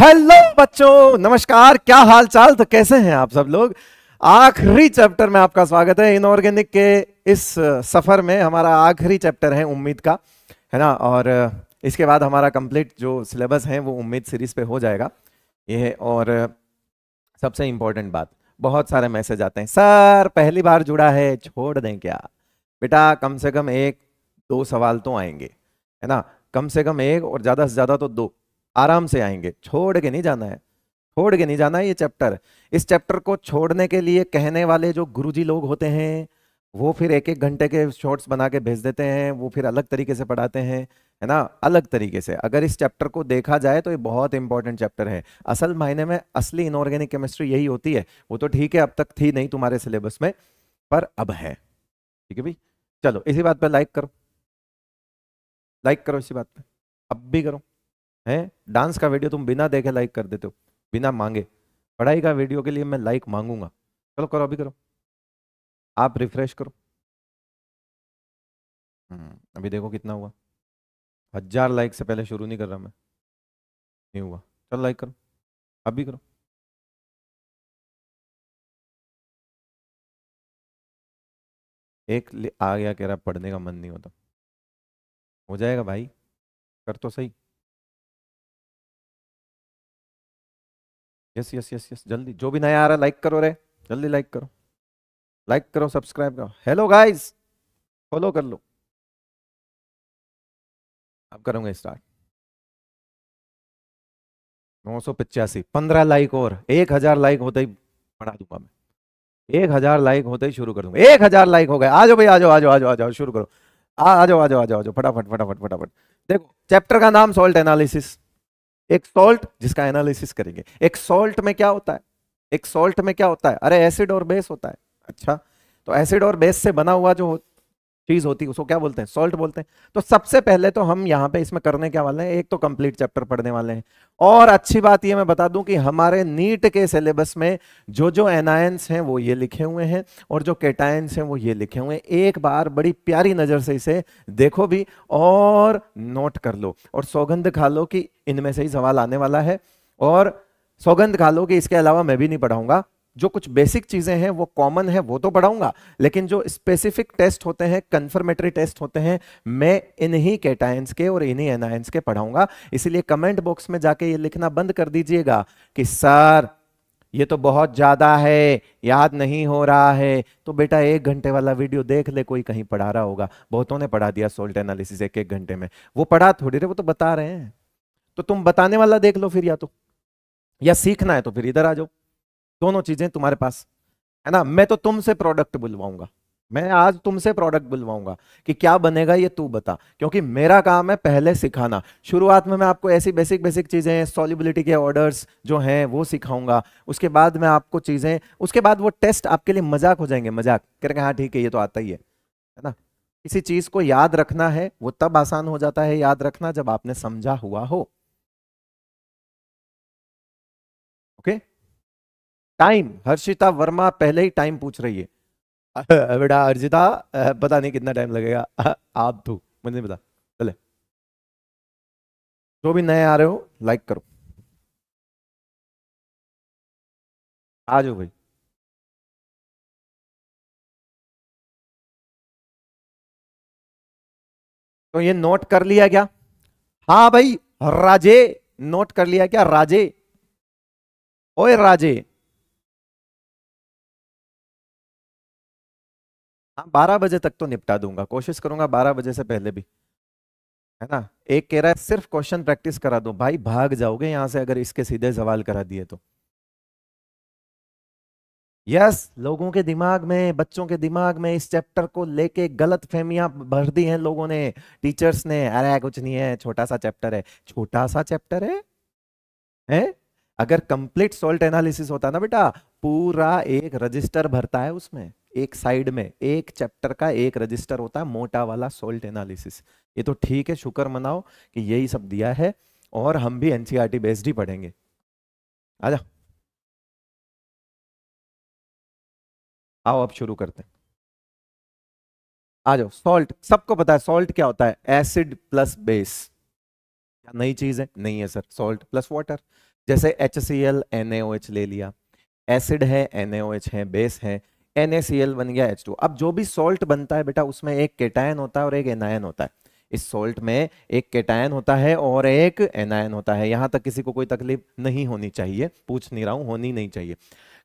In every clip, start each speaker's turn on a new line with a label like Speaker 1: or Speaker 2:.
Speaker 1: Hello बच्चों नमस्कार
Speaker 2: क्या हाल चाल तो कैसे हैं आप सब लोग आखिरी चैप्टर में आपका स्वागत है इनऑर्गेनिक के इस सफर में हमारा आखिरी चैप्टर है उम्मीद का है ना और इसके बाद हमारा कंप्लीट जो सिलेबस है वो उम्मीद सीरीज पे हो जाएगा ये और सबसे इम्पोर्टेंट बात बहुत सारे मैसेज आते हैं सर पहली बार जुड़ा है छोड़ दें क्या बेटा कम से कम एक दो सवाल तो आएंगे है ना कम से कम एक और ज़्यादा से ज़्यादा तो दो आराम से आएंगे छोड़ के नहीं जाना है छोड़ के नहीं जाना है ये चैप्टर इस चैप्टर को छोड़ने के लिए कहने वाले जो गुरुजी लोग होते हैं वो फिर एक एक घंटे के शॉर्ट्स बना के भेज देते हैं वो फिर अलग तरीके से पढ़ाते हैं है ना अलग तरीके से अगर इस चैप्टर को देखा जाए तो ये बहुत इंपॉर्टेंट चैप्टर है असल मायने में असली इनऑर्गेनिक केमिस्ट्री यही होती है वो तो ठीक है अब तक थी नहीं तुम्हारे सिलेबस में पर अब है ठीक है भाई चलो इसी बात पर लाइक करो लाइक करो इसी बात पर अब भी करो है डांस का वीडियो तुम बिना देखे लाइक कर देते हो बिना मांगे पढ़ाई का वीडियो के लिए मैं लाइक मांगूंगा
Speaker 1: चलो करो अभी करो
Speaker 2: आप रिफ्रेश करो
Speaker 1: हम्म, अभी देखो कितना हुआ हजार लाइक से पहले शुरू नहीं कर रहा मैं नहीं हुआ चलो लाइक करो अभी करो एक आ गया कह रहा पढ़ने का मन नहीं होता हो जाएगा भाई कर तो सही यस यस यस यस जल्दी जो भी नया आ रहा है लाइक करो रे जल्दी लाइक करो लाइक करो सब्सक्राइब करो हेलो गाइस फॉलो कर लो अब करूंगा स्टार्ट नौ सौ पिचासी पंद्रह लाइक और
Speaker 2: एक हजार लाइक होते ही बढ़ा दूंगा मैं एक हजार लाइक होते ही शुरू कर दूंगा एक हजार लाइक हो गए आ जाओ भाई आ जाओ आ जाओ आ जाओ आ जाओ शुरू करो आ जाओ आ जाओ आ जाओ आ जाओ फटाफट फटाफट फटाफट देखो चैप्टर का नाम सॉल्ट एनालिसिस एक सॉल्ट जिसका एनालिसिस करेंगे एक सॉल्ट में क्या होता है एक सॉल्ट में क्या होता है अरे एसिड और बेस होता है अच्छा तो एसिड और बेस से बना हुआ जो चीज़ होती है उसको क्या बोलते हैं सॉल्ट बोलते हैं तो सबसे पहले तो हम यहाँ पे इसमें करने क्या वाले हैं एक तो कंप्लीट चैप्टर पढ़ने वाले हैं और अच्छी बात ये मैं बता दूं कि हमारे नीट के सिलेबस में जो जो एनायंस हैं वो ये लिखे हुए हैं और जो केटायंस हैं वो ये लिखे हुए हैं एक बार बड़ी प्यारी नज़र से इसे देखो भी और नोट कर लो और सौगंध खा लो कि इनमें से ही सवाल आने वाला है और सौगंध खा लो कि इसके अलावा मैं भी नहीं पढ़ाऊंगा जो कुछ बेसिक चीज़ें हैं वो कॉमन है वो तो पढ़ाऊंगा लेकिन जो स्पेसिफिक टेस्ट होते हैं कंफर्मेटरी टेस्ट होते हैं मैं इन्हीं कैटायंस के और इन्हीं एनायंस के पढ़ाऊंगा इसलिए कमेंट बॉक्स में जाके ये लिखना बंद कर दीजिएगा कि सर ये तो बहुत ज़्यादा है याद नहीं हो रहा है तो बेटा एक घंटे वाला वीडियो देख ले कोई कहीं पढ़ा रहा होगा बहुतों ने पढ़ा दिया सोल्ट एनालिसिस एक एक घंटे में वो पढ़ा थोड़ी देर वो तो बता रहे हैं तो तुम बताने वाला देख लो फिर या तो या सीखना है तो फिर इधर आ जाओ दोनों चीजें तुम्हारे पास है ना मैं तो तुमसे प्रोडक्ट बुलवाऊंगा मैं आज तुमसे प्रोडक्ट बुलवाऊंगा कि क्या बनेगा ये तू बता क्योंकि मेरा काम है पहले सिखाना शुरुआत में मैं आपको ऐसी बेसिक बेसिक चीज़ें सॉलिबिलिटी के ऑर्डर्स जो हैं वो सिखाऊंगा उसके बाद मैं आपको चीज़ें उसके बाद वो टेस्ट आपके लिए मजाक हो जाएंगे मजाक कह रहे हाँ ठीक है ये तो आता ही है है ना किसी चीज़ को याद रखना है वो तब आसान हो जाता है याद रखना जब
Speaker 1: आपने समझा हुआ हो टाइम हर्षिता वर्मा पहले ही टाइम पूछ रही है बेटा हर्षिता पता नहीं कितना टाइम लगेगा आप तो मुझे नहीं पता चले जो भी नए आ रहे हो लाइक करो आ जाओ भाई तो ये नोट कर लिया क्या हाँ भाई राजे नोट कर लिया क्या राजे ओए राजे हाँ बारह बजे तक तो निपटा दूंगा कोशिश करूंगा बारह बजे से पहले भी है ना एक कह रहा है
Speaker 2: सिर्फ क्वेश्चन प्रैक्टिस करा दो भाई भाग जाओगे यहां से अगर इसके सीधे सवाल करा दिए तो यस yes, लोगों के दिमाग में बच्चों के दिमाग में इस चैप्टर को लेके गलत फहमियां भर दी हैं लोगों ने टीचर्स ने अरे कुछ नहीं है छोटा सा चैप्टर है छोटा सा चैप्टर है हैं अगर कंप्लीट सोल्ट एनालिसिस होता ना बेटा पूरा एक रजिस्टर भरता है उसमें एक साइड में एक चैप्टर का एक रजिस्टर होता है मोटा वाला सोल्ट एनालिसिस ये तो ठीक है शुक्र मनाओ कि यही
Speaker 1: सब दिया है और हम भी एनसीईआरटी बेस्ड e ही पढ़ेंगे जा आओ अब शुरू करते हैं आ जाओ सॉल्ट सबको पता है सॉल्ट क्या होता है एसिड प्लस बेस
Speaker 2: क्या नई चीज है नहीं है सर सॉल्ट प्लस वाटर जैसे एच सी एल एन ले लिया एसिड है एन है बेस है एन बन गया एच अब जो भी सॉल्ट बनता है बेटा उसमें एक केटायन होता है और एक एनायन होता है इस सॉल्ट में एक केटायन होता है और एक एनायन होता है यहां तक किसी को कोई तकलीफ नहीं होनी चाहिए पूछ नहीं रहा हूं होनी नहीं चाहिए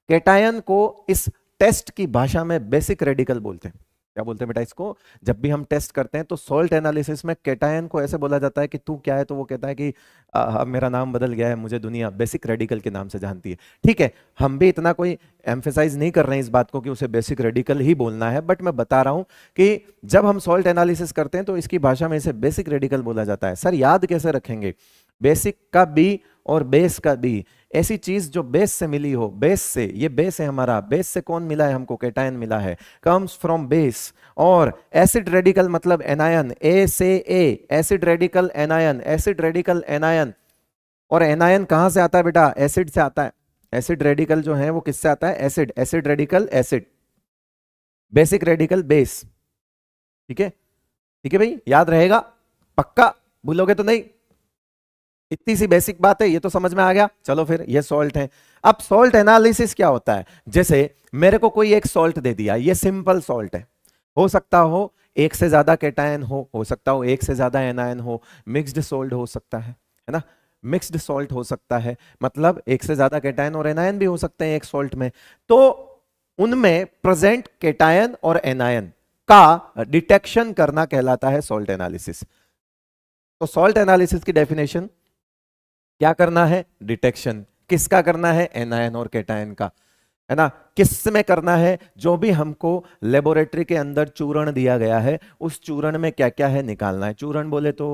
Speaker 2: केटायन को इस टेस्ट की भाषा में बेसिक रेडिकल बोलते हैं क्या बोलते हैं बेटा इसको जब भी हम टेस्ट करते हैं तो सोल्ट एनालिसिस में कैटायन को ऐसे बोला जाता है कि तू क्या है तो वो कहता है कि आ, मेरा नाम बदल गया है मुझे दुनिया बेसिक रेडिकल के नाम से जानती है ठीक है हम भी इतना कोई एम्फेसाइज नहीं कर रहे हैं इस बात को कि उसे बेसिक रेडिकल ही बोलना है बट मैं बता रहा हूँ कि जब हम सोल्ट एनालिसिस करते हैं तो इसकी भाषा में इसे बेसिक रेडिकल बोला जाता है सर याद कैसे रखेंगे बेसिक का बी और बेस का बी ऐसी चीज जो बेस से मिली हो बेस से ये बेस है हमारा बेस से कौन मिला है हमको कैटायन मिला है कम्स फ्रॉम बेस और एसिड रेडिकल मतलब एनायन ए से ए acid radical anion acid radical anion और एनायन कहां से आता है बेटा एसिड से आता है एसिड रेडिकल जो है वो किससे आता है acid acid radical acid basic radical base ठीक है ठीक है भाई याद रहेगा पक्का भूलोगे तो नहीं इतनी सी बेसिक बात है ये तो समझ में आ गया चलो फिर ये सॉल्ट है अब सॉल्ट एनालिसिस क्या होता है जैसे मेरे को कोई एक सॉल्ट दे दिया ये सिंपल सॉल्ट है हो सकता हो एक से ज्यादा कैटायन हो हो सकता हो एक से ज्यादा एनायन हो मिक्सड सोल्ट हो सकता है है ना मिक्सड सॉल्ट हो सकता है मतलब एक से ज्यादा कैटायन और एनायन भी हो सकते हैं एक सॉल्ट में तो उनमें प्रेजेंट केटायन और एनायन का डिटेक्शन करना कहलाता है सॉल्ट एनालिसिस तो सॉल्ट एनालिसिस की डेफिनेशन क्या करना है डिटेक्शन किसका करना है एनायन और केटाइन का है ना किस में करना है जो भी हमको लेबोरेटरी के अंदर चूरण दिया गया है उस चूरण में क्या क्या है निकालना है चूरण बोले तो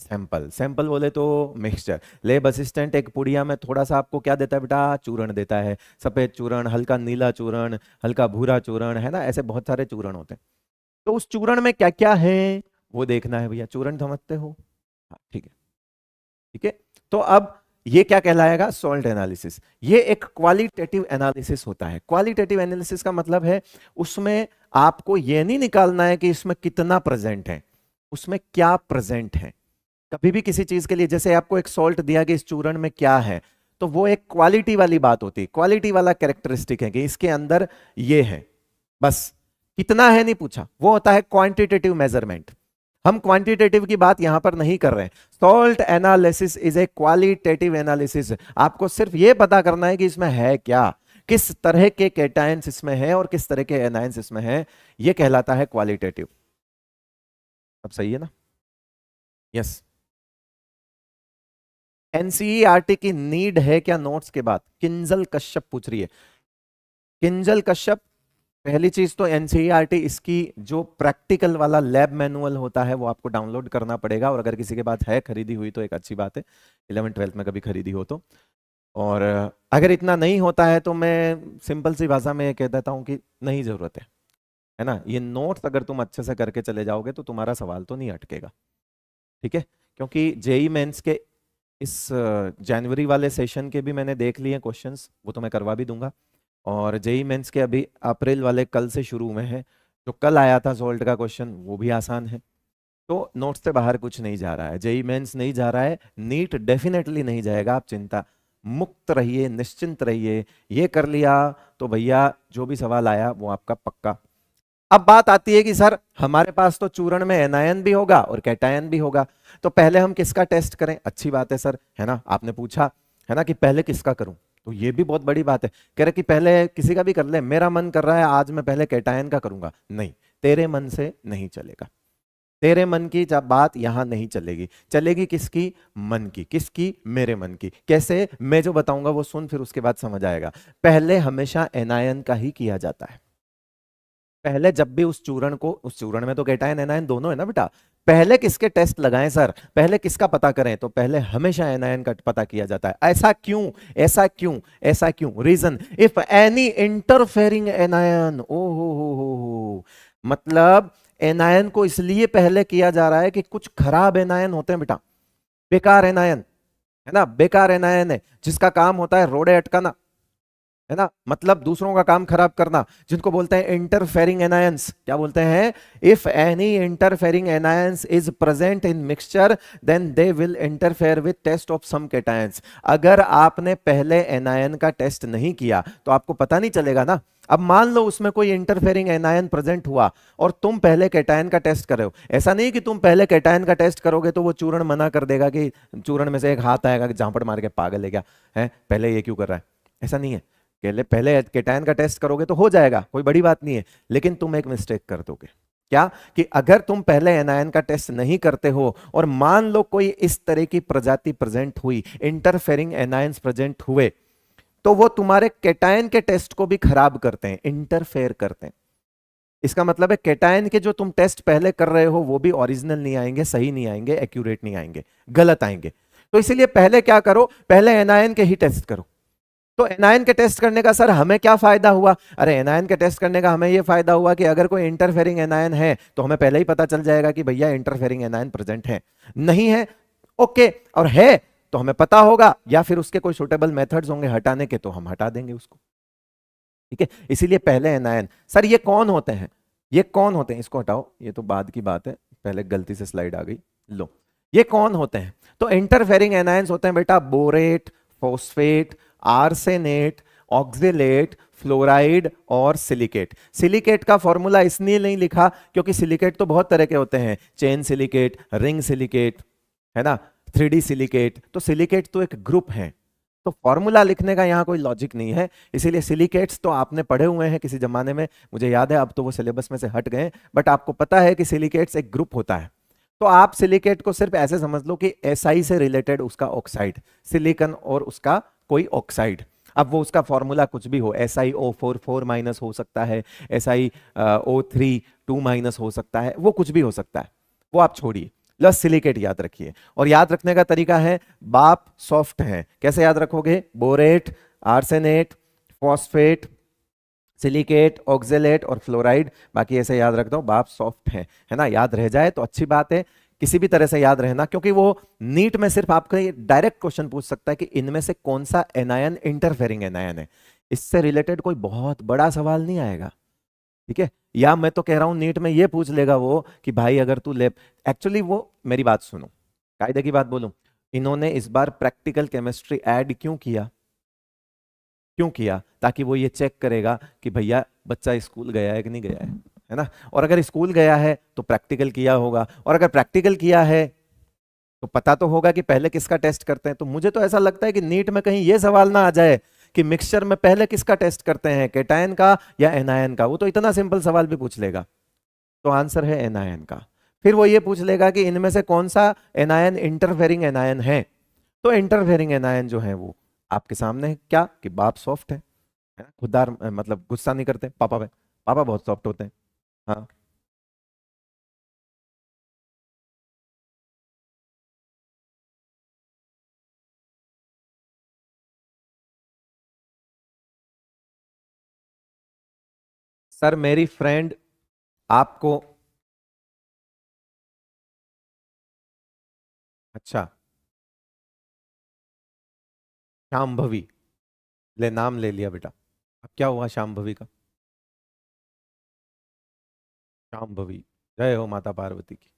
Speaker 2: सैंपल सैंपल बोले तो मिक्सचर लेब असिस्टेंट एक पुड़िया में थोड़ा सा आपको क्या देता है बेटा चूरण देता है सफ़ेद चूरण हल्का नीला चूरण हल्का भूरा चूरण है ना ऐसे बहुत सारे चूरण होते हैं तो उस चूरण में क्या क्या है वो देखना है भैया चूरण समझते हो हाँ ठीक है ठीक है तो अब ये क्या कहलाएगा सॉल्ट एनालिसिस ये एक क्वालिटेटिव एनालिसिस होता है क्वालिटेटिव एनालिसिस का मतलब है उसमें आपको ये नहीं निकालना है कि इसमें कितना प्रेजेंट है उसमें क्या प्रेजेंट है कभी भी किसी चीज के लिए जैसे आपको एक सॉल्ट दिया कि इस चूरण में क्या है तो वो एक क्वालिटी वाली बात होती है क्वालिटी वाला कैरेक्टरिस्टिक है कि इसके अंदर ये है बस कितना है नहीं पूछा वो होता है क्वांटिटेटिव मेजरमेंट हम क्वांटिटेटिव की बात यहां पर नहीं कर रहे हैं salt analysis is a qualitative analysis आपको सिर्फ ये पता करना है कि इसमें है क्या किस तरह के कैटाइंस इसमें है और किस तरह के एनायंस इसमें है यह कहलाता है
Speaker 1: क्वालिटेटिव अब सही है ना यस एनसीईआरटी e की नीड है क्या नोट्स के बाद किंजल कश्यप
Speaker 2: पूछ रही है किंजल कश्यप पहली चीज तो एनसीईआरटी e इसकी जो प्रैक्टिकल वाला लैब मैनुअल होता है वो आपको डाउनलोड करना पड़ेगा और अगर किसी के पास है खरीदी हुई तो एक अच्छी बात है इलेवन ट्वेल्थ में कभी खरीदी हो तो और अगर इतना नहीं होता है तो मैं सिंपल सी भाषा में कह देता हूँ कि नहीं ज़रूरत है है ना ये नोट्स अगर तुम अच्छे से करके चले जाओगे तो तुम्हारा सवाल तो नहीं अटकेगा ठीक है क्योंकि जेई मेन्स e के इस जनवरी वाले सेशन के भी मैंने देख लिए क्वेश्चंस वो तो मैं करवा भी दूंगा और जेई मेंस के अभी अप्रैल वाले कल से शुरू में है जो कल आया था सोल्ट का क्वेश्चन वो भी आसान है तो नोट्स से बाहर कुछ नहीं जा रहा है जेई मेंस नहीं जा रहा है नीट डेफिनेटली नहीं जाएगा आप चिंता मुक्त रहिए निश्चिंत रहिए ये कर लिया तो भैया जो भी सवाल आया वो आपका पक्का अब बात आती है कि सर हमारे पास तो चूरण में एनायन भी होगा और कैटायन भी होगा तो पहले हम किसका टेस्ट करें अच्छी बात है सर है ना आपने पूछा है ना कि पहले किसका करूं तो ये भी बहुत बड़ी बात है कह रहे कि पहले किसी का भी कर ले मेरा मन कर रहा है आज मैं पहले कैटायन का करूंगा नहीं तेरे मन से नहीं चलेगा तेरे मन की जब बात यहां नहीं चलेगी चलेगी किसकी मन की किसकी मेरे मन की कैसे मैं जो बताऊंगा वो सुन फिर उसके बाद समझ आएगा पहले हमेशा एनायन का ही किया जाता है पहले जब भी उस चूरण को उस चूरण में तो कैटायन एनायन दोनों है ना बेटा पहले किसके टेस्ट लगाएं सर पहले किसका पता करें तो पहले हमेशा एनआईएन का पता किया जाता है ऐसा क्यों ऐसा क्यों ऐसा क्यों reason if any interfering anion ओ हो हो हो मतलब एनआईएन को इसलिए पहले किया जा रहा है कि कुछ खराब एनआईएन होते हैं बेटा बेकार एनआईएन है ना बेकार एनआईएन है जिसका काम होता है रोड़े अटकाना है ना मतलब दूसरों का काम खराब करना जिनको बोलते हैं इंटरफेरिंग एनायंस क्या बोलते हैं if any interfering anions is present in mixture then they will interfere with test of some cations अगर आपने पहले एनायन का टेस्ट नहीं किया तो आपको पता नहीं चलेगा ना अब मान लो उसमें कोई इंटरफेयरिंग एनायन प्रेजेंट हुआ और तुम पहले कैटायन का टेस्ट कर रहे हो ऐसा नहीं कि तुम पहले कैटायन का टेस्ट करोगे तो वो चूरण मना कर देगा कि चूरण में से एक हाथ आएगा कि झांपड़ मार के पागल है क्या है पहले ये क्यों कर रहा है ऐसा नहीं है पहले पहले केटायन का टेस्ट करोगे तो हो जाएगा कोई बड़ी बात नहीं है लेकिन तुम एक मिस्टेक कर दोगे क्या कि अगर तुम पहले एनआईएन का टेस्ट नहीं करते हो और मान लो कोई इस तरह की प्रजाति प्रेजेंट हुई इंटरफेरिंग एनायंस प्रेजेंट हुए तो वो तुम्हारे केटायन के टेस्ट को भी खराब करते हैं इंटरफेयर करते हैं इसका मतलब है केटायन के जो तुम टेस्ट पहले कर रहे हो वो भी ओरिजिनल नहीं आएंगे सही नहीं आएंगे एक्यूरेट नहीं आएंगे गलत आएंगे तो इसीलिए पहले क्या करो पहले एनआईएन के ही टेस्ट करो तो एनायन के टेस्ट करने का सर हमें क्या फायदा हुआ अरे एनायन के टेस्ट करने का हमें ये फायदा हुआ कि अगर कोई इंटरफेरिंग एनायन है तो हमें पहले ही पता चल जाएगा कि भैया इंटरफेरिंग एनायन प्रेजेंट है नहीं है ओके और है तो हमें पता होगा या फिर उसके कोई सुटेबल मेथड होंगे हटाने के तो हम हटा देंगे उसको ठीक है इसीलिए पहले एनायन सर ये कौन होते हैं ये कौन होते हैं इसको हटाओ ये तो बाद की बात है पहले गलती से स्लाइड आ गई लो ये कौन होते हैं तो इंटरफेरिंग एनायंस होते हैं बेटा borate phosphate arsenate oxalate fluoride और सिलिकेट सिलिकेट का फॉर्मूला इसलिए नहीं लिखा क्योंकि सिलिकेट तो बहुत तरह के होते हैं चेन सिलिकेट रिंग सिलिकेट है ना थ्री सिलिकेट तो सिलिकेट तो एक ग्रुप है तो फॉर्मूला लिखने का यहाँ कोई लॉजिक नहीं है इसीलिए सिलिकेट्स तो आपने पढ़े हुए हैं किसी ज़माने में मुझे याद है अब तो वो सिलेबस में से हट गए बट आपको पता है कि सिलिकेट्स एक ग्रुप होता है तो आप सिलिकेट को सिर्फ ऐसे समझ लो कि एस SI से रिलेटेड उसका ऑक्साइड सिलिकन और उसका कोई ऑक्साइड अब वो उसका फॉर्मूला कुछ भी हो S I O four four minus हो सकता है S I O three two minus हो सकता है वो कुछ भी हो सकता है वो आप छोड़िए प्लस सिलिकेट याद रखिए और याद रखने का तरीका है बाप सॉफ्ट है कैसे याद रखोगे borate arsenate phosphate silicate oxalate और फ्लोराइड बाकी ऐसे याद रख दो बाप सॉफ्ट है है ना याद रह जाए तो अच्छी बात है किसी भी तरह से याद रहना क्योंकि वो नीट में सिर्फ आपका ये डायरेक्ट क्वेश्चन पूछ सकता है कि इनमें से कौन सा एनायन इंटरफेरिंग एनायन है इससे रिलेटेड कोई बहुत बड़ा सवाल नहीं आएगा ठीक है या मैं तो कह रहा हूं नीट में ये पूछ लेगा वो कि भाई अगर तू ले एक्चुअली वो मेरी बात सुनो कायदे की बात बोलू इन्होंने इस बार प्रैक्टिकल केमिस्ट्री एड क्यों किया क्यों किया ताकि वो ये चेक करेगा कि भैया बच्चा स्कूल गया है कि नहीं गया है है ना और अगर स्कूल गया है तो प्रैक्टिकल किया होगा और अगर प्रैक्टिकल किया है तो पता तो होगा कि पहले किसका टेस्ट करते हैं तो मुझे तो ऐसा लगता है कि नीट में कहीं ये सवाल ना आ जाए कि मिक्सचर में पहले किसका टेस्ट करते हैं केटायन का या एनायन का वो तो इतना सिंपल सवाल भी पूछ लेगा तो आंसर है एनायन का फिर वो ये पूछ लेगा कि इनमें से कौन सा एनायन इंटरफेरिंग एनायन है तो इंटरफेरिंग एनायन जो है वो आपके सामने है क्या कि बाप सॉफ्ट है
Speaker 1: खुदार मतलब गुस्सा नहीं करते पापा पे पापा बहुत सॉफ्ट होते हैं हाँ सर मेरी फ्रेंड आपको अच्छा शाम्भवी ले नाम ले लिया बेटा अब क्या हुआ शाम्भवी का शांभवी जय हो माता पार्वती की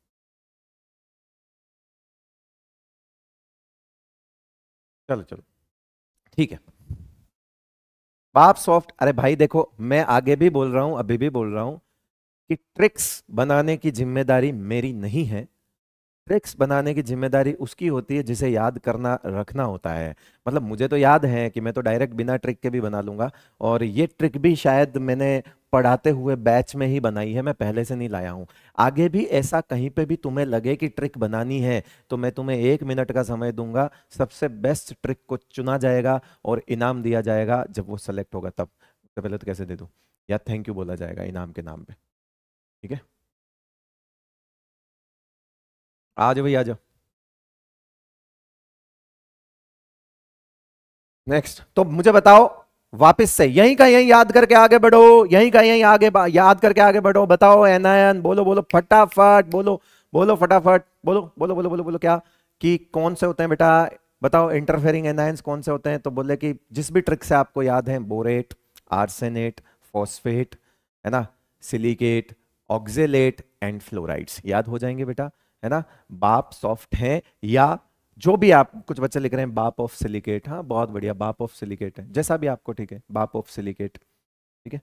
Speaker 1: चलो चलो ठीक है बाप सॉफ्ट अरे भाई देखो मैं आगे भी बोल रहा हूं अभी भी बोल रहा हूं कि ट्रिक्स
Speaker 2: बनाने की जिम्मेदारी मेरी नहीं है ट्रिक्स बनाने की जिम्मेदारी उसकी होती है जिसे याद करना रखना होता है मतलब मुझे तो याद है कि मैं तो डायरेक्ट बिना ट्रिक के भी बना लूंगा और ये ट्रिक भी शायद मैंने पढ़ाते हुए बैच में ही बनाई है मैं पहले से नहीं लाया हूँ आगे भी ऐसा कहीं पे भी तुम्हें लगे कि ट्रिक बनानी है तो मैं तुम्हें एक मिनट का समय दूंगा सबसे बेस्ट ट्रिक को चुना जाएगा और इनाम दिया जाएगा जब वो सेलेक्ट
Speaker 1: होगा तब तो पहले तो कैसे दे दूँ या थैंक यू बोला जाएगा इनाम के नाम पर ठीक है आ जाओ भाई आ जाओ नेक्स्ट तो मुझे बताओ वापस
Speaker 2: से यहीं का यहीं याद करके आगे बढ़ो यहीं का यहीं आगे याद करके आगे बढ़ो बताओ एनायन बोलो बोलो फटाफट बोलो बोलो फटाफट बोलो बोलो बोलो बोलो बोलो क्या कि कौन से होते हैं बेटा बताओ इंटरफेरिंग एनायंस कौन से होते हैं तो बोले कि जिस भी ट्रिक से आपको याद है बोरेट आर्सेनेट फॉस्फेट है ना सिलिकेट ऑक्जेलेट एंड फ्लोराइड्स याद हो जाएंगे बेटा है ना बाप सॉफ्ट है या जो भी आप कुछ बच्चे लिख रहे हैं बाप ऑफ सिलिकेट हाँ बहुत बढ़िया बाप ऑफ सिलिकेट है जैसा भी आपको ठीक है बाप
Speaker 1: ऑफ सिलिकेट ठीक है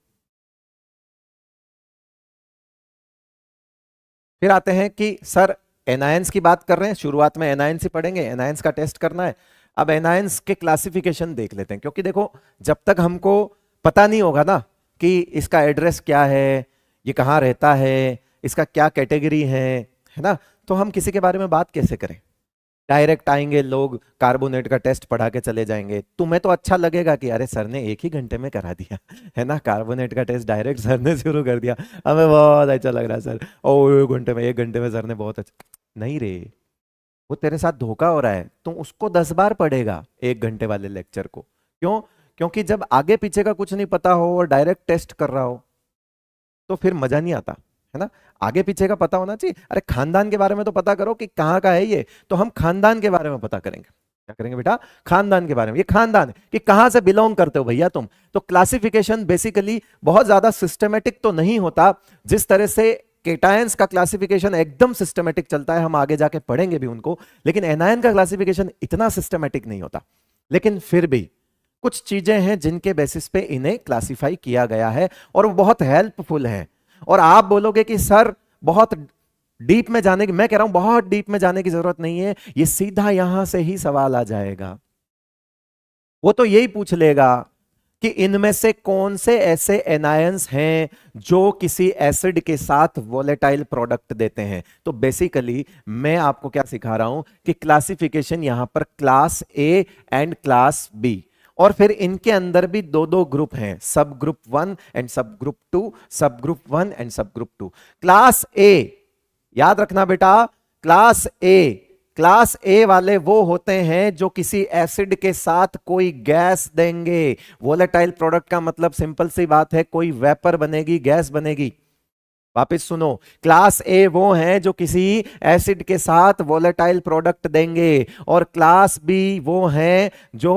Speaker 1: फिर आते हैं कि सर एनायंस की बात कर रहे हैं शुरुआत में एनायंस ही पढ़ेंगे एनायंस
Speaker 2: का टेस्ट करना है अब एनायंस के क्लासिफिकेशन देख लेते हैं क्योंकि देखो जब तक हमको पता नहीं होगा ना कि इसका एड्रेस क्या है ये कहाँ रहता है इसका क्या कैटेगरी है है ना तो हम किसी के बारे में बात कैसे करें डायरेक्ट आएंगे लोग कार्बोनेट का टेस्ट पढ़ा के चले जाएंगे तुम्हें तो अच्छा लगेगा कि अरे सर ने एक ही घंटे में करा दिया है ना कार्बोनेट का टेस्ट डायरेक्ट सर ने शुरू कर दिया हमें बहुत अच्छा लग रहा है सर ओ घंटे में एक घंटे में सर ने बहुत अच्छा नहीं रे वो तेरे साथ धोखा हो रहा है तो उसको दस बार पढ़ेगा एक घंटे वाले लेक्चर को क्यों क्योंकि जब आगे पीछे का कुछ नहीं पता हो और डायरेक्ट टेस्ट कर रहा हो तो फिर मजा नहीं आता है ना आगे पीछे का पता होना चाहिए अरे खानदान के बारे में तो पता करो कि कहाँ का है ये तो हम खानदान के बारे में पता करेंगे क्या करेंगे बेटा खानदान के बारे में ये खानदान कि कहाँ से बिलोंग करते हो भैया तुम तो क्लासिफिकेशन बेसिकली बहुत ज्यादा सिस्टमेटिक तो नहीं होता जिस तरह से केटायंस का क्लासिफिकेशन एकदम सिस्टमेटिक चलता है हम आगे जाके पढ़ेंगे भी उनको लेकिन एनायन का क्लासिफिकेशन इतना सिस्टमेटिक नहीं होता लेकिन फिर भी कुछ चीजें हैं जिनके बेसिस पे इन्हें क्लासिफाई किया गया है और वो बहुत हेल्पफुल है और आप बोलोगे कि सर बहुत डीप में जाने की मैं कह रहा हूं बहुत डीप में जाने की जरूरत नहीं है ये सीधा यहां से ही सवाल आ जाएगा वो तो यही पूछ लेगा कि इनमें से कौन से ऐसे एनायंस हैं जो किसी एसिड के साथ वोलेटाइल प्रोडक्ट देते हैं तो बेसिकली मैं आपको क्या सिखा रहा हूं कि क्लासिफिकेशन यहां पर class A and class B और फिर इनके अंदर भी दो दो ग्रुप हैं sub group one and sub group two sub group one and sub group two class A याद रखना बेटा क्लास ए क्लास ए वाले वो होते हैं जो किसी एसिड के साथ कोई गैस देंगे वोलेटाइल प्रोडक्ट का मतलब सिंपल सी बात है कोई वेपर बनेगी गैस बनेगी वापिस सुनो क्लास ए वो हैं जो किसी एसिड के साथ वोलेटाइल प्रोडक्ट देंगे और क्लास बी वो हैं जो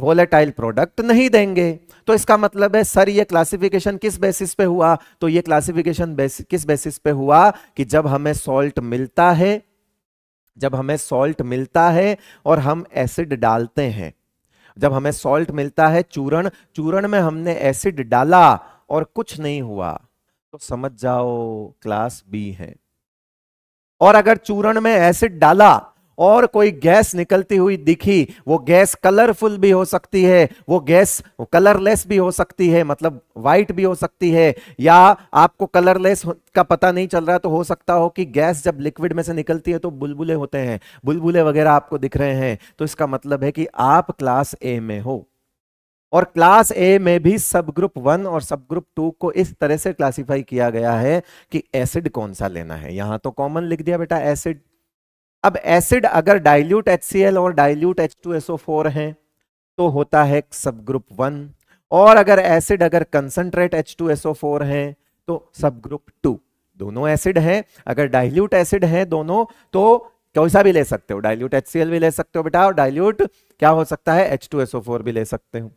Speaker 2: वोलेटाइल प्रोडक्ट नहीं देंगे तो इसका मतलब है सर ये क्लासिफिकेशन किस बेसिस पे हुआ तो ये क्लासिफिकेशन बेसि, किस बेसिस पे हुआ कि जब हमें सॉल्ट मिलता है जब हमें सॉल्ट मिलता है और हम एसिड डालते हैं जब हमें सॉल्ट मिलता है चूरण चूरण में हमने एसिड डाला और कुछ नहीं हुआ तो समझ जाओ क्लास बी है और अगर चूरण में एसिड डाला और कोई गैस निकलती हुई दिखी वो गैस कलरफुल भी हो सकती है वो गैस कलरलेस भी हो सकती है मतलब वाइट भी हो सकती है या आपको कलरलेस का पता नहीं चल रहा तो हो सकता हो कि गैस जब लिक्विड में से निकलती है तो बुलबुले होते हैं बुलबुले वगैरह आपको दिख रहे हैं तो इसका मतलब है कि आप क्लास ए में हो और क्लास ए में भी सब ग्रुप वन और सब ग्रुप टू को इस तरह से क्लासिफाई किया गया है कि एसिड कौन सा लेना है यहां तो कॉमन लिख दिया बेटा एसिड अब एसिड अगर डाइल्यूट एच और डाइल्यूट फोर है तो होता है सब ग्रुप वन और अगर एसिड अगर कंसनट्रेट फोर है तो सब ग्रुप टू दोनों एसिड है अगर डाइल्यूट एसिड है दोनों तो कौन सा भी ले सकते हो डाइल्यूट एच भी ले सकते हो बेटा और डाइल्यूट क्या हो सकता है एच भी ले सकते हो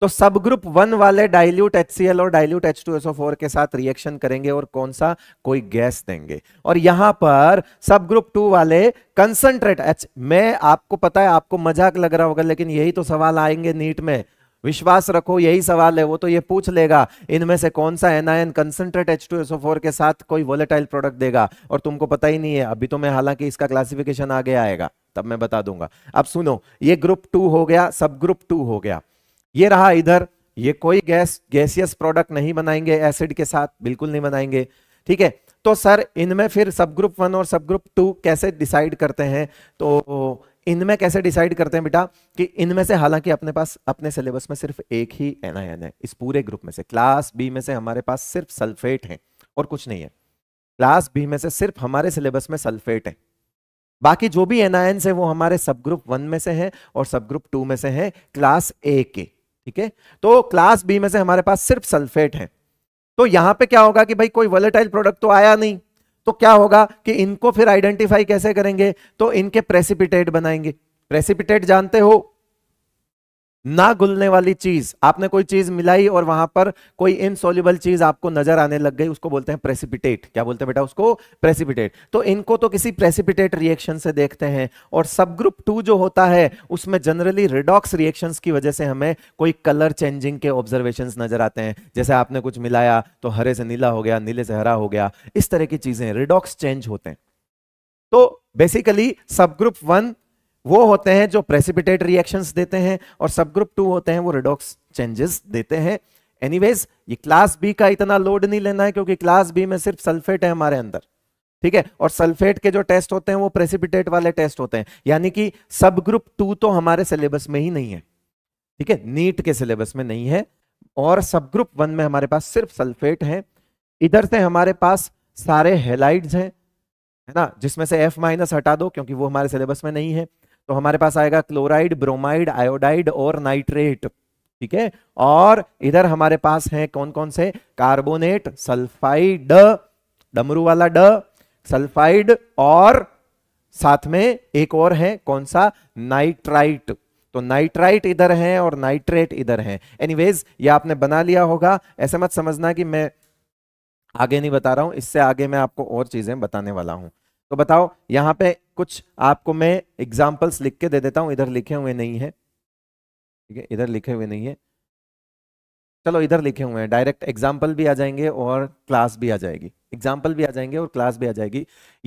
Speaker 2: तो सब ग्रुप वन वाले डाइल्यूट एच और डाइल्यूट H2SO4 के साथ रिएक्शन करेंगे और कौन सा कोई गैस देंगे और यहां पर सब ग्रुप टू वाले कंसंट्रेट एच मैं आपको पता है आपको मजाक लग रहा होगा लेकिन यही तो सवाल आएंगे नीट में विश्वास रखो यही सवाल है वो तो ये पूछ लेगा इनमें से कौन सा टू कंसंट्रेट फोर के साथ कोई वोलेटाइल प्रोडक्ट देगा और तुमको पता ही नहीं है अभी तो मैं हालांकि इसका क्लासिफिकेशन आगे आएगा तब मैं बता दूंगा अब सुनो ये ग्रुप टू हो गया सब ग्रुप टू हो गया ये रहा इधर ये कोई गैस गैसियस प्रोडक्ट नहीं बनाएंगे एसिड के साथ बिल्कुल नहीं बनाएंगे ठीक है तो सर इनमें फिर सब ग्रुप वन और सब ग्रुप टू कैसे डिसाइड करते हैं तो इनमें कैसे डिसाइड करते हैं बेटा कि इनमें से हालांकि अपने पास अपने सिलेबस में सिर्फ एक ही एन है इस पूरे ग्रुप में से क्लास बी में से हमारे पास सिर्फ सल्फेट है और कुछ नहीं है क्लास बी में से सिर्फ हमारे सिलेबस में सल्फेट है बाकी जो भी एनआईएन है वो हमारे सब ग्रुप वन में से हैं और सब ग्रुप टू में से हैं क्लास ए के ठीक है तो क्लास बी में से हमारे पास सिर्फ सल्फेट है तो यहां पे क्या होगा कि भाई कोई वोलेटाइल प्रोडक्ट तो आया नहीं तो क्या होगा कि इनको फिर आइडेंटिफाई कैसे करेंगे तो इनके प्रेसिपिटेट बनाएंगे प्रेसिपिटेट जानते हो ना घुलने वाली चीज आपने कोई चीज मिलाई और वहां पर कोई इनसोल्यूबल चीज आपको नजर आने लग गई उसको बोलते हैं प्रेसिपिटेट क्या बोलते हैं बेटा उसको प्रेसिपिटेट तो इनको तो किसी प्रेसिपिटेट रिएक्शन से देखते हैं और सब ग्रुप टू जो होता है उसमें जनरली रिडॉक्स रिएक्शन की वजह से हमें कोई कलर चेंजिंग के ऑब्जर्वेशन नजर आते हैं जैसे आपने कुछ मिलाया तो हरे से नीला हो गया नीले से हरा हो गया इस तरह की चीजें रिडॉक्स चेंज होते हैं तो बेसिकली सब ग्रुप वन वो होते हैं जो प्रेसिपिटेट रिएक्शंस देते हैं और सब ग्रुप टू होते हैं वो रिडोक्स चेंजेस देते हैं एनीवेज ये क्लास बी का इतना लोड नहीं लेना है क्योंकि क्लास बी में सिर्फ सल्फेट है हमारे अंदर ठीक है और सल्फेट के जो टेस्ट होते हैं वो प्रेसिपिटेट वाले टेस्ट होते हैं यानी कि सब ग्रुप टू तो हमारे सिलेबस में ही नहीं है ठीक है नीट के सिलेबस में नहीं है और सब ग्रुप वन में हमारे पास सिर्फ सल्फेट है इधर से हमारे पास सारे हेलाइड्स हैं है ना जिसमें से एफ माइनस हटा दो क्योंकि वो हमारे सिलेबस में नहीं है तो हमारे पास आएगा क्लोराइड ब्रोमाइड आयोडाइड और नाइट्रेट ठीक है और इधर हमारे पास है कौन कौन से कार्बोनेट सल्फाइड डमरू वाला ड सल्फाइड और साथ में एक और है कौन सा नाइट्राइट तो नाइट्राइट इधर है और नाइट्रेट इधर है एनीवेज ये आपने बना लिया होगा ऐसे मत समझना कि मैं आगे नहीं बता रहा हूं इससे आगे मैं आपको और चीजें बताने वाला हूं तो बताओ यहाँ पे कुछ आपको मैं एग्जाम्पल्स लिख के दे देता हूँ इधर लिखे हुए नहीं है ठीक है इधर लिखे हुए नहीं है चलो इधर लिखे हुए हैं डायरेक्ट एग्जाम्पल भी आ जाएंगे और क्लास भी आ जाएगी एग्जाम्पल भी आ जाएंगे और क्लास भी आ जाएगी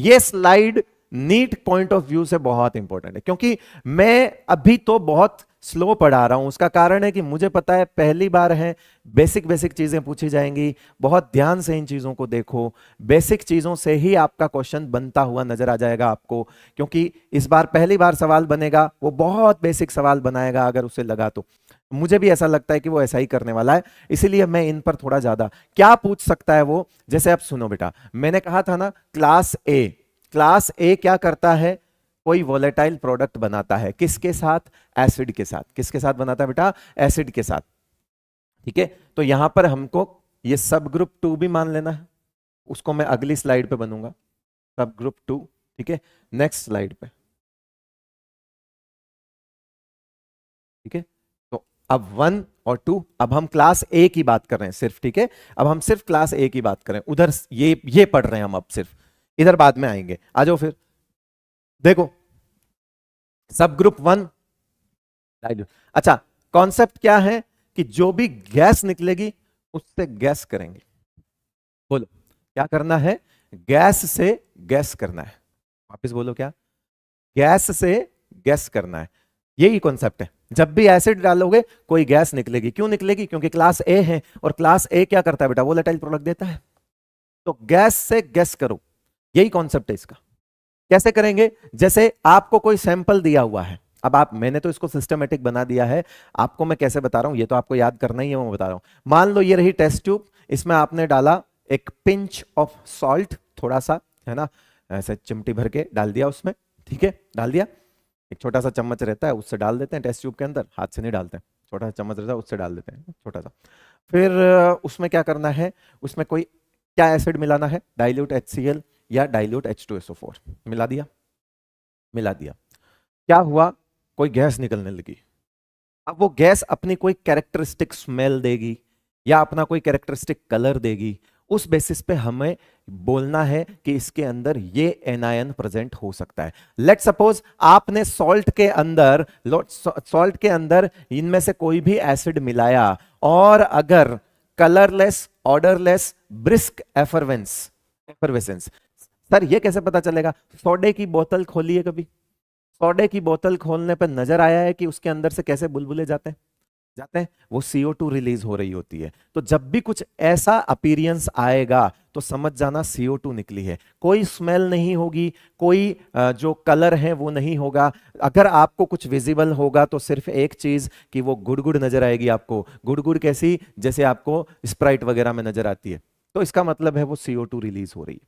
Speaker 2: ये slide NEET point of view से बहुत इंपॉर्टेंट है क्योंकि मैं अभी तो बहुत स्लो पढ़ा रहा हूँ उसका कारण है कि मुझे पता है पहली बार है बेसिक बेसिक चीज़ें पूछी जाएंगी बहुत ध्यान से इन चीज़ों को देखो बेसिक चीज़ों से ही आपका क्वेश्चन बनता हुआ नज़र आ जाएगा आपको क्योंकि इस बार पहली बार सवाल बनेगा वो बहुत बेसिक सवाल बनाएगा अगर उसे लगा तो मुझे भी ऐसा लगता है कि वो ऐसा ही करने वाला है इसीलिए मैं इन पर थोड़ा ज़्यादा क्या पूछ सकता है वो जैसे आप सुनो बेटा मैंने कहा था ना क्लास ए क्लास ए क्या करता है कोई वोलेटाइल प्रोडक्ट बनाता है किसके साथ एसिड के साथ किसके साथ बनाता है बेटा एसिड के साथ ठीक है तो यहां पर हमको ये सब ग्रुप टू भी मान लेना है उसको मैं अगली
Speaker 1: स्लाइड पे बनूंगा सब ग्रुप टू ठीक है नेक्स्ट स्लाइड पे ठीक है तो अब वन और टू
Speaker 2: अब हम क्लास ए की बात कर रहे हैं सिर्फ ठीक है अब हम सिर्फ क्लास ए की बात करें उधर ये ये पढ़ रहे हैं हम अब सिर्फ इधर बाद में आएंगे आ जाओ फिर देखो सब ग्रुप वन अच्छा कॉन्सेप्ट क्या है कि जो भी गैस निकलेगी उससे गैस करेंगे बोलो क्या करना है गैस से गैस करना है वापस बोलो क्या गैस से गैस करना है यही कॉन्सेप्ट है जब भी एसिड डालोगे कोई गैस निकलेगी क्यों निकलेगी क्योंकि क्लास ए है और क्लास ए क्या करता है बेटा वो लेटाइल प्रोडक्ट देता है तो गैस से गैस करो यही कॉन्सेप्ट है इसका कैसे करेंगे जैसे आपको कोई सैंपल दिया हुआ है अब आप मैंने तो इसको सिस्टमेटिक बना दिया है आपको मैं कैसे बता रहा हूं ये तो आपको याद करना ही है मैं बता रहा हूं मान लो ये रही टेस्ट ट्यूब इसमें आपने डाला एक पिंच ऑफ सॉल्ट थोड़ा सा है ना ऐसे चिमटी भर के डाल दिया उसमें ठीक है डाल दिया एक छोटा सा चम्मच रहता है उससे डाल देते हैं टेस्ट ट्यूब के अंदर हाथ से नहीं डालते हैं छोटा सा चम्मच रहता है उससे डाल देते हैं छोटा सा फिर उसमें क्या करना है उसमें कोई क्या एसिड मिलाना है डायल्यूट एच या डाइल्यूट H2SO4 मिला दिया मिला दिया क्या हुआ कोई गैस निकलने लगी अब वो गैस अपनी कोई कैरेक्टरिस्टिक स्मेल देगी या अपना कोई कैरेक्टरिस्टिक कलर देगी उस बेसिस पे हमें बोलना है कि इसके अंदर ये एनायन प्रेजेंट हो सकता है लेट सपोज आपने सॉल्ट के अंदर सॉल्ट के अंदर इनमें से कोई भी एसिड मिलाया और अगर colourless odourless brisk effervescence effervescence sir ये कैसे पता चलेगा सोडे की बोतल खोली है कभी सोडे की बोतल खोलने पर नजर आया है कि उसके अंदर से कैसे बुलबुले जाते हैं जाते हैं वो CO2 रिलीज हो रही होती है तो जब भी कुछ ऐसा अपीरियंस आएगा तो समझ जाना CO2 निकली है कोई स्मेल नहीं होगी कोई जो कलर है वो नहीं होगा अगर आपको कुछ विजिबल होगा तो सिर्फ एक चीज कि वो गुड़गुड़ नजर आएगी आपको गुड़गुड़ कैसी जैसे आपको स्प्राइट वगैरह में नजर आती है तो इसका मतलब है वो टू रिलीज हो रही है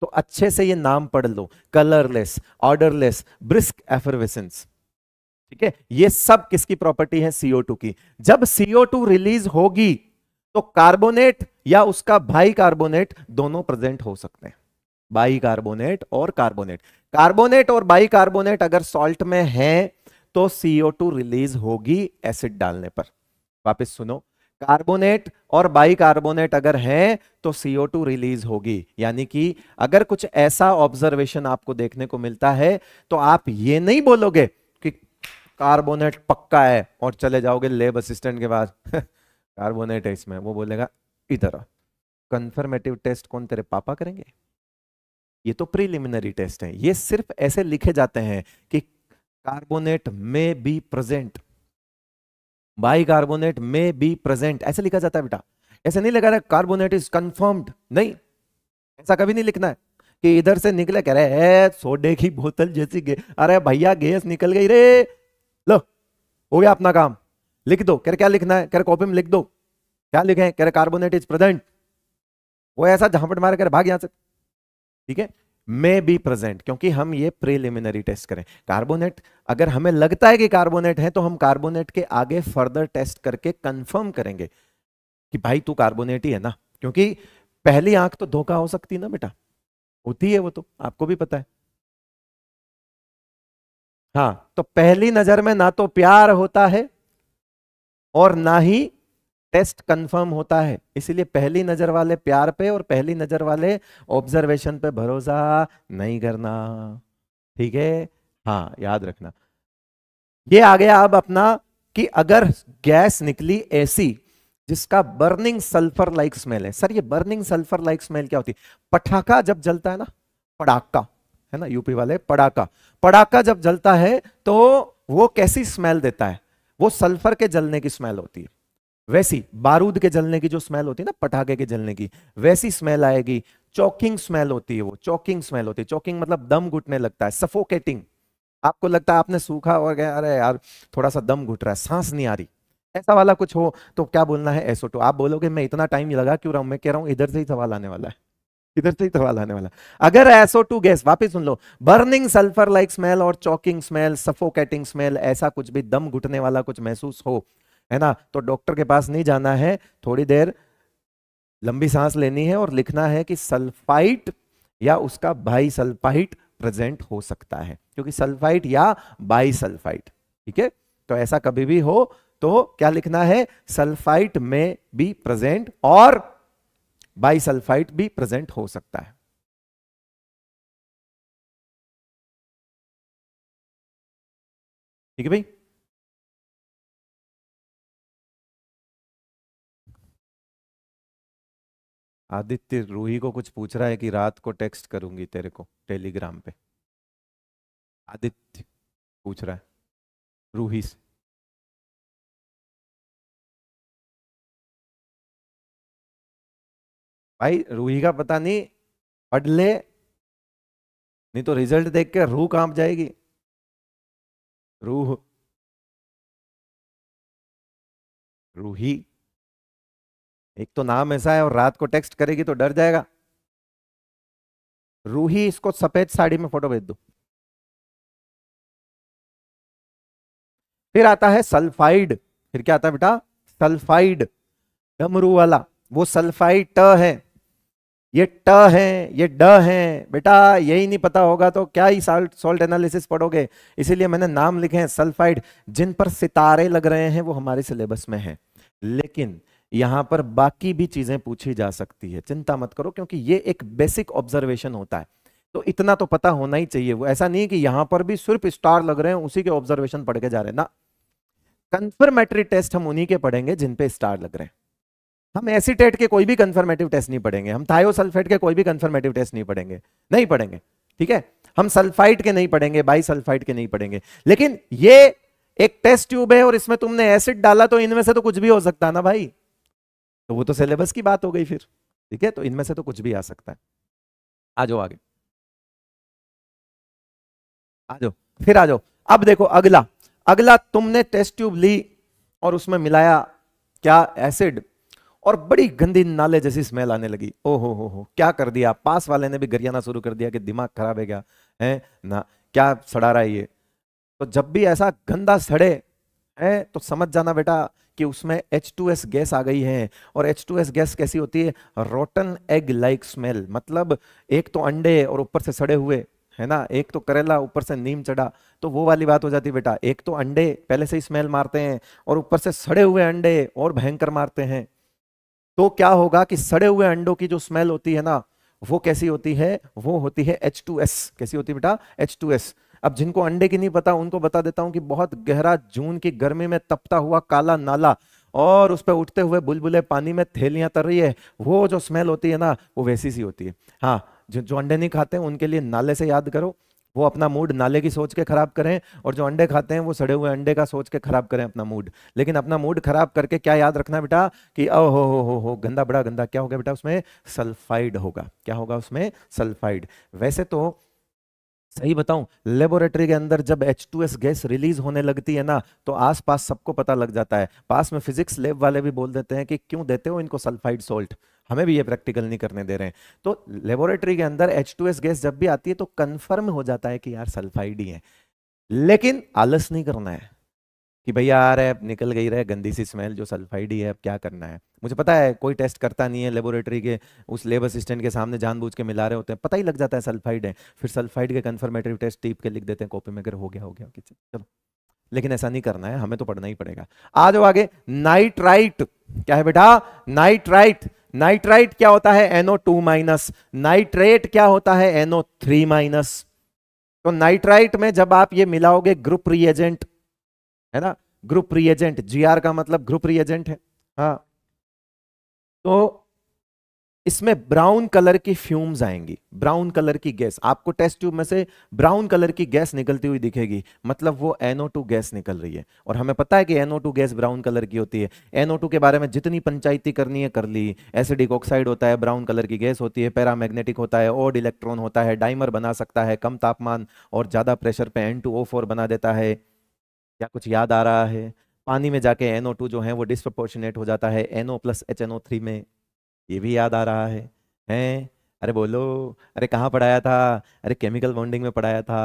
Speaker 2: तो अच्छे से ये नाम पढ़ लो कलरलेस ऑर्डरलेस ब्रिस्क एफरवेसेंस ठीक है ये सब किसकी प्रॉपर्टी है CO2 की जब CO2 रिलीज होगी तो कार्बोनेट या उसका भाई कार्बोनेट दोनों प्रेजेंट हो सकते हैं बाई कार्बोनेट और कार्बोनेट कार्बोनेट और बाई कार्बोनेट अगर सॉल्ट में है तो CO2 रिलीज होगी एसिड डालने पर वापस सुनो कार्बोनेट और बाइकार्बोनेट अगर है तो CO2 रिलीज होगी यानी कि अगर कुछ ऐसा ऑब्जर्वेशन आपको देखने को मिलता है तो आप ये नहीं बोलोगे कि कार्बोनेट पक्का है और चले जाओगे लेब असिस्टेंट के पास कार्बोनेट है इसमें वो बोलेगा इधर कंफर्मेटिव टेस्ट कौन तेरे पापा करेंगे ये तो प्रीलिमिनरी टेस्ट है ये सिर्फ ऐसे लिखे जाते हैं कि कार्बोनेट में बी प्रेजेंट बाइकार्बोनेट में बी प्रेजेंट ऐसे लिखा जाता है बेटा ऐसे नहीं लगा रहा कार्बोनेट इज कंफर्म्ड नहीं ऐसा कभी नहीं लिखना है कि इधर से निकले कह रहे सोडे की बोतल जैसी गे अरे भैया गैस निकल गई रे लो हो गया अपना काम लिख दो कह क्या लिखना है कह कॉपी में लिख दो क्या लिखे कह रहे कार्बोनेट इज प्रेजेंट वो ऐसा झांपट मार कर भाग यहां से ठीक है मे बी प्रेजेंट क्योंकि हम ये प्रीलिमिनरी टेस्ट करें कार्बोनेट अगर हमें लगता है कि कार्बोनेट है तो हम कार्बोनेट के आगे फर्दर टेस्ट करके कंफर्म करेंगे कि भाई तू कार्बोनेट ही है ना क्योंकि पहली आंख तो धोखा हो सकती है ना बेटा होती है वो तो आपको भी पता है हाँ तो पहली नजर में ना तो प्यार होता है और ना ही टेस्ट कंफर्म होता है इसीलिए पहली नज़र वाले प्यार पे और पहली नज़र वाले ऑब्जर्वेशन पे भरोसा नहीं करना ठीक है हाँ याद रखना ये आ गया अब अपना कि अगर गैस निकली ऐसी जिसका बर्निंग सल्फर लाइक स्मेल है सर ये बर्निंग सल्फर लाइक स्मेल क्या होती है पटाखा जब जलता है ना पड़ाका है ना यूपी वाले पड़ाका पड़ाका जब जलता है तो वो कैसी स्मेल देता है वो सल्फर के जलने की स्मेल होती है वैसी बारूद के जलने की जो स्मेल होती है ना पटाखे के जलने की वैसी स्मेल आएगी चौकिंग स्मेल होती है वो चौकिंग स्मेल होती है चौकिंग मतलब दम घुटने लगता है सफोकेटिंग आपको लगता है आपने सूखा और गया अरे यार थोड़ा सा दम घुट रहा है सांस नहीं आ रही ऐसा वाला कुछ हो तो क्या बोलना है एसोटो तो। आप बोलोगे मैं इतना टाइम लगा क्यों रहा हूं मैं कह रहा हूं इधर से ही सवाल आने वाला है इधर से ही सवाल आने वाला अगर एसो टू तो गैस वापिस सुन लो बर्निंग सल्फर लाइक स्मेल और चौकिंग स्मेल सफोकेटिंग स्मेल ऐसा कुछ भी दम घुटने वाला कुछ महसूस हो है ना तो डॉक्टर के पास नहीं जाना है थोड़ी देर लंबी सांस लेनी है और लिखना है कि सल्फाइट या उसका भाई सल्फाइट प्रेजेंट हो सकता है क्योंकि सल्फाइट या बाई सल्फाइट ठीक है तो ऐसा कभी भी हो तो क्या लिखना है सल्फाइट
Speaker 1: में भी प्रेजेंट और बाई सल्फाइट भी प्रेजेंट हो सकता है ठीक है भाई आदित्य रूही को कुछ पूछ रहा है कि रात को टेक्स्ट करूंगी तेरे को टेलीग्राम पे आदित्य पूछ रहा है रूही से भाई रूही का पता नहीं पढ़ ले नहीं तो रिजल्ट देख के रूह कांप जाएगी रूह रूही एक तो नाम ऐसा है और रात को टेक्स्ट करेगी तो डर जाएगा रूही इसको सफेद साड़ी में फोटो भेज दो फिर आता है सल्फाइड फिर क्या आता है बेटा सल्फाइड
Speaker 2: डमरू वाला वो सल्फाइड ट है ये ट है ये ड है बेटा यही नहीं पता होगा तो क्या ही साल्ट सोल्ट एनालिसिस पढ़ोगे इसीलिए मैंने नाम लिखे हैं सल्फाइड जिन पर सितारे लग रहे हैं वो हमारे सिलेबस में है लेकिन यहां पर बाकी भी चीजें पूछी जा सकती है चिंता मत करो क्योंकि ये एक बेसिक ऑब्जर्वेशन होता है तो इतना तो पता होना ही चाहिए वो ऐसा नहीं कि यहां पर भी सिर्फ स्टार लग रहे हैं उसी के ऑब्जर्वेशन पढ़ के जा रहे हैं ना कंफर्मेटरी टेस्ट हम उन्हीं के पढ़ेंगे जिन पे स्टार लग रहे हैं हम एसिटेट के कोई भी कंफर्मेटिव टेस्ट नहीं पढ़ेंगे हम थायोसल्फेट के कोई भी कंफर्मेटिव टेस्ट नहीं पढ़ेंगे नहीं पढ़ेंगे ठीक है हम सल्फाइड के नहीं पढ़ेंगे बाई के नहीं पढ़ेंगे लेकिन ये एक टेस्ट ट्यूब है और इसमें तुमने एसिड डाला तो इनमें से तो कुछ भी हो सकता है ना भाई
Speaker 1: तो वो तो सिलेबस की बात हो गई फिर ठीक है तो इनमें से तो कुछ भी आ सकता है आ जाओ आगे आ जाओ फिर आ जाओ अब देखो
Speaker 2: अगला अगला तुमने टेस्ट ट्यूब ली और उसमें मिलाया क्या एसिड और बड़ी गंदी नाले जैसी स्मेल आने लगी ओ हो हो हो क्या कर दिया पास वाले ने भी गरियाना शुरू कर दिया कि दिमाग खराब है क्या है ना क्या सड़ा रहा है ये तो जब भी ऐसा गंदा सड़े है तो समझ जाना बेटा कि उसमें H2S गैस आ गई है और H2S गैस कैसी होती है रोटन एग लाइक स्मेल मतलब एक तो अंडे और ऊपर से सड़े हुए है ना एक तो करेला ऊपर से नीम चढ़ा तो वो वाली बात हो जाती बेटा एक तो अंडे पहले से ही स्मेल मारते हैं और ऊपर से सड़े हुए अंडे और भयंकर मारते हैं तो क्या होगा कि सड़े हुए अंडों की जो स्मेल होती है ना वो कैसी होती है वो होती है H2S कैसी होती है बेटा H2S अब जिनको अंडे की नहीं पता उनको बता देता हूं कि बहुत गहरा जून की गर्मी में तपता हुआ काला नाला और उस पर उठते हुए बुलबुले पानी में थैलियां तर रही है वो जो स्मेल होती है ना वो वैसी सी होती है हाँ जो जो अंडे नहीं खाते हैं उनके लिए नाले से याद करो वो अपना मूड नाले की सोच के खराब करें और जो अंडे खाते हैं वो सड़े हुए अंडे का सोच के खराब करें अपना मूड लेकिन अपना मूड खराब करके क्या याद रखना बेटा कि ओ हो हो हो हो गंदा बड़ा गंदा क्या होगा बेटा उसमें सल्फाइड होगा क्या होगा उसमें सल्फाइड वैसे तो सही बताऊं लेबोरेटरी के अंदर जब H2S गैस रिलीज होने लगती है ना तो आसपास सबको पता लग जाता है पास में फिजिक्स लैब वाले भी बोल देते हैं कि क्यों देते हो इनको सल्फाइड सोल्ट हमें भी ये प्रैक्टिकल नहीं करने दे रहे हैं तो लेबोरेटरी के अंदर H2S गैस जब भी आती है तो कंफर्म हो जाता है कि यार सल्फाइड ही है लेकिन आलस नहीं करना है कि भैया आ रहा है निकल गई रहा है गंदी सी स्मेल जो सल्फाइड ही है अब क्या करना है मुझे पता है कोई टेस्ट करता नहीं है लेबोरेटरी के उस लेब असिस्टेंट के सामने जानबूझ के मिला रहे होते हैं पता ही लग जाता है सल्फाइड है फिर सल्फाइड के कन्फर्मेटिव टेस्ट टीप के लिख देते हैं कॉपी में अगर हो गया हो गया किचन चलो लेकिन ऐसा नहीं करना है हमें तो पढ़ना ही पड़ेगा आ जाओ आगे नाइट्राइट क्या है बेटा नाइट्राइट नाइट्राइट क्या होता है एनओ टू माइनस नाइट्रेट क्या होता है एनओ थ्री माइनस तो नाइट्राइट में जब आप ये मिलाओगे ग्रुप रिएजेंट है ना ग्रुप रिएजेंट जीआर का मतलब ग्रुप रिएजेंट है हाँ तो इसमें ब्राउन कलर की फ्यूम्स आएंगी ब्राउन कलर की गैस आपको टेस्ट ट्यूब में से ब्राउन कलर की गैस निकलती हुई दिखेगी मतलब वो टू गैस निकल रही है और हमें पता है कि टू गैस ब्राउन कलर की होती है टू के बारे में जितनी पंचायती करनी है कर ली एसिडिक ऑक्साइड होता है ब्राउन कलर की गैस होती है पैरामैग्नेटिक होता है ओड इलेक्ट्रॉन होता है डाइमर बना सकता है कम तापमान और ज़्यादा प्रेशर पर एन बना देता है या कुछ याद आ रहा है पानी में जाके टू जो है वो डिस्प्रपोर्शनेट हो जाता है NO plus H N O three में ये भी याद आ रहा है हैं अरे बोलो अरे कहाँ पढ़ाया था अरे केमिकल बॉन्डिंग में पढ़ाया था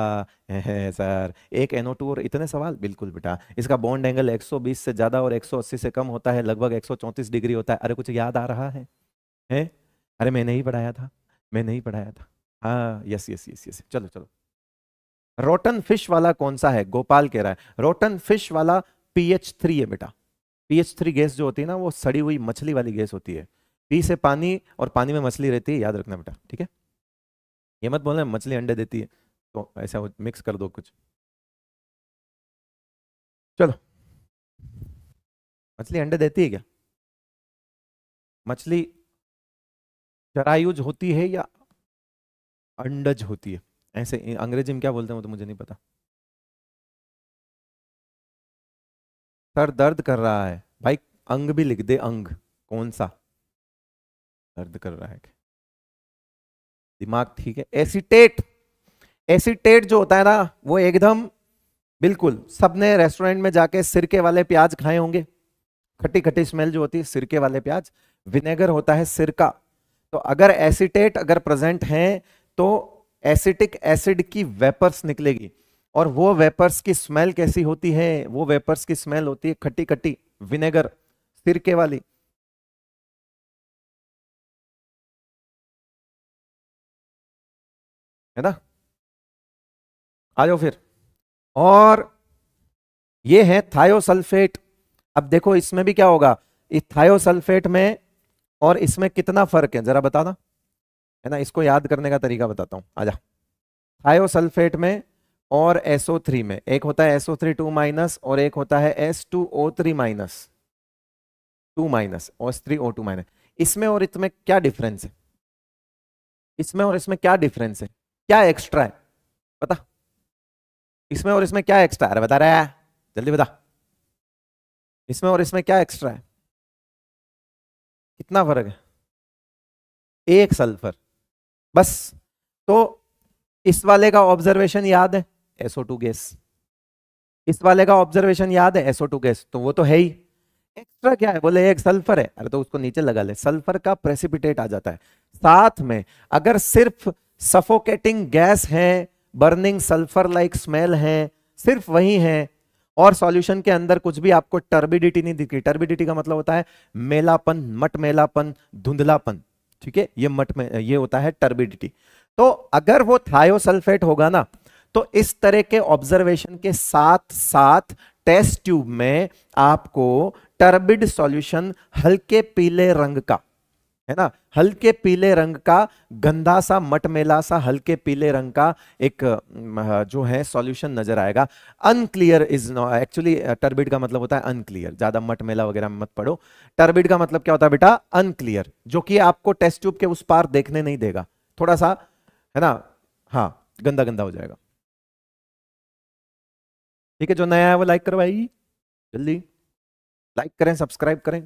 Speaker 2: है सर एक एनओ टू और इतने सवाल बिल्कुल बेटा इसका बॉन्ड एंगल 120 से ज़्यादा और 180 से कम होता है लगभग 134 डिग्री होता है अरे कुछ याद आ रहा है हैं अरे मैं नहीं पढ़ाया था मैं नहीं पढ़ाया था हाँ यस यस यस यस चलो चलो रोटन फिश वाला कौन सा है गोपाल कह रहा है रोटन फिश वाला पीएच थ्री है बेटा पीएच थ्री गैस जो होती है ना वो सड़ी हुई मछली वाली गैस होती है पी से पानी और पानी में मछली रहती है याद रखना बेटा ठीक है
Speaker 1: ये मत बोलना मछली अंडे देती है तो ऐसा मिक्स कर दो कुछ चलो मछली अंडे देती है क्या मछली चरायुज होती है या अंडज होती है ऐसे अंग्रेजी में क्या बोलते हैं वो तो मुझे नहीं पता सर दर्द कर रहा है भाई अंग भी लिख दे अंग कौन सा दर्द कर रहा है दिमाग
Speaker 2: ठीक है एसीटेट एसिटेट जो होता है ना वो एकदम बिल्कुल सबने रेस्टोरेंट में जाके सिरके वाले प्याज खाए होंगे खट्टी खट्टी स्मेल जो होती है सिरके वाले प्याज विनेगर होता है सिरका तो अगर एसीटेट अगर प्रेजेंट है तो एसिटिक एसिड की वेपर्स निकलेगी और वो वेपर्स की स्मेल
Speaker 1: कैसी होती है वो वेपर्स की स्मेल होती है खट्टी खट्टी विनेगर सिरके वाली है ना आ जाओ फिर और
Speaker 2: ये है थायोसल्फेट अब देखो इसमें भी क्या होगा इस थायोसल्फेट में और इसमें कितना फर्क है जरा बताना है ना इसको याद करने का तरीका बताता हूँ आजा थायोसल्फेट में और SO3 में एक होता है SO3 टू माइनस और एक होता है S2O3 माइनस टू माइनस और थ्री ओ टू माइनस इसमें और इसमें क्या डिफरेंस है इसमें और इसमें क्या डिफरेंस है क्या एक्स्ट्रा है पता इसमें और इसमें क्या एक्स्ट्रा है बता
Speaker 1: रहा है जल्दी बता इसमें और इसमें क्या एक्स्ट्रा है कितना फर्क है एक सल्फर बस
Speaker 2: तो इस वाले का ऑब्जर्वेशन याद है SO2 गैस इस वाले का ऑब्जर्वेशन याद है SO2 गैस तो वो तो है ही एक्स्ट्रा क्या है बोले एक सल्फर है अरे तो उसको नीचे लगा ले सल्फर का प्रेसिपिटेट आ जाता है साथ में अगर सिर्फ सफोकेटिंग गैस है बर्निंग सल्फर लाइक स्मेल है सिर्फ वही है और सॉल्यूशन के अंदर कुछ भी आपको टर्बिडिटी नहीं दिखी टर्बिडिटी का मतलब होता है मेलापन मट मेलापन धुंधलापन ठीक है ये मट में ये होता है टर्बिडिटी तो अगर वो थायोसल्फेट होगा ना तो इस तरह के ऑब्जर्वेशन के साथ साथ टेस्ट ट्यूब में आपको टर्बिड सॉल्यूशन हल्के पीले रंग का है ना हल्के पीले रंग का गंदा सा मटमेला सा हल्के पीले रंग का एक जो है सॉल्यूशन नजर आएगा अनक्लियर इज एक्चुअली टर्बिड का मतलब होता है अनक्लियर ज्यादा मटमेला वगैरह मत पढ़ो टर्बिड का मतलब क्या होता है बेटा अनक्लियर जो कि आपको टेस्ट ट्यूब के उस पार देखने नहीं देगा थोड़ा सा
Speaker 1: है ना हाँ गंदा गंदा हो जाएगा ठीक है जो नया है वो लाइक करवाइए जल्दी लाइक करें सब्सक्राइब करें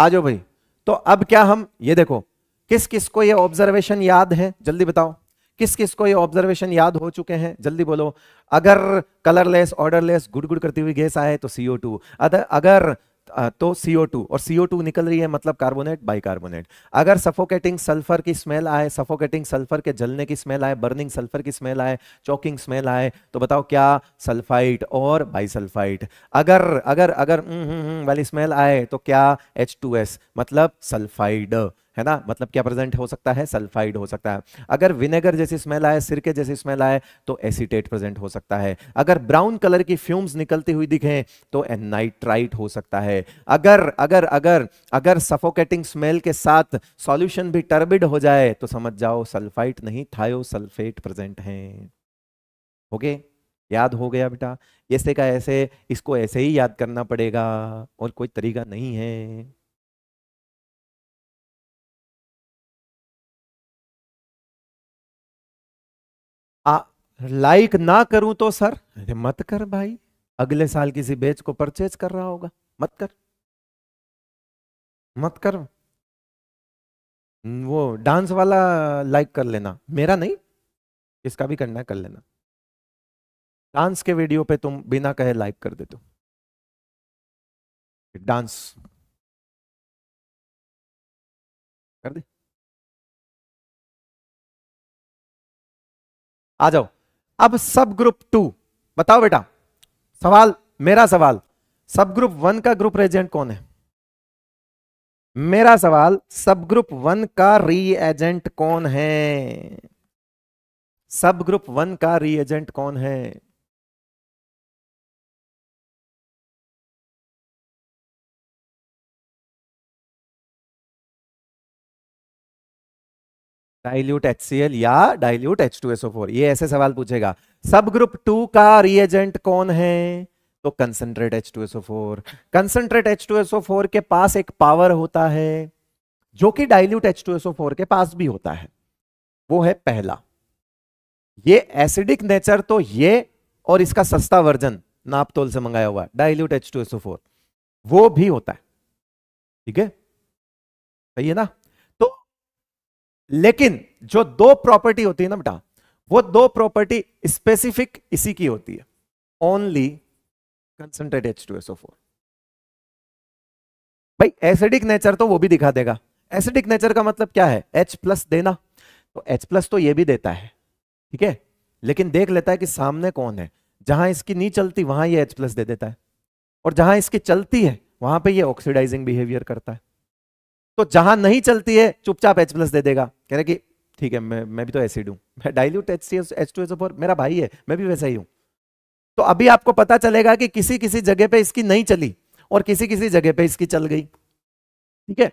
Speaker 2: आ जाओ भाई तो अब क्या हम ये देखो किस किस को ये ऑब्जर्वेशन याद है जल्दी बताओ किस किस को ये ऑब्जर्वेशन याद हो चुके हैं जल्दी बोलो अगर कलरलेस ऑर्डरलेस गुड़ गुड़ करती हुई गैस आए तो सीओ टू अगर तो CO2 और CO2 निकल रही है मतलब कार्बोनेट बाइकार्बोनेट अगर सफोकेटिंग सल्फर की स्मेल आए सफोकेटिंग सल्फर के जलने की स्मेल आए बर्निंग सल्फर की स्मेल आए चौकिंग स्मेल आए तो बताओ क्या सल्फाइट और बाइसल्फाइट अगर अगर अगर हम्म, हम्म, हम्म, वाली स्मेल आए तो क्या एच मतलब सल्फाइड है ना मतलब क्या प्रेजेंट हो सकता है सल्फाइड हो सकता है अगर विनेगर जैसी स्मेल आए सिरके जैसी स्मेल आए तो एसिटेट प्रेजेंट हो सकता है अगर ब्राउन कलर की फ्यूम्स निकलती हुई दिखें तो एनाइट्राइट हो सकता है अगर अगर अगर अगर सफोकेटिंग स्मेल के साथ सॉल्यूशन भी टर्बिड हो जाए तो समझ जाओ सल्फाइट नहीं थायोसल्फेट प्रेजेंट है ओके याद हो गया बेटा
Speaker 1: ऐसे का ऐसे इसको ऐसे ही याद करना पड़ेगा और कोई तरीका नहीं है लाइक ना करूं तो सर अरे मत कर
Speaker 2: भाई अगले साल किसी बेच को परचेज कर रहा होगा मत कर मत कर वो डांस वाला लाइक कर लेना
Speaker 1: मेरा नहीं इसका भी करना है कर लेना डांस के वीडियो पे तुम बिना कहे लाइक कर देते डांस कर दे आ जाओ अब सब ग्रुप टू बताओ बेटा
Speaker 2: सवाल मेरा सवाल सब ग्रुप वन का ग्रुप रेजेंट कौन है मेरा सवाल सब ग्रुप वन का रीएजेंट कौन है
Speaker 1: सब ग्रुप वन का रीएजेंट कौन है डाइल्यूट HCl या डाइल्यूट H2SO4 ये ऐसे सवाल पूछेगा सब ग्रुप टू का रिएजेंट कौन
Speaker 2: है तो H two SO four H two SO four के पास एक पावर होता है जो कि dilute H two SO four के पास भी होता है वो है पहला ये एसिडिक नेचर तो ये और इसका सस्ता वर्जन नापतोल से मंगाया हुआ dilute H two SO four वो भी होता है ठीक है सही है ना लेकिन जो दो प्रॉपर्टी होती है ना बेटा वो दो प्रॉपर्टी स्पेसिफिक इसी की होती है only concentrate H two SO four भाई एसिडिक नेचर तो वो भी दिखा देगा एसिडिक नेचर का मतलब क्या है एच प्लस देना तो एच प्लस तो ये भी देता है ठीक है लेकिन देख लेता है कि सामने कौन है जहां इसकी नहीं चलती वहां ये एच प्लस दे देता है और जहां इसकी चलती है वहां पे ये ऑक्सीडाइजिंग बिहेवियर करता है तो जहां नहीं चलती है चुपचाप एच प्लस दे देगा कह रहे कि ठीक है मैं मैं भी तो एसिड हूं मैं dilute H C H two H four मेरा भाई है मैं भी वैसा ही हूं तो अभी आपको पता चलेगा कि किसी किसी जगह पे इसकी नहीं चली और किसी किसी जगह पे इसकी चल गई ठीक है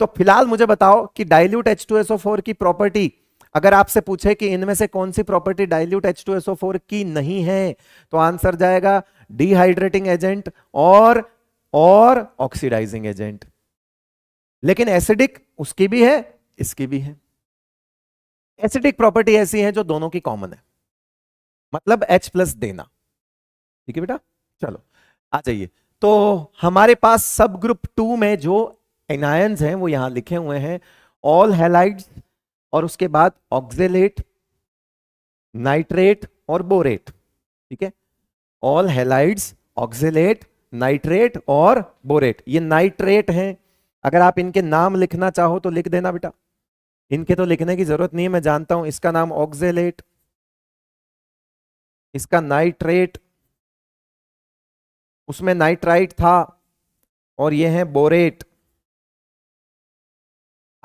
Speaker 2: तो फिलहाल मुझे बताओ कि डाइल्यूट एच टू फोर की प्रॉपर्टी अगर आपसे पूछे कि इनमें से कौन सी property dilute H two four की नहीं है तो आंसर जाएगा डिहाइड्रेटिंग एजेंट और ऑक्सीडाइजिंग एजेंट लेकिन एसिडिक उसकी भी है इसकी भी है एसिडिक प्रॉपर्टी ऐसी है जो दोनों की कॉमन है मतलब H प्लस देना ठीक है बेटा चलो आ जाइए तो हमारे पास सब ग्रुप टू में जो एनायन हैं वो यहां लिखे हुए हैं ऑल हेलाइड और उसके बाद ऑक्जेलेट नाइट्रेट और बोरेट ठीक है ऑल हेलाइड्स ऑक्जेलेट नाइट्रेट और बोरेट ये नाइट्रेट हैं अगर आप इनके नाम लिखना चाहो तो लिख देना बेटा इनके तो लिखने की जरूरत नहीं है मैं जानता हूं
Speaker 1: इसका नाम ऑक्जेलेट इसका नाइट्रेट उसमें नाइट्राइट था और ये है बोरेट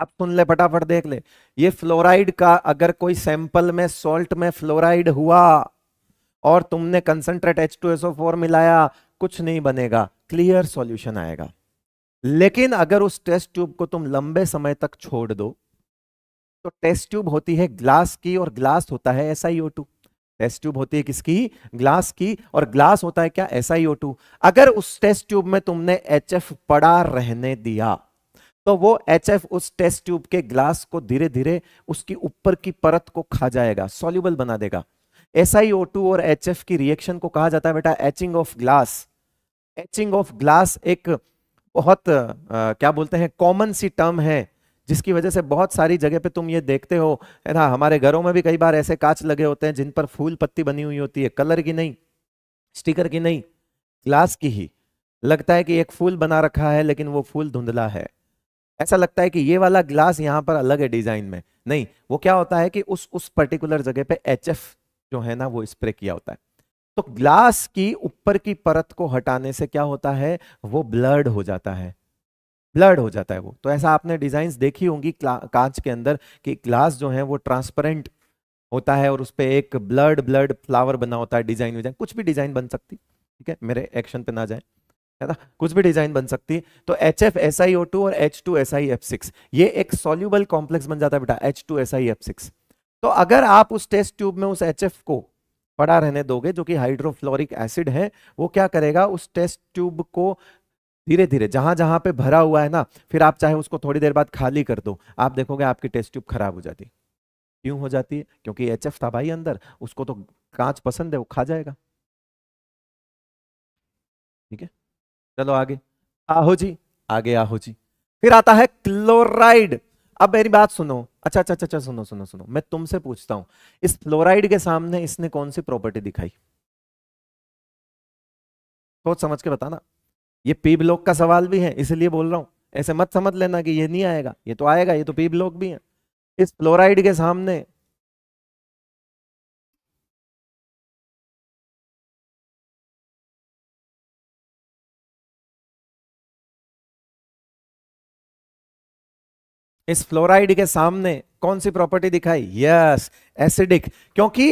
Speaker 1: आप सुन ले फटाफट देख ले ये फ्लोराइड का अगर
Speaker 2: कोई सैंपल में सॉल्ट में फ्लोराइड हुआ और तुमने concentrate H two SO four मिलाया कुछ नहीं बनेगा क्लियर सॉल्यूशन आएगा लेकिन अगर उस टेस्ट ट्यूब को तुम लंबे समय तक छोड़ दो तो टेस्ट ट्यूब होती है ग्लास की और ग्लास होता है S I O two test tube होती है किसकी ग्लास की और ग्लास होता है क्या एस आई ओ टू अगर उस टेस्ट ट्यूब में तुमने एच एफ पड़ा रहने दिया तो वो एच एफ उस टेस्ट ट्यूब के ग्लास को धीरे धीरे उसकी ऊपर की परत को खा जाएगा सॉल्यूबल बना देगा एस आई ओ टू और एच एफ की रिएक्शन को कहा जाता है बेटा etching of glass etching of glass एक बहुत आ, क्या बोलते हैं कॉमन सी टर्म है जिसकी वजह से बहुत सारी जगह पे तुम ये देखते हो है ना हमारे घरों में भी कई बार ऐसे कांच लगे होते हैं जिन पर फूल पत्ती बनी हुई होती है कलर की नहीं स्टिकर की नहीं ग्लास की ही लगता है कि एक फूल बना रखा है लेकिन वो फूल धुंधला है ऐसा लगता है कि ये वाला ग्लास यहाँ पर अलग है डिजाइन में नहीं वो क्या होता है कि उस उस पर्टिकुलर जगह पे एच जो है ना वो स्प्रे किया होता है तो ग्लास की ऊपर की परत को हटाने से क्या होता है वो ब्लर्ड हो जाता है ब्लर्ड हो जाता है वो तो ऐसा आपने डिजाइन देखी होंगी कांच के अंदर कि ग्लास जो है वो ट्रांसपेरेंट होता है और उस पर एक ब्लर्ड ब्लर्ड फ्लावर बना होता है डिजाइन विजाइन कुछ भी डिजाइन बन सकती ठीक है मेरे एक्शन पे ना जाए है ना कुछ भी डिजाइन बन सकती तो H F S I O two और H two S I F six ये एक सोल्यूबल कॉम्प्लेक्स बन जाता है बेटा H two S I F six तो अगर आप उस टेस्ट ट्यूब में उस एच एफ को पड़ा रहने दोगे जो कि हाइड्रोफ्लोरिक एसिड है वो क्या करेगा उस टेस्ट ट्यूब को धीरे धीरे जहां जहां पे भरा हुआ है ना फिर आप चाहे उसको थोड़ी देर बाद खाली कर दो आप देखोगे आपकी टेस्ट ट्यूब खराब हो जाती क्यों हो जाती है क्योंकि एच था भाई अंदर उसको तो कांच पसंद है वो खा जाएगा ठीक है चलो आगे आहो जी आगे आहो जी फिर आता है क्लोराइड अब मेरी बात सुनो अच्छा, अच्छा अच्छा अच्छा सुनो सुनो सुनो मैं तुमसे पूछता हूं इस फ्लोराइड के सामने इसने कौन सी प्रॉपर्टी दिखाई सोच समझ के बताना ये पी ब्लॉक का सवाल भी है इसलिए बोल रहा हूं ऐसे
Speaker 1: मत समझ लेना कि ये नहीं आएगा ये तो आएगा ये तो पी ब्लॉक भी है इस फ्लोराइड के सामने इस फ्लोराइड के सामने कौन सी प्रॉपर्टी दिखाई यस
Speaker 2: एसिडिक क्योंकि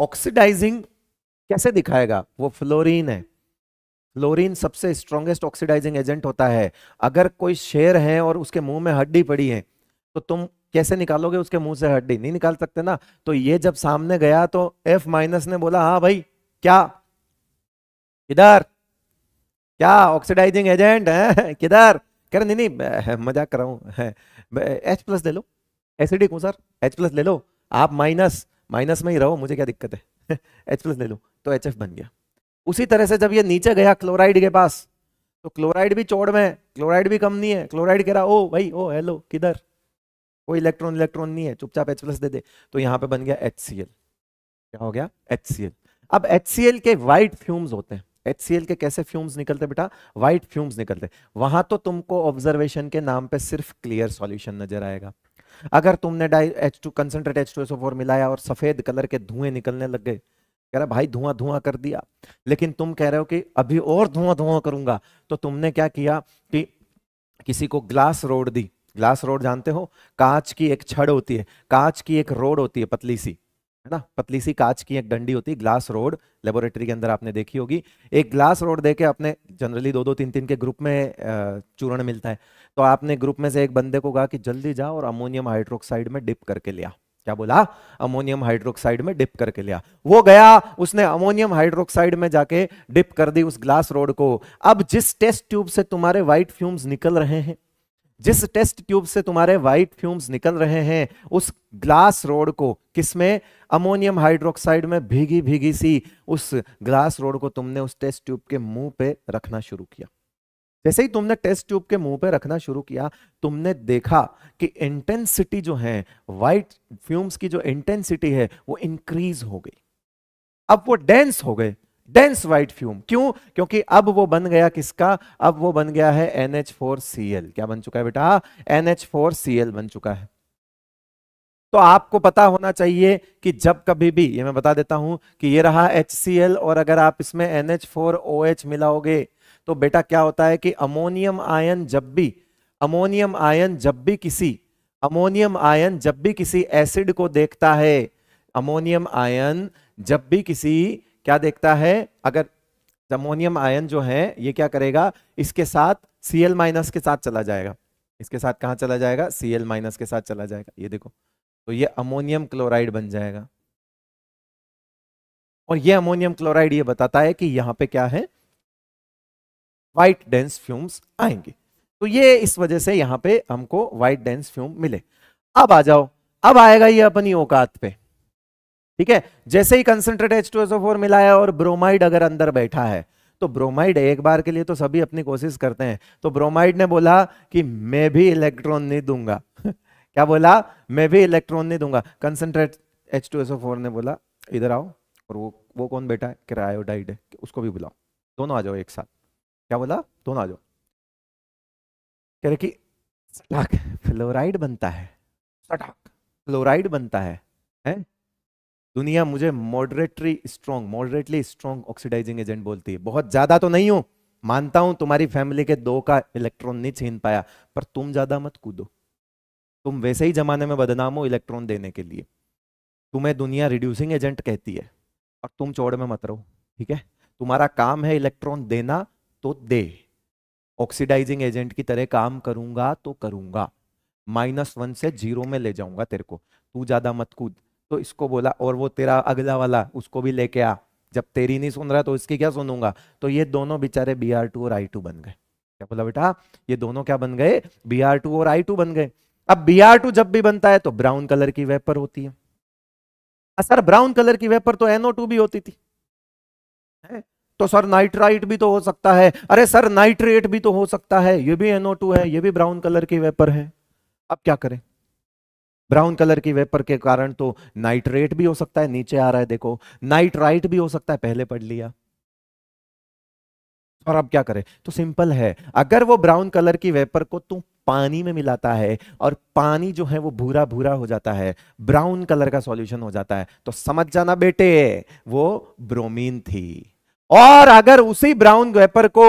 Speaker 2: ऑक्सीडाइजिंग कैसे दिखाएगा वो फ्लोरीन है फ्लोरीन सबसे स्ट्रॉन्गेस्ट ऑक्सीडाइजिंग एजेंट होता है अगर कोई शेर है और उसके मुंह में हड्डी पड़ी है तो तुम कैसे निकालोगे उसके मुंह से हड्डी नहीं निकाल सकते ना तो ये जब सामने गया तो एफ माइनस ने बोला हाँ भाई क्या किधर क्या ऑक्सीडाइजिंग एजेंट है किधर कह रहे नहीं नहीं मजाक कर रहा हूँ एच प्लस ले लो एसिडिक हूँ सर एच प्लस ले लो आप माइनस माइनस में ही रहो मुझे क्या दिक्कत है एच प्लस ले लो तो एच एफ बन गया उसी तरह से जब ये नीचे गया क्लोराइड के पास तो क्लोराइड भी चौड़ में है क्लोराइड भी कम नहीं है क्लोराइड कह रहा ओ भाई ओ हेलो किधर कोई इलेक्ट्रॉन इलेक्ट्रॉन नहीं है चुपचाप एच प्लस दे दे तो यहाँ पे बन गया एच क्या हो गया एच अब एच के वाइट फ्यूम्स होते हैं एच के कैसे फ्यूम्स निकलते बेटा वाइट फ्यूम्स निकलते वहां तो तुमको ऑब्जर्वेशन के नाम पे सिर्फ क्लियर सॉल्यूशन नजर आएगा अगर तुमने di H two concentrate H two S four मिलाया और सफेद कलर के धुएं निकलने लग गए कह रहा भाई धुआं धुआं कर दिया लेकिन तुम कह रहे हो कि अभी और धुआं धुआं करूंगा तो तुमने क्या किया कि किसी को ग्लास रोड दी ग्लास रोड जानते हो कांच की एक छड़ होती है कांच की एक रोड होती है पतली सी है ना पतली सी कांच की एक डंडी होती है ग्लास रोड लेबोरेटरी के अंदर आपने देखी होगी एक ग्लास रोड दे के आपने जनरली दो दो तीन तीन के ग्रुप में चूर्ण मिलता है तो आपने ग्रुप में से एक बंदे को कहा कि जल्दी जाओ और अमोनियम हाइड्रोक्साइड में डिप करके लिया क्या बोला अमोनियम हाइड्रोक्साइड में डिप करके लिया वो गया उसने अमोनियम हाइड्रोक्साइड में जाके डिप कर दी उस ग्लास रोड को अब जिस टेस्ट ट्यूब से तुम्हारे व्हाइट फ्यूम्स निकल रहे हैं जिस टेस्ट ट्यूब से तुम्हारे व्हाइट फ्यूम्स निकल रहे हैं उस ग्लास रोड को किसमें अमोनियम हाइड्रोक्साइड में भीगी भीगी सी उस ग्लास रोड को तुमने उस टेस्ट ट्यूब के मुंह पे रखना शुरू किया जैसे ही तुमने टेस्ट ट्यूब के मुंह पे रखना शुरू किया तुमने देखा कि इंटेंसिटी जो है व्हाइट फ्यूम्स की जो इंटेंसिटी है वो इंक्रीज हो गई अब वो डेंस हो गए डेंस वाइट फ्यूम क्यों क्योंकि अब वो बन गया किसका अब वो बन गया है NH4Cl क्या बन चुका है बेटा NH4Cl बन चुका है तो आपको पता होना चाहिए कि जब कभी भी ये मैं बता देता हूं कि ये रहा HCl और अगर आप इसमें NH4OH मिलाओगे तो बेटा क्या होता है कि अमोनियम आयन जब भी अमोनियम आयन जब भी किसी अमोनियम आयन जब भी किसी एसिड को देखता है अमोनियम आयन जब भी किसी क्या देखता है अगर अमोनियम आयन जो है ये क्या करेगा इसके साथ सीएल माइनस के साथ चला जाएगा इसके साथ कहाँ चला जाएगा सीएल माइनस के साथ चला जाएगा ये देखो तो ये अमोनियम क्लोराइड बन जाएगा और ये अमोनियम क्लोराइड ये बताता है कि यहाँ पे क्या है व्हाइट डेंस फ्यूम्स आएंगे तो ये इस वजह से यहाँ पे हमको व्हाइट डेंस फ्यूम मिले अब आ जाओ अब आएगा ये अपनी औकात पे ठीक है जैसे ही कंसेंट्रेट एच टू एस मिला फोर मिलाया और ब्रोमाइड अगर अंदर बैठा है तो ब्रोमाइड एक बार के लिए तो सभी अपनी कोशिश करते हैं तो ब्रोमाइड ने बोला कि मैं भी इलेक्ट्रॉन नहीं दूंगा क्या बोला मैं भी इलेक्ट्रॉन नहीं दूंगा concentrate H two S O four ने बोला इधर आओ और वो वो कौन बेटा है क्रायोडाइड है उसको भी बुलाओ दोनों आ जाओ एक साथ क्या बोला दोनों आ जाओ कह रहे कि फ्लोराइड बनता है फ्लोराइड बनता है दुनिया मुझे moderately strong moderately strong oxidising agent बोलती है बहुत ज्यादा तो नहीं हूं मानता हूं तुम्हारी फैमिली के दो का इलेक्ट्रॉन नहीं छीन पाया पर तुम ज्यादा मत कूदो तुम वैसे ही जमाने में बदनाम हो इलेक्ट्रॉन देने के लिए तुम्हें दुनिया रिड्यूसिंग एजेंट कहती है और तुम चौड़ में मत रहो ठीक है तुम्हारा काम है इलेक्ट्रॉन देना तो दे ऑक्सीडाइजिंग एजेंट की तरह काम करूंगा तो करूंगा माइनस वन से जीरो में ले जाऊंगा तेरे को तू ज्यादा मत कूद तो इसको बोला और वो तेरा अगला वाला उसको भी लेके आ जब तेरी नहीं सुन रहा तो इसकी क्या सुनूंगा तो ये दोनों बेचारे बी आर टू और आई टू बन गए क्या बोला बेटा ये दोनों क्या बन गए बी आर टू और आई टू बन गए अब बी आर टू जब भी बनता है तो ब्राउन कलर की वेपर होती है सर ब्राउन कलर की वेपर तो एनओ टू भी होती थी है? तो सर नाइट्राइट भी तो हो सकता है अरे सर नाइट्रेट भी तो हो सकता है ये भी एनओ टू है ये भी ब्राउन कलर की वेपर है अब क्या करें ब्राउन कलर की वेपर के कारण तो नाइट्रेट भी हो सकता है नीचे आ रहा है देखो नाइट्राइट भी हो सकता है पहले पढ़ लिया और अब क्या करें तो सिंपल है अगर वो ब्राउन कलर की वेपर को तू तो पानी में मिलाता है और पानी जो है वो भूरा भूरा हो जाता है ब्राउन कलर का सॉल्यूशन हो जाता है तो समझ जाना बेटे वो ब्रोमीन थी और अगर उसी ब्राउन वेपर को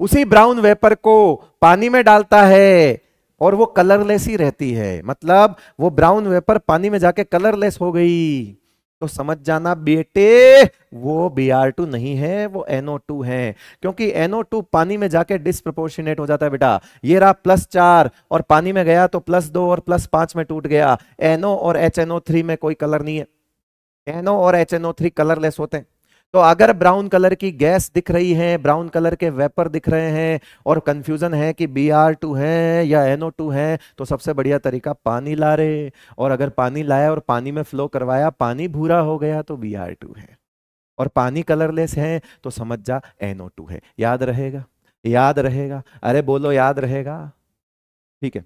Speaker 2: उसी ब्राउन वेपर को पानी में डालता है और वो कलरलेस ही रहती है मतलब वो ब्राउन वेपर पानी में जाके कलरलेस हो गई तो समझ जाना बेटे वो बी आर टू नहीं है वो एनओ टू है क्योंकि एनओ टू पानी में जाके डिस्प्रोपोर्शनेट हो जाता है बेटा ये रहा प्लस चार और पानी में गया तो प्लस दो और प्लस पांच में टूट गया एनओ और एच एनओ थ्री में कोई कलर नहीं है एनओ और एच एनओ थ्री कलरलेस होते हैं तो अगर ब्राउन कलर की गैस दिख रही है ब्राउन कलर के वेपर दिख रहे हैं और कंफ्यूजन है कि बी आर टू है या एनओ टू है तो सबसे बढ़िया तरीका पानी ला रहे और अगर पानी लाया और पानी में फ्लो करवाया पानी भूरा हो गया तो बी आर टू है और पानी कलरलेस है तो समझ जा एनओ टू है याद रहेगा याद रहेगा अरे बोलो याद रहेगा ठीक है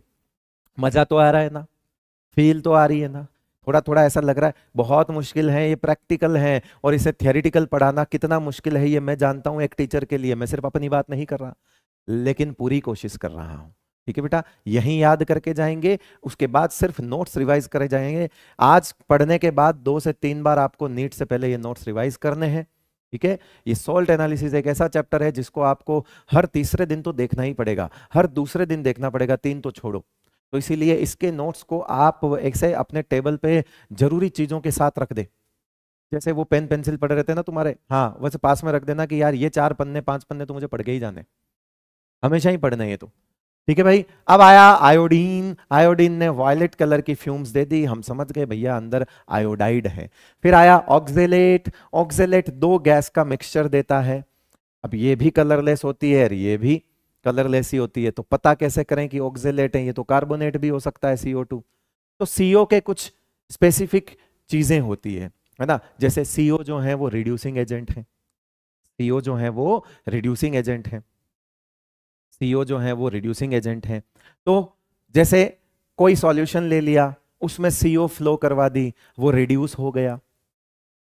Speaker 2: मजा तो आ रहा है ना फील तो आ रही है ना थोड़ा थोड़ा ऐसा लग रहा है बहुत मुश्किल है ये प्रैक्टिकल है और इसे थियोरिटिकल पढ़ाना कितना मुश्किल है ये मैं जानता हूँ एक टीचर के लिए मैं सिर्फ अपनी बात नहीं कर रहा लेकिन पूरी कोशिश कर रहा हूँ ठीक है बेटा यहीं याद करके जाएंगे उसके बाद सिर्फ नोट्स रिवाइज करे जाएंगे आज पढ़ने के बाद दो से तीन बार आपको नीट से पहले ये नोट्स रिवाइज करने हैं ठीक है ये सोल्ट एनालिसिस एक ऐसा चैप्टर है जिसको आपको हर तीसरे दिन तो देखना ही पड़ेगा हर दूसरे दिन देखना पड़ेगा तीन तो छोड़ो तो इसीलिए इसके नोट्स को आप एक से अपने टेबल पे जरूरी चीज़ों के साथ रख दे जैसे वो पेन पेंसिल पड़े रहते हैं ना तुम्हारे हाँ वैसे पास में रख देना कि यार ये चार पन्ने पांच पन्ने तो मुझे पढ़ के ही जाने हमेशा ही पढ़ना ये तो ठीक है भाई अब आया आयोडीन आयोडीन ने वायलेट कलर की फ्यूम्स दे दी हम समझ गए भैया अंदर आयोडाइड है फिर आया ऑक्जेलेट ऑक्जेलेट दो गैस का मिक्सचर देता है अब ये भी कलरलेस होती है और ये भी कलरलेस ही होती है तो पता कैसे करें कि ऑक्जेलेट है ये तो कार्बोनेट भी हो सकता है सीओ टू तो सीओ के कुछ स्पेसिफिक चीज़ें होती है है ना जैसे सीओ जो है वो रिड्यूसिंग एजेंट है सीओ जो है वो रिड्यूसिंग एजेंट है सीओ जो है वो रिड्यूसिंग एजेंट है तो जैसे कोई सॉल्यूशन ले लिया उसमें सीओ फ्लो करवा दी वो रिड्यूस हो गया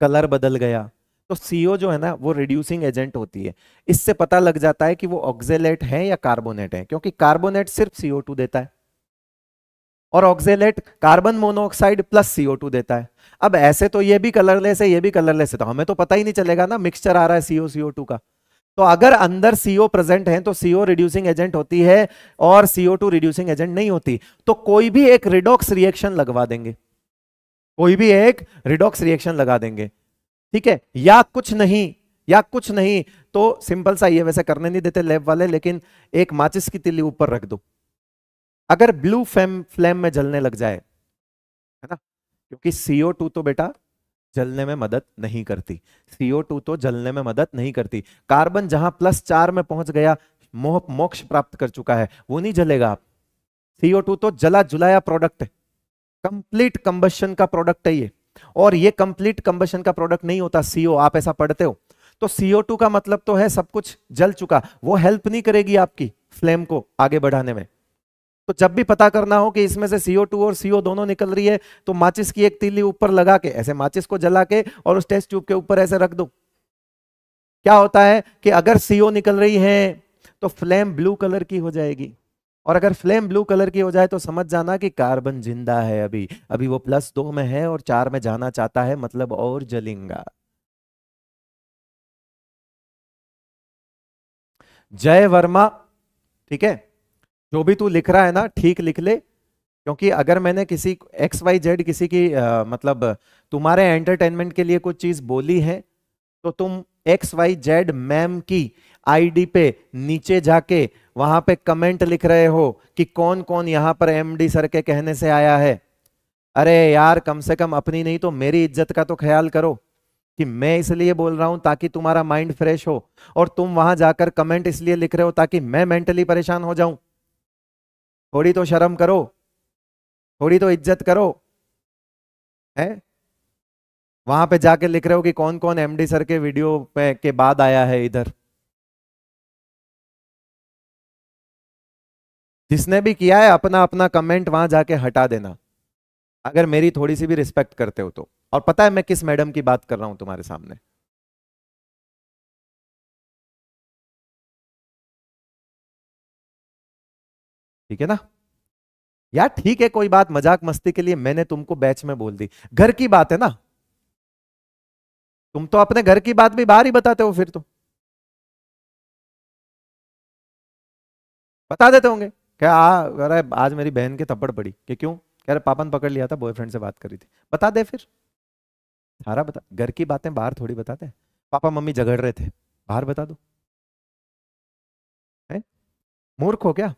Speaker 2: कलर बदल गया तो सीओ जो है ना वो रिड्यूसिंग एजेंट होती है इससे पता लग जाता है कि वो ऑक्जेलेट है या कार्बोनेट है क्योंकि कार्बोनेट सिर्फ सीओ टू देता है और oxalate carbon monoxide plus CO two देता है अब ऐसे तो ये भी कलरलेस है ये भी कलरलेस है तो हमें तो पता ही नहीं चलेगा ना मिक्सचर आ रहा है सीओ सीओ टू का तो अगर अंदर सीओ प्रेजेंट है तो सीओ रिड्यूसिंग एजेंट होती है और सीओ टू रिड्यूसिंग एजेंट नहीं होती तो कोई भी एक रिडॉक्स रिएक्शन लगवा देंगे कोई भी एक रिडॉक्स रिएक्शन लगा देंगे ठीक है या कुछ नहीं या कुछ नहीं तो सिंपल सा ये वैसे करने नहीं देते लैब वाले लेकिन एक माचिस की तिली ऊपर रख दो अगर ब्लू फ्लेम फ्लेम में जलने लग जाए है ना क्योंकि सीओ टू तो बेटा जलने में मदद नहीं करती सीओ टू तो जलने में मदद नहीं करती कार्बन जहां प्लस चार में पहुंच गया मोह मोक्ष प्राप्त कर चुका है वो नहीं जलेगा आप सीओ टू तो जला जुलाया प्रोडक्ट है कंप्लीट कंबशन का प्रोडक्ट है ये और ये कंप्लीट कंबेशन का प्रोडक्ट नहीं होता सीओ आप ऐसा पढ़ते हो तो सीओ टू का मतलब तो है सब कुछ जल चुका वो हेल्प नहीं करेगी आपकी फ्लेम को आगे बढ़ाने में तो जब भी पता करना हो कि इसमें से CO2 और CO दोनों निकल रही है तो माचिस की एक तीली ऊपर लगा के ऐसे माचिस को जला के और उस टेस्ट ट्यूब के ऊपर ऐसे रख दो क्या होता है कि अगर CO निकल रही है तो फ्लेम ब्लू कलर की हो जाएगी और अगर फ्लेम ब्लू कलर की हो जाए तो समझ जाना कि कार्बन जिंदा है अभी अभी वो प्लस दो में है और चार में जाना चाहता है मतलब और जलेंगा जय वर्मा ठीक है जो भी तू लिख रहा है ना ठीक लिख ले क्योंकि अगर मैंने किसी एक्स वाई जेड किसी की आ, मतलब तुम्हारे एंटरटेनमेंट के लिए कुछ चीज़ बोली है तो तुम एक्स वाई जेड मैम की आईडी पे नीचे जाके वहां पे कमेंट लिख रहे हो कि कौन कौन यहां पर एमडी सर के कहने से आया है अरे यार कम से कम अपनी नहीं तो मेरी इज्जत का तो ख्याल करो कि मैं इसलिए बोल रहा हूं ताकि तुम्हारा माइंड फ्रेश हो और तुम वहां जाकर कमेंट इसलिए लिख रहे हो ताकि मैं मेंटली परेशान हो जाऊं थोड़ी तो शर्म करो थोड़ी तो इज्जत करो है
Speaker 1: वहां पे जाके लिख रहे हो कि कौन कौन एमडी सर के वीडियो पे के बाद आया है इधर जिसने भी किया है अपना अपना कमेंट वहां जाके हटा देना अगर मेरी थोड़ी सी भी रिस्पेक्ट करते हो तो और पता है मैं किस मैडम की बात कर रहा हूं तुम्हारे सामने ठीक है ना यार ठीक है कोई बात मजाक मस्ती के लिए मैंने तुमको बैच में बोल दी घर की बात है ना तुम तो अपने घर की बात भी बाहर ही बताते हो फिर तो बता देते होंगे क्या
Speaker 2: अरे आज मेरी बहन के थप्पड़ पड़ी कि क्यों कह रहे पापा ने पकड़ लिया था बॉयफ्रेंड से बात करी थी बता दे फिर
Speaker 1: सारा बता घर की बातें बाहर थोड़ी बताते हैं पापा मम्मी झगड़ रहे थे बाहर बता दो है मूर्ख हो क्या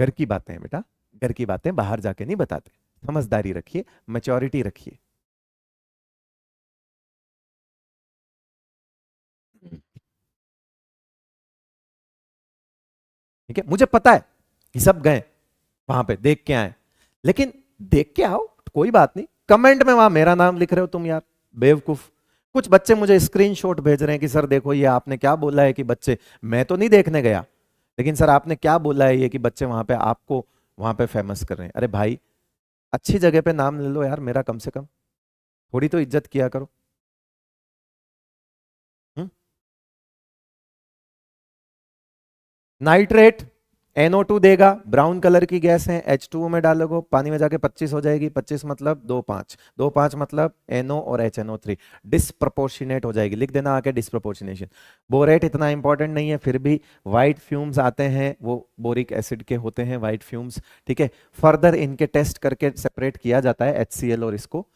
Speaker 1: घर की बातें बेटा घर की बातें बाहर जाके नहीं बताते समझदारी रखिए मेच्योरिटी रखिए ठीक है मुझे पता है ये सब गए वहां पे देख के आए लेकिन देख के आओ तो
Speaker 2: कोई बात नहीं कमेंट में वहां मेरा नाम लिख रहे हो तुम यार बेवकूफ कुछ बच्चे मुझे स्क्रीनशॉट भेज रहे हैं कि सर देखो ये आपने क्या बोला है कि बच्चे मैं तो नहीं देखने गया लेकिन सर आपने क्या बोला है ये कि बच्चे वहां पे आपको वहां पे फेमस कर रहे हैं अरे भाई अच्छी जगह पे
Speaker 1: नाम ले लो यार मेरा कम से कम थोड़ी तो इज्जत किया करो नाइट्रेट
Speaker 2: NO2 देगा ब्राउन कलर की गैस है H2O में डालोगे पानी में जाके 25 हो जाएगी 25 मतलब दो पांच दो पांच मतलब NO और HNO3 डिस्प्रपोर्शिनेट हो जाएगी लिख देना आके डिस्प्रपोर्शिनेशन बोरेट इतना इंपॉर्टेंट नहीं है फिर भी व्हाइट फ्यूम्स आते हैं वो बोरिक एसिड के होते हैं व्हाइट फ्यूम्स ठीक है फर्दर इनके टेस्ट करके सेपरेट किया जाता है एच और इसको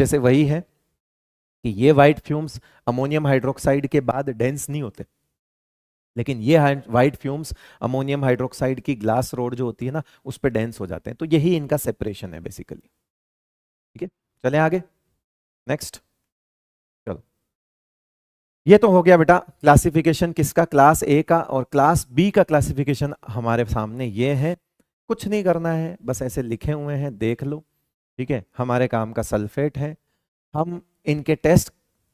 Speaker 2: जैसे वही है कि ये व्हाइट फ्यूम्स अमोनियम हाइड्रोक्साइड के बाद डेंस नहीं होते लेकिन ये वाइट फ्यूम्स अमोनियम हाइड्रोक्साइड की ग्लास रोड जो होती है ना उस पर डेंस हो जाते हैं तो यही इनका सेपरेशन है बेसिकली ठीक है चले आगे नेक्स्ट चलो ये तो हो गया बेटा क्लासिफिकेशन किसका क्लास ए का और क्लास बी का क्लासिफिकेशन हमारे सामने ये है कुछ नहीं करना है बस ऐसे लिखे हुए हैं देख लो ठीक है हमारे काम का सल्फेट है हम इनके टेस्ट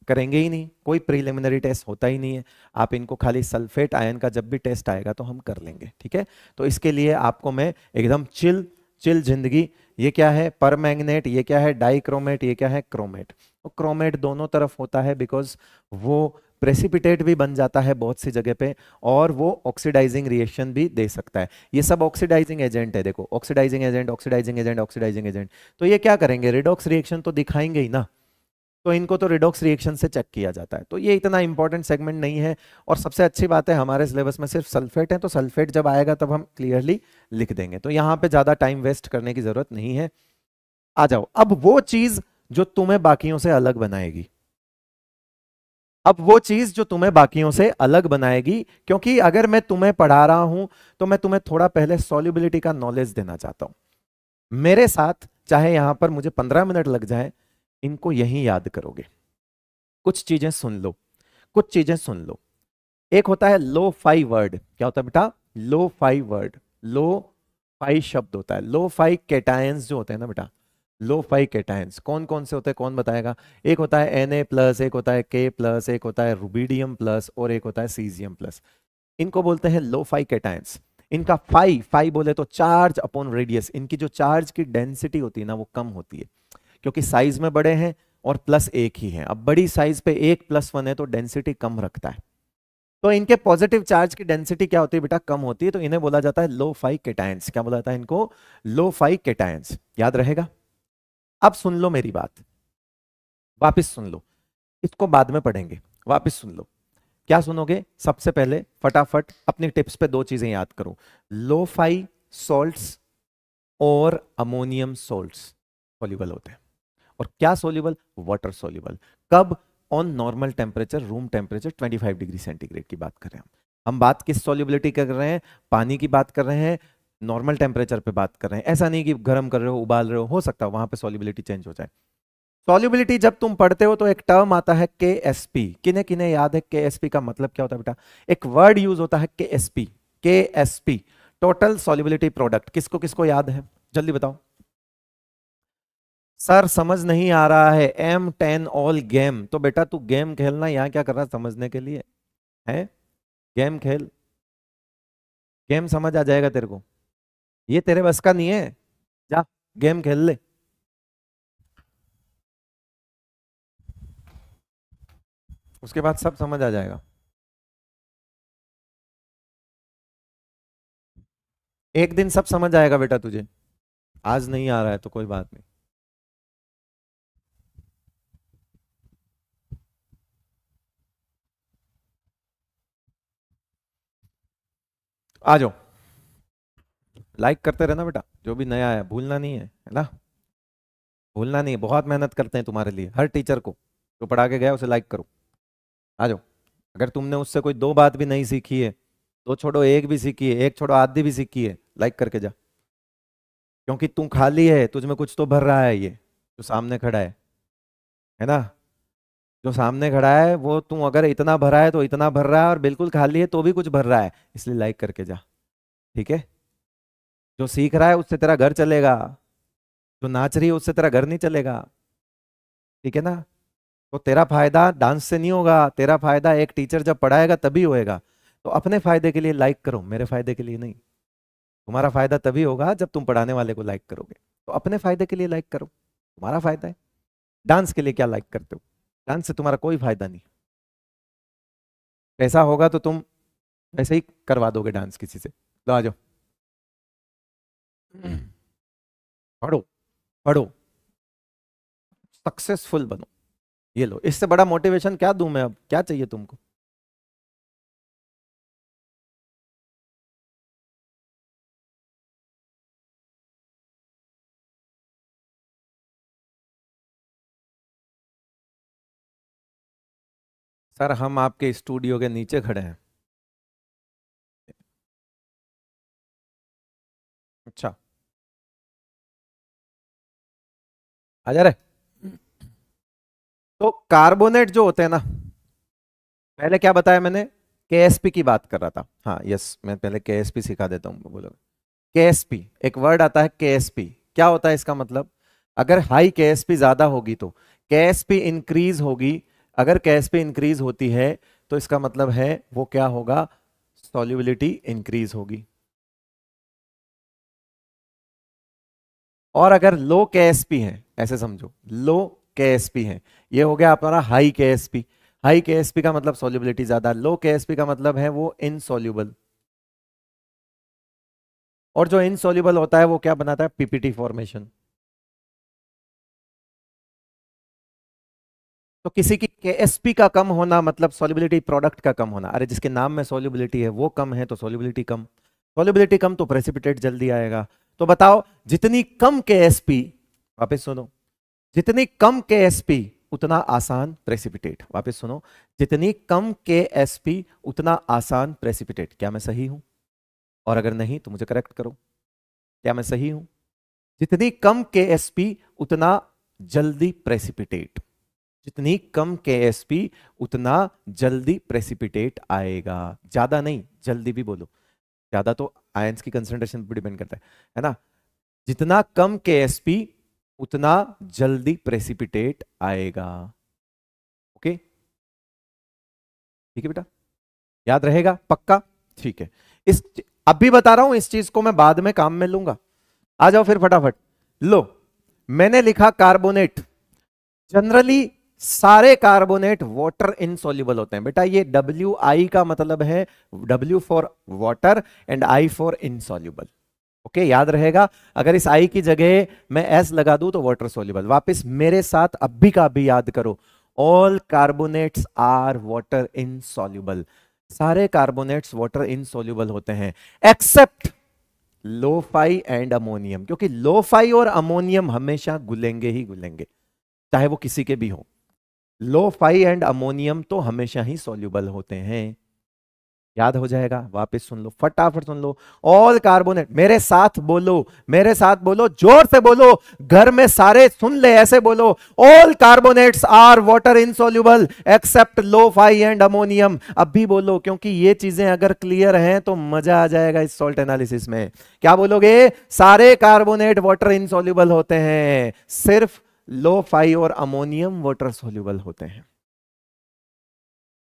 Speaker 2: करेंगे ही नहीं कोई प्रीलिमिनरी टेस्ट होता ही नहीं है आप इनको खाली सल्फेट आयन का जब भी टेस्ट आएगा तो हम कर लेंगे ठीक है तो इसके लिए आपको मैं एकदम चिल चिल जिंदगी ये क्या है पर मैंगनेट ये क्या है डाइक्रोमेट ये क्या है क्रोमेट तो क्रोमेट दोनों तरफ होता है बिकॉज वो प्रेसिपिटेट भी बन जाता है बहुत सी जगह पे और वो ऑक्सीडाइजिंग रिएक्शन भी दे सकता है ये सब ऑक्सीडाइजिंग एजेंट है देखो oxidising agent oxidising agent oxidising agent तो ये क्या करेंगे रिडॉक्स रिएक्शन तो दिखाएंगे ही ना तो इनको तो रिडोक्स रिएक्शन से चेक किया जाता है तो ये इतना इंपॉर्टेंट सेगमेंट नहीं है और सबसे अच्छी बात है हमारे सिलेबस में सिर्फ सल्फेट है तो सल्फेट जब आएगा तब हम क्लियरली लिख देंगे तो यहाँ पे ज़्यादा टाइम वेस्ट करने की ज़रूरत नहीं है आ जाओ अब वो चीज़ जो तुम्हें बाकियों से अलग बनाएगी अब वो चीज़ जो तुम्हें बाकियों से अलग बनाएगी क्योंकि अगर मैं तुम्हें पढ़ा रहा हूं तो मैं तुम्हें थोड़ा पहले सॉल्युबिलिटी का नॉलेज देना चाहता हूं मेरे साथ चाहे यहां पर मुझे पंद्रह मिनट लग जाए इनको यही याद करोगे कुछ चीजें सुन लो कुछ चीजें सुन लो एक होता है लो फाई वर्ड क्या होता है बेटा lo fi word lo fi शब्द होता है लो फाई कैटायंस जो होते हैं ना बेटा लो फाई कैटायंस कौन कौन से होते हैं कौन बताएगा एक होता है एन ए प्लस एक होता है के प्लस एक होता है रूबीडियम प्लस और एक होता है सीजियम प्लस इनको बोलते हैं लो फाई कैटायंस इनका फाई फाई बोले तो चार्ज अपॉन रेडियस इनकी जो चार्ज की डेंसिटी होती है ना वो कम होती है क्योंकि साइज में बड़े हैं और प्लस एक ही है अब बड़ी साइज पे एक प्लस वन है तो डेंसिटी कम रखता है तो इनके पॉजिटिव चार्ज की डेंसिटी क्या होती है बेटा कम होती है तो इन्हें बोला जाता है लो फाई केटायंस क्या बोला जाता है इनको लो फाई केटायंस याद रहेगा अब सुन लो मेरी बात वापिस सुन लो इसको बाद में पढ़ेंगे वापिस सुन लो क्या सुनोगे सबसे पहले फटाफट अपनी टिप्स पे दो चीजें याद करो लो फाई सोल्ट और अमोनियम सोल्ट वॉल्यूबल होते हैं और क्या सोल्यूबल वाटर सोल्यूबल कब on normal temperature room temperature 25 degree centigrade की बात कर रहे हैं हम बात किस सोल्यूबिलिटी कर रहे हैं पानी की बात कर रहे हैं नॉर्मल टेम्परेचर पे बात कर रहे हैं ऐसा नहीं कि गर्म कर रहे हो उबाल रहे हो हो सकता है वहां पे सोल्यूबिलिटी चेंज हो जाए सोल्यूबिलिटी जब तुम पढ़ते हो तो एक टर्म आता है के एस पी किने किने याद है के एस पी का मतलब क्या होता है बेटा एक वर्ड यूज होता है K S P K S P total solubility product किसको किसको याद है जल्दी बताओ सर समझ नहीं आ रहा है एम टेन ऑल गेम तो बेटा तू गेम खेलना यहाँ क्या कर रहा है समझने के लिए है गेम खेल गेम समझ आ जाएगा तेरे को ये तेरे बस का नहीं है जा गेम खेल ले
Speaker 1: उसके बाद सब समझ आ जाएगा एक दिन सब समझ आएगा बेटा तुझे आज नहीं आ रहा है तो कोई बात नहीं आ जाओ
Speaker 2: लाइक करते रहना बेटा जो भी नया है भूलना नहीं है है ना भूलना नहीं है बहुत मेहनत करते हैं तुम्हारे लिए हर टीचर को जो पढ़ा के गया उसे लाइक करो आ जाओ अगर तुमने उससे कोई दो बात भी नहीं सीखी है दो छोड़ो एक भी सीखी है एक छोड़ो आधी भी सीखी है लाइक करके जा क्योंकि तू खाली है तुझमें कुछ तो भर रहा है ये जो सामने खड़ा है है ना जो सामने खड़ा है वो तू अगर इतना भरा है तो इतना भर रहा है और बिल्कुल खाली है तो भी कुछ भर रहा है इसलिए लाइक करके जा ठीक है जो सीख रहा है उससे तेरा घर चलेगा जो नाच रही है उससे तेरा घर नहीं चलेगा ठीक है ना तो तेरा फायदा डांस से नहीं होगा तेरा फायदा एक टीचर जब पढ़ाएगा तभी होएगा तो अपने फायदे के लिए लाइक करो मेरे फायदे के लिए नहीं तुम्हारा फायदा तभी होगा जब तुम पढ़ाने वाले को लाइक करोगे तो अपने फायदे के लिए लाइक करो तुम्हारा फायदा है डांस के लिए क्या लाइक करते हो डांस से तुम्हारा कोई फायदा नहीं
Speaker 1: पैसा होगा तो तुम वैसे ही करवा दोगे डांस किसी से लो आ जाओ हम्म। पढ़ो पढ़ो सक्सेसफुल बनो ये लो इससे बड़ा मोटिवेशन क्या दूं मैं अब क्या चाहिए तुमको सर हम आपके स्टूडियो के नीचे खड़े हैं अच्छा आ जा रहे तो कार्बोनेट जो होते हैं ना
Speaker 2: पहले क्या बताया मैंने के की बात कर रहा था हाँ यस मैं पहले के सिखा देता हूँ बोलो के एक वर्ड आता है के क्या होता है इसका मतलब अगर हाई के ज़्यादा होगी तो के इंक्रीज होगी अगर कैश पे इंक्रीज होती है तो इसका मतलब है वो क्या होगा सॉल्युबिलिटी इंक्रीज होगी
Speaker 1: और अगर लो केएसपी है ऐसे समझो लो केएसपी है ये हो गया आपका हाई केएसपी हाई
Speaker 2: केएसपी का मतलब सॉल्युबिलिटी ज्यादा लो केएसपी का मतलब है वो इनसॉल्यूबल
Speaker 1: और जो इनसॉल्यूबल होता है वो क्या बनाता है पीपीटी फॉर्मेशन तो किसी की के का कम
Speaker 2: होना मतलब सॉलिबिलिटी प्रोडक्ट का कम होना अरे जिसके नाम में सॉलिबिलिटी है वो कम है तो सोलिबिलिटी कम सॉलिबिलिटी कम तो प्रेसिपिटेट जल्दी आएगा तो बताओ जितनी कम के एस पी वापिस सुनो जितनी कम के एस पी उतना आसान प्रेसिपिटेट वापिस सुनो जितनी कम के एस पी उतना आसान प्रेसिपिटेट क्या मैं सही हूं और अगर नहीं तो मुझे करेक्ट करो क्या मैं सही हूं जितनी कम के एस पी उतना जल्दी प्रेसिपिटेट जितनी कम के उतना जल्दी प्रेसिपिटेट आएगा ज्यादा नहीं जल्दी भी बोलो ज्यादा तो आयंस की कंसेंट्रेशन पर डिपेंड करता है है ना जितना कम के उतना जल्दी प्रेसिपिटेट आएगा ओके ठीक है बेटा याद रहेगा पक्का ठीक है इस अब भी बता रहा हूं इस चीज को मैं बाद में काम में लूंगा आ जाओ फिर फटाफट लो मैंने लिखा कार्बोनेट जनरली सारे कार्बोनेट वाटर इनसोल्यूबल होते हैं बेटा ये डब्ल्यू आई का मतलब है W for water and I for insoluble okay याद रहेगा अगर इस आई की जगह मैं एस लगा दू तो वाटर सोल्यूबल वापस मेरे साथ अभी का भी याद करो all carbonates are water insoluble सारे कार्बोनेट्स वाटर इनसोल्यूबल होते हैं एक्सेप्ट लोफाई एंड अमोनियम क्योंकि लोफाई और अमोनियम हमेशा गुलेंगे ही गुलेंगे चाहे वो किसी के भी हों लोफाई एंड अमोनियम तो हमेशा ही सोल्यूबल होते हैं याद हो जाएगा वापस सुन लो फटाफट सुन लो ऑल कार्बोनेट मेरे साथ बोलो मेरे साथ बोलो जोर से बोलो घर में सारे सुन ले ऐसे बोलो all carbonates are water insoluble except lo fi and ammonium अब भी बोलो क्योंकि ये चीजें अगर क्लियर हैं तो मजा आ जाएगा इस सॉल्ट एनालिसिस में क्या बोलोगे सारे कार्बोनेट वॉटर इनसोल्यूबल होते हैं सिर्फ फाई और अमोनियम वाटर सोल्यूबल होते हैं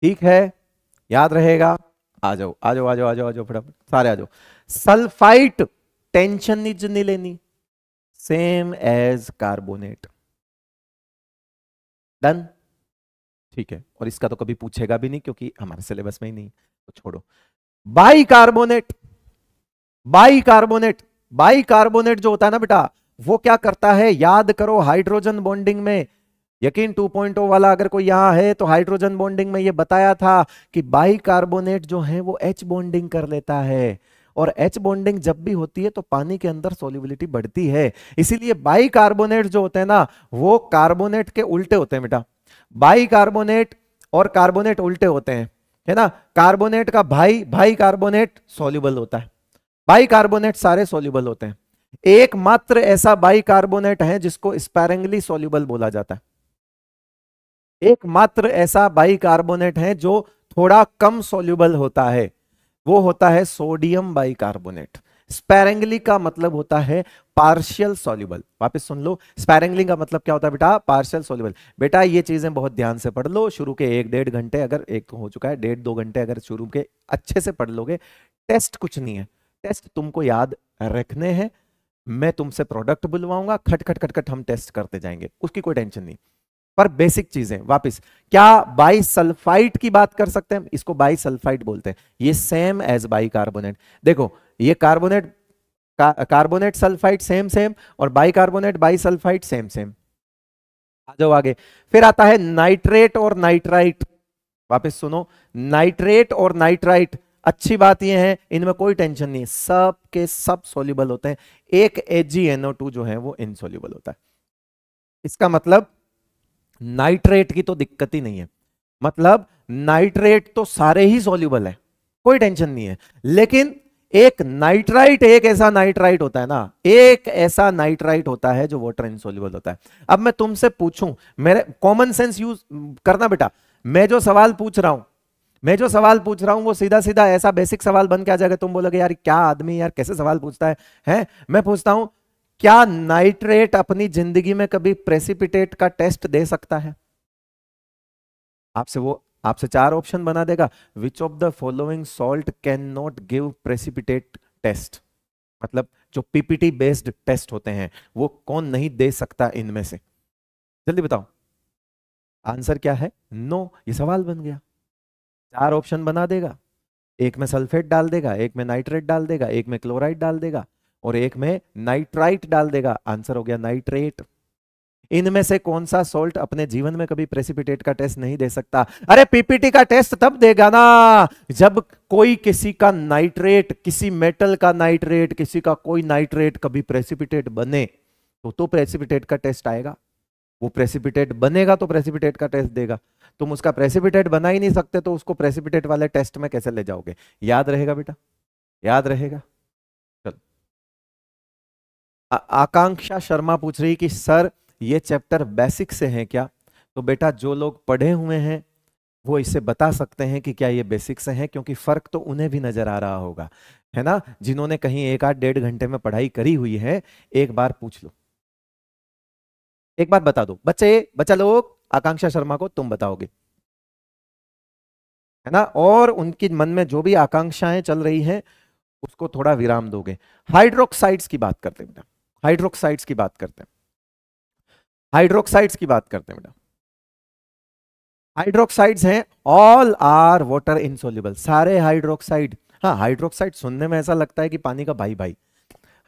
Speaker 2: ठीक है याद रहेगा आ जाओ आ जाओ आ जाओ आ जाओ आ जाओ फटाफट सारे आ जाओ सल्फाइट टेंशन नीच नहीं लेनी सेम एज कार्बोनेट डन ठीक है और इसका तो कभी पूछेगा भी नहीं क्योंकि हमारे सिलेबस में ही नहीं तो छोड़ो
Speaker 1: bicarbonate
Speaker 2: bicarbonate bicarbonate जो होता है ना बेटा वो क्या करता है याद करो हाइड्रोजन बॉन्डिंग में यकीन 2.0 वाला अगर कोई यहां है तो हाइड्रोजन बॉन्डिंग में ये बताया था कि बाई कार्बोनेट जो है वो एच बॉन्डिंग कर लेता है और एच बॉन्डिंग जब भी होती है तो पानी के अंदर सोलिबिलिटी बढ़ती है इसीलिए बाई कार्बोनेट जो होते हैं ना वो कार्बोनेट के उल्टे होते हैं बेटा बाई कार्बोनेट और कार्बोनेट उल्टे होते हैं है ना कार्बोनेट का भाई भाई कार्बोनेट सोल्यूबल होता है बाई कार्बोनेट सारे सोल्यूबल होते हैं एकमात्र ऐसा बाइकार्बोनेट है जिसको स्पैरंगली सोल्यूबल बोला जाता है एकमात्र ऐसा बाइकार्बोनेट है जो थोड़ा कम सोल्यूबल होता है वो होता है सोडियम बाइकार्बोनेट स्पैरेंगली का मतलब होता है पार्शियल सोल्यूबल वापस सुन लो स्पैरेंगली का मतलब क्या होता है बेटा पार्शियल सोल्यूबल बेटा ये चीजें बहुत ध्यान से पढ़ लो शुरू के एक डेढ़ घंटे अगर एक तो हो चुका है डेढ़ दो घंटे अगर शुरू के अच्छे से पढ़ लोगे टेस्ट कुछ नहीं है टेस्ट तुमको याद रखने हैं मैं तुमसे प्रोडक्ट बुलवाऊंगा खट खट खट खट हम टेस्ट करते जाएंगे उसकी कोई टेंशन नहीं पर बेसिक चीजें वापस क्या बाई सल्फाइट की बात कर सकते हैं इसको बाई सल्फाइट बोलते हैं ये सेम एज बाई कार्बोनेट देखो ये कार्बोनेट का, कार्बोनेट सल्फाइट सेम सेम और bicarbonate bisulphite same same आ जाओ आगे फिर आता है नाइट्रेट और नाइट्राइट वापस सुनो नाइट्रेट और नाइट्राइट अच्छी बात यह है इनमें कोई टेंशन नहीं सब के सब सोल्यूबल होते हैं एक एजीएनओ जो है वो इनसोल्यूबल होता है इसका मतलब नाइट्रेट की तो दिक्कत ही नहीं है मतलब नाइट्रेट तो सारे ही सोल्यूबल है कोई टेंशन नहीं है लेकिन एक नाइट्राइट एक ऐसा नाइट्राइट होता है ना एक ऐसा नाइट्राइट होता है जो वाटर इनसोल्यूबल होता है अब मैं तुमसे पूछूं मेरे कॉमन सेंस यूज करना बेटा मैं जो सवाल पूछ रहा हूं मैं जो सवाल पूछ रहा हूं वो सीधा सीधा ऐसा बेसिक सवाल बन के आ जाएगा तुम बोलोगे यार क्या आदमी यार कैसे सवाल पूछता है हैं मैं पूछता हूं क्या नाइट्रेट अपनी जिंदगी में कभी प्रेसिपिटेट का टेस्ट दे सकता है आपसे वो आपसे चार ऑप्शन बना देगा which of the following salt can not give precipitate test मतलब जो पीपीटी बेस्ड टेस्ट होते हैं वो कौन नहीं दे सकता इनमें से जल्दी बताओ आंसर क्या है नो no, ये सवाल बन गया चार ऑप्शन बना देगा एक में सल्फेट डाल देगा एक में नाइट्रेट डाल देगा एक में क्लोराइड डाल देगा और एक में नाइट्राइट डाल देगा आंसर हो गया नाइट्रेट इनमें से कौन सा सोल्ट अपने जीवन में कभी प्रेसिपिटेट का टेस्ट नहीं दे सकता अरे पीपीटी का टेस्ट तब देगा ना जब कोई किसी का नाइट्रेट किसी मेटल का नाइट्रेट किसी का कोई नाइट्रेट कभी प्रेसिपिटेट बने तो तो प्रेसिपिटेट का टेस्ट आएगा वो प्रेसिपिटेट बनेगा तो प्रेसिपिटेट का टेस्ट देगा तुम उसका प्रेसिपिटेट बना ही नहीं सकते तो उसको प्रेसिपिटेट वाले टेस्ट में कैसे ले जाओगे याद रहेगा बेटा याद रहेगा चल आकांक्षा शर्मा पूछ रही कि सर ये चैप्टर बेसिक से है क्या तो बेटा जो लोग पढ़े हुए हैं वो इसे बता सकते हैं कि क्या ये बेसिक से है क्योंकि फर्क तो उन्हें भी नजर आ रहा होगा है ना जिन्होंने कहीं एक आध डेढ़ घंटे में पढ़ाई करी हुई है एक बार पूछ लो एक बार बता दो बच्चे बच्चा लोग आकांक्षा शर्मा को तुम बताओगे है ना और उनके मन में जो भी आकांक्षाएं चल रही हैं उसको थोड़ा विराम दोगे हाइड्रोक्साइड्स की बात करते हैं बेटा हाइड्रोक्साइड्स की बात करते हैं हाइड्रोक्साइड्स की बात करते हैं बेटा हाइड्रोक्साइड्स हैं ऑल आर वाटर इनसोल्यूबल सारे हाइड्रोक्साइड हाँ हाइड्रोक्साइड सुनने में ऐसा लगता है कि पानी का भाई भाई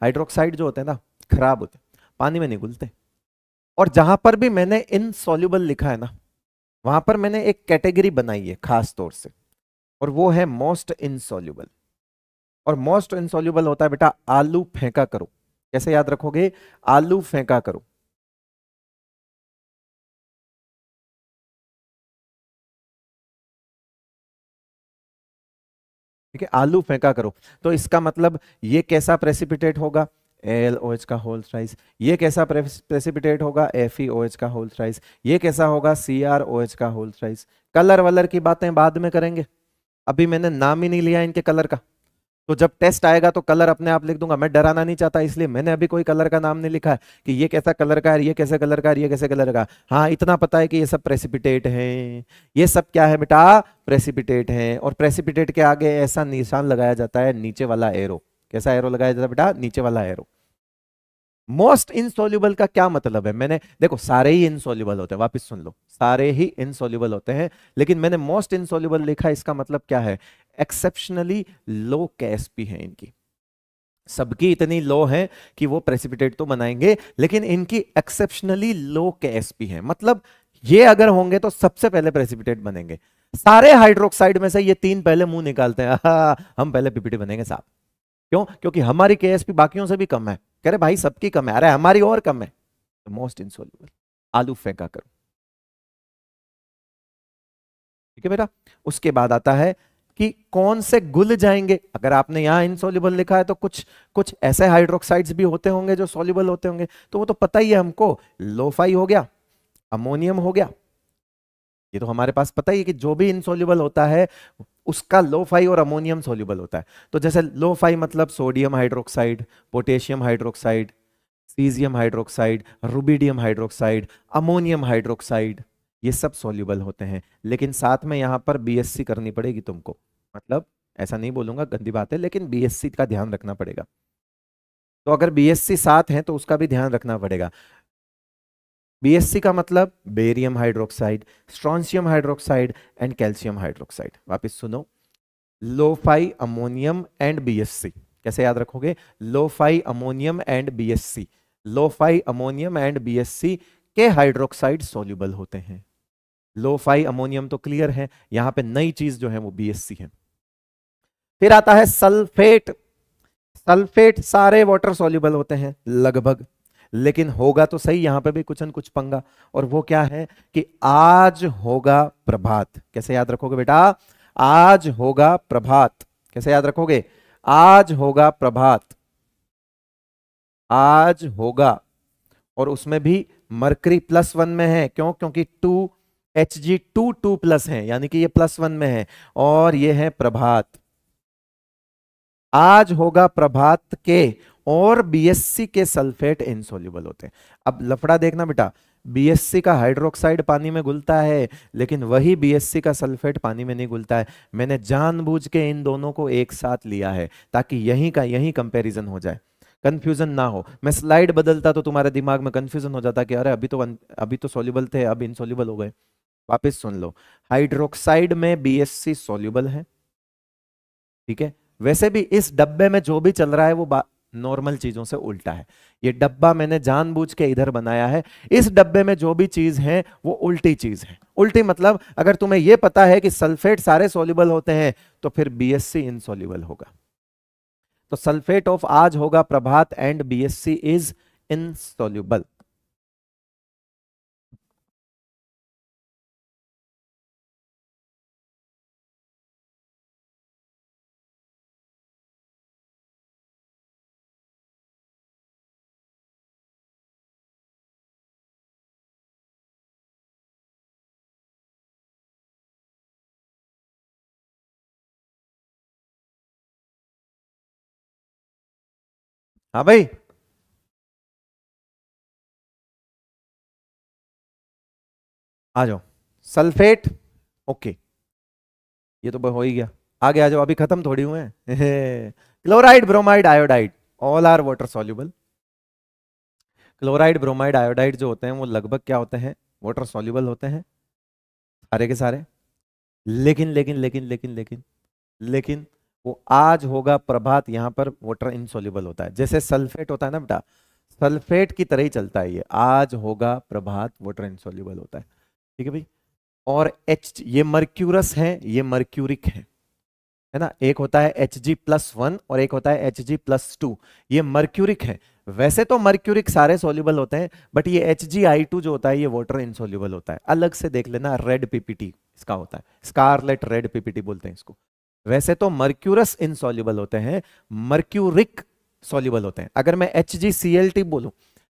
Speaker 2: हाइड्रोक्साइड जो होते हैं ना खराब होते हैं पानी में नहीं घुलते और जहां पर भी मैंने इनसॉल्यूबल लिखा है ना वहां पर मैंने एक कैटेगरी बनाई है खास तौर से और वो है मोस्ट इनसॉल्यूबल और मोस्ट इनसॉल्यूबल
Speaker 1: होता है बेटा आलू फेंका करो कैसे याद रखोगे आलू फेंका करो ठीक है आलू फेंका करो तो इसका मतलब
Speaker 2: ये कैसा प्रेसिपिटेट होगा एल ओ एच का होल थ्राइस ये कैसा प्रेसिपिटेट होगा एफ ई ओ एच का होल थ्राइस ये कैसा होगा सी आर ओ एच का होल थ्राइस कलर वलर की बातें बाद में करेंगे अभी मैंने नाम ही नहीं लिया इनके कलर का तो जब टेस्ट आएगा तो कलर अपने आप लिख दूंगा मैं डराना नहीं चाहता इसलिए मैंने अभी कोई कलर का नाम नहीं लिखा है कि ये कैसा कलर का है ये कैसे कलर का है ये कैसे कलर का हाँ इतना पता है कि ये सब प्रेसिपिटेट हैं ये सब क्या है बेटा प्रेसिपिटेट हैं और प्रेसिपिटेट के आगे ऐसा निशान लगाया जाता है नीचे वाला एरो कैसा एरो लगाया जाता बेटा नीचे वाला एरो मोस्ट इनसोल्यूबल का क्या मतलब है मैंने देखो सारे ही इनसोल्यूबल होते हैं वापस सुन लो सारे ही इनसोल्यूबल होते हैं लेकिन मैंने मोस्ट इनसोल्यूबल लिखा इसका मतलब क्या है एक्सेप्शनली लो कैस भी है इनकी सबकी इतनी लो है कि वो प्रेसिपिटेट तो बनाएंगे लेकिन इनकी एक्सेप्शनली लो कैस भी है मतलब ये अगर होंगे तो सबसे पहले प्रेसिपिटेट बनेंगे सारे हाइड्रोक्साइड में से ये तीन पहले मुंह निकालते हैं हम पहले पीपीटी बनेंगे साहब क्यों क्योंकि हमारी के बाकियों से भी कम है कह रहे भाई सबकी कम है अरे हमारी और कम है मोस्ट इंसोल्यूबल आलू फेंका करो ठीक है बेटा उसके बाद आता है कि कौन से गुल जाएंगे अगर आपने यहां इनसोल्यूबल लिखा है तो कुछ कुछ ऐसे हाइड्रोक्साइड्स भी होते होंगे जो सोल्यूबल होते होंगे तो वो तो पता ही है हमको लोफाई हो गया अमोनियम हो गया ये तो हमारे पास पता ही है कि जो भी इनसोल्यूबल होता है उसका लो फाई और अमोनियम सोल्यूबल होता है तो जैसे लो फाई मतलब sodium hydroxide potassium hydroxide caesium hydroxide rubidium hydroxide ammonium hydroxide ये सब सोल्यूबल होते हैं लेकिन साथ में यहाँ पर बीएससी करनी पड़ेगी तुमको मतलब ऐसा नहीं बोलूंगा गंदी बात है लेकिन बी का ध्यान रखना पड़ेगा तो अगर बीएससी साथ है तो उसका भी ध्यान रखना पड़ेगा बीएससी का मतलब barium hydroxide strontium hydroxide and calcium hydroxide वापिस सुनो लोफाई अमोनियम एंड बीएससी कैसे याद रखोगे lofi ammonium and BSC lofi ammonium and BSC के हाइड्रोक्साइड सोल्यूबल होते हैं लोफाई अमोनियम तो क्लियर है यहां पे नई चीज जो है वो बीएससी है फिर आता है सल्फेट सल्फेट सारे वाटर सोल्यूबल होते हैं लगभग लेकिन होगा तो सही यहां पे भी कुछ न कुछ पंगा और वो क्या है कि आज होगा प्रभात कैसे याद रखोगे बेटा आज होगा प्रभात कैसे याद रखोगे आज होगा प्रभात आज होगा और उसमें भी मरकरी प्लस वन में है क्यों क्योंकि two H G two two plus है यानी कि ये प्लस वन में है और ये है प्रभात आज होगा प्रभात के और बीएससी के सल्फेट इनसोल्यूबल होते हैं अब लफड़ा देखना बेटा बीएससी का हाइड्रोक्साइड पानी में घुलता है लेकिन वही बीएससी का सल्फेट पानी में नहीं घुलता है मैंने जानबूझ के इन दोनों को एक साथ लिया है ताकि यही का यही कंपेरिजन हो जाए कन्फ्यूजन ना हो मैं स्लाइड बदलता तो तुम्हारे दिमाग में कन्फ्यूजन हो जाता कि अरे अभी तो अभी तो सोल्यूबल थे अब इनसोल्यूबल हो गए वापस सुन लो हाइड्रोक्साइड में बीएससी सोल्यूबल है ठीक है वैसे भी इस डब्बे में जो भी चल रहा है वो नॉर्मल चीज़ों से उल्टा है ये डब्बा मैंने जानबूझ के इधर बनाया है इस डब्बे में जो भी चीज़ है वो उल्टी चीज़ है उल्टी मतलब अगर तुम्हें ये पता है कि सल्फेट सारे सोल्यूबल होते हैं तो फिर बी एस सी इनसोल्यूबल होगा तो सल्फेट
Speaker 1: ऑफ आज होगा प्रभात and B S C is insoluble हाँ भाई आ जाओ सल्फेट ओके
Speaker 2: ये तो हो ही गया आगे आ जाओ अभी खत्म थोड़ी हुए हैं chloride bromide iodide all are water soluble chloride bromide iodide जो होते हैं वो लगभग क्या होते हैं वाटर सोल्यूबल होते हैं सारे के सारे लेकिन लेकिन लेकिन लेकिन लेकिन लेकिन वो आज होगा प्रभात यहाँ पर वाटर इनसोल्यूबल होता है जैसे सल्फेट होता है ना बेटा सल्फेट की तरह ही चलता है ये आज होगा प्रभात वाटर इनसोल्यूबल होता है ठीक है भाई और एच ये मर्क्यूरस है ये मर्क्यूरिक है है ना एक होता है एच जी प्लस वन और एक होता है एच जी प्लस टू ये मर्क्यूरिक है वैसे तो मर्क्यूरिक सारे सोल्यूबल होते हैं बट ये एच जी आई टू जो होता है ये वाटर इनसोल्यूबल होता है अलग से देख लेना रेड पीपीटी इसका होता है स्कारलेट रेड पीपीटी बोलते हैं इसको वैसे तो मर्क्यूरस इनसॉल्यूबल होते हैं मर्क्यूरिक सॉल्यूबल होते हैं अगर मैं H G C L T बोलू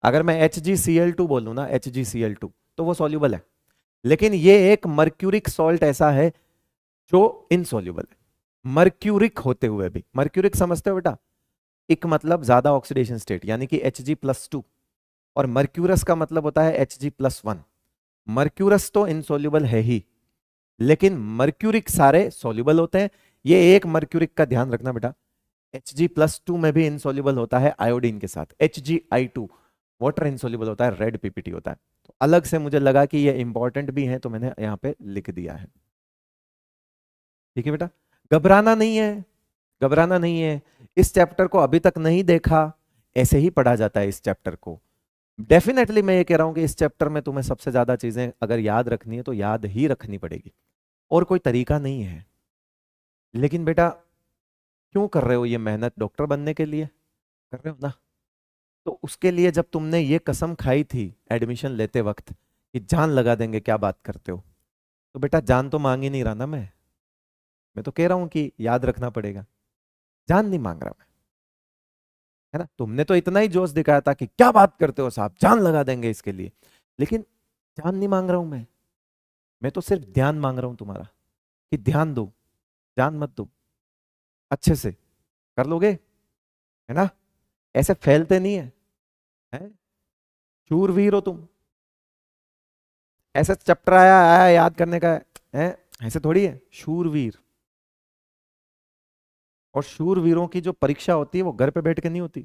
Speaker 2: अगर मैं H G C L two बोलू ना H G C L two तो वो सॉल्यूबल है लेकिन ये एक मर्क्यूरिक सॉल्ट ऐसा है जो इनसॉल्यूबल है मर्क्यूरिक होते हुए भी मर्क्यूरिक समझते हो बेटा एक मतलब ज्यादा ऑक्सीडेशन स्टेट यानी कि एच जी प्लस टू और मर्क्यूरस का मतलब होता है H G plus one mercurous तो इनसॉल्यूबल है ही लेकिन मर्क्यूरिक सारे सॉल्यूबल होते हैं ये एक मर्क्यूरिक का ध्यान रखना बेटा एच जी प्लस टू में भी इंसॉल्यूबल होता है आयोडीन के साथ H G I two water insoluble होता है रेड पीपीटी होता है तो अलग से मुझे लगा कि ये इंपॉर्टेंट भी है तो मैंने यहाँ पे लिख दिया है ठीक है बेटा घबराना नहीं है घबराना नहीं है इस चैप्टर को अभी तक नहीं देखा ऐसे ही पढ़ा जाता है इस चैप्टर को डेफिनेटली मैं ये कह रहा हूँ कि इस चैप्टर में तुम्हें सबसे ज़्यादा चीज़ें अगर याद रखनी है तो याद ही रखनी पड़ेगी और कोई तरीका नहीं है लेकिन बेटा क्यों कर रहे हो ये मेहनत डॉक्टर बनने के लिए कर रहे हो ना तो उसके लिए जब तुमने ये कसम खाई थी एडमिशन लेते वक्त कि जान लगा देंगे क्या बात करते हो तो बेटा जान तो मांग ही नहीं रहा ना मैं मैं तो कह रहा हूं कि याद रखना पड़ेगा जान नहीं मांग रहा मैं है ना तुमने तो इतना ही जोश दिखाया था कि क्या बात करते हो साहब जान लगा देंगे इसके लिए लेकिन जान नहीं मांग रहा हूं मैं मैं तो सिर्फ ध्यान मांग रहा हूं तुम्हारा कि ध्यान दो जान मत दो अच्छे से कर लोगे है ना ऐसे फैलते नहीं है हैं शूरवीर हो तुम ऐसे आया आया याद करने का है ऐसे थोड़ी है शूरवीर और शूरवीरों की जो परीक्षा होती है वो घर पे बैठ के नहीं होती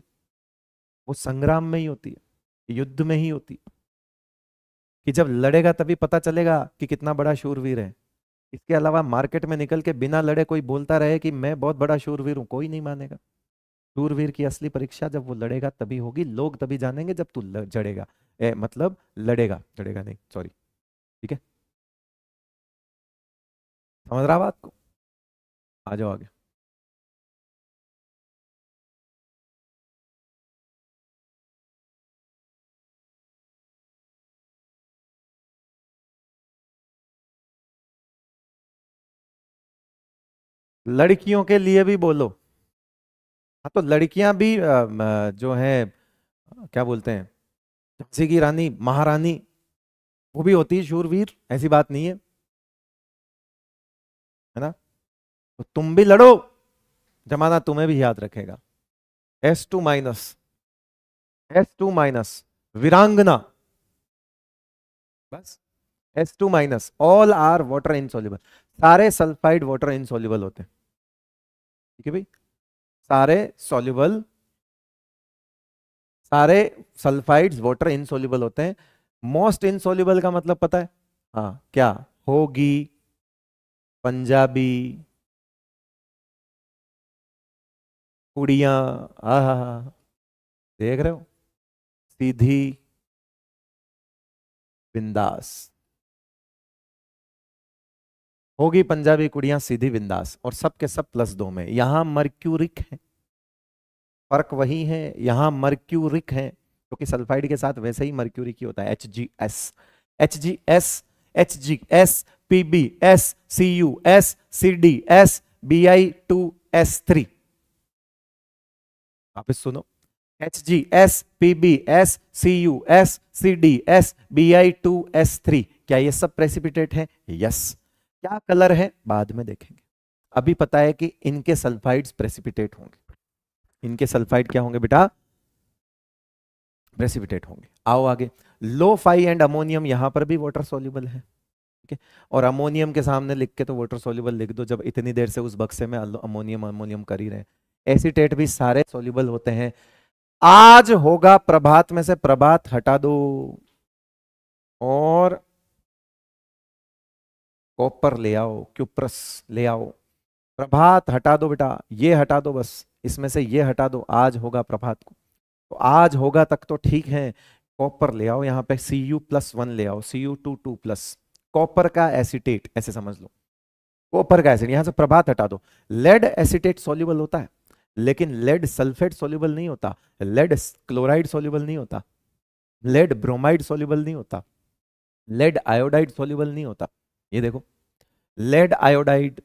Speaker 2: वो संग्राम में ही होती है युद्ध में ही होती है कि जब लड़ेगा तभी पता चलेगा कि कितना बड़ा शूरवीर है इसके अलावा मार्केट में निकल के बिना लड़े कोई बोलता रहे कि मैं बहुत बड़ा शूरवीर हूँ कोई नहीं मानेगा शूरवीर की असली परीक्षा जब वो लड़ेगा तभी होगी लोग तभी जानेंगे जब तू जड़ेगा ए, मतलब
Speaker 1: लड़ेगा लड़ेगा नहीं सॉरी ठीक है समझ रहा बात को आ जाओ आगे लड़कियों के लिए भी बोलो हाँ तो लड़कियां
Speaker 2: भी जो है क्या बोलते हैं झांसी की रानी महारानी वो भी होती है शूरवीर ऐसी बात नहीं है है ना तो तुम भी लड़ो जमाना तुम्हें भी याद रखेगा S two minus S two minus वीरांगना बस S two minus all are water insoluble सारे सल्फाइड वाटर इनसोल्यूबल होते हैं ठीक है भाई सारे सोल्यूबल सारे सल्फाइड्स वाटर इनसोल्यूबल होते हैं
Speaker 1: मोस्ट इनसोल्यूबल का मतलब पता है हाँ क्या होगी पंजाबी कुड़िया हा देख रहे हो सीधी बिंदास होगी पंजाबी कुड़ियां सीधी बिंदास और सबके सब प्लस दो में यहां मर्क्यूरिक है
Speaker 2: फर्क वही है यहां मर्क्यूरिक है क्योंकि तो सल्फाइड के साथ वैसे ही मर्क्यूरिक ही होता है H G S H G S H G S P B S C U S C D S B I two S three वापिस सुनो H G S P B S C U S C D S B I two S three क्या ये सब precipitate है yes yes. क्या colour है बाद में देखेंगे अभी पता है कि इनके सल्फाइड्स प्रेसिपिटेट होंगे इनके सल्फाइड क्या होंगे बेटा प्रेसिपिटेट होंगे आओ आगे लो फाई एंड अमोनियम यहां पर भी वाटर सोल्यूबल है ठीक है और अमोनियम के सामने लिख के तो वाटर सोल्यूबल लिख दो जब इतनी देर से उस बक्से में अमोनियम अमोनियम कर ही रहे एसिटेट भी सारे सोल्यूबल होते हैं आज होगा प्रभात में से प्रभात हटा दो और कॉपर ले आओ क्यूप्रस ले आओ प्रभात हटा दो बेटा ये हटा दो बस इसमें से ये हटा दो आज होगा प्रभात को तो आज होगा तक तो ठीक है कॉपर ले आओ यहाँ पे सी यू प्लस वन ले आओ C U two two plus copper का एसिटेट ऐसे समझ लो कॉपर का एसिड यहाँ से प्रभात हटा दो लेड एसिटेट सोल्यूबल होता है लेकिन लेड सल्फेट सोल्यूबल नहीं होता लेड क्लोराइड सोल्यूबल नहीं होता लेड ब्रोमाइड सोल्यूबल नहीं होता लेड आयोडाइड सोल्यूबल नहीं होता ये देखो lead iodide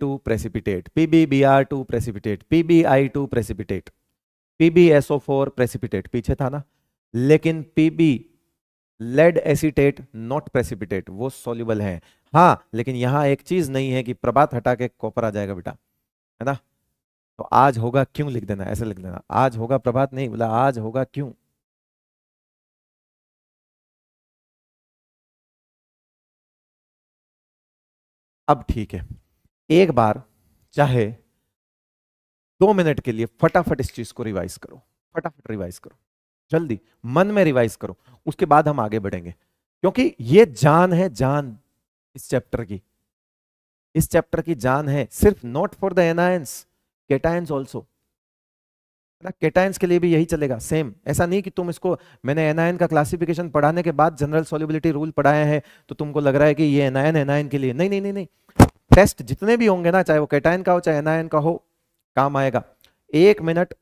Speaker 2: two precipitate P B S O four precipitate पीछे था ना लेकिन B lead acetate not precipitate वो सोल्यूबल है हाँ लेकिन यहां एक चीज नहीं है कि प्रभात हटा के कॉपर आ जाएगा बेटा है ना तो आज होगा क्यों
Speaker 1: लिख देना ऐसे लिख देना आज होगा प्रभात नहीं बोला आज होगा क्यों अब ठीक है एक बार चाहे दो मिनट के लिए
Speaker 2: फटाफट इस चीज को रिवाइज करो फटाफट रिवाइज करो जल्दी मन में रिवाइज करो उसके बाद हम आगे बढ़ेंगे क्योंकि ये जान है जान इस चैप्टर की इस चैप्टर की जान है सिर्फ not for the anions cations also ना के लिए भी यही चलेगा सेम ऐसा नहीं कि तुम इसको मैंने एनआईएन का क्लासिफिकेशन पढ़ाने के बाद जनरल सोलिबिलिटी रूल पढ़ाया है तो तुमको लग रहा है कि ये एनायन एनायन के लिए नहीं नहीं नहीं नहीं टेस्ट जितने भी होंगे ना चाहे वो केटाइन का हो चाहे एनायन का हो काम आएगा एक मिनट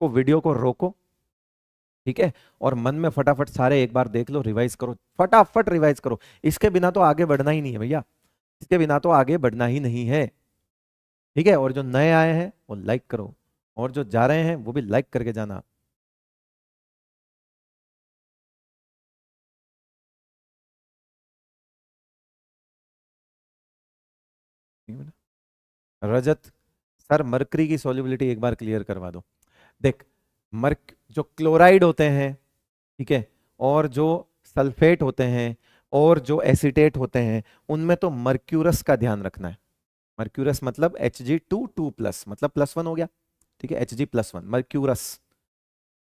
Speaker 2: को वीडियो को रोको ठीक है और मन में फटाफट सारे एक बार देख लो रिवाइज करो फटाफट रिवाइज करो इसके बिना तो आगे बढ़ना ही नहीं है भैया इसके बिना तो आगे बढ़ना ही नहीं है ठीक है और जो नए आए हैं वो लाइक करो और
Speaker 1: जो जा रहे हैं वो भी लाइक करके जाना रजत सर मरकरी की सोल्यूबिलिटी एक बार क्लियर
Speaker 2: करवा दो देख मर्क जो क्लोराइड होते हैं ठीक है और जो सल्फेट होते हैं और जो एसिटेट होते हैं उनमें तो मर्क्यूरस का ध्यान रखना है मर्क्यूरस मतलब H G two two plus मतलब प्लस वन हो गया ठीक है H G plus one mercurous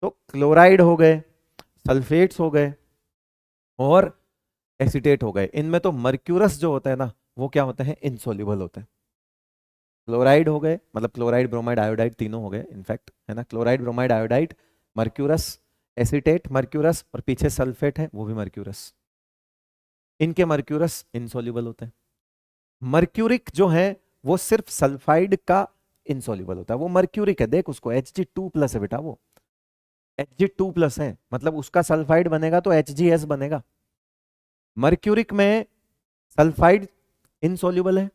Speaker 2: तो क्लोराइड हो गए सल्फेट्स हो गए और एसिटेट हो गए इनमें तो मर्क्यूरस जो होता है ना वो क्या होते हैं इनसोल्यूबल होते हैं क्लोराइड हो गए मतलब क्लोराइड ब्रोमाइड आयोडाइड तीनों हो गए इनफैक्ट है ना chloride bromide iodide mercurous acetate mercurous और पीछे सल्फेट है वो भी मर्क्यूरस इनके मर्क्यूरस इनसोल्यूबल होते हैं मर्क्यूरिक जो है वो सिर्फ सल्फाइड का इनसोल्यूबल होता है वो मर्क्यूरिक है देख उसको एच जी टू प्लस है बेटा वो एच जी टू प्लस है मतलब उसका सल्फाइड बनेगा तो एच जी एस बनेगा मर्क्यूरिक में सल्फाइड इनसोल्यूबल है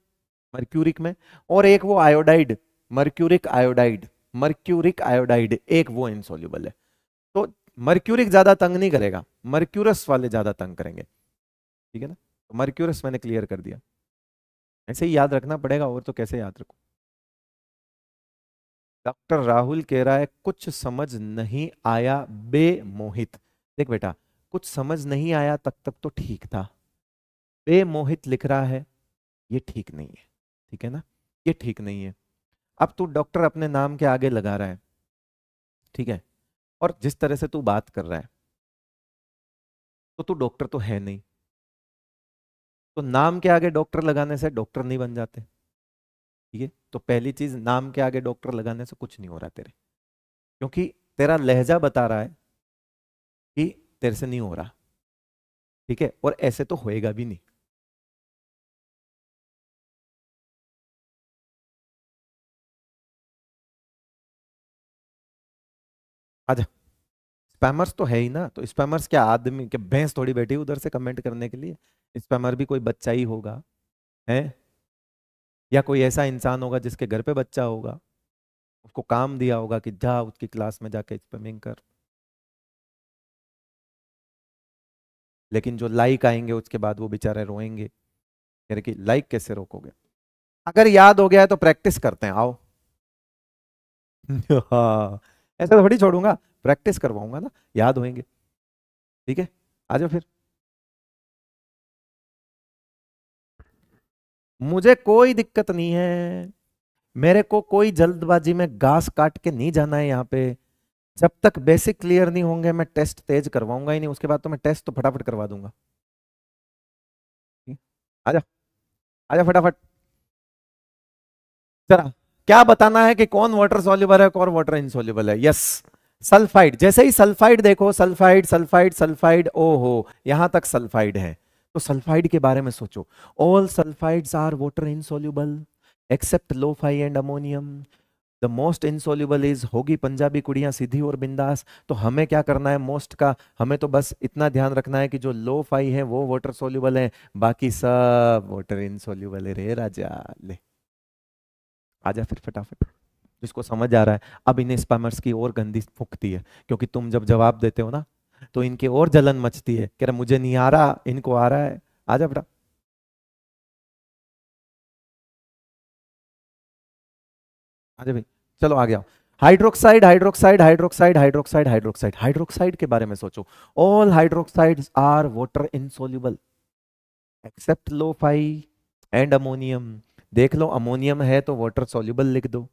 Speaker 2: मर्क्यूरिक में और एक वो iodide mercuric iodide mercuric iodide एक वो इनसोल्यूबल है तो मर्क्यूरिक ज्यादा तंग नहीं करेगा मर्क्यूरस वाले ज्यादा तंग करेंगे ठीक है ना मर्क्यूरस तो मैंने क्लियर कर दिया ऐसे ही याद रखना पड़ेगा और तो कैसे याद रखू डॉक्टर राहुल कह रहा है कुछ समझ नहीं आया बे मोहित देख बेटा कुछ समझ नहीं आया तक तक तो ठीक था बे मोहित लिख रहा है ये ठीक नहीं है ठीक है ना ये ठीक नहीं है अब तू डॉक्टर अपने नाम के आगे लगा रहा
Speaker 1: है ठीक है और जिस तरह से तू बात कर रहा है तो तू डॉक्टर तो है नहीं तो नाम के आगे डॉक्टर लगाने से
Speaker 2: डॉक्टर नहीं बन जाते ठीक है तो पहली चीज नाम के आगे डॉक्टर लगाने से कुछ नहीं हो रहा तेरे
Speaker 1: क्योंकि तेरा लहजा बता रहा है कि तेरे से नहीं हो रहा ठीक है और ऐसे तो होएगा भी नहीं आजा स्पैमर्स तो है ही ना तो स्पैमर्स क्या आदमी
Speaker 2: क्या भैंस थोड़ी बैठी उधर से कमेंट करने के लिए स्पैमर भी कोई बच्चा ही होगा है या कोई ऐसा इंसान होगा जिसके घर पे बच्चा होगा उसको काम दिया होगा कि जा उसकी क्लास में जाके स्विमिंग कर लेकिन जो लाइक आएंगे उसके बाद वो बेचारे रोएंगे यानी कि लाइक कैसे रोकोगे अगर याद हो गया है तो प्रैक्टिस करते हैं आओ
Speaker 1: हाँ ऐसा थोड़ी छोड़ूंगा प्रैक्टिस करवाऊंगा ना याद होएंगे ठीक है आ जाओ फिर
Speaker 2: मुझे कोई दिक्कत नहीं है मेरे को कोई जल्दबाजी में घास काट के नहीं जाना है यहाँ पे जब तक बेसिक क्लियर नहीं होंगे मैं टेस्ट तेज करवाऊंगा ही नहीं उसके बाद तो मैं टेस्ट तो फटाफट करवा दूंगा आजा आजा फटाफट जरा क्या बताना है कि कौन वाटर सोल्यूबल है कौन वाटर इनसॉल्यूबल है यस सल्फाइड जैसे ही सल्फाइड देखो सल्फाइड सल्फाइड सल्फाइड ओ हो यहां तक सल्फाइड है तो सल्फाइड के बारे में सोचो all sulphides are water insoluble except lofi and ammonium the most insoluble is होगी पंजाबी कुड़ियाँ सीधी और बिंदास तो हमें क्या करना है मोस्ट का हमें तो बस इतना ध्यान रखना है कि जो लो फाई है वो वाटर सोल्यूबल है बाकी सब वाटर इनसोल्यूबल है रे राजा ले आजा फिर फटाफट जिसको समझ आ रहा है अब इन्हें स्पैमर्स की और गंदी फूकती है क्योंकि तुम जब जवाब देते हो ना तो इनके और जलन मचती
Speaker 1: है कह रहा मुझे नहीं आ रहा इनको आ रहा है आ जा बेटा आ जा भाई चलो आ गया
Speaker 2: hydroxide hydroxide hydroxide hydroxide hydroxide hydroxide के बारे में सोचो all hydroxide are water insoluble except lofi and ammonium देख लो अमोनियम है तो वाटर सोल्यूबल लिख दो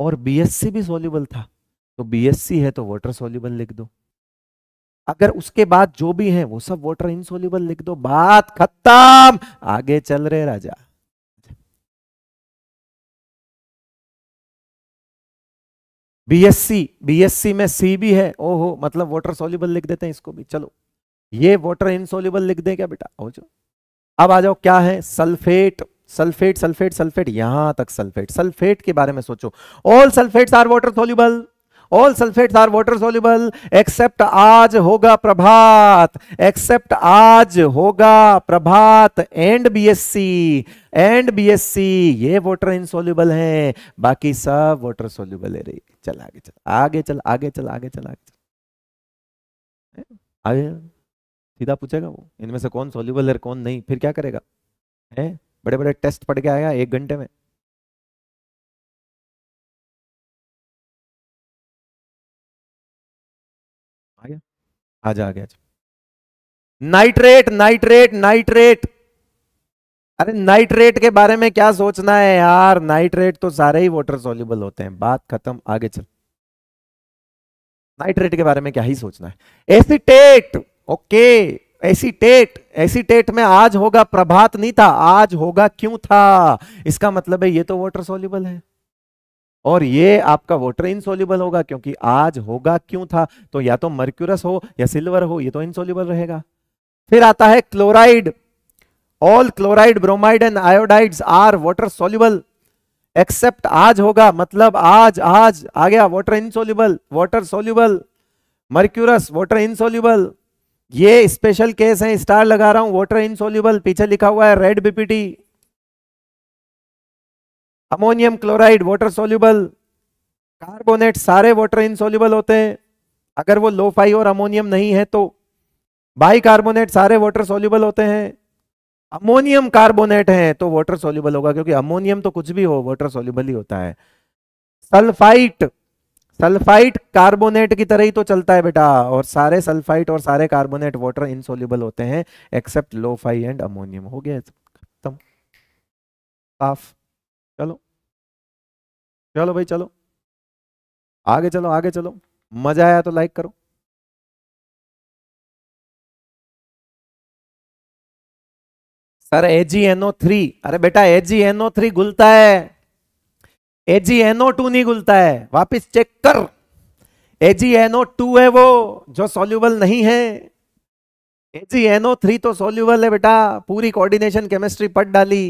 Speaker 2: और बीएससी भी सोल्यूबल था तो बीएससी है तो वाटर सोल्यूबल लिख दो अगर उसके बाद
Speaker 1: जो भी है वो सब वॉटर इनसोल्यूबल लिख दो बात खत्म आगे चल रहे राजा बीएससी बीएससी में सी भी है ओहो मतलब वॉटर सोल्यूबल लिख देते हैं इसको भी चलो
Speaker 2: ये वॉटर इनसोल्यूबल लिख दें क्या बेटा हो जाओ अब आ जाओ क्या है सल्फेट सल्फेट सल्फेट सल्फेट यहां तक सल्फेट सल्फेट के बारे में सोचो all sulphates are water soluble all sulphate are water soluble except आज होगा प्रभात एक्सेप्ट आज होगा प्रभात एंड बीएससी एंड बीएससी ये वाटर इनसोल्यूबल हैं बाकी सब वॉटर सोल्यूबल है रही चल आगे चल आगे चल आगे चल आगे चल आगे चल आगे सीधा पूछेगा वो इनमें से कौन सोल्यूबल है कौन नहीं फिर क्या करेगा है बड़े बड़े
Speaker 1: टेस्ट पढ़ के आएगा एक घंटे में आज आ गया नाइट्रेट नाइट्रेट नाइट्रेट अरे नाइट्रेट
Speaker 2: के बारे में क्या सोचना है यार नाइट्रेट तो सारे ही वाटर सोल्यूबल होते हैं बात खत्म आगे चल नाइट्रेट के बारे में क्या ही सोचना है एसिटेट ओके एसीटेट एसीटेट में आज होगा प्रभात नहीं था आज होगा क्यों था इसका मतलब है ये तो वाटर सोल्यूबल है और ये आपका वाटर इनसोल्यूबल होगा क्योंकि आज होगा क्यों था तो या तो मर्क्यूरस हो या सिल्वर हो ये तो इनसोल्यूबल रहेगा फिर आता है chloride all chloride bromide and iodides are water soluble except आज होगा मतलब आज आज आ गया water insoluble water soluble mercurous water insoluble ये स्पेशल केस है स्टार लगा रहा हूं वाटर इनसोल्यूबल पीछे लिखा हुआ है red BPT ammonium chloride water soluble carbonate सारे वाटर इनसोल्यूबल होते हैं अगर वो लोफाई और अमोनियम नहीं है तो बाई कार्बोनेट सारे वाटर सोल्यूबल होते हैं अमोनियम कार्बोनेट है तो वाटर सोल्यूबल होगा क्योंकि अमोनियम तो कुछ भी हो वाटर सोल्यूबल ही होता है सल्फाइट सल्फाइट कार्बोनेट की तरह ही तो चलता है बेटा और सारे सल्फाइट और सारे कार्बोनेट वाटर इनसोल्यूबल होते हैं एक्सेप्ट लोफाई एंड अमोनियम हो गया खत्म
Speaker 1: साफ चलो चलो भाई चलो आगे चलो आगे चलो मजा आया तो लाइक करो सर एजी एनओ थ्री अरे बेटा एजी एनओ थ्री घुलता है एनओ टू नहीं घुलता है वापस
Speaker 2: चेक कर एजी एनओ टू है वो जो सोल्यूबल नहीं है एजी एनओ थ्री तो सोल्यूबल है बेटा पूरी कोऑर्डिनेशन केमिस्ट्री पढ़ डाली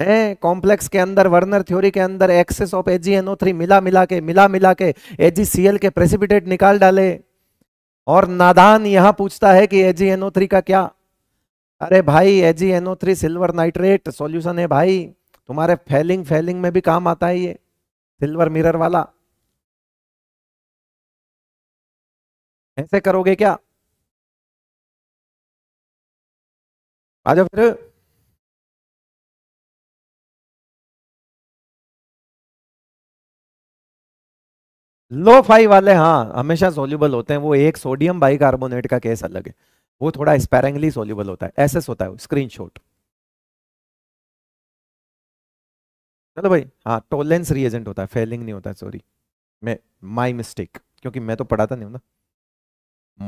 Speaker 2: हैं कॉम्प्लेक्स के अंदर वर्नर थ्योरी के अंदर एक्सेस ऑफ थ्री मिला मिला के मिला मिला के एजीसीएल के प्रेसिपिटेट निकाल डाले और नादान यहां पूछता है कि एनओ थ्री का क्या अरे भाई AG NO three silver nitrate solution है भाई
Speaker 1: तुम्हारे फेलिंग फेलिंग में भी काम आता है ये सिल्वर मिरर वाला ऐसे करोगे क्या आ जाओ फिर लो फाई वाले हाँ हमेशा सोल्यूबल होते हैं वो एक सोडियम बाइकार्बोनेट का केस अलग है
Speaker 2: वो थोड़ा स्पेरेंगली सोल्यूबल होता है एसएस होता है स्क्रीन शॉट चलो भाई हाँ टोलेंस रिएजेंट होता है फेलिंग नहीं होता सॉरी मैं माई मिस्टेक क्योंकि मैं तो पढ़ाता नहीं हूं ना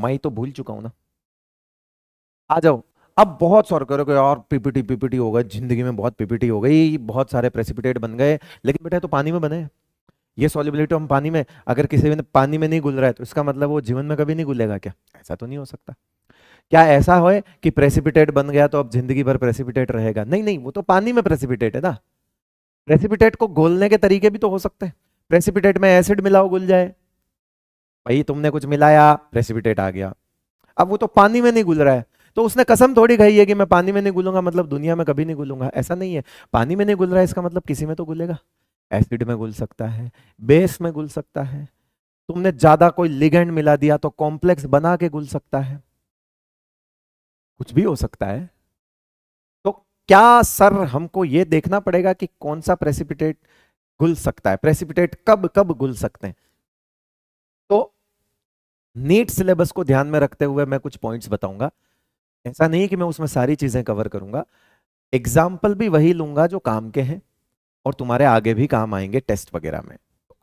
Speaker 2: मैं तो भूल चुका हूं ना आ जाओ अब बहुत सौर करोगे और पीपीटी पीपीटी होगा जिंदगी में बहुत पीपीटी हो गई बहुत सारे प्रेसिपिटेट बन गए लेकिन बेटा तो पानी में बने ये सॉलिबिलिटी तो हम पानी में अगर किसी भी पानी में नहीं घुल रहा है तो इसका मतलब वो जीवन में कभी नहीं घुलेगा क्या ऐसा तो नहीं हो सकता क्या ऐसा हो कि प्रेसिपिटेट बन गया तो अब जिंदगी भर प्रेसिपिटेट रहेगा नहीं नहीं वो तो पानी में प्रेसिपिटेट है ना प्रेसिपिटेट को घोलने के तरीके भी तो हो सकते हैं प्रेसिपिटेट में एसिड मिलाओ घुल जाए भाई तुमने कुछ मिलाया प्रेसिपिटेट आ गया अब वो तो पानी में नहीं घुल रहा है तो उसने कसम थोड़ी खाई है कि मैं पानी में नहीं घुलूंगा मतलब दुनिया में कभी नहीं घुलूंगा ऐसा नहीं है पानी में नहीं घुल रहा है इसका मतलब किसी में तो घुलेगा एसिड में घुल सकता है बेस में घुल सकता है तुमने ज्यादा कोई लिगेंड मिला दिया तो कॉम्प्लेक्स बना के घुल सकता है कुछ भी हो सकता है तो क्या सर हमको यह देखना पड़ेगा कि कौन सा प्रेसिपिटेट घुल सकता है प्रेसिपिटेट कब कब घुल सकते हैं तो नीट सिलेबस को ध्यान में रखते हुए मैं कुछ पॉइंट्स बताऊंगा ऐसा नहीं कि मैं उसमें सारी चीजें कवर करूंगा एग्जाम्पल भी वही लूंगा जो काम के हैं और तुम्हारे आगे भी काम आएंगे टेस्ट वगैरह में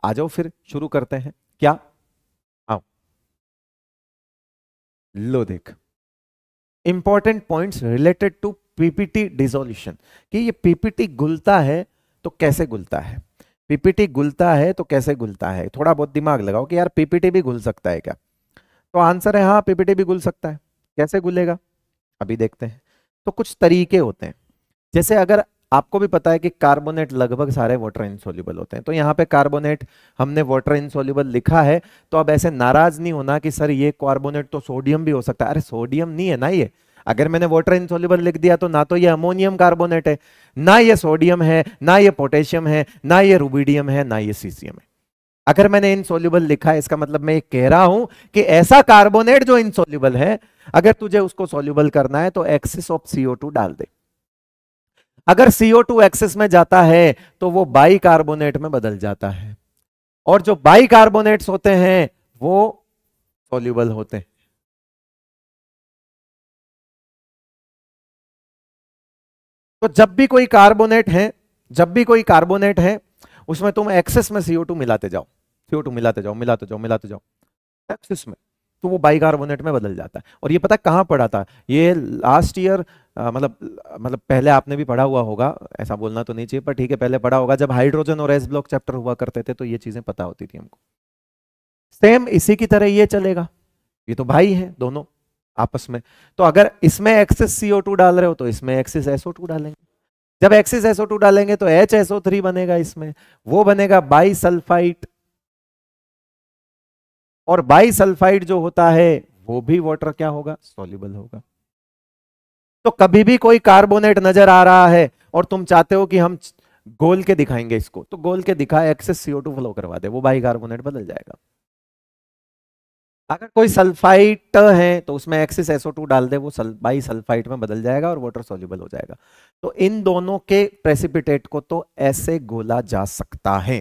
Speaker 2: आ जाओ फिर शुरू करते हैं क्या आओ लो देख important points related to PPT dissolution कि ये पीपीटी गुलता है तो कैसे घुलता है पीपीटी गुलता है तो कैसे घुलता है थोड़ा बहुत दिमाग लगाओ कि यार पीपीटी भी घुल सकता है क्या तो आंसर है हाँ पीपीटी भी घुल सकता है कैसे घुलेगा अभी देखते हैं तो कुछ तरीके होते हैं जैसे अगर आपको भी पता है कि कार्बोनेट लगभग सारे वाटर इंसोल्यूबल होते हैं तो यहाँ पे कार्बोनेट हमने वाटर इंसोल्यूबल लिखा है तो अब ऐसे नाराज नहीं होना कि सर ये कार्बोनेट तो सोडियम भी हो सकता है अरे सोडियम नहीं है ना ये अगर मैंने वाटर इंसोल्यूबल लिख दिया तो ना तो ये अमोनियम कार्बोनेट है ना ये सोडियम है ना ये पोटेशियम है ना ये रूबीडियम है ना ये सीसीएम है अगर मैंने इनसोल्यूबल लिखा है इसका मतलब मैं कह रहा हूं कि ऐसा कार्बोनेट जो इनसोल्यूबल है अगर तुझे उसको सोल्यूबल करना है तो एक्सिस ऑफ सीओ डाल दे अगर सीओ टू एक्सेस में जाता है तो वो बाई कार्बोनेट में बदल जाता है और जो बाई
Speaker 1: कार्बोनेट होते हैं वो सोल्यूबल होते हैं तो जब भी कोई कार्बोनेट है जब भी कोई कार्बोनेट है उसमें तुम एक्सेस में सीओ टू मिलाते जाओ सीओ टू मिलाते
Speaker 2: जाओ मिलाते जाओ मिलाते जाओ एक्सेस में तो वो बाई कार्बोनेट में बदल जाता है और ये पता कहाँ पड़ा था ये लास्ट ईयर मतलब मतलब पहले आपने भी पढ़ा हुआ होगा ऐसा बोलना तो नहीं चाहिए पर ठीक है पहले पढ़ा होगा जब हाइड्रोजन और एस ब्लॉक चैप्टर हुआ करते थे तो ये चीजें पता होती थी हमको सेम इसी की तरह ये चलेगा ये तो भाई है दोनों आपस में तो अगर इसमें सीओ CO2 डाल रहे हो तो इसमें एक्सिस SO2 डालेंगे जब एक्सिस SO2 डालेंगे तो HSO3 बनेगा इसमें वो बनेगा सल्फाइट और सल्फाइड जो होता है वो भी वाटर क्या होगा सोल्यूबल होगा तो कभी भी कोई कार्बोनेट नजर आ रहा है और तुम चाहते हो कि हम गोल के दिखाएंगे इसको तो गोल के दिखा एक्सेस सीओ टू फ्लो करवा दे वो बाई कार्बोनेट बदल जाएगा अगर कोई सल्फाइट है तो उसमें एक्सिस एसओ टू डाल दे वो सल, बाई सल्फाइट में बदल जाएगा और वाटर सोल्यूबल हो जाएगा तो इन दोनों के प्रेसिपिटेट को तो ऐसे गोला जा सकता है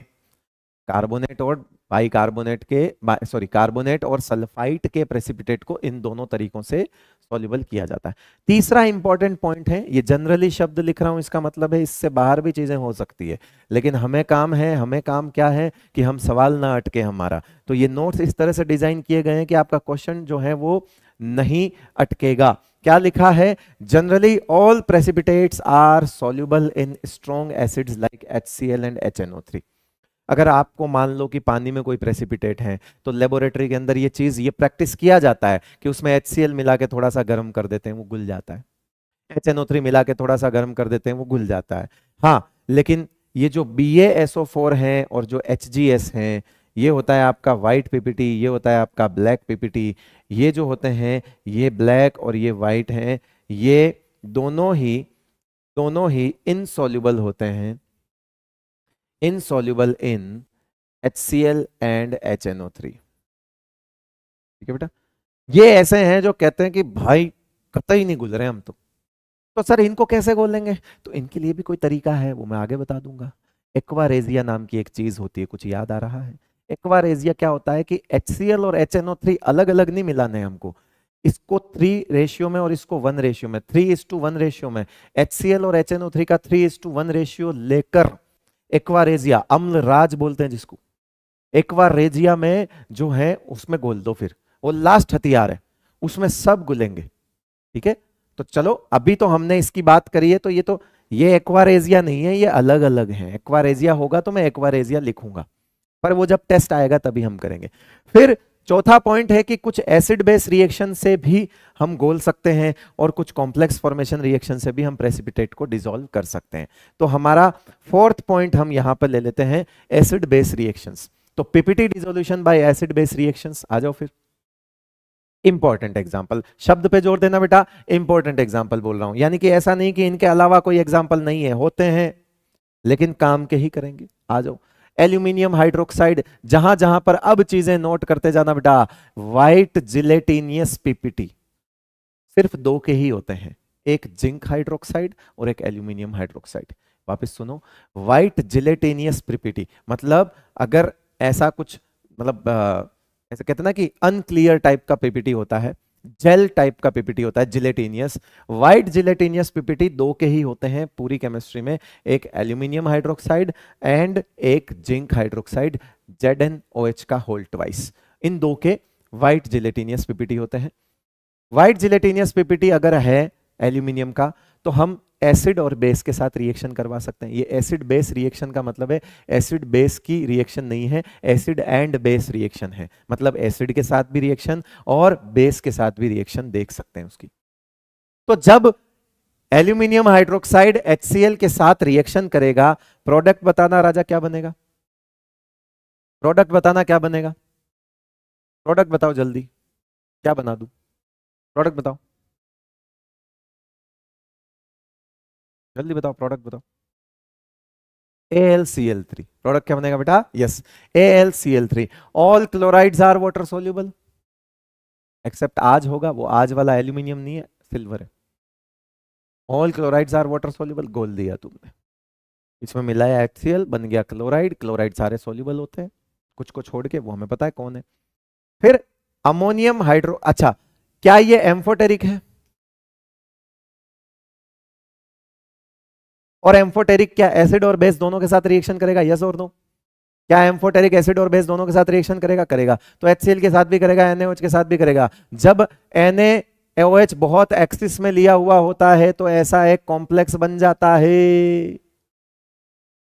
Speaker 2: कार्बोनेट और बाइकार्बोनेट के सॉरी कार्बोनेट और सल्फाइट के प्रेसिपिटेट को इन दोनों तरीकों से सोल्यूबल किया जाता है तीसरा इंपॉर्टेंट पॉइंट है ये जनरली शब्द लिख रहा हूं इसका मतलब है इससे बाहर भी चीज़ें हो सकती है लेकिन हमें काम है हमें काम क्या है कि हम सवाल ना अटके हमारा तो ये नोट्स इस तरह से डिज़ाइन किए गए हैं कि आपका क्वेश्चन जो है वो नहीं अटकेगा क्या लिखा है generally all precipitates are soluble in strong acids like H and H अगर आपको मान लो कि पानी में कोई प्रेसिपिटेट है तो लेबोरेटरी के अंदर ये चीज़ ये प्रैक्टिस किया जाता है कि उसमें एच मिला के थोड़ा सा गर्म कर देते हैं वो घुल जाता है एच एन ओ थ्री मिला के थोड़ा सा गर्म कर देते हैं वो घुल जाता है हाँ लेकिन ये जो बी एस ओ फोर हैं और जो एच जी एस हैं ये होता है आपका वाइट पीपीटी ये होता है आपका ब्लैक पीपीटी ये जो होते हैं ये ब्लैक और ये वाइट हैं ये दोनों ही दोनों ही इनसॉल्युबल होते हैं and H N O three ठीक है बेटा ये ऐसे हैं जो कहते हैं कि भाई कतई नहीं गुजरे हम तो तो सर इनको कैसे लेंगे तो इनके लिए भी कोई तरीका है वो मैं आगे बता दूंगा एक्वारेजिया नाम की एक चीज होती है कुछ याद आ रहा है एक्वारेजिया क्या होता है कि एच और एच अलग अलग नहीं मिलाने हमको इसको थ्री रेशियो में और इसको वन रेशियो में three is two one ratio में एच और एच का three is two one ratio लेकर एक्वारेजिया अम्ल राज बोलते हैं जिसको एक्वारेजिया में जो है उसमें गोल दो फिर वो लास्ट हथियार है उसमें सब गुलेंगे ठीक है तो चलो अभी तो हमने इसकी बात करी है तो ये तो ये एक्वारेजिया नहीं है ये अलग अलग है एक्वारेजिया होगा तो मैं एक्वारेजिया लिखूंगा पर वो जब टेस्ट आएगा तभी हम करेंगे फिर चौथा पॉइंट है कि कुछ एसिड बेस रिएक्शन से भी हम गोल सकते हैं और कुछ कॉम्प्लेक्स फॉर्मेशन रिएक्शन से भी हम प्रेसिपिटेट को डिजोल्व कर सकते हैं तो हमारा फोर्थ पॉइंट हम यहां पर ले लेते हैं एसिड बेस रिएक्शन तो PPT dissolution by acid base reaction आ जाओ फिर इंपॉर्टेंट एग्जाम्पल शब्द पे जोर देना बेटा इंपॉर्टेंट एग्जाम्पल बोल रहा हूं यानी कि ऐसा नहीं कि इनके अलावा कोई एग्जाम्पल नहीं है होते हैं लेकिन काम के ही करेंगे आ जाओ एल्यूमिनियम हाइड्रोक्साइड जहां जहां पर अब चीजें नोट करते जाना बेटा व्हाइट जिलेटिनियस पीपीटी सिर्फ दो के ही होते हैं एक जिंक हाइड्रोक्साइड और एक एल्यूमिनियम हाइड्रोक्साइड वापस सुनो व्हाइट जिलेटेनियस प्रिपिटी मतलब अगर ऐसा कुछ मतलब ऐसा कहते ना कि अनक्लियर टाइप का पीपीटी होता है जेल टाइप का पीपीटी होता है जिलेटिनियस व्हाइट जिलेटिनियस पीपीटी दो के ही होते हैं पूरी केमिस्ट्री में एक एल्यूमिनियम हाइड्रोक्साइड एंड एक zinc hydroxide Z N O H का होल्ट वाइस इन दो के व्हाइट जिलेटिनियस पीपीटी होते हैं व्हाइट जिलेटिनियस पीपीटी अगर है एल्यूमिनियम का तो हम एसिड और बेस के साथ रिएक्शन करवा सकते हैं ये एसिड बेस रिएक्शन का मतलब है एसिड बेस की रिएक्शन नहीं है एसिड एंड बेस रिएक्शन है मतलब एसिड के साथ भी रिएक्शन और बेस के साथ भी रिएक्शन देख सकते हैं उसकी तो जब एल्यूमिनियम हाइड्रोक्साइड HCl के साथ रिएक्शन करेगा प्रोडक्ट बताना राजा क्या बनेगा प्रोडक्ट बताना क्या बनेगा
Speaker 1: प्रोडक्ट बताओ जल्दी क्या बना दू प्रोडक्ट बताओ जल्दी बताओ प्रोडक्ट बताओ A L C L three product क्या बनेगा बेटा yes A L C L three
Speaker 2: all chlorides are water soluble except आज होगा वो आज वाला एल्यूमिनियम नहीं है सिल्वर है all chlorides are water soluble गोल दिया तुमने इसमें मिलाया एच बन गया क्लोराइड क्लोराइड सारे सोल्यूबल होते हैं कुछ को छोड़ के वो हमें
Speaker 1: पता है कौन है फिर अमोनियम हाइड्रो अच्छा क्या ये एम्फोटेरिक है और एम्फोटेरिक क्या एसिड और बेस दोनों के साथ रिएक्शन करेगा यस और नो क्या एम्फोटेरिक एसिड और बेस दोनों के साथ रिएक्शन
Speaker 2: करेगा करेगा तो एच के साथ भी करेगा एन के साथ भी करेगा जब एन बहुत एक्सिस में लिया हुआ होता है तो ऐसा एक कॉम्प्लेक्स बन जाता है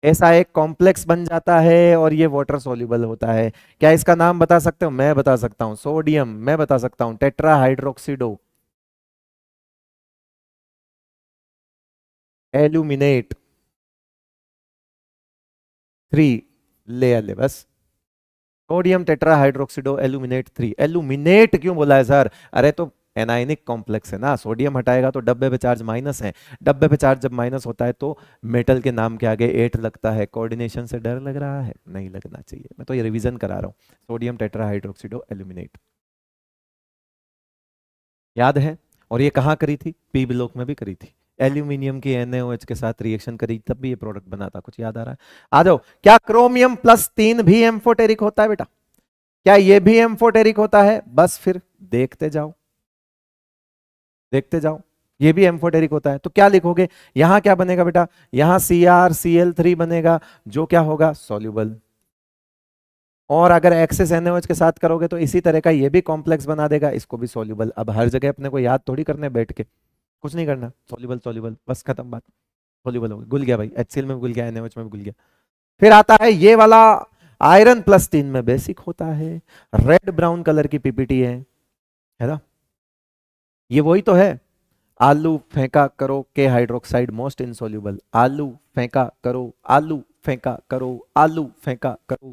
Speaker 2: ऐसा एक कॉम्प्लेक्स बन जाता है और ये वाटर सोल्यूबल होता है क्या इसका नाम
Speaker 1: बता सकते हो मैं बता सकता हूं सोडियम मैं बता सकता हूं tetra hydroxido aluminate three layer ले बस sodium
Speaker 2: tetra hydroxido aluminate three aluminate क्यों बोला है सर अरे तो एनाइनिक कॉम्प्लेक्स है ना सोडियम हटाएगा तो डब्बे पे चार्ज माइनस है डब्बे पे चार्ज जब माइनस होता है तो मेटल के नाम के आगे एट लगता है कोऑर्डिनेशन से डर लग रहा है नहीं लगना चाहिए मैं तो ये रिवीजन करा रहा हूँ सोडियम टेट्राहाइड्रोक्सिडो एल्यूमिनेट याद है और ये कहाँ करी थी पी ब्लॉक में भी करी थी एल्यूमिनियम के एन के साथ रिएक्शन करी तब भी ये प्रोडक्ट बना था कुछ याद आ रहा है आ जाओ क्या क्रोमियम प्लस तीन भी एम्फोटेरिक होता है बेटा क्या ये भी एम्फोटेरिक होता है बस फिर देखते जाओ देखते जाओ ये भी एम्फोटेरिक होता है तो क्या लिखोगे यहां क्या बनेगा बेटा यहां सी आर बनेगा जो क्या होगा सोल्यूबल और अगर एक्सेस एन के साथ करोगे तो इसी तरह का ये भी कॉम्प्लेक्स बना देगा इसको भी सोल्यूबल अब हर जगह अपने को याद थोड़ी करने बैठ के कुछ नहीं करना सॉल्यूबल सॉल्यूबल बस खत्म बात सॉल्यूबल हो गया गुल गया भाई एच में गुल गया एनएमएच में गुल गया फिर आता है ये वाला आयरन प्लस तीन में बेसिक होता है रेड ब्राउन कलर की पीपीटी है है ना ये वही तो है आलू फेंका करो के हाइड्रोक्साइड मोस्ट इनसोल्यूबल आलू फेंका करो आलू फेंका करो आलू फेंका करो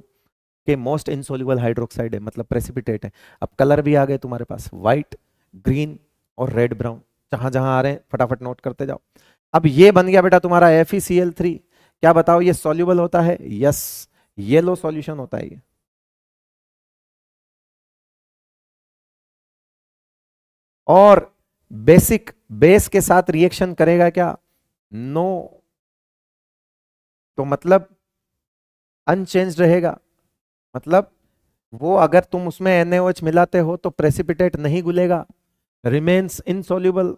Speaker 2: के मोस्ट इनसोल्यूबल हाइड्रोक्साइड है मतलब प्रेसिपिटेट है अब कलर भी आ गए तुम्हारे पास व्हाइट ग्रीन और रेड ब्राउन जहां जहां आ रहे हैं फटाफट नोट करते जाओ अब ये बन गया बेटा तुम्हारा एफ थ्री e
Speaker 1: क्या बताओ ये सोल्यूबल होता है यस ये लो सोल्यूशन होता है ये और बेसिक बेस के साथ रिएक्शन करेगा क्या नो no.
Speaker 2: तो मतलब अनचेंज रहेगा मतलब वो
Speaker 1: अगर तुम उसमें एनएओएच मिलाते हो तो प्रेसिपिटेट नहीं गुलेगा remains insoluble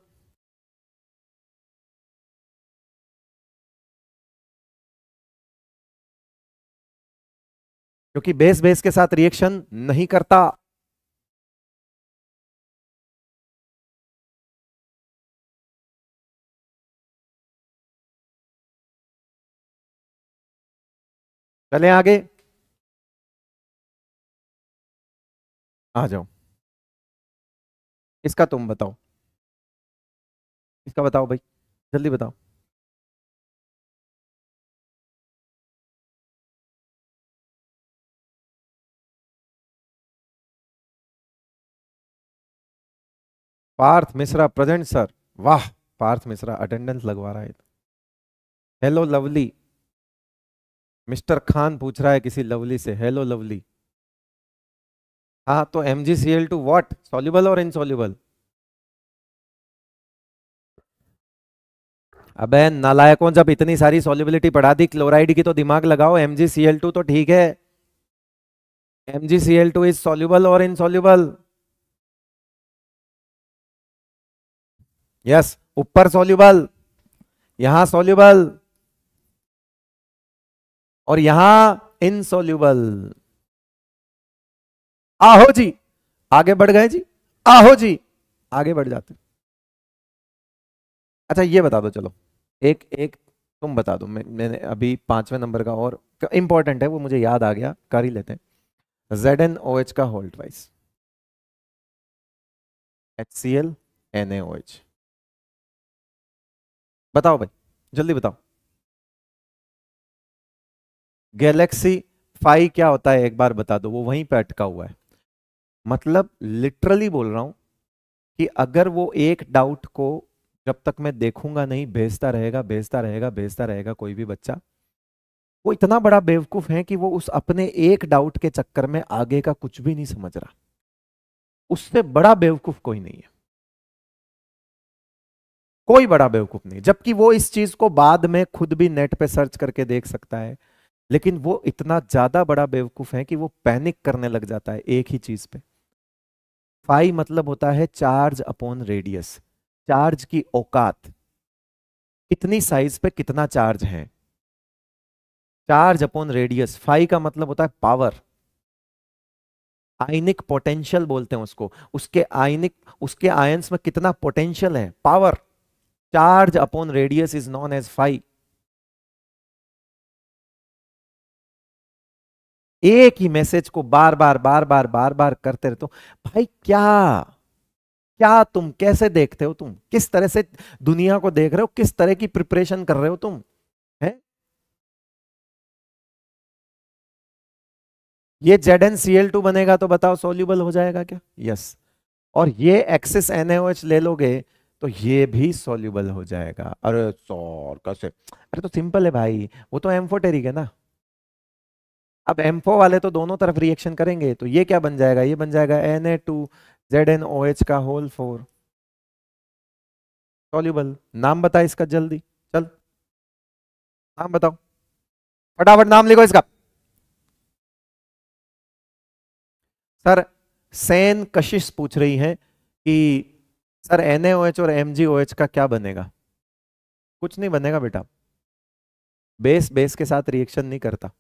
Speaker 1: क्योंकि बेस बेस के साथ रिएक्शन नहीं करता चले आगे आ जाओ इसका तुम बताओ इसका बताओ भाई जल्दी बताओ पार्थ मिश्रा प्रेजेंट सर वाह पार्थ मिश्रा अटेंडेंस लगवा रहा है हेलो तो। लवली
Speaker 2: मिस्टर खान पूछ रहा है किसी लवली से हेलो लवली हाँ तो M G C L two what soluble और इनसॉल्यूबल अबे नालायकों जब इतनी सारी सॉल्युबिलिटी पढ़ा
Speaker 1: दी क्लोराइड की तो दिमाग लगाओ M G C L two तो ठीक है M G C L two is soluble और इनसॉल्यूबल यस ऊपर सॉल्यूबल यहां सॉल्यूबल और यहां इनसॉल्यूबल आहो जी आगे बढ़ गए जी आहो जी आगे बढ़ जाते
Speaker 2: अच्छा ये बता दो चलो एक एक तुम बता दो मैं, मैंने अभी पांचवें नंबर का और इंपॉर्टेंट है वो मुझे याद आ गया कर ही लेते हैं जेड एन ओ
Speaker 1: एच का whole twice H C L N A O H बताओ भाई जल्दी बताओ गैलेक्सी फाइव क्या होता है एक बार बता दो वो वहीं पे अटका
Speaker 2: हुआ है मतलब लिटरली बोल रहा हूं कि अगर वो एक डाउट को जब तक मैं देखूंगा नहीं भेजता रहेगा भेजता रहेगा भेजता रहेगा कोई भी बच्चा वो इतना बड़ा बेवकूफ है कि वो उस अपने एक डाउट के चक्कर में आगे का कुछ भी नहीं समझ रहा उससे बड़ा बेवकूफ कोई नहीं है कोई बड़ा बेवकूफ नहीं जबकि वो इस चीज को बाद में खुद भी नेट पे सर्च करके देख सकता है लेकिन वो इतना ज्यादा बड़ा बेवकूफ है कि वो पैनिक करने लग जाता है एक ही चीज पे फाई मतलब होता है चार्ज अपॉन रेडियस चार्ज की औकात कितनी साइज पे कितना चार्ज है चार्ज अपॉन रेडियस फाई का मतलब होता है पावर आयनिक पोटेंशियल बोलते हैं उसको उसके आयनिक उसके आयंस में कितना पोटेंशियल
Speaker 1: है power charge upon radius is known as five एक ही मैसेज को बार बार बार
Speaker 2: बार बार बार करते रहते हो भाई क्या क्या तुम कैसे देखते हो तुम
Speaker 1: किस तरह से दुनिया को देख रहे हो किस तरह की प्रिपरेशन कर रहे हो तुम है ये Z N C L two बनेगा तो बताओ सोल्यूबल हो जाएगा क्या यस और ये एक्सिस एनएच ले लोगे
Speaker 2: तो ये भी सोल्यूबल हो जाएगा अरे सौर कैसे अरे तो सिंपल है भाई वो तो एम्फोटेरिक है ना अब एम्फो वाले तो दोनों तरफ रिएक्शन करेंगे तो ये क्या बन जाएगा ये बन जाएगा N A two Z N O H का होल फोर
Speaker 1: सॉल्यूबल नाम बताए इसका जल्दी चल नाम बताओ फटाफट नाम लिखो इसका
Speaker 2: सर सेन कशिश पूछ रही है कि सर एन और
Speaker 1: एम का क्या बनेगा कुछ नहीं बनेगा बेटा बेस बेस के साथ रिएक्शन नहीं करता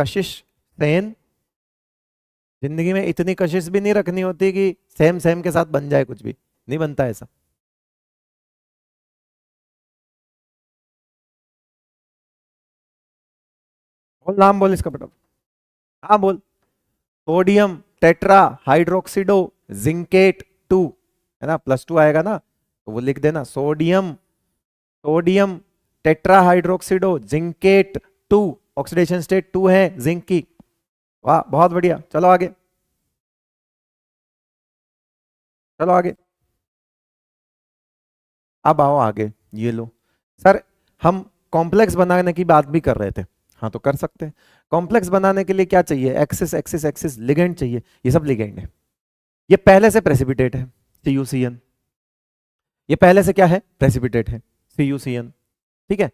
Speaker 1: कशिश सेन जिंदगी में इतनी कशिश भी नहीं रखनी होती कि सेम सेम के साथ बन जाए कुछ भी नहीं बनता ऐसा बोल नाम बोल इसका बेटा हाँ बोल sodium
Speaker 2: tetra hydroxido zincate two है ना प्लस टू आएगा ना तो वो लिख देना sodium sodium tetra hydroxido zincate
Speaker 1: two oxidation state two है जिंक की वाह बहुत बढ़िया चलो आगे चलो आगे अब आओ आगे ये लो सर हम कॉम्प्लेक्स बनाने की बात भी कर
Speaker 2: रहे थे हाँ तो कर सकते हैं कॉम्प्लेक्स बनाने के लिए क्या चाहिए एक्सिस एक्सिस एक्सिस लिगेंड चाहिए ये सब लिगेंड है ये पहले से प्रेसिपिटेट है सी यू सी एन ये पहले से क्या है प्रेसिपिटेट है सी यू सी एन ठीक है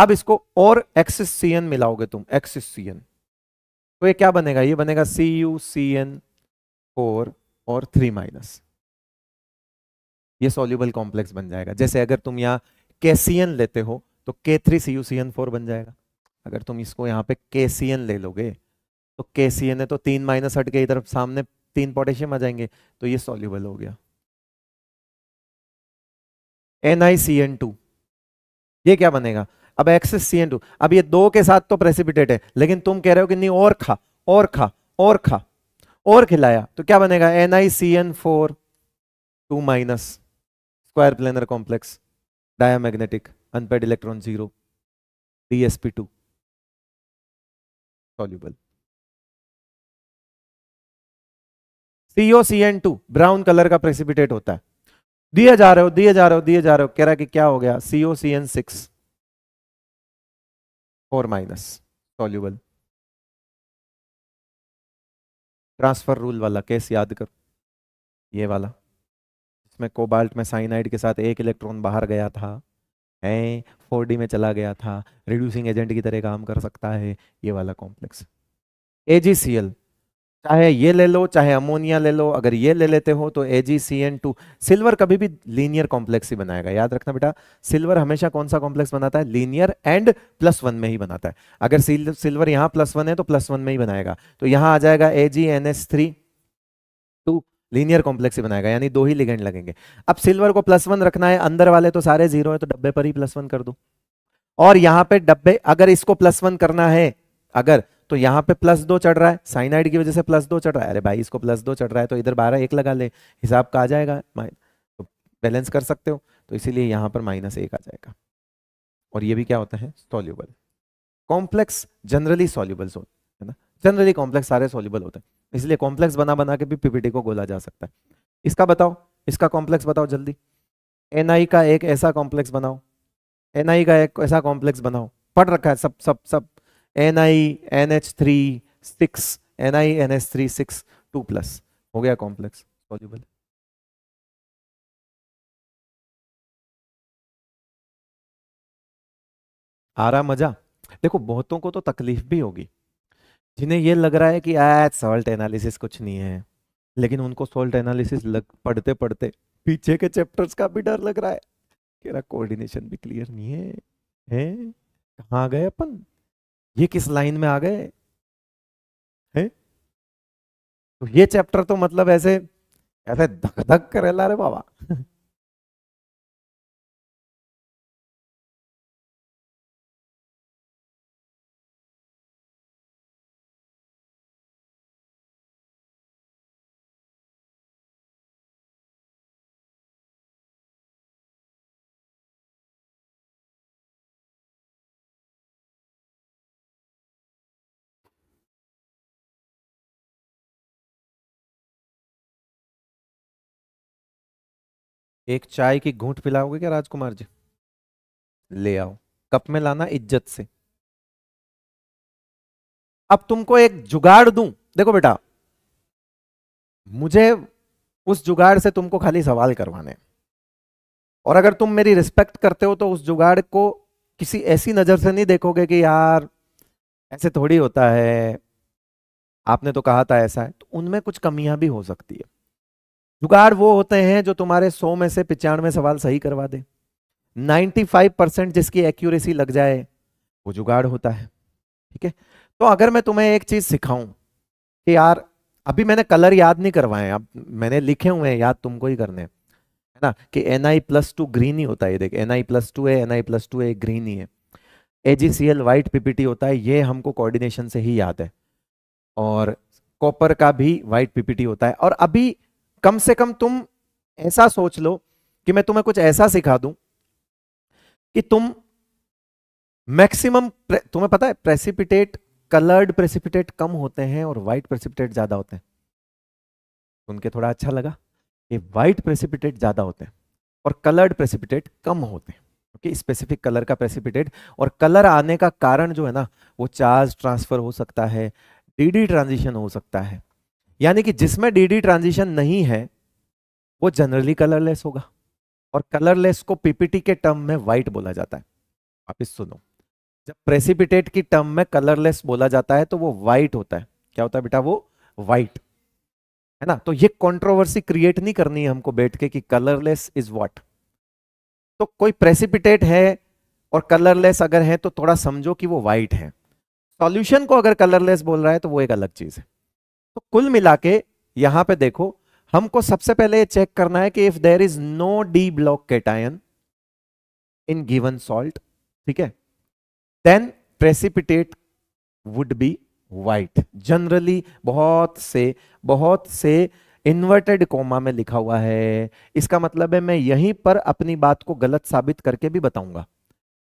Speaker 2: अब इसको और एक्सिस सी एन मिलाओगे तुम एक्सिस सी एन तो ये क्या बनेगा ये बनेगा C U C N four और थ्री माइनस ये सोल्यूबल कॉम्प्लेक्स बन जाएगा जैसे अगर तुम यहाँ कैसियन लेते हो तो K three C U C N four बन जाएगा अगर तुम इसको यहाँ पे कैसियन ले लोगे तो कैसियन है तो तीन माइनस हट के इधर सामने तीन पोटेशियम आ जाएंगे तो ये सोल्यूबल हो गया N I C N two ये क्या बनेगा अब एक्स सी एन टू अब ये दो के साथ तो प्रेसिपिटेट है लेकिन तुम कह रहे हो कि नहीं और खा और खा और खा और खिलाया तो क्या बनेगा N I C N four two minus square planar
Speaker 1: complex diamagnetic unpaired electron zero DSP two soluble CO C N two brown colour का प्रेसिपिटेट होता है दिए जा रहे हो दिए जा रहे हो दिए जा रहे हो कह रहा कि क्या हो गया CO C N six 4 minus soluble transfer rule
Speaker 2: वाला केस याद करो ये वाला इसमें कोबाल्ट में साइनाइड के साथ एक इलेक्ट्रॉन बाहर गया था है फोर में चला गया था रिड्यूसिंग एजेंट की तरह काम कर सकता है ये वाला कॉम्प्लेक्स ए जी सी एल चाहे ये ले लो चाहे अमोनिया ले लो अगर ये ले लेते हो तो टू सिल्वर कभी भी लीनियर कॉम्प्लेक्स ही बनाएगा याद रखना बेटा सिल्वर हमेशा कौन सा कॉम्प्लेक्स बनाता है लीनियर एंड प्लस वन में ही बनाता है अगर सिल्वर यहां प्लस वन है तो प्लस वन में ही बनाएगा तो यहां आ जाएगा थ्री टू लीनियर कॉम्प्लेक्स ही बनाएगा यानी दो ही लिगेंड लगेंगे अब सिल्वर को प्लस वन रखना है अंदर वाले तो सारे जीरो है तो डब्बे पर ही प्लस वन कर दो और यहां पे डब्बे अगर इसको प्लस वन करना है अगर तो यहाँ पे प्लस दो चढ़ रहा है साइनाइड की वजह से प्लस दो चढ़ रहा है अरे भाई इसको प्लस दो चढ़ रहा है तो इधर बारह एक लगा ले हिसाब का आ जाएगा तो बैलेंस कर सकते हो तो इसीलिए यहाँ पर माइनस एक आ जाएगा और ये भी क्या होता है soluble complex generally soluble zone है ना जनरली कॉम्प्लेक्स सारे सोल्यूबल होते हैं इसलिए कॉम्प्लेक्स बना बना के भी पीपीटी को गोला जा सकता है इसका बताओ इसका कॉम्प्लेक्स बताओ जल्दी एन का एक ऐसा कॉम्प्लेक्स बनाओ एन का एक ऐसा कॉम्प्लेक्स बनाओ पढ़ रखा है सब सब सब N N I H three six N I N H three six two plus
Speaker 1: हो गया कॉम्प्लेक्स सॉल्यूबल आ रहा मजा देखो
Speaker 2: बहुतों को तो तकलीफ भी होगी जिन्हें ये लग रहा है कि आज सॉल्ट एनालिसिस कुछ नहीं है लेकिन उनको सॉल्ट एनालिसिस लग पढ़ते पढ़ते पीछे के चैप्टर्स का भी डर लग रहा है कोऑर्डिनेशन भी क्लियर नहीं है हैं कहाँ गए अपन
Speaker 1: ये किस लाइन में आ गए हैं तो ये चैप्टर तो मतलब ऐसे ऐसे धक धक करे ला रे बाबा एक चाय की घूंट पिलाओगे क्या राजकुमार जी ले आओ कप में लाना इज्जत से अब तुमको एक जुगाड़ दूं देखो बेटा मुझे उस जुगाड़ से तुमको खाली सवाल करवाने और
Speaker 2: अगर तुम मेरी रिस्पेक्ट करते हो तो उस जुगाड़ को किसी ऐसी नज़र से नहीं देखोगे कि यार ऐसे थोड़ी होता है आपने तो कहा था ऐसा है तो उनमें कुछ कमियां भी हो सकती है जुगाड़ वो होते हैं जो तुम्हारे सौ में से पिचानवे सवाल सही करवा दे 95 परसेंट जिसकी एक्यूरेसी लग जाए वो जुगाड़ होता है ठीक है तो अगर मैं तुम्हें एक चीज सिखाऊं कि यार अभी मैंने कलर याद नहीं करवाए अब मैंने लिखे हुए हैं याद तुमको ही करने है ना कि N I plus two green ही होता है देख एन आई प्लस टू है एन आई प्लस टू है ग्रीन ही है A G C L white PPT होता है ये हमको कोऑर्डिनेशन से ही याद है और कॉपर का भी वाइट पीपीटी होता है और अभी कम से कम तुम ऐसा सोच लो कि मैं तुम्हें कुछ ऐसा सिखा दूं कि तुम मैक्सिमम तुम्हें पता है प्रेसिपिटेट कलर्ड प्रेसिपिटेट कम होते हैं और व्हाइट प्रेसिपिटेट ज्यादा होते हैं उनके थोड़ा अच्छा लगा कि व्हाइट प्रेसिपिटेट ज्यादा होते हैं और कलर्ड प्रेसिपिटेट कम होते हैं ओके स्पेसिफिक कलर का प्रेसिपिटेट और कलर आने का कारण जो है ना वो चार्ज ट्रांसफर हो सकता है डीडी ट्रांजिशन हो सकता है यानी कि जिसमें डी डी ट्रांजिशन नहीं है वो जनरली कलरलेस होगा और कलरलेस को पीपीटी के टर्म में व्हाइट बोला जाता है इस सुनो जब प्रेसिपिटेट की टर्म में कलरलेस बोला जाता है तो वो वाइट होता है क्या होता है बेटा वो वाइट है ना तो ये कंट्रोवर्सी क्रिएट नहीं करनी है हमको बैठ के कि कलरलेस इज व्हाट तो कोई प्रेसिपिटेट है और कलरलेस अगर है तो थोड़ा समझो कि वो वाइट है सॉल्यूशन को अगर कलरलेस बोल रहा है तो वो एक अलग चीज है तो कुल मिला के यहां पर देखो हमको सबसे पहले ये चेक करना है कि if there is no D block cation in given salt ठीक है then precipitate would be white generally बहुत से बहुत से इन्वर्टेड कोमा में लिखा हुआ है इसका मतलब है मैं यहीं पर अपनी बात को गलत साबित करके भी बताऊंगा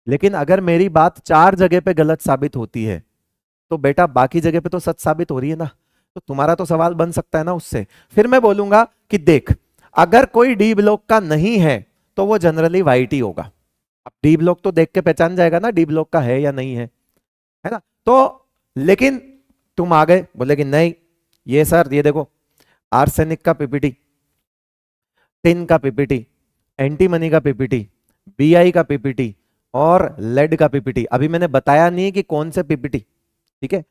Speaker 2: लेकिन अगर मेरी बात चार जगह पे गलत साबित होती है तो बेटा बाकी जगह पे तो सच साबित हो रही है ना तो तुम्हारा तो सवाल बन सकता है ना उससे फिर मैं बोलूंगा कि देख अगर कोई डी ब्लॉक का नहीं है तो वो जनरली वाइट ही होगा अब डी ब्लॉक तो देख के पहचान जाएगा ना डी ब्लॉक का है या नहीं है है ना तो लेकिन तुम आ गए बोले कि नहीं ये सर ये देखो आर्सेनिक का पीपीटी टिन का पीपीटी एंटी मनी का पीपीटी बीआई का पीपीटी और लेड का पीपीटी अभी मैंने बताया नहीं कि कौन से पीपीटी ठीक है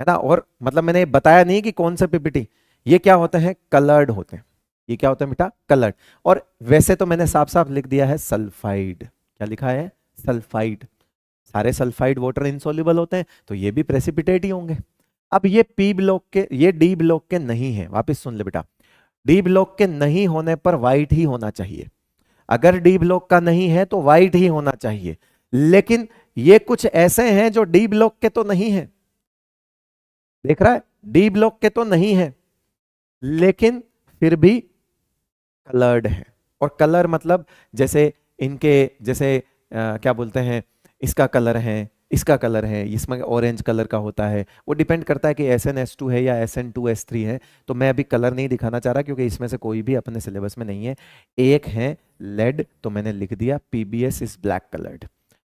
Speaker 2: है ना और मतलब मैंने बताया नहीं कि कौन सा पीपीटी ये क्या होते हैं कलर्ड होते हैं ये क्या होता है बेटा कलर्ड और वैसे तो मैंने साफ साफ लिख दिया है सल्फाइड क्या लिखा है सल्फाइड सारे सल्फाइड वाटर इंसोल्यूबल होते हैं तो ये भी प्रेसिपिटेट ही होंगे अब ये पी ब्लॉक के ये डी ब्लॉक के नहीं है वापस सुन ले बेटा डी ब्लॉक के नहीं होने पर वाइट ही होना चाहिए अगर डी ब्लॉक का नहीं है तो वाइट ही होना चाहिए लेकिन ये कुछ ऐसे हैं जो डी ब्लॉक के तो नहीं है देख रहा है डी ब्लॉक के तो नहीं है लेकिन फिर भी कलर्ड है और कलर मतलब जैसे इनके जैसे आ, क्या बोलते हैं इसका कलर है इसका कलर है इसमें ऑरेंज कलर का होता है वो डिपेंड करता है कि एस एन एस टू है या S N two S three है तो मैं अभी कलर नहीं दिखाना चाह रहा क्योंकि इसमें से कोई भी अपने सिलेबस में नहीं है एक है लेड तो मैंने लिख दिया P B S is black coloured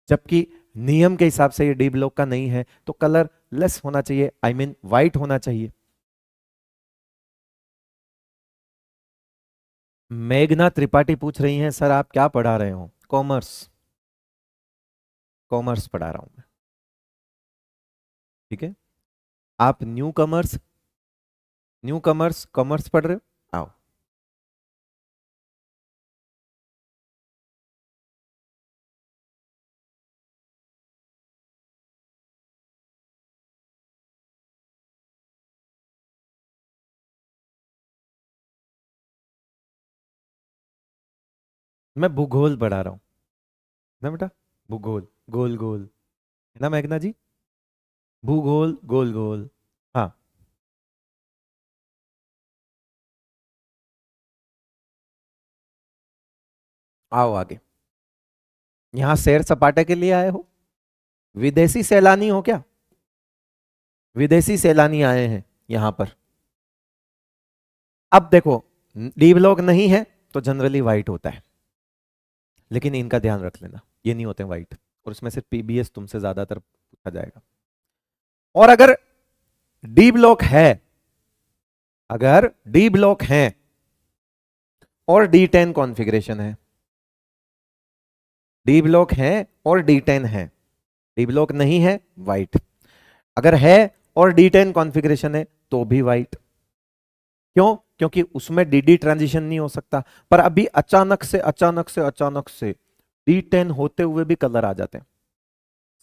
Speaker 2: जबकि नियम के हिसाब से ये डी ब्लॉक का नहीं है तो कलर लेस होना चाहिए आई मीन वाइट होना चाहिए
Speaker 1: मेघना त्रिपाठी पूछ रही हैं सर आप क्या पढ़ा रहे हो कॉमर्स कॉमर्स पढ़ा रहा हूं मैं ठीक है आप new commerce new commerce commerce पढ़ रहे हो मैं भूगोल पढ़ा रहा हूँ ना बेटा भूगोल गोल गोल है ना मैगना जी भूगोल गोल गोल हाँ आओ आगे यहां सैर सपाटे के लिए आए हो विदेशी सैलानी हो क्या विदेशी सैलानी आए हैं यहां पर
Speaker 2: अब देखो डी ब्लॉक नहीं है तो जनरली व्हाइट होता है लेकिन इनका ध्यान रख लेना ये नहीं होते वाइट और इसमें से पीबीएस तुमसे ज्यादातर पूछा जाएगा और अगर डी ब्लॉक है अगर डी ब्लॉक है और डी टेन कॉन्फिग्रेशन है डी ब्लॉक है और डी टेन है डी ब्लॉक नहीं है वाइट अगर है और डी टेन कॉन्फिग्रेशन है तो भी वाइट क्यों क्योंकि उसमें डीडी ट्रांजिशन नहीं हो सकता पर अभी अचानक से अचानक से अचानक से डी टेन होते हुए भी कलर आ जाते हैं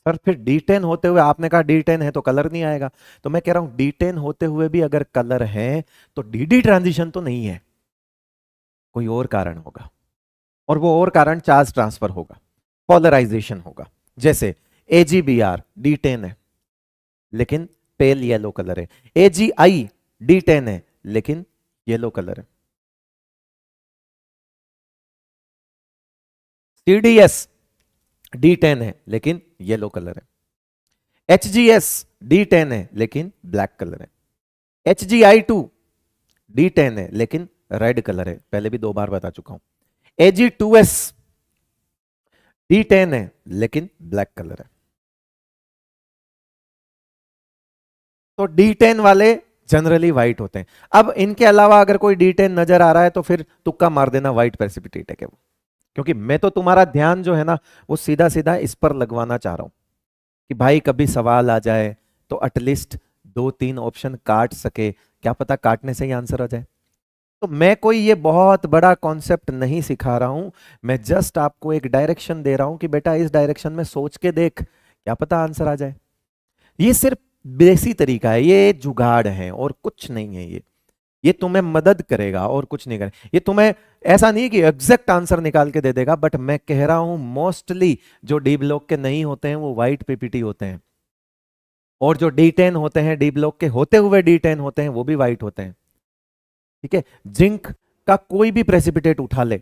Speaker 2: सर फिर डी टेन होते हुए आपने कहा डी टेन है तो कलर नहीं आएगा तो मैं कह रहा हूं डी टेन होते हुए भी अगर कलर है तो डी डी ट्रांजिशन तो नहीं है कोई और कारण होगा और वो और कारण चार्ज ट्रांसफर होगा पॉलराइजेशन होगा जैसे A G B R D ten है
Speaker 1: लेकिन पेल येलो कलर है A G I D ten है लेकिन येलो कलर है C D S D ten है लेकिन येलो कलर है H
Speaker 2: G S D ten है लेकिन ब्लैक कलर है H G I two D ten है लेकिन रेड कलर है पहले भी दो बार बता चुका हूं A G two S
Speaker 1: D ten है लेकिन ब्लैक कलर है तो डी टेन वाले जनरली व्हाइट होते हैं अब इनके
Speaker 2: अलावा अगर कोई डिटेन नजर आ रहा है तो फिर तुक्का मार देना व्हाइट प्रेसिपिटेट है वो क्योंकि मैं तो तुम्हारा ध्यान जो है ना वो सीधा सीधा इस पर लगवाना चाह रहा हूं कि भाई कभी सवाल आ जाए तो एटलीस्ट दो तीन ऑप्शन काट सके क्या पता काटने से ही आंसर आ जाए तो मैं कोई ये बहुत बड़ा कॉन्सेप्ट नहीं सिखा रहा हूं मैं जस्ट आपको एक डायरेक्शन दे रहा हूं कि बेटा इस डायरेक्शन में सोच के देख क्या पता आंसर आ जाए ये सिर्फ बेसी तरीका है ये जुगाड़ है और कुछ नहीं है ये ये तुम्हें मदद करेगा और कुछ नहीं करेगा ये तुम्हें ऐसा नहीं कि एग्जैक्ट आंसर निकाल के दे देगा बट मैं कह रहा हूं मोस्टली जो डी ब्लॉक के नहीं होते हैं वो व्हाइट पीपीटी होते हैं और जो डी टेन होते हैं डी ब्लॉक के होते हुए डी टेन होते हैं वो भी व्हाइट होते हैं ठीक है जिंक का कोई भी प्रेसिपिटेट उठा ले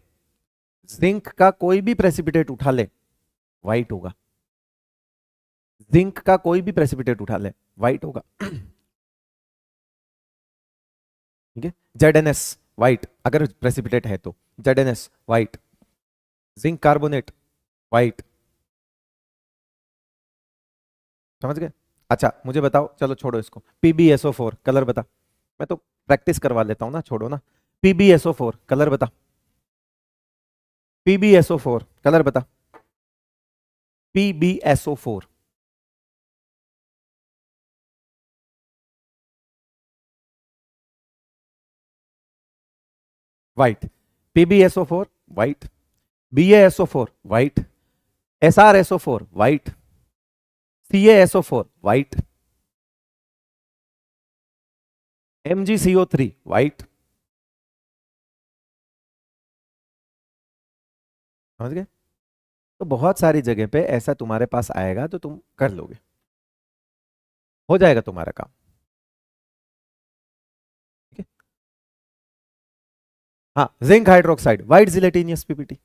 Speaker 2: जिंक का कोई भी
Speaker 1: प्रेसिपिटेट उठा ले व्हाइट होगा जिंक का कोई भी प्रेसिपिटेट उठा ले वाइट होगा ठीक है
Speaker 2: जेड एन एस वाइट अगर प्रेसिपिटेट है तो Z N S white zinc carbonate white समझ गए अच्छा मुझे बताओ चलो छोड़ो इसको पीबीएसओ फोर कलर बता मैं तो प्रैक्टिस करवा लेता हूं
Speaker 1: ना छोड़ो ना पीबीएसओ फोर कलर बता पीबीएसओ फोर कलर बता PBSO four white PbSO4 white BaSO4 white SrSO4 white CaSO4 white MgCO3 white समझ गए तो बहुत सारी जगह पे ऐसा तुम्हारे पास आएगा तो तुम कर लोगे हो जाएगा तुम्हारा काम हाँ zinc hydroxide white gelatinous PPT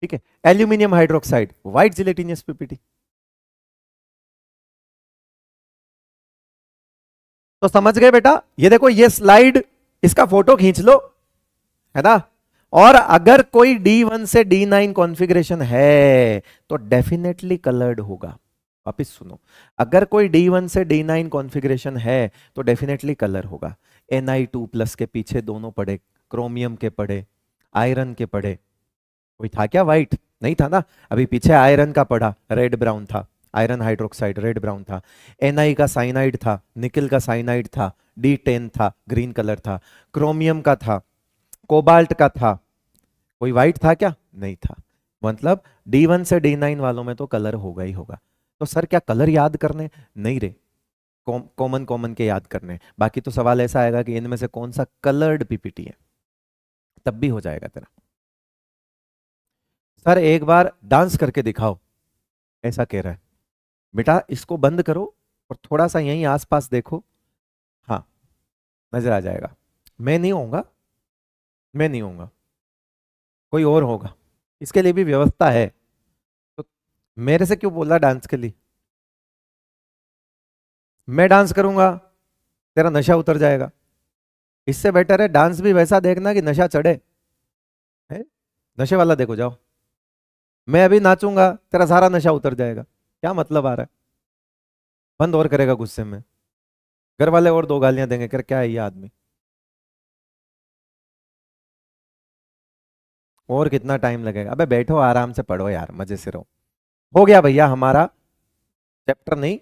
Speaker 1: ठीक है aluminium hydroxide white gelatinous PPT तो समझ गए बेटा ये देखो ये स्लाइड इसका फोटो खींच लो है ना और अगर कोई D1
Speaker 2: से D9 कॉन्फ़िगरेशन है तो डेफिनेटली कलर्ड होगा वापिस सुनो अगर कोई D1 से D9 कॉन्फ़िगरेशन है तो डेफिनेटली कलर होगा एन आई टू प्लस के पीछे दोनों पड़े क्रोमियम के पड़े आयरन के पड़े कोई था क्या वाइट नहीं था ना अभी पीछे आयरन का पड़ा रेड ब्राउन था आयरन हाइड्रोक्साइड रेड ब्राउन था आई का साइनाइड था निकल का साइनाइड था डी टेन था ग्रीन कलर था क्रोमियम का था कोबाल्ट का था कोई वाइट था क्या नहीं था मतलब डी वन से डी नाइन वालों में तो कलर होगा ही होगा तो सर क्या कलर याद करने नहीं रे कॉमन कॉमन के याद करने बाकी तो सवाल ऐसा आएगा कि इनमें से कौन सा कलर्ड पीपीटी है तब भी हो जाएगा तेरा सर एक बार डांस करके दिखाओ ऐसा कह रहा है बेटा इसको बंद करो और थोड़ा सा यहीं आसपास देखो हाँ नजर आ जाएगा मैं नहीं होऊंगा मैं नहीं होऊंगा कोई और होगा इसके लिए भी व्यवस्था है तो मेरे से क्यों बोला डांस के लिए मैं डांस करूंगा तेरा नशा उतर जाएगा इससे बेटर है डांस भी वैसा देखना कि नशा चढ़े है नशे वाला देखो जाओ मैं अभी नाचूंगा तेरा सारा नशा उतर जाएगा क्या मतलब आ रहा है
Speaker 1: बंद और करेगा गुस्से में घर वाले और दो गालियां देंगे कर क्या है ये आदमी और कितना टाइम लगेगा अबे बैठो आराम से पढ़ो यार मजे से रहो हो गया भैया हमारा चैप्टर
Speaker 2: नहीं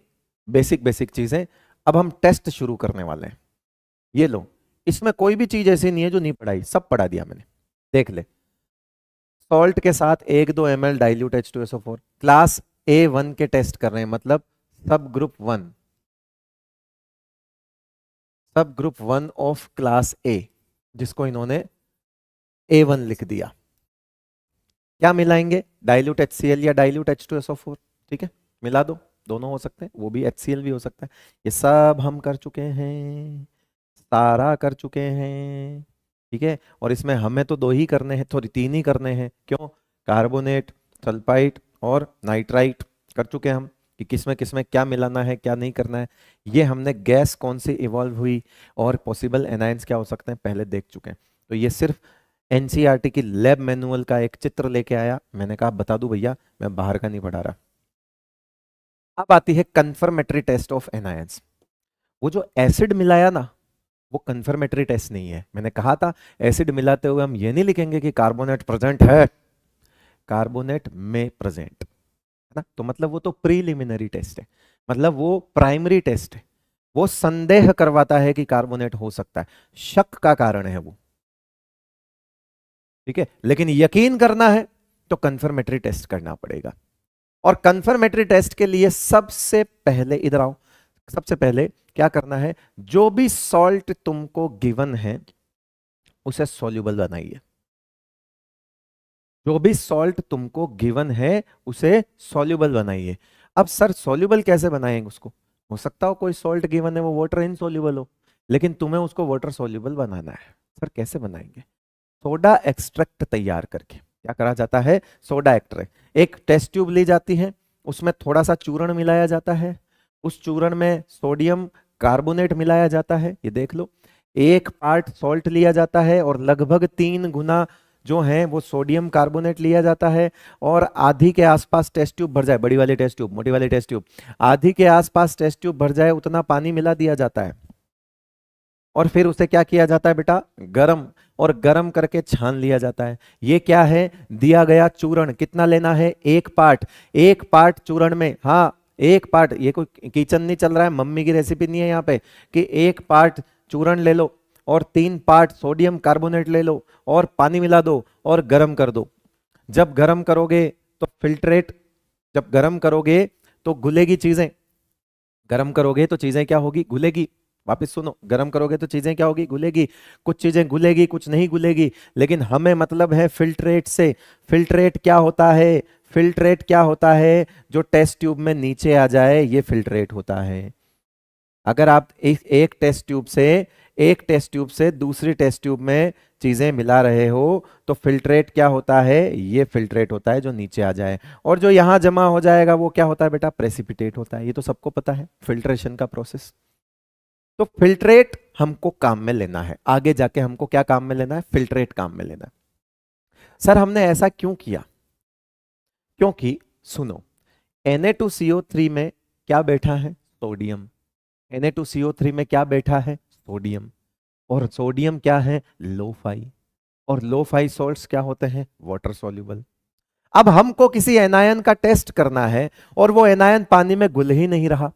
Speaker 2: बेसिक बेसिक चीज़ें अब हम टेस्ट शुरू करने वाले हैं ये लो इसमें कोई भी चीज़ ऐसी नहीं है जो नहीं पढ़ाई सब पढ़ा दिया मैंने देख ले सॉल्ट के साथ एक दो M L dilute H two S O four class A one के टेस्ट कर रहे हैं मतलब
Speaker 1: sub group one sub group one of class A जिसको इन्होंने ए वन लिख दिया
Speaker 2: क्या मिलाएंगे डाइल्यूट एच सी एल या dilute H two S O four ठीक है मिला दो दोनों हो सकते हैं वो भी एच भी हो सकता है ये सब हम कर चुके हैं सारा कर चुके हैं ठीक है और इसमें हमें तो दो ही करने हैं थोड़ी तीन ही करने हैं क्यों कार्बोनेट सल्फाइट और नाइट्राइट कर चुके हम कि किस में किस में क्या मिलाना है क्या नहीं करना है ये हमने गैस कौन सी इवॉल्व हुई और पॉसिबल एनायंस क्या हो सकते हैं पहले देख चुके हैं तो ये सिर्फ एन e की लैब मैनुअल का एक चित्र लेके आया मैंने कहा बता दूं भैया मैं बाहर का नहीं पढ़ा रहा अब आती है कंफर्मेटरी टेस्ट ऑफ एनायंस वो जो एसिड मिलाया ना वो कन्फर्मेटरी टेस्ट नहीं है मैंने कहा था एसिड मिलाते हुए हम ये नहीं लिखेंगे कि कार्बोनेट प्रेजेंट है कार्बोनेट में प्रेजेंट है ना तो मतलब वो तो प्रीलिमिनरी टेस्ट है मतलब वो प्राइमरी टेस्ट है वो संदेह करवाता है कि कार्बोनेट हो सकता है शक का कारण है वो ठीक है लेकिन यकीन करना है तो कन्फर्मेटरी टेस्ट करना पड़ेगा और कंफर्मेटरी टेस्ट के लिए सबसे पहले इधर आओ सबसे पहले क्या करना है जो भी सॉल्ट तुमको गिवन है उसे सोल्यूबल बनाइए जो भी सॉल्ट तुमको गिवन है उसे सोल्यूबल बनाइए अब सर सोल्यूबल कैसे बनाएंगे उसको हो सकता हो कोई सॉल्ट गिवन है वो वाटर इनसोल्यूबल हो लेकिन तुम्हें उसको वाटर सोल्यूबल बनाना है सर कैसे बनाएंगे सोडा एक्सट्रैक्ट तैयार करके क्या करा जाता है सोडा एक्ट्रैक्ट एक टेस्ट ट्यूब ली जाती है उसमें थोड़ा सा चूरण मिलाया जाता है उस चूरण में सोडियम कार्बोनेट मिलाया जाता है ये देख लो एक पार्ट सॉल्ट लिया जाता है और लगभग तीन गुना जो है वो सोडियम कार्बोनेट लिया जाता है और आधी के आसपास टेस्ट ट्यूब भर जाए बड़ी वाली टेस्ट ट्यूब मोटी वाली टेस्ट ट्यूब आधी के आसपास टेस्ट ट्यूब भर जाए उतना पानी मिला दिया जाता है और फिर उसे क्या किया जाता है बेटा गरम और गरम करके छान लिया जाता है ये क्या है दिया गया चूरण कितना लेना है एक पार्ट एक पार्ट चूरण में हाँ एक पार्ट ये कोई किचन नहीं चल रहा है मम्मी की रेसिपी नहीं है यहाँ पे कि एक पार्ट चूरण ले लो और तीन पार्ट सोडियम कार्बोनेट ले लो और पानी मिला दो और गर्म कर दो जब गर्म करोगे तो फिल्ट्रेट जब गर्म करोगे तो घुलेगी चीज़ें गर्म करोगे तो चीज़ें क्या होगी घुलेगी वापस सुनो गर्म करोगे तो चीज़ें क्या होगी घुलेगी कुछ चीज़ें घुलेगी कुछ नहीं घुलेगी लेकिन हमें मतलब है फिल्ट्रेट से फिल्ट्रेट क्या होता है फिल्ट्रेट क्या होता है जो टेस्ट ट्यूब में नीचे आ जाए ये फिल्ट्रेट होता है अगर आप एक, एक टेस्ट ट्यूब से एक टेस्ट ट्यूब से दूसरी टेस्ट ट्यूब में चीज़ें मिला रहे हो तो फिल्ट्रेट क्या होता है ये फिल्ट्रेट होता है जो नीचे आ जाए और जो यहाँ जमा हो जाएगा वो क्या होता है बेटा प्रेसिपिटेट होता है ये तो सबको पता है फिल्ट्रेशन का प्रोसेस तो फिल्ट्रेट हमको काम में लेना है आगे जाके हमको क्या काम में लेना है फिल्ट्रेट काम में लेना है सर हमने ऐसा क्यों किया क्योंकि सुनो Na2CO3 में क्या बैठा है सोडियम Na2CO3 में क्या बैठा है सोडियम और सोडियम क्या है लोफाई और लोफाई सोल्ट क्या होते हैं वाटर सोल्यूबल अब हमको किसी एनायन का टेस्ट करना है और वो एनायन पानी में घुल ही नहीं रहा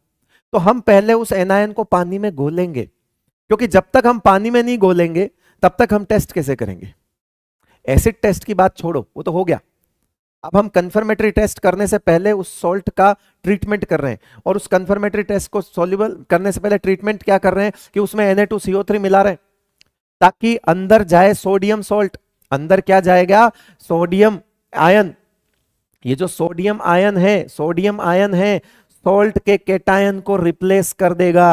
Speaker 2: तो हम पहले उस एनायन को पानी में घोलेंगे क्योंकि जब तक हम पानी में नहीं घोलेंगे तब तक हम टेस्ट कैसे करेंगे एसिड टेस्ट की बात छोड़ो वो तो हो गया अब हम कंफर्मेटरी टेस्ट करने से पहले उस सॉल्ट का ट्रीटमेंट कर रहे हैं और उस कन्फर्मेटरी टेस्ट को सोल्यूबल करने से पहले ट्रीटमेंट क्या कर रहे हैं कि उसमें एन मिला रहे ताकि अंदर जाए सोडियम सोल्ट अंदर क्या जाएगा सोडियम आयन ये जो सोडियम आयन है सोडियम आयन है सोल्ट के केटायन को रिप्लेस कर देगा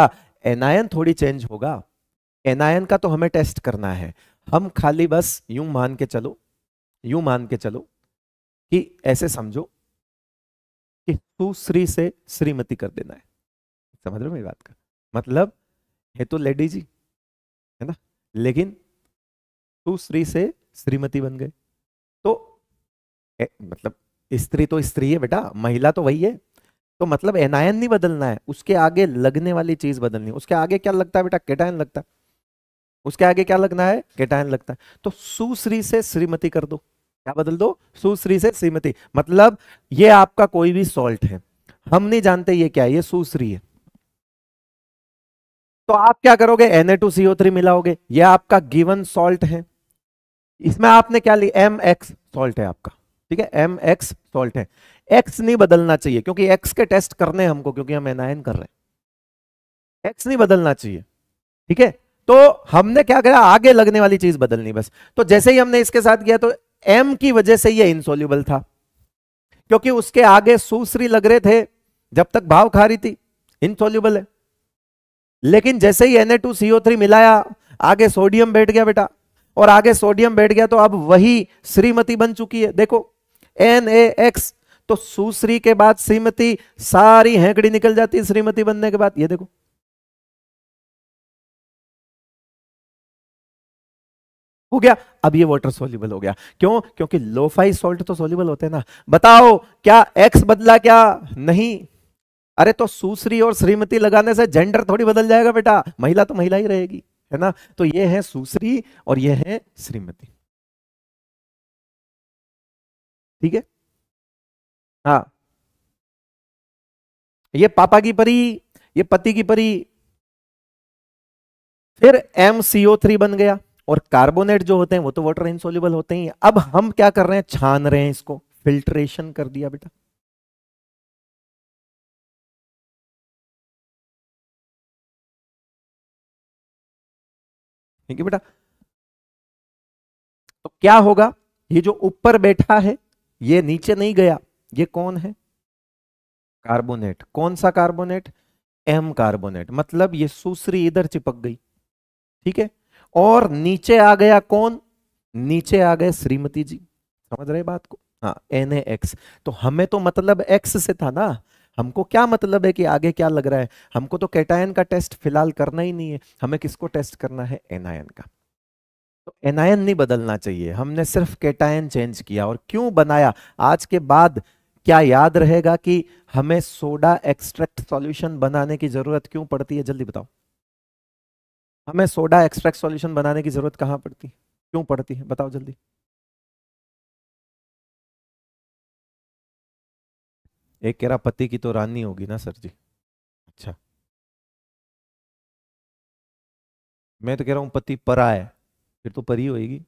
Speaker 2: एनायन थोड़ी चेंज होगा एनायन का तो हमें टेस्ट करना है हम खाली बस यूं मान के चलो यूं मान के चलो कि ऐसे समझो कि श्री से श्रीमती कर देना है समझ रहे हो मेरी बात का मतलब है तो लेडी जी है ना लेकिन तू श्री से श्रीमती बन गए तो ए, मतलब स्त्री तो स्त्री है बेटा महिला तो वही है तो मतलब एनायन नहीं बदलना है उसके आगे लगने वाली चीज बदलनी है उसके आगे क्या लगता है बेटा केटायन लगता है उसके आगे क्या लगना है केटायन लगता है तो सुश्री से श्रीमती कर दो क्या बदल दो सुश्री से श्रीमती मतलब ये आपका कोई भी सॉल्ट है हम नहीं जानते ये क्या है ये सुश्री है तो आप क्या करोगे एन मिलाओगे ये आपका गिवन सॉल्ट है इसमें आपने क्या लिया एम सॉल्ट है आपका ठीक है एम सॉल्ट है एक्स नहीं बदलना चाहिए क्योंकि एक्स के टेस्ट करने हमको क्योंकि हम एनायन कर रहे हैं एक्स नहीं बदलना चाहिए ठीक है तो हमने क्या करा आगे लगने वाली चीज बदलनी बस तो जैसे ही हमने इसके साथ किया तो एम की वजह से ये इंसोल्यूबल था क्योंकि उसके आगे सुश्री लग रहे थे जब तक भाव खा रही थी इनसोल्यूबल है लेकिन जैसे ही Na2CO3 मिलाया आगे सोडियम बैठ गया बेटा और आगे सोडियम बैठ गया तो अब वही श्रीमती बन चुकी है देखो एन ए एक्स तो सुश्री के बाद श्रीमती सारी हैंकड़ी निकल जाती है
Speaker 1: श्रीमती बनने के बाद ये देखो हो गया अब ये वाटर सोल्यूबल हो गया क्यों क्योंकि लोफाई सोल्ट तो
Speaker 2: सोल्यूबल होते हैं ना बताओ क्या एक्स बदला क्या नहीं अरे तो सुश्री और श्रीमती लगाने से जेंडर थोड़ी बदल जाएगा बेटा महिला तो महिला ही रहेगी है ना तो ये है
Speaker 1: सुश्री और ये है श्रीमती ठीक है हाँ ये पापा की परी ये पति की परी फिर एम सीओ थ्री
Speaker 2: बन गया और कार्बोनेट जो होते हैं वो तो वाटर इनसोल्यूबल होते ही अब हम क्या कर रहे हैं छान रहे हैं इसको
Speaker 1: फिल्ट्रेशन कर दिया बेटा ठीक है बेटा तो क्या होगा ये जो ऊपर बैठा है
Speaker 2: ये नीचे नहीं गया ये कौन है कार्बोनेट कौन सा कार्बोनेट एम कार्बोनेट मतलब ये सूसरी इधर चिपक गई ठीक है और नीचे आ गया कौन नीचे आ गए श्रीमती जी समझ रहे बात को हाँ एन ए एक्स तो हमें तो मतलब एक्स से था ना हमको क्या मतलब है कि आगे क्या लग रहा है हमको तो कैटायन का टेस्ट फिलहाल करना ही नहीं है हमें किसको टेस्ट करना है एनायन का तो एनायन नहीं बदलना चाहिए हमने सिर्फ कैटायन चेंज किया और क्यों बनाया आज के बाद क्या याद रहेगा कि हमें सोडा एक्सट्रैक्ट सॉल्यूशन बनाने की जरूरत क्यों पड़ती है जल्दी बताओ हमें सोडा एक्सट्रैक्ट सॉल्यूशन
Speaker 1: बनाने की जरूरत कहां पड़ती है क्यों पड़ती है बताओ जल्दी एक कह रहा पति की तो रानी होगी ना सर जी अच्छा मैं तो कह रहा हूं पति परा है फिर तो परी होगी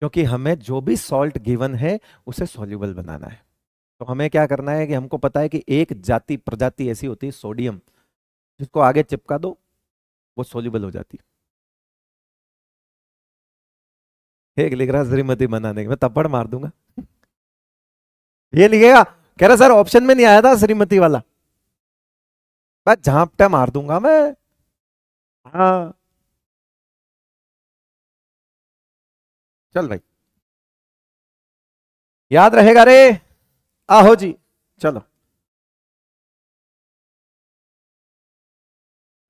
Speaker 1: क्योंकि हमें जो भी सॉल्ट गिवन
Speaker 2: है उसे सोल्यूबल बनाना है तो हमें क्या करना है कि हमको पता है कि एक जाति प्रजाति ऐसी होती है सोडियम जिसको आगे चिपका दो वो सोल्यूबल हो जाती एक लिख रहा श्रीमती बनाने मैं तप्पड़ मार दूंगा ये लिखेगा कह रहा सर ऑप्शन में नहीं आया था श्रीमती वाला
Speaker 1: झांपटा मार दूंगा मैं हाँ चल भाई याद रहेगा रे आहो जी चलो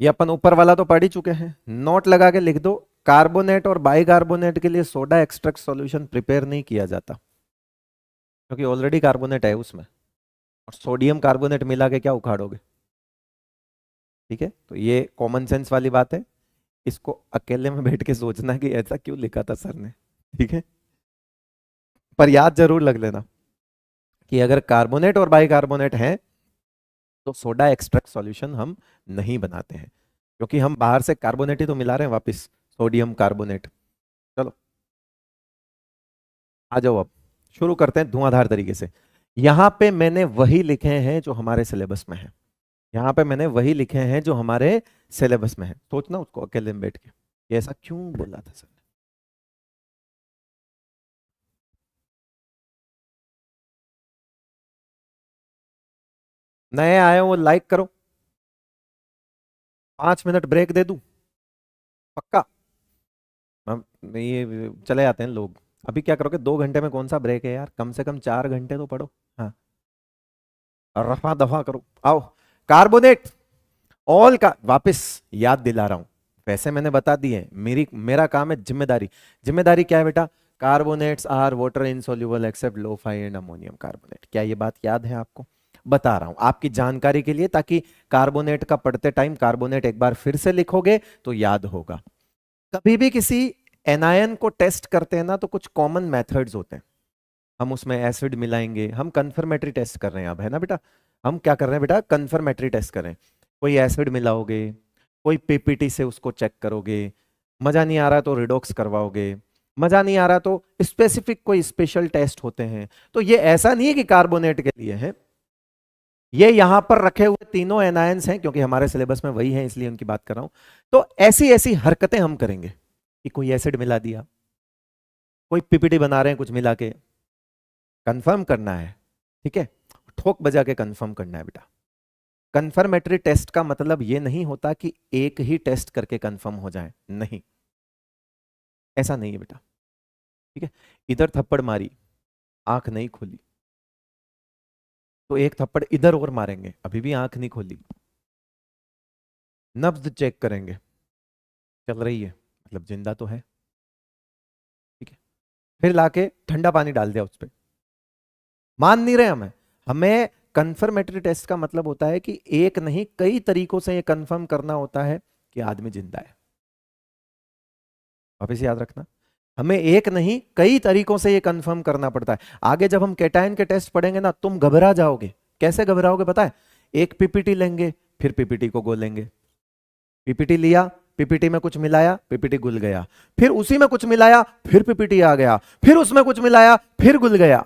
Speaker 1: ये अपन ऊपर वाला तो पढ़ ही चुके हैं नोट लगा
Speaker 2: के लिख दो कार्बोनेट और बाइकार्बोनेट के लिए सोडा एक्सट्रैक्ट सॉल्यूशन प्रिपेयर नहीं किया जाता क्योंकि ऑलरेडी कार्बोनेट है उसमें और सोडियम कार्बोनेट मिला के क्या उखाड़ोगे ठीक है तो ये कॉमन सेंस वाली बात है इसको अकेले में बैठ के सोचना कि ऐसा क्यों लिखा था सर ने ठीक है पर याद जरूर लग लेना कि अगर कार्बोनेट और बाइकार्बोनेट है तो सोडा एक्सट्रैक्ट सॉल्यूशन हम नहीं बनाते हैं क्योंकि हम बाहर से कार्बोनेट ही तो मिला रहे हैं वापस सोडियम कार्बोनेट चलो आ जाओ अब शुरू करते हैं धुआंधार तरीके से यहां पे मैंने वही लिखे हैं जो हमारे सिलेबस में है यहां पे मैंने वही लिखे हैं जो हमारे सिलेबस में है सोचना उसको अकेले में बैठ के
Speaker 1: ऐसा क्यों बोला था सर नए आए हो लाइक करो पांच मिनट ब्रेक दे दू पक्का
Speaker 2: ये चले जाते हैं लोग अभी क्या करोगे दो घंटे में कौन सा ब्रेक है यार कम से कम चार घंटे तो पढ़ो हाँ रफा दफा करो आओ कार्बोनेट ऑल का वापस याद दिला रहा हूं वैसे मैंने बता दिए मेरी मेरा काम है जिम्मेदारी जिम्मेदारी क्या है बेटा carbonates are water insoluble except lofi and ammonium carbonate क्या ये बात याद है आपको बता रहा हूं आपकी जानकारी के लिए ताकि कार्बोनेट का पढ़ते टाइम कार्बोनेट एक बार फिर से लिखोगे तो याद होगा कभी भी किसी एनायन को टेस्ट करते हैं ना तो कुछ कॉमन मेथड्स होते हैं हम उसमें एसिड मिलाएंगे हम कन्फर्मेटरी टेस्ट कर रहे हैं अब है ना बेटा हम क्या कर रहे हैं बेटा कन्फर्मेटरी टेस्ट करें कोई एसिड मिलाओगे कोई पीपीटी से उसको चेक करोगे मज़ा नहीं आ रहा तो रिडोक्स करवाओगे मज़ा नहीं आ रहा तो स्पेसिफिक कोई स्पेशल टेस्ट होते हैं तो ये ऐसा नहीं है कि कार्बोनेट के लिए है ये यहां पर रखे हुए तीनों एनायंस हैं क्योंकि हमारे सिलेबस में वही है इसलिए उनकी बात कर रहा हूं तो ऐसी ऐसी हरकतें हम करेंगे कि कोई एसिड मिला दिया कोई पीपीटी बना रहे हैं कुछ मिला के कंफर्म करना है ठीक है ठोक बजा के कंफर्म करना है बेटा कंफर्मेटरी टेस्ट का मतलब ये नहीं होता कि एक ही टेस्ट करके कंफर्म हो जाए नहीं
Speaker 1: ऐसा नहीं है बेटा ठीक है इधर थप्पड़ मारी आंख नहीं खोली तो एक थप्पड़ इधर और मारेंगे अभी भी आंख नहीं खोली नब्ज चेक करेंगे चल रही है मतलब जिंदा तो है ठीक है फिर लाके ठंडा पानी डाल दिया उस
Speaker 2: पर मान नहीं रहे हमें हमें कंफर्मेटरी टेस्ट का मतलब होता है कि एक नहीं कई तरीकों से ये कंफर्म करना होता है कि आदमी जिंदा है वापिस याद रखना हमें एक नहीं कई तरीकों से ये कंफर्म करना पड़ता है आगे जब हम कैटाइन के टेस्ट पढ़ेंगे ना तुम घबरा जाओगे कैसे घबराओगे पता है एक पीपीटी लेंगे फिर पीपीटी को गोलेंगे पीपीटी लिया पीपीटी में कुछ मिलाया पीपीटी गुल गया फिर उसी में कुछ मिलाया फिर पीपीटी आ गया फिर उसमें कुछ मिलाया फिर गुल गया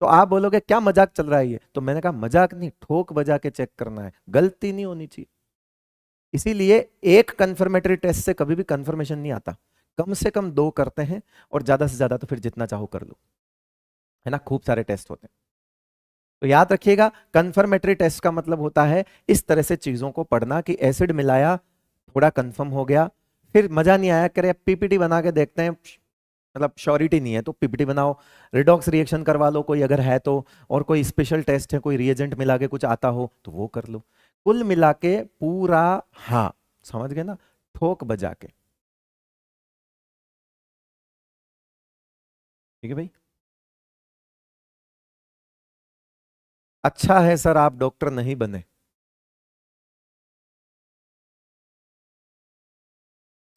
Speaker 2: तो आप बोलोगे क्या मजाक चल रहा है ये तो मैंने कहा मजाक नहीं ठोक बजा के चेक करना है गलती नहीं होनी चाहिए इसीलिए एक कंफर्मेटरी टेस्ट से कभी भी कंफर्मेशन नहीं आता कम से कम दो करते हैं और ज़्यादा से ज़्यादा तो फिर जितना चाहो कर लो है ना खूब सारे टेस्ट होते हैं तो याद रखिएगा कन्फर्मेटरी टेस्ट का मतलब होता है इस तरह से चीज़ों को पढ़ना कि एसिड मिलाया थोड़ा कन्फर्म हो गया फिर मज़ा नहीं आया करे पीपीटी बना के देखते हैं मतलब श्योरिटी नहीं है तो पीपीटी बनाओ रिडॉक्स रिएक्शन करवा लो कोई अगर है तो और कोई स्पेशल टेस्ट है कोई रिएजेंट मिला के कुछ आता हो तो वो कर
Speaker 1: लो कुल मिला के पूरा हाँ समझ गए ना ठोक बजा के ठीक है भाई अच्छा है सर आप डॉक्टर नहीं बने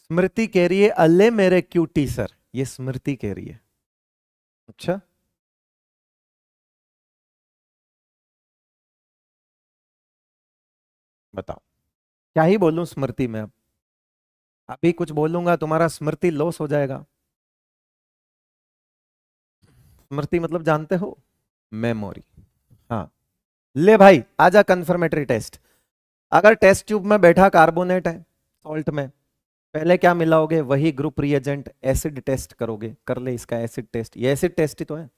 Speaker 1: स्मृति कह रही है अल्ले मेरे क्यूटी सर ये स्मृति कह रही है अच्छा बताओ क्या ही बोलूं स्मृति में अब अभी कुछ बोलूंगा तुम्हारा स्मृति लॉस हो जाएगा
Speaker 2: स्मृति मतलब जानते हो मेमोरी हाँ ले भाई आजा कंफर्मेटरी टेस्ट अगर टेस्ट ट्यूब में बैठा कार्बोनेट है सॉल्ट में पहले क्या मिलाओगे वही ग्रुप रिएजेंट एसिड टेस्ट करोगे कर ले इसका एसिड टेस्ट ये एसिड टेस्ट ही तो है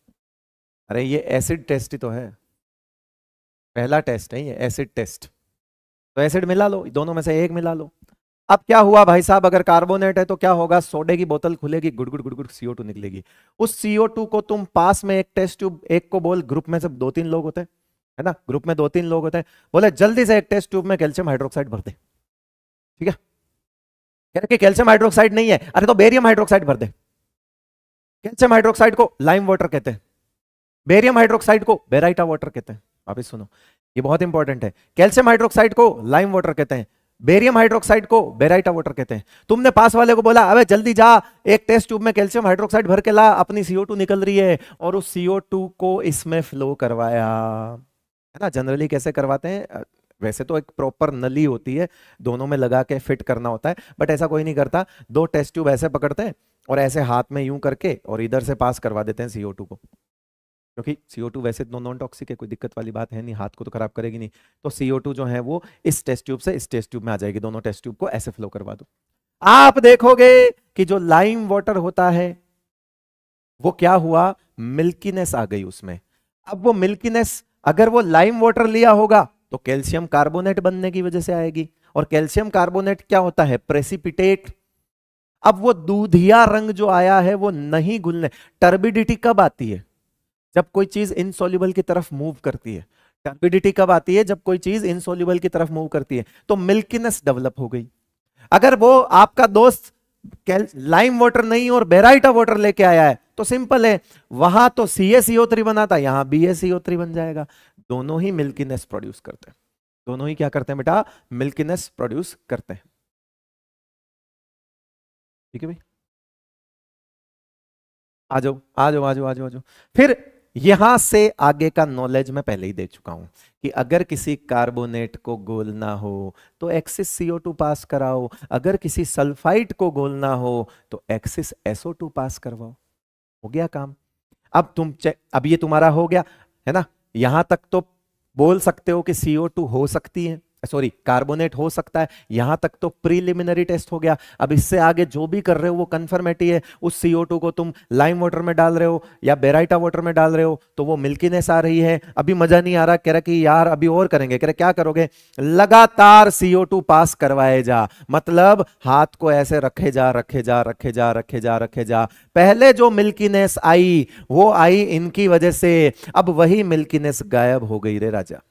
Speaker 2: अरे ये एसिड टेस्ट ही तो है पहला टेस्ट है ये एसिड टेस्ट तो एसिड मिला लो दोनों में से एक मिला लो अब क्या हुआ भाई साहब अगर कार्बोनेट है तो क्या होगा सोडे की बोतल खुलेगी गुड़ गुड़ गुड़ गुड़ सीओ टू निकलेगी उस सीओ टू को तुम पास में एक टेस्ट ट्यूब एक को बोल ग्रुप में सब दो तीन लोग होते हैं है ना ग्रुप में दो तीन लोग होते हैं बोले जल्दी से एक टेस्ट ट्यूब में कैल्शियम हाइड्रोक्साइड भर दे ठीक है कह रहे कैल्शियम हाइड्रोक्साइड नहीं है अरे तो बेरियम हाइड्रोक्साइड भर दे कैल्शियम हाइड्रोक्साइड को लाइम वाटर कहते हैं बेरियम हाइड्रोक्साइड को बेराइटा वाटर कहते हैं आप सुनो ये बहुत इंपॉर्टेंट है कैल्शियम हाइड्रोक्साइड को लाइम वाटर कहते हैं बेरियम हाइड्रोक्साइड को बेराइटा वाटर कहते हैं तुमने पास वाले को बोला अबे जल्दी जा एक टेस्ट ट्यूब में कैल्शियम हाइड्रोक्साइड भर के ला अपनी CO2 निकल रही है और उस CO2 को इसमें फ्लो करवाया है ना जनरली कैसे करवाते हैं वैसे तो एक प्रॉपर नली होती है दोनों में लगा के फिट करना होता है बट ऐसा कोई नहीं करता दो टेस्ट ट्यूब ऐसे पकड़ते हैं और ऐसे हाथ में यूं करके और इधर से पास करवा देते हैं सीओ को क्योंकि सीओ टू वैसे तो नॉन टॉक्सिक है कोई दिक्कत वाली बात है नहीं हाथ को तो खराब करेगी नहीं तो सीओ टू जो है वो इस टेस्ट ट्यूब से इस टेस्ट ट्यूब में आ जाएगी दोनों टेस्ट ट्यूब को ऐसे फ्लो करवा दो आप देखोगे कि जो लाइम वाटर होता है वो क्या हुआ मिल्कीनेस आ गई उसमें अब वो मिल्कीनेस अगर वो लाइम वाटर लिया होगा तो कैल्शियम कार्बोनेट बनने की वजह से आएगी और कैल्शियम कार्बोनेट क्या होता है प्रेसिपिटेट अब वो दूधिया रंग जो आया है वो नहीं घुलने टर्बिडिटी कब आती है जब कोई चीज इनसोल्यूबल की तरफ मूव करती है टर्बिडिटी कब आती है जब कोई चीज इनसोल्यूबल की तरफ मूव करती है तो मिल्किनेस डेवलप हो गई अगर वो आपका दोस्त लाइम वाटर नहीं और बेराइटा वाटर लेके आया है तो सिंपल है वहां तो सी ए थ्री बना था यहां बी ए थ्री बन जाएगा दोनों ही मिल्किनेस प्रोड्यूस करते हैं
Speaker 1: दोनों ही क्या करते हैं बेटा मिल्किनेस प्रोड्यूस करते हैं ठीक है भाई आ जाओ आ जाओ आ जाओ आ जाओ
Speaker 2: फिर यहां से आगे का नॉलेज मैं पहले ही दे चुका हूं कि अगर किसी कार्बोनेट को गोलना हो तो एक्सिस CO2 पास कराओ अगर किसी सल्फाइड को गोलना हो तो एक्सिस SO2 पास करवाओ हो गया काम अब तुम अब ये तुम्हारा हो गया है ना यहां तक तो बोल सकते हो कि CO2 हो सकती है सॉरी कार्बोनेट हो सकता है यहां तक तो प्रीलिमिनरी टेस्ट हो गया अब इससे आगे जो भी कर रहे हो वो कन्फर्मेटी है उस टू को तुम लाइम वाटर में डाल रहे हो या बेराइटा वाटर में डाल रहे हो तो वो मिल्कीनेस आ रही है अभी मजा नहीं आ रहा कह रहा कि यार अभी और करेंगे कह रहे क्या करोगे लगातार टू पास करवाए जा मतलब हाथ को ऐसे रखे जा रखे जा रखे जा रखे जा रखे जा पहले जो मिल्कीनेस आई वो आई इनकी वजह से अब वही मिल्कीनेस गायब हो गई रे राजा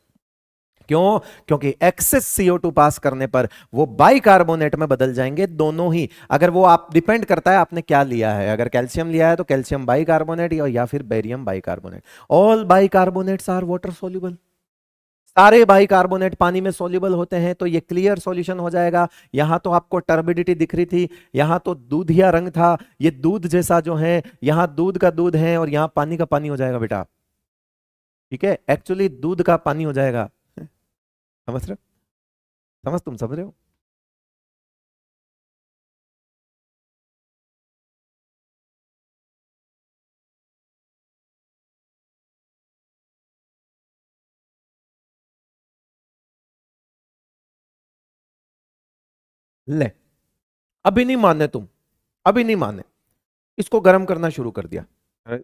Speaker 2: क्यों क्योंकि एक्सेस टू पास करने पर वो बाइकार्बोनेट में बदल जाएंगे दोनों ही अगर वो आप डिपेंड करता है आपने क्या लिया है अगर कैल्शियम लिया है तो कैल्शियम बाइकार्बोनेट या, या फिर barium bicarbonate all bicarbonates are water soluble सारे बाइकार्बोनेट पानी में सोल्यूबल होते हैं तो ये क्लियर सॉल्यूशन हो जाएगा यहां तो आपको टर्बिडिटी दिख रही थी यहां तो दूधिया रंग था ये दूध जैसा जो है यहां दूध का दूध है और यहां पानी का पानी हो
Speaker 1: जाएगा बेटा ठीक है एक्चुअली दूध का पानी हो जाएगा समझ रहे हो समझ तुम समझ रहे हो ले अभी नहीं माने तुम अभी नहीं माने इसको गर्म करना शुरू कर दिया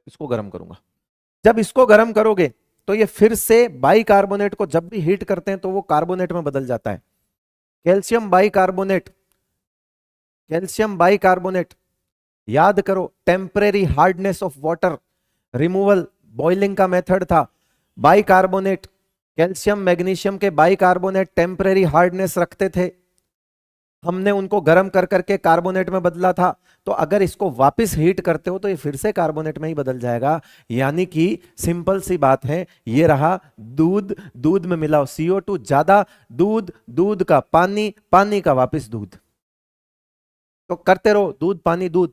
Speaker 1: इसको गर्म करूंगा
Speaker 2: जब इसको गर्म करोगे तो ये फिर से बाई कार्बोनेट को जब भी हीट करते हैं तो वो कार्बोनेट में बदल जाता है calcium bicarbonate calcium bicarbonate याद करो temporary hardness of water removal boiling का मेथड था बाई कार्बोनेट कैल्शियम मैग्नीशियम के बाई कार्बोनेट टेम्परेरी हार्डनेस रखते थे हमने उनको गर्म कर करके कार्बोनेट में बदला था तो अगर इसको वापस हीट करते हो तो ये फिर से कार्बोनेट में ही बदल जाएगा यानी कि सिंपल सी बात है ये रहा दूध दूध में मिलाओ सीओ टू ज्यादा दूध दूध का पानी पानी का वापस दूध तो करते रहो दूध पानी दूध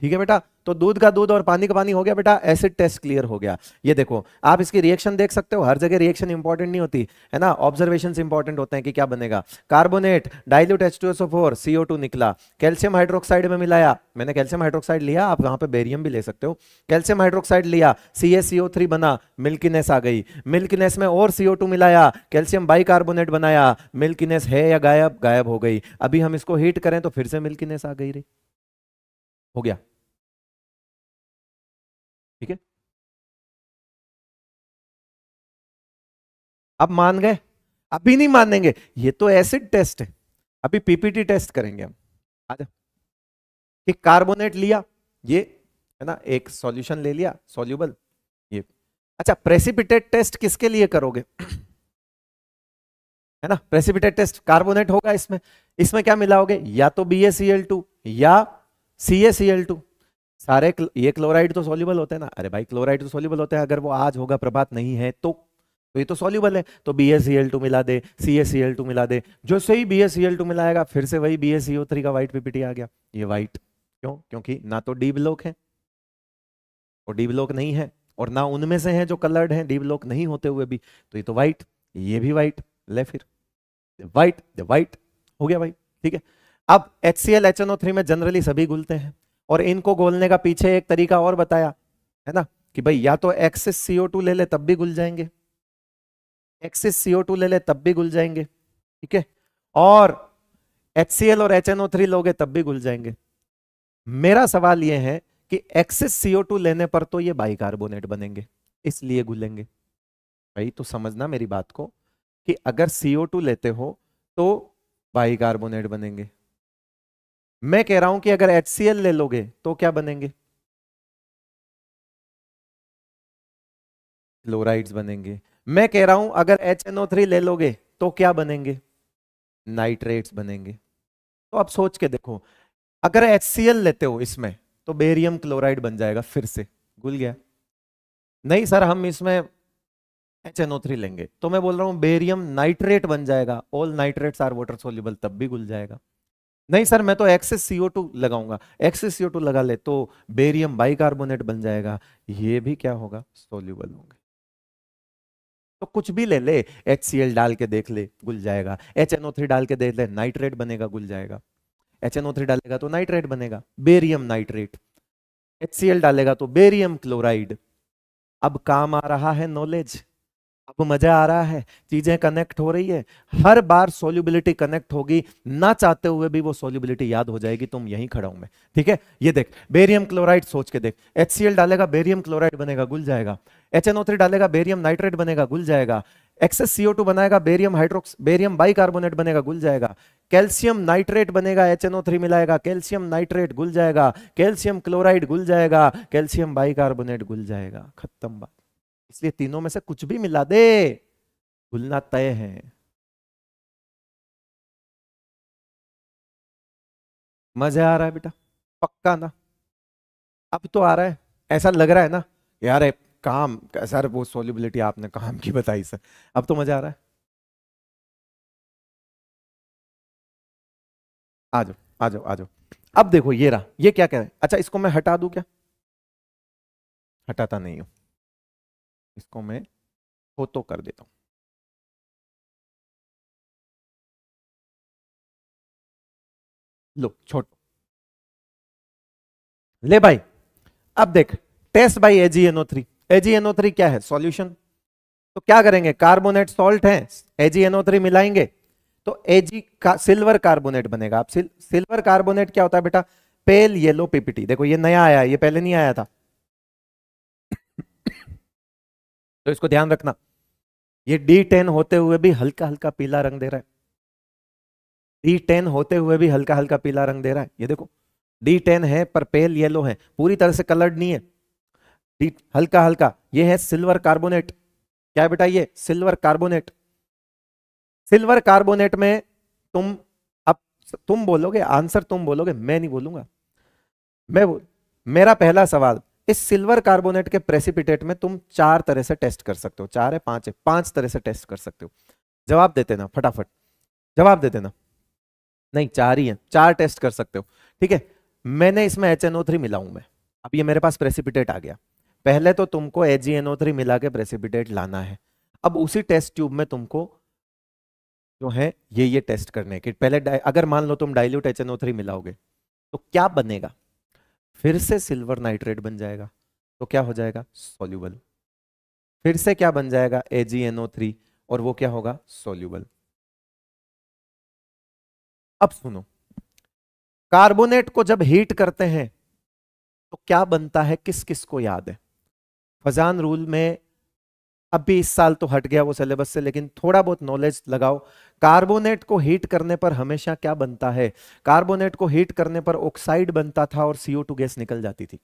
Speaker 2: ठीक है बेटा तो दूध का दूध और पानी का पानी हो गया बेटा एसिड टेस्ट क्लियर हो गया ये देखो आप इसकी रिएक्शन देख सकते हो हर जगह रिएक्शन इंपॉर्टेंट नहीं होती है ना ऑब्जर्वेशन इंपॉर्टेंट होते हैं कि क्या बनेगा carbonate dilute H two four CO two निकला कैल्शियम हाइड्रोक्साइड में मिलाया मैंने कैल्शियम हाइड्रोक्साइड लिया आप वहां पर बेरियम भी ले सकते हो कैल्शियम हाइड्रोक्साइड लिया सी बना मिल्किनेस आ गई मिल्किनेस में और सीओ मिलाया कैल्शियम बाई बनाया मिल्किनेस है या गायब गायब हो गई अभी हम इसको हीट करें तो फिर से मिल्किनेस आ गई रही
Speaker 1: हो गया ठीक है अब मान गए अभी नहीं मानेंगे ये तो एसिड टेस्ट है अभी पीपीटी टेस्ट करेंगे हम आजा
Speaker 2: कि कार्बोनेट लिया ये है ना एक सॉल्यूशन ले लिया सॉल्यूबल ये अच्छा प्रेसिपिटेट टेस्ट किसके लिए करोगे है ना प्रेसिपिटेट टेस्ट कार्बोनेट होगा इसमें इसमें क्या मिलाओगे या तो बी या सी एल टू सारे क्ल, ये क्लोराइड तो सोल्यूबल होते हैं ना अरे भाई क्लोराइड तो सोल्यूबल होते हैं अगर वो आज होगा प्रभात नहीं है तो तो ये तो सोल्यूबल है तो B S C L two मिला दे C S C L two मिला दे जो से B S C L two मिलाएगा फिर से वही B S C O three का व्हाइट पीपीटी आ गया ये व्हाइट क्यों क्योंकि ना तो डी ब्लॉक है और डी ब्लॉक नहीं है और ना उनमें से है जो कलर्ड है डी ब्लॉक नहीं होते हुए भी तो ये तो व्हाइट ये भी व्हाइट ले फिर वाइट वाइट हो गया भाई ठीक है अब H C L H N O three में जनरली सभी घुलते हैं और इनको घोलने का पीछे एक तरीका और बताया है ना कि भाई या तो एक्सेस सीओ टू ले ले तब भी घुल जाएंगे एक्सेस सीओ टू ले ले तब भी घुल जाएंगे ठीक है और एच और एच थ्री लोगे तब भी घुल जाएंगे मेरा सवाल यह है कि एक्सेस सीओ टू लेने पर तो ये बाइकार्बोनेट बनेंगे इसलिए घुलेंगे भाई तो समझना मेरी बात को कि अगर सीओ टू लेते हो तो बाइकार्बोनेट बनेंगे मैं कह रहा हूं कि
Speaker 1: अगर एच ले लोगे तो क्या बनेंगे
Speaker 2: क्लोराइड्स बनेंगे
Speaker 1: मैं कह रहा हूं अगर एच ले लोगे तो क्या
Speaker 2: बनेंगे नाइट्रेट्स बनेंगे तो आप सोच के देखो अगर एच लेते हो इसमें तो बेरियम क्लोराइड बन जाएगा फिर से भूल गया नहीं सर हम इसमें एच लेंगे तो मैं बोल रहा हूं बेरियम नाइट्रेट बन जाएगा all nitrates are water soluble तब भी घुल जाएगा नहीं सर मैं तो एक्सेस सीओ टू लगाऊंगा एक्सेस सीओ टू लगा ले तो बेरियम बाइकार्बोनेट बन जाएगा ये भी क्या होगा सोल्यूबल होंगे तो कुछ भी ले ले एच डाल के देख ले गुल जाएगा एच डाल के देख ले नाइट्रेट बनेगा गुल जाएगा एच डालेगा तो नाइट्रेट बनेगा बेरियम नाइट्रेट एच डालेगा तो बेरियम क्लोराइड अब काम आ रहा है नॉलेज अब मजा आ रहा है चीजें कनेक्ट हो रही है हर बार सोल्यूबिलिटी कनेक्ट होगी ना चाहते हुए भी वो सोल्यूबिलिटी याद हो जाएगी तुम यहीं खड़ा हूं मैं ठीक है ये देख बेरियम क्लोराइड सोच के देख एच डालेगा बेरियम क्लोराइड बनेगा गुल जाएगा एच डालेगा बेरियम नाइट्रेट बनेगा गुल जाएगा एक्सेस सीओ टू बनाएगा बेरियम हाइड्रोक्स बेरियम बाइकार्बोनेट बनेगा गुल जाएगा कैल्शियम नाइट्रेट बनेगा एच थ्री मिलाएगा कैल्शियम नाइट्रेट गुल जाएगा कैल्शियम क्लोराइड गुल जाएगा कैल्शियम बाइकार्बोनेट गुल जाएगा खत्म
Speaker 1: बात इसलिए तीनों में से कुछ भी मिला दे भूलना तय है मजा आ रहा है बेटा पक्का ना अब तो आ रहा है ऐसा लग रहा है ना यार काम सर वो सोलिबिलिटी आपने काम की बताई सर अब तो मजा आ रहा है आ जाओ आ जाओ आ जाओ अब देखो ये रहा ये क्या कह रहे हैं अच्छा इसको मैं हटा दू क्या हटाता नहीं हूं इसको मैं तो कर देता हूँ लो छोटो ले भाई अब देख test by AGNO three
Speaker 2: AGNO three क्या है सॉल्यूशन तो क्या करेंगे कार्बोनेट सॉल्ट है एजीएनओ थ्री मिलाएंगे तो एजी का सिल्वर कार्बोनेट बनेगा आप सिल्वर कार्बोनेट क्या होता है बेटा पेल येलो पीपीटी देखो ये नया आया ये पहले नहीं आया था तो इसको ध्यान रखना ये डी टेन होते हुए भी हल्का हल्का पीला रंग दे रहा है डी टेन होते हुए भी हल्का हल्का पीला रंग दे रहा है ये देखो डी टेन है पर पेल येलो है पूरी तरह से कलर्ड नहीं है डी हल्का हल्का ये है सिल्वर कार्बोनेट क्या है बेटा ये सिल्वर कार्बोनेट सिल्वर कार्बोनेट में तुम अब तुम बोलोगे आंसर तुम बोलोगे मैं नहीं बोलूंगा मैं मेरा पहला सवाल इस सिल्वर कार्बोनेट के प्रेसिपिटेट में तुम चार तरह से टेस्ट कर सकते हो चार है पांच है पांच तरह से टेस्ट कर सकते हो जवाब देते ना फटाफट जवाब देते ना नहीं चार ही है चार टेस्ट कर सकते हो ठीक है मैंने इसमें एच एन ओ थ्री मिला हूं मैं अब ये मेरे पास प्रेसिपिटेट आ गया पहले तो तुमको H G N O three मिला के प्रेसिपिटेट लाना है अब उसी टेस्ट ट्यूब में तुमको जो है ये ये टेस्ट करने के पहले अगर मान लो तुम dilute H N O three मिलाओगे तो क्या बनेगा फिर से सिल्वर नाइट्रेट बन जाएगा तो क्या हो जाएगा सोल्यूबल फिर से क्या बन जाएगा AgNO3 और वो क्या होगा सोल्यूबल
Speaker 1: अब सुनो कार्बोनेट को जब हीट करते हैं तो क्या बनता है किस किस को याद है फजान
Speaker 2: रूल में अब भी इस साल तो हट गया वो सिलेबस से लेकिन थोड़ा बहुत नॉलेज लगाओ कार्बोनेट को हीट करने पर हमेशा क्या बनता है कार्बोनेट को हीट करने पर ऑक्साइड बनता था और सीओ टू गैस निकल जाती थी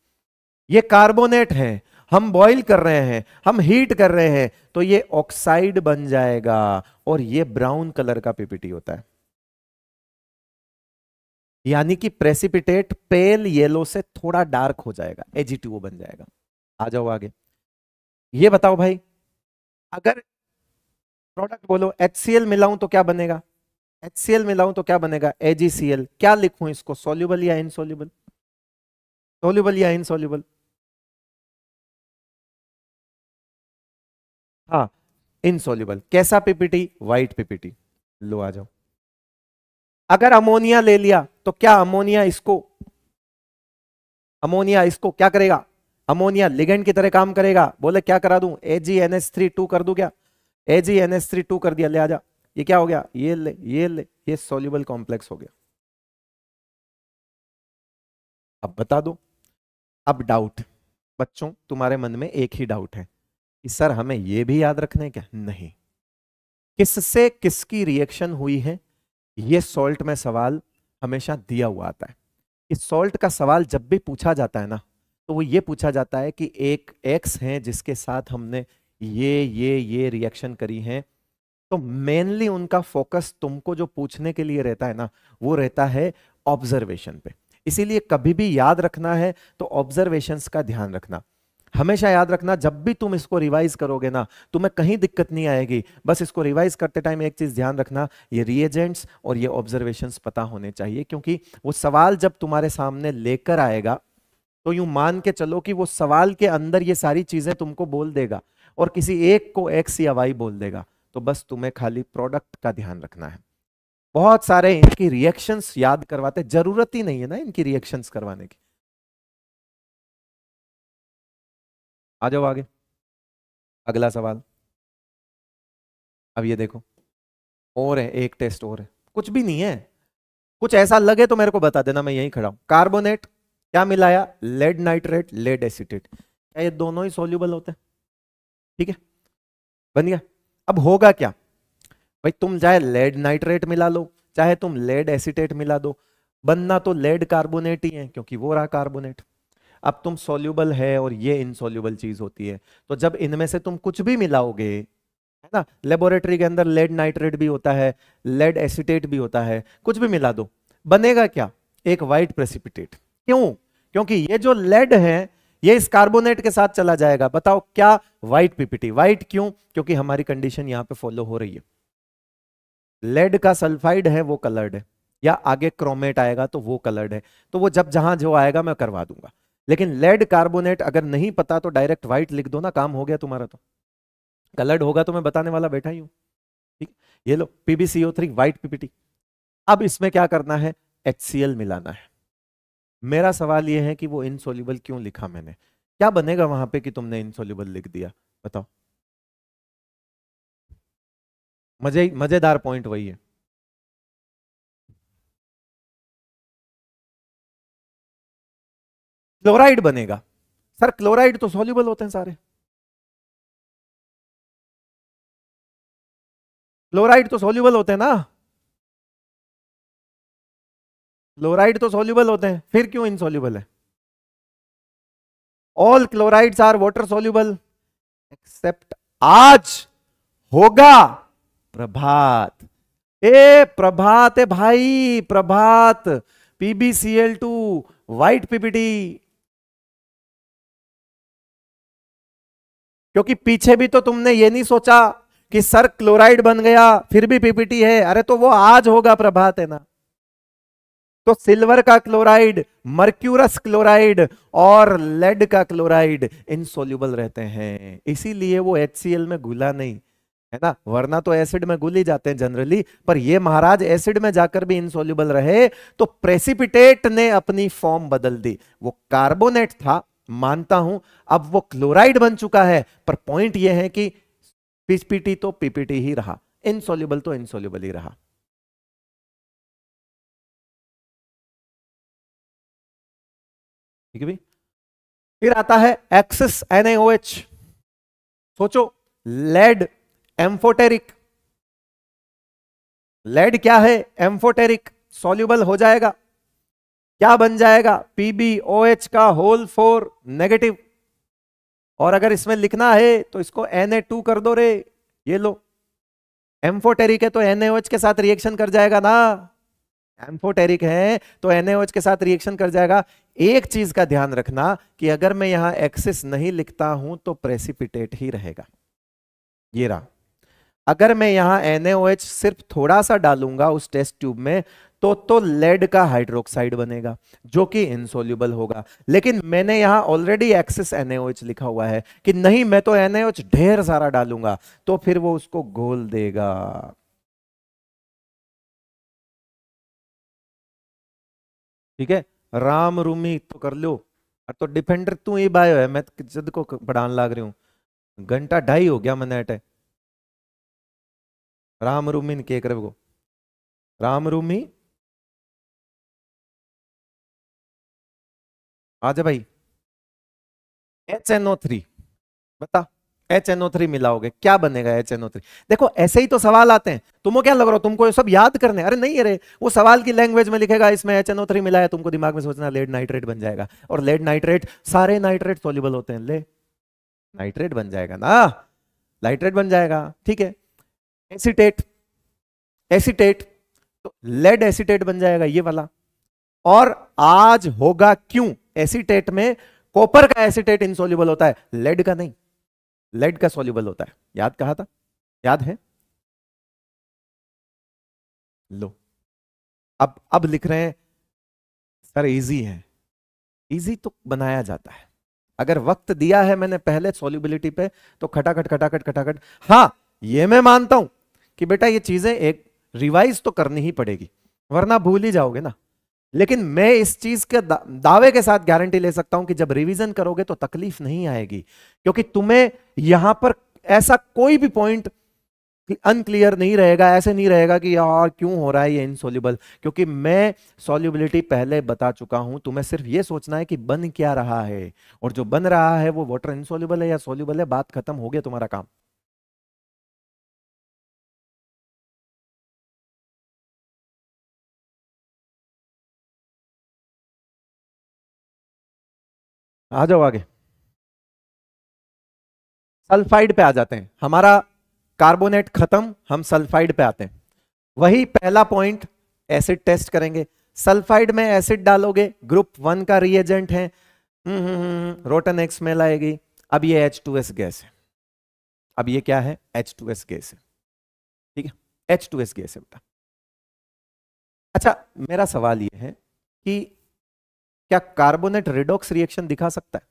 Speaker 2: ये कार्बोनेट है हम बॉईल कर रहे हैं हम हीट कर रहे हैं तो ये ऑक्साइड बन जाएगा और ये ब्राउन कलर का पीपीटी होता है यानी कि प्रेसिपिटेट पेल येलो से थोड़ा डार्क हो जाएगा एजीटीओ बन जाएगा आ जाओ आगे ये बताओ भाई अगर प्रोडक्ट बोलो एच मिलाऊं तो क्या बनेगा एच मिलाऊं तो क्या बनेगा एजीसीएल क्या लिखूं इसको सोल्यूबल या इनसोल्यूबल
Speaker 1: सोल्यूबल या इनसोल्यूबल हाँ इनसोल्यूबल कैसा पीपीटी व्हाइट पीपीटी
Speaker 2: लो आ जाओ अगर अमोनिया ले लिया तो क्या अमोनिया इसको अमोनिया इसको क्या करेगा अमोनिया लिगेंड की तरह काम करेगा बोले क्या करा दू एन एस थ्री टू कर दू क्या A G N S three two कर दिया ले आजा ये क्या हो गया ये ले ये ले ये सोल्यूबल कॉम्प्लेक्स हो गया अब बता दो अब डाउट बच्चों तुम्हारे मन में एक ही डाउट है कि सर हमें ये भी याद रखना है क्या नहीं किससे किसकी रिएक्शन हुई है ये सॉल्ट में सवाल हमेशा दिया हुआ आता है इस सॉल्ट का सवाल जब भी पूछा जाता है ना तो वो ये पूछा जाता है कि एक एक्स है जिसके साथ हमने ये ये ये रिएक्शन करी है तो मेनली उनका फोकस तुमको जो पूछने के लिए रहता है ना वो रहता है ऑब्जर्वेशन पे इसीलिए कभी भी याद रखना है तो ऑब्जर्वेशन का ध्यान रखना हमेशा याद रखना जब भी तुम इसको रिवाइज करोगे ना तुम्हें कहीं दिक्कत नहीं आएगी बस इसको रिवाइज करते टाइम एक चीज ध्यान रखना ये रिएजेंट्स और ये ऑब्जर्वेशंस पता होने चाहिए क्योंकि वो सवाल जब तुम्हारे सामने लेकर आएगा तो यूं मान के चलो कि वो सवाल के अंदर ये सारी चीजें तुमको बोल देगा और किसी एक को एक्स या वाई बोल देगा तो बस तुम्हें खाली प्रोडक्ट का ध्यान रखना है बहुत सारे इनकी रिएक्शंस याद करवाते जरूरत ही नहीं है ना इनकी रिएक्शंस
Speaker 1: करवाने की आ जाओ आगे अगला सवाल अब ये देखो और
Speaker 2: है एक टेस्ट और है कुछ भी नहीं है कुछ ऐसा लगे तो मेरे को बता देना मैं यहीं खड़ा हूं कार्बोनेट क्या मिलाया लेड नाइट्रेट लेड एसिटेट क्या ये दोनों ही सोल्यूबल होते हैं ठीक है बन गया अब होगा क्या भाई तुम चाहे लेड नाइट्रेट मिला लो चाहे तुम लेड एसिटेट मिला दो बनना तो लेड कार्बोनेट ही है क्योंकि वो रहा कार्बोनेट अब तुम सोल्यूबल है और ये इनसोल्यूबल चीज होती है तो जब इनमें से तुम कुछ भी मिलाओगे है ना लेबोरेटरी के अंदर लेड नाइट्रेट भी होता है लेड एसिटेट भी होता है कुछ भी मिला दो बनेगा क्या एक वाइट प्रेसिपिटेट क्यों क्योंकि ये जो लेड है ये इस कार्बोनेट के साथ चला जाएगा बताओ क्या व्हाइट पीपीटी व्हाइट क्यों क्योंकि हमारी कंडीशन यहां पे फॉलो हो रही है लेड का सल्फाइड है वो कलर्ड है या आगे क्रोमेट आएगा तो वो कलर्ड है तो वो जब जहां जो आएगा मैं करवा दूंगा लेकिन लेड कार्बोनेट अगर नहीं पता तो डायरेक्ट व्हाइट लिख दो ना काम हो गया तुम्हारा तो कलर्ड होगा तो मैं बताने वाला बैठा ही हूं ठीक ये लो पीबीसीओ थ्री व्हाइट पीपीटी अब इसमें क्या करना है एच मिलाना है मेरा सवाल ये है कि वो इनसोल्यूबल क्यों लिखा मैंने क्या बनेगा वहां पे कि तुमने इनसोल्यूबल लिख दिया
Speaker 3: बताओ
Speaker 1: मजे मजेदार पॉइंट वही है क्लोराइड बनेगा सर क्लोराइड तो सोल्यूबल होते हैं सारे क्लोराइड तो सोल्यूबल होते हैं ना क्लोराइड तो सोल्यूबल होते हैं फिर क्यों इनसोल्यूबल है all chlorides are water soluble
Speaker 2: except आज होगा प्रभात
Speaker 1: ए प्रभात है भाई Prabhat PBCL two white PPT क्योंकि पीछे भी तो तुमने ये नहीं सोचा कि सर क्लोराइड बन गया फिर भी पीपीटी है
Speaker 2: अरे तो वो आज होगा प्रभात है ना तो सिल्वर का क्लोराइड मर्क्यूरस क्लोराइड और लेड का क्लोराइड इनसोल्यूबल रहते हैं इसीलिए वो एच में घुला नहीं है ना वरना तो एसिड में घुल ही जाते हैं जनरली पर ये महाराज एसिड में जाकर भी इनसोल्यूबल रहे तो प्रेसिपिटेट ने अपनी फॉर्म बदल दी वो कार्बोनेट था मानता हूं अब वो क्लोराइड बन चुका है
Speaker 1: पर पॉइंट ये है कि पीपीटी तो पीपीटी ही रहा इनसोल्यूबल तो इनसोल्यूबल ही रहा ठीक है भाई फिर आता है एक्सिस एनएओएच सोचो लेड एम्फोटेरिक
Speaker 2: लेड क्या है एम्फोटेरिक सोल्यूबल हो जाएगा क्या बन जाएगा पीबीओएच का होल फोर नेगेटिव और अगर इसमें लिखना है तो इसको टू कर दो रे ये लो एम्फोटेरिक है तो NaOH के साथ रिएक्शन कर जाएगा ना एम्फोटेरिक है तो एनएच के साथ रिएक्शन कर जाएगा एक चीज का ध्यान रखना कि अगर मैं यहां एक्सिस नहीं लिखता हूं तो प्रेसिपिटेट ही रहेगा ये रहा अगर मैं यहां एनएच सिर्फ थोड़ा सा डालूंगा उस टेस्ट ट्यूब में तो तो लेड का हाइड्रोक्साइड बनेगा जो कि इनसोल्यूबल होगा लेकिन मैंने यहां ऑलरेडी एक्सिस एनएच लिखा हुआ है कि नहीं मैं तो
Speaker 1: एनएच ढेर सारा डालूंगा तो फिर वो उसको घोल देगा ठीक है राम रूमी तो कर लो तो डिफेंडर तू ही बायो है मैं तो जिद को बढ़ान लाग रही हूं घंटा ढाई हो गया मैंने अटे राम रूमी के करे को राम रूमी आ जा भाई एच एन ओ थ्री
Speaker 2: बता एच एनओ थ्री मिलाओगे क्या बनेगा एच एनओ थ्री देखो ऐसे ही तो सवाल आते हैं तुमको क्या लग रहा हो तुमको ये सब याद करने अरे नहीं अरे वो सवाल की लैंग्वेज में लिखेगा इसमें एच एनओ थ्री मिला है तुमको दिमाग में सोचना लेड नाइट्रेट बन जाएगा और लेड नाइट्रेट सारे नाइट्रेट सोल्यूबल होते हैं ले नाइट्रेट बन जाएगा ना नाइट्रेट बन जाएगा ठीक है एसिटेट एसिटेट तो लेड एसिटेट बन जाएगा ये वाला और आज होगा क्यों एसिटेट में कॉपर का एसिटेट इनसोल्यूबल होता है लेड का नहीं
Speaker 1: लेड का सॉल्यूबल होता है याद कहा था याद है लो अब अब लिख रहे हैं सर इजी है
Speaker 2: इजी तो बनाया जाता है अगर वक्त दिया है मैंने पहले सोल्यूबिलिटी पे तो खटाखट खटाखट खटाखट हाँ ये मैं मानता हूं कि बेटा ये चीजें एक रिवाइज तो करनी ही पड़ेगी वरना भूल ही जाओगे ना लेकिन मैं इस चीज के दावे के साथ गारंटी ले सकता हूं कि जब रिवीजन करोगे तो तकलीफ नहीं आएगी क्योंकि तुम्हें यहां पर ऐसा कोई भी पॉइंट अनक्लियर नहीं रहेगा ऐसे नहीं रहेगा कि यार क्यों हो रहा है ये इनसोल्यूबल क्योंकि मैं सोल्यूबिलिटी पहले बता चुका हूं तुम्हें सिर्फ ये सोचना है कि बन क्या रहा है और जो बन रहा है वो वाटर इनसोल्यूबल है या सोल्यूबल है बात खत्म
Speaker 1: हो गया तुम्हारा काम आ जाओ आगे सल्फाइड पे आ जाते हैं हमारा कार्बोनेट खत्म हम सल्फाइड पे आते हैं
Speaker 2: वही पहला पॉइंट एसिड टेस्ट करेंगे सल्फाइड में एसिड डालोगे ग्रुप वन का रिएजेंट है रोटन एक्स में लाएगी अब ये एच टू एस गैस है
Speaker 1: अब ये क्या है एच टू एस गैस है ठीक है एच टू एस गैस है बेटा अच्छा मेरा सवाल ये है कि क्या कार्बोनेट रिडॉक्स रिएक्शन दिखा सकता है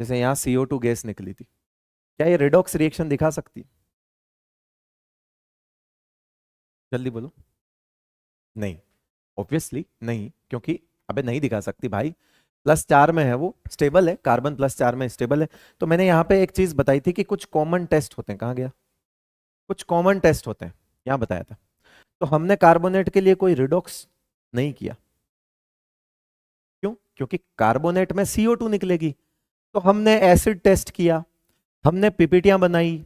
Speaker 1: जैसे यहां सीओ टू गैस निकली थी क्या ये रिडॉक्स रिएक्शन दिखा सकती है जल्दी बोलो नहीं ऑब्वियसली
Speaker 2: नहीं क्योंकि अबे नहीं दिखा सकती भाई प्लस चार में है वो स्टेबल है कार्बन प्लस चार में स्टेबल है तो मैंने यहाँ पे एक चीज बताई थी कि कुछ कॉमन टेस्ट होते हैं कहा गया कुछ कॉमन टेस्ट होते हैं यहाँ बताया था तो हमने कार्बोनेट के लिए कोई रिडॉक्स नहीं किया क्यों क्योंकि कार्बोनेट में सीओ टू निकलेगी तो हमने एसिड टेस्ट किया हमने पीपीटियां बनाई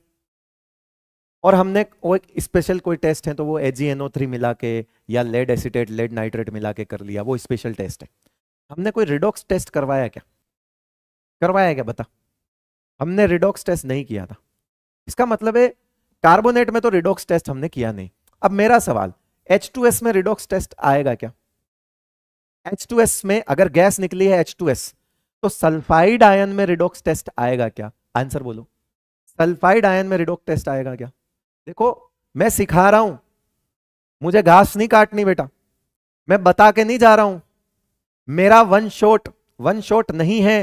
Speaker 2: और हमने वो एक स्पेशल कोई टेस्ट है तो वो एजीएनओ थ्री मिला के या लेड एसिटेट लेड नाइट्रेट मिला के कर लिया वो स्पेशल टेस्ट है हमने कोई रिडोक्स टेस्ट करवाया क्या करवाया क्या बता हमने रिडोक्स टेस्ट नहीं किया था इसका मतलब है कार्बोनेट में तो रिडोक्स टेस्ट हमने किया नहीं अब मेरा सवाल H2S में रिडॉक्स टेस्ट आएगा क्या H2S में अगर गैस निकली है H2S तो सल्फाइड आयन में रिडॉक्स टेस्ट आएगा क्या आंसर बोलो सल्फाइड आयन में रिडॉक्स टेस्ट आएगा क्या देखो मैं सिखा रहा हूं मुझे घास नहीं काटनी बेटा मैं बता के नहीं जा रहा हूं मेरा वन शॉट वन शॉट नहीं है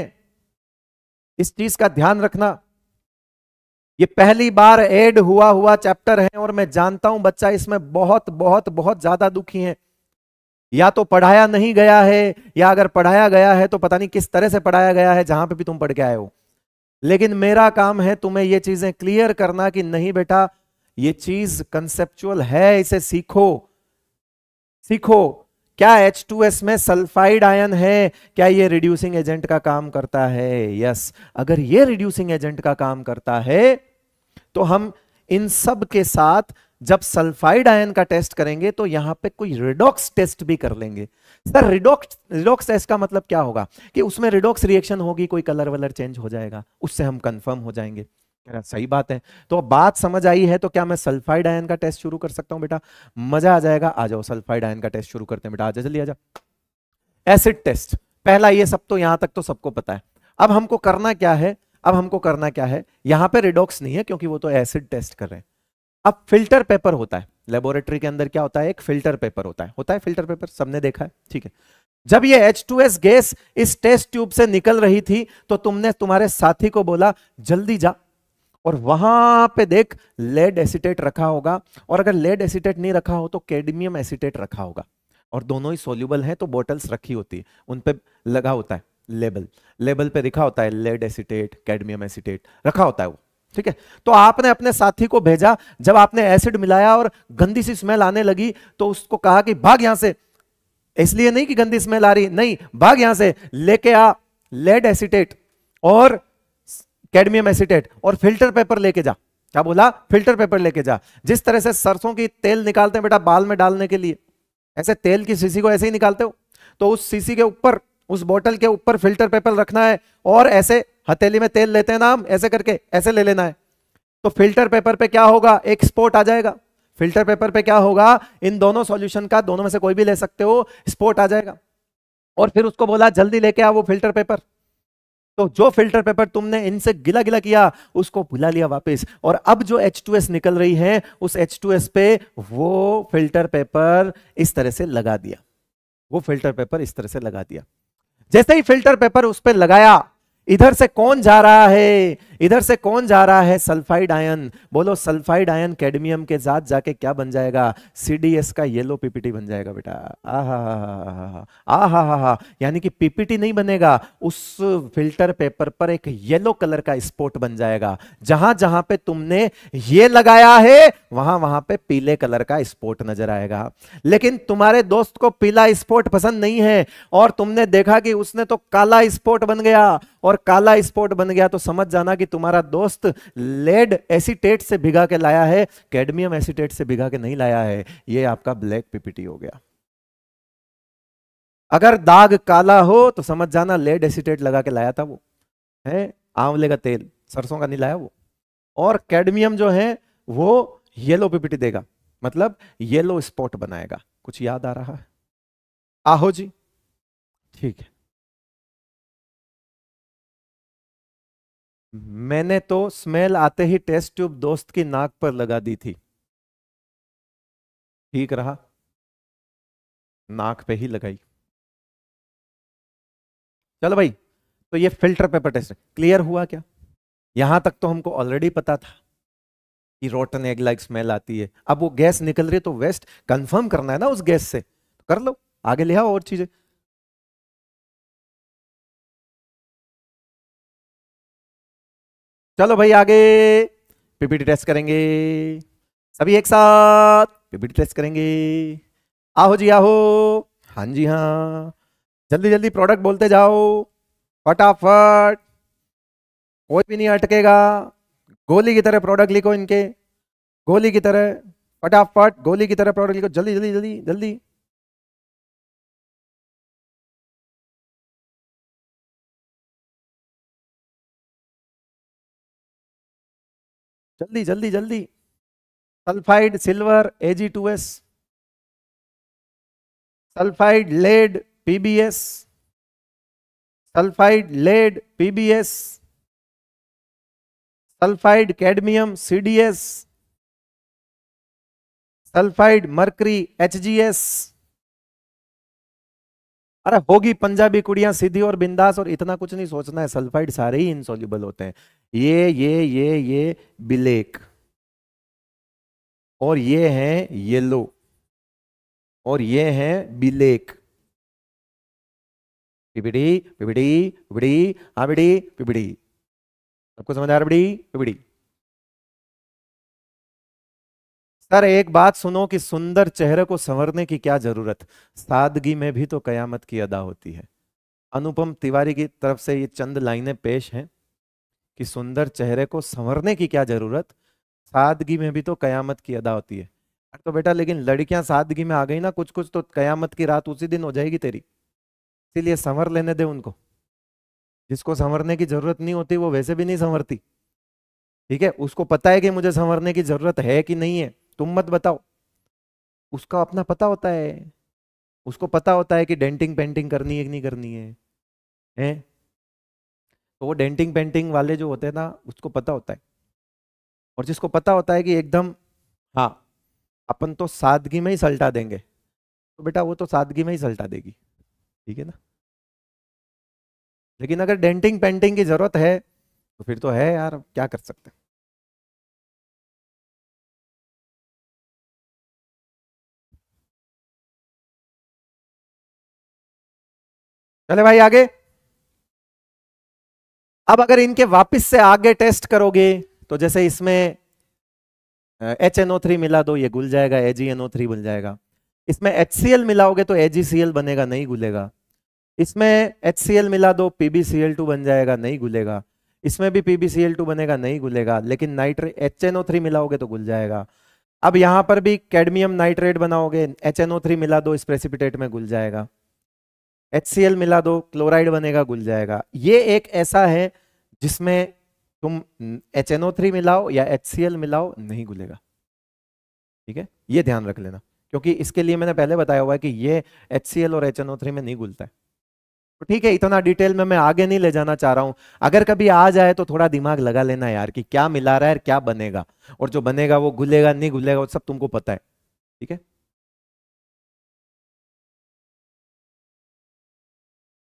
Speaker 2: इस चीज का ध्यान रखना ये पहली बार ऐड हुआ हुआ चैप्टर है और मैं जानता हूं बच्चा इसमें बहुत बहुत बहुत ज्यादा दुखी है या तो पढ़ाया नहीं गया है या अगर पढ़ाया गया है तो पता नहीं किस तरह से पढ़ाया गया है जहां पे भी तुम पढ़ के आए हो लेकिन मेरा काम है तुम्हें ये चीजें क्लियर करना कि नहीं बेटा ये चीज कंसेप्चुअल है इसे सीखो सीखो क्या H2S में सल्फाइड आयन है क्या ये रिड्यूसिंग एजेंट का काम करता है यस yes. अगर ये रिड्यूसिंग एजेंट का काम करता है तो हम इन सब के साथ जब सल्फाइड आयन का टेस्ट करेंगे तो यहां पे कोई रिडॉक्स टेस्ट भी कर लेंगे सर रिडॉक्स रिडॉक्स टेस्ट का मतलब क्या होगा कि उसमें रिडॉक्स रिएक्शन होगी कोई कलर वलर चेंज हो जाएगा उससे हम कंफर्म हो जाएंगे सही बात है तो बात समझ आई है तो क्या मैं सल्फाइड आयन का टेस्ट शुरू कर सकता हूं बेटा मजा आ जाएगा आ जाओ सल्फाइड आयन का टेस्ट शुरू करते हैं बेटा आ जाओ जल्दी आ जाओ एसिड टेस्ट पहला ये सब तो यहां तक तो सबको पता है अब हमको करना क्या है अब हमको करना क्या है यहां पे रिडॉक्स नहीं है क्योंकि वो तो एसिड टेस्ट कर रहे हैं अब फिल्टर पेपर होता है लेबोरेटरी के अंदर क्या होता है एक फिल्टर पेपर होता है होता है फिल्टर पेपर सबने देखा है ठीक है जब ये H2S गैस इस टेस्ट ट्यूब से निकल रही थी तो तुमने तुम्हारे साथी को बोला जल्दी जा और वहां पे देख लेड एसिटेट रखा होगा और अगर लेड एसिटेट नहीं रखा हो तो कैडमियम एसिटेट रखा होगा और दोनों ही सोल्यूबल हैं तो बोटल्स रखी होती है उन पे लगा होता है लेबल लेबल पे लिखा होता है लेड एसिटेट कैडमियम एसिटेट रखा होता है वो ठीक है तो आपने अपने साथी को भेजा जब आपने एसिड मिलाया और गंदी सी स्मेल आने लगी तो उसको कहा कि भाग यहां से इसलिए नहीं कि गंदी स्मेल आ रही नहीं भाग यहां से लेके आ लेड एसिटेट और कैडमियम एसिटेट और फिल्टर पेपर लेके जा क्या बोला फिल्टर पेपर लेके जा जिस तरह से सरसों की तेल निकालते हैं बेटा बाल में डालने के लिए ऐसे तेल की सीसी को ऐसे ही निकालते हो तो उस सीसी के ऊपर उस बोतल के ऊपर फिल्टर पेपर रखना है और ऐसे हथेली में तेल लेते हैं ना हम ऐसे करके ऐसे ले लेना है तो फिल्टर पेपर पे क्या होगा एक स्पोर्ट आ जाएगा फिल्टर पेपर पे क्या होगा इन दोनों सॉल्यूशन का दोनों में से कोई भी ले सकते हो स्पोर्ट आ जाएगा और फिर उसको बोला जल्दी लेके आओ वो फिल्टर पेपर तो जो फिल्टर पेपर तुमने इनसे गिला गिला किया उसको भुला लिया वापस और अब जो H2S निकल रही है उस H2S पे वो फिल्टर पेपर इस तरह से लगा दिया वो फिल्टर पेपर इस तरह से लगा दिया जैसे ही फिल्टर पेपर उस पर लगाया इधर से कौन जा रहा है इधर से कौन जा रहा है सल्फाइड आयन बोलो सल्फाइड आयन कैडमियम के साथ जाके क्या बन जाएगा सीडीएस का येलो पीपीटी बन जाएगा बेटा आ हा हा यानी कि पीपीटी नहीं बनेगा उस फिल्टर पेपर पर एक येलो कलर का स्पॉट बन जाएगा जहां जहां पे तुमने ये लगाया है वहां वहां पे पीले कलर का स्पॉट नजर आएगा लेकिन तुम्हारे दोस्त को पीला स्पॉट पसंद नहीं है और तुमने देखा कि उसने तो काला स्पॉट बन गया और काला स्पॉट बन गया तो समझ जाना कि तुम्हारा दोस्त लेड एसीटेट से भिगा के लाया है कैडमियम एसीटेट से भिगा के नहीं लाया है ये आपका ब्लैक पीपीटी हो गया अगर दाग काला हो तो समझ जाना लेड एसीटेट लगा के लाया था वो है आंवले का तेल सरसों का नहीं लाया वो और कैडमियम जो है वो
Speaker 1: येलो पीपीटी देगा मतलब येलो स्पॉट बनाएगा कुछ याद आ रहा है आहो जी ठीक है मैंने तो स्मेल आते ही टेस्ट ट्यूब दोस्त की नाक पर लगा दी थी ठीक रहा नाक पे ही लगाई चलो भाई तो ये फिल्टर पेपर टेस्ट क्लियर
Speaker 2: हुआ क्या यहां तक तो हमको ऑलरेडी पता था कि रोटन एग लाइक स्मेल
Speaker 1: आती है अब वो गैस निकल रही है तो वेस्ट कंफर्म करना है ना उस गैस से तो कर लो आगे ले आओ और चीजें चलो भाई आगे पीपीटी टेस्ट करेंगे
Speaker 2: सभी एक साथ पीपीटी टेस्ट करेंगे आहो जी आहो हाँ जी हाँ जल्दी जल्दी प्रोडक्ट बोलते जाओ फटाफट कोई भी नहीं अटकेगा गोली की तरह प्रोडक्ट लिखो इनके गोली की
Speaker 1: तरह फटाफट गोली की तरह प्रोडक्ट लिखो जल्दी जल्दी जल्दी जल्दी जल्दी जल्दी जल्दी sulphide silver S sulphide lead PBS sulphide lead PBS sulphide cadmium CDS sulphide mercury HGS
Speaker 2: अरे होगी पंजाबी कुड़ियां सीधी और बिंदास और इतना कुछ नहीं सोचना है सल्फाइड सारे ही इनसोल्यूबल होते हैं ये ये ये ये बिलेक और ये है येलो और ये है बिलेक
Speaker 1: पिबिड़ी पिबिड़ी पिबड़ी हाँ बिड़ी सबको समझ आ रहा बिड़ी पिबिड़ी
Speaker 2: सर एक बात सुनो कि सुंदर चेहरे को संवरने की क्या जरूरत सादगी में भी तो कयामत की अदा होती है अनुपम तिवारी की तरफ से ये चंद लाइनें पेश हैं कि सुंदर चेहरे को संवरने की क्या जरूरत सादगी में भी तो कयामत की अदा होती है तो बेटा लेकिन लड़कियां सादगी में आ गई ना कुछ कुछ तो कयामत की रात उसी दिन हो जाएगी तेरी इसीलिए संवर लेने दे उनको जिसको संवरने की जरूरत नहीं होती वो वैसे भी नहीं संवरती ठीक है उसको पता है कि मुझे संवरने की जरूरत है कि नहीं है तुम मत बताओ उसका अपना पता होता है उसको पता होता है कि डेंटिंग पेंटिंग करनी है कि नहीं करनी है हैं तो वो डेंटिंग पेंटिंग वाले जो होते हैं ना उसको पता होता है और जिसको पता होता है कि एकदम हाँ अपन तो सादगी में ही सल्टा देंगे तो बेटा वो तो सादगी में ही सल्टा देगी
Speaker 1: ठीक है ना लेकिन अगर डेंटिंग पेंटिंग की जरूरत है तो फिर तो है यार क्या कर सकते हैं चले भाई आगे अब अगर इनके वापस से आगे टेस्ट करोगे तो जैसे इसमें एच एनओ
Speaker 2: थ्री मिला दो ये घुल जाएगा एजी एनओ थ्री बन जाएगा इसमें एच सी एल मिलाओगे तो एजी सी एल बनेगा नहीं घुलेगा इसमें एच सी एल मिला दो पीबी सी एल टू बन जाएगा नहीं घुलेगा इसमें भी पीबी सी एल टू बनेगा नहीं घुलेगा लेकिन नाइट्रेट एच एनओ थ्री मिलाओगे तो घुल जाएगा अब यहां पर भी कैडमियम नाइट्रेट बनाओगे एच एनओ थ्री मिला दो इस प्रेसिपिटेट में घुल जाएगा एच मिला दो क्लोराइड बनेगा घुल जाएगा ये एक ऐसा है जिसमें तुम एच मिलाओ या एच मिलाओ नहीं घुलेगा ठीक है ये ध्यान रख लेना क्योंकि इसके लिए मैंने पहले बताया हुआ है कि ये एच और एच में नहीं घुलता है तो ठीक है इतना डिटेल में मैं आगे नहीं ले जाना चाह रहा हूं अगर कभी आ जाए तो थोड़ा दिमाग लगा लेना यार कि क्या मिला रहा है क्या बनेगा और जो बनेगा वो घुलेगा नहीं घुलेगा
Speaker 1: वो सब तुमको पता है ठीक है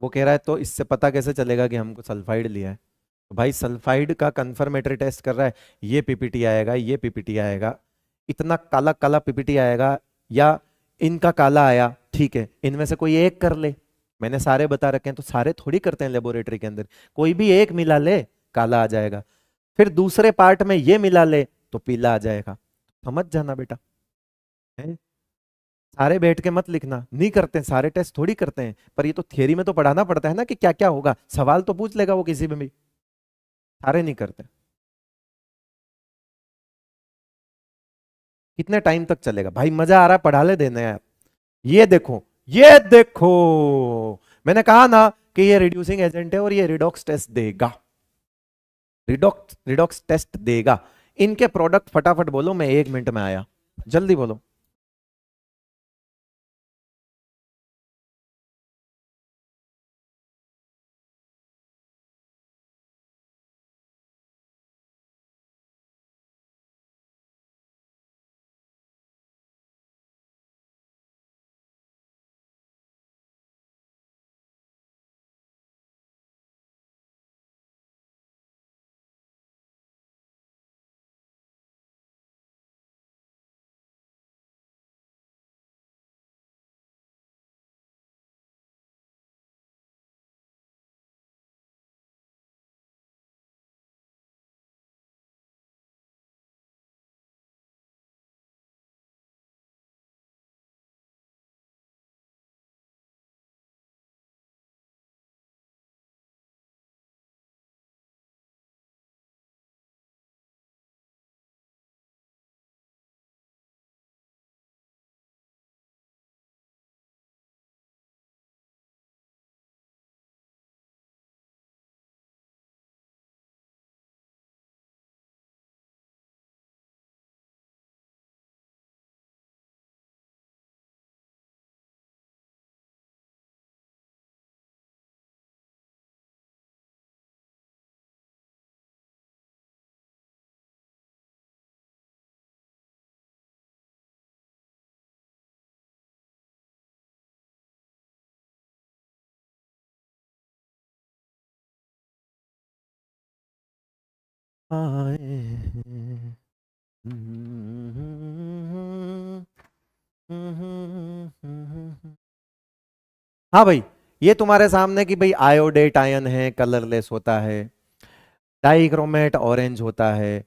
Speaker 1: वो कह रहा है तो इससे पता कैसे चलेगा कि हमको सल्फाइड लिया है तो
Speaker 2: भाई सल्फाइड का कन्फर्मेटरी टेस्ट कर रहा है ये पीपीटी आएगा ये पीपीटी आएगा इतना काला काला पीपीटी आएगा या इनका काला आया ठीक है इनमें से कोई एक कर ले मैंने सारे बता रखे हैं तो सारे थोड़ी करते हैं लेबोरेटरी के अंदर कोई भी एक मिला ले काला आ जाएगा फिर दूसरे पार्ट में ये मिला ले तो पीला आ जाएगा समझ जाना बेटा है सारे बैठ के मत लिखना नहीं करते हैं सारे टेस्ट थोड़ी
Speaker 1: करते हैं पर ये तो थियोरी में तो पढ़ाना पड़ता है ना कि क्या क्या होगा सवाल तो पूछ लेगा वो किसी में भी सारे नहीं करते कितने टाइम तक चलेगा भाई मजा आ रहा पढ़ा ले देने यार ये देखो ये देखो
Speaker 2: मैंने कहा ना कि ये रिड्यूसिंग एजेंट है और ये रिडॉक्स टेस्ट देगा
Speaker 1: रिडॉक्स रिडॉक्स टेस्ट देगा इनके प्रोडक्ट फटाफट बोलो मैं एक मिनट में आया जल्दी बोलो
Speaker 3: आए
Speaker 2: हाँ भाई ये तुम्हारे सामने कि भाई आयोडेट आयन है कलरलेस होता है डाइक्रोमेट ऑरेंज होता है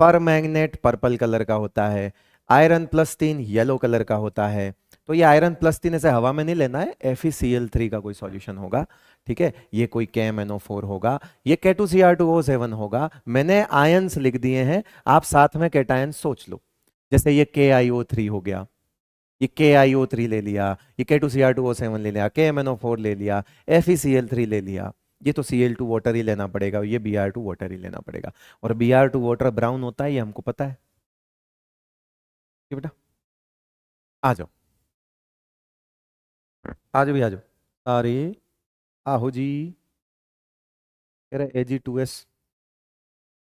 Speaker 2: पर मैग्नेट पर्पल कलर का होता है आयरन प्लस तीन येलो कलर का होता है तो ये आयरन प्लस तीन ऐसे हवा में नहीं लेना है एफ e का कोई सॉल्यूशन होगा ठीक है ये कोई के एम एन ओ फोर होगा ये K two C R two O seven होगा मैंने आयन्स लिख दिए हैं आप साथ में कैटायन सोच लो जैसे ये के आई ओ थ्री हो गया ये के आई ओ थ्री ले लिया ये K two C R two O seven ले लिया K M N O four ले लिया F E C L three ले लिया ये तो सी एल टू वाटर ही लेना पड़ेगा ये
Speaker 1: बी आर टू वाटर ही लेना पड़ेगा और B R two water brown होता है ये हमको पता है बेटा आ जाओ आज भी आ जाओ सारी आहो जी कह रहे ए जी टू एस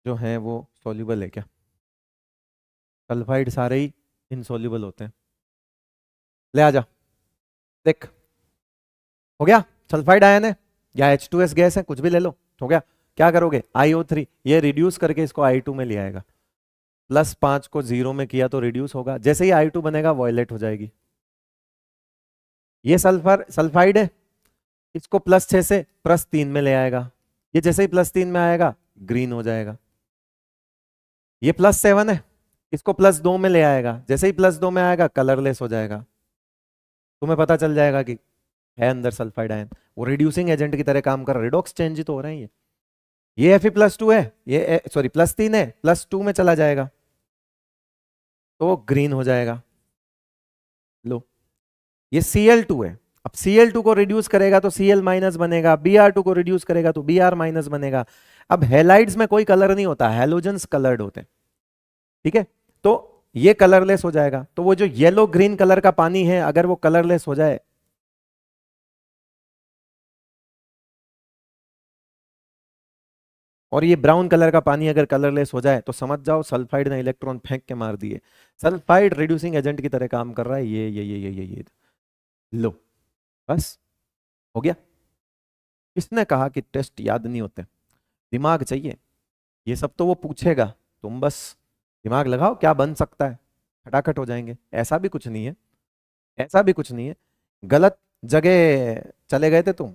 Speaker 1: जो हैं वो सोल्यूबल है क्या सल्फाइड
Speaker 2: सारे ही इनसोल्यूबल होते हैं ले आ जा देख हो गया सल्फाइड आयन है या एच टू एस गैस है कुछ भी ले लो हो गया क्या करोगे आई ओ थ्री ये रिड्यूस करके इसको आई टू में ले आएगा प्लस पांच को जीरो में किया तो रिड्यूस होगा जैसे ही आई टू बनेगा वॉयलेट हो जाएगी ये सल्फर सल्फाइड है इसको प्लस छह से प्लस तीन में ले आएगा ये जैसे ही प्लस तीन में आएगा ग्रीन हो जाएगा ये प्लस सेवन है इसको प्लस दो में ले आएगा जैसे ही प्लस दो में आएगा कलरलेस हो जाएगा तुम्हें पता चल जाएगा कि है अंदर सल्फाइड आयन वो रिड्यूसिंग एजेंट की तरह काम कर रहा है रिडॉक्स चेंज तो हो रहा है ये ये एफ प्लस टू है ये सॉरी प्लस तीन है प्लस टू में चला जाएगा तो ग्रीन हो जाएगा लो ये सी एल टू है अब Cl2 को रिड्यूस करेगा तो Cl माइनस बनेगा Br2 को रिड्यूस करेगा तो Br माइनस बनेगा अब हेलाइड्स में कोई कलर नहीं होता हेलोजन्स कलर्ड होते ठीक है तो ये
Speaker 1: कलरलेस हो जाएगा तो वो जो येलो ग्रीन कलर का पानी है अगर वो कलरलेस हो जाए और ये ब्राउन कलर का पानी अगर कलरलेस हो जाए तो समझ जाओ सल्फाइड ने इलेक्ट्रॉन फेंक के मार दिए
Speaker 2: सल्फाइड रिड्यूसिंग एजेंट की तरह काम कर रहा है ये ये ये ये ये ये, ये। लो बस हो गया किसने कहा कि टेस्ट याद नहीं होते दिमाग चाहिए ये सब तो वो पूछेगा तुम बस दिमाग लगाओ क्या बन सकता है खटाखट हो जाएंगे ऐसा भी कुछ नहीं है ऐसा भी कुछ नहीं है गलत जगह चले गए थे तुम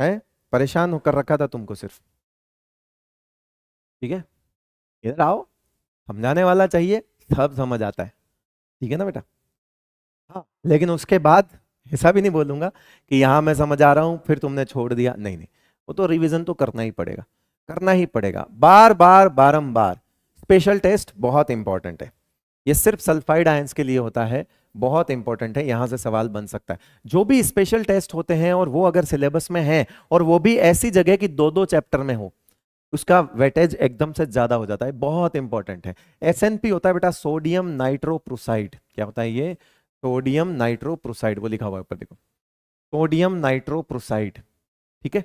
Speaker 2: है परेशान होकर रखा था तुमको सिर्फ ठीक है इधर आओ समझाने वाला चाहिए सब समझ आता है ठीक है ना बेटा हाँ लेकिन उसके बाद ऐसा भी नहीं बोलूंगा कि यहाँ मैं समझ आ रहा हूं फिर तुमने छोड़ दिया नहीं नहीं वो तो रिविज़न तो करना ही पड़ेगा करना ही पड़ेगा बार बार बारम्बार स्पेशल टेस्ट बहुत इंपॉर्टेंट है ये सिर्फ सल्फाइड आयंस के लिए होता है बहुत इंपॉर्टेंट है यहाँ से सवाल बन सकता है जो भी स्पेशल टेस्ट होते हैं और वो अगर सिलेबस में है और वो भी ऐसी जगह की दो दो चैप्टर में हो उसका वेटेज एकदम से ज़्यादा हो जाता है बहुत इंपॉर्टेंट है एस होता है बेटा सोडियम नाइट्रोप्रोसाइड क्या होता है ये सोडियम नाइट्रोप्रोसाइड वो लिखा हुआ है ऊपर देखो सोडियम नाइट्रोप्रोसाइड ठीक है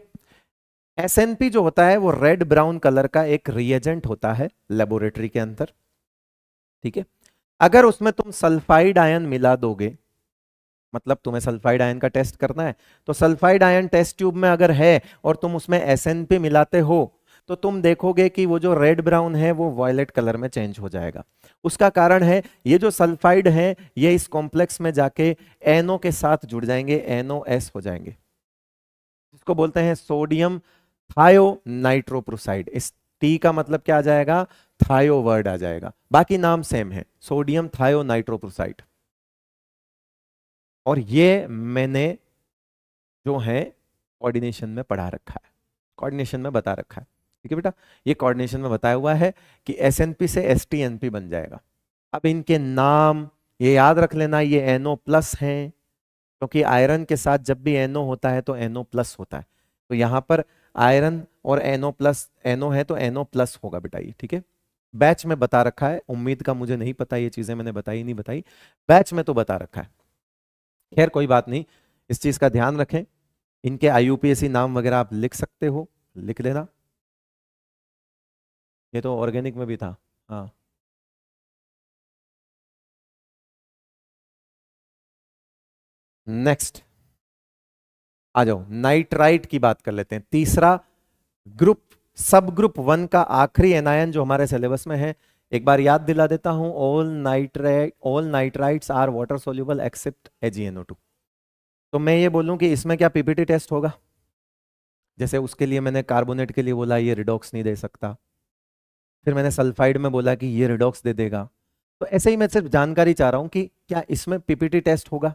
Speaker 2: एसएनपी जो होता है वो रेड ब्राउन कलर का एक रिएजेंट होता है लेबोरेटरी के अंदर ठीक है अगर उसमें तुम सल्फाइड आयन मिला दोगे मतलब तुम्हें सल्फाइड आयन का टेस्ट करना है तो सल्फाइड आयन टेस्ट ट्यूब में अगर है और तुम उसमें एस मिलाते हो तो तुम देखोगे कि वो जो रेड ब्राउन है वो वायलेट कलर में चेंज हो जाएगा उसका कारण है ये जो सल्फाइड है ये इस कॉम्प्लेक्स में जाके एनो के साथ जुड़ जाएंगे एनो एस हो जाएंगे जिसको बोलते हैं सोडियम थायो नाइट्रोप्रोसाइड इस टी का मतलब क्या आ जाएगा थायो वर्ड आ जाएगा बाकी नाम सेम है सोडियम थायो नाइट्रोप्रोसाइड और ये मैंने जो है कोऑर्डिनेशन में पढ़ा रखा है कोऑर्डिनेशन में बता रखा है ठीक है बेटा ये कोऑर्डिनेशन में बताया हुआ है कि एस एन पी से एस टी एन पी बन जाएगा अब इनके नाम ये याद रख लेना ये एन ओ प्लस है क्योंकि आयरन के साथ जब भी एन ओ होता है तो एनओ प्लस होता है तो यहाँ पर आयरन और एन ओ प्लस एनओ है तो एनओ प्लस होगा बेटा ये ठीक है बैच में बता रखा है उम्मीद का मुझे नहीं पता ये चीज़ें मैंने बताई नहीं बताई बैच में तो बता रखा है खैर कोई बात नहीं इस चीज़ का ध्यान रखें इनके आई नाम वगैरह आप लिख सकते हो लिख लेना
Speaker 1: ये तो ऑर्गेनिक में भी था हाँ नेक्स्ट आ जाओ नाइट्राइट की बात कर लेते हैं तीसरा ग्रुप सब ग्रुप
Speaker 2: वन का आखिरी एनायन जो हमारे सिलेबस में है एक बार याद दिला देता हूं all nitrite all nitrites are water soluble except AGNO तो मैं ये बोलूं कि इसमें क्या पीपीटी टेस्ट होगा जैसे उसके लिए मैंने कार्बोनेट के लिए बोला ये रिडॉक्स नहीं दे सकता फिर मैंने सल्फाइड में बोला कि ये रिडॉक्स दे देगा तो ऐसे ही मैं सिर्फ जानकारी चाह रहा हूं कि क्या इसमें पीपीटी टेस्ट होगा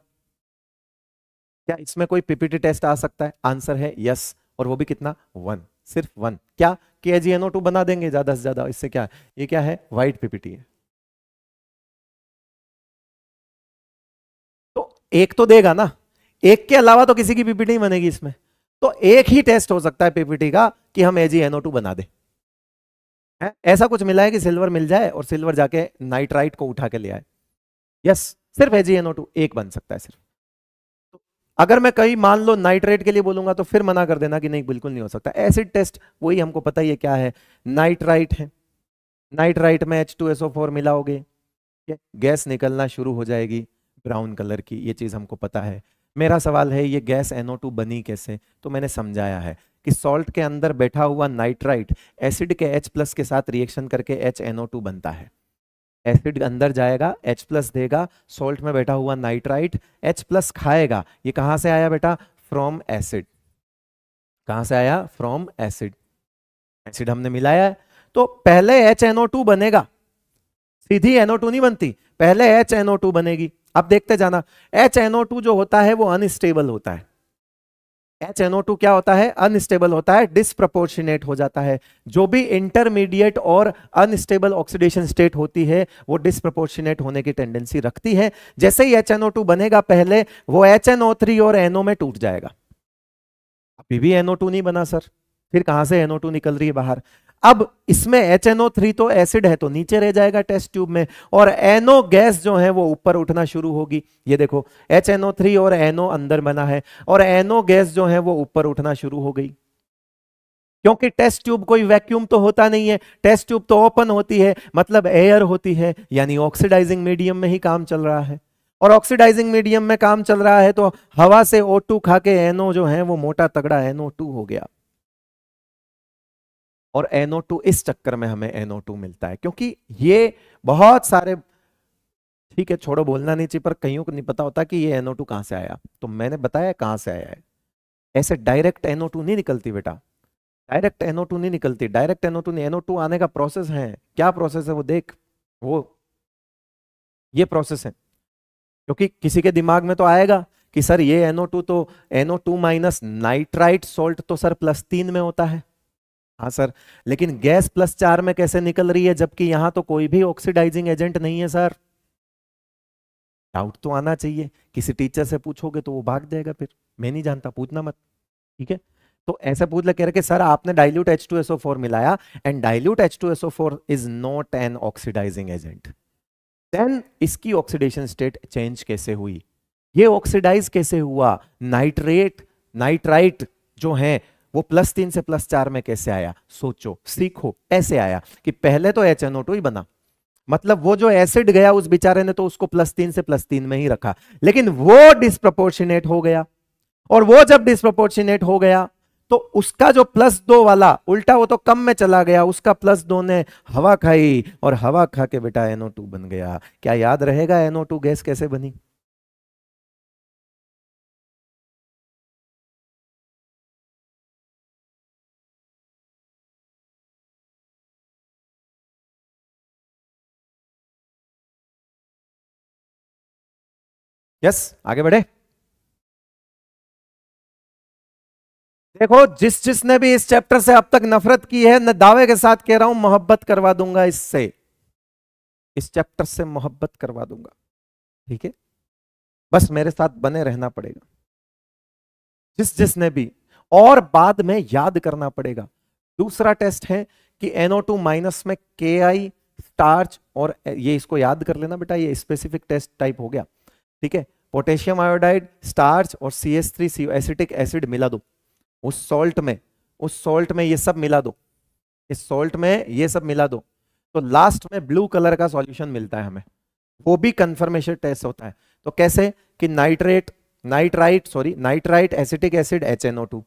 Speaker 2: क्या इसमें कोई पीपीटी टेस्ट आ सकता है आंसर है यस और वो भी कितना वन सिर्फ वन क्या के जी एनओ
Speaker 1: टू बना देंगे ज्यादा से ज्यादा इससे क्या है ये क्या है वाइट पीपीटी है तो एक तो देगा ना एक के अलावा तो किसी की
Speaker 2: पीपीटी नहीं बनेगी इसमें तो एक ही टेस्ट हो सकता है पीपीटी का कि हम एजीएनओ टू e बना दे है? ऐसा कुछ मिला है कि सिल्वर मिल जाए और सिल्वर जाके नाइट्राइट को उठा के ले आए यस सिर्फ है एनओ टू एक बन सकता है सिर्फ तो अगर मैं कहीं मान लो नाइट्राइट के लिए बोलूंगा तो फिर मना कर देना कि नहीं बिल्कुल नहीं हो सकता एसिड टेस्ट वही हमको पता ही है क्या है नाइट्राइट है नाइट्राइट में एच टू एसओ फोर मिलाओगे गैस निकलना शुरू हो जाएगी ब्राउन कलर की ये चीज़ हमको पता है मेरा सवाल है ये गैस एनओ टू बनी कैसे तो मैंने समझाया है कि सॉल्ट के अंदर बैठा हुआ नाइट्राइट एसिड के H प्लस के साथ रिएक्शन करके HNO2 बनता है एसिड अंदर जाएगा H प्लस देगा सॉल्ट में बैठा हुआ नाइट्राइट H प्लस खाएगा ये कहां से आया बेटा फ्रॉम एसिड कहां से आया फ्रॉम एसिड एसिड हमने मिलाया है तो पहले HNO2 बनेगा सीधी NO2 नहीं बनती पहले HNO2 बनेगी अब देखते जाना HNO2 जो होता है वो अनस्टेबल होता है एच एनओ टू क्या होता है अनस्टेबल होता है डिसप्रपोर्शनेट हो जाता है जो भी इंटरमीडिएट और अनस्टेबल ऑक्सीडेशन स्टेट होती है वो डिसप्रपोर्शनेट होने की टेंडेंसी रखती है जैसे ही एच एनओ टू बनेगा पहले वो एच एनओ थ्री और एनओ में टूट जाएगा अभी भी एनओ टू नहीं बना सर फिर कहां से एनओ टू निकल रही है बाहर अब इसमें एच थ्री तो एसिड है तो नीचे रह जाएगा टेस्ट ट्यूब में और एनओ गैस जो है वो ऊपर उठना शुरू होगी ये देखो एच थ्री और एनओ अंदर बना है और एनओ गैस जो है वो ऊपर उठना शुरू हो गई क्योंकि टेस्ट ट्यूब कोई वैक्यूम तो होता नहीं है टेस्ट ट्यूब तो ओपन होती है मतलब एयर होती है यानी ऑक्सीडाइजिंग मीडियम में ही काम चल रहा है और ऑक्सीडाइजिंग मीडियम में काम चल रहा है तो हवा से ओ टू खा के एनओ जो है वो मोटा तगड़ा एनओ टू हो गया और NO2 इस चक्कर में हमें NO2 मिलता है क्योंकि ये बहुत सारे ठीक है छोड़ो बोलना नहीं चाहिए पर कईयों को नहीं पता होता कि ये NO2 कहां से आया तो मैंने बताया कहां से आया है ऐसे डायरेक्ट NO2 नहीं निकलती बेटा डायरेक्ट NO2 नहीं निकलती डायरेक्ट NO2 नहीं NO2 आने का प्रोसेस है क्या प्रोसेस है वो देख वो ये प्रोसेस है क्योंकि किसी के दिमाग में तो आएगा कि सर ये NO2 तो NO2 माइनस नाइट्राइट सोल्ट तो सर प्लस तीन में होता है हाँ सर लेकिन गैस प्लस चार में कैसे निकल रही है जबकि यहां तो कोई भी ऑक्सीडाइजिंग एजेंट नहीं है सर डाउट तो आना चाहिए किसी टीचर से पूछोगे तो वो भाग जाएगा फिर मैं नहीं जानता पूछना मत ठीक है तो ऐसा पूछ ले कह रहे कि सर आपने डाइल्यूट फोर मिलाया and dilute H2SO4 is not an oxidising agent then इसकी ऑक्सीडेशन स्टेट चेंज कैसे हुई ये ऑक्सीडाइज कैसे हुआ नाइट्रेट नाइट्राइट जो है वो प्लस तीन से प्लस चार में कैसे आया सोचो सीखो ऐसे आया कि पहले तो एच एन ओ टू ही बना मतलब वो जो एसिड गया उस बेचारे ने तो उसको प्लस तीन से प्लस तीन में ही रखा लेकिन वो डिस्प्रपोर्शिनेट हो गया और वो जब डिस्प्रपोर्शिनेट हो गया तो उसका जो प्लस दो वाला उल्टा वो तो कम में चला गया उसका प्लस दो ने हवा खाई और हवा खा के बेटा एनओ टू बन गया क्या याद रहेगा
Speaker 1: एनओ टू गैस कैसे बनी यस आगे बढ़े देखो जिस जिसने भी इस चैप्टर से अब तक नफरत की है मैं दावे के साथ
Speaker 2: कह रहा हूं मोहब्बत करवा दूंगा इससे इस चैप्टर से मोहब्बत करवा दूंगा ठीक है बस मेरे साथ बने रहना पड़ेगा जिस जिसने भी और बाद में याद करना पड़ेगा दूसरा टेस्ट है कि NO2 माइनस में के आई स्टार्च और ये इसको याद कर लेना बेटा ये स्पेसिफिक टेस्ट टाइप हो गया ठीक है पोटेशियम आयोडाइड स्टार्च और C S three C acetic acid मिला दो उस सॉल्ट में उस सॉल्ट में ये सब मिला दो इस सॉल्ट में ये सब मिला दो तो लास्ट में ब्लू कलर का सॉल्यूशन मिलता है हमें वो भी कंफर्मेशन टेस्ट होता है तो कैसे कि nitrate nitrite sorry nitrite acetic acid H N O two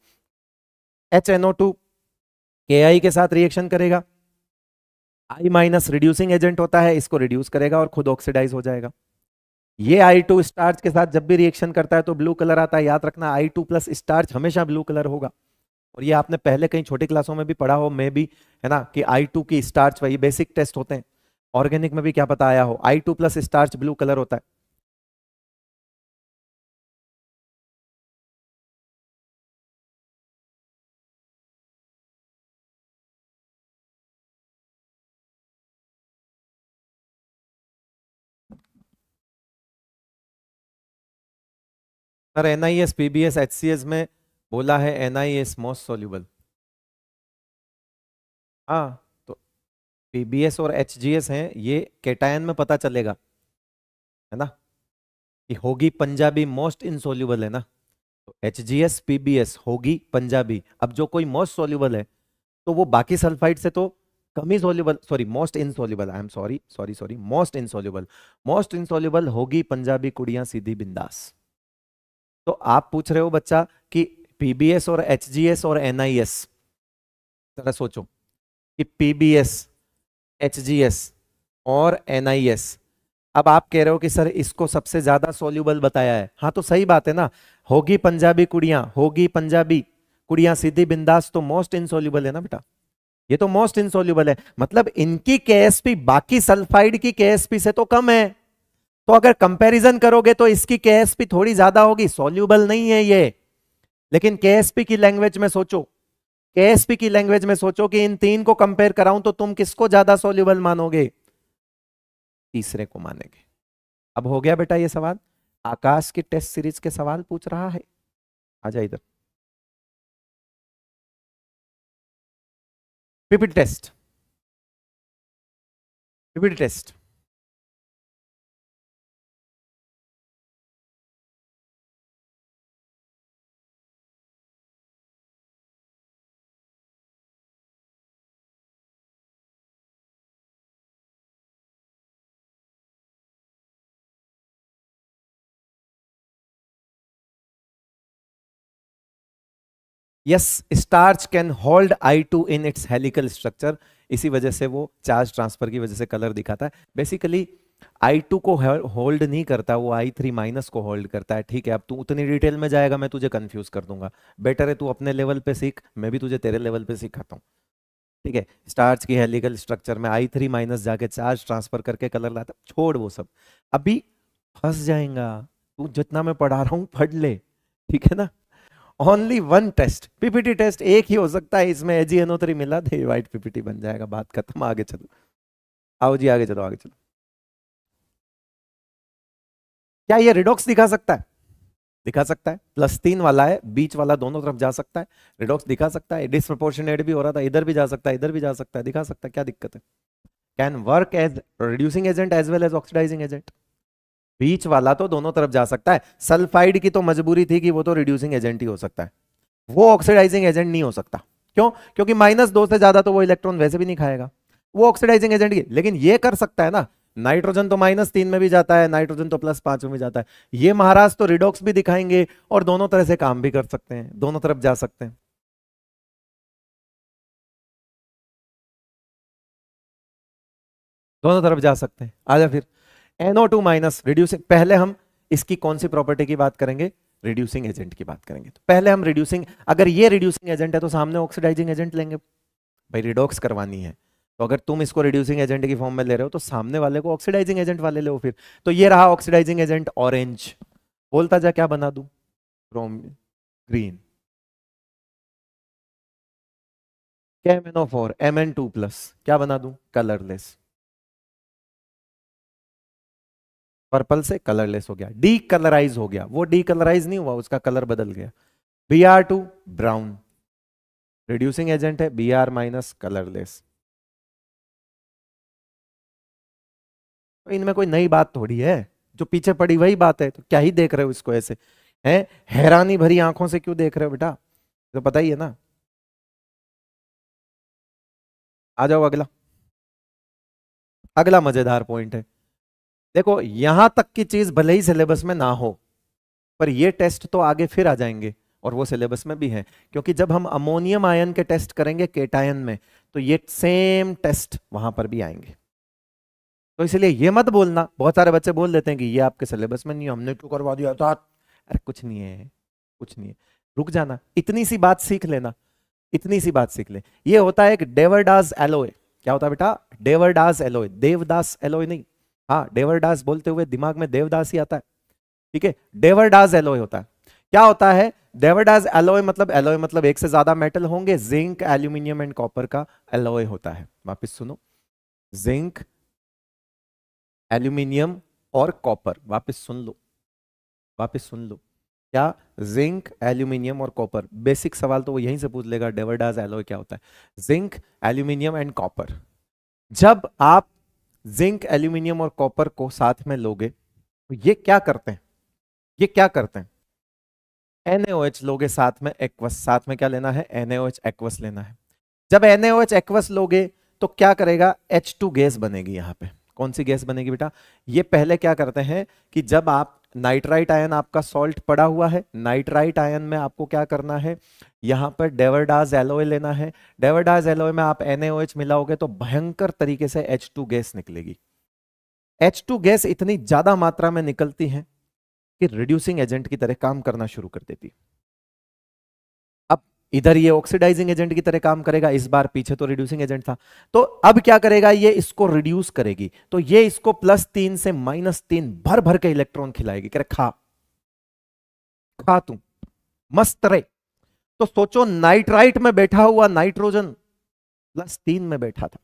Speaker 2: H N O two K I के साथ रिएक्शन करेगा आई माइनस रिड्यूसिंग एजेंट होता है इसको रिड्यूस करेगा और खुद ऑक्सीडाइज हो जाएगा ये आई टू स्टार्च के साथ जब भी रिएक्शन करता है तो ब्लू कलर आता है याद रखना आई टू प्लस स्टार्च हमेशा ब्लू कलर होगा और ये आपने पहले कहीं छोटी क्लासों में भी पढ़ा हो मे भी है ना कि
Speaker 1: आई टू की स्टार्च वही बेसिक टेस्ट होते हैं ऑर्गेनिक में भी क्या पता आया हो I two plus starch blue colour होता है sir N I S P B S H C S में बोला है N I S most soluble हाँ
Speaker 2: तो पी बी एस और एच जी एस हैं ये केटायन में पता चलेगा है ना कि होगी पंजाबी मोस्ट इनसोल्यूबल है ना तो H G S P B S होगी पंजाबी अब जो कोई मोस्ट सोल्यूबल है तो वो बाकी सल्फाइड से तो कम ही soluble sorry most insoluble I am sorry sorry sorry most insoluble most insoluble होगी पंजाबी कुड़िया सीधी बिंदास तो आप पूछ रहे हो बच्चा कि पीबीएस और एचजीएस और एनआईएस जरा सोचो कि पीबीएस एचजीएस और एनआईएस अब आप कह रहे हो कि सर इसको सबसे ज्यादा सोल्यूबल बताया है हाँ तो सही बात है ना होगी पंजाबी कुड़ियां होगी पंजाबी कुड़ियां सीधी बिंदास तो मोस्ट इनसोल्यूबल है ना बेटा ये तो मोस्ट इनसोल्यूबल है मतलब इनकी केएसपी बाकी सल्फाइड की केएसपी से तो कम है तो अगर कंपैरिजन करोगे तो इसकी के थोड़ी ज्यादा होगी सोल्यूबल नहीं है ये लेकिन के की लैंग्वेज में सोचो के की लैंग्वेज में सोचो कि इन तीन को कंपेयर कराऊं तो तुम किसको ज्यादा सोल्यूबल मानोगे तीसरे को मानेंगे
Speaker 1: अब हो गया बेटा ये सवाल आकाश की टेस्ट सीरीज के सवाल पूछ रहा है आ जाए इधर पिपिट टेस्ट पिपिट test yes starch can hold I two in its helical structure
Speaker 2: इसी वजह से वो चार्ज ट्रांसफर की वजह से कलर दिखाता है बेसिकली आई टू को होल्ड नहीं करता वो आई थ्री माइनस को होल्ड करता है ठीक है अब तू उतनी डिटेल में जाएगा मैं तुझे कंफ्यूज कर दूंगा बेटर है तू अपने लेवल पे सीख मैं भी तुझे तेरे लेवल पे सिखाता हूँ ठीक है स्टार्च की हेलिकल स्ट्रक्चर में आई थ्री माइनस जाके चार्ज ट्रांसफर करके कलर लाता छोड़ वो सब अभी फंस जाएगा तू जितना मैं पढ़ा रहा हूँ पढ़ ले ठीक है ना only one test PPT test एक ही हो सकता है इसमें एजीएनओ थ्री मिला तो वाइट पीपीटी बन जाएगा बात खत्म आगे चलो आओ जी आगे चलो आगे चलो क्या ये रिडॉक्स दिखा सकता है दिखा सकता है प्लस तीन वाला है बीच वाला दोनों तरफ जा सकता है रिडॉक्स दिखा सकता है डिसप्रोपोर्शनेट भी हो रहा था इधर भी जा सकता है इधर भी जा सकता है दिखा सकता है क्या दिक्कत है can work as reducing agent as well as oxidising agent बीच वाला तो दोनों तरफ जा सकता है सल्फाइड की तो मजबूरी थी कि वो तो रिड्यूसिंग एजेंट ही हो सकता है वो ऑक्सीडाइजिंग एजेंट नहीं हो सकता क्यों क्योंकि माइनस दो से ज्यादा तो वो इलेक्ट्रॉन वैसे भी नहीं खाएगा वो ऑक्सीडाइजिंग एजेंट की लेकिन ये कर सकता है ना नाइट्रोजन तो माइनस तीन में भी जाता है नाइट्रोजन तो प्लस पांच में भी जाता है ये महाराज तो रिडोक्स भी दिखाएंगे और दोनों तरह से काम भी कर सकते हैं
Speaker 1: दोनों तरफ जा सकते हैं दोनों तरफ जा सकते हैं आजा फिर टू माइनस
Speaker 2: रिड्यूसिंग पहले हम इसकी कौन सी प्रॉपर्टी की बात करेंगे रिड्यूसिंग एजेंट की बात करेंगे तो पहले हम रिड्यूसिंग अगर ये रिड्यूसिंग एजेंट है तो सामने ऑक्सीडाइजिंग एजेंट लेंगे भाई रिडॉक्स करवानी है तो अगर तुम इसको रिड्यूसिंग एजेंट की फॉर्म में ले रहे हो तो सामने वाले को ऑक्सीडाइजिंग एजेंट वाले ले फिर तो ये रहा
Speaker 1: ऑक्सीडाइजिंग एजेंट ऑरेंज बोलता जा क्या बना दू chrome
Speaker 3: green
Speaker 1: M N O four M N two plus क्या बना दू कलरलेस
Speaker 2: पर्पल से कलरलेस हो गया डी कलराइज हो गया वो डी कलराइज नहीं हुआ उसका कलर बदल गया B
Speaker 1: R two brown reducing agent है बी आर माइनस कलरलेस इनमें कोई नई बात थोड़ी है
Speaker 2: जो पीछे पड़ी वही बात है तो क्या ही देख रहे हो इसको ऐसे हैं हैरानी भरी आंखों से क्यों देख रहे हो
Speaker 1: बेटा तो पता ही है ना आ जाओ अगला अगला मजेदार पॉइंट है देखो यहां तक
Speaker 2: की चीज भले ही सिलेबस में ना हो पर ये टेस्ट तो आगे फिर आ जाएंगे और वो सिलेबस में भी है क्योंकि जब हम अमोनियम आयन के टेस्ट करेंगे केटायन में तो ये सेम टेस्ट वहां पर भी आएंगे तो इसलिए ये मत बोलना बहुत सारे बच्चे बोल देते हैं कि ये आपके सिलेबस में नहीं हमने क्यों तो करवा दिया था अरे कुछ नहीं है कुछ नहीं है रुक जाना इतनी सी बात सीख लेना इतनी सी बात सीख ले ये होता है एक डेवरडास एलोए क्या होता है बेटा डेवरडास एलोए देवदास एलोए नहीं हाँ डेवरडास बोलते हुए दिमाग में देवदास ही आता है ठीक है डेवरडास एलोय होता है क्या होता है डेवरडास एलोय मतलब एलोय मतलब एक से ज्यादा मेटल होंगे जिंक एल्यूमिनियम एंड कॉपर का एलोय होता है वापिस सुनो जिंक एल्यूमिनियम और कॉपर वापिस सुन लो वापिस सुन लो क्या जिंक एल्यूमिनियम और कॉपर बेसिक सवाल तो वो यहीं से पूछ लेगा डेवरडास एलोय क्या होता है जिंक एल्यूमिनियम एंड कॉपर जब आप जिंक एल्यूमिनियम और कॉपर को साथ में लोगे तो ये क्या करते हैं ये क्या करते हैं एनएओएच लोगे साथ में एक्वस साथ में क्या लेना है एनएओएच एक्वस लेना है जब एनएओएच एक्वस लोगे तो क्या करेगा एच टू गैस बनेगी यहाँ पे कौन सी गैस बनेगी बेटा ये पहले क्या करते हैं कि जब आप नाइट्राइट आयन आपका सॉल्ट पड़ा हुआ है नाइट्राइट आयन में आपको क्या करना है यहाँ पर डेवरडाज एलोए लेना है डेवरडाज एलोए में आप एन मिलाओगे तो भयंकर तरीके से एच गैस निकलेगी एच गैस इतनी ज़्यादा मात्रा में निकलती है कि रिड्यूसिंग एजेंट की तरह काम करना शुरू कर देती है इधर ये ऑक्सीडाइजिंग एजेंट की तरह काम करेगा इस बार पीछे तो रिड्यूसिंग एजेंट था तो अब क्या करेगा ये इसको रिड्यूस करेगी तो ये इसको प्लस तीन से माइनस तीन भर भर के इलेक्ट्रॉन खिलाएगी कह खा खा तू मस्त रहे तो सोचो नाइट्राइट में बैठा हुआ नाइट्रोजन प्लस तीन में बैठा था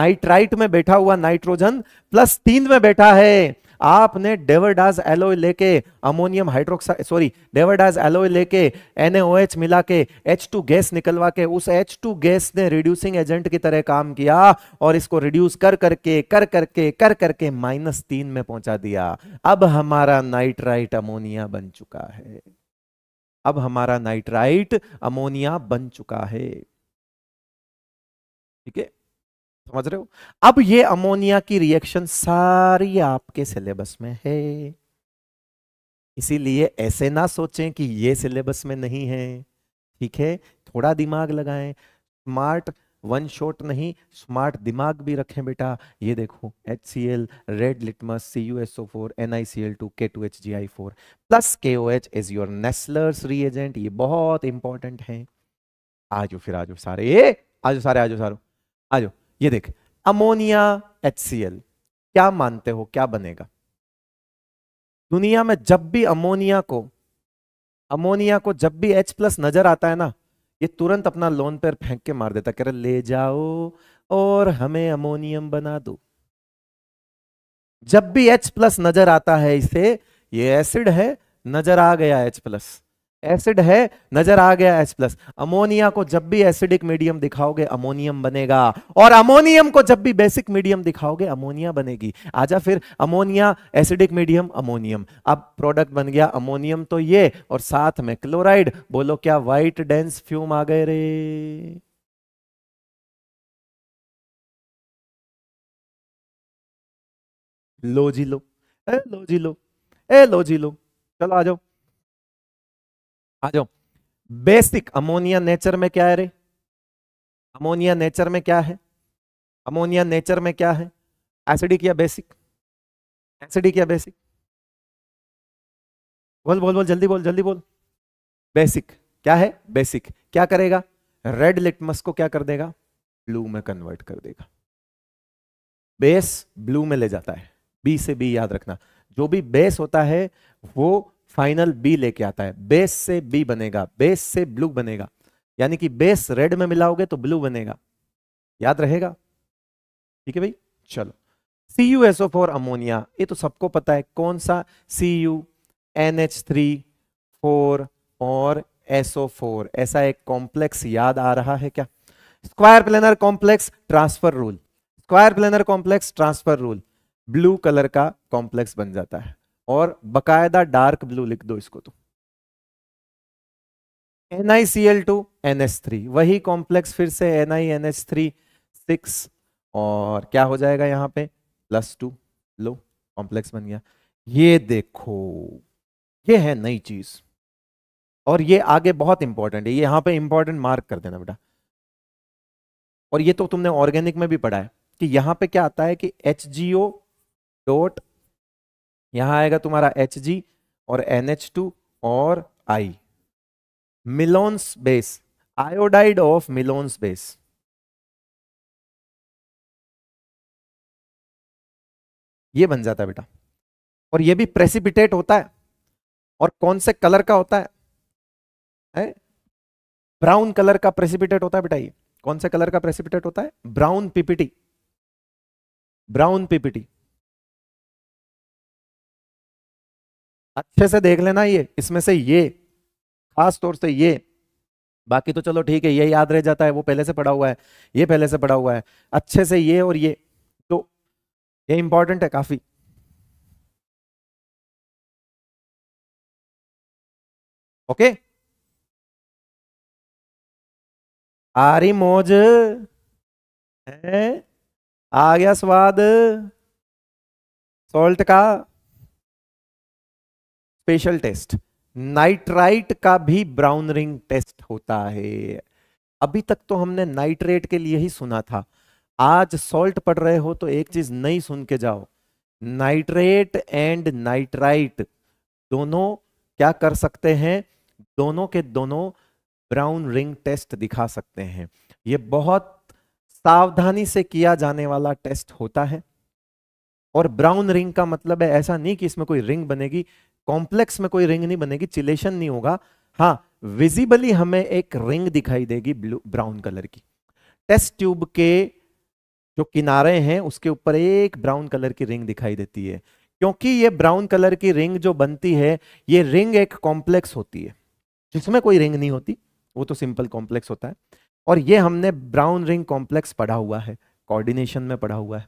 Speaker 2: नाइट्राइट में बैठा हुआ नाइट्रोजन प्लस तीन में बैठा है आपने डेवरडाज एलोय लेके ammonium hydroxide sorry Devarda's alloy लेके एनएओएच मिला के एच टू गैस निकलवा के उस एच टू गैस ने रिड्यूसिंग एजेंट की तरह काम किया और इसको रिड्यूस कर करके कर करके कर करके माइनस तीन में पहुंचा दिया अब हमारा नाइट्राइट अमोनिया बन चुका है अब हमारा नाइट्राइट अमोनिया बन चुका है ठीक है समझ रहे हो अब ये अमोनिया की रिएक्शन सारी आपके सिलेबस में है इसीलिए ऐसे ना सोचें कि ये सिलेबस में नहीं है ठीक है थोड़ा दिमाग लगाएं स्मार्ट वन शॉट नहीं स्मार्ट दिमाग भी रखें बेटा ये देखो H C L red litmus C U S O four N I C L two K two H G I four plus K O H is your Nessler's reagent ये बहुत important है आज फिर आज सारे ए आज सारे आज सारो आज ये देख अमोनिया एच क्या मानते हो क्या बनेगा दुनिया में जब भी अमोनिया को अमोनिया को जब भी H प्लस नजर आता है ना ये तुरंत अपना लोन पर फेंक के मार देता कह रहे ले जाओ और हमें अमोनियम बना दो जब भी H प्लस नजर आता है इसे ये एसिड है नजर आ गया H प्लस एसिड है नजर आ गया एस प्लस अमोनिया को जब भी एसिडिक मीडियम दिखाओगे अमोनियम बनेगा और अमोनियम को जब भी बेसिक मीडियम दिखाओगे अमोनिया बनेगी आजा फिर अमोनिया एसिडिक मीडियम अमोनियम अब प्रोडक्ट बन गया अमोनियम तो ये और साथ में क्लोराइड बोलो
Speaker 1: क्या व्हाइट डेंस फ्यूम आ गए रे लो जी लो ए लो जी लो ए लो जी लो चलो आ जाओ आ जाओ
Speaker 2: बेसिक अमोनिया नेचर में क्या है रे अमोनिया नेचर में क्या है
Speaker 1: अमोनिया नेचर में क्या है एसिडिक या बेसिक एसिडिक या बेसिक बोल बोल बोल जल्दी बोल जल्दी बोल बेसिक
Speaker 2: क्या है बेसिक क्या करेगा रेड लिटमस को क्या कर देगा ब्लू में कन्वर्ट कर देगा बेस ब्लू में ले जाता है बी से बी याद रखना जो भी बेस होता है वो फाइनल बी लेके आता है बेस से बी बनेगा बेस से ब्लू बनेगा यानी कि बेस रेड में मिलाओगे तो ब्लू बनेगा याद रहेगा ठीक है भाई चलो C U SO four ammonia ये तो सबको पता है कौन सा C U N H three four और एसओ फोर ऐसा एक कॉम्प्लेक्स याद आ रहा है क्या square planar complex transfer rule square planar complex transfer rule blue colour का कॉम्प्लेक्स बन जाता है और बकायदा डार्क ब्लू लिख दो इसको तो N I C L two N S three वही कॉम्प्लेक्स फिर से N I N S three six और क्या हो जाएगा यहां पे प्लस टू लो कॉम्प्लेक्स बन गया ये देखो ये है नई चीज और ये आगे बहुत इंपॉर्टेंट है ये यहां पे इंपॉर्टेंट मार्क कर देना बेटा और ये तो तुमने ऑर्गेनिक में भी पढ़ा है कि यहां पे क्या आता है कि एच जी ओ डॉट यहां आएगा तुम्हारा एच जी और एन एच टू और I
Speaker 1: Millon's base iodide of Millon's base ये बन जाता है बेटा और ये भी प्रेसिपिटेट होता है और कौन से कलर का होता है, है?
Speaker 2: ब्राउन कलर का प्रेसिपिटेट होता है बेटा ये कौन से कलर का प्रेसिपिटेट होता है
Speaker 1: ब्राउन पीपीटी ब्राउन पीपीटी अच्छे से देख लेना ये इसमें से ये खास तौर से ये
Speaker 2: बाकी तो चलो ठीक है ये याद रह जाता है वो पहले से पढ़ा हुआ है ये पहले से पढ़ा हुआ है
Speaker 1: अच्छे से ये और ये तो ये इंपॉर्टेंट है काफी ओके आरी मौज है आ गया स्वाद सॉल्ट का
Speaker 2: स्पेशल टेस्ट नाइट्राइट का भी ब्राउन रिंग टेस्ट होता है अभी तक तो हमने नाइट्रेट के लिए ही सुना था आज सॉल्ट पढ़ रहे हो तो एक चीज नहीं सुन के जाओ नाइट्रेट एंड नाइट्राइट दोनों क्या कर सकते हैं दोनों के दोनों ब्राउन रिंग टेस्ट दिखा सकते हैं ये बहुत सावधानी से किया जाने वाला टेस्ट होता है और ब्राउन रिंग का मतलब है ऐसा नहीं कि इसमें कोई रिंग बनेगी कॉम्प्लेक्स में कोई रिंग नहीं बनेगी चिलेशन नहीं होगा हाँ विजिबली हमें एक रिंग दिखाई देगी ब्लू ब्राउन कलर की टेस्ट ट्यूब के जो किनारे हैं उसके ऊपर एक ब्राउन कलर की रिंग दिखाई देती है क्योंकि ये ब्राउन कलर की रिंग जो बनती है ये रिंग एक कॉम्प्लेक्स होती है जिसमें कोई रिंग नहीं होती वो तो सिंपल कॉम्प्लेक्स होता है और ये हमने ब्राउन रिंग कॉम्प्लेक्स पढ़ा हुआ है कोऑर्डिनेशन में पढ़ा हुआ है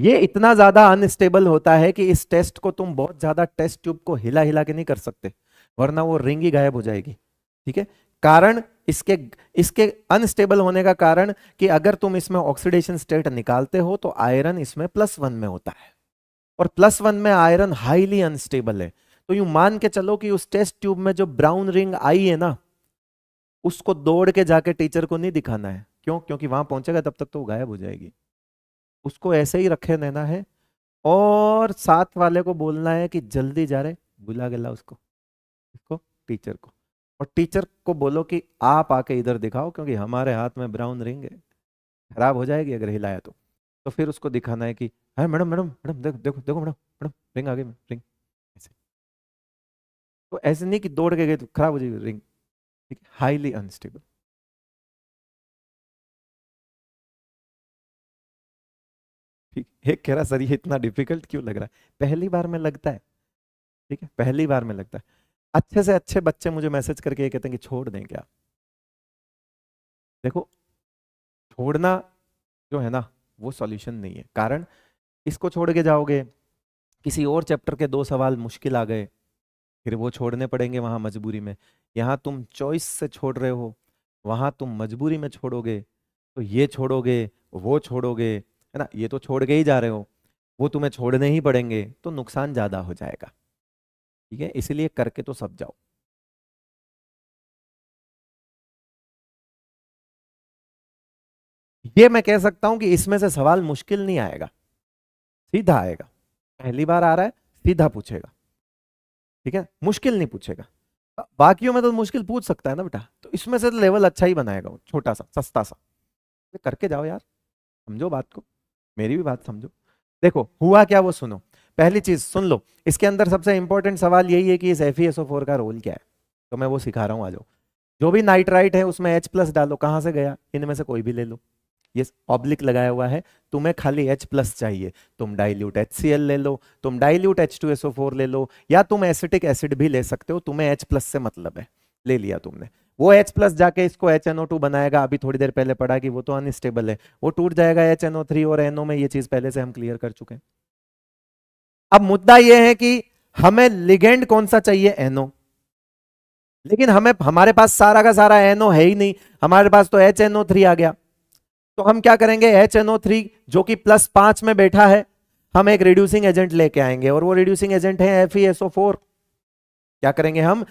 Speaker 2: ये इतना ज्यादा अनस्टेबल होता है कि इस टेस्ट को तुम बहुत ज्यादा टेस्ट ट्यूब को हिला हिला के नहीं कर सकते वरना वो रिंग ही गायब हो जाएगी ठीक है कारण इसके इसके अनस्टेबल होने का कारण कि अगर तुम इसमें ऑक्सीडेशन स्टेट निकालते हो तो आयरन इसमें प्लस वन में होता है और प्लस वन में आयरन हाईली अनस्टेबल है तो यू मान के चलो कि उस टेस्ट ट्यूब में जो ब्राउन रिंग आई है ना उसको दौड़ के जाके टीचर को नहीं दिखाना है क्यों क्योंकि वहां पहुंचेगा तब तक तो वो गायब हो जाएगी उसको ऐसे ही रखे देना है और साथ वाले को बोलना है कि जल्दी जा रहे बुला गला उसको इसको टीचर को और टीचर को बोलो कि आप आके इधर दिखाओ क्योंकि हमारे हाथ में ब्राउन रिंग है खराब हो जाएगी अगर हिलाया तो तो फिर उसको दिखाना है कि अरे हाँ, मैडम मैडम मैडम देखो देखो देखो मैडम मैडम
Speaker 1: रिंग आ गई रिंग ऐसे तो ऐसे नहीं कि दौड़ के गए तो खराब हो जाएगी रिंग ठीक है हाईली अनस्टेबल ठीक एक कह रहा सर ये इतना डिफिकल्ट क्यों लग रहा है पहली
Speaker 2: बार में लगता है ठीक है पहली बार में लगता है अच्छे से अच्छे बच्चे मुझे मैसेज करके ये कहते हैं कि छोड़ दें क्या देखो छोड़ना जो है ना वो सॉल्यूशन नहीं है कारण इसको छोड़ के जाओगे किसी और चैप्टर के दो सवाल मुश्किल आ गए फिर वो छोड़ने पड़ेंगे वहां मजबूरी में यहाँ तुम चॉइस से छोड़ रहे हो वहाँ तुम मजबूरी में छोड़ोगे तो ये छोड़ोगे वो छोड़ोगे है ना ये तो छोड़ के ही जा रहे हो वो तुम्हें छोड़ने ही पड़ेंगे तो नुकसान
Speaker 1: ज़्यादा हो जाएगा ठीक है इसीलिए करके तो सब जाओ ये मैं कह सकता हूं कि इसमें से सवाल मुश्किल नहीं आएगा सीधा आएगा पहली बार आ रहा है
Speaker 2: सीधा पूछेगा ठीक है मुश्किल नहीं पूछेगा बाकियों में तो मुश्किल पूछ सकता है ना बेटा तो इसमें से तो लेवल अच्छा ही बनाएगा वो छोटा सा सस्ता सा करके जाओ यार समझो बात को मेरी भी बात समझो देखो हुआ क्या वो सुनो पहली चीज सुन लो इसके अंदर सबसे इंपॉर्टेंट सवाल यही है कि इस एफ e का रोल क्या है तो मैं वो सिखा रहा हूँ आज जो भी नाइट्राइट है उसमें एच प्लस डालो कहाँ से गया इनमें से कोई भी ले लो ये ऑब्लिक लगाया हुआ है तुम्हें खाली H प्लस चाहिए तुम डाइल्यूट HCl ले लो तुम डाइल्यूट H2SO4 ले लो या तुम एसिटिक एसिड भी ले सकते हो तुम्हें H प्लस से मतलब है ले लिया तुमने वो एच प्लस जाके इसको एच एन ओ टू बनाएगा अभी थोड़ी देर पहले पढ़ा कि वो तो अनस्टेबल है वो टूट जाएगा एच एन ओ थ्री और एनओ में ये चीज पहले से हम क्लियर कर चुके हैं अब मुद्दा यह है कि हमें लिगेंड कौन सा चाहिए एनओ लेकिन हमें हमारे पास सारा का सारा एनओ है ही नहीं हमारे पास तो एच एनओ थ्री आ गया तो हम क्या करेंगे एच एनओ थ्री जो कि प्लस पांच में बैठा है हम एक रिड्यूसिंग एजेंट लेके आएंगे और वो रिड्यूसिंग एजेंट है एफ ई एसओ फोर क्या करेंगे हम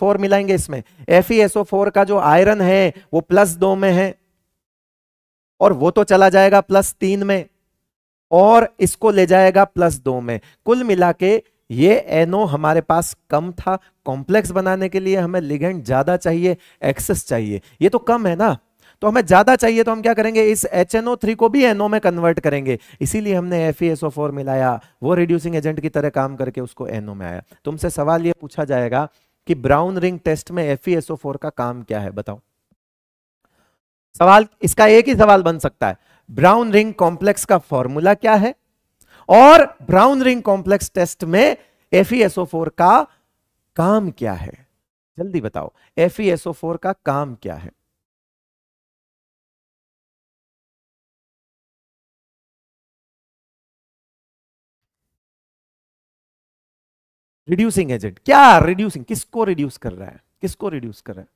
Speaker 2: फोर e मिलाएंगे इसमें फोर e का जो आयरन है वो प्लस दो में है और वो तो चला जाएगा प्लस तीन में और इसको ले जाएगा प्लस दो में कुल मिला के ये एनओ हमारे पास कम था कॉम्प्लेक्स बनाने के लिए हमें लिगेंड ज्यादा चाहिए एक्सेस चाहिए ये तो कम है ना तो हमें ज्यादा चाहिए तो हम क्या करेंगे इस एच को भी एनओ में कन्वर्ट करेंगे इसीलिए हमने एफ e मिलाया वो रिड्यूसिंग एजेंट की तरह काम करके उसको एनओ में आया तुमसे सवाल ये पूछा जाएगा कि ब्राउन रिंग टेस्ट में एफ e का काम क्या है बताओ सवाल इसका एक ही सवाल बन सकता है ब्राउन रिंग कॉम्प्लेक्स का फॉर्मूला क्या है और ब्राउन रिंग कॉम्प्लेक्स टेस्ट में एफ e का काम क्या है जल्दी बताओ
Speaker 1: एफ का काम क्या है रिड्यूसिंग एजेंट क्या रिड्यूसिंग किसको रिड्यूस कर रहा है किसको रिड्यूस कर रहा है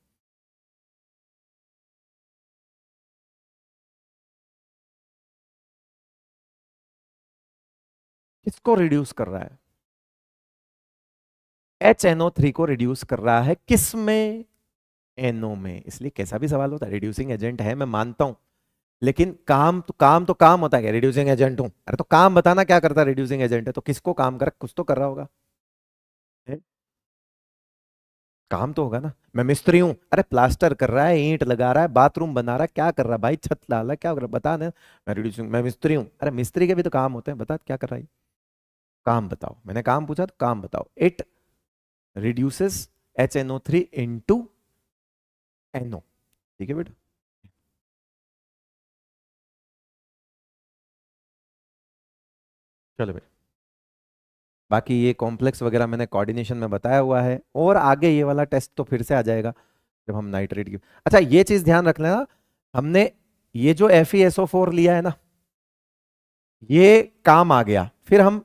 Speaker 1: किसको रिड्यूस कर रहा है एच एनओ थ्री को रिड्यूस कर रहा है किस में
Speaker 2: एनओ में इसलिए कैसा भी सवाल होता है रिड्यूसिंग एजेंट है मैं मानता हूं लेकिन काम तो काम तो काम होता है रिड्यूसिंग एजेंट हूं अरे तो काम बताना क्या करता है रिड्यूसिंग एजेंट है तो किसको काम कर कुछ तो कर रहा होगा काम तो होगा ना मैं मिस्त्री हूँ अरे प्लास्टर कर रहा है ईंट लगा रहा है बाथरूम बना रहा है क्या कर रहा है भाई छत ला रहा क्या कर रहा है बता ना मैं रिड्यूसिंग मैं मिस्त्री हूँ अरे मिस्त्री के भी तो काम होते हैं बता क्या कर रहा है काम बताओ मैंने काम पूछा तो काम बताओ it reduces H N O three into
Speaker 1: N O ठीक है बेटा चलो भाई बाकी ये कॉम्प्लेक्स वगैरह मैंने कोऑर्डिनेशन में बताया हुआ है और आगे ये वाला टेस्ट तो फिर से आ
Speaker 2: जाएगा जब हम नाइट्रेट की अच्छा ये चीज़ ध्यान रख लेना हमने ये जो एफ e लिया है ना ये काम आ गया फिर हम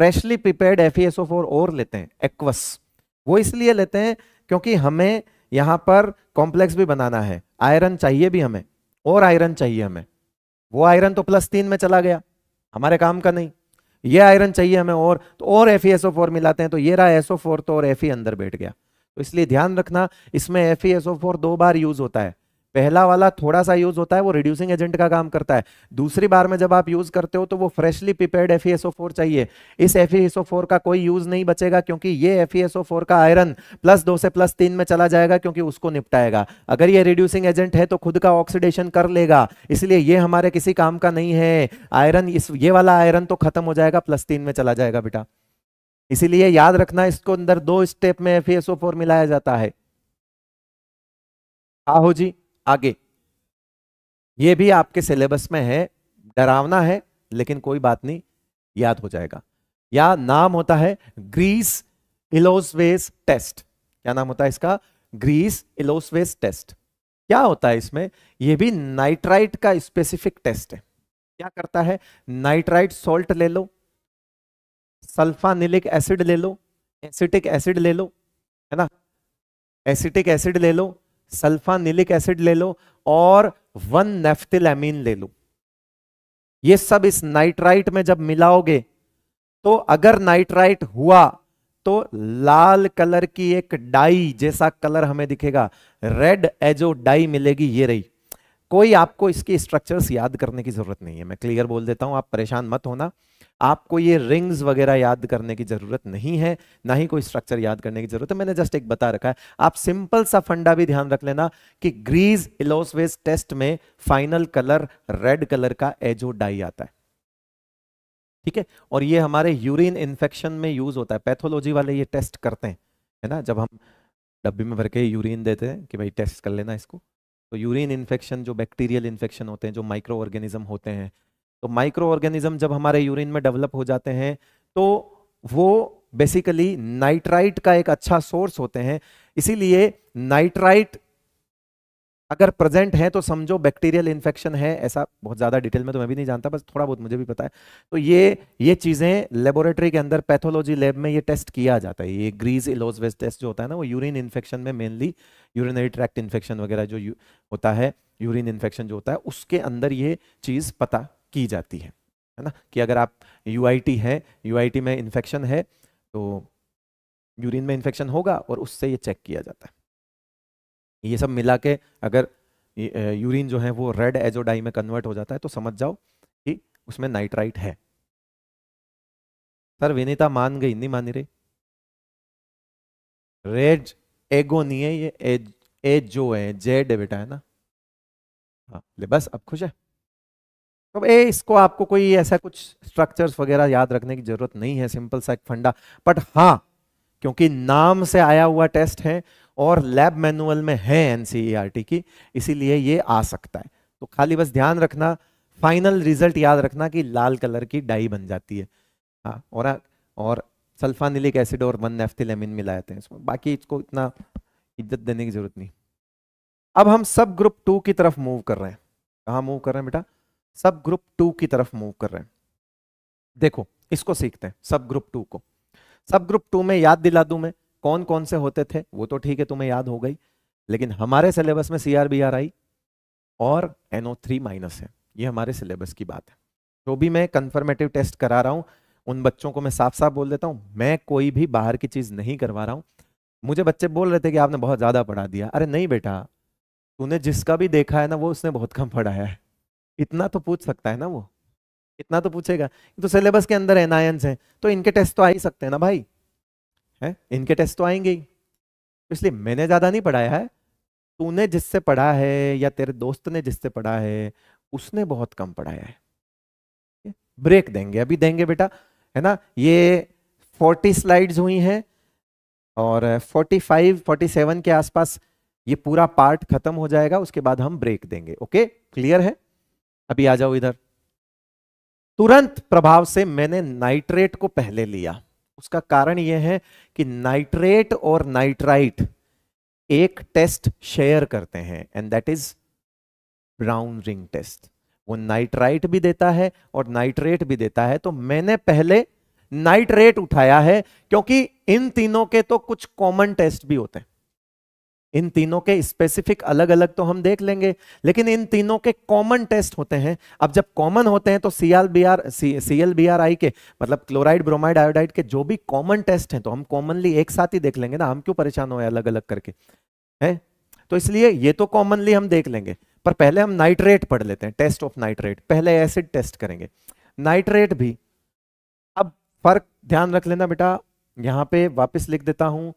Speaker 2: फ्रेशली प्रिपेयर्ड एफ और लेते हैं एक्वस वो इसलिए लेते हैं क्योंकि हमें यहां पर कॉम्प्लेक्स भी बनाना है आयरन चाहिए भी हमें और आयरन चाहिए हमें वो आयरन तो प्लस तीन में चला गया हमारे काम का नहीं ये आयरन चाहिए हमें और तो और एफ एसओ फोर मिलाते हैं तो ये रहा एसओ फोर तो और एफ अंदर बैठ गया तो इसलिए ध्यान रखना इसमें एफ एसओ फोर दो बार यूज होता है पहला वाला थोड़ा सा यूज होता है वो रिड्यूसिंग एजेंट का काम करता है दूसरी बार में जब आप यूज करते हो तो वो फ्रेशली प्रिपेयर्ड एफ चाहिए इस एफ e का कोई यूज नहीं बचेगा क्योंकि ये एफ e का आयरन प्लस दो से प्लस तीन में चला जाएगा क्योंकि उसको निपटाएगा अगर ये रिड्यूसिंग एजेंट है तो खुद का ऑक्सीडेशन कर लेगा इसलिए ये हमारे किसी काम का नहीं है आयरन इस ये वाला आयरन तो खत्म हो जाएगा प्लस तीन में चला जाएगा बेटा इसीलिए याद रखना इसको अंदर दो स्टेप में एफ e मिलाया जाता है हाँ जी आगे ये भी आपके सिलेबस में है डरावना है लेकिन कोई बात नहीं याद हो जाएगा या नाम होता है ग्रीस इलोसवेस टेस्ट क्या नाम होता है इसका ग्रीस इलोसवेस टेस्ट क्या होता है इसमें यह भी नाइट्राइट का स्पेसिफिक टेस्ट है क्या करता है नाइट्राइट सॉल्ट ले लो सल्फानिलिक एसिड ले लो एसिटिक एसिड ले लो है ना एसिटिक एसिड ले लो सल्फानिलिक एसिड ले लो और वन नेफ्टिलेमीन ले लो ये सब इस नाइट्राइट में जब मिलाओगे तो अगर नाइट्राइट हुआ तो लाल कलर की एक डाई जैसा कलर हमें दिखेगा रेड एजो डाई मिलेगी ये रही कोई आपको इसके स्ट्रक्चर्स याद करने की जरूरत नहीं है मैं क्लियर बोल देता हूं आप परेशान मत होना आपको ये रिंग्स वगैरह याद करने की ज़रूरत नहीं है ना ही कोई स्ट्रक्चर याद करने की ज़रूरत है मैंने जस्ट एक बता रखा है आप सिंपल सा फंडा भी ध्यान रख लेना कि ग्रीज इलोसवेज टेस्ट में फाइनल कलर रेड कलर का एजो डाई आता है ठीक है और ये हमारे यूरिन इन्फेक्शन में यूज़ होता है पैथोलॉजी वाले ये टेस्ट करते हैं है ना जब हम डब्बी में भर के यूरिन देते हैं कि भाई टेस्ट कर लेना इसको तो यूरिन इन्फेक्शन जो बैक्टीरियल इन्फेक्शन होते हैं जो माइक्रो ऑर्गेनिज्म होते हैं तो माइक्रो ऑर्गेनिज्म जब हमारे यूरिन में डेवलप हो जाते हैं तो वो बेसिकली नाइट्राइट का एक अच्छा सोर्स होते हैं इसीलिए नाइट्राइट अगर प्रेजेंट है तो समझो बैक्टीरियल इन्फेक्शन है ऐसा बहुत ज़्यादा डिटेल में तो मैं भी नहीं जानता बस थोड़ा बहुत मुझे भी पता है तो ये ये चीज़ें लेबोरेटरी के अंदर पैथोलॉजी लैब में ये टेस्ट किया जाता है ये ग्रीज इलोजवेज टेस्ट जो होता है ना वो यूरिन इन्फेक्शन में मेनली यूरिनरी ट्रैक्ट इन्फेक्शन वगैरह जो होता है यूरिन इन्फेक्शन जो होता है उसके अंदर ये चीज़ पता की जाती है है ना कि अगर आप यू है यू में इन्फेक्शन है तो यूरिन में इन्फेक्शन होगा और उससे ये चेक किया जाता है ये सब मिला के अगर यूरिन जो है वो रेड एजोडाई में कन्वर्ट हो जाता है तो समझ जाओ कि उसमें नाइट्राइट है सर विनीता मान गई नहीं मानी रही रेड एगो नहीं है ये एज एज जो है जेड बेटा है ना हाँ ले बस अब खुश है तो ए इसको आपको कोई ऐसा कुछ स्ट्रक्चर्स वगैरह याद रखने की जरूरत नहीं है सिंपल सा एक फंडा बट हाँ क्योंकि नाम से आया हुआ टेस्ट है और लैब मैनुअल में है एनसीईआरटी e की इसीलिए ये आ सकता है तो खाली बस ध्यान रखना फाइनल रिजल्ट याद रखना कि लाल कलर की डाई बन जाती है हाँ और और सल्फानिलिक एसिड और वन मिला मिलाए हैं इसमें बाकी इसको इतना इज्जत देने की जरूरत नहीं अब हम सब ग्रुप टू की तरफ मूव कर रहे हैं कहाँ मूव कर रहे हैं बेटा सब ग्रुप टू की तरफ मूव कर रहे हैं देखो इसको सीखते हैं सब ग्रुप टू को सब ग्रुप टू में याद दिला दू मैं कौन कौन से होते थे वो तो ठीक है तुम्हें याद हो गई लेकिन हमारे सिलेबस में C R B R I और एनओ थ्री माइनस है ये हमारे सिलेबस की बात है जो भी मैं कंफर्मेटिव टेस्ट करा रहा हूँ उन बच्चों को मैं साफ साफ बोल देता हूँ मैं कोई भी बाहर की चीज़ नहीं करवा रहा हूँ मुझे बच्चे बोल रहे थे कि आपने बहुत ज़्यादा पढ़ा दिया अरे नहीं बेटा तूने जिसका भी देखा है ना वो उसने बहुत कम पढ़ाया है इतना तो पूछ सकता है ना वो इतना तो पूछेगा तो सिलेबस के अंदर एनायंस है तो इनके टेस्ट तो आ ही सकते हैं ना भाई है इनके टेस्ट तो आएंगे ही तो इसलिए मैंने ज़्यादा नहीं पढ़ाया है तूने जिससे पढ़ा है या तेरे दोस्त ने जिससे पढ़ा है उसने बहुत कम पढ़ाया है ब्रेक देंगे अभी देंगे बेटा है ना ये फोर्टी स्लाइड्स हुई हैं और फोर्टी फाइव फोर्टी सेवन के आसपास ये पूरा पार्ट खत्म हो जाएगा उसके बाद हम ब्रेक देंगे ओके क्लियर है अभी आ जाओ इधर तुरंत प्रभाव से मैंने नाइट्रेट को पहले लिया उसका कारण यह है कि नाइट्रेट और नाइट्राइट एक टेस्ट शेयर करते हैं and that is brown ring test वो नाइट्राइट भी देता है और नाइट्रेट भी देता है तो मैंने पहले नाइट्रेट उठाया है क्योंकि इन तीनों के तो कुछ कॉमन टेस्ट भी होते हैं इन तीनों के स्पेसिफिक अलग अलग तो हम देख लेंगे लेकिन इन तीनों के कॉमन टेस्ट होते हैं अब जब कॉमन होते हैं तो C R B R C C L B R I के मतलब क्लोराइड ब्रोमाइड आयोडाइड के जो भी कॉमन टेस्ट हैं तो हम कॉमनली एक साथ ही देख लेंगे ना हम क्यों परेशान हो अलग अलग करके है तो इसलिए ये तो कॉमनली हम देख लेंगे पर पहले हम नाइट्रेट पढ़ लेते हैं टेस्ट ऑफ नाइट्रेट पहले एसिड टेस्ट करेंगे नाइट्रेट भी अब फर्क ध्यान रख लेना बेटा यहाँ पे वापस लिख देता हूँ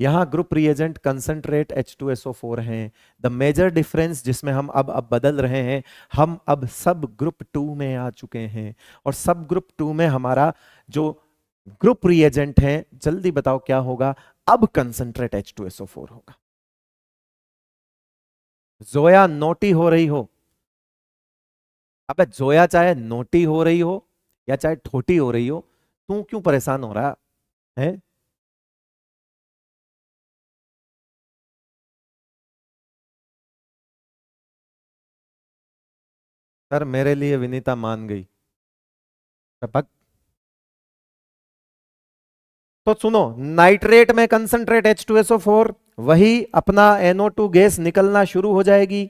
Speaker 2: यहाँ group reagent concentrate H two S O four हैं द मेजर डिफरेंस जिसमें हम अब अब बदल रहे हैं हम अब सब ग्रुप टू में आ चुके हैं और सब ग्रुप टू में हमारा जो ग्रुप रिएजेंट है जल्दी बताओ क्या होगा अब concentrate H two S O four होगा जोया नोटी हो रही हो
Speaker 1: अब जोया चाहे नोटी हो रही हो या चाहे ठोटी हो रही हो तू क्यों परेशान हो रहा है सर मेरे लिए विनीता मान गई टपक
Speaker 2: तो सुनो नाइट्रेट में कंसंट्रेट H2SO4 वही अपना NO2 गैस निकलना शुरू हो जाएगी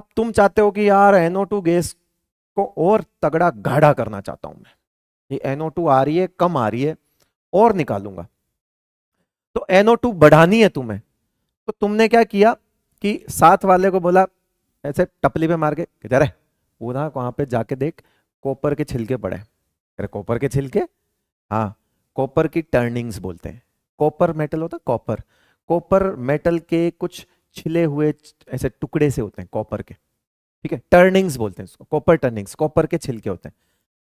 Speaker 2: अब तुम चाहते हो कि यार NO2 गैस को और तगड़ा गाढ़ा करना चाहता हूं मैं ये NO2 आ रही है कम आ रही है और निकालूंगा तो NO2 बढ़ानी है तुम्हें तो तुमने क्या किया कि साथ वाले को बोला ऐसे टपली पे मार के जरा पूरा वहां पे जाके देख कॉपर के छिलके पड़े अरे कॉपर के छिलके हाँ कॉपर की टर्निंग्स बोलते हैं कॉपर मेटल होता कॉपर कॉपर मेटल के कुछ छिले हुए ऐसे टुकड़े से होते हैं कॉपर के ठीक है टर्निंग्स बोलते हैं उसको कॉपर टर्निंग्स कॉपर के छिलके होते हैं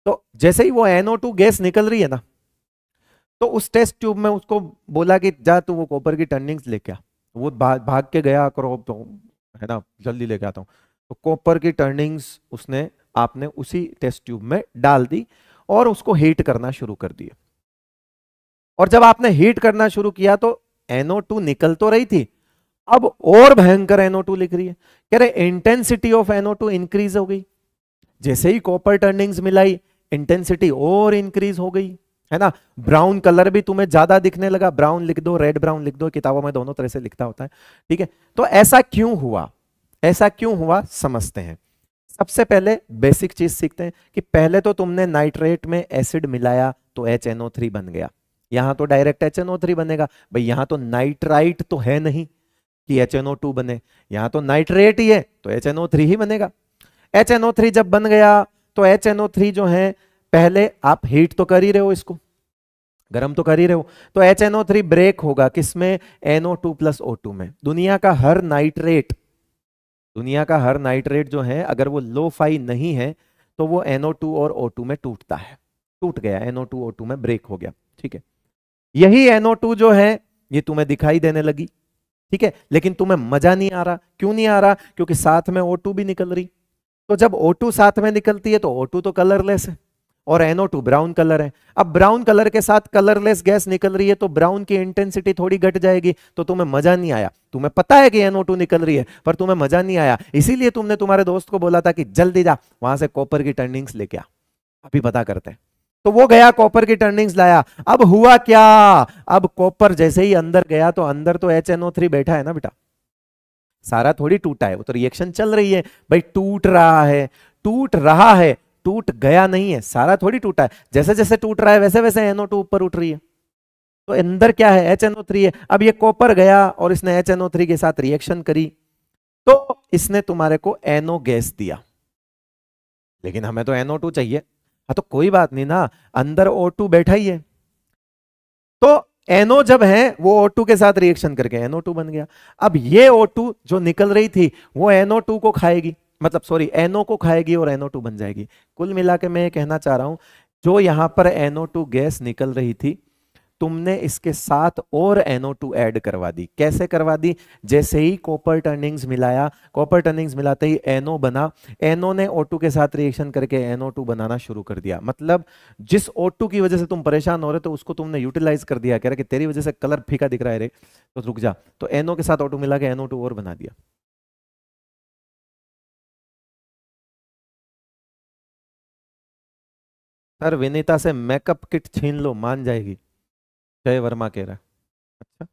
Speaker 2: तो जैसे ही वो NO2 गैस निकल रही है ना तो उस टेस्ट ट्यूब में उसको बोला कि जा तू वो कॉपर की टर्निंग्स लेके आ वो भाग के गया करो तो है ना जल्दी लेके आता हूँ तो कॉपर की टर्निंग्स उसने आपने उसी टेस्ट ट्यूब में डाल दी और उसको हीट करना शुरू कर दिया और जब आपने हीट करना शुरू किया तो NO2 निकल तो रही थी अब और भयंकर NO2 लिख रही है कह रहे इंटेंसिटी ऑफ NO2 इंक्रीज हो गई जैसे ही कॉपर टर्निंग्स मिलाई इंटेंसिटी और इंक्रीज हो गई है ना ब्राउन कलर भी तुम्हें ज्यादा दिखने लगा ब्राउन लिख दो रेड ब्राउन लिख दो किताबों में दोनों तरह से लिखता होता है ठीक है तो ऐसा क्यों हुआ ऐसा क्यों हुआ समझते हैं सबसे पहले बेसिक चीज सीखते हैं कि पहले तो तुमने नाइट्रेट में एसिड मिलाया तो एच बन गया यहां तो डायरेक्ट एच बनेगा भाई यहां तो नाइट्राइट तो है नहीं कि एच बने यहां तो नाइट्रेट ही है तो एच ही बनेगा एच जब बन गया तो एच जो है पहले आप हीट तो कर ही रहे हो इसको गर्म तो कर ही रहे हो तो एच ब्रेक होगा किसमें N O two plus O two में दुनिया का हर नाइट्रेट दुनिया का हर नाइट्रेट जो है अगर वो लो फाई नहीं है तो वो टू और O2 में टूटता है टूट गया टू O2 में ब्रेक हो गया ठीक है यही टू जो है ये तुम्हें दिखाई देने लगी ठीक है लेकिन तुम्हें मजा नहीं आ रहा क्यों नहीं आ रहा क्योंकि साथ में O2 भी निकल रही तो जब O2 साथ में निकलती है तो O2 तो कलरलेस है और एनओ टू ब्राउन कलर है अब ब्राउन कलर के साथ कलरलेस गैस निकल रही है तो ब्राउन की इंटेंसिटी थोड़ी घट जाएगी तो तुम्हें मजा नहीं आया तुम्हें पता है कि एनओ टू निकल रही है पर तुम्हें मजा नहीं आया इसीलिए तुमने तुम्हारे दोस्त को बोला था कि जल्दी जा वहां से कॉपर की टर्निंग्स लेके आ अभी पता करते हैं तो वो गया कॉपर की टर्निंग्स लाया अब हुआ क्या अब कॉपर जैसे ही अंदर गया तो अंदर तो एच बैठा है ना बेटा सारा थोड़ी टूटा है वो तो रिएक्शन चल रही है भाई टूट रहा है टूट रहा है टूट गया नहीं है सारा थोड़ी टूटा है जैसे जैसे टूट रहा है वैसे वैसे एनओ टू ऊपर उठ रही है तो अंदर क्या है एच है अब ये कॉपर गया और इसने एच के साथ रिएक्शन करी तो इसने तुम्हारे को एनओ गैस दिया लेकिन हमें तो एनओ टू चाहिए हाँ तो कोई बात नहीं ना अंदर ओ टू बैठा ही है तो एनओ जब है वो ओ टू के साथ रिएक्शन करके एनओ टू बन गया अब ये ओ टू जो निकल रही थी वो एनओ टू को खाएगी मतलब सॉरी एनओ को खाएगी और एनओ टू बन जाएगी कुल मिला के मैं ये कहना चाह रहा हूँ जो यहाँ पर एनओ टू गैस निकल रही थी तुमने इसके साथ और टू एड करवा दी कैसे करवा दी जैसे ही कॉपर टर्निंग्स मिलाया कॉपर टर्निंग्स मिलाते ही एनओ बना एनओ ने टू के साथ रिएक्शन करके टू बनाना शुरू कर दिया मतलब जिस टू की वजह से तुम परेशान हो रहे तो उसको तुमने यूटिलाइज कर दिया कह रहा कि तेरी वजह से कलर फीका दिख रहा है रे तो रुक जा तो एनओ के साथ O2 मिला
Speaker 1: के टू और बना दिया सर विनीता से मेकअप किट छीन लो मान जाएगी जय वर्मा कह रहा अच्छा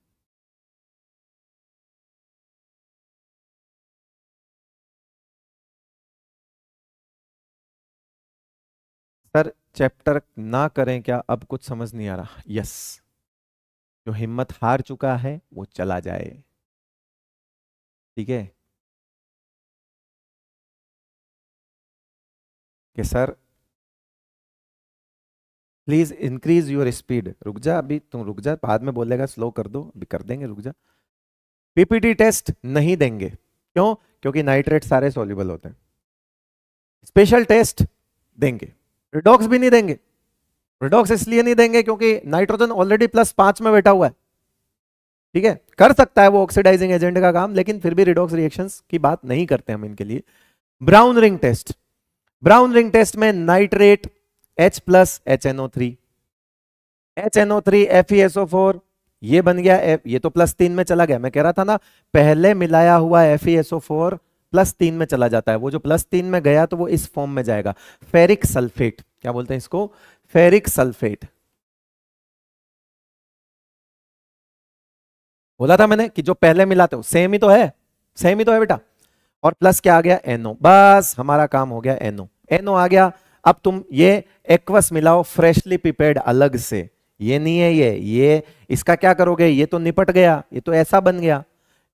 Speaker 1: सर चैप्टर ना करें क्या अब कुछ समझ नहीं आ रहा यस जो हिम्मत हार चुका है वो चला जाए ठीक है कि sir please increase your speed
Speaker 2: रुक जा अभी तुम रुक जा बाद में बोलेगा स्लो कर दो अभी कर देंगे रुक जा पीपीटी टेस्ट नहीं देंगे क्यों क्योंकि नाइट्रेट सारे सोल्यूबल होते हैं स्पेशल टेस्ट देंगे रिडॉक्स भी नहीं देंगे रिडॉक्स इसलिए नहीं देंगे क्योंकि नाइट्रोजन ऑलरेडी प्लस पांच में बैठा हुआ है ठीक है कर सकता है वो ऑक्सीडाइजिंग एजेंट का काम लेकिन फिर भी रिडॉक्स रिएक्शंस की बात नहीं करते हम इनके लिए brown ring test brown ring test में nitrate H plus H NO three H NO three F E S O four ये बन गया एफ ये तो प्लस तीन में चला गया मैं कह रहा था ना पहले मिलाया हुआ एफ ई फोर प्लस तीन में चला जाता है वो जो प्लस तीन में गया तो वो इस
Speaker 1: फॉर्म में जाएगा फेरिक सल्फेट क्या बोलते हैं इसको फेरिक सल्फेट बोला था मैंने कि जो पहले मिलाते हो
Speaker 2: सेम ही तो है सेम ही तो है बेटा और प्लस क्या आ गया एनओ बस हमारा काम हो गया एनओ एनओ आ गया अब तुम ये एक्वस मिलाओ फ्रेशली प्रिपेयर्ड अलग से ये नहीं है ये ये इसका क्या करोगे ये तो निपट गया ये तो ऐसा बन गया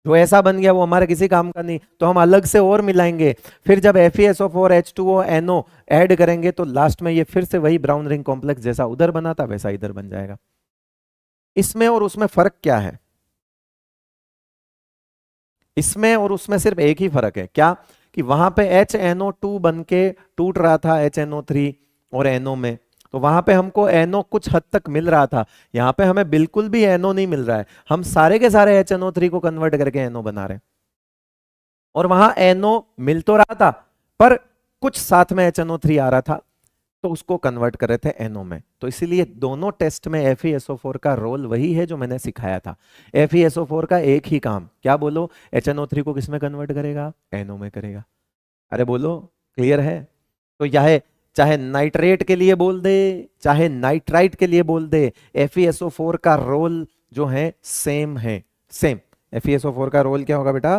Speaker 2: जो ऐसा बन गया वो हमारे किसी काम का नहीं तो हम अलग से और मिलाएंगे फिर जब F E S O four H two O N O add करेंगे तो लास्ट में ये फिर से वही ब्राउन रिंग कॉम्प्लेक्स जैसा उधर बना था वैसा इधर बन जाएगा इसमें और उसमें फर्क क्या है इसमें और उसमें सिर्फ एक ही फर्क है क्या कि वहां पे एच एनओ टू बन के टूट रहा था एच एन ओ थ्री और एनओ में तो वहां पे हमको एनओ कुछ हद तक मिल रहा था यहाँ पे हमें बिल्कुल भी एनओ नहीं मिल रहा है हम सारे के सारे एच एनओ थ्री को कन्वर्ट करके एनओ बना रहे और वहां एनओ मिल तो रहा था पर कुछ साथ में एच एनओ थ्री आ रहा था तो उसको कन्वर्ट कर रहे थे एनओ में तो इसीलिए दोनों टेस्ट में एफ e का रोल वही है जो मैंने सिखाया था एफ e का एक ही काम क्या बोलो एच को किस में कन्वर्ट करेगा एनओ में करेगा अरे बोलो क्लियर है तो यह चाहे नाइट्रेट के लिए बोल दे चाहे नाइट्राइट के लिए बोल दे एफ e का रोल जो है सेम है सेम एफ का रोल
Speaker 1: क्या होगा बेटा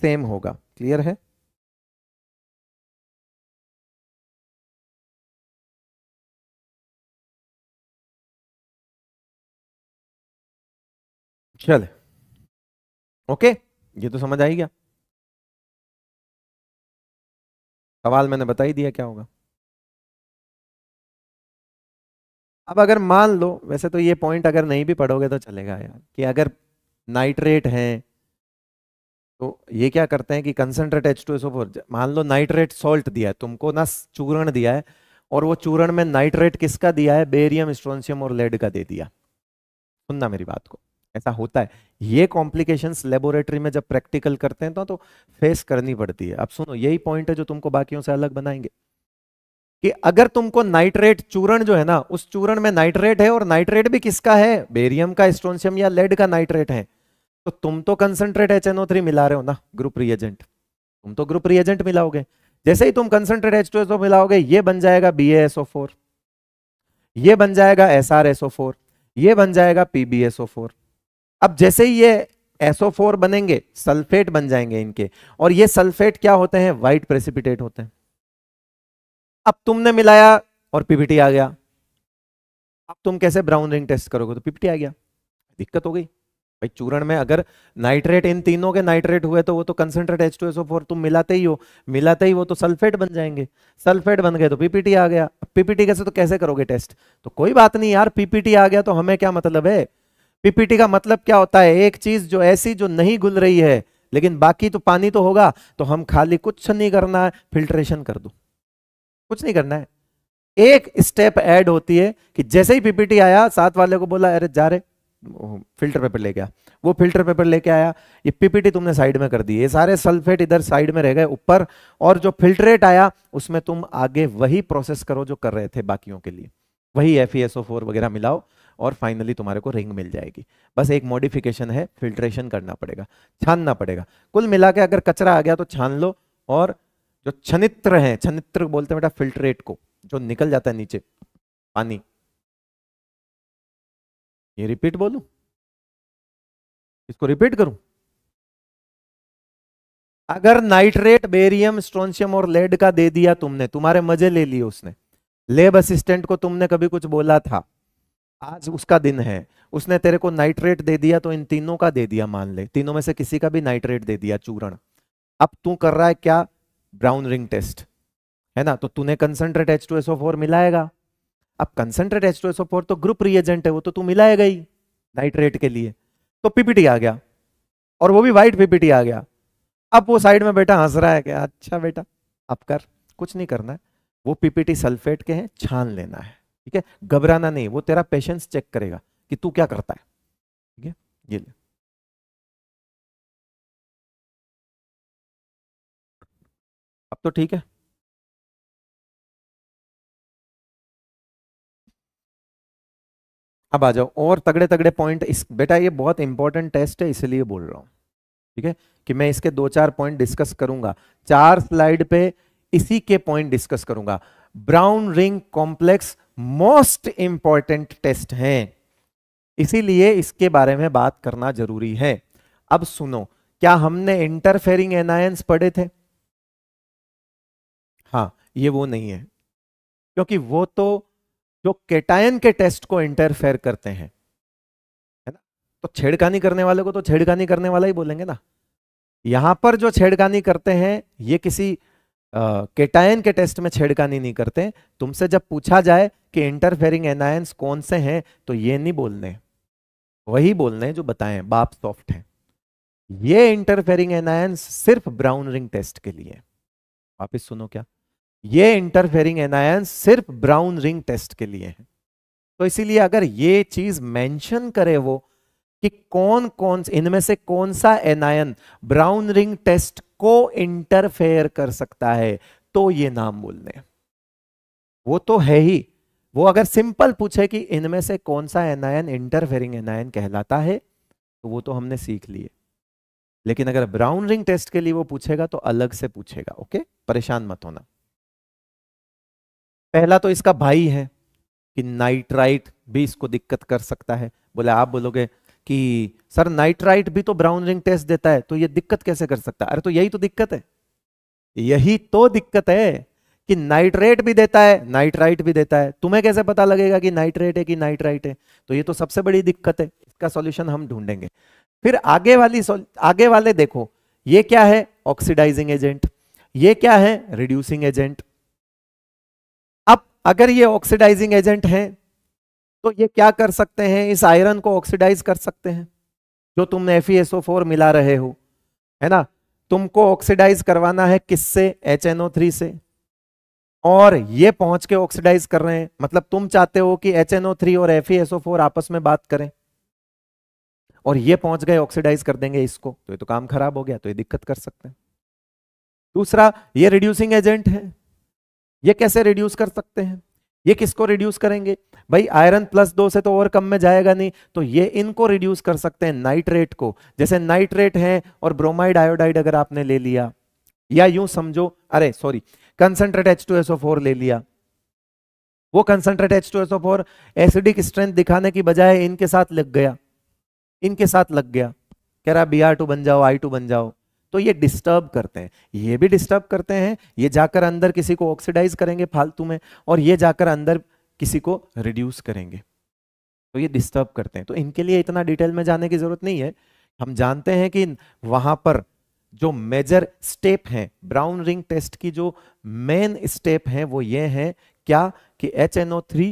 Speaker 1: सेम होगा क्लियर है चले ओके ये तो समझ आई क्या सवाल मैंने बता ही दिया क्या होगा अब अगर मान लो वैसे
Speaker 2: तो ये पॉइंट अगर नहीं भी पढ़ोगे तो चलेगा यार कि अगर नाइट्रेट है तो ये क्या करते हैं कि कंसनट्रेट एच टू एस मान लो नाइट्रेट सॉल्ट दिया है तुमको ना चूरण दिया है और वो चूरण में नाइट्रेट किसका दिया है बेरियम स्ट्रोनशियम और लेड का दे दिया सुनना मेरी बात को ऐसा होता है ये कॉम्प्लिकेशंस लेबोरेटरी में जब प्रैक्टिकल करते हैं तो, तो फेस करनी पड़ती है अब सुनो यही पॉइंट है जो तुमको बाकियों से अलग बनाएंगे कि अगर तुमको नाइट्रेट चूरण जो है ना उस चूरण में नाइट्रेट है और नाइट्रेट भी किसका है बेरियम का स्ट्रोनशियम या लेड का नाइट्रेट है तो तुम तो कंसंट्रेट एच मिला रहे हो ना ग्रुप रिएजेंट तुम तो ग्रुप रिएजेंट मिलाओगे जैसे ही तुम कंसंट्रेट एच टू मिलाओगे ये बन जाएगा बी ये बन जाएगा एस ये बन जाएगा पीबीएसओ अब जैसे ही ये SO4 बनेंगे सल्फेट बन जाएंगे इनके और ये सल्फेट क्या होते हैं व्हाइट प्रेसिपिटेट होते हैं अब तुमने मिलाया और पीपीटी आ गया अब तुम कैसे ब्राउन रिंग टेस्ट करोगे तो पीपीटी आ गया दिक्कत हो गई भाई चूरण में अगर नाइट्रेट इन तीनों के नाइट्रेट हुए तो वो तो concentrate H two SO four तुम मिलाते ही हो मिलाते ही वो तो सल्फेट बन जाएंगे सल्फेट बन गए तो पीपीटी आ गया पीपीटी कैसे तो कैसे करोगे टेस्ट तो कोई बात नहीं यार पीपीटी आ गया तो हमें क्या मतलब है पीपीटी का मतलब क्या होता है एक चीज जो ऐसी जो नहीं घुल रही है लेकिन बाकी तो पानी तो होगा तो हम खाली कुछ नहीं करना है फिल्ट्रेशन कर दो कुछ नहीं करना है एक स्टेप ऐड होती है कि जैसे ही पीपीटी आया साथ वाले को बोला अरे जा रहे फिल्टर पेपर लेके आया वो फिल्टर पेपर लेके आया ये पीपीटी तुमने साइड में कर दी ये सारे सल्फेट इधर साइड में रह गए ऊपर और जो फिल्ट्रेट आया उसमें तुम आगे वही प्रोसेस करो जो कर रहे थे बाकियों के लिए वही एफ e वगैरह मिलाओ और फाइनली तुम्हारे को रिंग मिल जाएगी बस एक मॉडिफिकेशन है फिल्ट्रेशन करना पड़ेगा छानना पड़ेगा कुल मिला के अगर कचरा आ गया तो छान लो और जो छनित्र है छनित्र बोलते हैं
Speaker 1: बेटा फिल्ट्रेट को जो निकल जाता है नीचे पानी ये रिपीट बोलू इसको रिपीट करूं अगर नाइट्रेट बेरियम स्ट्रोनशियम और लेड का दे दिया तुमने तुम्हारे
Speaker 2: मजे ले लिए उसने लेब असिस्टेंट को तुमने कभी कुछ बोला था आज उसका दिन है उसने तेरे को नाइट्रेट दे दिया तो इन तीनों का दे दिया मान ले तीनों में से किसी का भी नाइट्रेट दे दिया चूरण अब तू कर रहा है क्या ब्राउन रिंग टेस्ट है ना तो तूने concentrate H two S O four मिलाएगा अब concentrate H two S O four तो ग्रुप रिएजेंट है वो तो तू मिलाएगा ही नाइट्रेट के लिए तो पीपीटी आ गया और वो भी व्हाइट पीपीटी आ गया अब वो साइड में बेटा हंस रहा है क्या अच्छा बेटा अब कर कुछ नहीं करना है वो पीपीटी सल्फेट के हैं छान लेना है ठीक है घबराना नहीं वो तेरा पेशेंस चेक करेगा
Speaker 1: कि तू क्या करता है ठीक है
Speaker 3: ये ले अब
Speaker 1: तो ठीक है अब आ जाओ और तगड़े तगड़े पॉइंट इस बेटा ये बहुत इंपॉर्टेंट टेस्ट है इसलिए बोल रहा हूं ठीक है
Speaker 2: कि मैं इसके दो चार पॉइंट डिस्कस करूंगा चार स्लाइड पे इसी के पॉइंट डिस्कस करूंगा brown ring complex most important test हैं इसीलिए इसके बारे में बात करना जरूरी है अब सुनो क्या हमने इंटरफेरिंग एनायंस पढ़े थे हाँ ये वो नहीं है क्योंकि वो तो जो केटायन के टेस्ट को इंटरफेयर करते हैं है ना तो छेड़खानी करने वाले को तो छेड़खानी करने वाला ही बोलेंगे ना यहां पर जो छेड़खानी करते हैं ये किसी केटायन के टेस्ट में छेड़कानी नहीं करते तुमसे जब पूछा जाए कि इंटरफेरिंग एनायंस कौन से हैं तो ये नहीं बोलने वही बोलने जो बताएं बाप सॉफ्ट हैं ये इंटरफेयरिंग एनायंस सिर्फ ब्राउन रिंग टेस्ट के लिए वापिस सुनो क्या ये इंटरफेरिंग एनायंस सिर्फ ब्राउन रिंग टेस्ट के लिए है तो इसीलिए अगर ये चीज मेंशन करे वो कि कौन कौन इनमें से कौन सा एनायन ब्राउन रिंग टेस्ट को इंटरफेयर कर सकता है तो ये नाम बोलने वो तो है ही वो अगर सिंपल पूछे कि इनमें से कौन सा एनायन इंटरफेयरिंग एनायन कहलाता है तो वो तो हमने सीख लिए लेकिन अगर ब्राउन रिंग टेस्ट के लिए वो पूछेगा तो अलग से पूछेगा ओके परेशान मत होना पहला तो इसका भाई है कि नाइट्राइट भी इसको दिक्कत कर सकता है बोले आप बोलोगे कि सर नाइट्राइट भी तो ब्राउन रिंग टेस्ट देता है तो ये दिक्कत कैसे कर सकता है अरे तो यही तो दिक्कत है यही तो दिक्कत है कि नाइट्रेट भी देता है नाइट्राइट भी देता है तुम्हें कैसे पता लगेगा कि नाइट्रेट है कि नाइट्राइट है तो ये तो सबसे बड़ी दिक्कत है इसका सॉल्यूशन हम ढूंढेंगे फिर आगे वाली आगे वाले देखो ये क्या है ऑक्सीडाइजिंग एजेंट ये क्या है रिड्यूसिंग एजेंट अब अगर ये ऑक्सीडाइजिंग एजेंट है तो ये क्या कर सकते हैं इस आयरन को ऑक्सीडाइज कर सकते हैं जो तुमने एफ e मिला रहे हो है ना तुमको ऑक्सीडाइज करवाना है किससे एच से और ये पहुंच के ऑक्सीडाइज कर रहे हैं मतलब तुम चाहते हो कि एच और एफ e आपस में बात करें और ये पहुंच गए ऑक्सीडाइज कर देंगे इसको तो ये तो काम खराब हो गया तो ये दिक्कत कर सकते हैं दूसरा ये रिड्यूसिंग एजेंट है ये कैसे रिड्यूस कर सकते हैं ये किसको रिड्यूस करेंगे भाई आयरन प्लस दो से तो और कम में जाएगा नहीं तो ये इनको रिड्यूस कर सकते हैं नाइट्रेट को जैसे नाइट्रेट है और ब्रोमाइड आयोडाइड अगर आपने ले लिया या यूं समझो अरे sorry concentrate H two SO four ले लिया वो concentrate H two SO four acidic strength दिखाने की बजाय इनके साथ लग गया इनके साथ लग गया कह रहा बी आर टू बन जाओ आई टू बन जाओ तो ये डिस्टर्ब करते हैं ये भी डिस्टर्ब करते हैं ये जाकर अंदर किसी को ऑक्सीडाइज करेंगे फालतू में और ये जाकर अंदर किसी को रिड्यूस करेंगे तो ये डिस्टर्ब करते हैं तो इनके लिए इतना डिटेल में जाने की जरूरत नहीं है हम जानते हैं कि वहां पर जो मेजर स्टेप हैं ब्राउन रिंग टेस्ट की जो मेन स्टेप हैं वो ये हैं क्या कि H NO three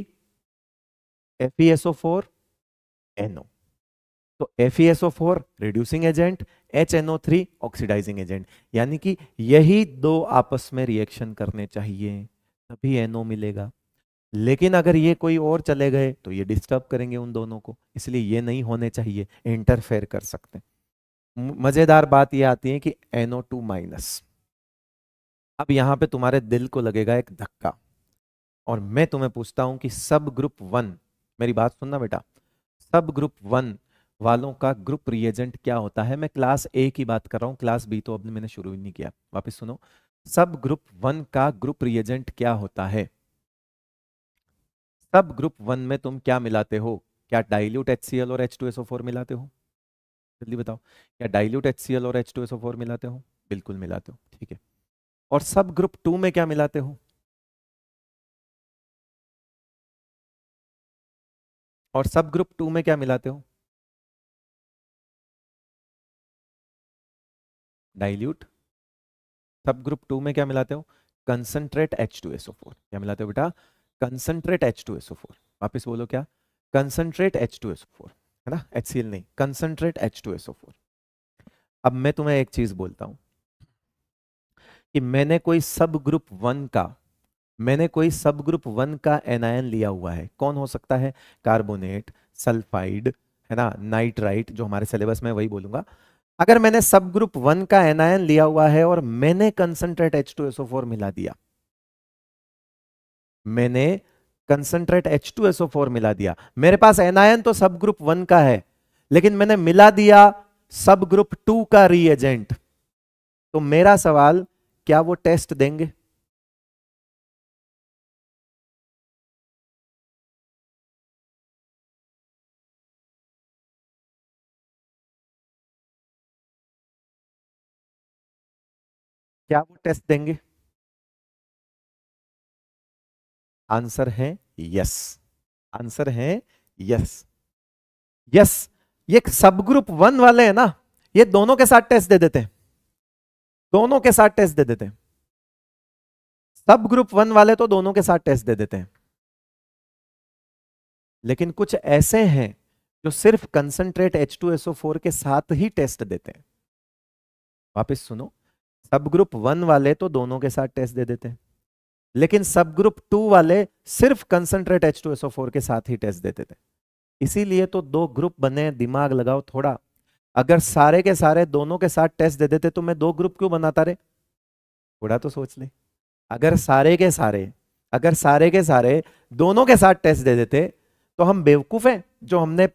Speaker 2: F S O four N O तो F E S O four reducing agent H NO three oxidising agent यानी कि यही दो आपस में रिएक्शन करने चाहिए तभी एनओ मिलेगा लेकिन अगर ये कोई और चले गए तो ये डिस्टर्ब करेंगे उन दोनों को इसलिए ये नहीं होने चाहिए इंटरफेयर कर सकते मज़ेदार बात ये आती है कि एनओ टू माइनस अब यहां पे तुम्हारे दिल को लगेगा एक धक्का और मैं तुम्हें पूछता हूं कि सब ग्रुप वन मेरी बात सुनना बेटा सब ग्रुप वन वालों का ग्रुप रिएजेंट क्या होता है मैं क्लास ए की बात कर रहा हूँ क्लास बी तो अब मैंने शुरू ही नहीं किया वापिस सुनो सब ग्रुप वन का ग्रुप रिएजेंट क्या होता है सब ग्रुप वन में तुम क्या मिलाते हो क्या डाइल्यूट एच और एच मिलाते हो जल्दी बताओ क्या डाइल्यूट एच और एच
Speaker 1: मिलाते हो बिल्कुल मिलाते हो ठीक है और सब ग्रुप टू में क्या मिलाते हो और सब ग्रुप टू में क्या मिलाते हो डाइल्यूट सब ग्रुप टू में क्या मिलाते हो कंसनट्रेट H2SO4
Speaker 2: क्या मिलाते हो बेटा concentrate H two SO four वापिस बोलो क्या concentrate H two SO four है ना एच सी एल नहीं concentrate H two SO four अब मैं तुम्हें एक चीज बोलता हूं कि मैंने कोई सब ग्रुप वन का मैंने कोई सब ग्रुप वन का एनायन लिया हुआ है कौन हो सकता है कार्बोनेट सल्फाइड है ना नाइट्राइट जो हमारे सिलेबस में वही बोलूंगा अगर मैंने सब ग्रुप वन का एनायन लिया हुआ है और मैंने concentrate H two SO four मिला दिया मैंने concentrate H two SO four मिला दिया मेरे पास एनायन तो सब ग्रुप वन का है लेकिन मैंने मिला दिया सब ग्रुप टू का रिएजेंट
Speaker 1: तो मेरा सवाल क्या वो टेस्ट देंगे क्या वो टेस्ट देंगे आंसर है यस आंसर है यस
Speaker 2: यस ये सब ग्रुप वन वाले हैं ना ये दोनों के साथ टेस्ट दे देते हैं
Speaker 1: दोनों के साथ टेस्ट दे देते हैं सब ग्रुप वन वाले तो दोनों के साथ टेस्ट दे देते हैं लेकिन कुछ ऐसे हैं
Speaker 2: जो सिर्फ कंसंट्रेट H2SO4 के साथ ही टेस्ट देते हैं वापस सुनो सब ग्रुप वन वाले तो दोनों के साथ टेस्ट दे देते हैं लेकिन सब ग्रुप टू वाले सिर्फ concentrate H two SO four के साथ ही टेस्ट देते थे इसीलिए तो दो ग्रुप बने दिमाग लगाओ थोड़ा अगर सारे के सारे दोनों के साथ टेस्ट दे देते तो मैं दो ग्रुप क्यों बनाता रे थोड़ा तो सोच ले अगर सारे के सारे अगर सारे के सारे दोनों के साथ टेस्ट दे देते तो हम बेवकूफ हैं जो हमने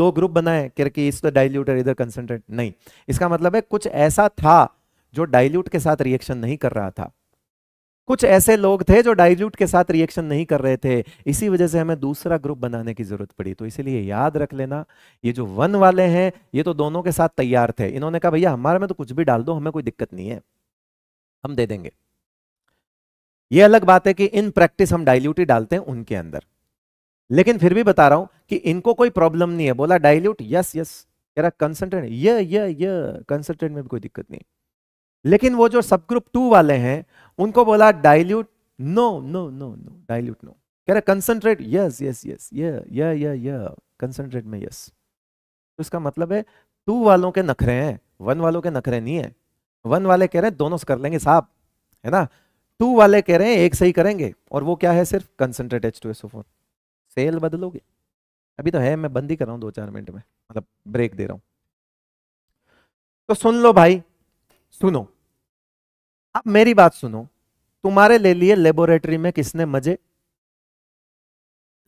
Speaker 2: दो ग्रुप बनाए क्योंकि इस तो डाइल्यूटर इधर कंसंट्रेट नहीं इसका मतलब है कुछ ऐसा था जो डाइल्यूट के साथ रिएक्शन नहीं कर रहा था कुछ ऐसे लोग थे जो डाइल्यूट के साथ रिएक्शन नहीं कर रहे थे इसी वजह से हमें दूसरा ग्रुप बनाने की जरूरत पड़ी तो इसीलिए याद रख लेना ये जो वन वाले हैं ये तो दोनों के साथ तैयार थे इन्होंने कहा भैया हमारे में तो कुछ भी डाल दो हमें कोई दिक्कत नहीं है हम दे देंगे ये अलग बात है कि इन प्रैक्टिस हम डायल्यूट ही डालते हैं उनके अंदर लेकिन फिर भी बता रहा हूं कि इनको कोई प्रॉब्लम नहीं है बोला डायल्यूट यस यस कह ये ये ये कंसनट्रेट में भी कोई दिक्कत नहीं लेकिन वो जो सब ग्रुप टू वाले हैं उनको बोला dilute no no no no dilute no कह रहे concentrate yes yes yes concentrate में यस तो इसका मतलब है टू वालों के नखरे हैं वन वालों के नखरे नहीं है वन वाले कह रहे हैं दोनों से कर लेंगे साहब है ना टू वाले कह रहे हैं एक से ही करेंगे और वो क्या है सिर्फ concentrate H two S four सेल बदलोगे अभी तो है मैं बंद ही कर रहा हूँ दो चार मिनट में मतलब ब्रेक दे रहा हूँ तो सुन लो भाई सुनो अब मेरी बात सुनो तुम्हारे ले लिए लेबोरेटरी में किसने मजे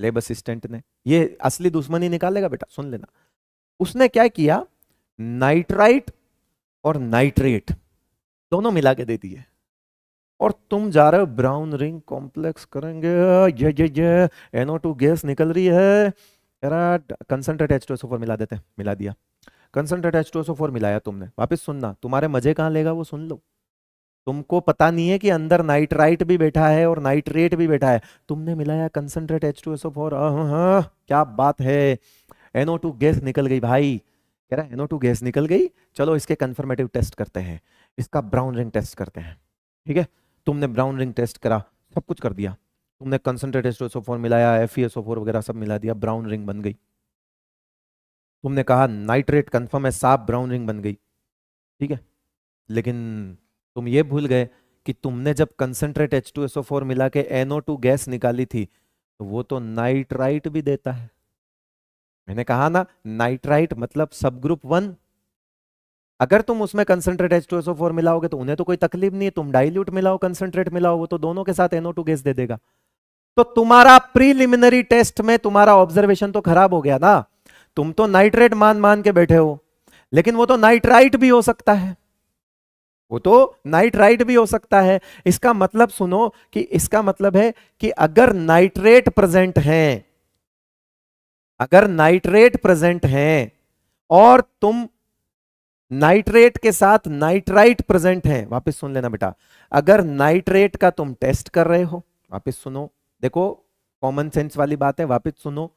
Speaker 2: लेब असिस्टेंट ने ये असली दुश्मनी निकालेगा बेटा सुन लेना उसने क्या किया नाइट्राइट और नाइट्रेट दोनों मिला के दे दिए और तुम जा रहे हो ब्राउन रिंग कॉम्प्लेक्स करेंगे ये ये ये एनओ टू गैस निकल रही है कंसनट्रेट एच टू मिला देते मिला दिया कंसनट्रेट एच टू मिलाया तुमने वापस सुनना तुम्हारे मजे कहाँ लेगा वो सुन लो तुमको पता नहीं है कि अंदर नाइट्राइट भी बैठा है और नाइट्रेट भी बैठा है तुमने मिलाया concentrate H two SO four क्या बात है एनओ टू गैस निकल गई भाई कह रहा है एनओ टू गैस निकल गई चलो इसके कंफर्मेटिव टेस्ट करते हैं इसका ब्राउन रिंग टेस्ट करते हैं ठीक है तुमने ब्राउन रिंग टेस्ट करा सब कुछ कर दिया तुमने concentrate H two SO four मिलाया एफ एसओ फोर वगैरह सब मिला दिया ब्राउन रिंग बन गई तुमने कहा नाइट्रेट कंफर्म है साफ ब्राउन रिंग बन गई ठीक है लेकिन तुम ये भूल गए कि तुमने जब concentrate H two SO four मिला के एनओ टू गैस निकाली थी तो वो तो नाइट्राइट भी देता है मैंने कहा ना नाइट्राइट मतलब सब ग्रुप वन अगर तुम उसमें concentrate H two SO four मिलाओगे तो उन्हें तो कोई तकलीफ नहीं है तुम डाइल्यूट मिलाओ कंसनट्रेट मिलाओ वो तो दोनों के साथ एनओ टू गैस दे देगा तो तुम्हारा प्रीलिमिनरी टेस्ट में तुम्हारा ऑब्जर्वेशन तो खराब हो गया ना तुम तो नाइट्रेट मान मान के बैठे हो लेकिन वो तो नाइट्राइट भी हो सकता है वो तो नाइट राइट भी हो सकता है इसका मतलब सुनो कि इसका मतलब है कि अगर नाइट्रेट प्रेजेंट हैं अगर नाइट्रेट प्रेजेंट हैं और तुम नाइट्रेट के साथ नाइट्राइट प्रेजेंट हैं वापस सुन लेना बेटा अगर नाइट्रेट का तुम टेस्ट कर रहे हो वापस सुनो देखो कॉमन सेंस वाली बात है वापस सुनो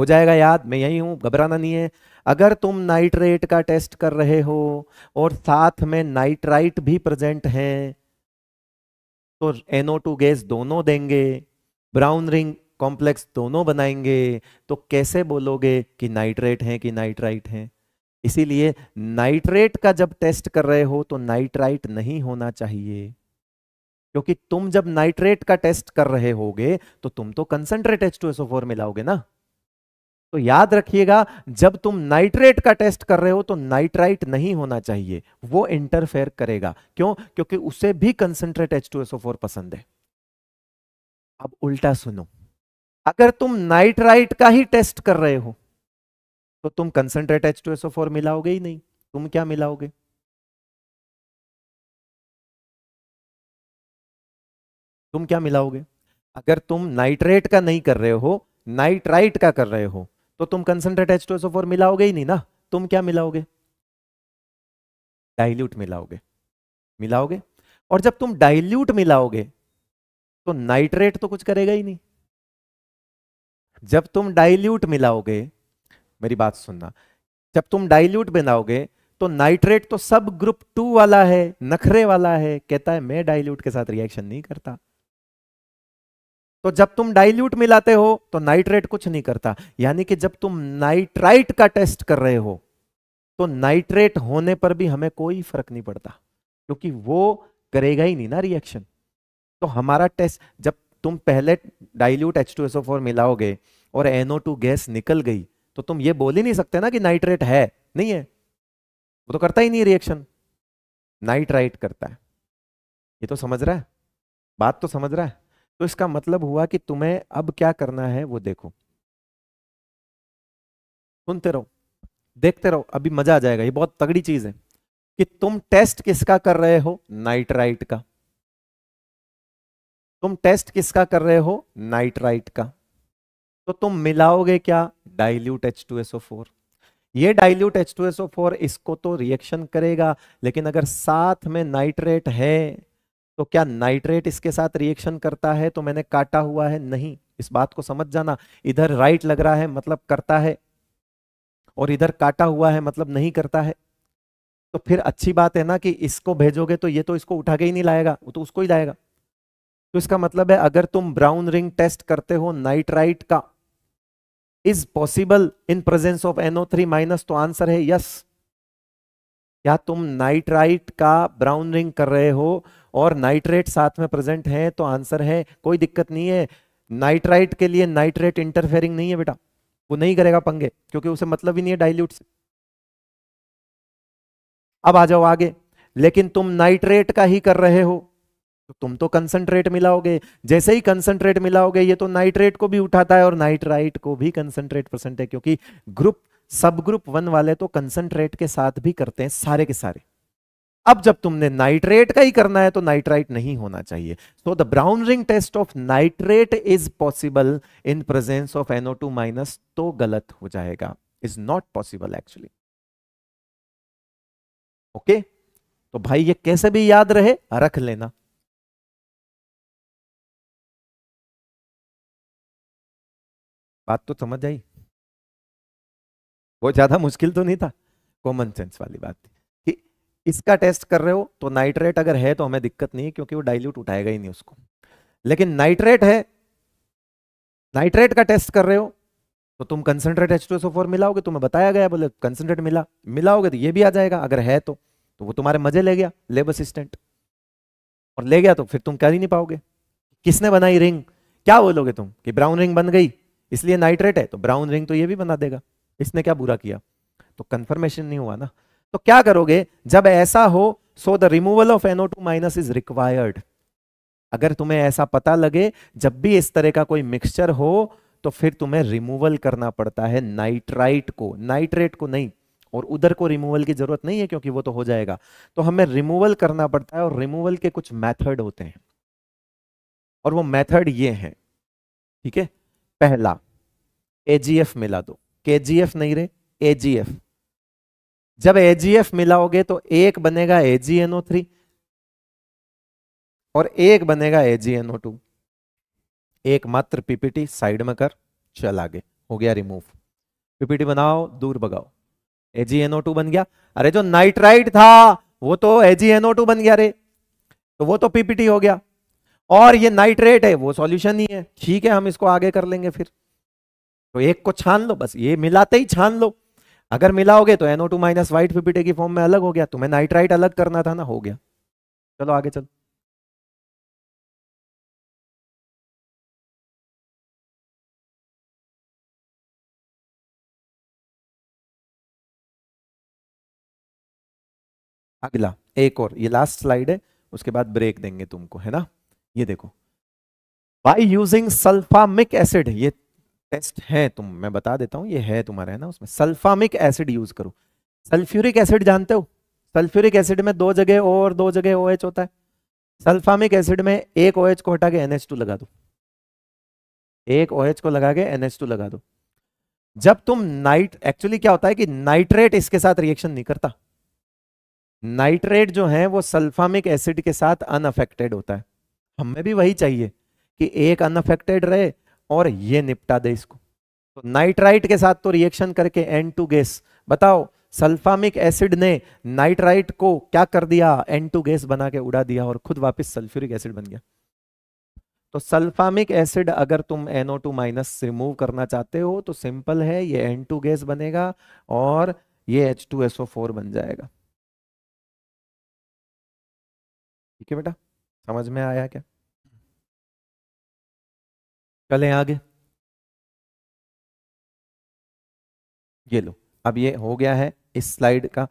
Speaker 2: हो जाएगा याद मैं यही हूँ घबराना नहीं है अगर तुम नाइट्रेट का टेस्ट कर रहे हो और साथ में नाइट्राइट भी प्रेजेंट हैं तो टू गैस दोनों देंगे ब्राउन रिंग कॉम्प्लेक्स दोनों बनाएंगे तो कैसे बोलोगे कि नाइट्रेट है कि नाइट्राइट है इसीलिए नाइट्रेट का जब टेस्ट कर रहे हो तो नाइट्राइट नहीं होना चाहिए क्योंकि तुम जब नाइट्रेट का टेस्ट कर रहे होगे तो तुम तो concentrate H two SO four मिलाओगे ना तो याद रखिएगा जब तुम नाइट्रेट का टेस्ट कर रहे हो तो नाइट्राइट नहीं होना चाहिए वो इंटरफेयर करेगा क्यों क्योंकि उसे भी कंसंट्रेट H2SO4 पसंद है अब उल्टा सुनो अगर तुम नाइट्राइट का ही टेस्ट कर रहे हो
Speaker 1: तो तुम कंसंट्रेट H2SO4 मिलाओगे ही नहीं तुम क्या मिलाओगे तुम क्या मिलाओगे अगर तुम नाइट्रेट का नहीं कर रहे हो नाइट्राइट का कर रहे हो तो तुम कंसनट्रेट
Speaker 2: एच टू मिलाओगे ही नहीं ना तुम क्या मिलाओगे डाइल्यूट मिलाओगे मिलाओगे और जब तुम डाइल्यूट मिलाओगे तो नाइट्रेट तो कुछ करेगा ही नहीं जब तुम डाइल्यूट मिलाओगे मेरी बात सुनना जब तुम डाइल्यूट बनाओगे तो नाइट्रेट तो सब ग्रुप टू वाला है नखरे वाला है कहता है मैं डाइल्यूट के साथ रिएक्शन नहीं करता तो जब तुम डाइल्यूट मिलाते हो तो नाइट्रेट कुछ नहीं करता यानी कि जब तुम नाइट्राइट का टेस्ट कर रहे हो तो नाइट्रेट होने पर भी हमें कोई फर्क नहीं पड़ता क्योंकि वो करेगा ही नहीं ना रिएक्शन तो हमारा टेस्ट जब तुम पहले डाइल्यूट H2SO4 मिलाओगे और NO2 गैस निकल गई तो तुम ये बोल ही नहीं सकते ना कि नाइट्रेट है नहीं है वो तो करता ही नहीं रिएक्शन नाइट्राइट करता है ये तो समझ रहा है बात तो समझ रहा है तो इसका मतलब हुआ कि तुम्हें अब क्या करना है वो देखो सुनते रहो देखते रहो अभी मजा आ जाएगा ये बहुत तगड़ी चीज है कि तुम टेस्ट किसका कर रहे हो राइट का तुम टेस्ट किसका कर रहे हो नाइट राइट का तो तुम मिलाओगे क्या डाइल्यूट फोर ये डाइल्यूट फोर इसको तो रिएक्शन करेगा लेकिन अगर साथ में नाइट्रेट है तो क्या नाइट्रेट इसके साथ रिएक्शन करता है तो मैंने काटा हुआ है नहीं इस बात को समझ जाना इधर राइट लग रहा है मतलब करता है और इधर काटा हुआ है मतलब नहीं करता है तो फिर अच्छी बात है ना कि इसको भेजोगे तो ये तो इसको उठा के ही नहीं लाएगा वो तो उसको ही लाएगा तो इसका मतलब है अगर तुम ब्राउन रिंग टेस्ट करते हो नाइट्राइट का is possible in presence of N O three minus तो आंसर है यस या तुम नाइट्राइट का ब्राउन रिंग कर रहे हो और नाइट्रेट साथ में प्रेजेंट है तो आंसर है कोई दिक्कत नहीं है नाइट्राइट के लिए नाइट्रेट इंटरफेयरिंग नहीं है बेटा वो नहीं करेगा पंगे क्योंकि उसे मतलब ही नहीं है डाइल्यूट से अब आ जाओ आगे लेकिन तुम नाइट्रेट का ही कर रहे हो तो तुम तो कंसंट्रेट मिलाओगे जैसे ही कंसंट्रेट मिलाओगे ये तो नाइट्रेट को भी उठाता है और नाइट्राइट को भी कंसंट्रेट परसेंट है क्योंकि ग्रुप सब ग्रुप वन वाले तो कंसंट्रेट के साथ भी करते हैं सारे के सारे अब जब तुमने नाइट्रेट का ही करना है तो नाइट्राइट नहीं होना चाहिए so the brown ring test of nitrate is possible in presence of N O two minus तो गलत हो जाएगा
Speaker 1: is not possible actually okay तो भाई ये कैसे भी याद रहे रख लेना बात तो समझ आई वो ज्यादा मुश्किल तो नहीं था कॉमन सेंस वाली बात थी इसका टेस्ट कर रहे
Speaker 2: हो तो नाइट्रेट अगर है तो हमें दिक्कत नहीं है क्योंकि वो डाइल्यूट उठाएगा ही नहीं उसको लेकिन नाइट्रेट है नाइट्रेट का टेस्ट कर रहे हो तो तुम कंसनट्रेट एच टू मिलाओगे तुम्हें बताया गया बोले कंसनट्रेट मिला मिलाओगे तो ये भी आ जाएगा अगर है तो तो वो तुम्हारे मजे ले गया लेब असिस्टेंट और ले गया तो फिर तुम कर ही नहीं पाओगे किसने बनाई रिंग क्या बोलोगे तुम कि ब्राउन रिंग बन गई इसलिए नाइट्रेट है तो ब्राउन रिंग तो ये भी बना देगा इसने क्या बुरा किया तो कंफर्मेशन नहीं हुआ ना तो क्या करोगे जब ऐसा हो so the removal of N O two minus is required अगर तुम्हें ऐसा पता लगे जब भी इस तरह का कोई मिक्सचर हो तो फिर तुम्हें रिमूवल करना पड़ता है नाइट्राइट को नाइट्रेट को नहीं और उधर को रिमूवल की जरूरत नहीं है क्योंकि वो तो हो जाएगा तो हमें रिमूवल करना पड़ता है और रिमूवल के कुछ मेथड होते हैं और वो मेथड ये हैं ठीक है पहला एजीएफ मिला दो केजीएफ नहीं रहे एजीएफ जब एजीएफ मिलाओगे तो एक बनेगा एजीएनओ थ्री और एक बनेगा एजीएनओ टू एक मात्र पीपीटी साइड में कर चल आगे हो गया रिमूव पीपीटी बनाओ दूर भगाओ एजीएनओ टू बन गया अरे जो नाइट्राइट था वो तो एजीएनओ टू बन गया रे तो वो तो पीपीटी हो गया और ये नाइट्रेट है वो सॉल्यूशन ही है ठीक है हम इसको आगे कर लेंगे फिर तो एक को छान लो बस ये मिलाते ही छान लो अगर मिलाओगे तो NO two minus white PPT की फॉर्म में अलग हो गया तुम्हें तो नाइट्राइट अलग करना था ना
Speaker 1: हो गया चलो आगे चलो अगला एक और ये लास्ट स्लाइड है उसके बाद ब्रेक देंगे तुमको है ना ये देखो बाई
Speaker 2: यूजिंग सल्फामिक एसिड ये टेस्ट है तुम मैं बता देता हूँ ये है तुम्हारा है ना उसमें सल्फामिक एसिड यूज करो सल्फ्यूरिक एसिड जानते हो सल्फ्यूरिक एसिड में दो जगह ओ और दो जगह ओ OH होता है सल्फामिक एसिड में एक ओ OH को हटा के एनएच लगा दो एक ओ OH को लगा के एनएच लगा दो जब तुम नाइट एक्चुअली क्या होता है कि नाइट्रेट इसके साथ रिएक्शन नहीं करता नाइट्रेट जो है वो सल्फामिक एसिड के साथ अनअफेक्टेड होता है हमें भी वही चाहिए कि एक अनअफेक्टेड रहे और ये निपटा दे इसको तो नाइट्राइट के साथ तो रिएक्शन करके एन टू गैस बताओ सल्फामिक एसिड ने नाइट्राइट को क्या कर दिया एन टू गैस बना के उड़ा दिया और खुद वापस सल्फ्यूरिक एसिड बन गया तो सल्फामिक एसिड अगर तुम एनओ टू माइनस रिमूव करना चाहते हो तो सिंपल है ये टू गैस बनेगा
Speaker 1: और ये फोर बन जाएगा ठीक है बेटा समझ में आया क्या चलें आगे
Speaker 2: ये लो अब ये हो गया है इस स्लाइड का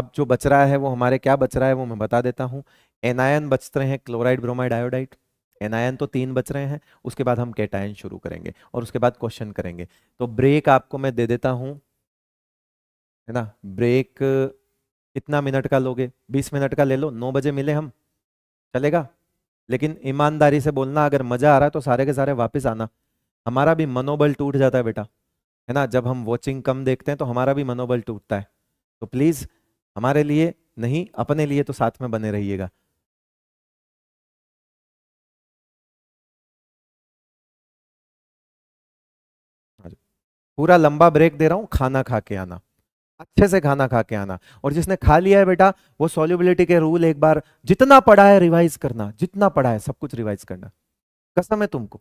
Speaker 2: अब जो बच रहा है वो हमारे क्या बच रहा है वो मैं बता देता हूं एनायन बच रहे हैं क्लोराइड ब्रोमाइड आयोडाइड एनायन तो तीन बच रहे हैं उसके बाद हम कैटायन शुरू करेंगे और उसके बाद क्वेश्चन करेंगे तो ब्रेक आपको मैं दे देता हूं है ना ब्रेक कितना मिनट का लोगे बीस मिनट का ले लो नौ बजे मिले हम चलेगा लेकिन ईमानदारी से बोलना अगर मज़ा आ रहा है तो सारे के सारे वापस आना हमारा भी मनोबल टूट जाता है बेटा है ना जब हम वॉचिंग कम देखते हैं तो हमारा भी मनोबल टूटता है तो प्लीज़ हमारे लिए नहीं अपने लिए तो साथ में
Speaker 1: बने रहिएगा पूरा लंबा ब्रेक दे रहा हूं खाना
Speaker 2: खा के आना अच्छे से खाना खा के आना और जिसने खा लिया है बेटा वो सॉल्युबिलिटी के रूल एक
Speaker 1: बार जितना पढ़ा है रिवाइज करना जितना पढ़ा है सब कुछ रिवाइज करना कसम है तुमको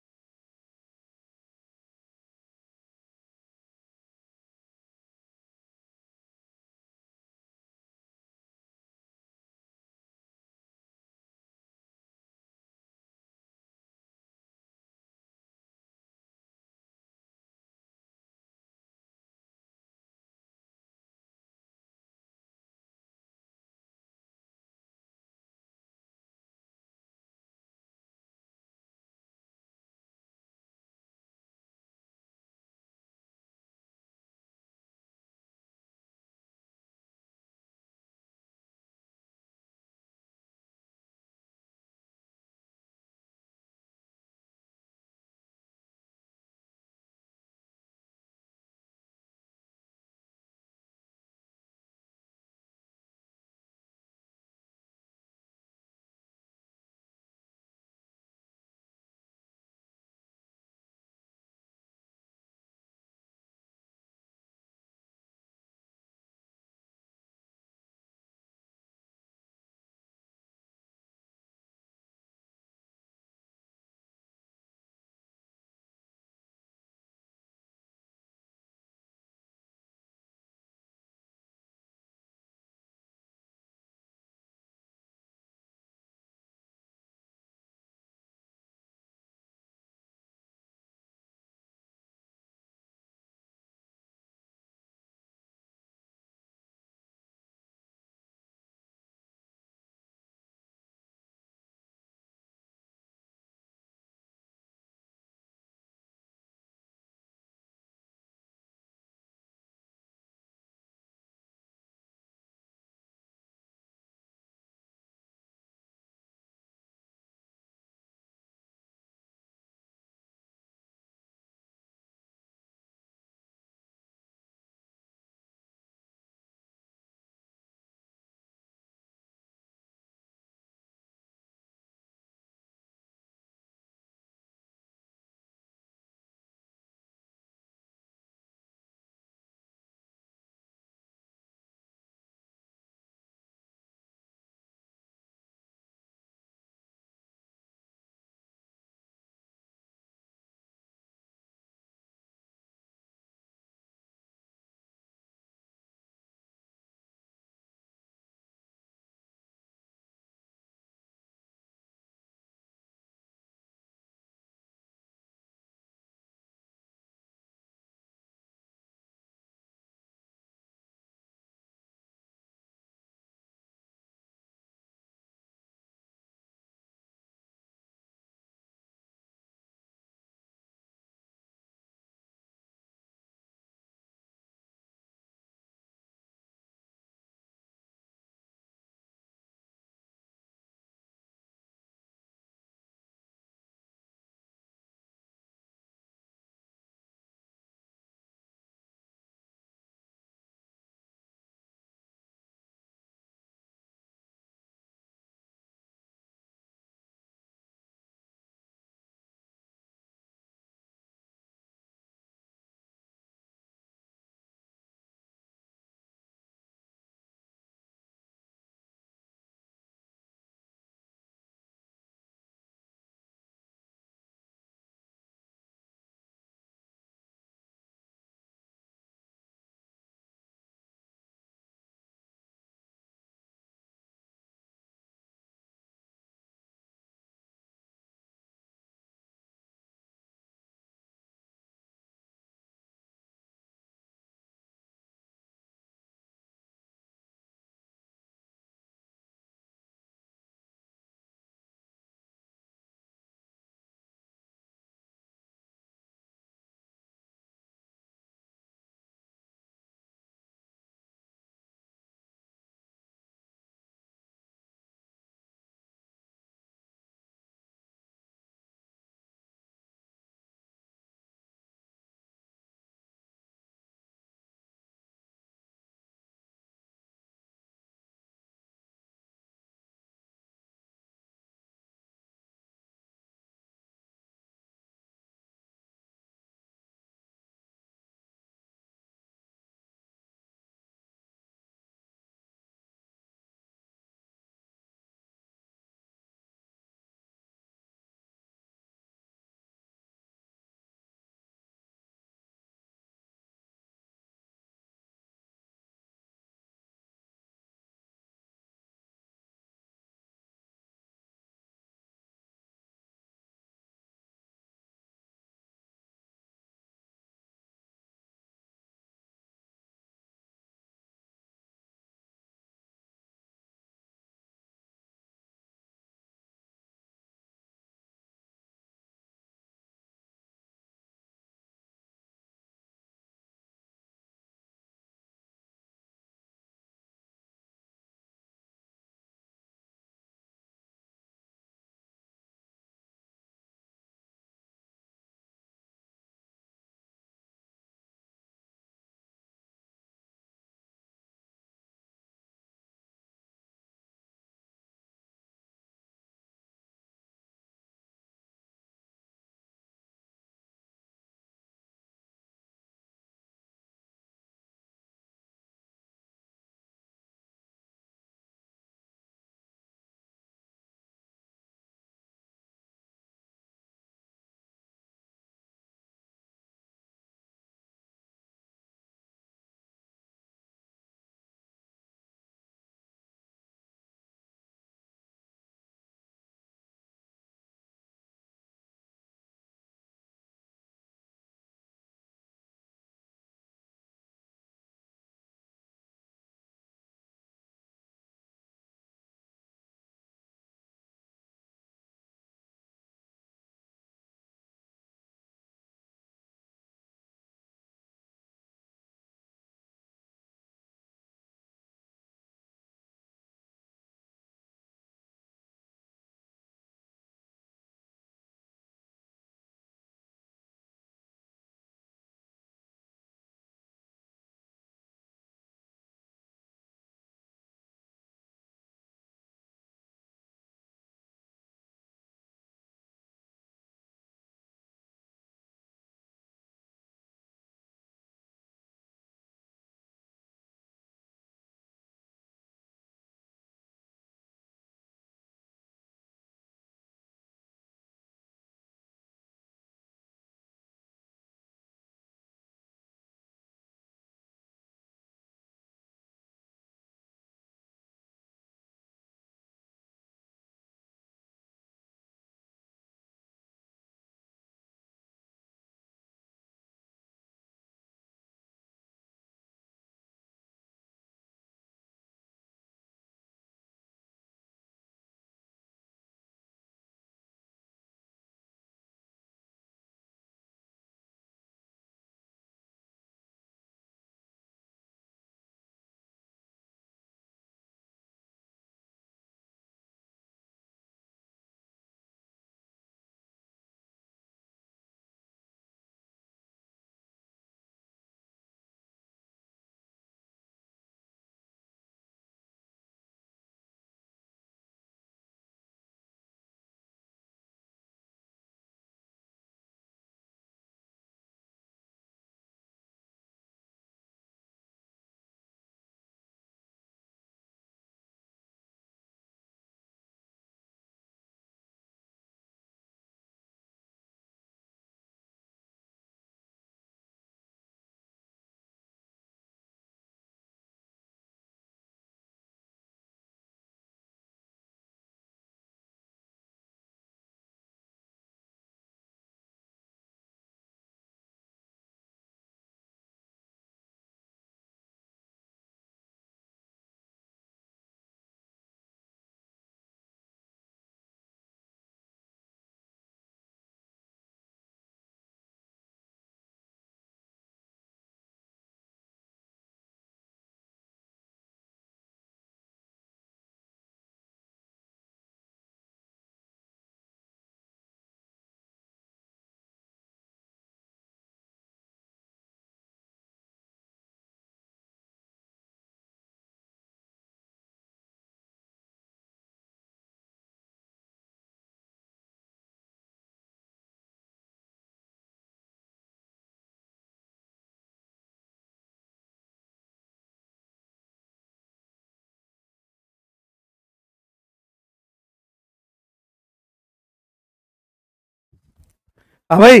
Speaker 1: हाँ भाई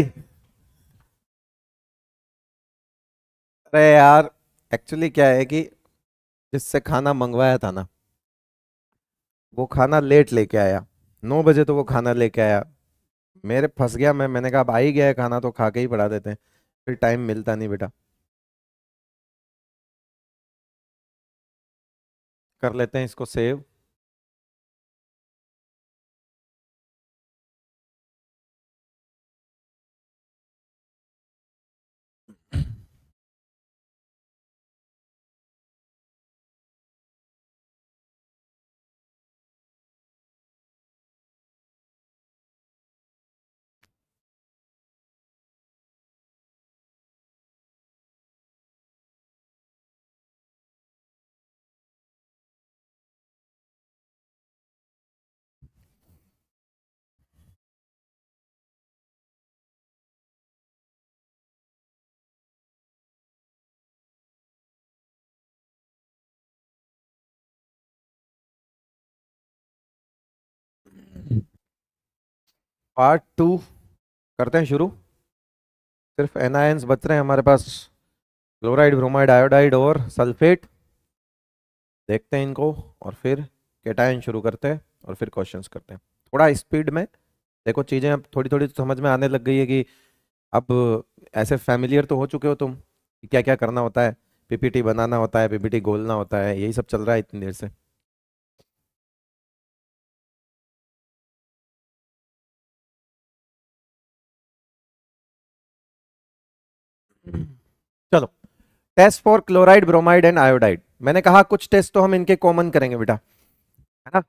Speaker 1: अरे यार एक्चुअली क्या है कि जिससे खाना मंगवाया
Speaker 2: था ना वो खाना लेट लेके आया नौ बजे तो वो खाना लेके आया
Speaker 1: मेरे फंस गया मैं मैंने कहा अब आ ही गया है खाना तो खा के ही पढ़ा देते हैं फिर टाइम मिलता नहीं बेटा कर लेते हैं इसको सेव पार्ट टू करते हैं शुरू सिर्फ एनायंस बच रहे हैं हमारे
Speaker 2: पास क्लोराइड ब्रोमाइड आयोडाइड और सल्फेट देखते हैं इनको और फिर केटायन शुरू करते हैं और फिर क्वेश्चंस करते हैं थोड़ा स्पीड में देखो चीज़ें अब थोड़ी थोड़ी तो समझ में आने लग गई है कि अब ऐसे फैमिलियर तो हो चुके हो
Speaker 1: तुम क्या क्या करना होता है पीपीटी बनाना होता है पीपीटी गोलना होता है यही सब चल रहा है इतनी देर से चलो test for chloride bromide and iodide मैंने कहा कुछ टेस्ट तो हम इनके
Speaker 2: कॉमन करेंगे बेटा है ना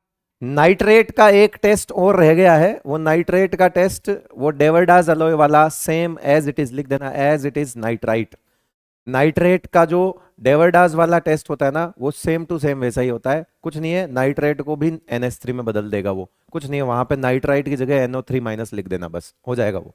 Speaker 2: नाइट्रेट का एक टेस्ट और रह गया है वो नाइट्रेट का टेस्ट वो डेवरडाज अलोय वाला सेम एज इट इज लिख देना as it is nitrite nitrate का जो डेवरडाज वाला टेस्ट होता है ना वो सेम टू सेम वैसा ही होता है कुछ नहीं है नाइट्रेट को भी एन में बदल देगा वो कुछ नहीं है वहां पर नाइट्राइट की जगह एनओ माइनस लिख देना बस हो जाएगा वो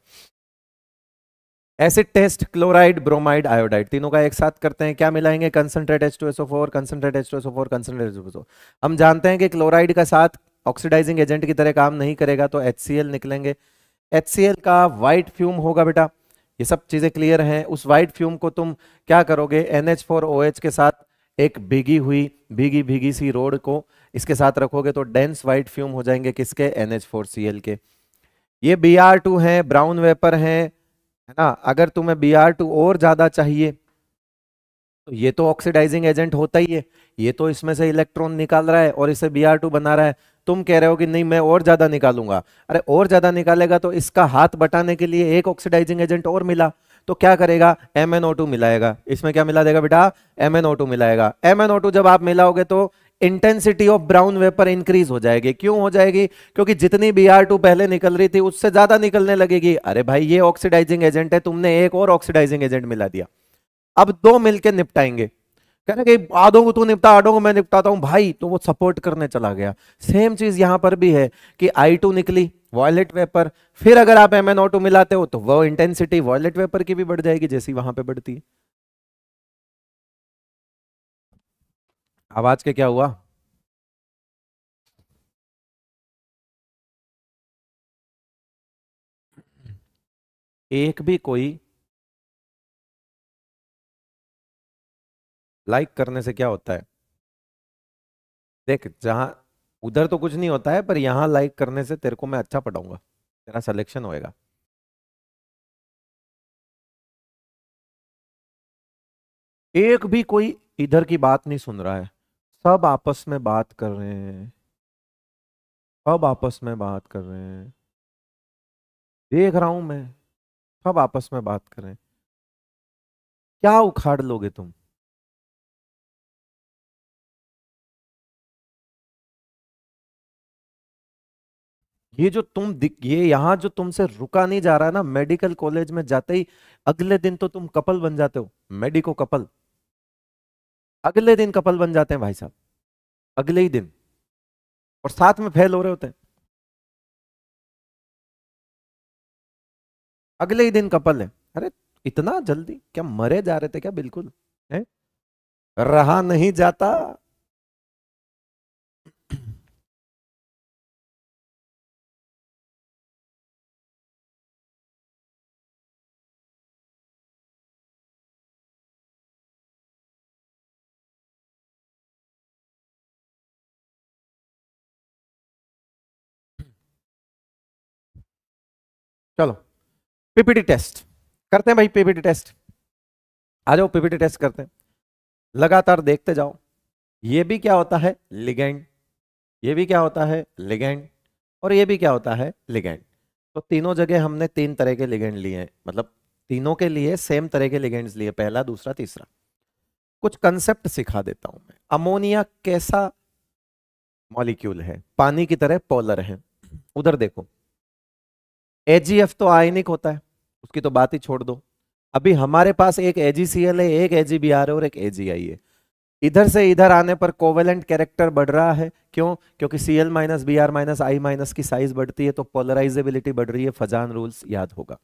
Speaker 2: acid test chloride bromide iodide तीनों का एक साथ करते हैं क्या मिलाएंगे concentrate H two SO four concentrate H two SO four concentrate H two हम जानते हैं कि क्लोराइड का साथ ऑक्सीडाइजिंग एजेंट की तरह काम नहीं करेगा तो एच सी एल निकलेंगे एच सी एल का वाइट फ्यूम होगा बेटा ये सब चीज़ें क्लियर हैं उस वाइट फ्यूम को तुम क्या करोगे N H four O H के साथ एक भीगी हुई भीगी भीगी सी रोड को इसके साथ रखोगे तो डेंस वाइट फ्यूम हो जाएंगे किसके N H four C L के ये बी आर टू हैं ब्राउन वेपर हैं है ना अगर तुम्हें बी आर टू और ज़्यादा चाहिए तो ये तो ऑक्सीडाइजिंग एजेंट होता ही है ये तो इसमें से इलेक्ट्रॉन निकाल रहा है और इसे बी आर टू बना रहा है तुम कह रहे हो कि नहीं मैं और ज़्यादा निकालूंगा अरे और ज़्यादा निकालेगा तो इसका हाथ बटाने के लिए एक ऑक्सीडाइजिंग एजेंट और मिला तो क्या करेगा एम एन ओ टू मिलाएगा इसमें क्या मिला देगा बेटा एम एन ओ टू मिलाएगा एम एन ओ टू जब आप मिलाओगे तो intensity of brown vapour increase हो जाएगी क्यों हो जाएगी क्योंकि जितनी बी आर टू पहले निकल रही थी उससे ज्यादा निकलने लगेगी अरे भाई ये ऑक्सीडाइजिंग एजेंट है तुमने एक और ऑक्सीडाइजिंग एजेंट मिला दिया अब दो मिलकर निपटाएंगे कह रहे कि आदों को तू निपटा आधों को मैं निपटाता हूं भाई तो वो सपोर्ट करने चला गया सेम चीज यहां पर भी है कि आई टू निकली वॉयलेट वेपर फिर अगर आप एम एन ओ मिलाते हो तो वो इंटेंसिटी वॉयलेट वेपर की भी बढ़ जाएगी जैसी वहां पर बढ़ती
Speaker 1: है आवाज के क्या हुआ एक भी कोई लाइक करने से क्या होता है देख जहां उधर तो कुछ नहीं होता है पर यहां लाइक करने से तेरे को मैं अच्छा पढ़ाऊंगा तेरा सिलेक्शन होएगा एक भी कोई इधर की बात नहीं सुन रहा है सब आपस में बात कर रहे हैं सब आपस में बात कर रहे हैं देख रहा हूं मैं सब आपस में बात कर रहे हैं क्या उखाड़ लोगे तुम ये जो तुम दिख ये
Speaker 2: यहां जो तुमसे रुका नहीं जा रहा है ना मेडिकल कॉलेज में जाते ही अगले दिन तो तुम कपल बन जाते
Speaker 1: हो मेडिको कपल अगले दिन कपल बन जाते हैं भाई साहब अगले ही दिन और साथ में फेल हो रहे होते हैं अगले ही दिन कपल है अरे इतना जल्दी क्या मरे जा रहे थे क्या बिल्कुल है रहा नहीं जाता चलो पीपीटी टेस्ट करते हैं भाई पीपीटी टेस्ट
Speaker 2: आ जाओ पीपीटी टेस्ट करते हैं लगातार देखते जाओ ये भी क्या होता है लिगेंड ये भी क्या होता है लिगेंड और ये भी क्या होता है लिगेंड तो तीनों जगह हमने तीन तरह के लिगेंड लिए हैं मतलब तीनों के लिए सेम तरह के लिगेंड्स लिए पहला दूसरा तीसरा कुछ कंसेप्ट सिखा देता हूं मैं अमोनिया कैसा मॉलिक्यूल है पानी की तरह पोलर है उधर देखो एजीएफ तो आयनिक होता है उसकी तो बात ही छोड़ दो अभी हमारे पास एक एजीसीएल है एक एजीबीआर है और एक एजीआई है इधर से इधर आने पर कोवेलेंट कैरेक्टर बढ़ रहा है क्यों क्योंकि C L minus B R minus I minus की साइज बढ़ती है तो पोलराइजेबिलिटी बढ़ रही है फजान रूल्स याद होगा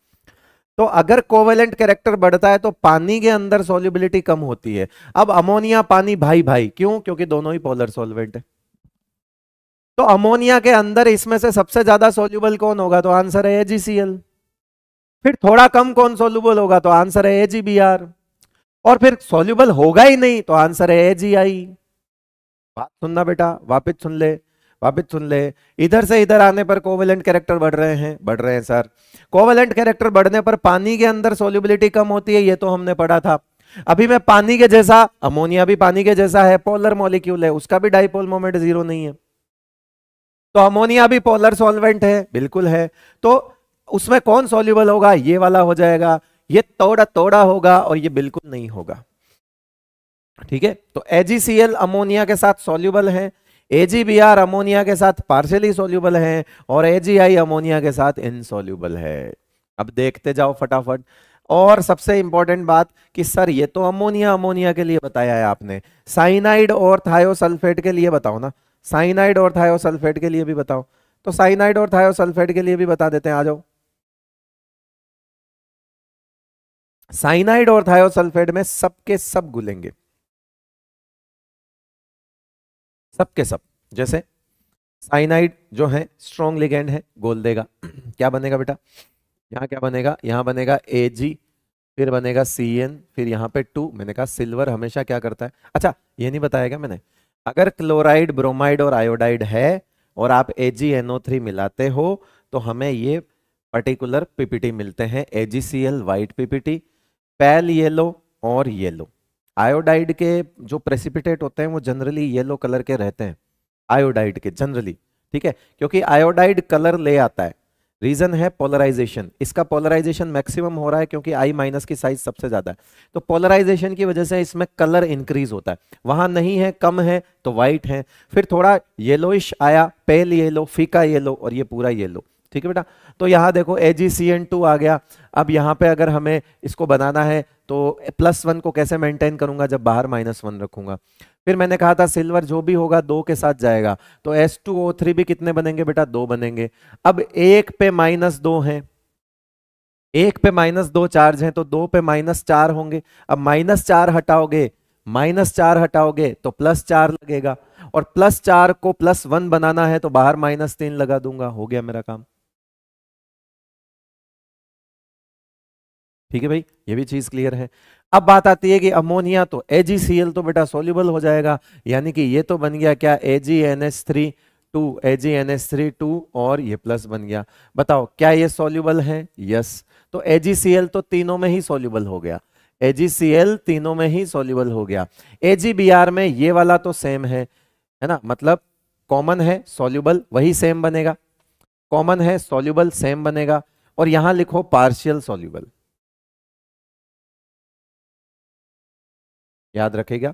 Speaker 2: तो अगर कोवेलेंट कैरेक्टर बढ़ता है तो पानी के अंदर सोल्यूबिलिटी कम होती है अब अमोनिया पानी भाई भाई क्यों क्योंकि दोनों ही पोलर सोलवेंट है तो अमोनिया के अंदर इसमें से सबसे ज्यादा सोल्यूबल कौन होगा तो आंसर है एजीसीएल फिर थोड़ा कम कौन सोल्यूबल होगा तो आंसर है एजीबीआर और फिर सोल्यूबल होगा ही नहीं तो आंसर है एजीआई बात सुनना बेटा वापिस सुन ले वापिस सुन ले इधर से इधर आने पर कोवेलेंट कैरेक्टर बढ़ रहे हैं बढ़ रहे हैं सर कोवेलेंट कैरेक्टर बढ़ने पर पानी के अंदर सोल्यूबिलिटी कम होती है ये तो हमने पढ़ा था अभी मैं पानी के जैसा अमोनिया भी पानी के जैसा है पोलर मॉलिक्यूल है उसका भी डाइपोल मोमेंट जीरो नहीं है तो अमोनिया भी पोलर सॉल्वेंट है बिल्कुल है तो उसमें कौन सॉल्यूबल होगा ये वाला हो जाएगा ये तोड़ा तोड़ा होगा और ये बिल्कुल नहीं होगा ठीक है तो एजीसीएल अमोनिया के साथ सॉल्यूबल है एजीबीआर अमोनिया के साथ पार्शियली सॉल्यूबल है और एजीआई अमोनिया के साथ इनसॉल्यूबल है अब देखते जाओ फटाफट और सबसे इंपॉर्टेंट बात कि सर ये तो अमोनिया अमोनिया के लिए बताया है आपने साइनाइड और थायोसल्फेट के लिए बताओ ना साइनाइड और थायोसल्फेट के लिए भी बताओ तो साइनाइड और थायोसल्फेट के लिए भी बता देते
Speaker 1: हैं आ जाओ साइनाइड और थायोसल्फेट में सबके सब घुलेंगे
Speaker 2: सबके सब जैसे साइनाइड जो है स्ट्रॉन्ग लिगेंड है गोल देगा क्या बनेगा बेटा यहां क्या बनेगा यहां बनेगा ए जी फिर बनेगा सी एन फिर यहां पे टू मैंने कहा सिल्वर हमेशा क्या करता है अच्छा ये नहीं बताया मैंने अगर क्लोराइड ब्रोमाइड और आयोडाइड है और आप थ्री मिलाते हो तो हमें ये पर्टिकुलर पीपीटी मिलते हैं A G C L white PPT pale yellow और येलो आयोडाइड के जो प्रेसिपिटेट होते हैं वो जनरली येलो कलर के रहते हैं आयोडाइड के जनरली ठीक है क्योंकि आयोडाइड कलर ले आता है रीजन है पोलराइजेशन इसका पोलराइजेशन मैक्सिमम हो रहा है क्योंकि आई माइनस की साइज सबसे ज्यादा है तो पोलराइजेशन की वजह से इसमें कलर इंक्रीज होता है वहां नहीं है कम है तो व्हाइट है फिर थोड़ा येलोइश आया पेल येलो फीका येलो और ये पूरा येलो ठीक है बेटा तो यहां देखो ए जी सी एन टू आ गया अब यहां पे अगर हमें इसको बनाना है तो प्लस वन को कैसे मेंटेन करूंगा जब बाहर माइनस वन रखूंगा फिर मैंने कहा था सिल्वर जो भी होगा दो के साथ जाएगा तो एस टू ओ थ्री भी कितने बनेंगे बेटा दो बनेंगे अब एक पे माइनस दो है एक पे माइनस दो चार्ज है तो दो पे माइनस चार होंगे अब माइनस चार हटाओगे माइनस चार हटाओगे तो प्लस चार लगेगा और प्लस चार को प्लस वन बनाना है तो बाहर माइनस तीन लगा दूंगा हो गया मेरा काम ठीक है भाई ये भी चीज क्लियर है अब बात आती है कि अमोनिया तो एजीसीएल तो बेटा सोल्यूबल हो जाएगा यानी कि ये तो बन गया क्या AgNH3 three two 2 N S three two और ये प्लस बन गया बताओ क्या ये सोल्यूबल है यस तो एजीसीएल तो तीनों में ही सोल्यूबल हो गया एजीसीएल तीनों में ही सोल्यूबल हो गया AgBr में ये वाला तो सेम है है ना मतलब कॉमन है सोल्यूबल वही सेम बनेगा कॉमन है सोल्यूबल सेम बनेगा और यहां लिखो पार्शियल सोल्यूबल याद रखेगा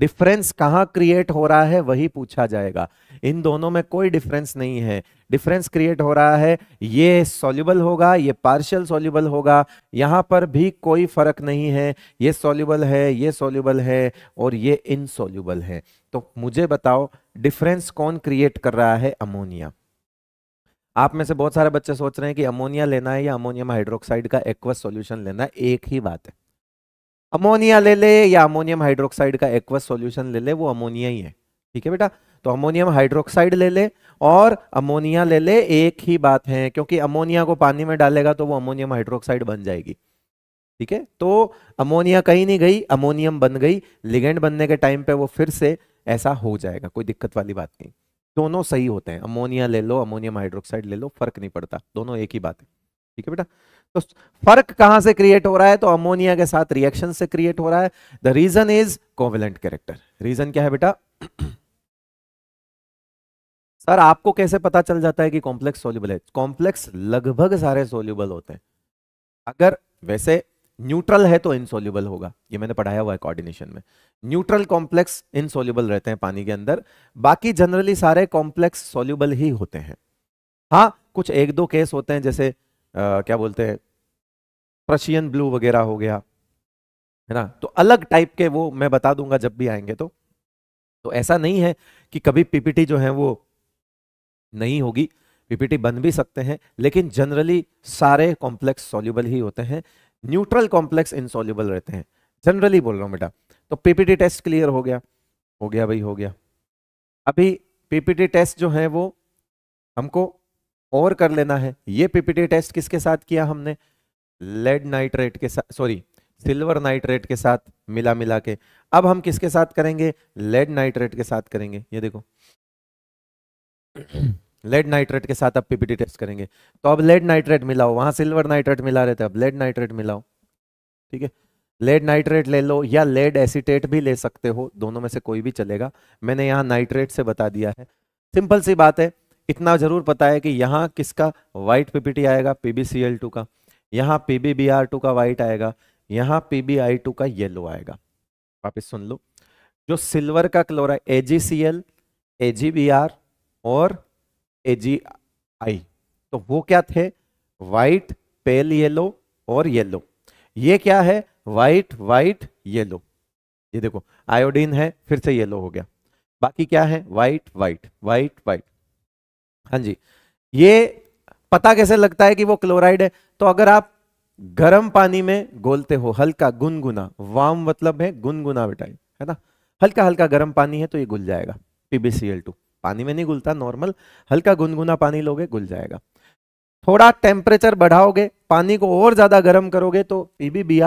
Speaker 2: डिफरेंस कहाँ क्रिएट हो रहा है वही पूछा जाएगा इन दोनों में कोई डिफरेंस नहीं है डिफरेंस क्रिएट हो रहा है ये सॉल्यूबल होगा ये पार्शियल सॉल्यूबल होगा यहाँ पर भी कोई फर्क नहीं है ये सॉल्यूबल है ये सॉल्यूबल है और ये इनसॉल्यूबल है तो मुझे बताओ डिफरेंस कौन क्रिएट कर रहा है अमोनिया आप में से बहुत सारे बच्चे सोच रहे हैं कि अमोनिया लेना है या अमोनियम हाइड्रोक्साइड का एक्वस सॉल्यूशन लेना है एक ही बात है अमोनिया ले ले या अमोनियम हाइड्रोक्साइड का एक्वस सॉल्यूशन ले ले वो अमोनिया ही है ठीक है बेटा तो अमोनियम हाइड्रोक्साइड ले ले और अमोनिया ले ले एक ही बात है क्योंकि अमोनिया को पानी में डालेगा तो वो अमोनियम हाइड्रोक्साइड बन जाएगी ठीक है तो अमोनिया कहीं नहीं गई अमोनियम बन गई लिगेंड बनने के टाइम पे वो फिर से ऐसा हो जाएगा कोई दिक्कत वाली बात नहीं दोनों सही होते हैं अमोनिया ले लो अमोनियम हाइड्रोक्साइड ले लो फर्क नहीं पड़ता दोनों एक ही बात है ठीक है बेटा तो फर्क कहां से क्रिएट हो रहा है तो अमोनिया के साथ रिएक्शन से क्रिएट हो रहा है the reason is covalent character reason क्या है बेटा सर आपको कैसे पता चल जाता है कि कॉम्प्लेक्स सोल्यूबल है कॉम्प्लेक्स लगभग सारे सोल्यूबल होते हैं अगर वैसे न्यूट्रल है तो इनसोल्यूबल होगा ये मैंने पढ़ाया हुआ है कोऑर्डिनेशन में न्यूट्रल कॉम्प्लेक्स इनसोल्यूबल रहते हैं पानी के अंदर बाकी जनरली सारे कॉम्प्लेक्स सोल्यूबल ही होते हैं हाँ कुछ एक दो केस होते हैं जैसे आ, क्या बोलते हैं प्रशियन ब्लू वगैरह हो गया है ना तो अलग टाइप के वो मैं बता दूंगा जब भी आएंगे तो तो ऐसा नहीं है कि कभी पीपीटी जो है वो नहीं होगी पीपीटी बन भी सकते हैं लेकिन जनरली सारे कॉम्प्लेक्स सॉल्यूबल ही होते हैं न्यूट्रल कॉम्प्लेक्स इनसॉल्यूबल रहते हैं जनरली बोल रहा हूँ बेटा तो पीपीटी टेस्ट क्लियर हो गया हो गया भाई हो गया अभी पीपीटी टेस्ट जो है वो हमको और कर लेना है ये पीपीटी टेस्ट किसके साथ किया हमने लेड नाइट्रेट के साथ सॉरी सिल्वर नाइट्रेट के साथ मिला मिला के अब हम किसके साथ करेंगे लेड नाइट्रेट के साथ करेंगे ये देखो लेड नाइट्रेट के साथ अब पीपीटी टेस्ट करेंगे तो अब लेड नाइट्रेट मिलाओ वहां सिल्वर नाइट्रेट मिला रहे थे अब लेड नाइट्रेट मिलाओ ठीक है लेड नाइट्रेट ले लो या लेड एसीटेट भी ले सकते हो दोनों में से कोई भी चलेगा मैंने यहाँ नाइट्रेट से बता दिया है सिंपल सी बात है इतना जरूर पता है कि यहाँ किसका वाइट पीपीटी आएगा पीबीसीएल टू का यहाँ पीबीबीआर टू का वाइट आएगा यहाँ पीबीआई टू का येलो आएगा वापिस सुन लो जो सिल्वर का क्लोरा एजीसीएल एजीबीआर और एजीआई तो वो क्या थे वाइट पेल येलो और येलो ये क्या है वाइट वाइट येलो ये देखो आयोडीन है फिर से येलो हो गया बाकी क्या है वाइट वाइट वाइट वाइट हाँ जी ये पता कैसे लगता है कि वो क्लोराइड है तो अगर आप गर्म पानी में गोलते हो हल्का गुनगुना वाम मतलब है गुनगुना बेटा है ना हल्का हल्का गर्म पानी है तो ये गुल जाएगा पीबीसीएल टू पानी में नहीं घुलता नॉर्मल हल्का गुनगुना पानी लोगे घुल जाएगा थोड़ा टेम्परेचर बढ़ाओगे पानी को और ज्यादा गर्म करोगे तो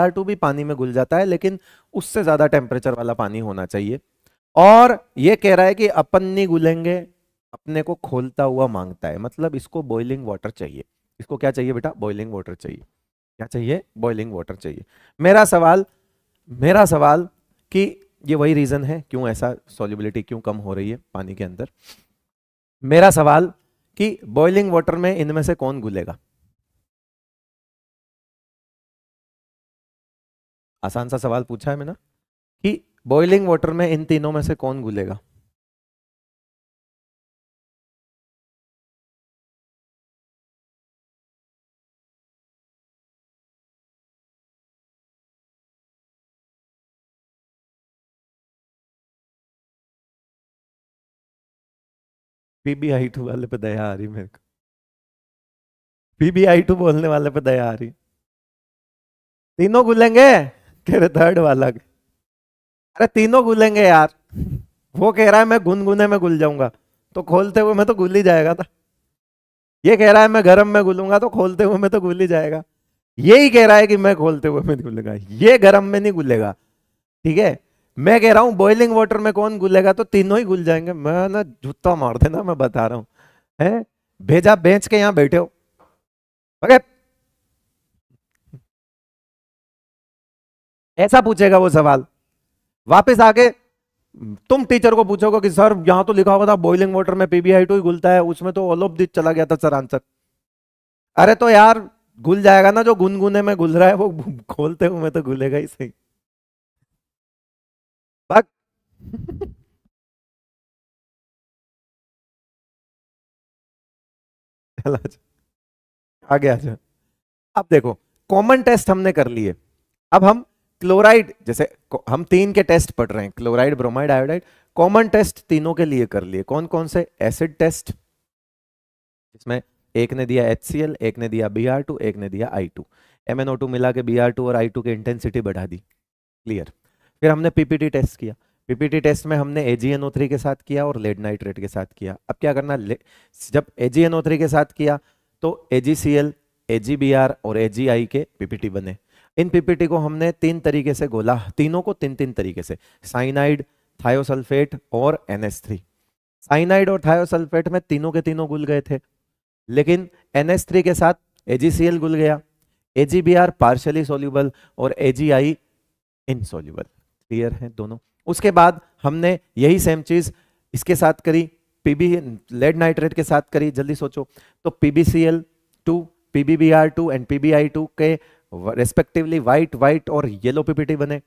Speaker 2: आर टू भी पानी में घुल जाता है लेकिन उससे ज्यादा टेम्परेचर वाला पानी होना चाहिए और ये कह रहा है कि अपन नहीं घुलेंगे अपने को खोलता हुआ मांगता है मतलब इसको बॉइलिंग वाटर चाहिए इसको क्या चाहिए बेटा बॉइलिंग वाटर चाहिए क्या चाहिए बॉइलिंग वाटर चाहिए मेरा सवाल मेरा सवाल कि ये वही रीज़न है क्यों ऐसा सॉल्युबिलिटी क्यों कम हो रही है पानी के
Speaker 1: अंदर मेरा सवाल कि बॉइलिंग वाटर में इनमें से कौन घुलेगा आसान सा सवाल पूछा है मैंने कि बॉइलिंग वाटर में इन तीनों में से कौन घुलेगा पीबीआई टू वाले पे दया आ रही मेरे को पीबीआई टू बोलने वाले पे दया आ रही तीनों गुलेंगे कह रहे थर्ड
Speaker 2: वाला अरे तीनों गुलेंगे यार वो कह रहा है मैं गुनगुने में गुल जाऊंगा तो खोलते हुए मैं तो गुल ही जाएगा था ये कह रहा है मैं गर्म में गुलूंगा तो खोलते हुए मैं तो गुल ही जाएगा यही कह रहा है कि मैं खोलते हुए मैं गुलेगा ये गर्म में नहीं गुलेगा ठीक है मैं कह रहा हूँ बॉइलिंग वाटर में कौन गुलेगा तो तीनों ही गुल जाएंगे मैं ना जूता मार देना मैं बता रहा हूँ है भेजा बेच के यहाँ बैठे हो ओके ऐसा पूछेगा वो सवाल वापस आके तुम टीचर को पूछोगे कि सर यहां तो लिखा हुआ था बॉइलिंग वाटर में पीबीआई टू ही घुलता है उसमें तो ऑल ऑफ चला गया था सर आंसर अरे
Speaker 1: तो यार घुल जाएगा ना जो गुनगुने में घुल रहा है वो खोलते हुए तो घुलेगा ही सही Bak. आ गया अच्छा अब देखो कॉमन टेस्ट हमने कर लिए अब हम क्लोराइड
Speaker 2: जैसे हम तीन के टेस्ट पढ़ रहे हैं chloride bromide iodide common test तीनों के लिए कर लिए कौन कौन से एसिड टेस्ट इसमें एक ने दिया एच एक ने दिया बी एक ने दिया आई टू मिला के बी और आई के इंटेंसिटी बढ़ा दी क्लियर फिर हमने पीपीटी टेस्ट किया पीपीटी टेस्ट में हमने थ्री के साथ किया और लेड नाइट्रेट के साथ किया अब क्या करना जब थ्री के साथ किया तो एजीसीएल एजीबीआर और एजीआई के पीपीटी बने इन पीपीटी को हमने तीन तरीके से गोला तीनों को तीन तीन तरीके से साइनाइड थायोसल्फेट और थ्री साइनाइड और थायोसल्फेट में तीनों के तीनों गुल गए थे लेकिन थ्री के साथ एजीसीएल गुल गया एजीबीआर पार्शली सोल्यूबल और एजीआई इनसोल्यूबल क्लियर है दोनों उसके बाद हमने यही सेम चीज इसके साथ करी पीबी लेड नाइट्रेट के साथ करी जल्दी सोचो तो P B C L two P B B R two and P B I two के रेस्पेक्टिवली व्हाइट व्हाइट और येलो पीपीटी बने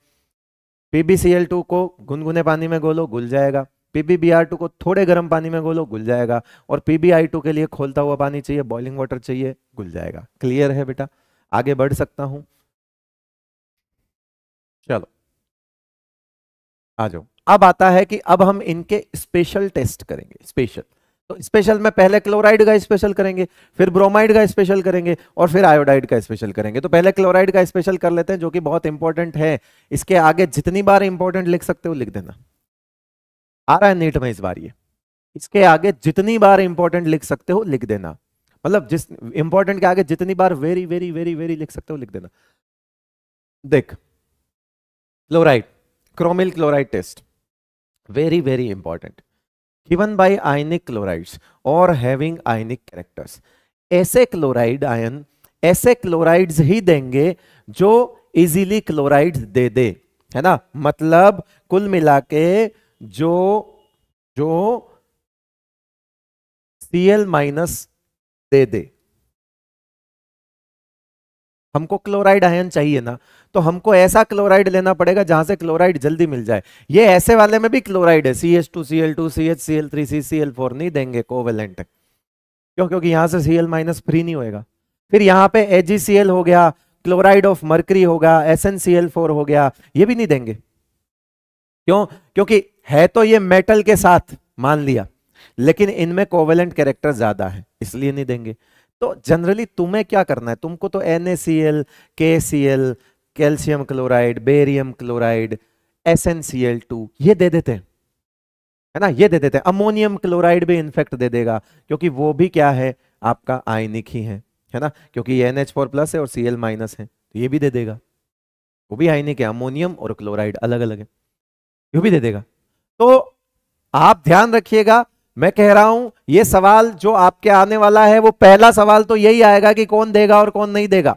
Speaker 2: पीबीसीएल टू को गुनगुने पानी में गोलो घुल जाएगा पीबीबीआर टू को थोड़े गर्म पानी में गोलो घुल जाएगा और पीबीआई टू के लिए खोलता हुआ पानी चाहिए बॉइलिंग वाटर चाहिए घुल जाएगा क्लियर है बेटा आगे बढ़ सकता हूं
Speaker 3: चलो
Speaker 1: आ जाओ
Speaker 2: अब आता है कि अब हम इनके स्पेशल टेस्ट करेंगे स्पेशल तो स्पेशल में पहले क्लोराइड का स्पेशल करेंगे फिर ब्रोमाइड का स्पेशल करेंगे और फिर आयोडाइड का स्पेशल करेंगे तो पहले क्लोराइड का स्पेशल कर लेते हैं जो कि बहुत इंपॉर्टेंट है इसके आगे जितनी बार इंपॉर्टेंट लिख सकते हो लिख देना आ रहा है नीट में इस बार ये इसके आगे जितनी बार इंपॉर्टेंट लिख सकते हो लिख देना मतलब जिस इंपॉर्टेंट के आगे जितनी बार वेरी वेरी वेरी वेरी लिख सकते हो लिख देना देख chloride chromyl chloride test very very important given by ionic chlorides और हैविंग आयनिक कैरेक्टर्स ऐसे क्लोराइड आयन ऐसे क्लोराइड्स ही देंगे जो इजीली क्लोराइड दे दे है ना मतलब कुल मिला के जो जो
Speaker 1: माइनस दे दे हमको क्लोराइड आयन चाहिए ना तो हमको ऐसा क्लोराइड लेना
Speaker 2: पड़ेगा जहां से क्लोराइड जल्दी मिल जाए ये ऐसे वाले में भी क्लोराइड है C H two C L two C H C L three C C L four नहीं देंगे कोवेलेंट क्यों क्योंकि यहां से सी एल माइनस फ्री नहीं होगा फिर यहाँ पे एजीसीएल हो गया क्लोराइड ऑफ मर्करी होगा S N C L four हो गया ये भी नहीं देंगे क्यों क्योंकि है तो ये मेटल के साथ मान लिया लेकिन इनमें कोवेलेंट कैरेक्टर ज्यादा है इसलिए नहीं देंगे तो जनरली तुम्हें क्या करना है तुमको तो N A C L K C L calcium chloride barium chloride एस ये दे देते हैं है ना ये दे देते हैं अमोनियम क्लोराइड भी इनफेक्ट दे देगा क्योंकि वो भी क्या है आपका आयनिक ही है है ना क्योंकि ये फोर प्लस है और सी माइनस है तो ये भी दे देगा वो भी आयनिक है अमोनियम और क्लोराइड अलग अलग है ये भी दे देगा तो आप ध्यान रखिएगा मैं कह रहा हूं ये सवाल जो आपके आने वाला है वो पहला सवाल तो यही आएगा कि कौन देगा और कौन नहीं देगा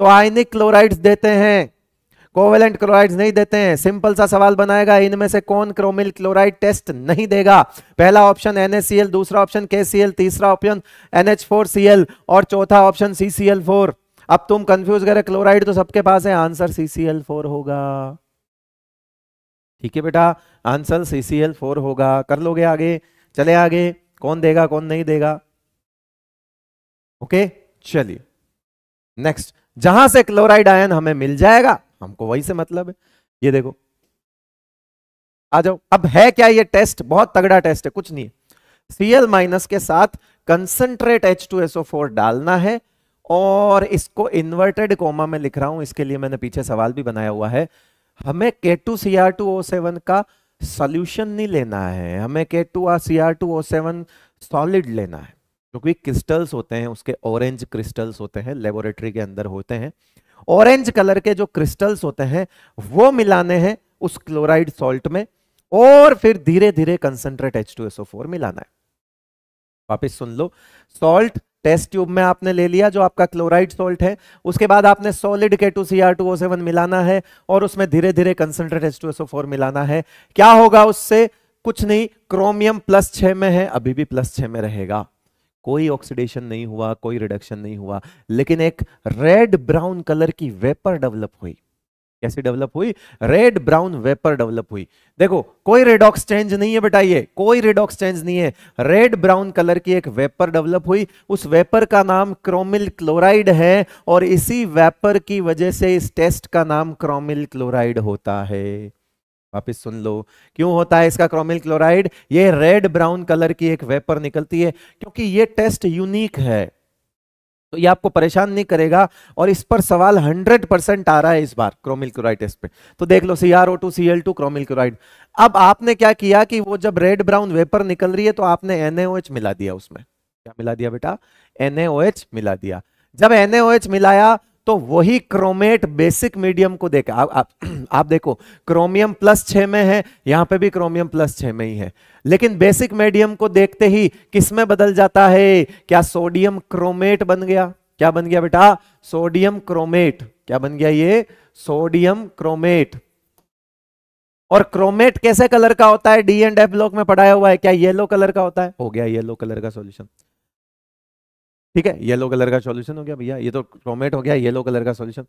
Speaker 2: तो आयनिक क्लोराइड्स देते हैं कोवेलेंट क्लोराइड्स नहीं देते हैं सिंपल सा सवाल बनाएगा इनमें से कौन क्रोमिल क्लोराइड टेस्ट नहीं देगा पहला ऑप्शन NaCl दूसरा ऑप्शन KCl तीसरा ऑप्शन NH4Cl और चौथा ऑप्शन CCl4 अब तुम कंफ्यूज करे क्लोराइड तो सबके पास है आंसर CCl4 होगा ठीक है बेटा आंसर CCl4 होगा कर लोगे आगे चले आगे कौन देगा कौन नहीं देगा ओके चलिए नेक्स्ट जहां से क्लोराइड आयन हमें मिल जाएगा हमको वही से मतलब है ये देखो आ जाओ अब है क्या ये टेस्ट बहुत तगड़ा टेस्ट है कुछ नहीं है सीएल माइनस के साथ concentrate H two SO four डालना है और इसको इन्वर्टेड कोमा में लिख रहा हूं इसके लिए मैंने पीछे सवाल भी बनाया हुआ है हमें K two C R two O seven का सोल्यूशन नहीं लेना है हमें K two R C R two O seven solid लेना है क्योंकि क्रिस्टल्स होते हैं उसके ऑरेंज क्रिस्टल्स होते हैं लेबोरेटरी के अंदर होते हैं ऑरेंज कलर के जो क्रिस्टल्स होते हैं वो मिलाने हैं उस क्लोराइड सॉल्ट में और फिर धीरे धीरे कंसनट्रेट H2SO4 मिलाना है वापिस सुन लो सॉल्ट टेस्ट ट्यूब में आपने ले लिया जो आपका क्लोराइड सॉल्ट है उसके बाद आपने solid K two C R two O seven मिलाना है और उसमें धीरे धीरे concentrate H two SO four मिलाना है क्या होगा उससे कुछ नहीं क्रोमियम प्लस छ में है अभी भी प्लस छ में रहेगा कोई ऑक्सीडेशन नहीं हुआ कोई रिडक्शन नहीं हुआ लेकिन एक रेड ब्राउन कलर की वेपर डेवलप हुई कैसे डेवलप हुई रेड ब्राउन वेपर डेवलप हुई देखो कोई रेडॉक्स चेंज नहीं है बेटा ये कोई रेडॉक्स चेंज नहीं है रेड ब्राउन कलर की एक वेपर डेवलप हुई उस वेपर का नाम क्रोमिल क्लोराइड है और इसी वेपर की वजह से इस टेस्ट का नाम क्रोमिल क्लोराइड होता है वापिस सुन लो क्यों होता है इसका क्रोमिल क्लोराइड ये रेड ब्राउन कलर की एक वेपर निकलती है क्योंकि ये टेस्ट यूनिक है तो ये आपको परेशान नहीं करेगा और इस पर सवाल 100 परसेंट आ रहा है इस बार क्रोमिल क्लोराइड टेस्ट पे तो देख लो C R O two C L two chromyl chloride अब आपने क्या किया कि वो जब रेड ब्राउन वेपर निकल रही है तो आपने एनएओएच मिला दिया उसमें क्या मिला दिया बेटा एनएच मिला दिया जब एनएओएच मिलाया तो वही क्रोमेट बेसिक मीडियम को देखा आप, आप, आप देखो क्रोमियम प्लस छ में है यहां पे भी क्रोमियम प्लस छ में ही है लेकिन बेसिक मीडियम को देखते ही किस में बदल जाता है क्या सोडियम क्रोमेट बन गया क्या बन गया बेटा सोडियम क्रोमेट क्या बन गया ये सोडियम क्रोमेट और क्रोमेट कैसे कलर का होता है डी एंड एफ ब्लॉक में पढ़ाया हुआ है क्या येलो कलर का होता है हो गया येलो कलर का सॉल्यूशन ठीक है येलो कलर का सॉल्यूशन हो गया भैया ये तो टोमेट हो गया येलो कलर का सॉल्यूशन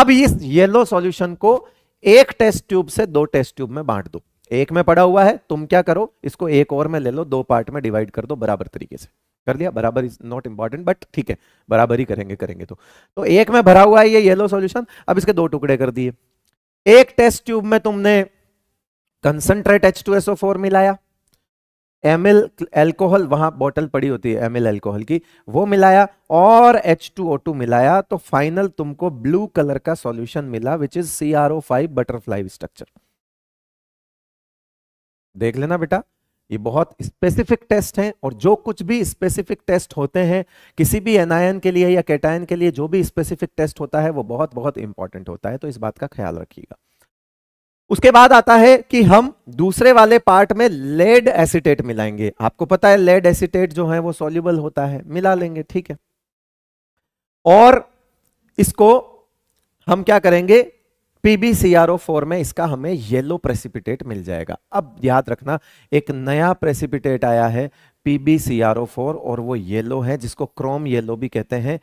Speaker 2: अब इस येलो सॉल्यूशन को एक टेस्ट ट्यूब से दो टेस्ट ट्यूब में बांट दो एक में पड़ा हुआ है तुम क्या करो इसको एक और में ले लो दो पार्ट में डिवाइड कर दो बराबर तरीके से कर दिया बराबर इज नॉट इंपॉर्टेंट बट ठीक है बराबर ही करेंगे करेंगे तो तो एक में भरा हुआ है ये येलो सॉल्यूशन अब इसके दो टुकड़े कर दिए एक टेस्ट ट्यूब में तुमने concentrate H two SO four मिलाया एम एल एल्कोहल वहां बॉटल पड़ी होती है एम एल एल्कोहल की वो मिलाया और एच टू ओ टू मिलाया तो फाइनल तुमको ब्लू कलर का सॉल्यूशन मिला which is C R O five butterfly structure देख लेना बेटा ये बहुत स्पेसिफिक टेस्ट हैं और जो कुछ भी स्पेसिफिक टेस्ट होते हैं किसी भी एनायन के लिए या कैटायन के लिए जो भी स्पेसिफिक टेस्ट होता है वो बहुत बहुत इंपॉर्टेंट होता है तो इस बात का ख्याल रखिएगा उसके बाद आता है कि हम दूसरे वाले पार्ट में लेड एसिटेट मिलाएंगे आपको पता है लेड एसिटेट जो है वो सोल्यूबल होता है मिला लेंगे ठीक है और इसको हम क्या करेंगे पीबीसीआरओ फोर में इसका हमें येलो प्रेसिपिटेट मिल जाएगा अब याद रखना एक नया प्रेसिपिटेट आया है पीबीसीआरओ फोर और वो येलो है जिसको क्रोम येलो भी कहते हैं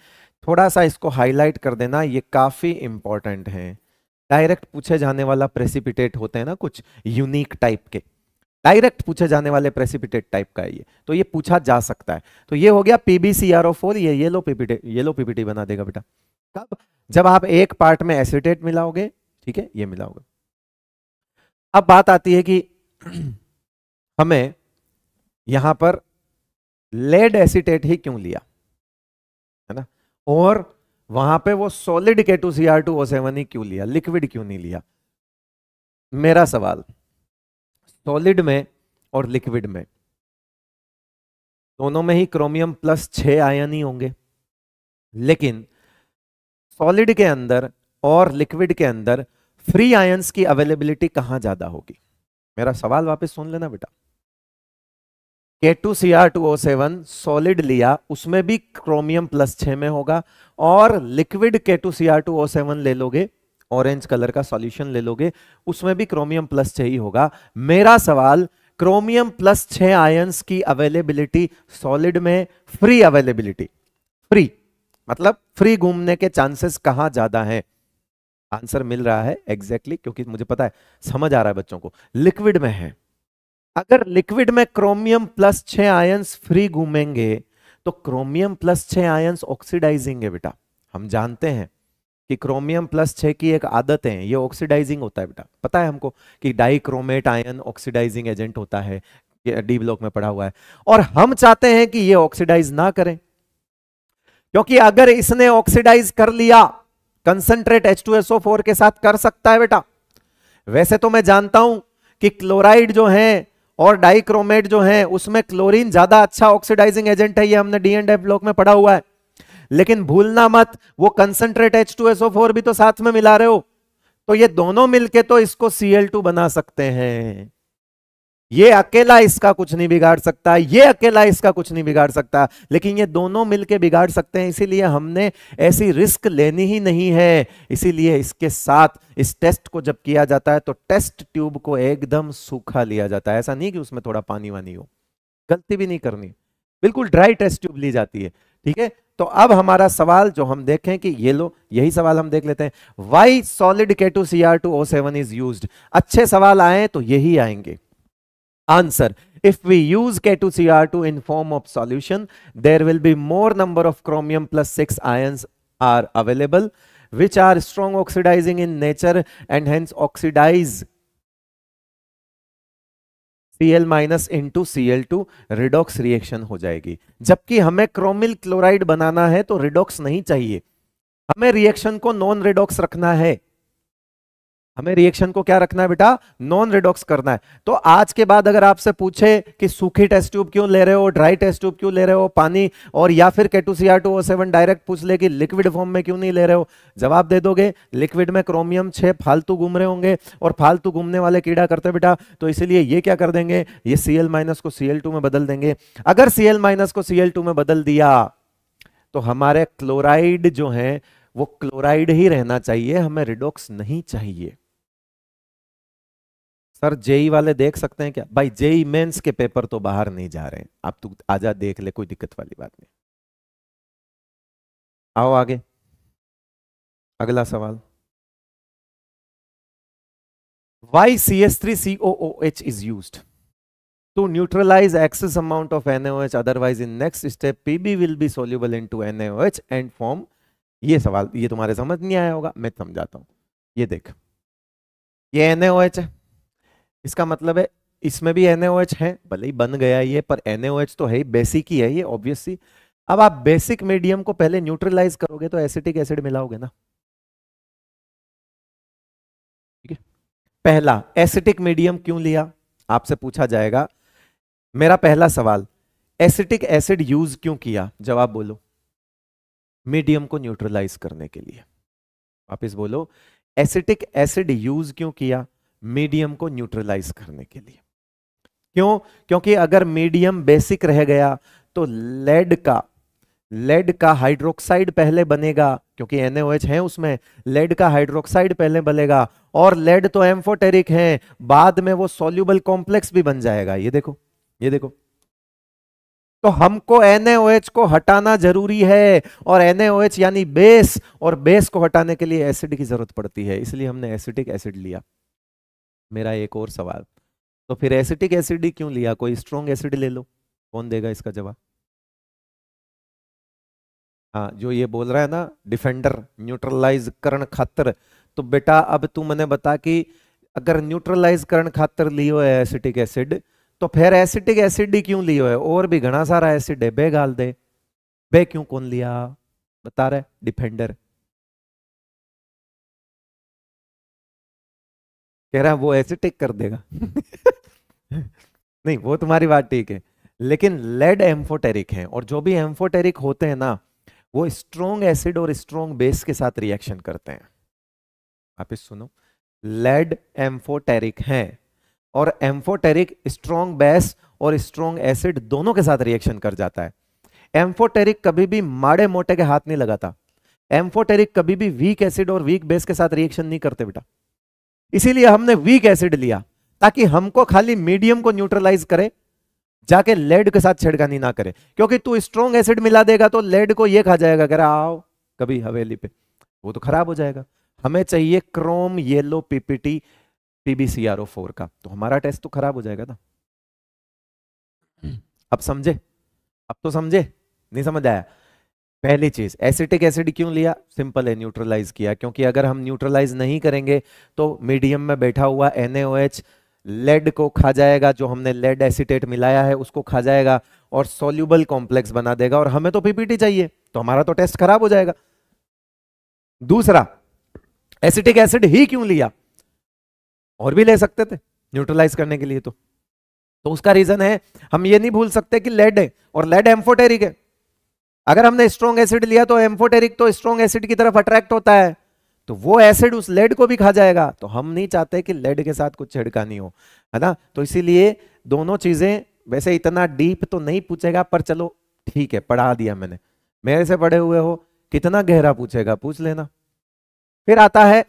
Speaker 2: थोड़ा सा इसको हाईलाइट कर देना ये काफी इंपॉर्टेंट है डायरेक्ट पूछे जाने वाला प्रेसिपिटेट होते हैं ना कुछ यूनिक टाइप के डायरेक्ट पूछे जाने वाले प्रेसिपिटेट टाइप का है ये तो ये पूछा जा सकता है तो ये हो गया पीबीसीआरओ फोर ये येलो पीपीटी येलो पीपीटी बना देगा बेटा कब जब आप एक पार्ट में एसिटेट मिलाओगे ठीक है ये मिलाओगे अब बात आती है कि हमें यहां पर लेड एसिटेट ही क्यों लिया है ना और वहां पे वो solid K two C R two O seven ही क्यों लिया लिक्विड क्यों नहीं लिया मेरा सवाल सॉलिड में और लिक्विड में दोनों में ही क्रोमियम प्लस छह आयन ही होंगे लेकिन सॉलिड के अंदर और लिक्विड के अंदर फ्री आयंस की अवेलेबिलिटी कहां ज़्यादा होगी मेरा सवाल वापस सुन लेना बेटा K two C R two O seven solid लिया उसमें भी क्रोमियम प्लस छ में होगा और liquid K two C R two O seven ले लोगे ऑरेंज कलर का सॉल्यूशन ले लोगे उसमें भी क्रोमियम प्लस छ ही होगा मेरा सवाल क्रोमियम प्लस छ आयंस की अवेलेबिलिटी सॉलिड में फ्री अवेलेबिलिटी फ्री मतलब फ्री घूमने के चांसेस कहां ज़्यादा है आंसर मिल रहा है एग्जैक्टली exactly, क्योंकि मुझे पता है समझ आ रहा है बच्चों को लिक्विड में है अगर लिक्विड में क्रोमियम प्लस छ आयंस फ्री घूमेंगे तो क्रोमियम प्लस छ आयंस ऑक्सीडाइजिंग है बेटा हम जानते हैं कि क्रोमियम प्लस छ की एक आदत है ये ऑक्सीडाइजिंग होता है बेटा पता है हमको कि डाइक्रोमेट आयन ऑक्सीडाइजिंग एजेंट होता है डी ब्लॉक में पड़ा हुआ है और हम चाहते हैं कि ये ऑक्सीडाइज ना करें क्योंकि अगर इसने ऑक्सीडाइज कर लिया कंसंट्रेट H2SO4 के साथ कर सकता है बेटा वैसे तो मैं जानता हूं कि क्लोराइड जो है और डाइक्रोमेट जो है उसमें क्लोरीन ज्यादा अच्छा ऑक्सीडाइजिंग एजेंट है ये हमने डी एंड एफ ब्लॉक में पढ़ा हुआ है लेकिन भूलना मत वो concentrate H two SO four भी तो साथ में मिला रहे हो तो ये दोनों मिलके तो इसको सीएल टू बना सकते हैं ये अकेला इसका कुछ नहीं बिगाड़ सकता ये अकेला इसका कुछ नहीं बिगाड़ सकता लेकिन ये दोनों मिलके बिगाड़ सकते हैं इसीलिए हमने ऐसी रिस्क लेनी ही नहीं है इसीलिए इसके साथ इस टेस्ट को जब किया जाता है तो टेस्ट ट्यूब को एकदम सूखा लिया जाता है ऐसा नहीं कि उसमें थोड़ा पानी वानी हो गलती भी नहीं करनी बिल्कुल ड्राई टेस्ट ट्यूब ली जाती है ठीक है तो अब हमारा सवाल जो हम देखें कि ये लो यही सवाल हम देख लेते हैं why solid K two C R two O seven is use अच्छे सवाल आए तो यही आएंगे Answer. If we use K2Cr2 in form of solution, there will be more number of chromium plus 6 ions are available, which are strong oxidizing in nature and hence oxidize Cl minus into C redox reaction हो जाएगी जबकि हमें chromyl chloride बनाना है तो redox नहीं चाहिए हमें reaction को नॉन रिडॉक्स रखना है हमें रिएक्शन को क्या रखना है बेटा नॉन रिडॉक्स करना है तो आज के बाद अगर आपसे पूछे कि सूखी टेस्ट ट्यूब क्यों ले रहे हो ड्राई टेस्ट ट्यूब क्यों ले रहे हो पानी और या फिर K two C R two O seven direct पूछ ले कि लिक्विड फॉर्म में क्यों नहीं ले रहे हो जवाब दे दोगे लिक्विड में क्रोमियम छः फालतू घूम रहे होंगे और फालतू घूमने वाले कीड़ा करते बेटा तो इसीलिए ये क्या कर देंगे ये सीएल माइनस को सीएल टू में बदल देंगे अगर सी एल माइनस को सीएल टू में बदल दिया तो हमारे क्लोराइड जो है वो क्लोराइड ही रहना चाहिए हमें रिडोक्स नहीं चाहिए सर जेई वाले देख सकते हैं क्या भाई जेई मेंस के पेपर तो बाहर नहीं जा
Speaker 1: रहे आप तो आजा देख ले कोई दिक्कत वाली बात नहीं आओ आगे अगला सवाल why C S three C O H is use to neutralize excess
Speaker 2: amount of N H otherwise in next step PB will be soluble in to N H and form ये सवाल ये तुम्हारे समझ नहीं आया होगा मैं समझाता हूं ये देख ये एनएच है इसका मतलब है इसमें भी एन है भले ही बन गया ये पर एन तो है ही बेसिक ही है ये ऑब्वियसली अब आप बेसिक मीडियम को पहले न्यूट्रलाइज करोगे तो एसिटिक एसिड मिलाओगे ना ठीक है पहला एसिटिक मीडियम क्यों लिया आपसे पूछा जाएगा मेरा पहला सवाल एसिटिक एसिड यूज क्यों किया जवाब बोलो मीडियम को न्यूट्रलाइज करने के लिए वापिस बोलो एसिटिक एसिड यूज क्यों किया मीडियम को न्यूट्रलाइज करने के लिए क्यों क्योंकि अगर मीडियम बेसिक रह गया तो लेड का लेड का हाइड्रोक्साइड पहले बनेगा क्योंकि NaOH है उसमें लेड का हाइड्रोक्साइड पहले बनेगा और लेड तो एम्फोटेरिक है बाद में वो सोल्यूबल कॉम्प्लेक्स भी बन जाएगा ये देखो ये देखो तो हमको NaOH को हटाना जरूरी है और NaOH यानी बेस और बेस को हटाने के लिए एसिड की जरूरत पड़ती है इसलिए हमने एसिटिक एसिड लिया मेरा एक और सवाल तो फिर एसिटिक एसिड ही क्यों लिया कोई स्ट्रॉन्ग एसिड ले लो कौन देगा इसका जवाब हाँ जो ये बोल रहा है ना डिफेंडर न्यूट्रलाइज करण खातर तो बेटा अब तू मैंने बता कि अगर न्यूट्रलाइज करण खातर लियो है एसिटिक एसिड तो फिर एसिटिक एसिड ही क्यों लियो है
Speaker 1: और भी घना सारा एसिड है बे गाल दे बे क्यों कौन लिया बता रहे डिफेंडर कह रहा है वो ऐसे टिक कर देगा नहीं वो तुम्हारी बात ठीक है
Speaker 2: लेकिन लेड एम्फोटेरिक है और जो भी एम्फोटेरिक होते हैं ना वो स्ट्रोंग एसिड और स्ट्रोंग बेस के साथ रिएक्शन करते हैं आप इस सुनो लेड एम्फोटेरिक है और एम्फोटेरिक स्ट्रोंग बेस और स्ट्रोंग एसिड दोनों के साथ रिएक्शन कर जाता है एम्फोटेरिक कभी भी माड़े मोटे के हाथ नहीं लगाता एम्फोटेरिक कभी भी वीक एसिड और वीक बेस के साथ रिएक्शन नहीं करते बेटा इसीलिए हमने वीक एसिड लिया ताकि हमको खाली मीडियम को न्यूट्रलाइज करे जाके लेड के साथ छेड़खानी ना करे क्योंकि तू स्ट्रॉन्ग एसिड मिला देगा तो लेड को यह खा जाएगा कह आओ कभी हवेली पे वो तो खराब हो जाएगा हमें चाहिए chrome yellow PPT PBCRO four का तो हमारा टेस्ट तो खराब हो जाएगा ना हम्म। अब समझे अब तो समझे नहीं समझ आया पहली चीज एसिटिक एसिड क्यों लिया सिंपल है न्यूट्रलाइज किया क्योंकि अगर हम न्यूट्रलाइज नहीं करेंगे तो मीडियम में बैठा हुआ NaOH लेड को खा जाएगा जो हमने लेड एसिटेट मिलाया है उसको खा जाएगा और सोल्यूबल कॉम्प्लेक्स बना देगा और हमें तो पीपीटी चाहिए तो हमारा तो टेस्ट खराब हो जाएगा दूसरा एसिटिक एसिड ही क्यों लिया और भी ले सकते थे न्यूट्रलाइज करने के लिए तो तो उसका रीजन है हम ये नहीं भूल सकते कि लेड है और लेड एम्फोटेरिक है अगर हमने स्ट्रॉन्ग एसिड लिया तो एम्फोटेरिक तो स्ट्रॉन्ग एसिड की तरफ अट्रैक्ट होता है तो वो एसिड उस लेड को भी खा जाएगा तो हम नहीं चाहते कि लेड के साथ कुछ छिड़कानी हो है ना तो इसीलिए दोनों चीजें वैसे इतना डीप तो नहीं पूछेगा पर चलो ठीक है पढ़ा दिया मैंने मेरे से पढ़े हुए हो कितना गहरा पूछेगा पूछ लेना फिर आता है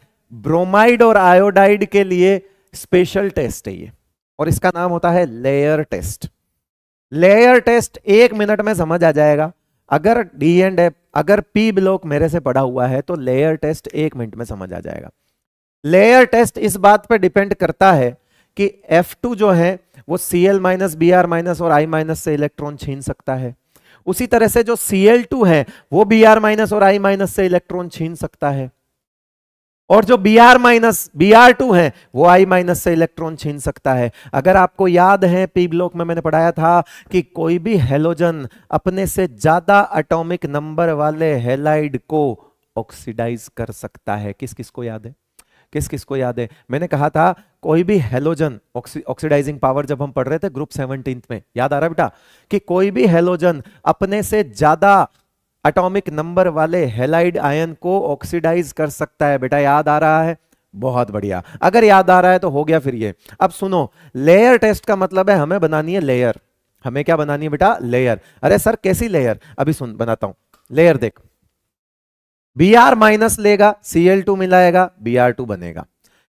Speaker 2: ब्रोमाइड और आयोडाइड के लिए स्पेशल टेस्ट है ये और इसका नाम होता है लेयर टेस्ट लेयर टेस्ट एक मिनट में समझ आ जाएगा अगर डी एंड एफ अगर पी ब्लॉक मेरे से पड़ा हुआ है तो लेयर टेस्ट एक मिनट में समझ आ जाएगा लेयर टेस्ट इस बात पर डिपेंड करता है कि F2 जो है वो C L minus B R minus और आई माइनस से इलेक्ट्रॉन छीन सकता है उसी तरह से जो सी एल टू है वो बी आर माइनस और आई माइनस से इलेक्ट्रॉन छीन सकता है और जो B R minus B R two है वो आई माइनस से इलेक्ट्रॉन छीन सकता है अगर आपको याद है पी ब्लॉक में मैंने पढ़ाया था कि कोई भी हेलोजन अपने से ज्यादा अटोमिक नंबर वाले हेलाइड को ऑक्सीडाइज कर सकता है किस किस को याद है किस किस को याद है मैंने कहा था कोई भी हेलोजन ऑक्सीडाइजिंग पावर जब हम पढ़ रहे थे ग्रुप सेवनटीन में याद आ रहा बेटा कि कोई भी हेलोजन अपने से ज्यादा अटोमिक नंबर वाले हेलाइड आयन को ऑक्सीडाइज कर सकता है बेटा याद आ रहा है बहुत बढ़िया अगर याद आ रहा है तो हो गया फिर ये अब सुनो लेयर टेस्ट का मतलब है हमें बनानी है लेयर हमें क्या बनानी है बेटा लेयर अरे सर कैसी लेयर अभी सुन बनाता हूं लेयर देख बी आर माइनस लेगा सीएल टू मिलाएगा बी आर टू बनेगा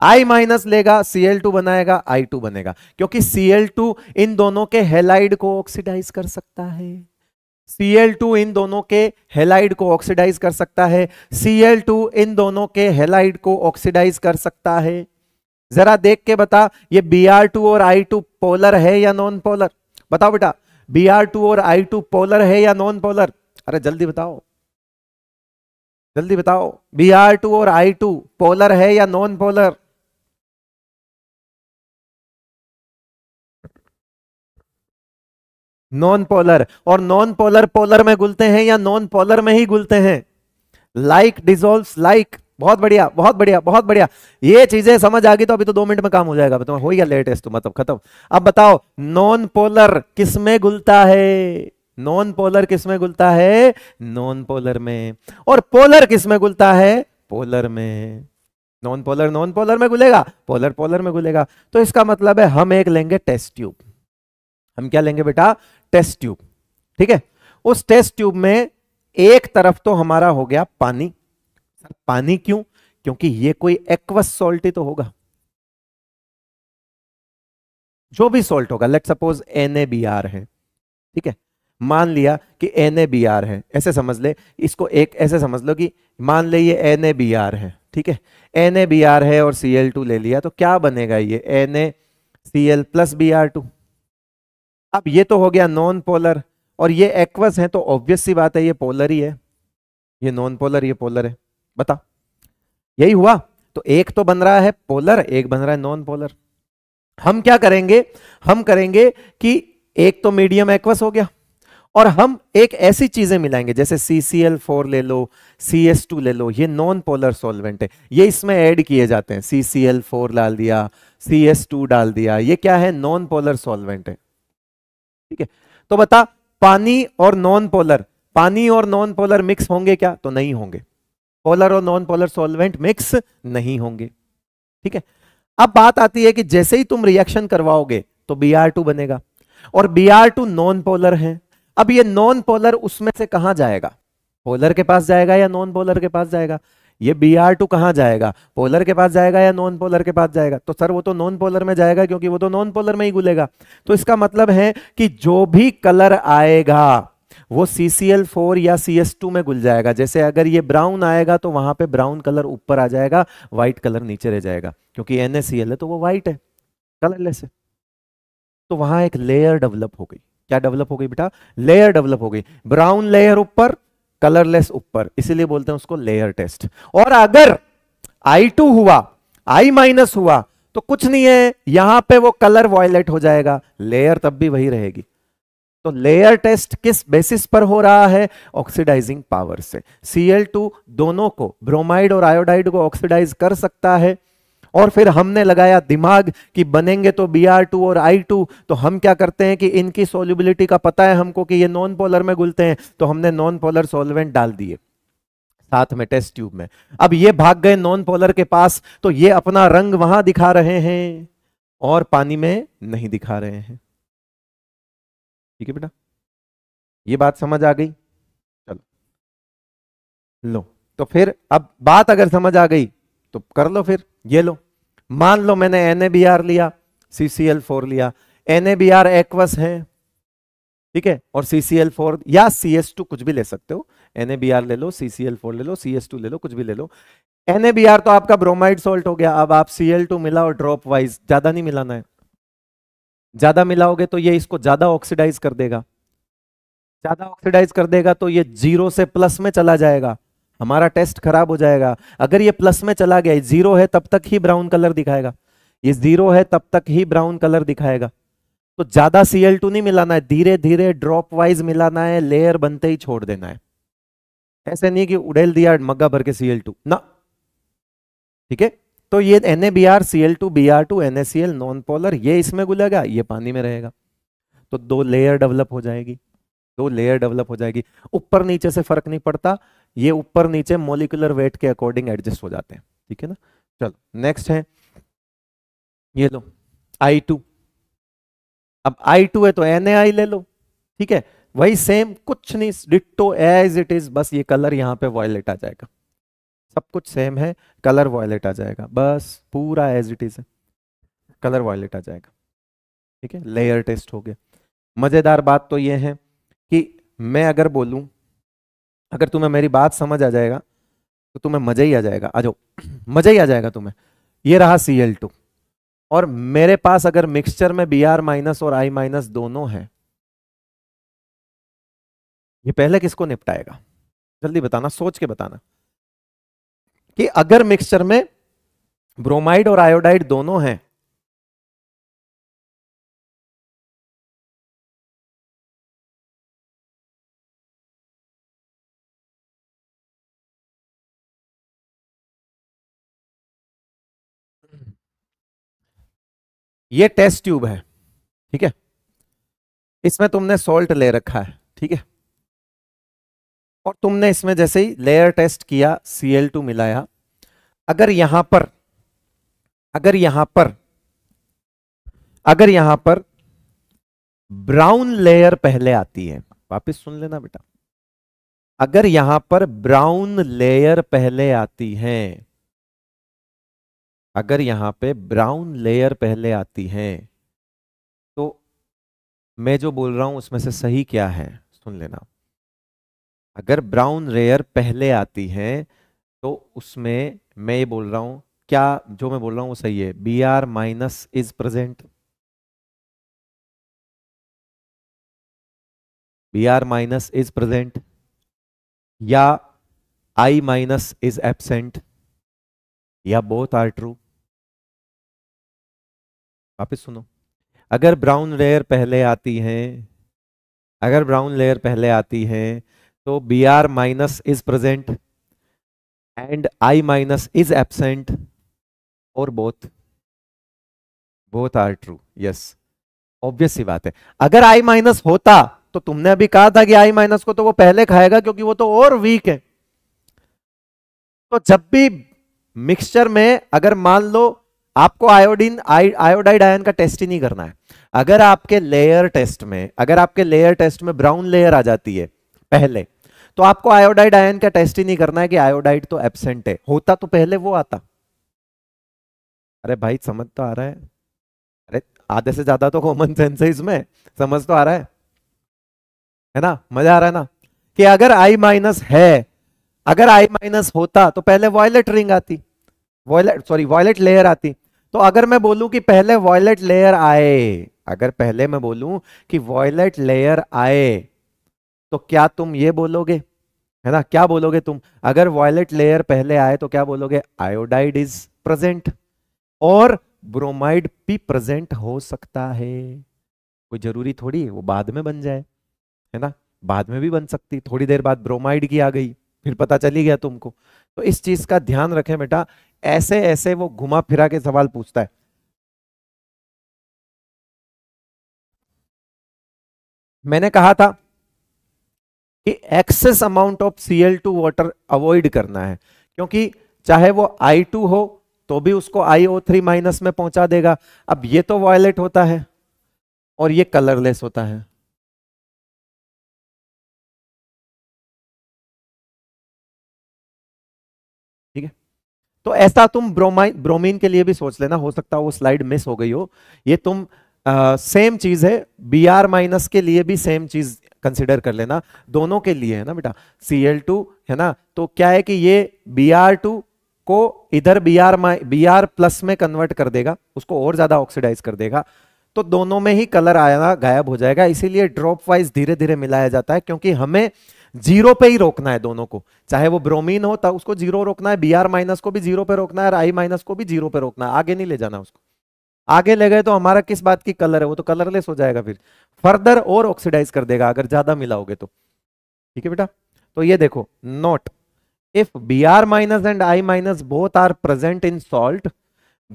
Speaker 2: I माइनस लेगा Cl2 बनाएगा I2 बनेगा क्योंकि Cl2 इन दोनों के हेलाइड को ऑक्सीडाइज कर सकता है Cl2 इन दोनों के हेलाइड को ऑक्सीडाइज कर सकता है Cl2 इन दोनों के हेलाइड को ऑक्सीडाइज कर सकता है जरा देख के बता ये Br2 और I2 पोलर है या नॉन पोलर बताओ बेटा Br2 और I2 पोलर है या नॉन पोलर अरे जल्दी बताओ
Speaker 1: जल्दी बताओ Br2 और I2 पोलर है या नॉन पोलर नॉन पोलर और नॉन पोलर पोलर में घुलते हैं या नॉन पोलर में ही घुलते हैं
Speaker 2: लाइक डिजोल्व लाइक बहुत बढ़िया बहुत बढ़िया बहुत बढ़िया ये चीजें समझ आ गई तो अभी तो दो मिनट में काम हो जाएगा तो हो गया लेटेस्ट तो, मतलब खत्म अब बताओ नॉन पोलर किस में घुलता है नॉन पोलर किस में घुलता है नॉन पोलर में और पोलर किस में घुलता है पोलर में नॉन पोलर नॉन पोलर में घुलेगा पोलर पोलर में घुलेगा तो इसका मतलब है हम एक लेंगे टेस्ट ट्यूब हम क्या लेंगे बेटा टेस्ट ट्यूब ठीक है उस टेस्ट ट्यूब में एक तरफ तो हमारा हो गया पानी सर पानी क्यों क्योंकि ये कोई एक्वस सॉल्ट ही तो होगा जो भी सॉल्ट होगा लेट सपोज एन है ठीक है मान लिया कि एन है ऐसे समझ ले इसको एक ऐसे समझ लो कि मान ले ये एन है ठीक है एन है और सी ले लिया तो क्या बनेगा ये N A C L plus B R two अब ये तो हो गया नॉन पोलर और ये एक्वस है तो ऑब्वियस सी बात है ये पोलर ही है ये नॉन पोलर ये पोलर है बता यही हुआ तो एक तो बन रहा है पोलर एक बन रहा है नॉन पोलर हम क्या करेंगे हम करेंगे कि एक तो मीडियम एक्वस हो गया और हम एक ऐसी चीजें मिलाएंगे जैसे CCl4 फोर ले लो CS2 टू ले लो ये नॉन पोलर सॉल्वेंट है ये इसमें ऐड किए जाते हैं CCl4 फोर डाल दिया सी एस टू डाल दिया ये क्या है नॉन पोलर सॉल्वेंट है ठीक है तो बता पानी और नॉन पोलर पानी और नॉन पोलर मिक्स होंगे क्या तो नहीं होंगे पोलर और नॉन पोलर सॉल्वेंट मिक्स नहीं होंगे ठीक है अब बात आती है कि जैसे ही तुम रिएक्शन करवाओगे तो बी बनेगा और बी नॉन पोलर है अब ये नॉन पोलर उसमें से कहां जाएगा पोलर के पास जाएगा या नॉन पोलर के पास जाएगा ये बी आर टू कहाँ जाएगा पोलर के पास जाएगा या नॉन पोलर के पास जाएगा तो सर वो तो नॉन पोलर में जाएगा क्योंकि वो तो नॉन पोलर में ही गुलेगा तो इसका मतलब है कि जो भी कलर आएगा वो सी सी एल फोर या सी एस टू में गुल जाएगा जैसे अगर ये ब्राउन आएगा तो वहां पे ब्राउन कलर ऊपर आ जाएगा व्हाइट कलर नीचे रह जाएगा क्योंकि एन एस सी एल है तो वो व्हाइट है कलरलेस है तो वहां एक लेयर डेवलप हो गई क्या डेवलप हो गई बेटा लेयर डेवलप हो गई ब्राउन लेयर ऊपर कलरलेस ऊपर इसीलिए बोलते हैं उसको लेयर टेस्ट और अगर आई टू हुआ आई माइनस हुआ तो कुछ नहीं है यहां पे वो कलर वॉयलेट हो जाएगा लेयर तब भी वही रहेगी तो लेयर टेस्ट किस बेसिस पर हो रहा है ऑक्सीडाइजिंग पावर से Cl2 दोनों को ब्रोमाइड और आयोडाइड को ऑक्सीडाइज कर सकता है और फिर हमने लगाया दिमाग कि बनेंगे तो बी और आई तो हम क्या करते हैं कि इनकी सोल्यूबिलिटी का पता है हमको कि ये नॉन पोलर में घुलते हैं तो हमने नॉन पोलर सोलवेंट डाल दिए साथ में टेस्ट ट्यूब में अब ये भाग गए नॉन पोलर के पास तो ये अपना रंग वहां दिखा रहे हैं
Speaker 1: और पानी में नहीं दिखा रहे हैं ठीक है बेटा ये बात समझ आ गई चलो लो तो
Speaker 2: फिर अब बात अगर समझ आ गई तो कर लो फिर ये लो मान लो मैंने एन लिया सीसीएल फोर लिया एन एक्वस है ठीक है और सीसीएल फोर या सी एस टू कुछ भी ले सकते हो एन ले लो सीसीएल फोर ले लो सी एस टू ले लो कुछ भी ले लो एन तो आपका ब्रोमाइड सोल्ट हो गया अब आप सीएल टू मिला और ड्रॉप वाइज ज्यादा नहीं मिलाना है ज्यादा मिलाओगे तो ये इसको ज्यादा ऑक्सीडाइज कर देगा ज्यादा ऑक्सीडाइज कर देगा तो ये जीरो से प्लस में चला जाएगा हमारा टेस्ट खराब हो जाएगा अगर ये प्लस में चला गया जीरो है तब तक ही ब्राउन कलर दिखाएगा ये जीरो है तब तक ही ब्राउन कलर दिखाएगा तो ज्यादा सीएल टू नहीं मिलाना है धीरे धीरे ड्रॉप वाइज मिलाना है लेयर बनते ही छोड़ देना है ऐसे नहीं कि उड़ेल दिया मग्गा भर के सीएल टू ना ठीक है तो ये N A B R C L two B R two N S C L non polar ये इसमें गुलेगा ये पानी में रहेगा तो दो लेयर डेवलप हो जाएगी दो लेयर डेवलप हो जाएगी ऊपर नीचे से फर्क नहीं पड़ता ये ऊपर नीचे मोलिकुलर वेट के अकॉर्डिंग एडजस्ट हो जाते हैं ठीक है ना चलो नेक्स्ट है ये लो आई टू अब आई टू है तो एन आई ले लो ठीक है वही सेम कुछ नहीं डिट्टो एज इट इज बस ये कलर यहां पे वॉयलेट आ जाएगा सब कुछ सेम है कलर वॉयलेट आ जाएगा बस पूरा एज इट इज है कलर वॉयलेट आ जाएगा ठीक है लेयर टेस्ट हो गया मज़ेदार बात तो ये है कि मैं अगर बोलूं अगर तुम्हें मेरी बात समझ आ जाएगा तो तुम्हें मजा ही आ जाएगा आ जाओ मजा ही आ जाएगा तुम्हें ये रहा सी एल टू और मेरे पास अगर मिक्सचर में बी आर माइनस और आई माइनस दोनों है ये पहले किसको निपटाएगा जल्दी बताना सोच के बताना
Speaker 1: कि अगर मिक्सचर में ब्रोमाइड और आयोडाइड दोनों हैं ये टेस्ट ट्यूब है ठीक है इसमें तुमने सॉल्ट ले
Speaker 2: रखा है ठीक है और तुमने इसमें जैसे ही लेयर टेस्ट किया सी टू मिलाया अगर यहां पर अगर यहां पर अगर यहां पर ब्राउन लेयर पहले आती है वापस सुन लेना बेटा अगर यहां पर ब्राउन लेयर पहले आती है अगर यहाँ पे ब्राउन लेयर पहले आती है तो मैं जो बोल रहा हूँ उसमें से सही क्या है सुन लेना अगर ब्राउन लेयर पहले आती है तो उसमें मैं ये बोल रहा हूँ क्या जो मैं बोल रहा हूँ वो सही है B R minus
Speaker 1: is present B R minus is present या आई माइनस
Speaker 2: इज एबसेंट या बोथ आर ट्रू वापस सुनो अगर ब्राउन लेयर पहले आती हैं अगर ब्राउन लेयर पहले आती हैं तो B R minus is present and I minus is absent और both both are true yes obvious बात है अगर आई माइनस होता तो तुमने अभी कहा था कि आई माइनस को तो वो पहले खाएगा क्योंकि वो तो और वीक है तो जब भी मिक्सचर में अगर मान लो आपको आयोडीन आयोडाइड आयन का टेस्ट ही नहीं करना है अगर आपके लेयर टेस्ट में अगर आपके लेयर टेस्ट में ब्राउन लेयर आ जाती है पहले तो आपको आयोडाइड आयन का टेस्ट ही नहीं करना है कि आयोडाइड तो एबसेंट है होता तो पहले वो आता अरे भाई समझ तो आ रहा है अरे आधे से ज्यादा तो कॉमन सेंस है इसमें समझ तो आ रहा है है ना मजा आ रहा है ना कि अगर आई माइनस है अगर आई माइनस होता तो पहले वॉयलेट रिंग आती वॉयलेट सॉरी वॉयलेट लेयर आती तो अगर मैं बोलूं कि पहले वॉयलेट लेयर आए अगर पहले मैं बोलूं कि वॉयलेट लेयर आए तो क्या तुम ये बोलोगे है ना क्या बोलोगे तुम अगर वॉयलेट लेयर पहले आए तो क्या बोलोगे आयोडाइड इज प्रेजेंट और ब्रोमाइड भी प्रेजेंट हो सकता है कोई जरूरी थोड़ी वो बाद में बन जाए है ना बाद में भी बन सकती थोड़ी देर बाद ब्रोमाइड की आ गई फिर पता चली गया तुमको
Speaker 1: तो इस चीज का ध्यान रखें बेटा ऐसे ऐसे वो घुमा फिरा के सवाल पूछता है मैंने कहा था कि excess amount of CL two water avoid करना है
Speaker 2: क्योंकि चाहे वो आई टू हो तो भी उसको आई ओ थ्री माइनस में पहुंचा देगा
Speaker 1: अब ये तो वॉयलेट होता है और ये कलरलेस होता है तो ऐसा तुम ब्रोमाइन ब्रोमीन के लिए भी सोच लेना हो सकता है वो स्लाइड मिस
Speaker 2: हो गई हो ये तुम सेम चीज है बी आर माइनस के लिए भी सेम चीज कंसिडर कर लेना दोनों के लिए है ना बेटा सी एल टू है ना तो क्या है कि ये बी आर टू को इधर B R B R plus में कन्वर्ट कर देगा उसको और ज्यादा ऑक्सीडाइज कर देगा तो दोनों में ही कलर आना गायब हो जाएगा इसीलिए ड्रॉप वाइज धीरे धीरे मिलाया जाता है क्योंकि हमें जीरो पे ही रोकना है दोनों को चाहे वो ब्रोमीन हो तो उसको जीरो रोकना है बी आर माइनस को भी जीरो पे रोकना है और आई माइनस को भी जीरो पे रोकना है आगे नहीं ले जाना उसको आगे ले गए तो हमारा किस बात की कलर है वो तो कलरलेस हो जाएगा फिर फर्दर और ऑक्सीडाइज कर देगा अगर ज्यादा मिलाओगे तो ठीक है बेटा तो ये देखो note if B R minus and I minus both are present in salt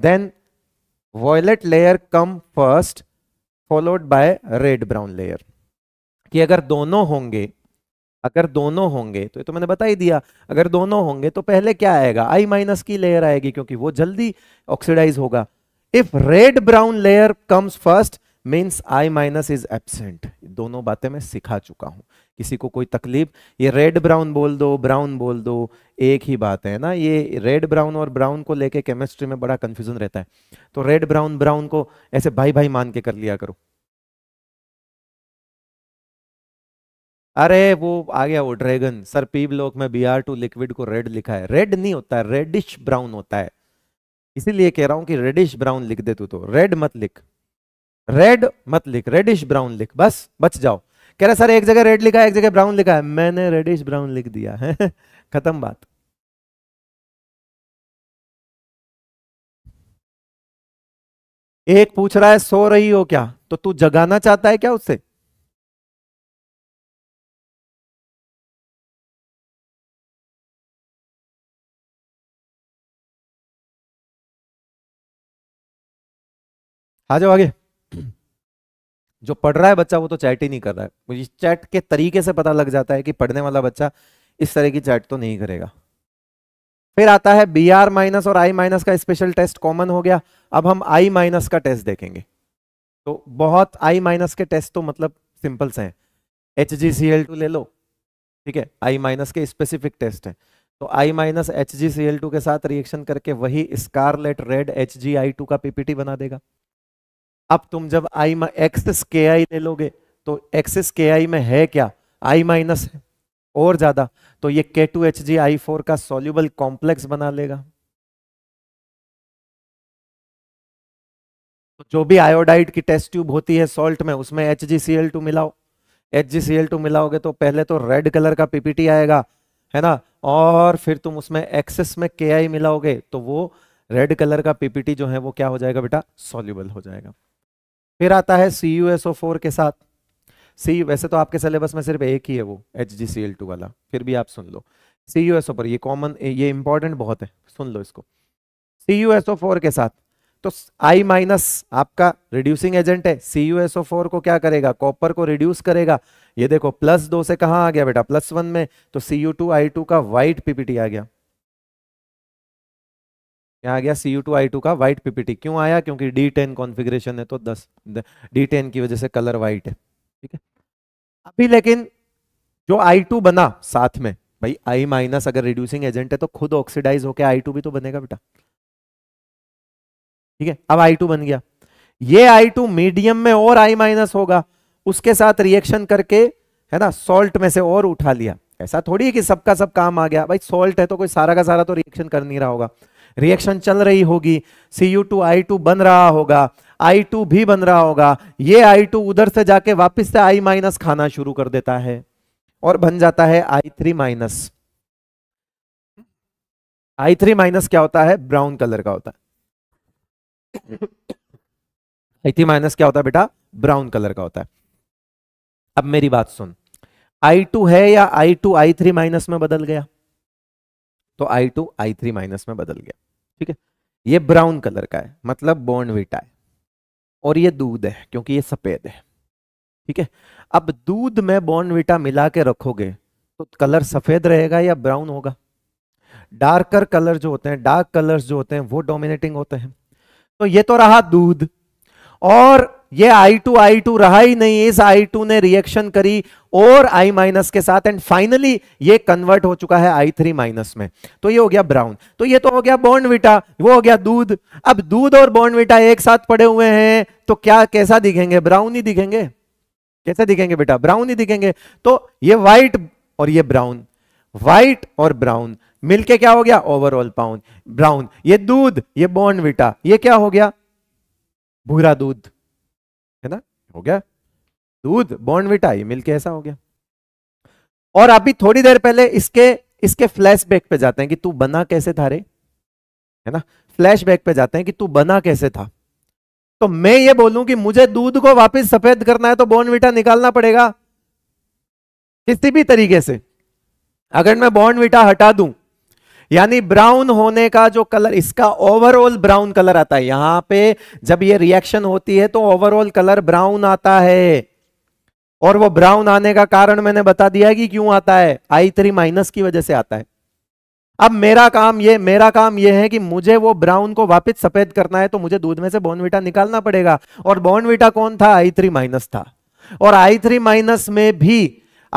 Speaker 2: then violet layer come first followed by red brown layer कि अगर दोनों होंगे अगर दोनों होंगे तो ये तो मैंने बता ही दिया अगर दोनों होंगे तो पहले क्या आएगा आई माइनस की लेयर आएगी क्योंकि वो जल्दी ऑक्सीडाइज होगा if red brown layer comes first means I minus is absent दोनों बातें मैं सिखा चुका हूँ किसी को कोई तकलीफ ये रेड ब्राउन बोल दो ब्राउन बोल दो एक ही बात है ना ये रेड ब्राउन और ब्राउन को लेके केमिस्ट्री में बड़ा कंफ्यूजन रहता है तो रेड ब्राउन ब्राउन को ऐसे भाई भाई मान के कर लिया करो अरे वो आ गया वो ड्रैगन सर पीबलोक में बी आर टू लिक्विड को रेड लिखा है रेड नहीं होता है रेडिश ब्राउन होता है इसीलिए कह रहा हूं कि रेडिश ब्राउन लिख दे तू तो रेड मत लिख रेड मत लिख रेडिश ब्राउन लिख बस बच जाओ कह रहा सर
Speaker 1: एक जगह रेड लिखा है एक जगह ब्राउन लिखा है मैंने रेडिश ब्राउन लिख दिया है खत्म बात एक पूछ रहा है सो रही हो क्या तो तू जगाना चाहता है क्या उससे आ जाओ आगे जो पढ़ रहा है बच्चा वो तो चैट ही नहीं कर रहा है मुझे
Speaker 2: चैट के तरीके से पता लग जाता है कि पढ़ने वाला बच्चा इस तरह की चैट तो नहीं करेगा फिर आता है बी आर माइनस और आई माइनस का स्पेशल टेस्ट कॉमन हो गया अब हम आई माइनस का टेस्ट देखेंगे तो बहुत आई माइनस के टेस्ट तो मतलब सिंपल से हैं H G C L two ले लो ठीक है आई माइनस के स्पेसिफिक टेस्ट हैं तो I minus H G C L two के साथ रिएक्शन करके वही scarlet red H G I two का पीपीटी बना देगा अब तुम जब आई एक्स के आई ले लोगे तो एक्स के आई में है क्या आई माइनस है और ज्यादा तो ये K two H G I four का सोल्यूबल कॉम्प्लेक्स बना लेगा तो जो भी आयोडाइड की टेस्ट ट्यूब होती है सॉल्ट में उसमें H G C L two मिलाओ H G C L two मिलाओगे तो पहले तो रेड कलर का पीपीटी आएगा है ना और फिर तुम उसमें एक्सेस में के आई मिलाओगे तो वो रेड कलर का पीपीटी जो है वो क्या हो जाएगा बेटा सॉल्यूबल हो जाएगा फिर आता है C U S O four के साथ सी वैसे तो आपके सिलेबस में सिर्फ एक ही है वो H G C L two वाला फिर भी आप सुन लो सी यू एस ओ ये कॉमन ये इंपॉर्टेंट बहुत है सुन लो इसको C U S O four के साथ तो आई माइनस आपका रिड्यूसिंग एजेंट है C U S O four को क्या करेगा कॉपर को रिड्यूस करेगा ये देखो प्लस दो से कहा आ गया बेटा प्लस वन में तो C U two I two का वाइट पीपीटी आ गया यहाँ आ गया C U two I two का व्हाइट पीपीटी क्यों आया क्योंकि डी टेन कॉन्फिग्रेशन है तो दस डी टेन की वजह से कलर व्हाइट है ठीक है अभी लेकिन जो आई टू बना साथ में भाई आई माइनस अगर रिड्यूसिंग एजेंट है तो खुद ऑक्सीडाइज होकर आई टू भी तो बनेगा बेटा ठीक है अब आई टू बन गया ये आई टू मीडियम में और आई माइनस होगा उसके साथ रिएक्शन करके है ना सॉल्ट में से और उठा लिया ऐसा थोड़ी है कि सबका सब काम आ गया भाई सॉल्ट है तो कोई सारा का सारा तो रिएक्शन कर नहीं रहा होगा रिएक्शन चल रही होगी C U two I two बन रहा होगा आई टू भी बन रहा होगा ये आई टू उधर से जाके वापस से आई माइनस खाना शुरू कर देता है और बन जाता है I three minus I three minus क्या होता है ब्राउन कलर का होता
Speaker 3: है
Speaker 2: आई थ्री माइनस क्या होता है बेटा ब्राउन कलर का होता है अब मेरी बात सुन आई टू है या I two I three minus में बदल गया तो I two I three minus में बदल गया ठीक है ये ब्राउन कलर का है मतलब विटा है और ये दूध है क्योंकि ये सफ़ेद है ठीक है अब दूध में विटा मिला के रखोगे तो कलर सफ़ेद रहेगा या ब्राउन होगा डार्कर कलर जो होते हैं डार्क कलर्स जो होते हैं वो डोमिनेटिंग होते हैं तो ये तो रहा दूध और ये I2 I2 रहा ही नहीं इस I2 ने रिएक्शन करी और I माइनस के साथ एंड फाइनली ये कन्वर्ट हो चुका है I3 माइनस में तो ये हो गया ब्राउन तो ये तो हो गया बॉन्डविटा वो हो गया दूध अब दूध और बॉन्डविटा एक साथ पड़े हुए हैं तो क्या कैसा दिखेंगे ब्राउन ही दिखेंगे कैसे दिखेंगे बेटा ब्राउन ही दिखेंगे तो ये व्हाइट और ये ब्राउन व्हाइट और ब्राउन मिलके क्या हो गया ओवरऑल पाउंड ब्राउन ये दूध ये बॉन्डविटा ये क्या हो गया भूरा दूध है ना हो गया दूध बॉर्नविटा ये मिलके ऐसा हो गया और अभी थोड़ी देर पहले इसके इसके फ्लैशबैक पे जाते हैं कि तू बना कैसे था रे है ना फ्लैशबैक पे जाते हैं कि तू बना कैसे था तो मैं ये बोलूं कि मुझे दूध को वापस सफेद करना है तो बॉर्नविटा निकालना पड़ेगा किसी भी तरीके से अगर मैं बॉर्नविटा हटा दूं यानी ब्राउन होने का जो कलर इसका ओवरऑल ब्राउन कलर आता है यहां पे जब ये रिएक्शन होती है तो ओवरऑल कलर ब्राउन आता है और वो ब्राउन आने का कारण मैंने बता दिया कि क्यों आता है आई थ्री माइनस की वजह से आता है अब मेरा काम ये मेरा काम ये है कि मुझे वो ब्राउन को वापस सफेद करना है तो मुझे दूध में से बॉनविटा निकालना पड़ेगा और बॉनविटा कौन था आई थ्री माइनस था और आई थ्री माइनस में भी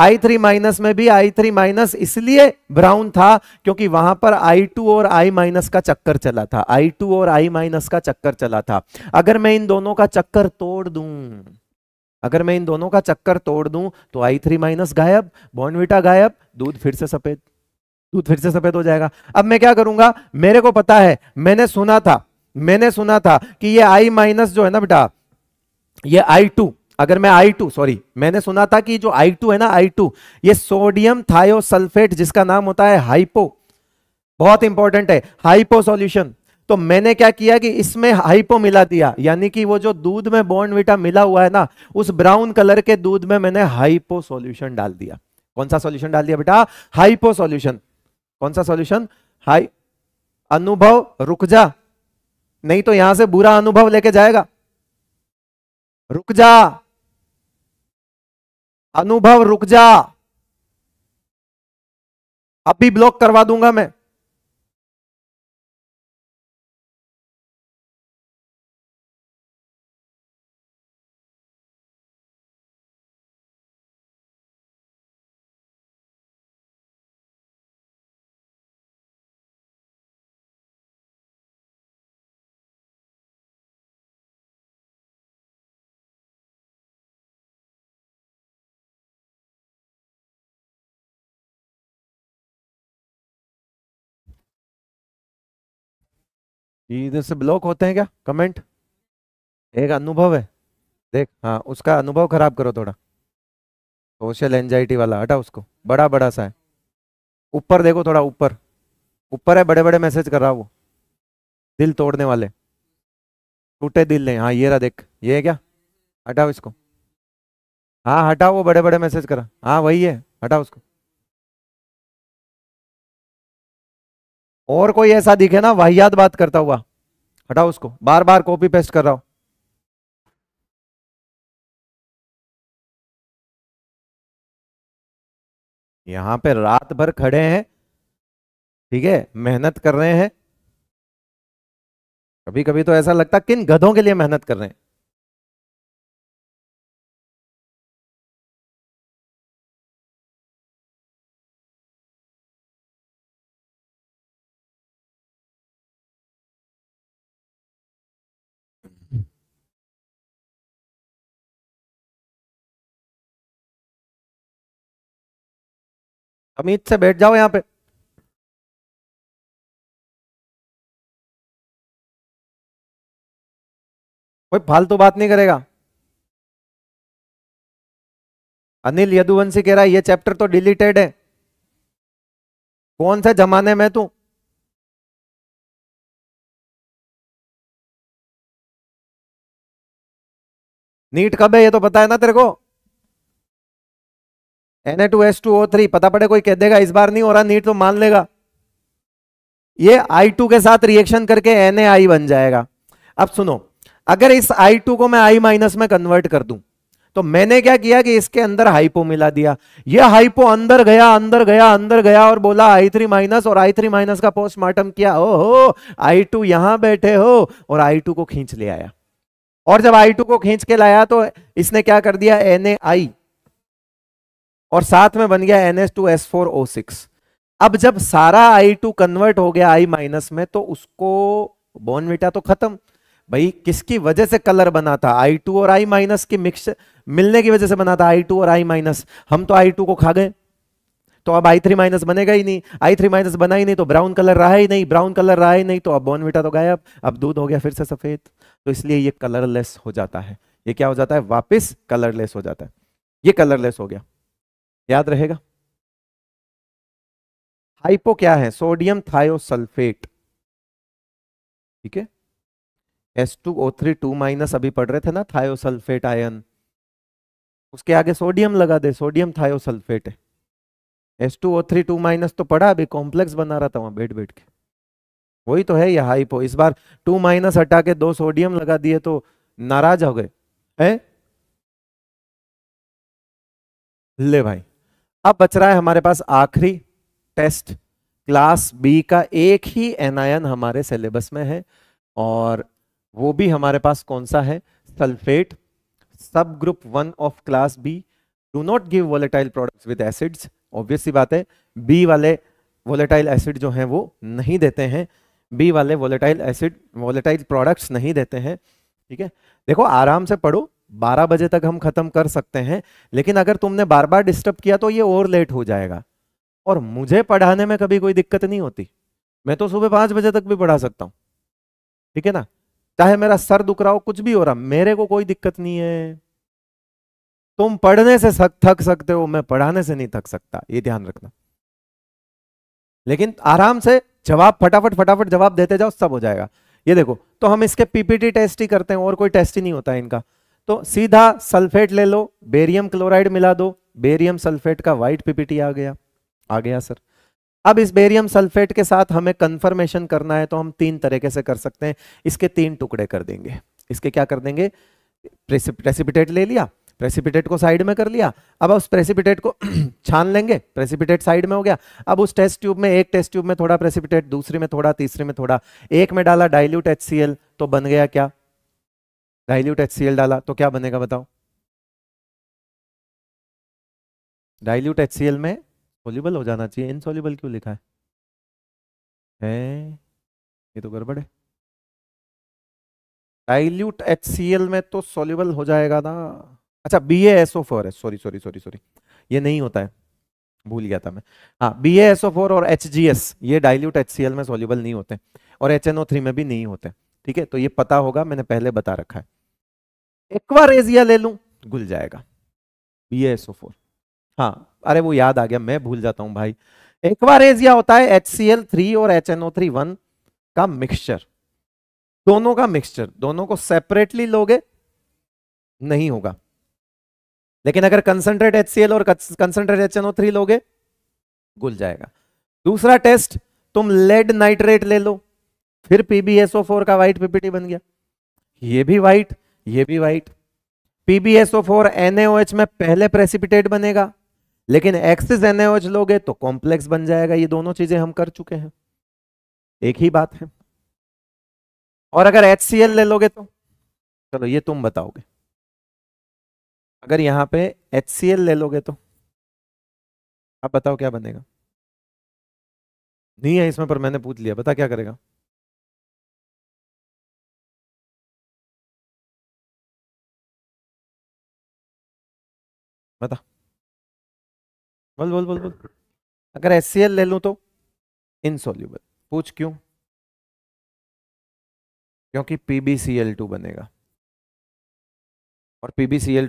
Speaker 2: आई थ्री माइनस में भी आई थ्री माइनस इसलिए ब्राउन था क्योंकि वहां पर आई टू और आई माइनस का चक्कर चला था आई टू और आई माइनस का चक्कर चला था अगर मैं इन दोनों का चक्कर तोड़ दू अगर मैं इन दोनों का चक्कर तोड़ दूं तो आई थ्री माइनस गायब बॉर्नविटा गायब दूध फिर से सफेद दूध फिर से सफेद हो जाएगा अब मैं क्या करूंगा मेरे को पता है मैंने सुना था मैंने सुना था कि ये आई माइनस जो है ना बेटा ये आई टू अगर मैं आई टू सॉरी मैंने सुना था कि जो आई टू है ना आई टू ये सोडियम थायोसल्फेट जिसका नाम होता है हाइपो बहुत इंपॉर्टेंट है हाइपो सॉल्यूशन तो मैंने क्या किया कि इसमें हाइपो मिला दिया यानी कि वो जो दूध में बॉर्नविटा मिला हुआ है ना उस ब्राउन कलर के दूध में मैंने हाइपो सॉल्यूशन डाल दिया कौन सा सॉल्यूशन डाल दिया बेटा हाइपो सॉल्यूशन कौन सा सॉल्यूशन हाई अनुभव रुक जा नहीं तो यहां से बुरा अनुभव लेके जाएगा
Speaker 1: रुक जा अनुभव रुक जा अभी ब्लॉक करवा दूंगा मैं इधर से ब्लॉक होते हैं क्या कमेंट
Speaker 2: एक अनुभव है देख हाँ उसका अनुभव खराब करो थोड़ा सोशल एंजाइटी वाला हटा उसको बड़ा बड़ा सा है ऊपर देखो थोड़ा ऊपर ऊपर है बड़े बड़े मैसेज कर रहा वो दिल तोड़ने वाले टूटे दिल नहीं हाँ
Speaker 1: ये रहा देख ये है क्या हटाओ इसको हाँ हटाओ वो बड़े बड़े मैसेज करा हाँ वही है हटाओ उसको और कोई ऐसा दिखे ना वाहियात बात करता हुआ हटाओ उसको बार बार कॉपी पेस्ट कर रहा हो यहां पे रात भर खड़े हैं ठीक है मेहनत कर रहे हैं कभी कभी तो ऐसा लगता किन गधों के लिए मेहनत कर रहे हैं तमीज से बैठ जाओ यहां पे कोई फालतू तो बात नहीं करेगा अनिल यदुवंशी कह रहा है ये चैप्टर तो डिलीटेड है कौन से जमाने में तू नीट कब है ये तो पता है ना तेरे को थ्री पता पड़े कोई कह देगा इस बार नहीं हो रहा नीट तो मान लेगा
Speaker 2: ये I2 के साथ रिएक्शन करके Na बन जाएगा अब सुनो अगर इस I2 को मैं I माइनस में कन्वर्ट कर दूं तो मैंने क्या किया कि इसके अंदर हाइपो मिला दिया ये हाइपो अंदर गया अंदर गया अंदर गया और बोला आई थ्री माइनस और आई थ्री माइनस का पोस्टमार्टम किया ओ हो आई टू यहां बैठे हो और आई टू को खींच ले आया और जब आई टू को खींच के लाया तो इसने क्या कर दिया एन ए आई और साथ में बन गया N S two S four O six अब जब सारा आई टू कन्वर्ट हो गया आई माइनस में तो उसको बॉर्नविटा तो खत्म भाई किसकी वजह से कलर बना था आई टू और आई माइनस की मिक्स मिलने की वजह से बना था आई टू और आई माइनस हम तो आई टू को खा गए तो अब आई थ्री माइनस बनेगा ही नहीं आई थ्री माइनस बना ही नहीं तो ब्राउन कलर रहा ही नहीं ब्राउन कलर रहा ही नहीं तो अब बॉर्नविटा तो गायब अब दूध हो गया फिर से सफेद तो इसलिए ये कलरलेस हो जाता है ये क्या हो जाता है वापिस कलरलेस हो जाता है ये कलरलेस हो गया
Speaker 1: याद रहेगा हाइपो क्या है सोडियम थायोसल्फेट ठीक है S two O three two minus
Speaker 2: अभी पढ़ रहे थे ना थायोसल्फेट आयन उसके आगे सोडियम लगा दे सोडियम थायोसल्फेट है S two O three two minus तो पढ़ा अभी कॉम्प्लेक्स बना रहा था वहां बैठ बैठ के वही तो है यह हाइपो इस बार टू माइनस हटा के दो सोडियम लगा दिए तो नाराज हो गए है ले भाई अब बच रहा है हमारे पास आखिरी टेस्ट क्लास बी का एक ही एनायन हमारे सिलेबस में है और वो भी हमारे पास कौन सा है sulphate sub group one of class B do not give volatile products with acids obvious बात है बी वाले वोलेटाइल एसिड जो हैं वो नहीं देते हैं बी वाले वोलेटाइल एसिड वोलेटाइल प्रोडक्ट्स नहीं देते हैं ठीक है देखो आराम से पढ़ो 12 बजे तक हम खत्म कर सकते हैं लेकिन अगर तुमने बार बार डिस्टर्ब किया तो ये और लेट हो जाएगा और मुझे पढ़ाने में कभी कोई दिक्कत नहीं होती मैं तो सुबह पांच बजे तक भी पढ़ा सकता हूं ठीक है ना चाहे मेरा सर दुख रहा हो कुछ भी हो रहा मेरे को कोई दिक्कत नहीं है तुम पढ़ने से सक, थक सकते हो मैं पढ़ाने से नहीं थक सकता ये ध्यान रखना लेकिन आराम से जवाब फटाफट फटाफट जवाब देते जाओ सब हो जाएगा ये देखो तो हम इसके पीपीटी टेस्ट ही करते हैं और कोई टेस्ट ही नहीं होता इनका तो सीधा सल्फेट ले लो बेरियम क्लोराइड मिला दो बेरियम सल्फेट का व्हाइट पीपीटी आ गया आ गया सर अब इस बेरियम सल्फेट के साथ हमें कंफर्मेशन करना है तो हम तीन तरीके से कर सकते हैं इसके तीन टुकड़े कर देंगे इसके क्या कर देंगे प्रेसिपिटेट ले लिया प्रेसिपिटेट को साइड में कर लिया अब उस प्रेसिपिटेट को छान लेंगे प्रेसिपिटेट साइड में हो गया अब उस टेस्ट ट्यूब में एक टेस्ट ट्यूब में थोड़ा प्रेसिपिटेट दूसरे में थोड़ा तीसरे में थोड़ा एक में डाला डाइल्यूट एच तो बन गया क्या डाइल्यूट एच डाला तो क्या बनेगा बताओ डाइल्यूट एच में सोल्यूबल हो जाना चाहिए इनसोल्यूबल क्यों लिखा है हैं ये तो गड़बड़ है डाइल्यूट एच में तो सोल्यूबल हो जाएगा ना अच्छा बी एस ओ फोर है सॉरी सॉरी सॉरी सॉरी ये नहीं होता है भूल गया था मैं हाँ बी एस ओ फोर और एच जी एस ये डाइल्यूट एच में सोल्यूबल नहीं होते और एच एन ओ थ्री में भी नहीं होते ठीक है तो ये पता होगा मैंने पहले बता रखा है एक्वारेजिया ले लूं घुल जाएगा बी फोर हाँ अरे वो याद आ गया मैं भूल जाता हूं भाई एक्वारेजिया होता है एच सी एल थ्री और H N O three one का मिक्सचर दोनों का मिक्सचर दोनों को सेपरेटली लोगे नहीं होगा लेकिन अगर कंसनट्रेट एल और कंसनट्रेट एच थ्री लोगे गुल जाएगा दूसरा टेस्ट तुम लेड नाइट्रेट ले लो फिर पीबीएसओ फोर का व्हाइट पीपीटी बन गया ये भी व्हाइट ये भी वाइट PbSO4 NaOH में पहले प्रेसिपिटेट बनेगा लेकिन एक्सिस NaOH लोगे तो कॉम्प्लेक्स बन जाएगा ये दोनों चीजें हम कर चुके हैं
Speaker 1: एक ही बात है और अगर HCl ले लोगे तो चलो ये तुम बताओगे अगर यहां पे HCl ले लोगे तो अब बताओ क्या बनेगा नहीं है इसमें पर मैंने पूछ लिया बता क्या करेगा बता बोल बोल बोल बोल अगर एस ले लूं तो इनसोल्यूबल पूछ क्यों क्योंकि टू बनेगा और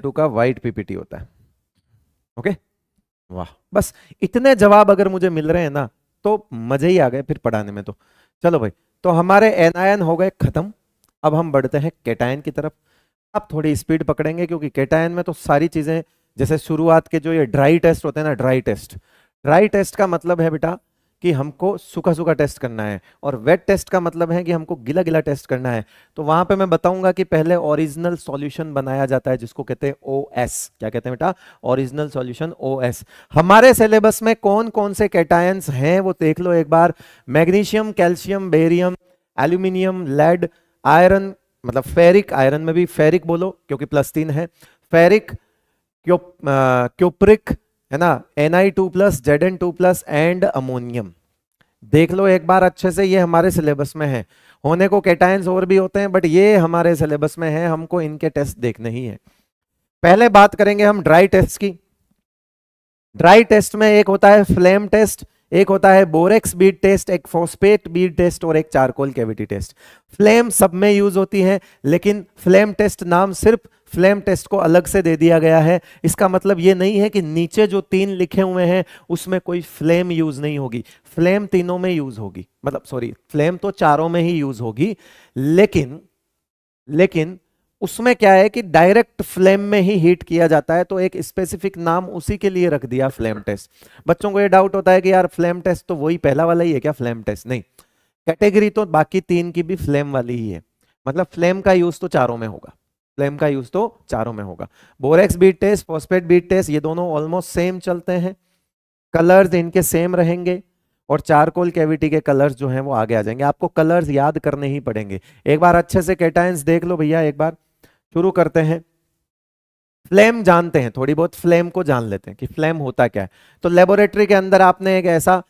Speaker 1: टू का वाइट पीपीटी होता है ओके
Speaker 2: वाह बस इतने जवाब अगर मुझे मिल रहे हैं ना तो मजे ही आ गए फिर पढ़ाने में तो चलो भाई तो हमारे एनायन हो गए खत्म अब हम बढ़ते हैं केटायन की तरफ अब थोड़ी स्पीड पकड़ेंगे क्योंकि केटायन में तो सारी चीजें जैसे शुरुआत के जो ये ड्राई टेस्ट होते हैं ना ड्राई टेस्ट ड्राई टेस्ट का मतलब है बेटा कि हमको सूखा सूखा टेस्ट करना है और वेट टेस्ट का मतलब है कि हमको गिला गिला टेस्ट करना है तो वहां पे मैं बताऊंगा कि पहले ओरिजिनल सॉल्यूशन बनाया जाता है जिसको कहते हैं ओ एस क्या कहते हैं बेटा ओरिजिनल सॉल्यूशन ओ एस हमारे सिलेबस में कौन कौन से कैटायंस हैं वो देख लो एक बार magnesium calcium barium aluminium lead iron मतलब फेरिक आयरन में भी फेरिक बोलो क्योंकि प्लस तीन है फेरिक क्यों क्योप्रिक है ना N I two plus Z N two plus and ammonium देख लो एक बार अच्छे से ये हमारे सिलेबस में है होने को कैटायंस और भी होते हैं बट ये हमारे सिलेबस में है हमको इनके टेस्ट देखने ही है पहले बात करेंगे हम ड्राई टेस्ट की ड्राई टेस्ट में एक होता है फ्लेम टेस्ट एक होता है बोरेक्स बीड टेस्ट एक फोस्पेट बीड टेस्ट और एक चारकोल कैविटी टेस्ट फ्लेम सब में यूज होती है लेकिन फ्लेम टेस्ट नाम सिर्फ फ्लेम टेस्ट को अलग से दे दिया गया है इसका मतलब ये नहीं है कि नीचे जो तीन लिखे हुए हैं उसमें कोई फ्लेम यूज नहीं होगी फ्लेम तीनों में यूज होगी मतलब सॉरी फ्लेम तो चारों में ही यूज होगी लेकिन लेकिन उसमें क्या है कि डायरेक्ट फ्लेम में ही हीट किया जाता है तो एक स्पेसिफिक नाम उसी के लिए रख दिया फ्लेम टेस्ट बच्चों को ये डाउट होता है कि यार फ्लेम टेस्ट तो वही पहला वाला ही है क्या फ्लेम टेस्ट नहीं कैटेगरी तो बाकी तीन की भी फ्लेम वाली ही है मतलब फ्लेम का यूज तो चारों में होगा फ्लेम का यूज तो चारों में होगा borax bead test phosphate bead test ये दोनों ऑलमोस्ट सेम चलते हैं कलर्स इनके सेम रहेंगे और चारकोल कैविटी के कलर्स जो हैं वो आगे आ जाएंगे आपको कलर्स याद करने ही पड़ेंगे एक बार अच्छे से कैटाइंस देख लो भैया एक बार शुरू करते हैं फ्लेम जानते हैं थोड़ी बहुत फ्लेम को जान लेते हैं कि फ्लेम होता क्या है तो लेबोरेटरी के अंदर आपने एक ऐसा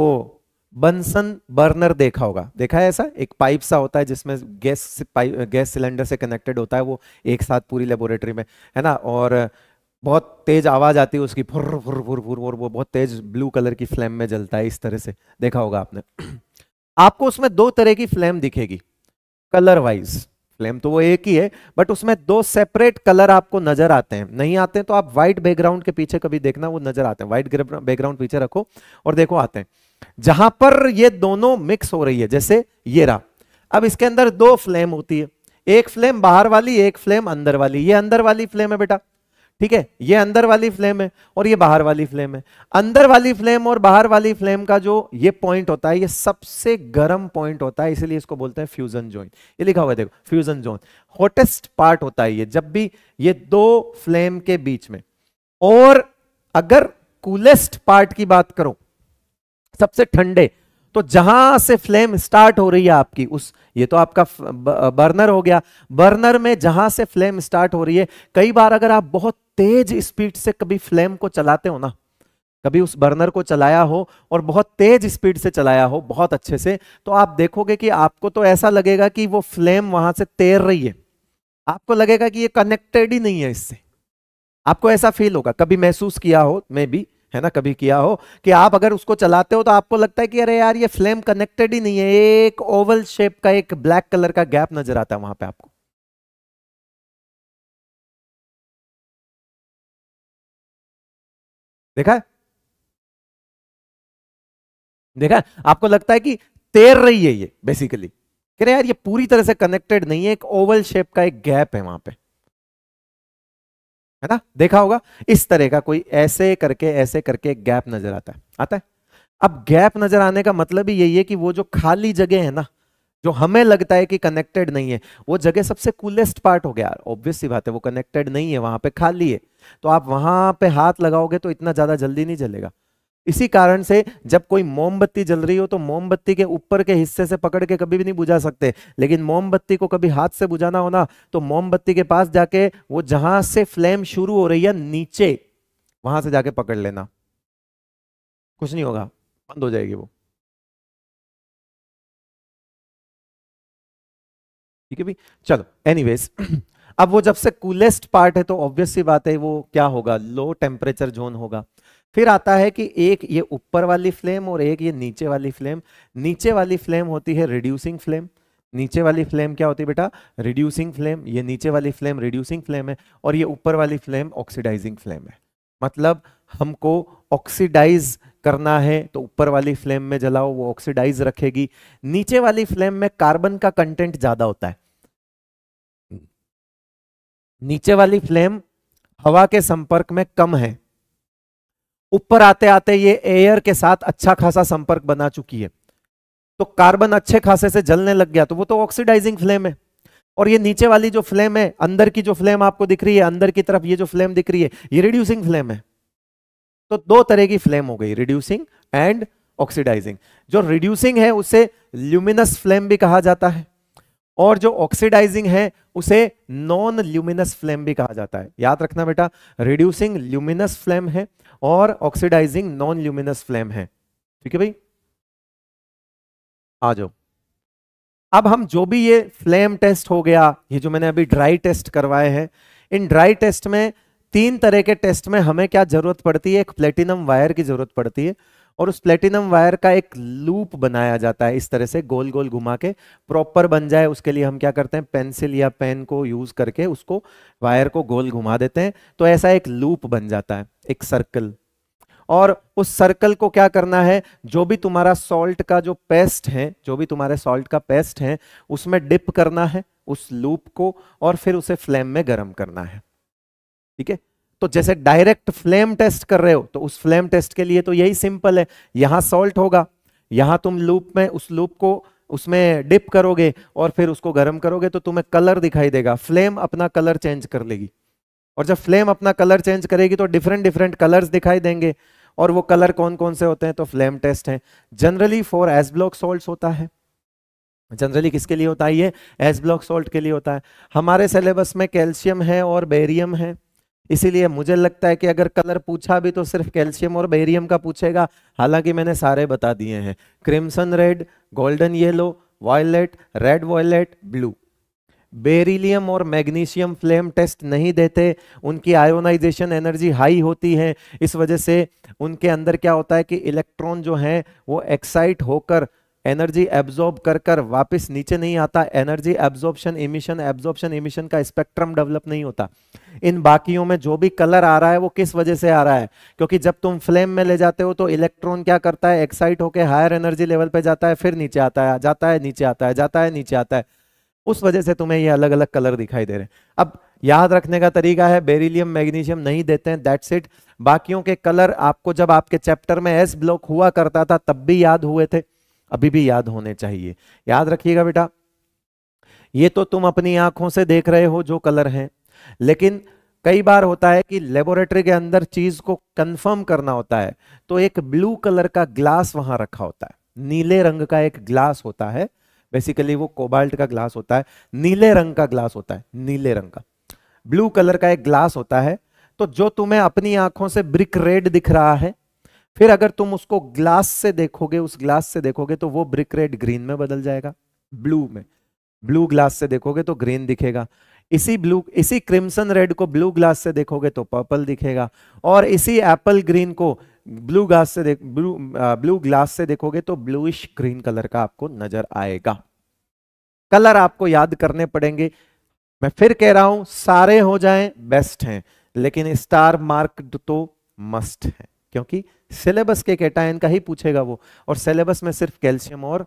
Speaker 2: वो बंसन बर्नर देखा होगा देखा है ऐसा एक पाइप सा होता है जिसमें गैस पाइप गैस सिलेंडर से कनेक्टेड होता है वो एक साथ पूरी लेबोरेटरी में है ना और बहुत तेज आवाज आती है उसकी फुर फुर फुर फुर और वो बहुत तेज ब्लू कलर की फ्लेम में जलता है इस तरह से देखा होगा आपने आपको उसमें दो तरह की फ्लेम दिखेगी कलर वाइज फ्लेम तो वो एक ही है बट उसमें दो सेपरेट कलर आपको नजर आते हैं नहीं आते हैं तो आप व्हाइट बैकग्राउंड के पीछे कभी देखना वो नजर आते हैं व्हाइट बैकग्राउंड पीछे रखो और देखो आते हैं जहां पर ये दोनों मिक्स हो रही है जैसे ये रहा अब इसके अंदर दो फ्लेम होती है एक फ्लेम बाहर वाली एक फ्लेम अंदर वाली ये अंदर वाली फ्लेम है बेटा ठीक है ये अंदर वाली फ्लेम है और ये बाहर वाली फ्लेम है अंदर वाली फ्लेम और बाहर वाली फ्लेम का जो ये पॉइंट होता है ये सबसे गर्म पॉइंट होता है इसलिए इसको बोलते हैं फ्यूजन जॉइंट ये लिखा हुआ है देखो फ्यूजन जोन हॉटेस्ट पार्ट होता है ये जब भी ये दो फ्लेम के बीच में और अगर कूलेस्ट पार्ट की बात करो सबसे ठंडे तो जहां से फ्लेम स्टार्ट हो रही है आपकी उस ये तो आपका बर्नर हो गया बर्नर में जहां से फ्लेम स्टार्ट हो रही है कई बार अगर आप बहुत तेज स्पीड से कभी फ्लेम को चलाते हो ना कभी उस बर्नर को चलाया हो और बहुत तेज स्पीड से चलाया हो बहुत अच्छे से तो आप देखोगे कि आपको तो ऐसा लगेगा कि वो फ्लेम वहां से तैर रही है आपको लगेगा कि ये कनेक्टेड ही नहीं है इससे आपको ऐसा फील होगा कभी महसूस किया हो मे भी है ना कभी किया हो कि आप अगर उसको चलाते हो तो आपको लगता है कि अरे यार ये फ्लेम कनेक्टेड ही नहीं है
Speaker 1: एक ओवल शेप का एक ब्लैक कलर का गैप नजर आता है वहां पे आपको देखा है देखा है? आपको लगता है कि तैर
Speaker 2: रही है ये बेसिकली कह रहे यार ये पूरी तरह से कनेक्टेड नहीं है एक ओवल शेप का एक गैप है वहां पर है ना देखा होगा इस तरह का कोई ऐसे करके ऐसे करके गैप नजर आता है आता है अब गैप नजर आने का मतलब ही यही है कि वो जो खाली जगह है ना जो हमें लगता है कि कनेक्टेड नहीं है वो जगह सबसे कूलेस्ट पार्ट हो गया ऑब्वियस सी बात है वो कनेक्टेड नहीं है वहां पे खाली है तो आप वहां पे हाथ लगाओगे तो इतना ज्यादा जल्दी नहीं जलेगा इसी कारण से जब कोई मोमबत्ती जल रही हो तो मोमबत्ती के ऊपर के हिस्से से पकड़ के कभी भी नहीं बुझा सकते लेकिन मोमबत्ती को कभी हाथ से बुझाना हो ना तो मोमबत्ती के पास जाके वो जहां से फ्लेम शुरू हो रही है नीचे वहां से जाके पकड़ लेना
Speaker 1: कुछ नहीं होगा बंद हो जाएगी वो ठीक है भाई चलो एनीवेज
Speaker 2: अब वो जब से कूलेस्ट पार्ट है तो ऑब्वियस सी बात है वो क्या होगा लो टेम्परेचर जोन होगा फिर आता है कि एक ये ऊपर वाली फ्लेम और एक ये नीचे वाली फ्लेम नीचे वाली फ्लेम होती है रिड्यूसिंग फ्लेम नीचे वाली फ्लेम क्या होती है बेटा रिड्यूसिंग फ्लेम ये नीचे वाली फ्लेम रिड्यूसिंग फ्लेम है और ये ऊपर वाली फ्लेम ऑक्सीडाइजिंग फ्लेम है मतलब हमको ऑक्सीडाइज करना है तो ऊपर वाली फ्लेम में जलाओ वो ऑक्सीडाइज रखेगी नीचे वाली फ्लेम में कार्बन का कंटेंट ज्यादा होता है नीचे वाली फ्लेम हवा के संपर्क में कम है ऊपर आते आते ये एयर के साथ अच्छा खासा संपर्क बना चुकी है तो कार्बन अच्छे खासे से जलने लग गया तो वो तो ऑक्सीडाइजिंग फ्लेम है और ये नीचे वाली जो फ्लेम है अंदर की जो फ्लेम आपको दिख रही है अंदर की तरफ ये जो फ्लेम दिख रही है ये रिड्यूसिंग फ्लेम है तो दो तरह की फ्लेम हो गई रिड्यूसिंग एंड ऑक्सीडाइजिंग जो रिड्यूसिंग है उसे ल्यूमिनस फ्लेम भी कहा जाता है और जो ऑक्सीडाइजिंग है उसे नॉन ल्यूमिनस फ्लेम भी कहा जाता है याद रखना बेटा रिड्यूसिंग ल्यूमिनस फ्लेम है और ऑक्सीडाइजिंग नॉन ल्यूमिनस फ्लेम है ठीक है भाई आ जाओ अब हम जो भी ये फ्लेम टेस्ट हो गया ये जो मैंने अभी ड्राई टेस्ट करवाए हैं इन ड्राई टेस्ट में तीन तरह के टेस्ट में हमें क्या जरूरत पड़ती है एक प्लेटिनम वायर की जरूरत पड़ती है और उस प्लेटिनम वायर का एक लूप बनाया जाता है इस तरह से गोल गोल घुमा के प्रॉपर बन जाए उसके लिए हम क्या करते हैं पेंसिल या पेन को यूज करके उसको वायर को गोल घुमा देते हैं तो ऐसा एक लूप बन जाता है एक सर्कल और उस सर्कल को क्या करना है जो भी तुम्हारा सॉल्ट का जो पेस्ट है जो भी तुम्हारे सॉल्ट का पेस्ट है उसमें डिप करना है उस लूप को और फिर उसे फ्लेम में गर्म करना है ठीक है तो जैसे डायरेक्ट फ्लेम टेस्ट कर रहे हो तो उस फ्लेम टेस्ट के लिए तो यही सिंपल है यहां सॉल्ट होगा यहां तुम लूप में उस लूप को उसमें डिप करोगे और फिर उसको गर्म करोगे तो तुम्हें कलर दिखाई देगा फ्लेम अपना कलर चेंज कर लेगी और जब फ्लेम अपना कलर चेंज करेगी तो डिफरेंट डिफरेंट कलर्स दिखाई देंगे और वो कलर कौन कौन से होते हैं तो फ्लेम टेस्ट है generally for S block salt होता है जनरली किसके लिए होता है ये एस ब्लॉक सॉल्ट के लिए होता है हमारे सिलेबस में कैल्शियम है और बेरियम है इसीलिए मुझे लगता है कि अगर कलर पूछा भी तो सिर्फ कैल्शियम और बेरियम का पूछेगा हालांकि मैंने सारे बता दिए हैं crimson red golden yellow violet red violet blue beryllium और मैग्नीशियम फ्लेम टेस्ट नहीं देते उनकी आयोनाइजेशन एनर्जी हाई होती है इस वजह से उनके अंदर क्या होता है कि इलेक्ट्रॉन जो हैं वो एक्साइट होकर एनर्जी एब्जॉर्ब कर कर वापस नीचे नहीं आता energy absorption emission absorption emission का स्पेक्ट्रम डेवलप नहीं होता इन बाकियों में जो भी कलर आ रहा है वो किस वजह से आ रहा है क्योंकि जब तुम फ्लेम में ले जाते हो तो इलेक्ट्रॉन क्या करता है एक्साइट होकर हायर एनर्जी लेवल पे जाता है फिर नीचे आता है जाता है नीचे आता है जाता है नीचे आता है उस वजह से तुम्हें ये अलग अलग कलर दिखाई दे रहे हैं अब याद रखने का तरीका है बेरिलियम मैग्नीशियम नहीं देते हैं दैट्स इट बाकियों के कलर आपको जब आपके चैप्टर में एस ब्लॉक हुआ करता था तब भी याद हुए थे अभी भी याद होने चाहिए याद रखिएगा बेटा ये तो तुम अपनी आंखों से देख रहे हो जो कलर है लेकिन कई बार होता है कि लेबोरेटरी के अंदर चीज को कंफर्म करना होता है तो एक ब्लू कलर का ग्लास वहां रखा होता है नीले रंग का एक ग्लास होता है बेसिकली वो कोबाल्ट का ग्लास होता है नीले रंग का ग्लास होता है नीले रंग का ब्लू कलर का एक ग्लास होता है तो जो तुम्हें अपनी आंखों से ब्रिक रेड दिख रहा है फिर अगर तुम उसको ग्लास से देखोगे उस ग्लास से देखोगे तो वो ब्रिक रेड ग्रीन में बदल जाएगा ब्लू में ब्लू ग्लास से देखोगे तो ग्रीन दिखेगा इसी ब्लू इसी क्रिम्सन रेड को ब्लू ग्लास से देखोगे तो पर्पल दिखेगा और इसी एप्पल ग्रीन को ब्लू ग्लास से देख ब्लू ब्लू ग्लास से देखोगे तो ब्लूइश ग्रीन कलर का आपको नजर आएगा कलर आपको याद करने पड़ेंगे मैं फिर कह रहा हूं सारे हो जाएं बेस्ट हैं लेकिन स्टार मार्क तो मस्ट है क्योंकि सिलेबस के कैटायन का ही पूछेगा वो और सिलेबस में सिर्फ कैल्शियम और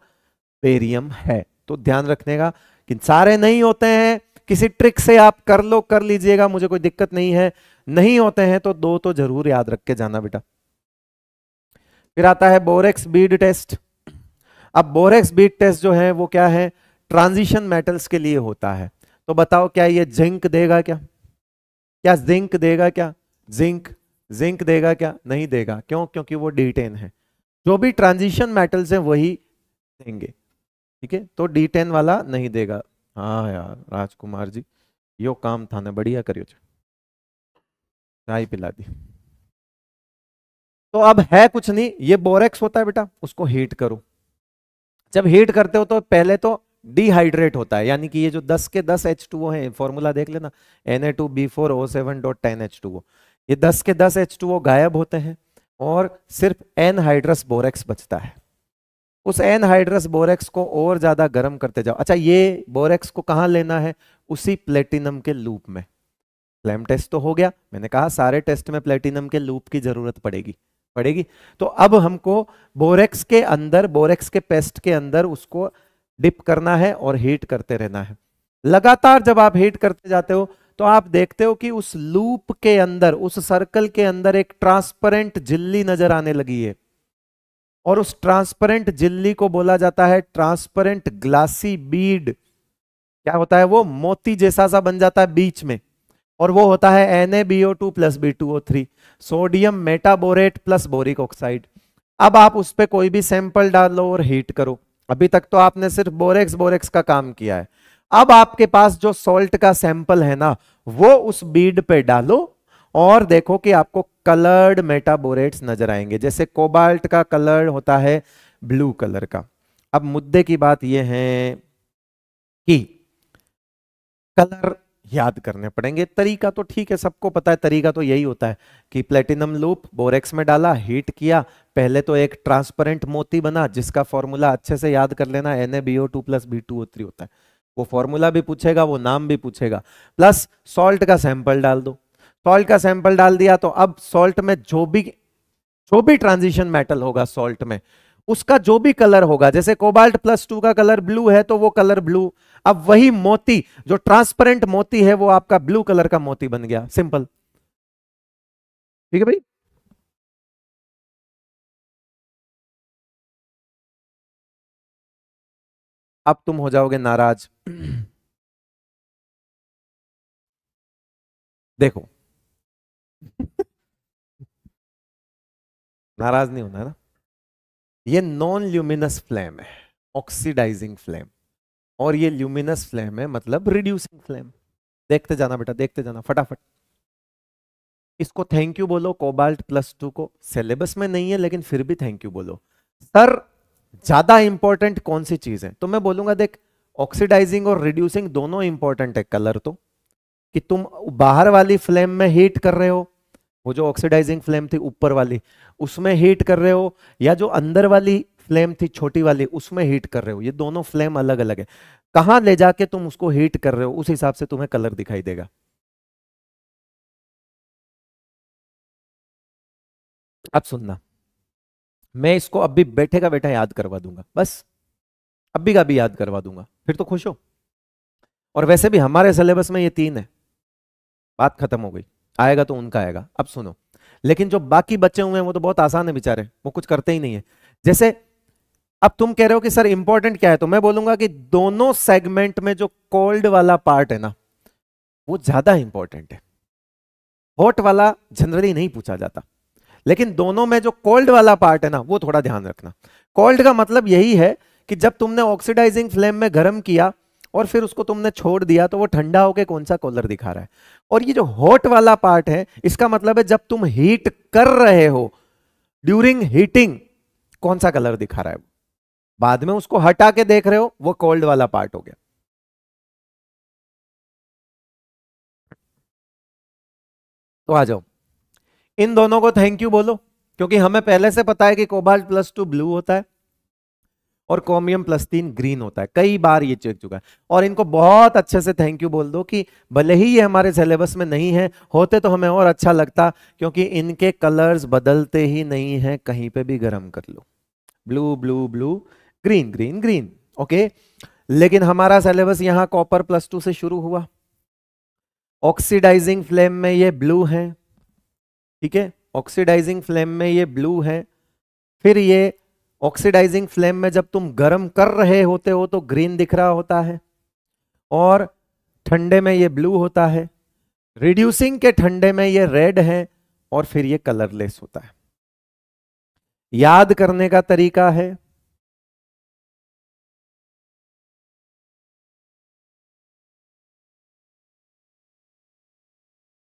Speaker 2: बेरियम है तो ध्यान रखने का कि सारे नहीं होते हैं किसी ट्रिक से आप कर लो कर लीजिएगा मुझे कोई दिक्कत नहीं है नहीं होते हैं तो दो तो जरूर याद रख के जाना बेटा फिर आता है बोरेक्स बीड टेस्ट अब बोरेक्स बीड टेस्ट जो है वो क्या है ट्रांजिशन मेटल्स के लिए होता है तो बताओ क्या ये जिंक देगा क्या क्या जिंक देगा क्या जिंक जिंक देगा क्या नहीं देगा क्यों क्योंकि वो डी है जो भी ट्रांजिशन मेटल्स हैं वही देंगे ठीक है तो डी टेन वाला नहीं देगा हाँ यार राजकुमार जी यो काम था ना बढ़िया करियो चाय पिला दी तो अब है कुछ नहीं ये बोरेक्स होता है बेटा उसको हीट करो जब हीट करते हो तो पहले तो डिहाइड्रेट होता है यानी कि ये जो 10 के 10 H2O है फॉर्मूला देख लेना Na2B4O7.10H2O ये दस के दस एच टू गायब होते हैं और सिर्फ एन हाइड्रस बोरेक्स बचता है उस एन हाइड्रस बोरेक्स को और ज़्यादा गर्म करते जाओ अच्छा ये बोरेक्स को कहां लेना है उसी प्लेटिनम के लूप में फ्लैम टेस्ट तो हो गया मैंने कहा सारे टेस्ट में प्लेटिनम के लूप की ज़रूरत पड़ेगी पड़ेगी तो अब हमको बोरेक्स के अंदर बोरेक्स के पेस्ट के अंदर उसको डिप करना है और हीट करते रहना है लगातार जब आप हीट करते जाते हो तो आप देखते हो कि उस लूप के अंदर उस सर्कल के अंदर एक ट्रांसपेरेंट झिल्ली नजर आने लगी है और उस ट्रांसपेरेंट झिल्ली को बोला जाता है ट्रांसपेरेंट ग्लासी बीड क्या होता है वो मोती जैसा सा बन जाता है बीच में और वो होता है NaBO2 plus B two O three sodium metaborate plus boric oxide अब आप उस पर कोई भी सैंपल डालो और हीट करो अभी तक तो आपने सिर्फ बोरेक्स बोरेक्स का काम किया है अब आपके पास जो सॉल्ट का सैंपल है ना वो उस बीड पे डालो और देखो कि आपको कलर्ड मेटाबोरेट्स नजर आएंगे जैसे कोबाल्ट का कलर होता है ब्लू कलर का अब मुद्दे की बात यह है कि कलर याद करने पड़ेंगे तरीका तो ठीक है सबको पता है तरीका तो यही होता है कि प्लेटिनम लूप बोरेक्स में डाला हीट किया पहले तो एक ट्रांसपेरेंट मोती बना जिसका फॉर्मूला अच्छे से याद कर लेना N A B O two plus B two O three होता है वो फॉर्मूला भी पूछेगा वो नाम भी पूछेगा प्लस सॉल्ट का सैंपल डाल दो सॉल्ट का सैंपल डाल दिया तो अब सॉल्ट में जो भी जो भी ट्रांजिशन मेटल होगा सॉल्ट में उसका जो भी कलर होगा जैसे कोबाल्ट प्लस टू का कलर ब्लू है तो वो कलर ब्लू अब वही मोती जो ट्रांसपेरेंट मोती है वो आपका ब्लू
Speaker 1: कलर का मोती बन गया सिंपल ठीक है भाई अब तुम हो जाओगे नाराज देखो नाराज नहीं होना है ना ये नॉन ल्यूमिनस फ्लेम है ऑक्सीडाइजिंग
Speaker 2: फ्लेम और ये ल्यूमिनस फ्लेम है मतलब रिड्यूसिंग फ्लेम देखते जाना बेटा देखते जाना फटाफट इसको थैंक यू बोलो कोबाल्ट प्लस टू को सिलेबस में नहीं है लेकिन फिर भी थैंक यू बोलो सर ज्यादा इंपॉर्टेंट कौन सी चीज है तो मैं बोलूंगा देख ऑक्सीडाइजिंग और रिड्यूसिंग दोनों इंपॉर्टेंट है कलर तो कि तुम बाहर वाली फ्लेम में हीट कर रहे हो वो जो ऑक्सीडाइजिंग फ्लेम थी ऊपर वाली उसमें हीट कर रहे हो या जो अंदर वाली फ्लेम थी छोटी वाली उसमें हीट कर रहे हो ये दोनों
Speaker 1: फ्लेम अलग अलग है कहां ले जाके तुम उसको हीट कर रहे हो उस हिसाब से तुम्हें कलर दिखाई देगा अब सुनना मैं इसको अभी बैठे का बैठा याद करवा दूंगा बस अभी
Speaker 2: का भी याद करवा दूंगा फिर तो खुश हो और वैसे भी हमारे सिलेबस में ये तीन है बात खत्म हो गई आएगा तो उनका आएगा अब सुनो लेकिन जो बाकी बच्चे हुए हैं वो तो बहुत आसान है बेचारे वो कुछ करते ही नहीं है जैसे अब तुम कह रहे हो कि सर इंपॉर्टेंट क्या है तो मैं बोलूंगा कि दोनों सेगमेंट में जो कोल्ड वाला पार्ट है ना वो ज्यादा इंपॉर्टेंट है हॉट वाला जनरली नहीं पूछा जाता लेकिन दोनों में जो कोल्ड वाला पार्ट है ना वो थोड़ा ध्यान रखना कोल्ड का मतलब यही है कि जब तुमने ऑक्सीडाइजिंग फ्लेम में गर्म किया और फिर उसको तुमने छोड़ दिया तो वो ठंडा होके कौन सा कॉलर दिखा रहा है और ये जो हॉट वाला पार्ट है इसका मतलब है जब तुम हीट कर रहे हो
Speaker 1: ड्यूरिंग हीटिंग कौन सा कलर दिखा रहा है बाद में उसको हटा के देख रहे हो वो कोल्ड वाला पार्ट हो गया तो आ जाओ इन दोनों को थैंक यू बोलो क्योंकि
Speaker 2: हमें पहले से पता है कि कोबाल्ट प्लस टू ब्लू होता है और कोमियम प्लस तीन ग्रीन होता है कई बार ये चेक चुका है और इनको बहुत अच्छे से थैंक यू बोल दो कि भले ही ये हमारे सिलेबस में नहीं है होते तो हमें और अच्छा लगता क्योंकि इनके कलर्स बदलते ही नहीं है कहीं पे भी गर्म कर लो blue blue blue green green green okay लेकिन हमारा सिलेबस यहाँ कॉपर प्लस टू से शुरू हुआ ऑक्सीडाइजिंग फ्लेम में ये ब्लू है ठीक है ऑक्सीडाइजिंग फ्लेम में ये ब्लू है फिर ये ऑक्सीडाइजिंग फ्लेम में जब तुम गर्म कर रहे होते हो तो ग्रीन दिख रहा होता है और ठंडे में ये ब्लू होता है रिड्यूसिंग के ठंडे में ये रेड है और फिर ये कलरलेस होता है
Speaker 1: याद करने का तरीका है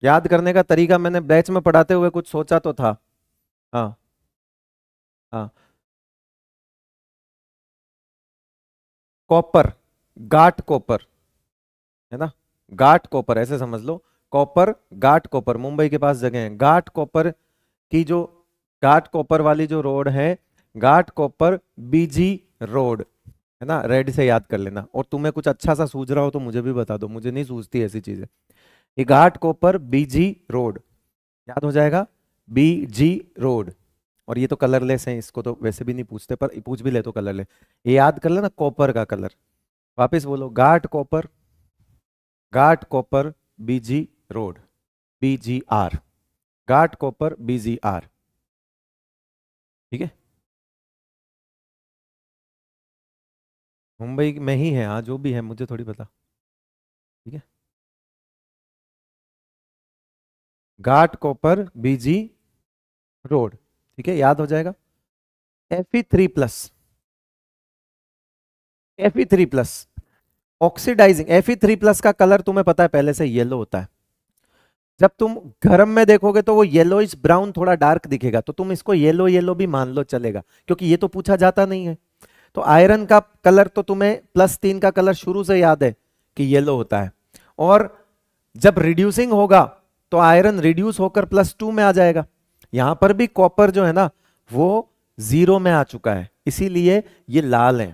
Speaker 1: याद करने का तरीका मैंने बैच में पढ़ाते हुए कुछ सोचा तो था हाँ हाँ कॉपर गाट कॉपर है ना गाट कॉपर ऐसे समझ लो
Speaker 2: कॉपर गाट कॉपर मुंबई के पास जगह है गाट कॉपर की जो गाट कॉपर वाली जो रोड है गाट कॉपर बीजी रोड है ना रेड से याद कर लेना और तुम्हें कुछ अच्छा सा सूझ रहा हो तो मुझे भी बता दो मुझे नहीं सूझती ऐसी चीजें इगाट कोपर बीजी रोड याद हो जाएगा बीजी रोड और ये तो कलरलेस है इसको तो वैसे भी नहीं पूछते पर पूछ भी ले तो कलर ले ये याद कर लेना कॉपर का कलर वापस बोलो Ghatkopar Ghatkopar B G
Speaker 1: road B G R Ghatkopar B G R ठीक है मुंबई में ही है हाँ जो भी है मुझे थोड़ी पता ठीक है घाट कॉपर बीजी रोड ठीक है याद हो जाएगा F E three plus
Speaker 2: F E three plus oxidising F E three plus का कलर तुम्हें पता है पहले से येलो होता है जब तुम गर्म में देखोगे तो वो इज ब्राउन थोड़ा डार्क दिखेगा तो तुम इसको येलो येलो भी मान लो चलेगा क्योंकि ये तो पूछा जाता नहीं है तो आयरन का कलर तो तुम्हें प्लस तीन का कलर शुरू से याद है कि येलो होता है और जब रिड्यूसिंग होगा तो आयरन रिड्यूस होकर प्लस टू में आ जाएगा यहां पर भी कॉपर जो है ना वो जीरो में आ चुका है इसीलिए ये लाल है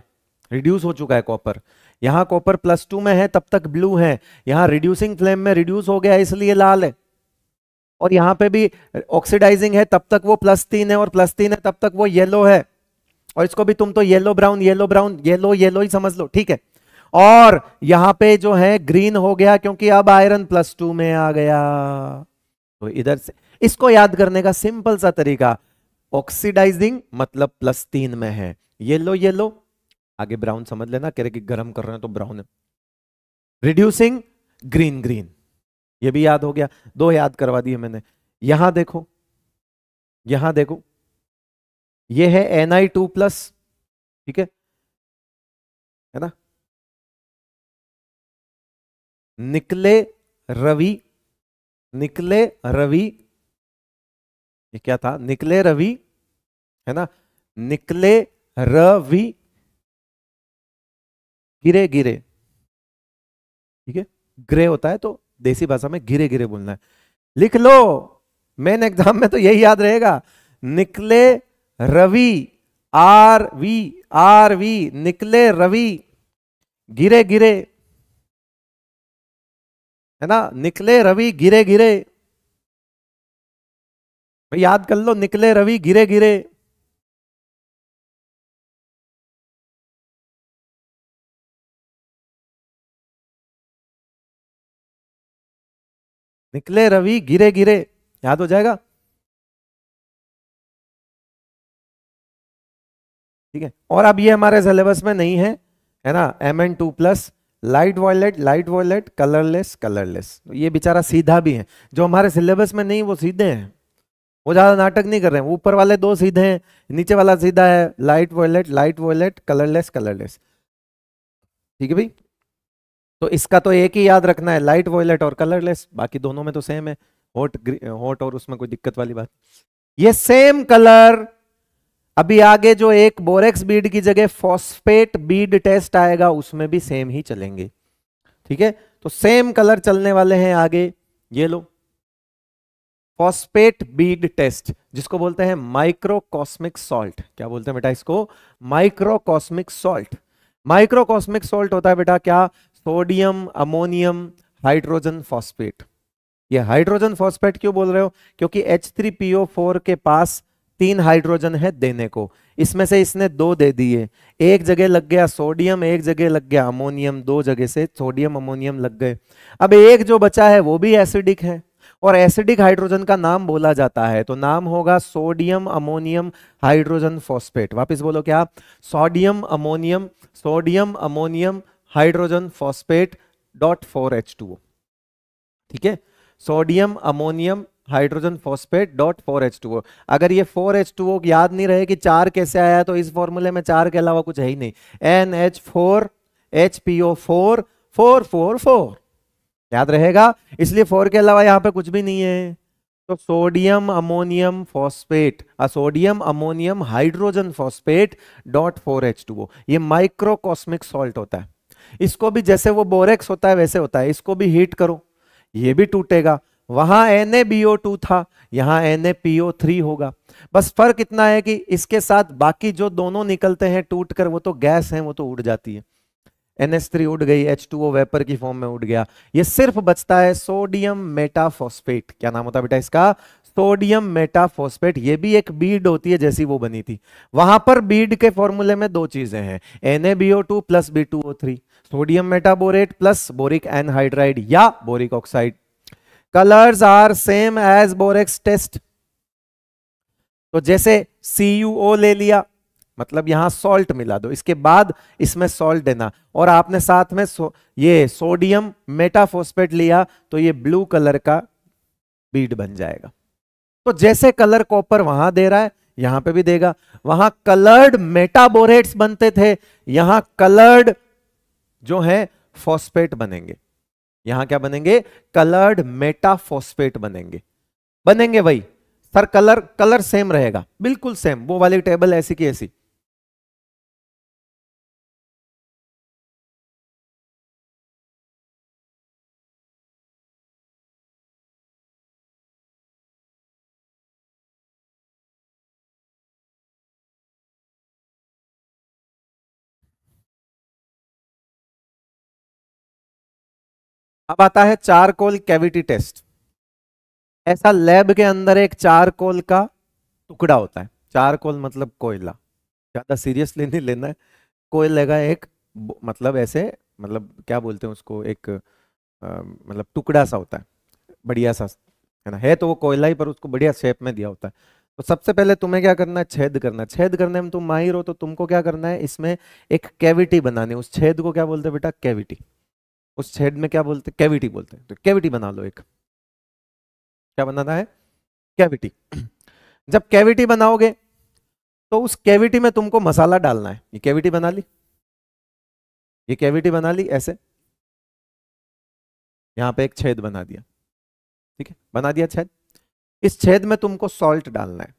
Speaker 2: रिड्यूस हो चुका है कॉपर यहां कॉपर प्लस टू में है तब तक ब्लू है यहां रिड्यूसिंग फ्लेम में रिड्यूस हो गया इसलिए लाल है और यहां पे भी ऑक्सीडाइजिंग है तब तक वो प्लस तीन है और प्लस तीन है तब तक वो येलो है और इसको भी तुम तो yellow brown yellow brown yellow yellow ही समझ लो ठीक है और यहां पे जो है ग्रीन हो गया क्योंकि अब आयरन प्लस टू में आ गया तो इधर से इसको याद करने का सिंपल सा तरीका ऑक्सीडाइजिंग मतलब प्लस तीन में है येलो येलो आगे ब्राउन समझ लेना कह रहे कि गर्म कर रहे हैं तो ब्राउन है रिड्यूसिंग ग्रीन ग्रीन ये भी याद हो गया दो याद करवा दिए मैंने यहां देखो यहां देखो
Speaker 1: ये है एन आई टू प्लस ठीक है निकले रवि निकले रवि ये क्या था निकले रवि है ना निकले रवि
Speaker 2: गिरे गिरे ठीक है ग्रे होता है तो देसी भाषा में गिरे गिरे बोलना है लिख लो मेन एग्जाम में तो यही याद रहेगा निकले Ravi R V R V निकले रवि
Speaker 1: गिरे गिरे है ना निकले रवि गिरे गिरे याद कर लो निकले रवि गिरे गिरे निकले रवि गिरे गिरे याद हो जाएगा ठीक है और अब ये हमारे सिलेबस में नहीं है है
Speaker 2: ना M N two plus light violet light violet colourless colourless ये बेचारा सीधा भी है जो हमारे सिलेबस में नहीं वो सीधे हैं वो ज़्यादा नाटक नहीं कर रहे हैं ऊपर वाले दो सीधे हैं नीचे वाला सीधा है light violet light violet colourless colourless ठीक है भाई तो इसका तो एक ही याद रखना है लाइट वॉयलेट और कलरलेस बाकी दोनों में तो सेम है हॉट हॉट और उसमें कोई दिक्कत वाली बात ये सेम कलर अभी आगे जो एक बोरेक्स बीड की जगह फॉस्फेट बीड टेस्ट आएगा उसमें भी सेम ही चलेंगे ठीक है तो सेम कलर चलने वाले हैं आगे ये लो फॉस्फेट बीड टेस्ट जिसको बोलते हैं माइक्रोकॉस्मिक सॉल्ट क्या बोलते हैं बेटा इसको माइक्रोकॉस्मिक सॉल्ट माइक्रोकॉस्मिक सॉल्ट होता है बेटा क्या सोडियम अमोनियम हाइड्रोजन फॉस्फेट ये हाइड्रोजन फॉस्फेट क्यों बोल रहे हो क्योंकि H3PO4 के पास तीन हाइड्रोजन है देने को इसमें से इसने दो दे दिए एक जगह लग गया सोडियम एक जगह लग गया अमोनियम दो जगह से सोडियम अमोनियम लग गए अब एक जो बचा है वो भी एसिडिक है और एसिडिक हाइड्रोजन का नाम बोला जाता है तो नाम होगा सोडियम अमोनियम हाइड्रोजन फॉस्फेट वापिस बोलो क्या sodium ammonium sodium ammonium hydrogen phosphate dot four H two ठीक है sodium ammonium hydrogen phosphate dot four H two O अगर ये फोर एच टू ओ याद नहीं रहे कि चार कैसे आया तो इस फॉर्मूले में चार के अलावा कुछ है ही नहीं N H four H P O four four four four याद रहेगा इसलिए फोर के अलावा यहाँ पे कुछ भी नहीं है तो sodium ammonium phosphate sodium ammonium hydrogen phosphate dot four H two O ये माइक्रोकॉस्मिक सॉल्ट होता है इसको भी जैसे वो बोरेक्स होता है वैसे होता है इसको भी हीट करो ये भी टूटेगा वहां टू था यहां थ्री होगा बस फर्क इतना है कि इसके साथ बाकी जो दोनों निकलते हैं टूट कर वो तो गैस है वो तो उड़ जाती है थ्री उड़ गई ओ वेपर की फॉर्म में उड़ गया ये सिर्फ बचता है सोडियम मेटाफॉस्फेट क्या नाम होता बेटा इसका सोडियम मेटाफॉस्फेट ये भी एक बीड होती है जैसी वो बनी थी वहां पर बीड के फॉर्मूले में दो चीजें हैं two plus B sodium metaborate plus boric anhydride या boric oxide colours are same as borax test तो जैसे सी ले लिया मतलब यहां सॉल्ट मिला दो इसके बाद इसमें सॉल्ट देना और आपने साथ में सो, ये सोडियम मेटाफोस्पेट लिया तो ये ब्लू कलर का बीड बन जाएगा तो जैसे कलर कॉपर वहां दे रहा है यहां पे भी देगा वहां कलर्ड मेटाबोरेट्स बनते थे यहां कलर्ड जो है फॉस्फेट बनेंगे यहां क्या बनेंगे कलर्ड मेटाफॉस्फेट बनेंगे बनेंगे वही सर कलर कलर सेम रहेगा बिल्कुल
Speaker 1: सेम वो वाली टेबल ऐसी की ऐसी अब आता है चारकोल कैविटी टेस्ट ऐसा लैब के अंदर एक चारकोल का टुकड़ा होता है
Speaker 2: चारकोल मतलब कोयला ज्यादा सीरियसली नहीं लेना है कोयले का एक मतलब ऐसे मतलब क्या बोलते हैं उसको एक आ, मतलब टुकड़ा सा होता है बढ़िया सा है ना है तो वो कोयला ही पर उसको बढ़िया शेप में दिया होता है तो सबसे पहले तुम्हें क्या करना है छेद करना है छेद करने में तुम माहिर हो तो तुमको क्या करना है इसमें एक कैविटी बनानी उस छेद को क्या बोलते हैं बेटा कैविटी उस छेद में क्या बोलते हैं कैविटी बोलते हैं तो कैविटी बना लो एक क्या बनाना है कैविटी जब कैविटी बनाओगे तो उस कैविटी में तुमको मसाला डालना है ये कैविटी बना ली ये कैविटी बना ली ऐसे यहां पे एक छेद बना दिया ठीक है बना दिया छेद इस छेद में तुमको सॉल्ट डालना है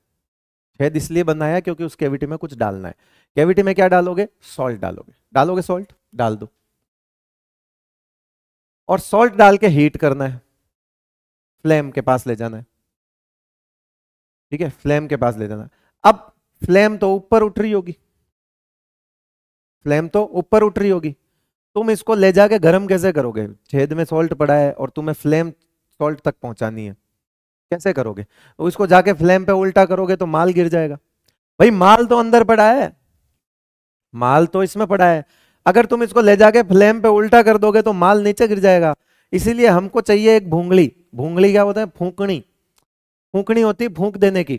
Speaker 2: छेद इसलिए बनाया क्योंकि उस कैविटी में कुछ डालना है कैविटी में क्या डालोगे सॉल्ट डालोगे डालोगे सॉल्ट
Speaker 1: डाल दो और सॉल्ट डाल के हीट करना है फ्लेम के पास ले जाना है ठीक है फ्लेम के पास ले जाना अब
Speaker 2: फ्लेम तो ऊपर उठ रही होगी फ्लेम तो ऊपर उठ रही होगी तुम इसको ले जाके गर्म कैसे करोगे छेद में सॉल्ट पड़ा है और तुम्हें फ्लेम सॉल्ट तक पहुंचानी है कैसे करोगे तो इसको जाके फ्लेम पे उल्टा करोगे तो माल गिर जाएगा भाई माल तो अंदर पड़ा है माल तो इसमें पड़ा है अगर तुम इसको ले जाके फ्लेम पे उल्टा कर दोगे तो माल नीचे गिर जाएगा इसीलिए हमको चाहिए एक भूंगली भूंगली क्या होता है फूकनी फूकनी होती है फूक देने की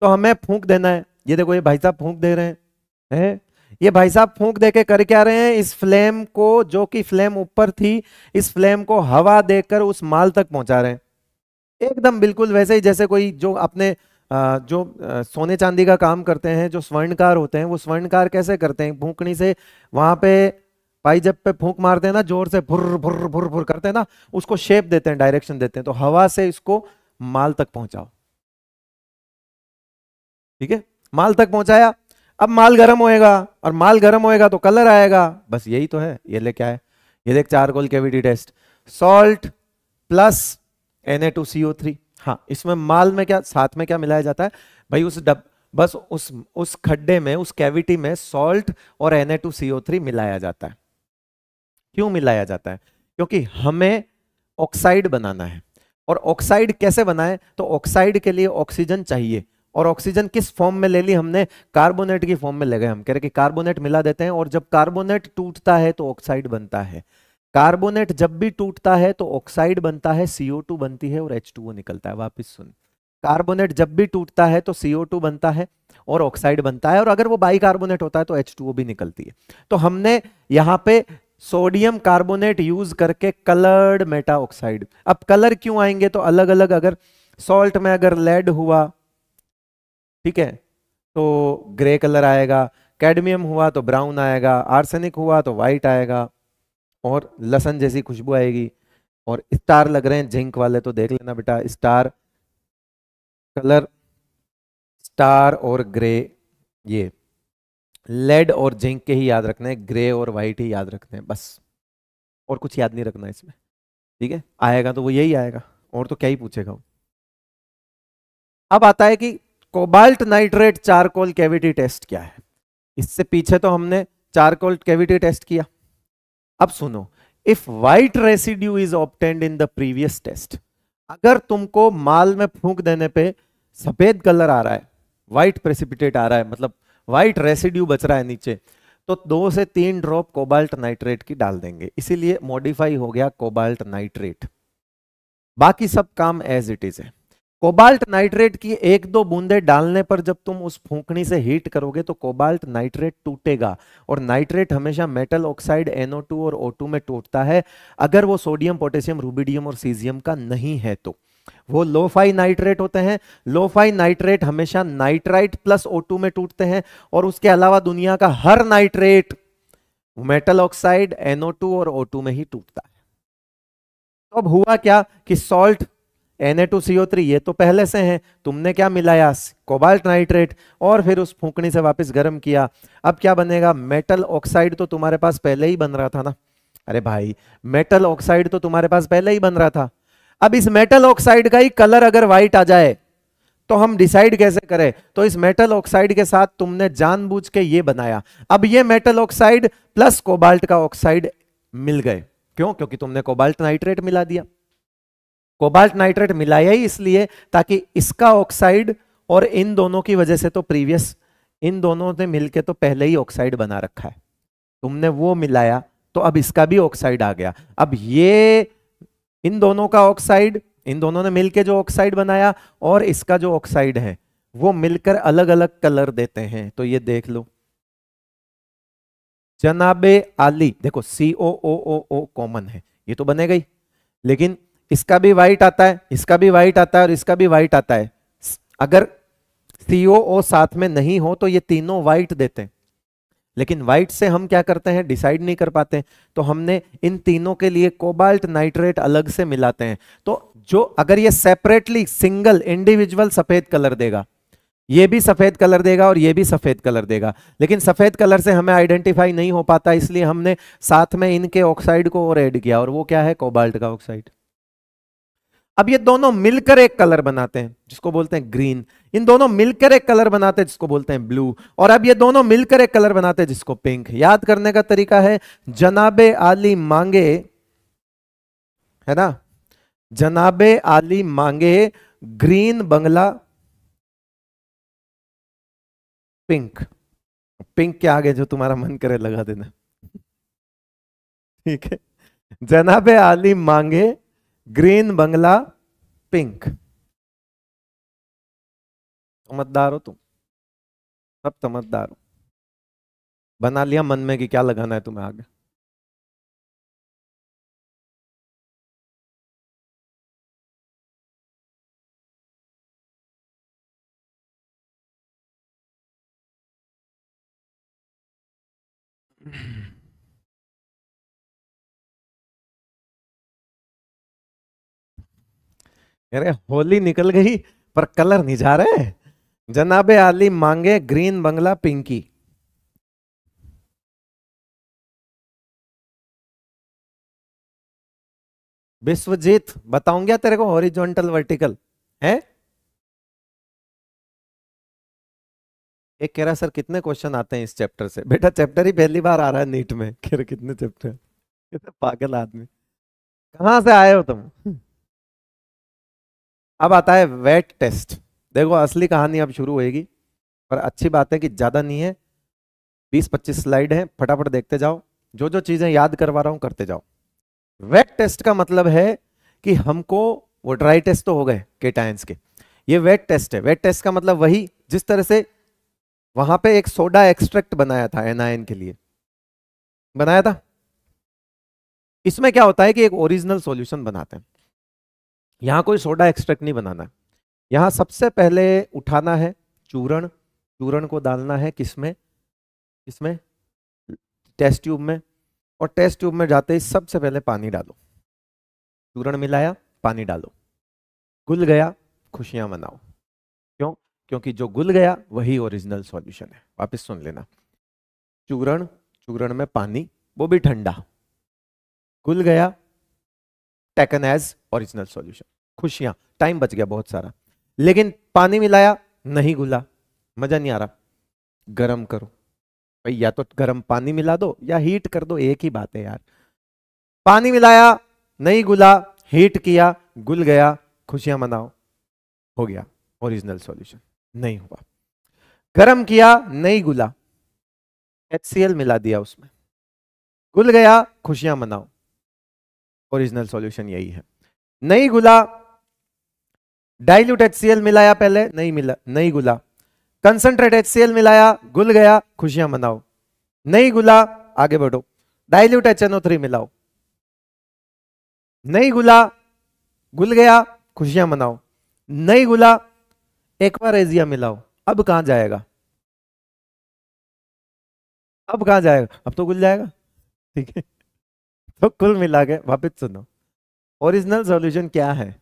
Speaker 2: तो हमें फूक देना है ये देखो ये भाई साहब फूक दे रहे हैं है? ये भाई साहब फूंक देके करके आ रहे हैं इस फ्लेम को जो कि फ्लेम ऊपर थी इस फ्लेम को हवा देकर उस माल तक पहुंचा रहे हैं एकदम बिल्कुल वैसे ही जैसे कोई जो अपने जो सोने चांदी का काम करते हैं जो स्वर्णकार होते हैं वो स्वर्णकार कैसे करते हैं भूखनी से वहां पे भाई जब पे फूंक मारते हैं ना जोर से भुर भुर भुर भुर करते हैं ना उसको शेप देते हैं डायरेक्शन देते हैं तो हवा से इसको माल तक पहुंचाओ ठीक है माल तक पहुंचाया अब माल गर्म होएगा और माल गर्म होएगा तो कलर आएगा बस यही तो है ये ले क्या है ये देख charcoal cavity test salt plus N A two C O three हाँ इसमें माल में क्या साथ में क्या मिलाया जाता है भाई उस डब बस उस उस खड्डे में उस कैविटी में सॉल्ट और एन मिलाया जाता है क्यों मिलाया जाता है क्योंकि हमें ऑक्साइड बनाना है और ऑक्साइड कैसे बनाए तो ऑक्साइड के लिए ऑक्सीजन चाहिए और ऑक्सीजन किस फॉर्म में ले ली हमने कार्बोनेट की फॉर्म में ले गए हम कह रहे कि कार्बोनेट मिला देते हैं और जब कार्बोनेट टूटता है तो ऑक्साइड बनता है कार्बोनेट जब भी टूटता है तो ऑक्साइड बनता है टू बनती है और ओ निकलता है वापिस सुन कार्बोनेट जब भी टूटता है तो टू बनता है और ऑक्साइड बनता है और अगर वो बाइकार्बोनेट होता है तो H2O भी निकलती है तो हमने यहाँ पे सोडियम कार्बोनेट यूज करके कलर्ड मेटा ऑक्साइड अब कलर क्यों आएंगे तो अलग अलग अगर सॉल्ट में अगर लेड हुआ ठीक है तो ग्रे कलर आएगा कैडमियम हुआ तो ब्राउन आएगा आर्सेनिक हुआ तो व्हाइट आएगा और लसन जैसी खुशबू आएगी और स्टार लग रहे हैं जिंक वाले तो देख लेना बेटा स्टार कलर स्टार और ग्रे ये लेड और जिंक के ही याद रखना है ग्रे और वाइट ही याद रखना है बस और कुछ याद नहीं रखना इसमें ठीक है आएगा तो वो यही आएगा और तो क्या ही पूछेगा वो अब आता है कि cobalt nitrate charcoal cavity test क्या है इससे पीछे तो हमने चारकोल कैविटी टेस्ट किया अब सुनो if white residue is obtained in the previous test अगर तुमको माल में फूंक देने पे सफेद कलर आ रहा है व्हाइट प्रेसिपिटेट आ रहा है मतलब व्हाइट रेसिड्यू बच रहा है नीचे तो दो से तीन ड्रॉप कोबाल्ट नाइट्रेट की डाल देंगे इसीलिए मॉडिफाई हो गया कोबाल्ट नाइट्रेट बाकी सब काम एज इट इज है कोबाल्ट नाइट्रेट की एक दो बूंदे डालने पर जब तुम उस फूकनी से हीट करोगे तो कोबाल्ट नाइट्रेट टूटेगा और नाइट्रेट हमेशा मेटल ऑक्साइड एनओ और ओ में टूटता है अगर वो सोडियम पोटेशियम रूबीडियम और सीजियम का नहीं है तो वो लोफाई नाइट्रेट होते हैं लोफाई नाइट्रेट हमेशा नाइट्राइट प्लस ओ में टूटते हैं और उसके अलावा दुनिया का हर नाइट्रेट मेटल ऑक्साइड एनओ और ओ में ही टूटता है तो अब हुआ क्या कि सॉल्ट Na2CO3 ये तो पहले से हैं तुमने क्या मिलाया कोबाल्ट नाइट्रेट और फिर उस फूकनी से वापस गर्म किया अब क्या बनेगा मेटल ऑक्साइड तो तुम्हारे पास पहले ही बन रहा था ना अरे भाई मेटल ऑक्साइड तो तुम्हारे पास पहले ही बन रहा था अब इस मेटल ऑक्साइड का ही कलर अगर व्हाइट आ जाए तो हम डिसाइड कैसे करें तो इस मेटल ऑक्साइड के साथ तुमने जानबूझ के ये बनाया अब ये मेटल ऑक्साइड प्लस कोबाल्ट का ऑक्साइड मिल गए क्यों क्योंकि तुमने कोबाल्ट नाइट्रेट मिला दिया कोबाल्ट नाइट्रेट मिलाया ही इसलिए ताकि इसका ऑक्साइड और इन दोनों की वजह से तो प्रीवियस इन दोनों ने मिलके तो पहले ही ऑक्साइड बना रखा है तुमने वो मिलाया तो अब इसका भी ऑक्साइड आ गया अब ये इन दोनों का ऑक्साइड इन दोनों ने मिलके जो ऑक्साइड बनाया और इसका जो ऑक्साइड है वो मिलकर अलग अलग कलर देते हैं तो ये देख लो जनाबे आली देखो सीओ ओ ओ ओ कॉमन है ये तो बने गई लेकिन इसका भी वाइट आता है इसका भी वाइट आता है और इसका भी वाइट आता है अगर सीओ साथ में नहीं हो तो ये तीनों वाइट देते हैं लेकिन वाइट से हम क्या करते हैं डिसाइड नहीं कर पाते तो हमने इन तीनों के लिए कोबाल्ट नाइट्रेट अलग से मिलाते हैं तो जो अगर ये सेपरेटली सिंगल इंडिविजुअल सफेद कलर देगा ये भी सफेद कलर देगा और ये भी सफेद कलर देगा लेकिन सफेद कलर से हमें आइडेंटिफाई नहीं हो पाता इसलिए हमने साथ में इनके ऑक्साइड को और एड किया और वो क्या है कोबाल्ट का ऑक्साइड अब ये दोनों मिलकर एक कलर बनाते हैं जिसको बोलते हैं ग्रीन इन दोनों मिलकर एक कलर बनाते हैं जिसको बोलते हैं ब्लू और अब ये दोनों मिलकर एक कलर बनाते हैं जिसको पिंक याद करने का तरीका है जनाबे आली मांगे है ना जनाबे आली मांगे ग्रीन बंगला पिंक पिंक के आगे जो तुम्हारा मन करे लगा देना
Speaker 1: ठीक है जनाबे आली मांगे ग्रीन बंगला पिंक समझदार हो तुम सब समझदार हो बना लिया मन में कि क्या लगाना है तुम्हें आगे Mm-hmm. अरे होली निकल गई पर कलर नहीं जा रहे जनाबे आली मांगे ग्रीन बंगला पिंकी विश्वजीत बताऊंगा तेरे को हॉरिजॉन्टल वर्टिकल है
Speaker 2: एक कह रहा सर कितने क्वेश्चन आते हैं इस चैप्टर से बेटा चैप्टर ही पहली बार आ रहा है नीट में कह रहे कितने चैप्टर कितने पागल आदमी कहां से आए हो तुम अब आता है वेट टेस्ट देखो असली कहानी अब शुरू होगी पर अच्छी बात है कि ज़्यादा नहीं है बीस पच्चीस स्लाइड है फटाफट देखते जाओ जो जो चीज़ें याद करवा रहा हूं करते जाओ वेट टेस्ट का मतलब है कि हमको वो ड्राई टेस्ट तो हो गए टाइम्स के ये वेट टेस्ट है वेट टेस्ट का मतलब वही जिस तरह से वहां पे एक सोडा एक्सट्रैक्ट बनाया था एनआईएन के लिए बनाया था इसमें क्या होता है कि एक ओरिजिनल सॉल्यूशन बनाते हैं यहाँ कोई सोडा एक्सट्रैक्ट नहीं बनाना है यहाँ सबसे पहले उठाना है चूरण चूरण को डालना है किसमें किसमें टेस्ट ट्यूब में और टेस्ट ट्यूब में जाते ही सबसे पहले पानी डालो चूरण मिलाया पानी डालो गुल गया खुशियाँ मनाओ क्यों क्योंकि जो गुल गया वही ओरिजिनल सॉल्यूशन है वापस सुन लेना चूरण चूरण में पानी वो भी ठंडा गुल गया टेकन एज ओरिजिनल सॉल्यूशन खुशियां टाइम बच गया बहुत सारा लेकिन पानी मिलाया नहीं घुला मजा नहीं आ रहा गरम करो भाई या तो गरम पानी मिला दो या हीट कर दो एक ही बात है यार पानी मिलाया नहीं घुला हीट किया गुल गया खुशियां मनाओ हो गया ओरिजिनल सॉल्यूशन नहीं हुआ गरम किया नहीं गुला एच मिला दिया उसमें गुल गया खुशियां मनाओ ओरिजिनल सॉल्यूशन यही है नहीं गुला डाइल्यूट एच मिलाया पहले नहीं मिला नहीं गुला कंसंट्रेट एच मिलाया गुल गया खुशियां मनाओ नहीं गुला आगे बढ़ो डाइल्यूट एच मिलाओ नहीं गुला गुल गया खुशियां मनाओ नहीं गुला एक्वारेजिया मिलाओ अब कहां जाएगा
Speaker 1: अब कहां जाएगा अब तो गुल जाएगा ठीक है तो कुल मिला के वापिस सुनो ओरिजिनल सॉल्यूशन क्या है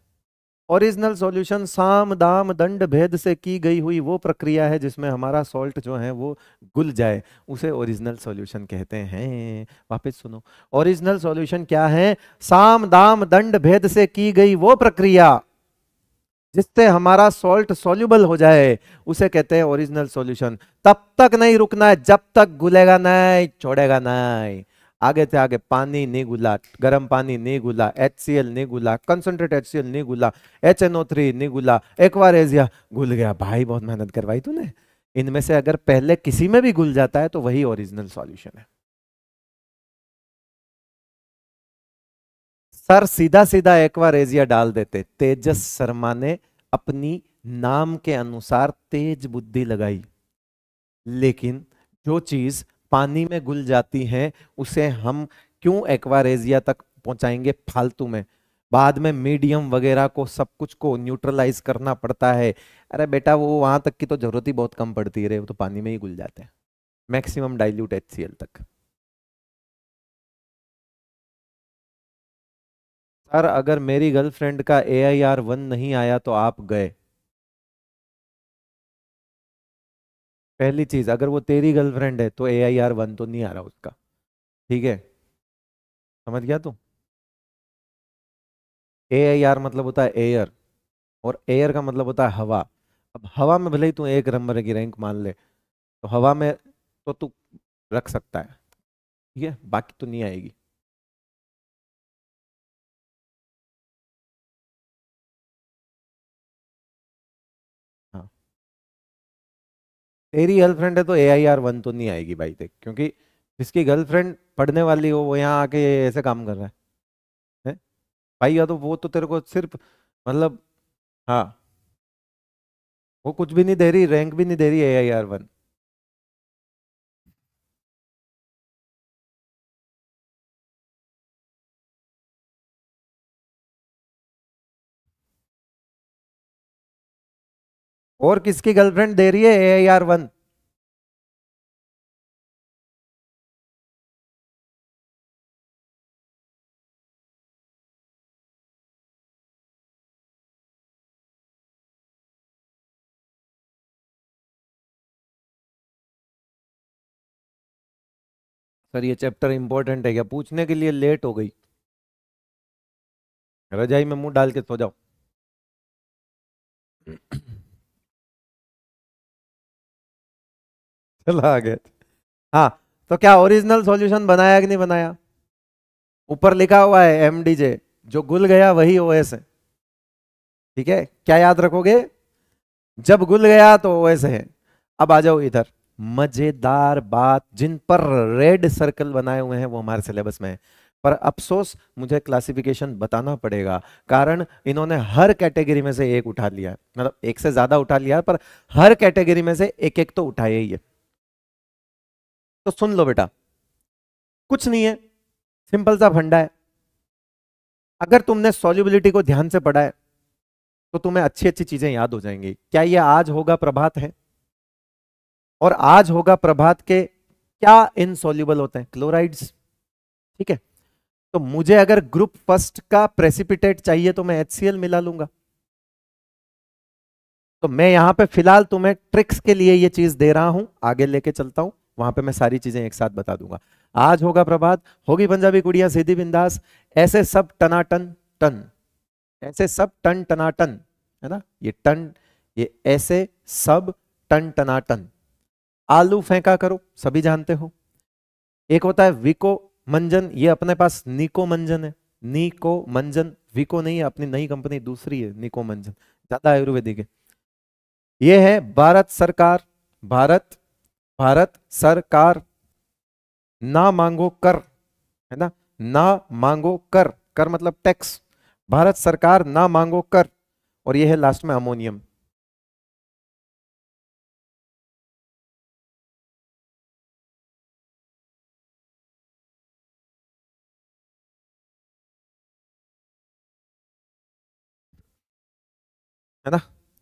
Speaker 2: ओरिजिनल सॉल्यूशन साम दाम दंड भेद से की गई हुई वो प्रक्रिया है जिसमें हमारा सॉल्ट जो है वो गुल जाए उसे ओरिजिनल सॉल्यूशन कहते हैं वापस सुनो ओरिजिनल सॉल्यूशन क्या है साम दाम दंड भेद से की गई वो प्रक्रिया जिससे हमारा सॉल्ट सॉल्यूबल हो जाए उसे कहते हैं ओरिजिनल सॉल्यूशन तब तक नहीं रुकना है जब तक गुलेगा नहीं छोड़ेगा नहीं आगे थे आगे पानी नहीं गुला गर्म पानी नहीं गुला एच सी एल नहीं गुला कंसनट्रेट एच सी एल नहीं गुला एच एन ओ थ्री नहीं गुला एजिया घुल गया भाई बहुत मेहनत करवाई तूने इनमें से अगर पहले किसी में भी घुल जाता है तो वही ओरिजिनल सॉल्यूशन है सर सीधा सीधा एजिया डाल देते तेजस शर्मा ने अपनी नाम के अनुसार तेज बुद्धि लगाई लेकिन जो चीज पानी में घुल जाती हैं उसे हम क्यों एक्वारेजिया तक पहुंचाएंगे फालतू में बाद में मीडियम वगैरह को सब कुछ को न्यूट्रलाइज करना पड़ता है अरे बेटा वो वहाँ तक की तो ज़रूरत ही बहुत कम पड़ती है रे वो तो
Speaker 1: पानी में ही घुल जाते हैं मैक्सिमम डाइल्यूट एच तक सर अगर मेरी गर्लफ्रेंड का ए आई आर वन नहीं आया तो आप गए
Speaker 2: पहली चीज अगर वो तेरी गर्लफ्रेंड है तो ए आई आर वन तो नहीं आ रहा उसका ठीक है समझ गया तू ए आई आर मतलब होता है एयर और एयर का मतलब होता है हवा अब हवा में भले ही तू एक नंबर की रैंक मान ले तो
Speaker 1: हवा में तो तू रख सकता है ठीक है बाकी तो नहीं आएगी तेरी गर्लफ्रेंड है तो ए आई आर वन तो नहीं आएगी भाई देख क्योंकि जिसकी गर्लफ्रेंड पढ़ने वाली हो वो
Speaker 2: यहाँ आके ऐसे काम कर रहा है है भाई या तो वो तो तेरे को सिर्फ मतलब
Speaker 1: हाँ वो कुछ भी नहीं दे रही रैंक भी नहीं दे रही ए आई आर वन और किसकी गर्लफ्रेंड दे रही है A I R one sir ये चैप्टर इंपॉर्टेंट है क्या पूछने के लिए लेट हो गई रजाई में मुंह डाल के सो जाओ चला गया हाँ तो क्या ओरिजिनल सॉल्यूशन बनाया कि नहीं बनाया
Speaker 2: ऊपर लिखा हुआ है एम जो गुल गया वही ओएस है ठीक है क्या याद रखोगे जब गुल गया तो ओएस है अब आ जाओ इधर मजेदार बात जिन पर रेड सर्कल बनाए हुए हैं वो हमारे सिलेबस में है पर अफसोस मुझे क्लासिफिकेशन बताना पड़ेगा कारण इन्होंने हर कैटेगरी में से एक उठा लिया मतलब एक से ज्यादा उठा लिया पर हर कैटेगरी में से एक एक तो उठाया
Speaker 1: ही है तो सुन लो बेटा कुछ नहीं है सिंपल सा फंडा है अगर तुमने सॉल्युबिलिटी को ध्यान से पढ़ा है
Speaker 2: तो तुम्हें अच्छी अच्छी चीजें याद हो जाएंगी क्या यह आज होगा प्रभात है और आज होगा प्रभात के क्या इनसॉल्यूबल होते हैं क्लोराइड्स ठीक है तो मुझे अगर ग्रुप फर्स्ट का प्रेसिपिटेट चाहिए तो मैं एचसीएल मिला लूंगा तो मैं यहां पे फिलहाल तुम्हें ट्रिक्स के लिए यह चीज दे रहा हूं आगे लेके चलता हूं वहां पे मैं सारी चीजें एक साथ बता दूंगा आज होगा प्रभात होगी पंजाबी कुड़िया सीधी बिंदास ऐसे सब टनाटन टन ऐसे सब टन टनाटन है ना ये टन ये ऐसे सब टन टनाटन आलू फेंका करो सभी जानते हो एक होता है विको मंजन ये अपने पास निको मंजन है निको मंजन विको नहीं है अपनी नई कंपनी दूसरी है निको मंजन ज्यादा आयुर्वेदिक है ये है भारत सरकार भारत भारत सरकार ना मांगो कर है ना ना मांगो कर कर मतलब टैक्स भारत सरकार ना मांगो कर
Speaker 1: और यह है लास्ट में अमोनियम है ना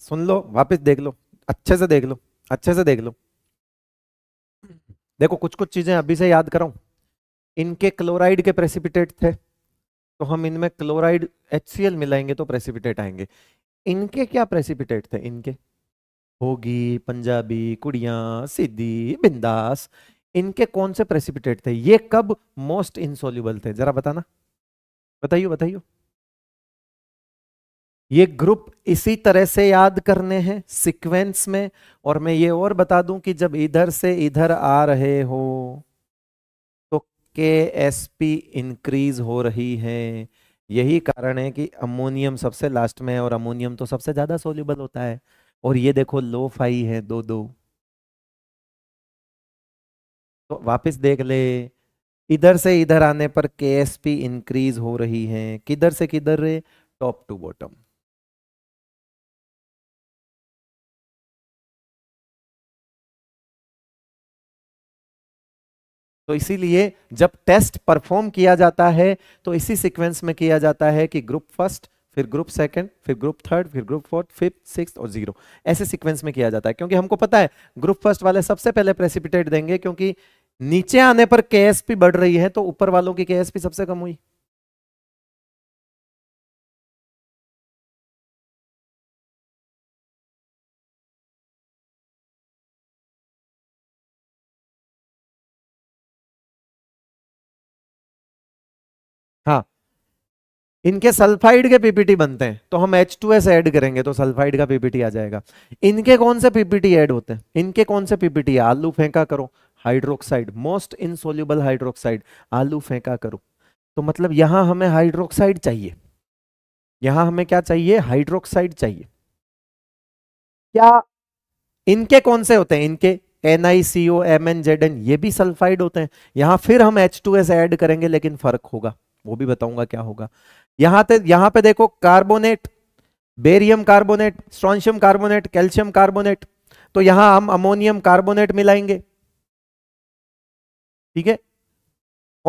Speaker 1: सुन लो वापस देख लो अच्छे से देख लो अच्छे से देख लो
Speaker 2: देखो कुछ कुछ चीजें अभी से याद कराऊं इनके क्लोराइड के प्रेसिपिटेट थे तो हम इनमें क्लोराइड एच मिलाएंगे तो प्रेसिपिटेट आएंगे इनके क्या प्रेसिपिटेट थे इनके होगी पंजाबी कुड़िया सिद्धि बिंदास इनके कौन से प्रेसिपिटेट थे ये कब मोस्ट इनसोल्यूबल थे जरा बताना बताइयो बताइयो ये ग्रुप इसी तरह से याद करने हैं सीक्वेंस में और मैं ये और बता दूं कि जब इधर से इधर आ रहे हो तो के एस पी इंक्रीज हो रही है यही कारण है कि अमोनियम सबसे लास्ट में है और अमोनियम तो सबसे ज़्यादा सोल्यूबल होता है और ये देखो लो फाई है दो दो तो वापस देख ले इधर से इधर आने पर
Speaker 1: के एस पी इंक्रीज हो रही है किधर से किधर टॉप टू बॉटम तो इसीलिए जब टेस्ट परफॉर्म
Speaker 2: किया जाता है तो इसी सीक्वेंस में किया जाता है कि ग्रुप फर्स्ट फिर ग्रुप सेकंड फिर ग्रुप थर्ड फिर ग्रुप फोर्थ फिफ्थ सिक्स और जीरो ऐसे सीक्वेंस में किया जाता है क्योंकि हमको पता है ग्रुप फर्स्ट वाले
Speaker 1: सबसे पहले प्रेसिपिटेट देंगे क्योंकि नीचे आने पर के बढ़ रही है तो ऊपर वालों की के सबसे कम हुई हाँ इनके सल्फाइड के पीपीटी बनते हैं तो हम एच टू एस
Speaker 2: एड करेंगे तो सल्फाइड का पीपीटी आ जाएगा इनके कौन से पीपीटी एड होते हैं इनके कौन से पीपीटी आलू फेंका करो हाइड्रोक्साइड मोस्ट इनसोल्यूबल हाइड्रोक्साइड आलू फेंका करो तो मतलब यहां हमें हाइड्रोक्साइड चाहिए यहां हमें क्या चाहिए हाइड्रोक्साइड चाहिए क्या इनके कौन से होते हैं इनके जेड एन ये भी सल्फाइड होते हैं यहां फिर हम एस एड करेंगे लेकिन फर्क होगा वो भी बताऊंगा क्या होगा यहां पर यहां पे देखो carbonate barium carbonate strontium carbonate calcium carbonate तो यहां हम अमोनियम कार्बोनेट मिलाएंगे ठीक है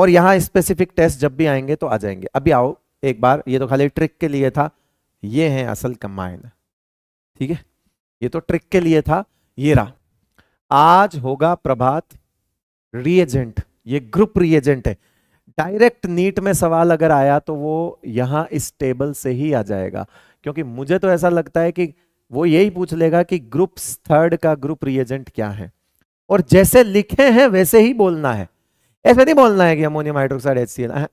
Speaker 2: और यहां स्पेसिफिक टेस्ट जब भी आएंगे तो आ जाएंगे अभी आओ एक बार ये तो खाली ट्रिक के लिए था ये है असल कंबाइन ठीक है ये तो ट्रिक के लिए था ये रहा आज होगा प्रभात रिएजेंट ये ग्रुप रिएजेंट है डायरेक्ट नीट में सवाल अगर आया तो वो यहाँ इस टेबल से ही आ जाएगा क्योंकि मुझे तो ऐसा लगता है कि वो यही पूछ लेगा कि ग्रुप थर्ड का ग्रुप रिएजेंट क्या है और जैसे लिखे हैं वैसे ही बोलना है ऐसे नहीं बोलना है कि अमोनियम हाइड्रोक्साइड एच हाँ।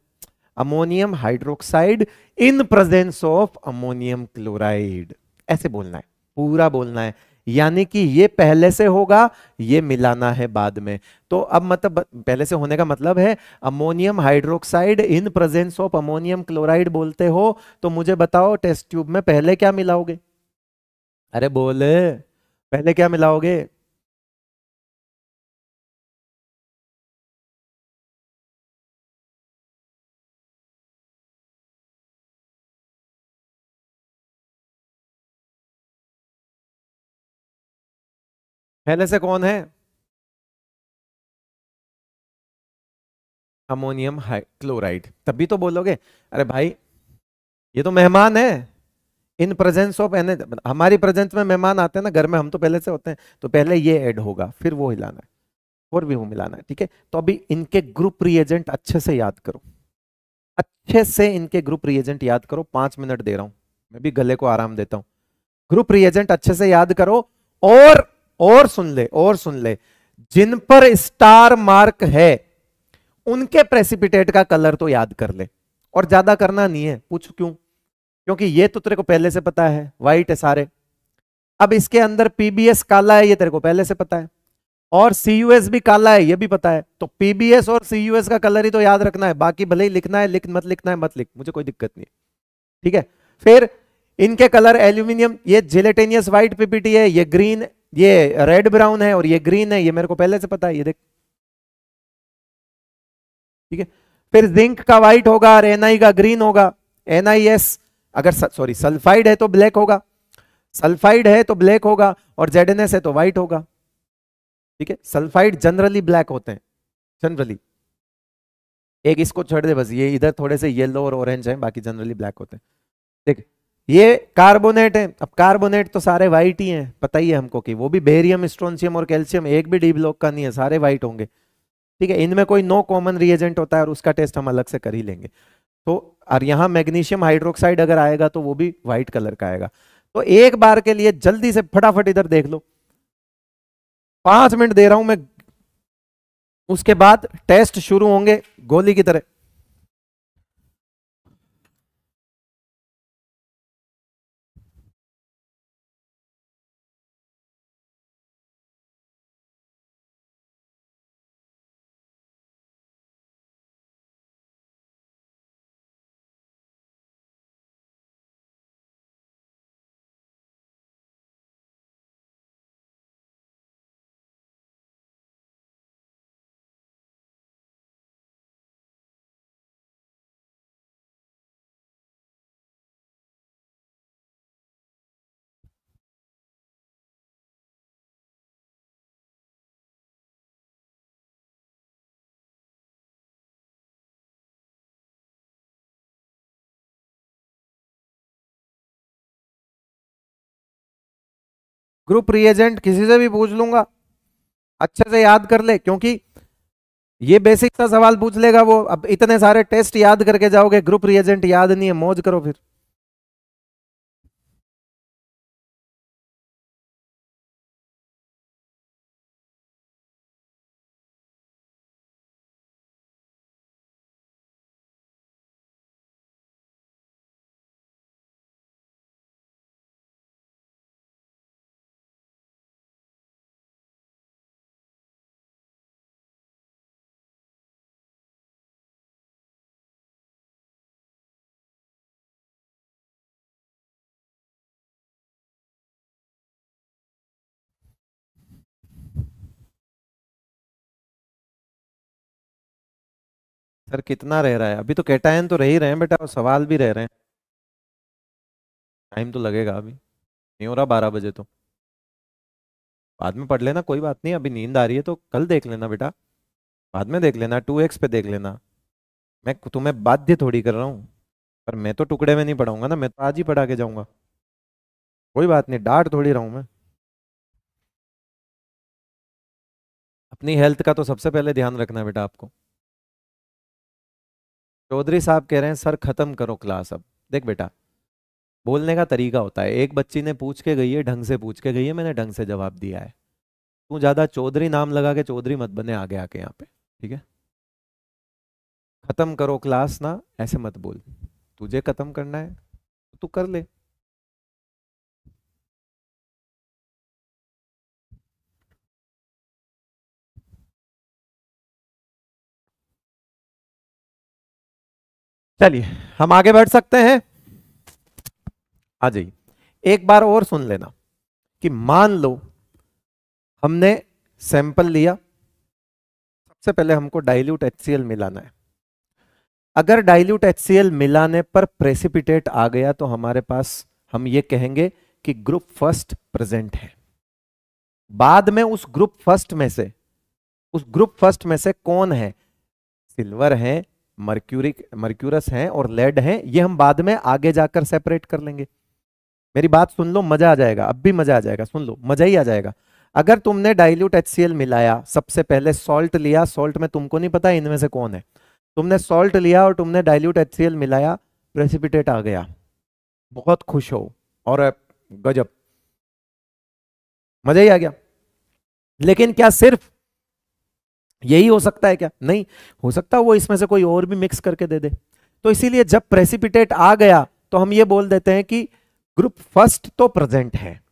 Speaker 2: Ammonium hydroxide in presence of ammonium chloride ऐसे बोलना है पूरा बोलना है यानी कि ये पहले से होगा ये मिलाना है बाद में तो अब मतलब पहले से होने का मतलब है ammonium hydroxide in presence of ammonium chloride बोलते हो तो मुझे बताओ टेस्ट ट्यूब में पहले क्या
Speaker 1: मिलाओगे अरे बोले पहले क्या मिलाओगे पहले से कौन है अमोनियम क्लोराइड तब भी तो बोलोगे अरे भाई ये तो मेहमान है इन प्रेजेंस
Speaker 2: ऑफ एन हमारी प्रेजेंस में मेहमान आते हैं ना घर में हम तो पहले से होते हैं तो पहले ये ऐड होगा फिर वो हिलाना है और भी वो मिलाना है ठीक है तो अभी इनके ग्रुप रिएजेंट अच्छे से याद करो अच्छे से इनके ग्रुप रिएजेंट याद करो पांच मिनट दे रहा हूं मैं भी गले को आराम देता हूं ग्रुप रिएजेंट अच्छे से याद करो और और सुन ले और सुन ले जिन पर स्टार मार्क है उनके प्रेसिपिटेट का कलर तो याद कर ले और ज्यादा करना नहीं है पूछ क्यों क्योंकि ये तो तेरे को पहले से पता है व्हाइट है सारे अब इसके अंदर पीबीएस काला है ये तेरे को पहले से पता है और सीयूएस भी काला है ये भी पता है तो पीबीएस और सीयूएस का कलर ही तो याद रखना है बाकी भले ही लिखना है लिख मत लिखना है मत लिख मुझे कोई दिक्कत नहीं ठीक है फिर इनके कलर एल्यूमिनियम ये जिलेटेनियस व्हाइट पीपीटी है ये ग्रीन ये रेड ब्राउन है और ये ग्रीन है ये मेरे को पहले से पता है ये देख ठीक है फिर जिंक का व्हाइट होगा और एनआई का ग्रीन होगा एनआईएस अगर सॉरी सल्फाइड है तो ब्लैक होगा सल्फाइड है तो ब्लैक होगा और एस है तो व्हाइट होगा ठीक है सल्फाइड जनरली ब्लैक होते हैं जनरली एक इसको छोड़ दे बस ये इधर थोड़े से येलो और ऑरेंज है बाकी जनरली ब्लैक होते हैं देख ये कार्बोनेट है अब कार्बोनेट तो सारे व्हाइट ही हैं पता ही है हमको कि वो भी बेरियम स्ट्रोनशियम और कैल्शियम एक भी डी ब्लॉक का नहीं है सारे व्हाइट होंगे ठीक है इनमें कोई नो कॉमन रिएजेंट होता है और उसका टेस्ट हम अलग से कर ही लेंगे तो और यहाँ मैग्नीशियम हाइड्रोक्साइड अगर आएगा तो वो भी व्हाइट कलर का आएगा तो एक बार के लिए जल्दी से फटाफट इधर देख लो पांच मिनट दे
Speaker 1: रहा हूं मैं उसके बाद टेस्ट शुरू होंगे गोली की तरह ग्रुप रिएजेंट किसी से भी पूछ लूंगा
Speaker 2: अच्छे से याद कर ले क्योंकि ये बेसिक सा सवाल पूछ लेगा वो अब इतने सारे टेस्ट
Speaker 1: याद करके जाओगे ग्रुप रिएजेंट याद नहीं है मौज करो फिर सर कितना रह रहा है अभी तो कैटायन तो रह ही रहे हैं बेटा और सवाल भी रह रहे हैं टाइम तो लगेगा
Speaker 2: अभी नहीं हो रहा बारह बजे तो बाद में पढ़ लेना कोई बात नहीं अभी नींद आ रही है तो कल देख लेना बेटा बाद में देख लेना टू एक्स पे देख लेना मैं तुम्हें बाध्य थोड़ी कर रहा हूँ पर मैं तो टुकड़े में नहीं पढ़ाऊंगा ना मैं तो आज ही पढ़ा के जाऊँगा
Speaker 1: कोई बात नहीं डांट थोड़ी रहा हूँ मैं अपनी हेल्थ का तो सबसे पहले ध्यान रखना बेटा आपको
Speaker 2: चौधरी साहब कह रहे हैं सर ख़त्म करो क्लास अब देख बेटा बोलने का तरीका होता है एक बच्ची ने पूछ के गई है ढंग से पूछ के गई है मैंने ढंग से जवाब दिया है तू ज़्यादा चौधरी नाम लगा के चौधरी मत बने आगे आके यहाँ पे ठीक है ख़त्म करो क्लास
Speaker 1: ना ऐसे मत बोल तुझे ख़त्म करना है तो तू कर ले चलिए हम आगे बढ़ सकते हैं आ जाइए
Speaker 2: एक बार और सुन लेना कि मान लो हमने सैंपल लिया सबसे पहले हमको डाइल्यूट HCl मिलाना है अगर डाइल्यूट HCl मिलाने पर प्रेसिपिटेट आ गया तो हमारे पास हम ये कहेंगे कि ग्रुप फर्स्ट प्रेजेंट है बाद में उस ग्रुप फर्स्ट में से उस ग्रुप फर्स्ट में से कौन है सिल्वर है मर्क्यूरिक मर्क्यूरस हैं और लेड हैं ये हम बाद में आगे जाकर सेपरेट कर लेंगे मेरी बात सुन लो मजा आ जाएगा अब भी मजा आ जाएगा सुन लो मजा ही आ जाएगा अगर तुमने डाइल्यूट एच मिलाया सबसे पहले सॉल्ट लिया सॉल्ट में तुमको नहीं पता इनमें से कौन है तुमने सॉल्ट लिया और तुमने डाइल्यूट एच मिलाया प्रेसिपिटेट आ गया बहुत खुश हो और गजब मजा ही आ गया लेकिन क्या सिर्फ यही हो सकता है क्या नहीं हो सकता वो इसमें से कोई और भी मिक्स करके दे दे तो इसीलिए जब प्रेसिपिटेट आ गया तो हम ये बोल देते हैं कि ग्रुप फर्स्ट तो प्रेजेंट है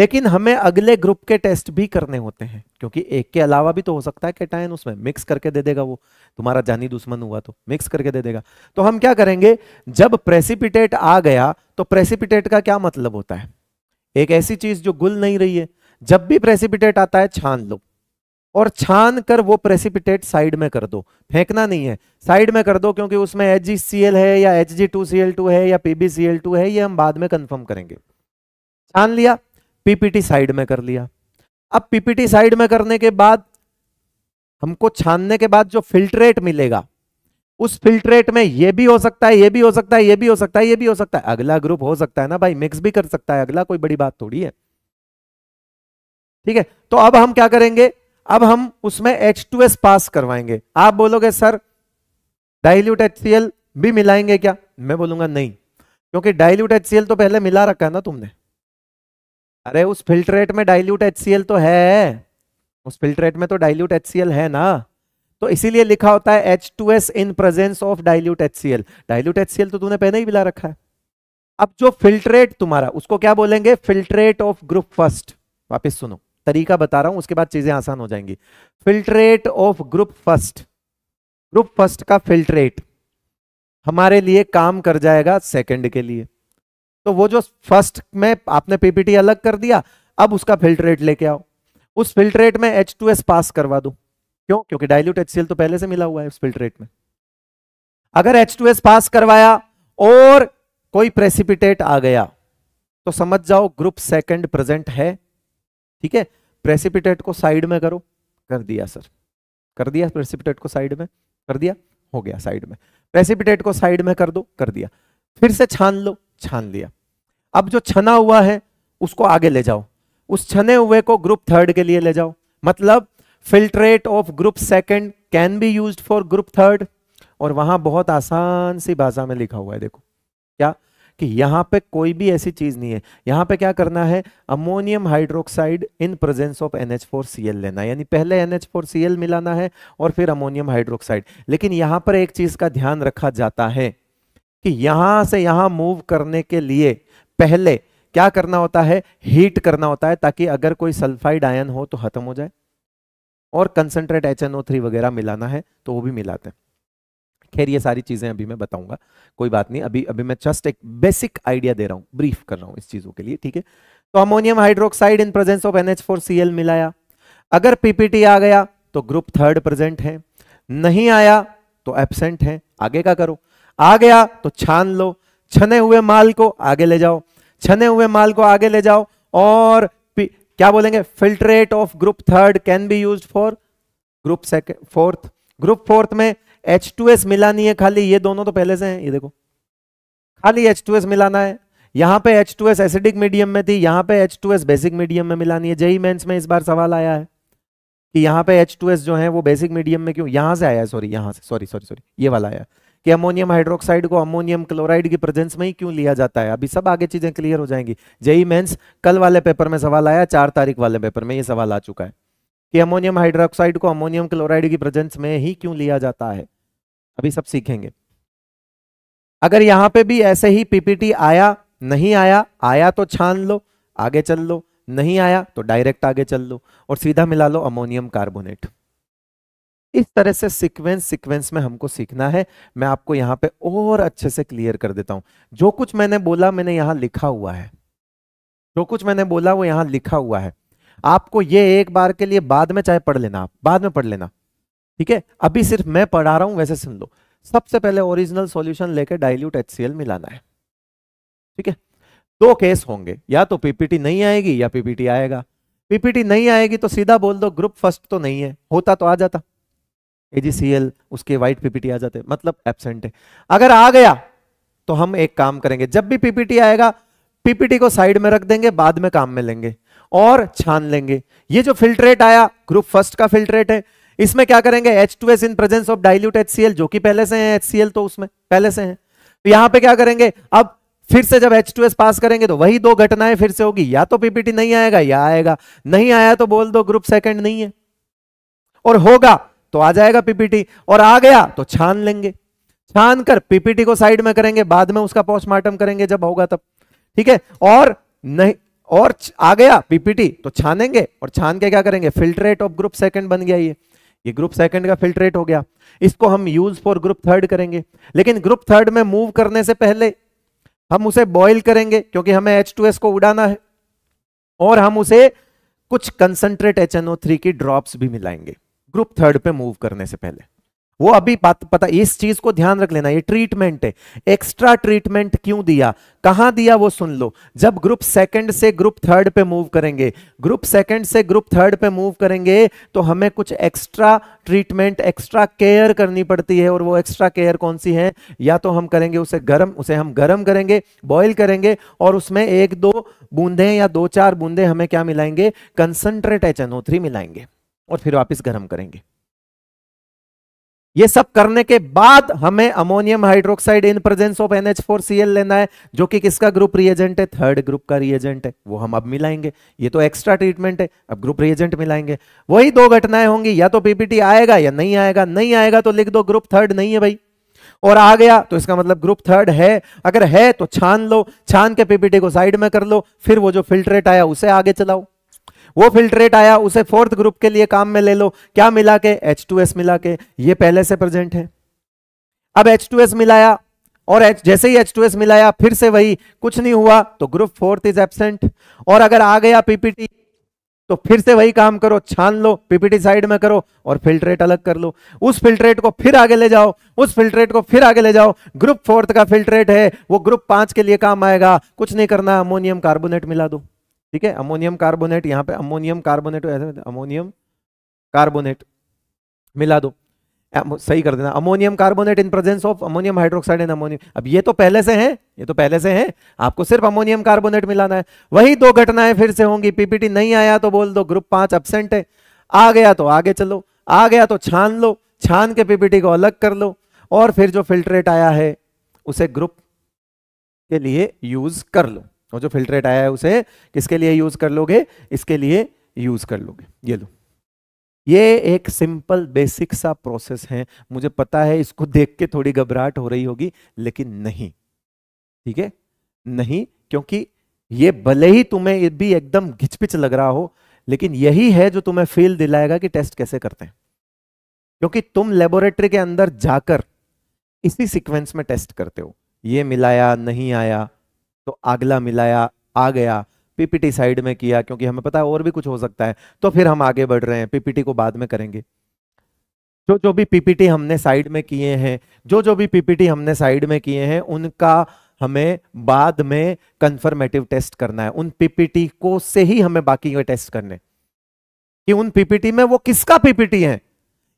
Speaker 2: लेकिन हमें अगले ग्रुप के टेस्ट भी करने होते हैं क्योंकि एक के अलावा भी तो हो सकता है कैटायन उसमें मिक्स करके दे देगा वो तुम्हारा जानी दुश्मन हुआ तो मिक्स करके दे देगा तो हम क्या करेंगे जब प्रेसिपिटेट आ गया तो प्रेसिपिटेट का क्या मतलब होता है एक ऐसी चीज जो गुल नहीं रही है जब भी प्रेसिपिटेट आता है छान लो और छान कर वो प्रेसिपिटेट साइड में कर दो फेंकना नहीं है साइड में कर दो क्योंकि उसमें एच है या एच है या टू है ये हम बाद में कंफर्म करेंगे छान लिया पीपीटी साइड में कर लिया अब पीपीटी साइड में करने के बाद हमको छानने के बाद जो फिल्ट्रेट मिलेगा उस फिल्ट्रेट में ये भी हो सकता है ये भी हो सकता है ये भी हो सकता है ये भी हो सकता है अगला ग्रुप हो सकता है ना भाई मिक्स भी कर सकता है अगला कोई बड़ी बात थोड़ी है ठीक है तो अब हम क्या करेंगे अब हम उसमें H2S पास करवाएंगे आप बोलोगे सर डाइल्यूट HCl भी मिलाएंगे क्या मैं बोलूंगा नहीं क्योंकि डाइल्यूट HCl तो पहले मिला रखा है ना तुमने अरे उस फिल्ट्रेट में डाइल्यूट HCl तो है उस फिल्ट्रेट में तो डाइल्यूट HCl है ना तो इसीलिए लिखा होता है H2S in presence of dilute HCl dilute HCl तो तुमने पहले ही मिला रखा है अब जो फिल्ट्रेट तुम्हारा उसको क्या बोलेंगे फिल्ट्रेट ऑफ ग्रुप फर्स्ट वापिस सुनो तरीका बता रहा हूं उसके बाद चीजें आसान हो जाएंगी filtrate of group first group first का फिल्ट्रेट हमारे लिए काम कर जाएगा सेकंड के लिए तो वो जो फर्स्ट में आपने पीपीटी अलग कर दिया अब उसका फिल्ट्रेट लेके आओ उस फिल्ट्रेट में एस पास करवा दो क्यों क्योंकि डायल्यूट एच तो पहले से मिला हुआ है उस फिल्ट्रेट में अगर H2S पास करवाया और कोई प्रेसिपिटेट आ गया तो समझ जाओ ग्रुप सेकंड प्रेजेंट है ठीक है प्रेसिपिटेट को साइड में करो कर दिया सर कर दिया प्रेसिपिटेट को साइड में कर दिया हो गया साइड में प्रेसिपिटेट को साइड में कर दो कर दिया फिर से छान लो छान लिया अब जो छना हुआ है उसको आगे ले जाओ उस छने हुए को ग्रुप थर्ड के लिए ले जाओ मतलब filtrate of group second can be used for group third और वहां बहुत आसान सी भाषा में लिखा हुआ है देखो क्या कि यहाँ पे कोई भी ऐसी चीज़ नहीं है यहाँ पे क्या करना है ammonium hydroxide in presence of N H four C L लेना यानी पहले N H four C L मिलाना है और फिर अमोनियम हाइड्रोक्साइड लेकिन यहाँ पर एक चीज़ का ध्यान रखा जाता है कि यहाँ से यहाँ मूव करने के लिए पहले क्या करना होता है हीट करना होता है ताकि अगर कोई सल्फाइड आयन हो तो खत्म हो जाए और कंसनट्रेट एच वगैरह मिलाना है तो वो भी मिलाते हैं खैर ये सारी चीज़ें अभी मैं बताऊंगा कोई बात नहीं अभी अभी मैं जस्ट एक बेसिक आइडिया दे रहा हूं ब्रीफ कर रहा हूं इस चीज़ों के लिए ठीक है तो ammonium hydroxide in presence of N four मिलाया अगर पीपीटी आ गया तो ग्रुप थर्ड प्रेजेंट है नहीं आया तो एबसेंट है आगे का करो आ गया तो छान लो छने हुए माल को आगे ले जाओ छने हुए माल को आगे ले जाओ और क्या बोलेंगे filtrate of group third can be use for group second fourth group fourth में H2S मिला नहीं है खाली ये दोनों तो पहले से हैं ये देखो खाली H2S मिलाना है यहां पे H2S एसिडिक मीडियम में थी यहां पे H2S बेसिक मीडियम में मिलानी है जेई मेंस e में इस बार सवाल आया है कि यहां पे H2S जो है वो बेसिक मीडियम में क्यों यहां से आया है सॉरी यहां से सॉरी सॉरी सॉरी ये वाला आया कि अमोनियम हाइड्रोक्साइड को अमोनियम क्लोराइड की प्रेजेंस में ही क्यों लिया जाता है अभी सब आगे चीजें क्लियर हो जाएंगी जेई मेंस e कल वाले पेपर में सवाल आया चार तारीख वाले पेपर में ये सवाल आ चुका है कि अमोनियम हाइड्रोक्साइड को अमोनियम क्लोराइड की प्रेजेंस में ही क्यों लिया जाता है अभी सब सीखेंगे अगर यहां पे भी ऐसे ही पीपीटी आया नहीं आया आया तो छान लो आगे चल लो नहीं आया तो डायरेक्ट आगे चल लो और सीधा मिला लो अमोनियम कार्बोनेट इस तरह से सीक्वेंस सीक्वेंस में हमको सीखना है मैं आपको यहाँ पे और अच्छे से क्लियर कर देता हूं जो कुछ मैंने बोला मैंने यहाँ लिखा हुआ है जो कुछ मैंने बोला वो यहां लिखा हुआ है आपको ये एक बार के लिए बाद में चाहे पढ़ लेना आप बाद में पढ़ लेना ठीक है अभी सिर्फ मैं पढ़ा रहा हूं वैसे सुन लो सबसे पहले ओरिजिनल सॉल्यूशन लेके डाइल्यूट एचसीएल मिलाना है ठीक है दो केस होंगे या तो पीपीटी नहीं आएगी या पीपीटी आएगा पीपीटी नहीं आएगी तो सीधा बोल दो ग्रुप फर्स्ट तो नहीं है होता तो आ जाता एजीसीएल उसके व्हाइट पीपीटी आ जाते मतलब एबसेंट है अगर आ गया तो हम एक काम करेंगे जब भी पीपीटी आएगा पीपीटी को साइड में रख देंगे बाद में काम में लेंगे और छान लेंगे ये जो फिल्ट्रेट आया ग्रुप फर्स्ट का फिल्ट्रेट है इसमें क्या करेंगे H two S in presence of dilute H C L जो कि पहले से है एच सी एल तो उसमें पहले से है तो यहां पे क्या करेंगे अब फिर से जब H2S पास करेंगे तो वही दो घटनाएं फिर से होगी या तो पीपीटी नहीं आएगा या आएगा नहीं आया तो बोल दो ग्रुप सेकंड नहीं है और होगा तो आ जाएगा पीपीटी और आ गया तो छान लेंगे छान कर पीपीटी को साइड में करेंगे बाद में उसका पोस्टमार्टम करेंगे जब होगा तब ठीक है और नहीं और आ गया पीपीटी तो छानेंगे और छान के क्या करेंगे फिल्ट्रेट ऑफ ग्रुप सेकंड बन गया ये ये ग्रुप सेकंड का फिल्ट्रेट हो गया इसको हम यूज फॉर ग्रुप थर्ड करेंगे लेकिन ग्रुप थर्ड में मूव करने से पहले हम उसे बॉइल करेंगे क्योंकि हमें एस को उड़ाना है और हम उसे कुछ कंसंट्रेट थ्री की ड्रॉप्स भी मिलाएंगे ग्रुप थर्ड पे मूव करने से पहले वो अभी बात पता इस चीज को ध्यान रख लेना ये ट्रीटमेंट है एक्स्ट्रा ट्रीटमेंट क्यों दिया कहां दिया वो सुन लो जब ग्रुप सेकंड से ग्रुप थर्ड पे मूव करेंगे ग्रुप सेकंड से ग्रुप थर्ड पे मूव करेंगे तो हमें कुछ एक्स्ट्रा ट्रीटमेंट एक्स्ट्रा केयर करनी पड़ती है और वो एक्स्ट्रा केयर कौन सी है या तो हम करेंगे उसे गर्म उसे हम गर्म करेंगे बॉयल करेंगे और उसमें एक दो बूंदे या दो चार बूंदे हमें क्या मिलाएंगे कंसनट्रेट एच मिलाएंगे और फिर वापिस गर्म करेंगे ये सब करने के बाद हमें ammonium hydroxide in presence of four L लेना है जो कि किसका ग्रुप रिएजेंट है थर्ड ग्रुप का रिएजेंट है वो हम अब मिलाएंगे ये तो एक्स्ट्रा ट्रीटमेंट है अब ग्रुप रिएजेंट मिलाएंगे वही दो घटनाएं होंगी या तो पीपीटी आएगा या नहीं आएगा नहीं आएगा तो लिख दो ग्रुप थर्ड नहीं है भाई और आ गया तो इसका मतलब ग्रुप थर्ड है अगर है तो छान लो छान के पीपीटी को साइड में कर लो फिर वो जो फिल्टरेट आया उसे आगे चलाओ वो फिल्ट्रेट आया उसे फोर्थ ग्रुप के लिए काम में ले लो क्या मिला के एच टू एस मिला के ये पहले से प्रेजेंट है अब एच टू एस मिलाया और एच जैसे ही एस मिलाया फिर से वही कुछ नहीं हुआ तो ग्रुप फोर्थ इज एबसेंट और अगर आ गया पीपीटी तो फिर से वही काम करो छान लो पीपीटी साइड में करो और फिल्ट्रेट अलग कर लो उस फिल्ट्रेट को फिर आगे ले जाओ उस फिल्ट्रेट को फिर आगे ले जाओ ग्रुप फोर्थ का फिल्ट्रेट है वो ग्रुप पांच के लिए काम आएगा कुछ नहीं करना अमोनियम कार्बोनेट मिला दो ठीक है अमोनियम कार्बोनेट यहाँ पे अमोनियम कार्बोनेट ऐसे अमोनियम कार्बोनेट मिला दो सही कर देना ammonium carbonate in presence of ammonium hydroxide and ammonium अब ये तो पहले से है ये तो पहले से है आपको सिर्फ अमोनियम कार्बोनेट मिलाना है वही दो घटनाएं फिर से होंगी पीपीटी नहीं आया तो बोल दो ग्रुप पांच एबसेंट है आ गया तो आगे चलो आ गया तो छान लो छान के पीपीटी को अलग कर लो और फिर जो फिल्ट्रेट आया है उसे ग्रुप के लिए यूज कर लो और जो फिल्ट्रेट आया है उसे किसके लिए यूज कर लोगे इसके लिए यूज कर लोगे ये लो ये एक सिंपल बेसिक सा प्रोसेस है मुझे पता है इसको देख के थोड़ी घबराहट हो रही होगी लेकिन नहीं ठीक है नहीं क्योंकि ये भले ही तुम्हें ये भी एकदम घिचपिच लग रहा हो लेकिन यही है जो तुम्हें फील दिलाएगा कि टेस्ट कैसे करते हैं क्योंकि तुम लेबोरेटरी के अंदर जाकर इसी सीक्वेंस में टेस्ट करते हो ये मिलाया नहीं आया तो अगला मिलाया आ गया पीपीटी साइड में किया क्योंकि हमें पता है और भी कुछ हो सकता है तो फिर हम आगे बढ़ रहे हैं पीपीटी को बाद में करेंगे जो जो भी पीपीटी हमने साइड में किए हैं जो जो भी पीपीटी हमने साइड में किए हैं उनका हमें बाद में कंफर्मेटिव टेस्ट करना है उन पीपीटी को से ही हमें बाकी के टेस्ट करने कि उन पीपीटी में वो किसका पीपीटी है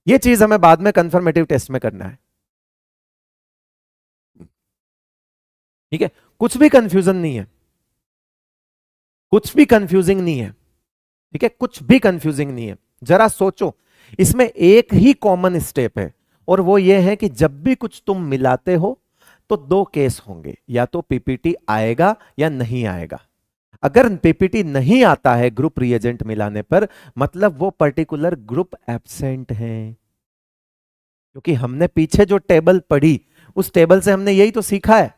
Speaker 2: ये चीज हमें बाद में कंफर्मेटिव टेस्ट में करना है
Speaker 1: ठीक है कुछ भी कंफ्यूजन नहीं है कुछ भी कंफ्यूजिंग नहीं है ठीक है कुछ भी कंफ्यूजिंग नहीं है जरा
Speaker 2: सोचो इसमें एक ही कॉमन स्टेप है और वो ये है कि जब भी कुछ तुम मिलाते हो तो दो केस होंगे या तो पीपीटी आएगा या नहीं आएगा अगर पीपीटी नहीं आता है ग्रुप रिएजेंट मिलाने पर मतलब वो पर्टिकुलर ग्रुप एबसेंट है क्योंकि हमने पीछे जो टेबल पढ़ी उस टेबल से हमने यही तो सीखा है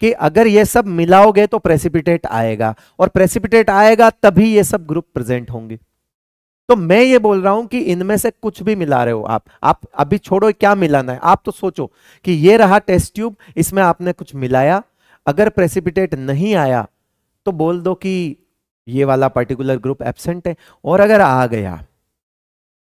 Speaker 2: कि अगर ये सब मिलाओगे तो प्रेसिपिटेट आएगा और प्रेसिपिटेट आएगा तभी ये सब ग्रुप प्रेजेंट होंगे तो मैं ये बोल रहा हूं कि इनमें से कुछ भी मिला रहे हो आप आप अभी छोड़ो क्या मिलाना है आप तो सोचो कि ये रहा टेस्ट ट्यूब इसमें आपने कुछ मिलाया अगर प्रेसिपिटेट नहीं आया तो बोल दो कि ये वाला पर्टिकुलर ग्रुप एबसेंट है और अगर आ गया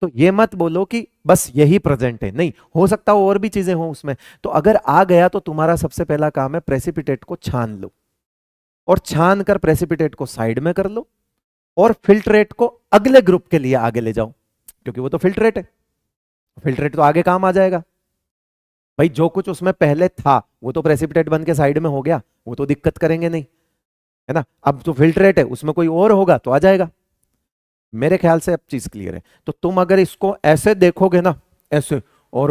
Speaker 2: तो ये मत बोलो कि बस यही प्रेजेंट है नहीं हो सकता और भी चीजें हो उसमें तो अगर आ गया तो तुम्हारा सबसे पहला काम है प्रेसिपिटेट को छान लो और छान कर प्रेसिपिटेट को साइड में कर लो और फिल्ट्रेट को अगले ग्रुप के लिए आगे ले जाओ क्योंकि वो तो फिल्ट्रेट है फिल्ट्रेट तो आगे काम आ जाएगा भाई जो कुछ उसमें पहले था वो तो प्रेसिपिटेट बन के साइड में हो गया वो तो दिक्कत करेंगे नहीं है ना अब तो फिल्ट्रेट है उसमें कोई और होगा तो आ जाएगा मेरे ख्याल से अब चीज क्लियर है तो तुम अगर इसको ऐसे देखोगे ना ऐसे और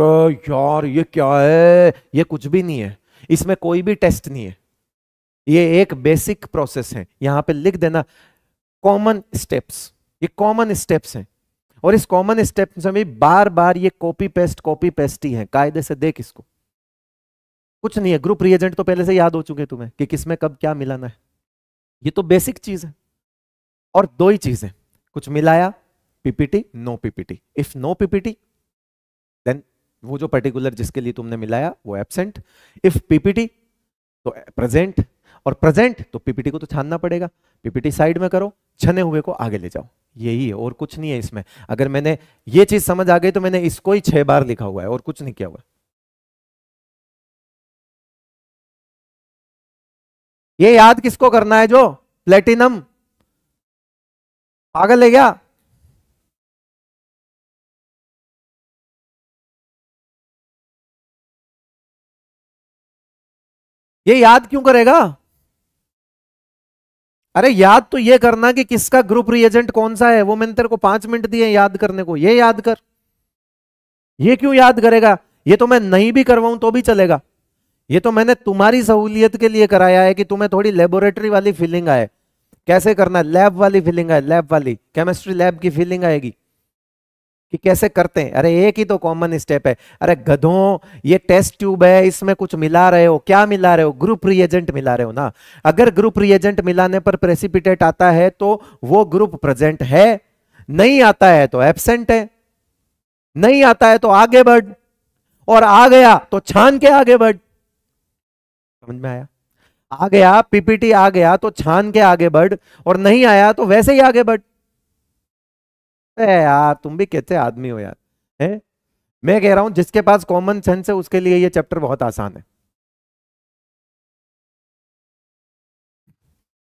Speaker 2: यार ये क्या है ये कुछ भी नहीं है इसमें कोई भी टेस्ट नहीं है ये एक बेसिक प्रोसेस है यहां पे लिख देना कॉमन स्टेप्स ये कॉमन स्टेप्स हैं और इस कॉमन स्टेप में बार बार ये कॉपी पेस्ट कॉपी पेस्ट ही है कायदे से देख इसको कुछ नहीं है ग्रुप रिएजेंट तो पहले से याद हो चुके तुम्हें कि किसमें कब क्या मिलाना है ये तो बेसिक चीज है और दो ही चीजें कुछ मिलाया PPT no PPT if no PPT then वो जो पर्टिकुलर जिसके लिए तुमने मिलाया वो एबसेंट इफ पीपीटी तो प्रेजेंट और प्रेजेंट तो पीपीटी को तो छानना पड़ेगा पीपीटी साइड में करो छने हुए को आगे ले जाओ यही है और कुछ नहीं है इसमें अगर मैंने
Speaker 1: ये चीज समझ आ गई तो मैंने इसको ही छह बार लिखा हुआ है और कुछ नहीं किया हुआ ये याद किसको करना है जो प्लेटिनम पागल है क्या ये याद क्यों करेगा
Speaker 2: अरे याद तो ये करना कि किसका ग्रुप रिएजेंट कौन सा है वो मैंने तेरे को पांच मिनट दिए याद करने को ये याद कर ये क्यों याद करेगा ये तो मैं नहीं भी करवाऊं तो भी चलेगा ये तो मैंने तुम्हारी सहूलियत के लिए कराया है कि तुम्हें थोड़ी लेबोरेटरी वाली फीलिंग आए कैसे करना है लैब वाली फीलिंग है लैब वाली केमिस्ट्री लैब की फीलिंग आएगी कि कैसे करते हैं अरे एक ही तो कॉमन स्टेप है अरे गधों ये टेस्ट ट्यूब है इसमें कुछ मिला रहे हो क्या मिला रहे हो ग्रुप रिएजेंट मिला रहे हो ना अगर ग्रुप रिएजेंट मिलाने पर प्रेसिपिटेट आता है तो वो ग्रुप प्रेजेंट है नहीं आता है तो एबसेंट है नहीं आता है तो आगे बढ़ और आ गया तो छान के आगे बढ़ समझ में आया आ गया पीपीटी आ गया तो छान के आगे बढ़ और नहीं आया तो वैसे ही आगे बढ़ यार तुम भी कैसे आदमी हो यार है मैं कह रहा हूं जिसके पास कॉमन सेंस है उसके लिए ये चैप्टर बहुत आसान
Speaker 1: है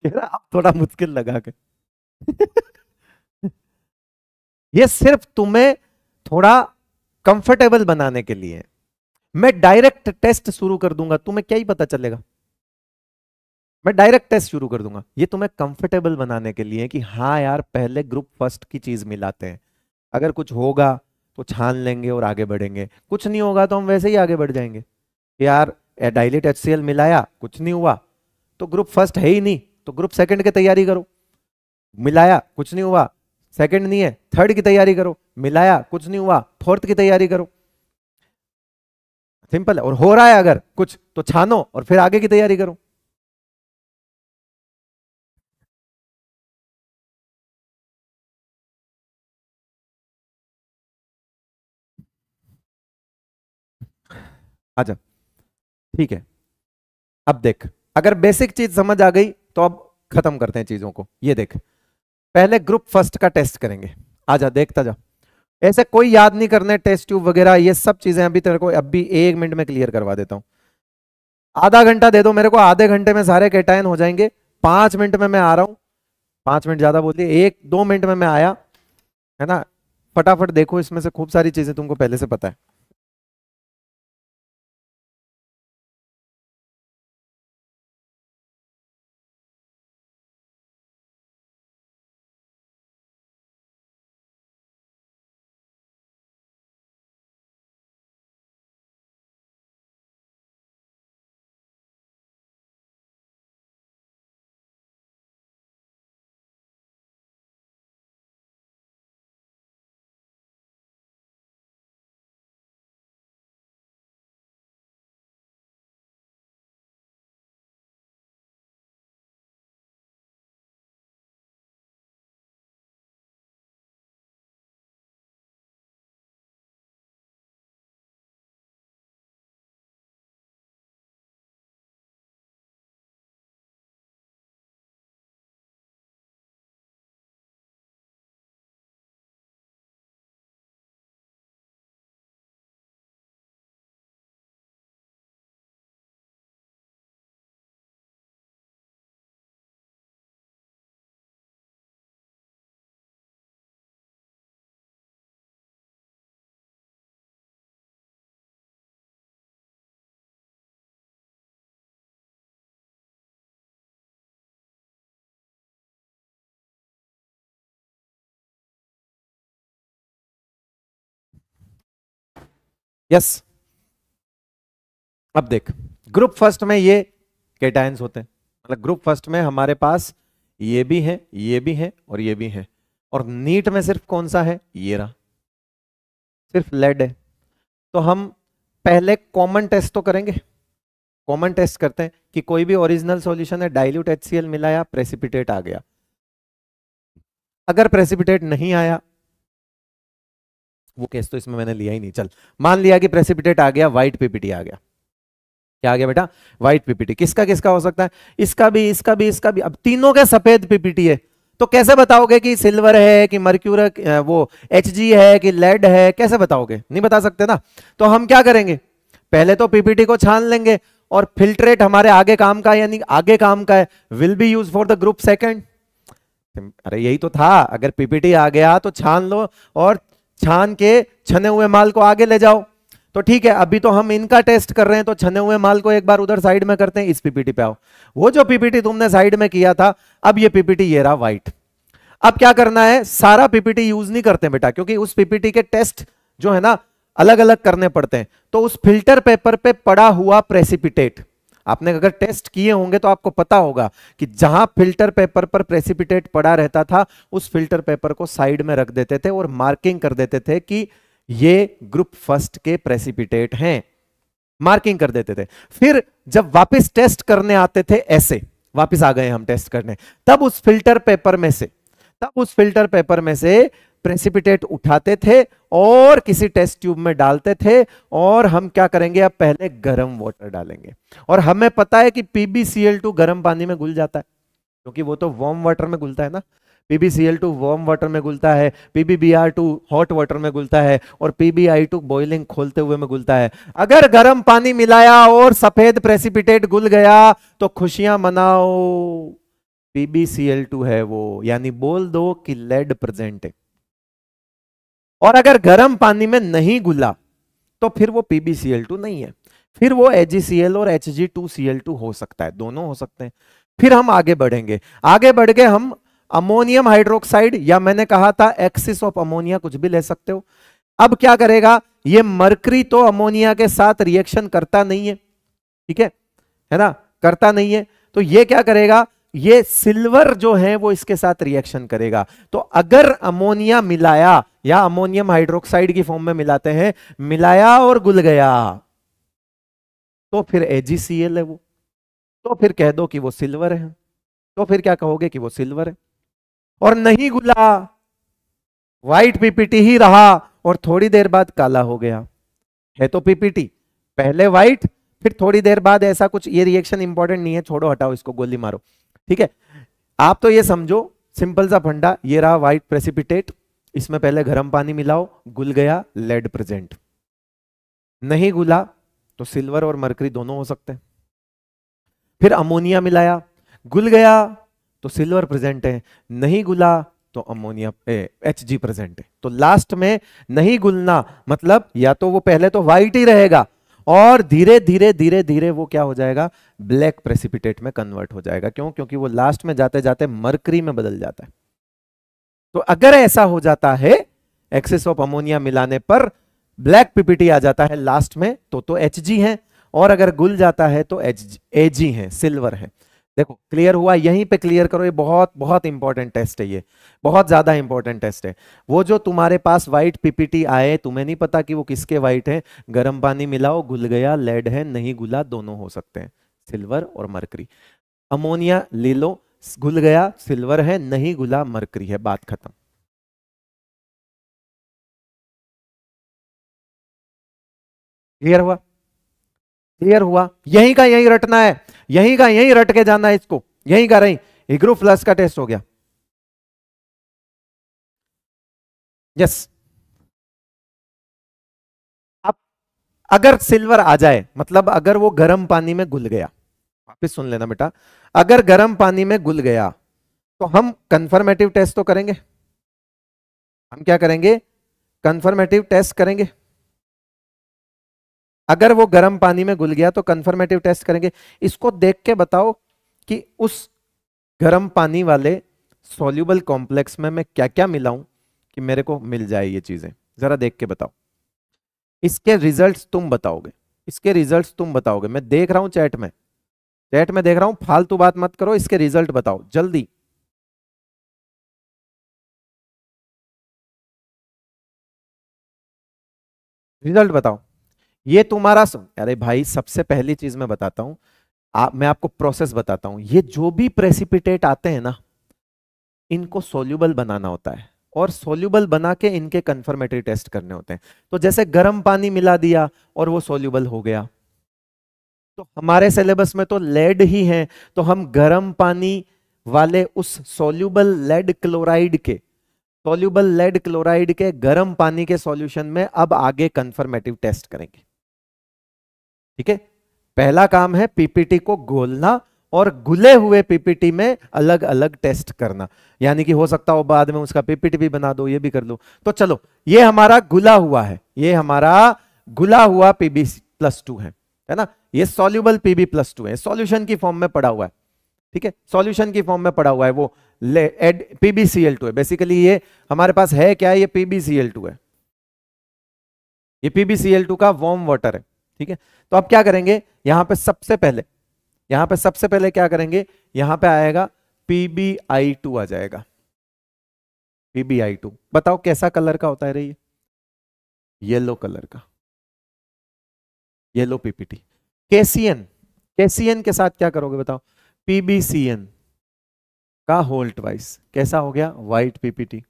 Speaker 1: कह रहा आप थोड़ा मुश्किल लगा के ये सिर्फ तुम्हें
Speaker 2: थोड़ा कंफर्टेबल बनाने के लिए मैं डायरेक्ट टेस्ट शुरू कर दूंगा तुम्हें क्या ही पता चलेगा मैं डायरेक्ट टेस्ट शुरू कर दूंगा ये तुम्हें कंफर्टेबल बनाने के लिए कि हाँ यार पहले ग्रुप फर्स्ट की चीज़ मिलाते हैं अगर कुछ होगा तो छान लेंगे और आगे बढ़ेंगे कुछ नहीं होगा तो हम वैसे ही आगे बढ़ जाएंगे यार डायलेट एच मिलाया कुछ नहीं हुआ तो ग्रुप फर्स्ट है ही नहीं तो ग्रुप सेकंड की तैयारी करो मिलाया कुछ नहीं हुआ सेकंड नहीं है थर्ड की तैयारी करो मिलाया कुछ नहीं हुआ फोर्थ की तैयारी करो सिंपल है और हो रहा है अगर
Speaker 1: कुछ तो छानो और फिर आगे की तैयारी करो आजा ठीक है अब देख अगर बेसिक चीज समझ आ गई तो अब खत्म करते
Speaker 2: हैं चीजों को ये देख पहले ग्रुप फर्स्ट का टेस्ट करेंगे आजा देखता जा ऐसे कोई याद नहीं करने टेस्ट ट्यूब वगैरह ये सब चीजें अभी तेरे को अभी एक मिनट में क्लियर करवा देता हूं आधा घंटा दे दो मेरे को आधे घंटे में सारे कैटायन हो जाएंगे पांच मिनट में मैं आ रहा हूं पांच मिनट ज्यादा बोलती एक दो मिनट में मैं आया है ना फटाफट
Speaker 1: देखो इसमें से खूब सारी चीजें तुमको पहले से पता है यस अब देख
Speaker 2: ग्रुप फर्स्ट में ये केटायंस होते हैं मतलब ग्रुप फर्स्ट में हमारे पास ये भी है ये भी है और ये भी है और नीट में सिर्फ कौन सा है ये रहा सिर्फ लेड है तो हम पहले कॉमन टेस्ट तो करेंगे कॉमन टेस्ट करते हैं कि कोई भी ओरिजिनल सॉल्यूशन है डाइल्यूट एचसीएल मिलाया प्रेसिपिटेट आ गया अगर प्रेसिपिटेट नहीं आया वो केस तो इसमें मैंने लिया ही नहीं चल मान लिया कि प्रेसिपिटेट आ गया व्हाइट पीपीटी आ गया क्या आ गया बेटा व्हाइट पीपीटी किसका किसका हो सकता है इसका भी इसका भी इसका भी अब तीनों का सफेद पीपीटी है तो कैसे बताओगे कि सिल्वर है कि मर्क्यूर वो एच है कि लेड है कैसे बताओगे नहीं बता सकते ना तो हम क्या करेंगे पहले तो पीपीटी को छान लेंगे और फिल्ट्रेट हमारे आगे काम का यानी आगे काम का है will be use for the group second अरे यही तो था अगर पीपीटी आ गया तो छान लो और छान के छने हुए माल को आगे ले जाओ तो ठीक है अभी तो हम इनका टेस्ट कर रहे हैं तो छने हुए माल को एक बार उधर साइड में करते हैं इस पीपीटी पे आओ वो जो पीपीटी तुमने साइड में किया था अब ये पीपीटी ये रहा व्हाइट अब क्या करना है सारा पीपीटी यूज नहीं करते बेटा क्योंकि उस पीपीटी के टेस्ट जो है ना अलग अलग करने पड़ते हैं तो उस फिल्टर पेपर पे पड़ा हुआ प्रेसिपिटेट आपने अगर टेस्ट किए होंगे तो आपको पता होगा कि जहां फिल्टर पेपर पर प्रेसिपिटेट पड़ा रहता था उस फिल्टर पेपर को साइड में रख देते थे और मार्किंग कर देते थे कि ये ग्रुप फर्स्ट के प्रेसिपिटेट हैं मार्किंग कर देते थे फिर जब वापस टेस्ट करने आते थे ऐसे वापस आ गए हम टेस्ट करने तब उस फिल्टर पेपर में से तब उस फिल्टर पेपर में से प्रेसिपिटेट उठाते थे और किसी टेस्ट ट्यूब में डालते थे और हम क्या करेंगे अब पहले गर्म वाटर डालेंगे और हमें पता है कि पीबीसीएल टू गर्म पानी में घुल जाता है क्योंकि वो तो वार्म वाटर में घुलता है ना पीबीसीएल टू वार्म वाटर में घुलता है पीबीबीआर टू हॉट वाटर में घुलता है और पीबीआई टू बॉइलिंग खोलते हुए में घुलता है अगर गर्म पानी मिलाया और सफेद प्रेसिपिटेट घुल गया तो खुशियां मनाओ पीबीसीएल टू है वो यानी बोल दो कि लेड प्रेजेंट है और अगर गर्म पानी में नहीं घुला तो फिर वो PbCl2 नहीं है फिर वो AgCl और टू हो सकता है दोनों हो सकते हैं फिर हम आगे बढ़ेंगे आगे बढ़ के हम अमोनियम हाइड्रोक्साइड या मैंने कहा था एक्सिस ऑफ अमोनिया कुछ भी ले सकते हो अब क्या करेगा ये मरकरी तो अमोनिया के साथ रिएक्शन करता नहीं है ठीक है है ना करता नहीं है तो ये क्या करेगा ये सिल्वर जो है वो इसके साथ रिएक्शन करेगा तो अगर अमोनिया मिलाया या अमोनियम हाइड्रोक्साइड की फॉर्म में मिलाते हैं मिलाया और गुल गया तो फिर एजीसीएल है वो तो फिर कह दो कि वो सिल्वर है तो फिर क्या कहोगे कि वो सिल्वर है और नहीं गुला व्हाइट पीपीटी ही रहा और थोड़ी देर बाद काला हो गया है तो पीपीटी पहले व्हाइट फिर थोड़ी देर बाद ऐसा कुछ ये रिएक्शन इंपॉर्टेंट नहीं है छोड़ो हटाओ इसको गोली मारो ठीक है आप तो ये समझो सिंपल सा फंडा ये रहा व्हाइट प्रेसिपिटेट इसमें पहले गर्म पानी मिलाओ गुल गया लेड प्रेजेंट नहीं गुला तो सिल्वर और मरकरी दोनों हो सकते हैं फिर अमोनिया मिलाया गुल गया तो सिल्वर प्रेजेंट है नहीं गुला तो अमोनिया एच जी प्रेजेंट है तो लास्ट में नहीं गुलना मतलब या तो वो पहले तो व्हाइट ही रहेगा और धीरे धीरे धीरे धीरे वो क्या हो जाएगा ब्लैक प्रेसिपिटेट में कन्वर्ट हो जाएगा क्यों क्योंकि वो लास्ट में जाते जाते मरकरी में बदल जाता है तो अगर ऐसा हो जाता है एक्सेस ऑफ अमोनिया मिलाने पर ब्लैक पीपीटी आ जाता है लास्ट में तो तो एच है और अगर गुल जाता है तो एच ए है सिल्वर है देखो क्लियर हुआ यहीं पे क्लियर करो ये बहुत बहुत इंपॉर्टेंट टेस्ट है ये बहुत ज्यादा इंपॉर्टेंट टेस्ट है वो जो तुम्हारे पास व्हाइट पीपीटी आए तुम्हें नहीं पता कि वो किसके व्हाइट है गर्म पानी मिलाओ घुल गया लेड है नहीं घुला दोनों हो सकते हैं सिल्वर और मरकरी अमोनिया ले लो घुल गया सिल्वर
Speaker 1: है नहीं घुला मरकरी है बात खत्म क्लियर हुआ क्लियर हुआ यहीं का यहीं रटना है यहीं का यहीं रट के जाना है इसको यही का रही इग्रू प्लस का टेस्ट हो गया यस अब अगर सिल्वर आ जाए मतलब अगर वो गर्म
Speaker 2: पानी में घुल गया वापिस सुन लेना बेटा अगर गर्म पानी में घुल गया तो हम कंफर्मेटिव टेस्ट तो करेंगे हम क्या करेंगे कंफर्मेटिव टेस्ट करेंगे अगर वो गर्म पानी में घुल गया तो कंफर्मेटिव टेस्ट करेंगे इसको देख के बताओ कि उस गर्म पानी वाले सोल्यूबल कॉम्प्लेक्स में मैं क्या क्या मिलाऊं कि मेरे को मिल जाए ये चीजें जरा देख के बताओ इसके रिजल्ट्स तुम बताओगे इसके रिजल्ट्स तुम बताओगे मैं देख
Speaker 1: रहा हूं चैट में चैट में देख रहा हूं फालतू बात मत करो इसके रिजल्ट बताओ जल्दी रिजल्ट बताओ ये तुम्हारा सुन अरे भाई सबसे पहली चीज
Speaker 2: मैं बताता हूं आ, मैं आपको प्रोसेस बताता हूं ये जो भी प्रेसिपिटेट आते हैं ना इनको सोल्यूबल बनाना होता है और सोल्यूबल बना के इनके कंफर्मेटरी टेस्ट करने होते हैं तो जैसे गर्म पानी मिला दिया और वो सोल्यूबल हो गया तो हमारे सिलेबस में तो लेड ही है तो हम गर्म पानी वाले उस सोल्यूबल लेड क्लोराइड के सोल्यूबल लेड क्लोराइड के गर्म पानी के सॉल्यूशन में अब आगे कन्फर्मेटिव टेस्ट करेंगे ठीक है पहला काम है पीपीटी को गोलना और गुले हुए पीपीटी में अलग अलग टेस्ट करना यानी कि हो सकता हो बाद में उसका पीपीटी भी बना दो ये भी कर लो तो चलो ये हमारा गुला हुआ है ये हमारा गुला हुआ पीबी प्लस टू है है ना ये सोल्यूबल पीबी प्लस टू है सोल्यूशन की फॉर्म में पड़ा हुआ है ठीक है सोल्यूशन की फॉर्म में पड़ा हुआ है वो एड पीबीसीएल टू है बेसिकली ये हमारे पास है क्या ये पीबीसीएल टू है ये पीबीसीएल टू का वॉर्म वाटर है ठीक है तो अब क्या करेंगे यहां पे सबसे पहले यहां पे सबसे पहले क्या करेंगे यहां पे आएगा पीबीआई
Speaker 1: टू आ जाएगा पीबीआई टू बताओ कैसा कलर का होता है रे ये येलो कलर का येलो पीपीटी केसीएन
Speaker 2: केसीएन के साथ क्या करोगे बताओ पीबीसीएन का होल्ट वाइस कैसा हो गया व्हाइट पीपीटी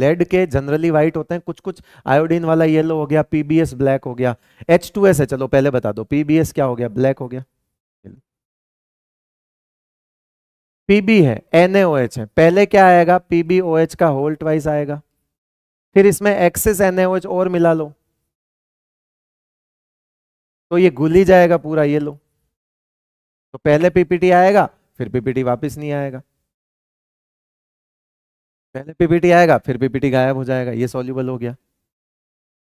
Speaker 2: लेड के जनरली व्हाइट होते हैं कुछ कुछ आयोडीन वाला येलो हो गया पीबीएस ब्लैक हो गया एच टू एस है चलो पहले बता दो पीबीएस क्या हो गया ब्लैक हो गया पीबी है एनएओएच है पहले क्या आएगा पीबीओएच का होल ट्वाइस आएगा फिर इसमें एक्सिस एनएओएच और मिला लो तो ये घुल ही जाएगा पूरा येलो तो पहले पीपीटी आएगा फिर पीपीटी वापिस नहीं आएगा पहले पीपीटी आएगा फिर पीपीटी गायब हो जाएगा ये सॉल्यूबल हो गया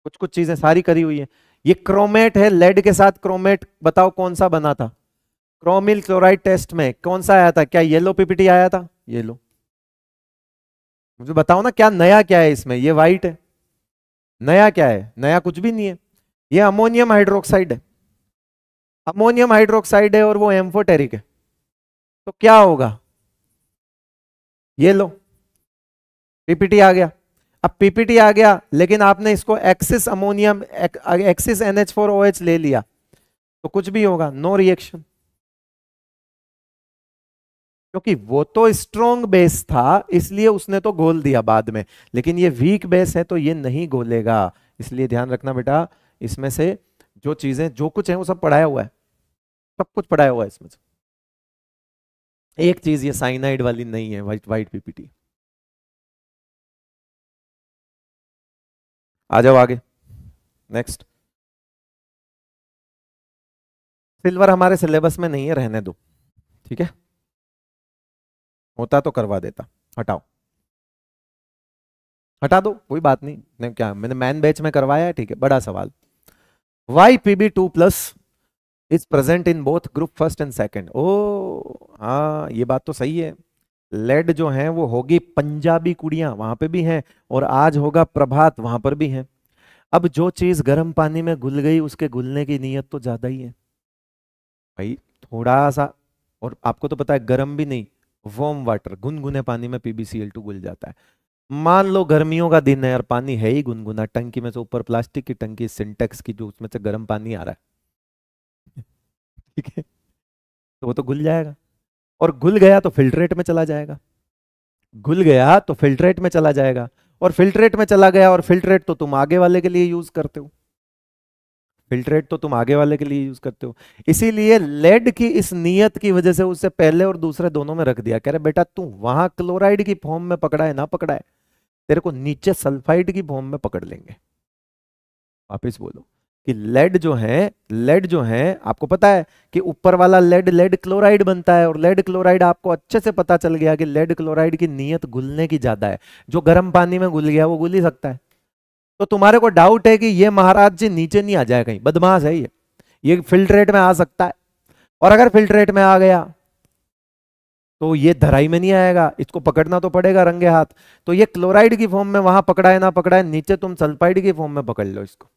Speaker 2: कुछ कुछ चीजें सारी करी हुई है ये क्रोमेट है लेड के साथ क्रोमेट बताओ कौन सा बना था क्रोमिल क्लोराइड टेस्ट में कौन सा आया था क्या येलो पीपीटी आया था येलो मुझे बताओ ना क्या नया क्या है इसमें ये व्हाइट है नया क्या है नया कुछ भी नहीं है ये अमोनियम हाइड्रोक्साइड है
Speaker 1: अमोनियम हाइड्रोक्साइड है और वो एम्फोटेरिक है तो क्या होगा ये लो पीपीटी आ गया अब
Speaker 2: पीपीटी आ गया लेकिन आपने इसको excess ammonium excess NH four O H ले लिया तो कुछ भी होगा नो रिएक्शन क्योंकि वो तो स्ट्रोंग बेस था इसलिए उसने तो घोल दिया बाद में लेकिन ये वीक बेस है तो ये नहीं घोलेगा इसलिए ध्यान रखना बेटा इसमें से जो चीजें जो
Speaker 1: कुछ है वो सब पढ़ाया हुआ है सब कुछ पढ़ाया हुआ है इसमें से एक चीज ये साइनाइड वाली नहीं है वाइट वाइट पीपीटी आ जाओ आगे नेक्स्ट सिल्वर हमारे सिलेबस में नहीं है रहने दो ठीक है होता तो करवा देता हटाओ हटा दो
Speaker 2: कोई बात नहीं नहीं क्या मैंने मैन बैच में करवाया है ठीक है बड़ा सवाल why P B two plus is present in both group first and second ओ हाँ ये बात तो सही है लेड जो है वो होगी पंजाबी कुड़िया वहां पे भी हैं और आज होगा प्रभात वहां पर भी हैं अब जो चीज़ गर्म पानी में घुल गई उसके घुलने की नीयत तो ज़्यादा ही है भाई थोड़ा सा और आपको तो पता है गर्म भी नहीं वॉम वाटर गुनगुने पानी में पीबीसीएल टू घुल जाता है मान लो गर्मियों का दिन है और पानी है ही गुनगुना टंकी में से ऊपर प्लास्टिक की टंकी सिंटेक्स की जो उसमें से गर्म पानी आ रहा है ठीक है तो वो तो घुल जाएगा और घुल गया तो फिल्ट्रेट में चला जाएगा घुल गया तो फिल्ट्रेट में चला जाएगा और फिल्ट्रेट में चला गया और फिल्ट्रेट तो तुम आगे वाले के लिए यूज करते हो फिल्ट्रेट तो तुम आगे वाले के लिए यूज करते हो इसीलिए लेड की इस नियत की वजह से उससे पहले और दूसरे दोनों में रख दिया कह रहे बेटा तू वहां क्लोराइड की फॉर्म में पकड़ा है ना पकड़ा है तेरे को नीचे सल्फाइड की फॉर्म में पकड़ लेंगे वापिस बोलो कि लेड जो है लेड जो है आपको पता है कि ऊपर वाला लेड लेड क्लोराइड बनता है और लेड क्लोराइड आपको अच्छे से पता चल गया कि लेड क्लोराइड की नीयत घुलने की ज्यादा है जो गर्म पानी में घुल गया वो घुल ही सकता है तो तुम्हारे को डाउट है कि ये महाराज जी नीचे नहीं आ जाए कहीं बदमाश है ये ये फिल्ट्रेट में आ सकता है और अगर फिल्ट्रेट में आ गया तो ये धराई में नहीं आएगा इसको पकड़ना तो पड़ेगा रंगे हाथ तो ये क्लोराइड की फॉर्म में वहां पकड़ाए ना पकड़ाए नीचे तुम सल्फाइड की फॉर्म में पकड़ लो इसको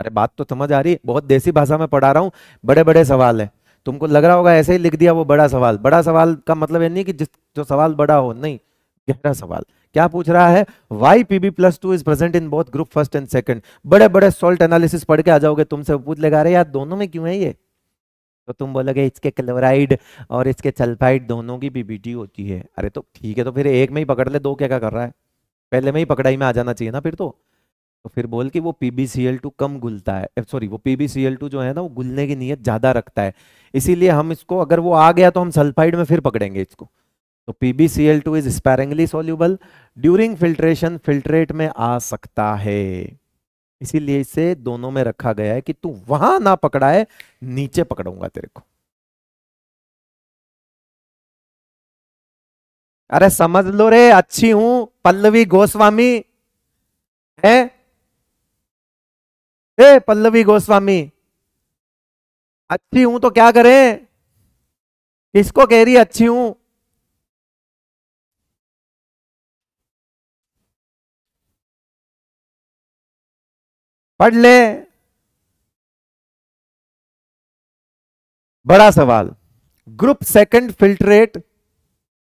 Speaker 2: अरे बात तो समझ आ रही है बहुत देसी भाषा में पढ़ा रहा हूँ बड़े बड़े सवाल है तुमको लग रहा होगा ऐसे ही लिख दिया वो बड़ा सवाल बड़ा सवाल का मतलब ये नहीं कि जिस जो सवाल बड़ा हो नहीं गहरा सवाल क्या पूछ रहा है why P B plus two is present in both group first and second बड़े बड़े सोल्ट एनालिसिस पढ़ के आ जाओगे तुमसे पूछ लेगा अरे यार दोनों में क्यों है ये तो तुम बोलोगे इसके क्लोराइड और इसके सल्फाइड दोनों की पीबीटी होती है अरे तो ठीक है तो फिर एक में ही पकड़ ले दो क्या क्या कर रहा है पहले में ही पकड़ाई में आ जाना चाहिए ना फिर तो तो फिर बोल कि वो PbCl2 कम घुलता है सॉरी वो PbCl2 जो है ना वो घुलने की नीयत ज़्यादा रखता है इसीलिए हम इसको अगर वो आ गया तो हम सल्फाइड में फिर पकड़ेंगे इसको तो PbCl2 is sparingly soluble during filtration filtrate में आ सकता है इसीलिए इसे दोनों में रखा गया है कि तू
Speaker 1: वहां ना पकड़ा है नीचे पकड़ूंगा तेरे को अरे समझ लो रे अच्छी हूं पल्लवी गोस्वामी है ए पल्लवी गोस्वामी अच्छी हूं तो क्या करें किसको कह रही अच्छी हूं पढ़ ले बड़ा सवाल ग्रुप सेकंड
Speaker 2: फिल्ट्रेट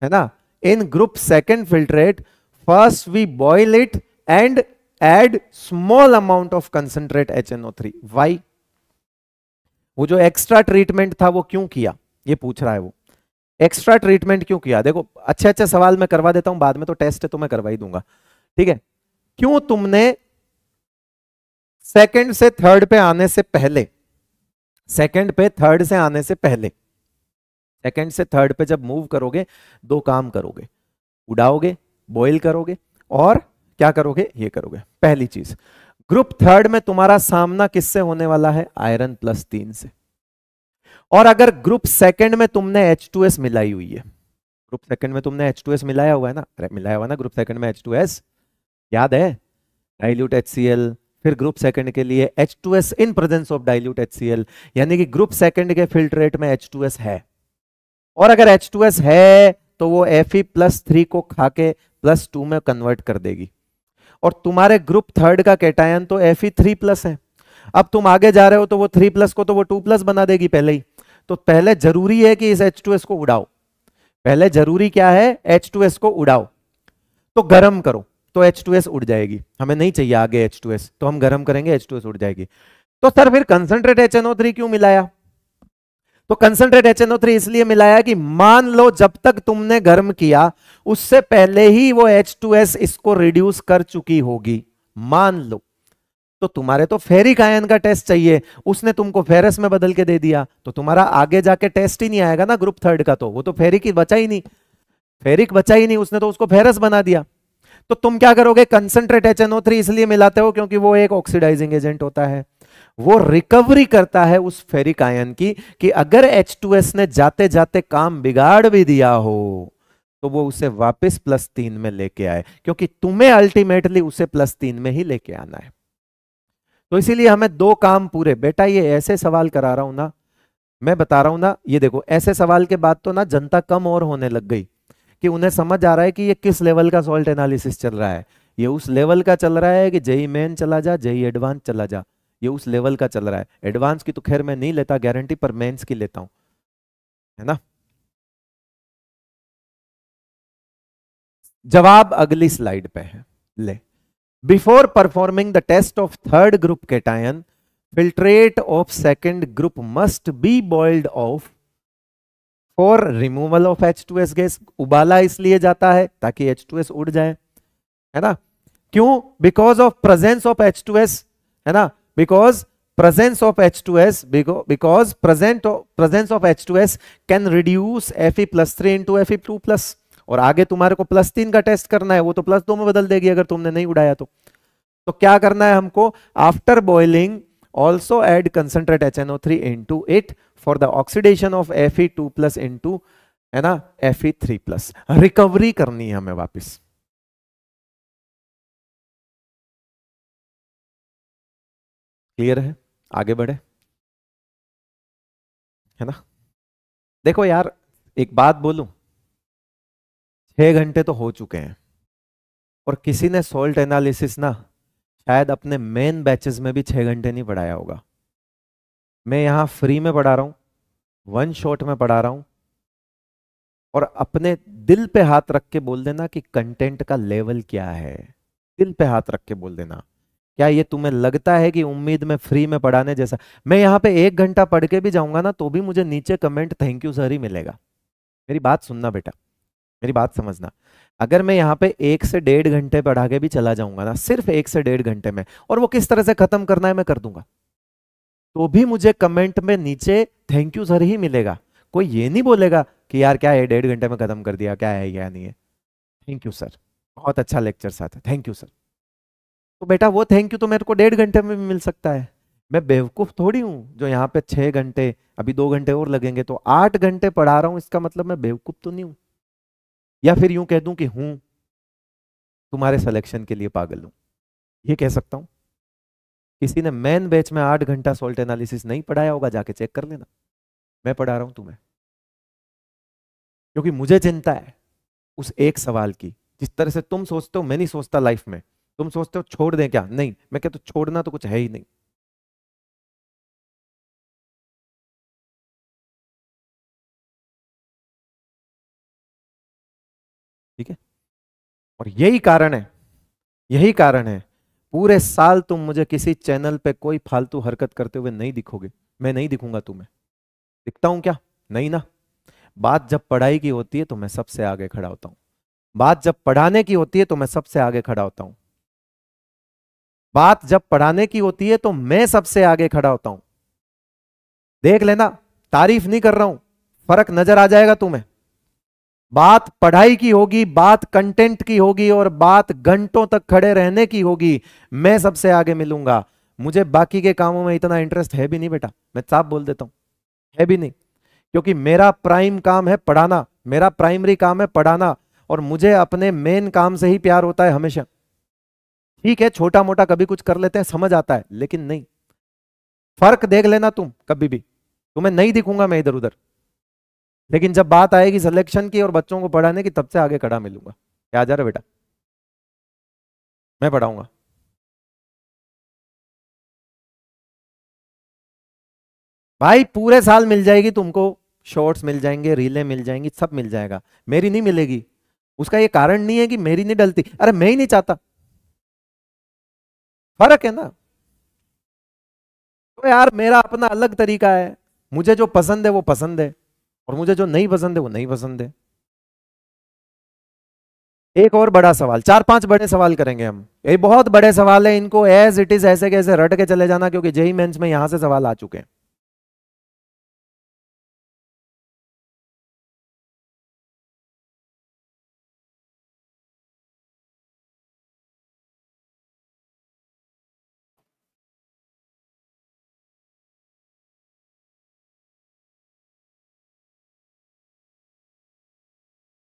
Speaker 2: है ना in group second filtrate first we boil it and add small add small amount of concentrate three वाई वो जो एक्स्ट्रा ट्रीटमेंट था वो क्यों किया ये पूछ रहा है वो एक्स्ट्रा ट्रीटमेंट क्यों किया देखो अच्छे अच्छे सवाल मैं करवा देता हूं बाद में तो टेस्ट है तो मैं करवा ही दूंगा ठीक है क्यों तुमने सेकंड से थर्ड पे आने से पहले सेकंड पे थर्ड से आने से पहले सेकंड से थर्ड पे जब मूव करोगे दो काम करोगे उड़ाओगे बॉइल करोगे और क्या करोगे ये करोगे पहली चीज ग्रुप थर्ड में तुम्हारा सामना किससे होने वाला है आयरन प्लस तीन से और अगर ग्रुप सेकंड में तुमने एच टू एस मिलाई हुई है ग्रुप सेकंड में तुमने एच टू एस मिलाया हुआ है ना अरे मिलाया हुआ ना ग्रुप सेकंड में एच टू एस याद है डाइल्यूट एल फिर ग्रुप सेकंड के लिए H two S in presence of dilute L यानी कि ग्रुप सेकंड के फिल्ट्रेट में एच टू एस है और अगर एच टू एस है तो वो एफ ई प्लस थ्री को खाके प्लस टू में कन्वर्ट कर देगी और तुम्हारे ग्रुप थर्ड का कैटायन तो एफ ई थ्री प्लस है अब तुम आगे जा रहे हो तो वो थ्री प्लस को तो वो टू प्लस बना देगी पहले ही तो पहले जरूरी है कि इस एच टू एस को उड़ाओ पहले जरूरी क्या है एच टू एस को उड़ाओ तो गर्म करो तो एच टू एस उड़ जाएगी हमें नहीं चाहिए आगे एच टू एस तो हम गर्म करेंगे एच टू एस उड़ जाएगी तो सर फिर concentrate H N O three क्यों मिलाया तो कंसनट्रेट एच इसलिए मिलाया कि मान लो जब तक तुमने गर्म किया उससे पहले ही वो एच इसको रिड्यूस कर चुकी होगी मान लो तो तुम्हारे तो फेरिक आयन का टेस्ट चाहिए उसने तुमको फेरस में बदल के दे दिया तो तुम्हारा आगे जाके टेस्ट ही नहीं आएगा ना ग्रुप थर्ड का तो वो तो फेरिक ही बचा ही नहीं फेरिक बचा ही नहीं उसने तो उसको फेरस बना दिया तो तुम क्या करोगे कंसनट्रेट एच इसलिए मिलाते हो क्योंकि वो एक ऑक्सीडाइजिंग एजेंट होता है वो रिकवरी करता है उस फेरिक आयन की कि अगर H2S ने जाते जाते काम बिगाड़ भी दिया हो तो वो उसे वापस प्लस तीन में लेके आए क्योंकि तुम्हें अल्टीमेटली उसे प्लस तीन में ही लेके आना है तो इसीलिए हमें दो काम पूरे बेटा ये ऐसे सवाल करा रहा हूं ना मैं बता रहा हूं ना ये देखो ऐसे सवाल के बाद तो ना जनता कम और होने लग गई कि उन्हें समझ आ रहा है कि ये किस लेवल का सॉल्ट एनालिसिस चल रहा है ये उस लेवल का चल रहा है कि जय मेन चला जा जय एडवांस चला जा ये उस लेवल का चल रहा है एडवांस की तो खैर मैं नहीं लेता गारंटी पर मेंस की लेता हूं है ना जवाब अगली स्लाइड पे है ले before performing the test of third group cation second group must be boiled off for removal of H two S gas उबाला इसलिए जाता है ताकि एच टू एस उड़ जाए है ना क्यों because of presence of H two S है ना because presence of H2S because present presence of H2S can reduce Fe plus 3 into F two plus और आगे तुम्हारे को प्लस तीन का टेस्ट करना है वो तो प्लस दो में बदल देगी अगर तुमने नहीं उड़ाया तो तो क्या करना है हमको after boiling also add concentrate H N O three into it for the oxidation of F E two plus into
Speaker 1: है ना F E three plus recovery करनी है हमें वापस क्लियर है आगे बढ़े है ना देखो यार एक बात बोलू छह घंटे तो हो चुके हैं और किसी ने
Speaker 2: सोल्ट एनालिसिस ना शायद अपने मेन बैचेस में भी छह घंटे नहीं पढ़ाया होगा मैं यहां फ्री में पढ़ा रहा हूं वन शॉट में पढ़ा रहा हूं और अपने दिल पे हाथ रख के बोल देना कि कंटेंट का लेवल क्या है दिल पे हाथ रख के बोल देना क्या ये तुम्हें लगता है कि उम्मीद में फ्री में पढ़ाने जैसा मैं यहाँ पे एक घंटा पढ़ के भी जाऊंगा ना तो भी मुझे नीचे कमेंट थैंक यू सर ही मिलेगा मेरी बात सुनना बेटा मेरी बात समझना अगर मैं यहाँ पे एक से डेढ़ घंटे पढ़ा के भी चला जाऊंगा ना सिर्फ एक से डेढ़ घंटे में और वो किस तरह से खत्म करना है मैं कर दूंगा तो भी मुझे कमेंट में नीचे थैंक यू सर ही मिलेगा कोई ये नहीं बोलेगा कि यार क्या है डेढ़ घंटे में खत्म कर दिया क्या है क्या नहीं है थैंक यू सर बहुत अच्छा लेक्चर साथ है थैंक यू सर तो बेटा वो थैंक यू तो मेरे को डेढ़ घंटे में भी मिल सकता है मैं बेवकूफ़ थोड़ी हूँ जो यहाँ पे छः घंटे अभी दो घंटे और लगेंगे तो आठ घंटे पढ़ा रहा हूँ इसका मतलब मैं बेवकूफ़ तो नहीं हूँ या फिर यूँ कह दूँ कि हूँ तुम्हारे सलेक्शन के लिए पागल हूँ ये कह सकता हूँ किसी ने मैन बैच में आठ घंटा सोल्ट एनालिसिस नहीं पढ़ाया होगा जाके चेक कर लेना मैं पढ़ा रहा हूँ तुम्हें क्योंकि मुझे चिंता है उस एक सवाल की जिस तरह से तुम सोचते हो मैं नहीं सोचता लाइफ
Speaker 1: में तुम सोचते हो छोड़ दें क्या नहीं मैं कहता तो छोड़ना तो कुछ है ही नहीं ठीक है और यही कारण है
Speaker 2: यही कारण है पूरे साल तुम मुझे किसी चैनल पे कोई फालतू हरकत करते हुए नहीं दिखोगे मैं नहीं दिखूंगा तुम्हें दिखता हूं क्या नहीं ना बात जब पढ़ाई की होती है तो मैं सबसे आगे खड़ा होता हूं बात जब पढ़ाने की होती है तो मैं सबसे आगे खड़ा होता हूं बात जब पढ़ाने की होती है तो मैं सबसे आगे खड़ा होता हूं देख लेना तारीफ नहीं कर रहा हूं फर्क नजर आ जाएगा तुम्हें बात पढ़ाई की होगी बात कंटेंट की होगी और बात घंटों तक खड़े रहने की होगी मैं सबसे आगे मिलूंगा मुझे बाकी के कामों में इतना इंटरेस्ट है भी नहीं बेटा मैं साफ बोल देता हूं है भी नहीं क्योंकि मेरा प्राइम काम है पढ़ाना मेरा प्राइमरी काम है पढ़ाना और मुझे अपने मेन काम से ही प्यार होता है हमेशा ठीक है छोटा मोटा कभी कुछ कर लेते हैं समझ आता है लेकिन नहीं फर्क देख लेना तुम कभी भी तुम्हें नहीं दिखूंगा मैं इधर उधर लेकिन जब बात आएगी
Speaker 1: सिलेक्शन की और बच्चों को पढ़ाने की तब से आगे कड़ा मिलूंगा क्या जा रहा बेटा मैं पढ़ाऊंगा भाई पूरे साल मिल जाएगी तुमको शॉर्ट्स मिल जाएंगे रीलें मिल जाएंगी
Speaker 2: सब मिल जाएगा मेरी नहीं मिलेगी उसका ये कारण नहीं है कि मेरी नहीं डलती अरे मैं ही नहीं चाहता फर्क है ना तो यार मेरा अपना अलग तरीका है मुझे जो पसंद है वो पसंद है और मुझे जो नहीं पसंद है वो नहीं पसंद है एक और बड़ा सवाल चार पांच बड़े सवाल करेंगे
Speaker 1: हम ये बहुत बड़े सवाल है इनको एज इट इज ऐसे कैसे रट के चले जाना क्योंकि जेई मेंस में यहां से सवाल आ चुके हैं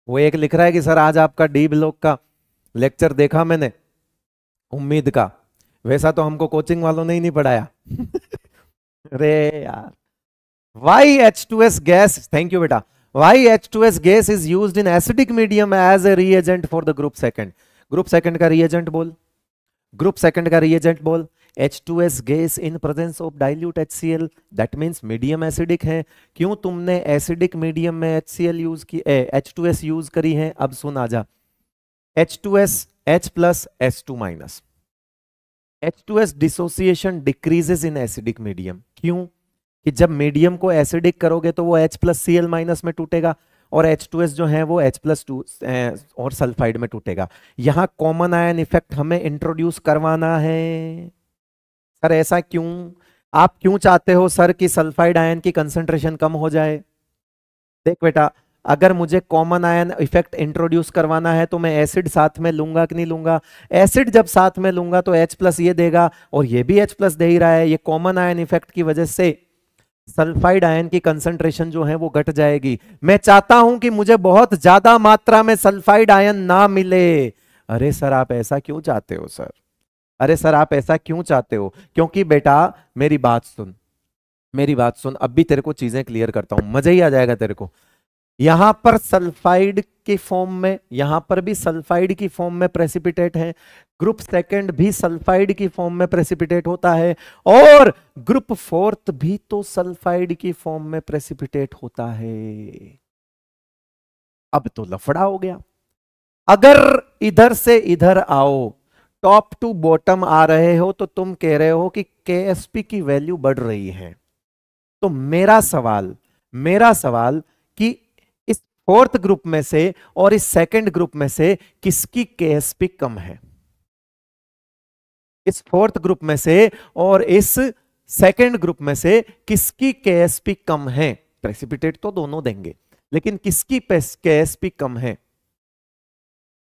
Speaker 1: वो एक लिख रहा है कि सर आज आपका डी ब्लॉक का लेक्चर देखा मैंने
Speaker 2: उम्मीद का वैसा तो हमको कोचिंग वालों ने ही नहीं पढ़ाया रे यार why H two S gas thank you बेटा why H two S gas is use in acidic medium as a reagent for the group second group second का रीएजेंट बोल ग्रुप सेकेंड का रिएजेंट बोल H2S gas in presence of dilute HCl that means medium acidic है क्यों तुमने acidic medium में HCl use की ए, H2S यूज करी है अब सुन आ आजा H2S H plus H two minus H two S dissociation decreases in acidic medium क्यों कि जब मीडियम को एसिडिक करोगे तो वो H plus C L minus में टूटेगा और H2S जो है वो H प्लस टू और सल्फाइड में टूटेगा यहां कॉमन आयन इफेक्ट हमें इंट्रोड्यूस करवाना है सर ऐसा क्यों आप क्यों चाहते हो सर कि सल्फाइड आयन की कंसंट्रेशन कम हो जाए देख बेटा अगर मुझे कॉमन आयन इफेक्ट इंट्रोड्यूस करवाना है तो मैं एसिड साथ में लूंगा कि नहीं लूंगा एसिड जब साथ में लूंगा तो एच प्लस ये देगा और ये भी एच प्लस दे ही रहा है ये कॉमन आयन इफेक्ट की वजह से सल्फाइड आयन की कंसंट्रेशन जो है वो घट जाएगी मैं चाहता हूं कि मुझे बहुत ज्यादा मात्रा में सल्फाइड आयन ना मिले अरे सर आप ऐसा क्यों चाहते हो सर अरे सर आप ऐसा क्यों चाहते हो क्योंकि बेटा मेरी बात सुन मेरी बात सुन अब भी तेरे को चीजें क्लियर करता हूं मजा ही आ जाएगा तेरे को यहां पर सल्फाइड की फॉर्म में यहां पर भी सल्फाइड की फॉर्म में प्रेसिपिटेट है ग्रुप सेकंड भी सल्फाइड की फॉर्म में प्रेसिपिटेट होता है और ग्रुप फोर्थ भी तो सल्फाइड की फॉर्म में प्रेसिपिटेट होता है अब तो लफड़ा हो गया अगर इधर से इधर आओ टॉप टू बॉटम आ रहे हो तो तुम कह रहे हो कि के की वैल्यू बढ़ रही है तो मेरा सवाल मेरा सवाल कि इस फोर्थ ग्रुप में से और इस सेकंड ग्रुप में से किसकी के कम है इस फोर्थ ग्रुप में से और इस सेकंड ग्रुप में से किसकी के कम है प्रेसिपिटेट तो दोनों देंगे लेकिन किसकी के कम है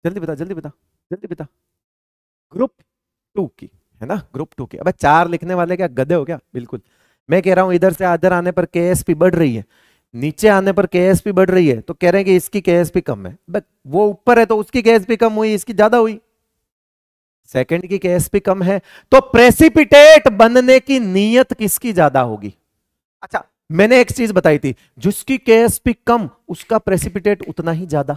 Speaker 2: जल्दी बता जल्दी बता जल्दी बता ग्रुप टू की है ना ग्रुप टू की अब चार लिखने वाले क्या गधे हो क्या बिल्कुल मैं कह रहा हूं इधर से आधर आने पर के बढ़ रही है नीचे आने पर के बढ़ रही है तो कह रहे हैं कि इसकी के कम है बट वो ऊपर है तो उसकी के कम हुई इसकी ज्यादा हुई सेकंड की के कम है तो प्रेसिपिटेट बनने की नीयत किसकी ज्यादा होगी अच्छा मैंने एक चीज बताई थी जिसकी के कम उसका प्रेसिपिटेट उतना ही ज्यादा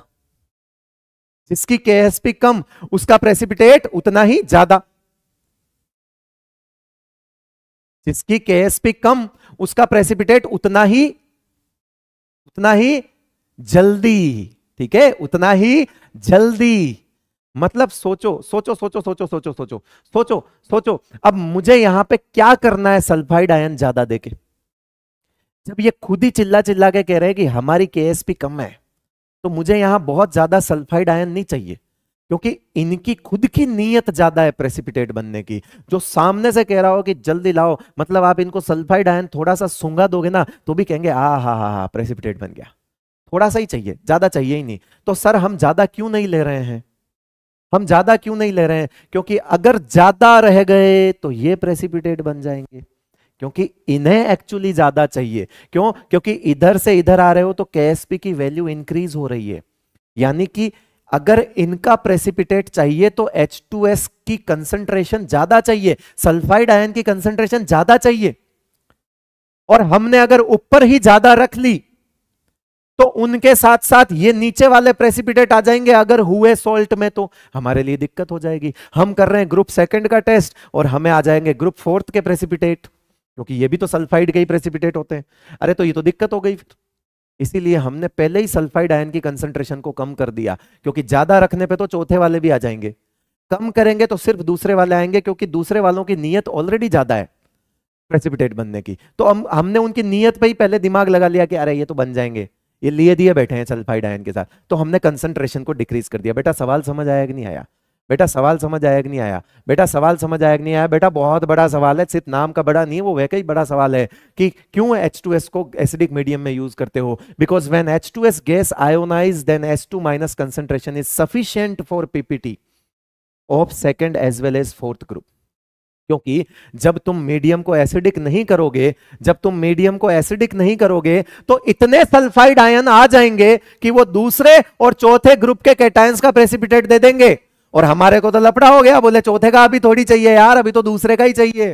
Speaker 2: जिसकी के कम उसका प्रेसिपिटेट उतना ही ज्यादा जिसकी के कम उसका प्रेसिपिटेट उतना ही उतना ही जल्दी ठीक है उतना ही जल्दी मतलब सोचो सोचो सोचो सोचो सोचो सोचो सोचो सोचो अब मुझे यहां पे क्या करना है सल्फाइड आयन ज्यादा देके जब ये खुद ही चिल्ला चिल्ला के कह रहे हैं कि हमारी के कम है तो मुझे यहां बहुत ज़्यादा सल्फाइड आयन नहीं चाहिए क्योंकि इनकी खुद की नीयत ज्यादा है प्रेसिपिटेट बनने की जो सामने से कह रहा हो कि जल्दी लाओ मतलब आप इनको सल्फाइड आयन थोड़ा सा सूंगा दोगे ना तो भी कहेंगे आ हा हा हा प्रेसिपिटेट बन गया थोड़ा सा ही चाहिए ज्यादा चाहिए ही नहीं तो सर हम ज्यादा क्यों नहीं ले रहे हैं हम ज्यादा क्यों नहीं ले रहे हैं क्योंकि अगर ज्यादा रह गए तो ये प्रेसिपिटेट बन जाएंगे क्योंकि इन्हें एक्चुअली ज्यादा चाहिए क्यों क्योंकि इधर से इधर आ रहे हो तो के की वैल्यू इंक्रीज हो रही है यानी कि अगर इनका प्रेसिपिटेट चाहिए तो H2S की कंसंट्रेशन ज्यादा चाहिए सल्फाइड आयन की कंसंट्रेशन ज्यादा चाहिए और हमने अगर ऊपर ही ज्यादा रख ली तो उनके साथ साथ ये नीचे वाले प्रेसिपिटेट आ जाएंगे अगर हुए सोल्ट में तो हमारे लिए दिक्कत हो जाएगी हम कर रहे हैं ग्रुप सेकंड का टेस्ट और हमें आ जाएंगे ग्रुप फोर्थ के प्रेसिपिटेट क्योंकि ये भी तो सल्फाइड के ही प्रेसिपिटेट होते हैं अरे तो ये तो दिक्कत हो गई फिर इसीलिए हमने पहले ही सल्फाइड आयन की कंसंट्रेशन को कम कर दिया क्योंकि ज्यादा रखने पे तो चौथे वाले भी आ जाएंगे कम करेंगे तो सिर्फ दूसरे वाले आएंगे क्योंकि दूसरे वालों की नीयत ऑलरेडी ज्यादा है प्रेसिपिटेट बनने की तो हम हमने उनकी नीयत पर ही पहले दिमाग लगा लिया कि अरे ये तो बन जाएंगे ये लिए दिए बैठे हैं सल्फाइड आयन के साथ तो हमने कंसंट्रेशन को डिक्रीज कर दिया बेटा सवाल समझ आया कि नहीं आया बेटा सवाल समझ आया कि नहीं आया बेटा सवाल समझ आया कि नहीं आया बेटा बहुत बड़ा सवाल है सिर्फ नाम का बड़ा नहीं वो ही बड़ा सवाल है कि क्यों एच टू एस को एसिडिक मीडियम में यूज करते हो because when H two S gas ionise then H two minus concentration is sufficient for PPT of second as well as fourth group क्योंकि जब तुम मीडियम को एसिडिक नहीं करोगे जब तुम मीडियम को एसिडिक नहीं करोगे तो इतने सल्फाइड आयन आ जाएंगे कि वो दूसरे और चौथे ग्रुप के कैटायंस का प्रेसिपिटेट दे देंगे और हमारे को तो लपड़ा हो गया बोले चौथे का अभी थोड़ी चाहिए यार अभी तो दूसरे का ही चाहिए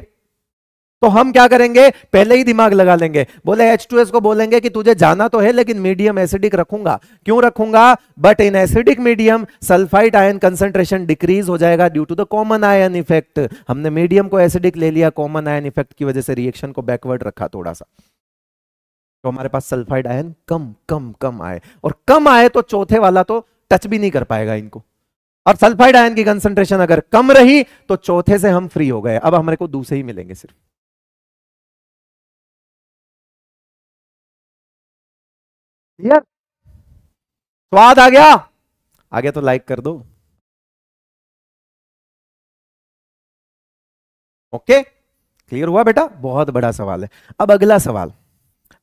Speaker 2: तो हम क्या करेंगे पहले ही दिमाग लगा लेंगे बोले H2S को बोलेंगे कि तुझे जाना तो है लेकिन मीडियम एसिडिक रखूंगा क्यों रखूंगा but in acidic medium sulphide ion concentration decrease हो जाएगा due to the common ion effect हमने मीडियम को एसिडिक ले लिया कॉमन आयन इफेक्ट की वजह से रिएक्शन को बैकवर्ड रखा थोड़ा सा तो हमारे पास सल्फाइड आयन कम कम कम आए और कम आए तो चौथे वाला तो टच भी नहीं कर पाएगा इनको और सल्फाइड आयन की कंसंट्रेशन अगर कम रही
Speaker 1: तो चौथे से हम फ्री हो गए अब हमारे को दूसरे ही मिलेंगे सिर्फ क्लियर स्वाद आ गया आ गया तो लाइक कर दो ओके क्लियर हुआ बेटा बहुत बड़ा सवाल है
Speaker 2: अब अगला सवाल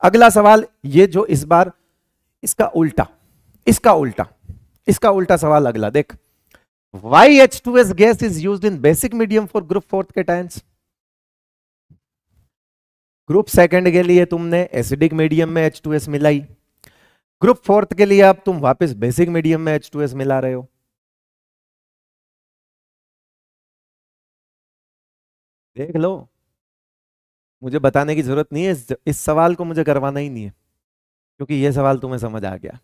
Speaker 2: अगला सवाल ये जो इस बार इसका उल्टा इसका उल्टा इसका उल्टा सवाल अगला देख Why H2S gas is used in basic medium for group fourth cations? Group second के लिए तुमने एसिडिक मीडियम में H2S मिलाई ग्रुप फोर्थ के लिए आप तुम
Speaker 1: वापस बेसिक मीडियम में H2S मिला रहे हो देख लो मुझे बताने की जरूरत नहीं है इस, सवाल को मुझे करवाना ही नहीं है क्योंकि यह सवाल तुम्हें समझ आ गया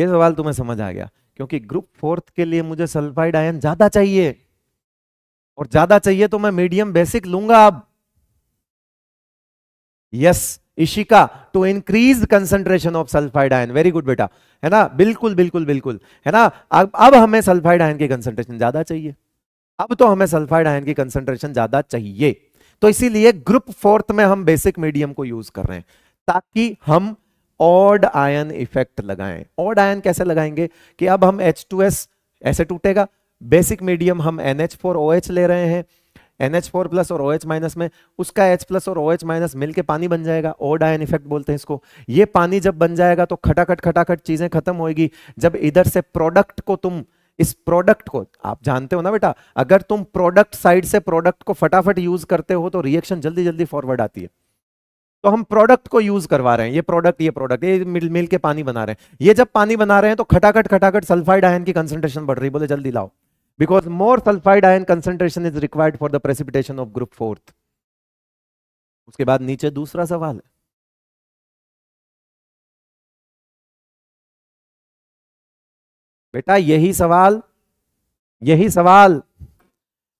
Speaker 2: यह सवाल तुम्हें समझ आ गया क्योंकि ग्रुप फोर्थ के लिए मुझे सल्फाइड आयन ज्यादा चाहिए और ज्यादा चाहिए तो मैं मीडियम बेसिक लूंगा अब yes Ishika to increase concentration of sulphide ion very good बेटा है ना बिल्कुल बिल्कुल बिल्कुल है ना अब अब हमें सल्फाइड आयन की कंसंट्रेशन ज्यादा चाहिए अब तो हमें सल्फाइड आयन की कंसंट्रेशन ज्यादा चाहिए तो इसीलिए ग्रुप फोर्थ में हम बेसिक मीडियम को यूज कर रहे हैं ताकि हम ऑड आयन इफेक्ट लगाएं ऑड आयन कैसे लगाएंगे कि अब हम H2S ऐसे टूटेगा बेसिक मीडियम हम NH4OH ले रहे हैं NH4 प्लस और OH माइनस में उसका H प्लस और OH माइनस पानी बन जाएगा ओड आयन इफेक्ट बोलते हैं इसको ये पानी जब बन जाएगा तो खटाखट खटाखट चीजें खत्म होगी जब इधर से प्रोडक्ट को तुम इस प्रोडक्ट को आप जानते हो ना बेटा अगर तुम प्रोडक्ट साइड से प्रोडक्ट को फटाफट यूज करते हो तो रिएक्शन जल्दी जल्दी फॉरवर्ड आती है तो हम प्रोडक्ट को यूज करवा रहे हैं ये प्रोडक्ट ये प्रोडक्ट ये मिल मिल के पानी बना रहे हैं ये जब पानी बना रहे हैं तो खटाखट खटाखट सल्फाइड आयन की कंसेंट्रेशन बढ़ रही बोले जल्दी लाओ because more sulphide ion
Speaker 1: concentration is required for the precipitation of group fourth उसके बाद नीचे दूसरा सवाल है बेटा यही सवाल यही सवाल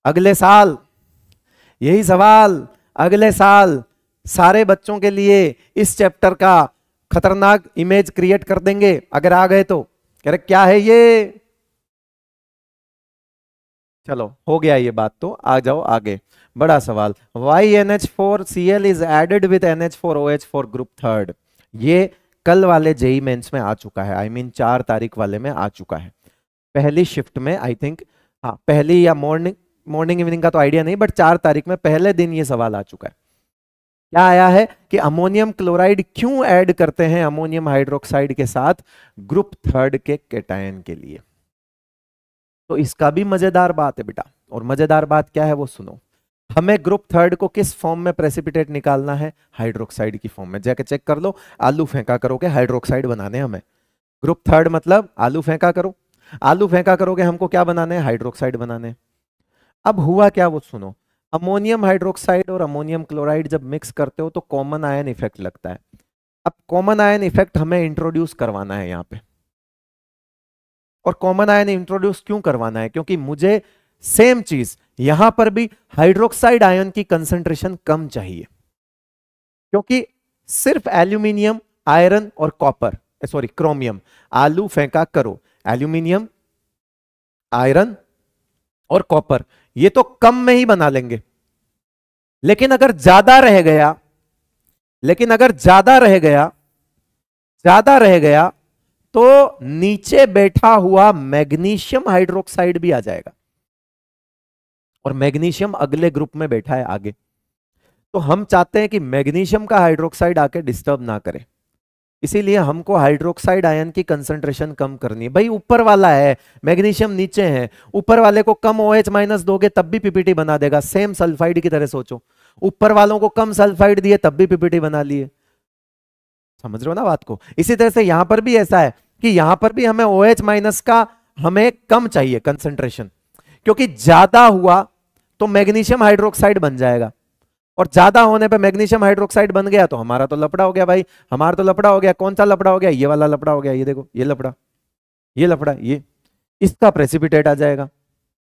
Speaker 2: अगले साल यही सवाल अगले साल सारे बच्चों के लिए इस चैप्टर का खतरनाक इमेज क्रिएट कर देंगे अगर आ गए तो कह रहे क्या है ये चलो हो गया ये बात तो आ जाओ आगे बड़ा सवाल why N H four C L is added with N H four O H for group third ये कल वाले जेई मेन्स e में आ चुका है आई I मीन mean, चार तारीख वाले में आ चुका है पहली शिफ्ट में आई थिंक हाँ पहली या मॉर्निंग मॉर्निंग इवनिंग का तो आइडिया नहीं बट चार तारीख में पहले दिन ये सवाल आ चुका है क्या आया है कि अमोनियम क्लोराइड क्यों ऐड करते हैं अमोनियम हाइड्रोक्साइड के साथ ग्रुप थर्ड के केटायन के लिए तो इसका भी मजेदार बात है बेटा और मजेदार बात क्या है वो सुनो हमें ग्रुप थर्ड को किस फॉर्म में प्रेसिपिटेट निकालना है हाइड्रोक्साइड की फॉर्म में जाके चेक कर लो आलू फेंका करोगे हाइड्रोक्साइड बनाने हमें ग्रुप थर्ड मतलब आलू फेंका करो आलू फेंका करोगे हमको क्या बनाने हाइड्रोक्साइड बनाने अब हुआ क्या वो सुनो अमोनियम हाइड्रोक्साइड और अमोनियम क्लोराइड जब मिक्स करते हो तो कॉमन आयन इफेक्ट लगता है अब कॉमन आयन इफेक्ट हमें इंट्रोड्यूस करवाना है यहां पे और कॉमन आयन इंट्रोड्यूस क्यों करवाना है क्योंकि मुझे सेम चीज यहां पर भी हाइड्रोक्साइड आयन की कंसेंट्रेशन कम चाहिए क्योंकि सिर्फ एल्यूमिनियम आयरन और कॉपर सॉरी क्रोमियम आलू फेंका करो एल्यूमिनियम आयरन और कॉपर ये तो कम में ही बना लेंगे लेकिन अगर ज्यादा रह गया लेकिन अगर ज्यादा रह गया ज्यादा रह गया तो नीचे बैठा हुआ मैग्नीशियम हाइड्रोक्साइड भी आ जाएगा और मैग्नीशियम अगले ग्रुप में बैठा है आगे तो हम चाहते हैं कि मैग्नीशियम का हाइड्रोक्साइड आके डिस्टर्ब ना करे इसीलिए हमको हाइड्रोक्साइड आयन की कंसंट्रेशन कम करनी है भाई ऊपर वाला है मैग्नीशियम नीचे है ऊपर वाले को कम ओ एच माइनस दोगे तब भी पीपीटी बना देगा सेम सल्फाइड की तरह सोचो ऊपर वालों को कम सल्फाइड दिए तब भी पीपीटी बना लिए समझ रहे हो ना बात को इसी तरह से यहां पर भी ऐसा है कि यहां पर भी हमें ओ एच माइनस का हमें कम चाहिए कंसंट्रेशन क्योंकि ज्यादा हुआ तो मैग्नीशियम हाइड्रोक्साइड बन जाएगा और ज्यादा होने पे मैग्नीशियम हाइड्रोक्साइड बन गया तो हमारा तो लपड़ा हो गया भाई हमारा तो लपड़ा हो गया कौन सा लपड़ा हो गया ये वाला लपड़ा हो गया ये देखो ये लपड़ा ये लपड़ा ये इसका प्रेसिपिटेट आ जाएगा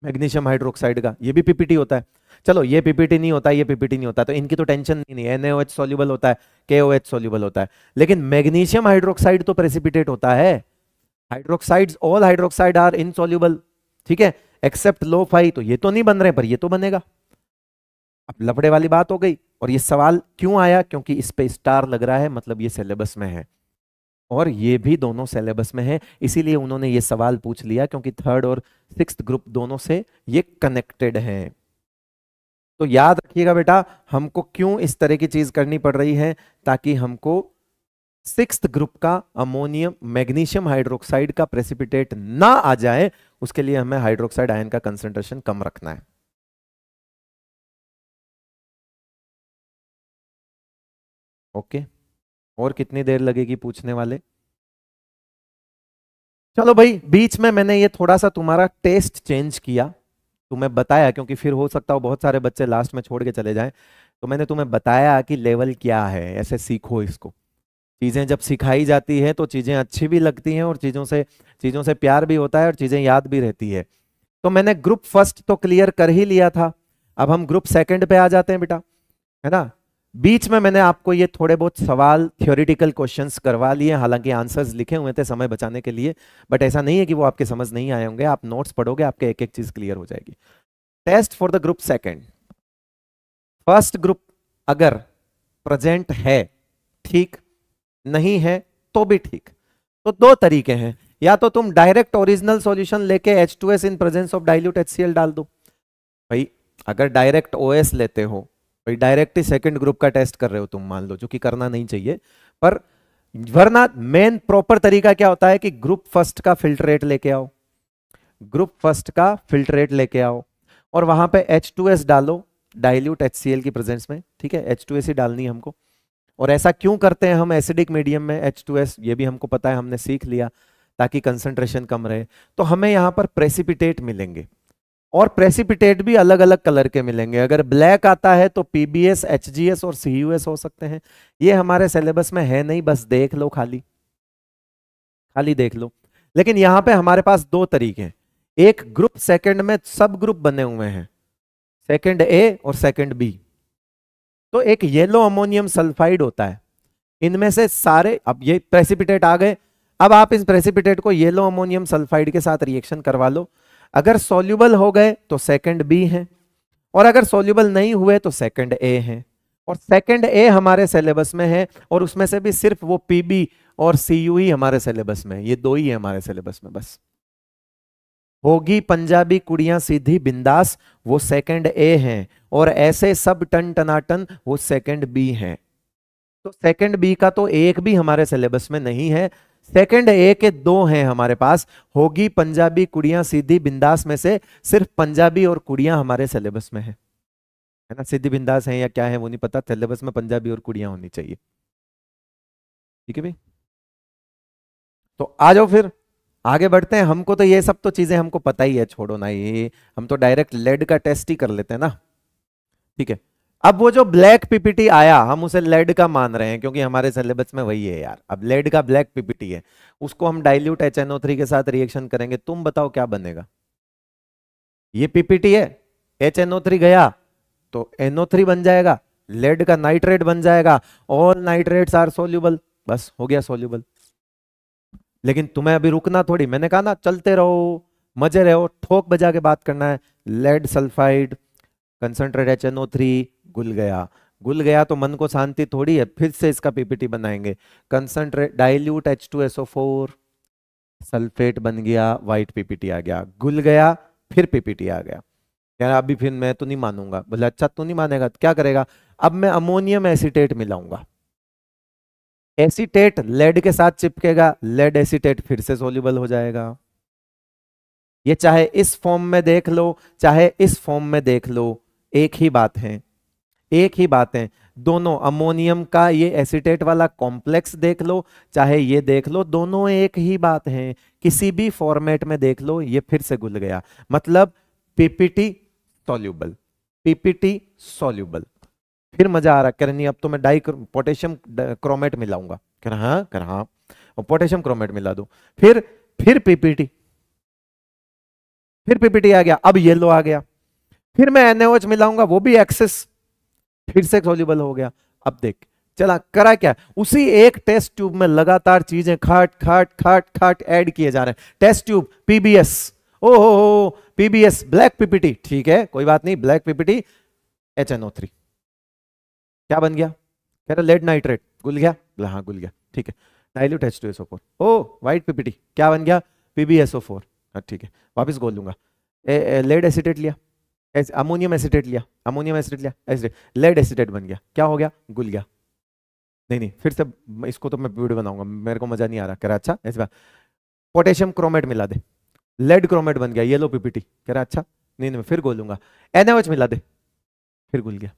Speaker 2: मैग्नीशियम हाइड्रोक्साइड का ये भी पीपीटी होता है चलो ये पीपीटी नहीं होता ये पीपीटी नहीं होता तो इनकी तो टेंशन नहीं है एच सोल्यूबल होता है के ओ एच सोल्यूबल होता है लेकिन मैग्नीशियम हाइड्रोक्साइड तो प्रेसिपिटेट होता है hydroxide all hydroxide are insoluble ठीक है एक्सेप्ट लो फाई तो ये तो नहीं बन रहे पर ये तो बनेगा अब लफड़े वाली बात हो गई और ये सवाल क्यों आया क्योंकि इस पे स्टार लग रहा है मतलब ये सिलेबस में है और ये भी दोनों सिलेबस में है इसीलिए उन्होंने ये सवाल पूछ लिया क्योंकि थर्ड और सिक्स ग्रुप दोनों से ये कनेक्टेड हैं तो याद रखिएगा बेटा हमको क्यों इस तरह की चीज करनी पड़ रही है ताकि हमको सिक्स ग्रुप का अमोनियम मैग्नीशियम हाइड्रोक्साइड
Speaker 1: का प्रेसिपिटेट ना आ जाए उसके लिए हमें हाइड्रोक्साइड आयन का कंसेंट्रेशन कम रखना है ओके और कितनी देर लगेगी पूछने वाले
Speaker 2: चलो भाई बीच में मैंने ये थोड़ा सा तुम्हारा टेस्ट चेंज किया तुम्हें बताया क्योंकि फिर हो सकता हो बहुत सारे बच्चे लास्ट में छोड़ के चले जाएं तो मैंने तुम्हें बताया कि लेवल क्या है ऐसे सीखो इसको चीज़ें जब सिखाई जाती है तो चीज़ें अच्छी भी लगती हैं और चीज़ों से चीज़ों से प्यार भी होता है और चीज़ें याद भी रहती है तो मैंने ग्रुप फर्स्ट तो क्लियर कर ही लिया था अब हम ग्रुप सेकेंड पे आ जाते हैं बेटा है ना बीच में मैंने आपको ये थोड़े बहुत सवाल थियोरिटिकल क्वेश्चंस करवा लिए हालांकि आंसर्स लिखे हुए थे समय बचाने के लिए बट ऐसा नहीं है कि वो आपके समझ नहीं आए होंगे आप नोट्स पढ़ोगे आपके एक एक चीज क्लियर हो जाएगी test for the group second first group अगर प्रेजेंट है ठीक नहीं है तो भी ठीक तो दो तरीके हैं या तो तुम डायरेक्ट ओरिजिनल सॉल्यूशन लेके H2S in presence of dilute HCl डाल दो भाई अगर डायरेक्ट OS लेते हो भाई डायरेक्टली सेकेंड ग्रुप का टेस्ट कर रहे हो तुम मान लो जो कि करना नहीं चाहिए पर वरना मेन प्रॉपर तरीका क्या होता है कि ग्रुप फर्स्ट का फिल्टरेट लेके आओ ग्रुप फर्स्ट का फिल्टरेट लेके आओ और वहां पे H2S डालो डाइल्यूट HCl की प्रेजेंस में ठीक है H2S ही डालनी है हमको और ऐसा क्यों करते हैं हम एसिडिक मीडियम में H2S ये भी हमको पता है हमने सीख लिया ताकि कंसंट्रेशन कम रहे तो हमें यहाँ पर प्रेसिपिटेट मिलेंगे और प्रेसिपिटेट भी अलग अलग कलर के मिलेंगे अगर ब्लैक आता है तो पीबीएस एचजीएस और सीयूएस हो सकते हैं ये हमारे सिलेबस में है नहीं बस देख लो खाली खाली देख लो लेकिन यहां पे हमारे पास दो तरीके हैं एक ग्रुप सेकंड में सब ग्रुप बने हुए हैं सेकंड ए और सेकंड बी तो एक येलो अमोनियम सल्फाइड होता है इनमें से सारे अब ये प्रेसिपिटेट आ गए अब आप इस प्रेसिपिटेट को येलो अमोनियम सल्फाइड के साथ रिएक्शन करवा लो अगर सोल्यूबल हो गए तो सेकंड बी हैं और अगर सोल्यूबल नहीं हुए तो सेकंड ए हैं और सेकंड ए हमारे सिलेबस में है और उसमें से भी सिर्फ वो पीबी और ही e हमारे सिलेबस में ये दो ही है हमारे सिलेबस में बस होगी पंजाबी कुड़ियां सीधी बिंदास वो सेकंड ए हैं और ऐसे सब टन टनाटन वो सेकंड बी हैं तो सेकंड बी का तो एक भी हमारे सिलेबस में नहीं है सेकंड ए के दो हैं हमारे पास होगी पंजाबी कुड़ियां सीधी बिंदास में से सिर्फ पंजाबी और कुड़ियां हमारे सिलेबस में है है ना सीधी बिंदास है या क्या है वो नहीं पता सिलेबस में पंजाबी और कुड़ियां होनी चाहिए ठीक है भाई तो आ जाओ फिर आगे बढ़ते हैं हमको तो ये सब तो चीजें हमको पता ही है छोड़ो ना ये हम तो डायरेक्ट लेड का टेस्ट ही कर लेते हैं ना ठीक है अब वो जो ब्लैक पीपीटी आया हम उसे लेड का मान रहे हैं क्योंकि हमारे सिलेबस में वही है यार अब लेड का ब्लैक पीपीटी है उसको हम डाइल्यूट एच थ्री के साथ रिएक्शन करेंगे तुम बताओ क्या बनेगा ये पीपीटी है एच गया तो एनओ बन जाएगा लेड का नाइट्रेट बन जाएगा ऑल नाइट्रेट आर सोल्यूबल बस हो गया सोल्यूबल लेकिन तुम्हें अभी रुकना थोड़ी मैंने कहा ना चलते रहो मजे रहो ठोक बजा के बात करना है lead sulphide concentrate H N O three घुल गया घुल गया तो मन को शांति थोड़ी है फिर से इसका पीपीटी बनाएंगे concentrate dilute H two SO four sulphate बन गया वाइट पीपीटी आ गया घुल गया फिर पीपीटी आ गया यार अभी फिर मैं तो नहीं मानूंगा बोले अच्छा तू नहीं मानेगा तो क्या करेगा अब मैं अमोनियम एसिटेट मिलाऊंगा एसिटेट लेड के साथ चिपकेगा लेड एसिटेट फिर से सोल्यूबल हो जाएगा ये चाहे इस फॉर्म में देख लो चाहे इस फॉर्म में देख लो एक ही बात है एक ही बात है दोनों अमोनियम का ये एसिटेट वाला कॉम्प्लेक्स देख लो चाहे ये देख लो दोनों एक ही बात है किसी भी फॉर्मेट में देख लो ये फिर से घुल गया मतलब पीपीटी सोल्यूबल पीपीटी सोल्यूबल फिर मजा आ रहा करनी अब तो मैं डाई पोटेशियम क्रोमेट मिलाऊंगा रहा हाँ रहा हाँ पोटेशियम क्रोमेट मिला दो फिर फिर पीपीटी फिर पीपीटी आ गया अब येलो आ गया फिर मैं एनएच मिलाऊंगा वो भी एक्सेस फिर से सोल्यूबल हो गया अब देख चला करा क्या उसी एक टेस्ट ट्यूब में लगातार चीजें खाट खाट खाट खाट ऐड किए जा रहे हैं टेस्ट ट्यूब पीबीएस ओ हो हो पीबीएस ब्लैक पीपीटी ठीक है कोई बात नहीं black PPT H N O three क्या बन गया कह रहा लेड नाइट्रेट गुल गया हाँ गुल गया ठीक है dilute H two S four O white PPT क्या बन गया पीबीएसओ फोर हाँ ठीक है वापस गोल लूंगा लेड एसिटेट लिया अमोनियम एसिडेट लिया अमोनियम एसिडेट लिया एसिडेट लेड एसिडेट बन गया क्या हो गया गुल गया नहीं नहीं फिर से इसको तो मैं वीडियो बनाऊंगा मेरे को मजा नहीं आ रहा कह रहा अच्छा ऐसे बात पोटेशियम क्रोमेट मिला दे लेड क्रोमेट बन गया येलो पीपीटी कह रहा अच्छा नहीं नहीं मैं फिर गोलूंगा
Speaker 1: एनएच मिला दे फिर गुल गया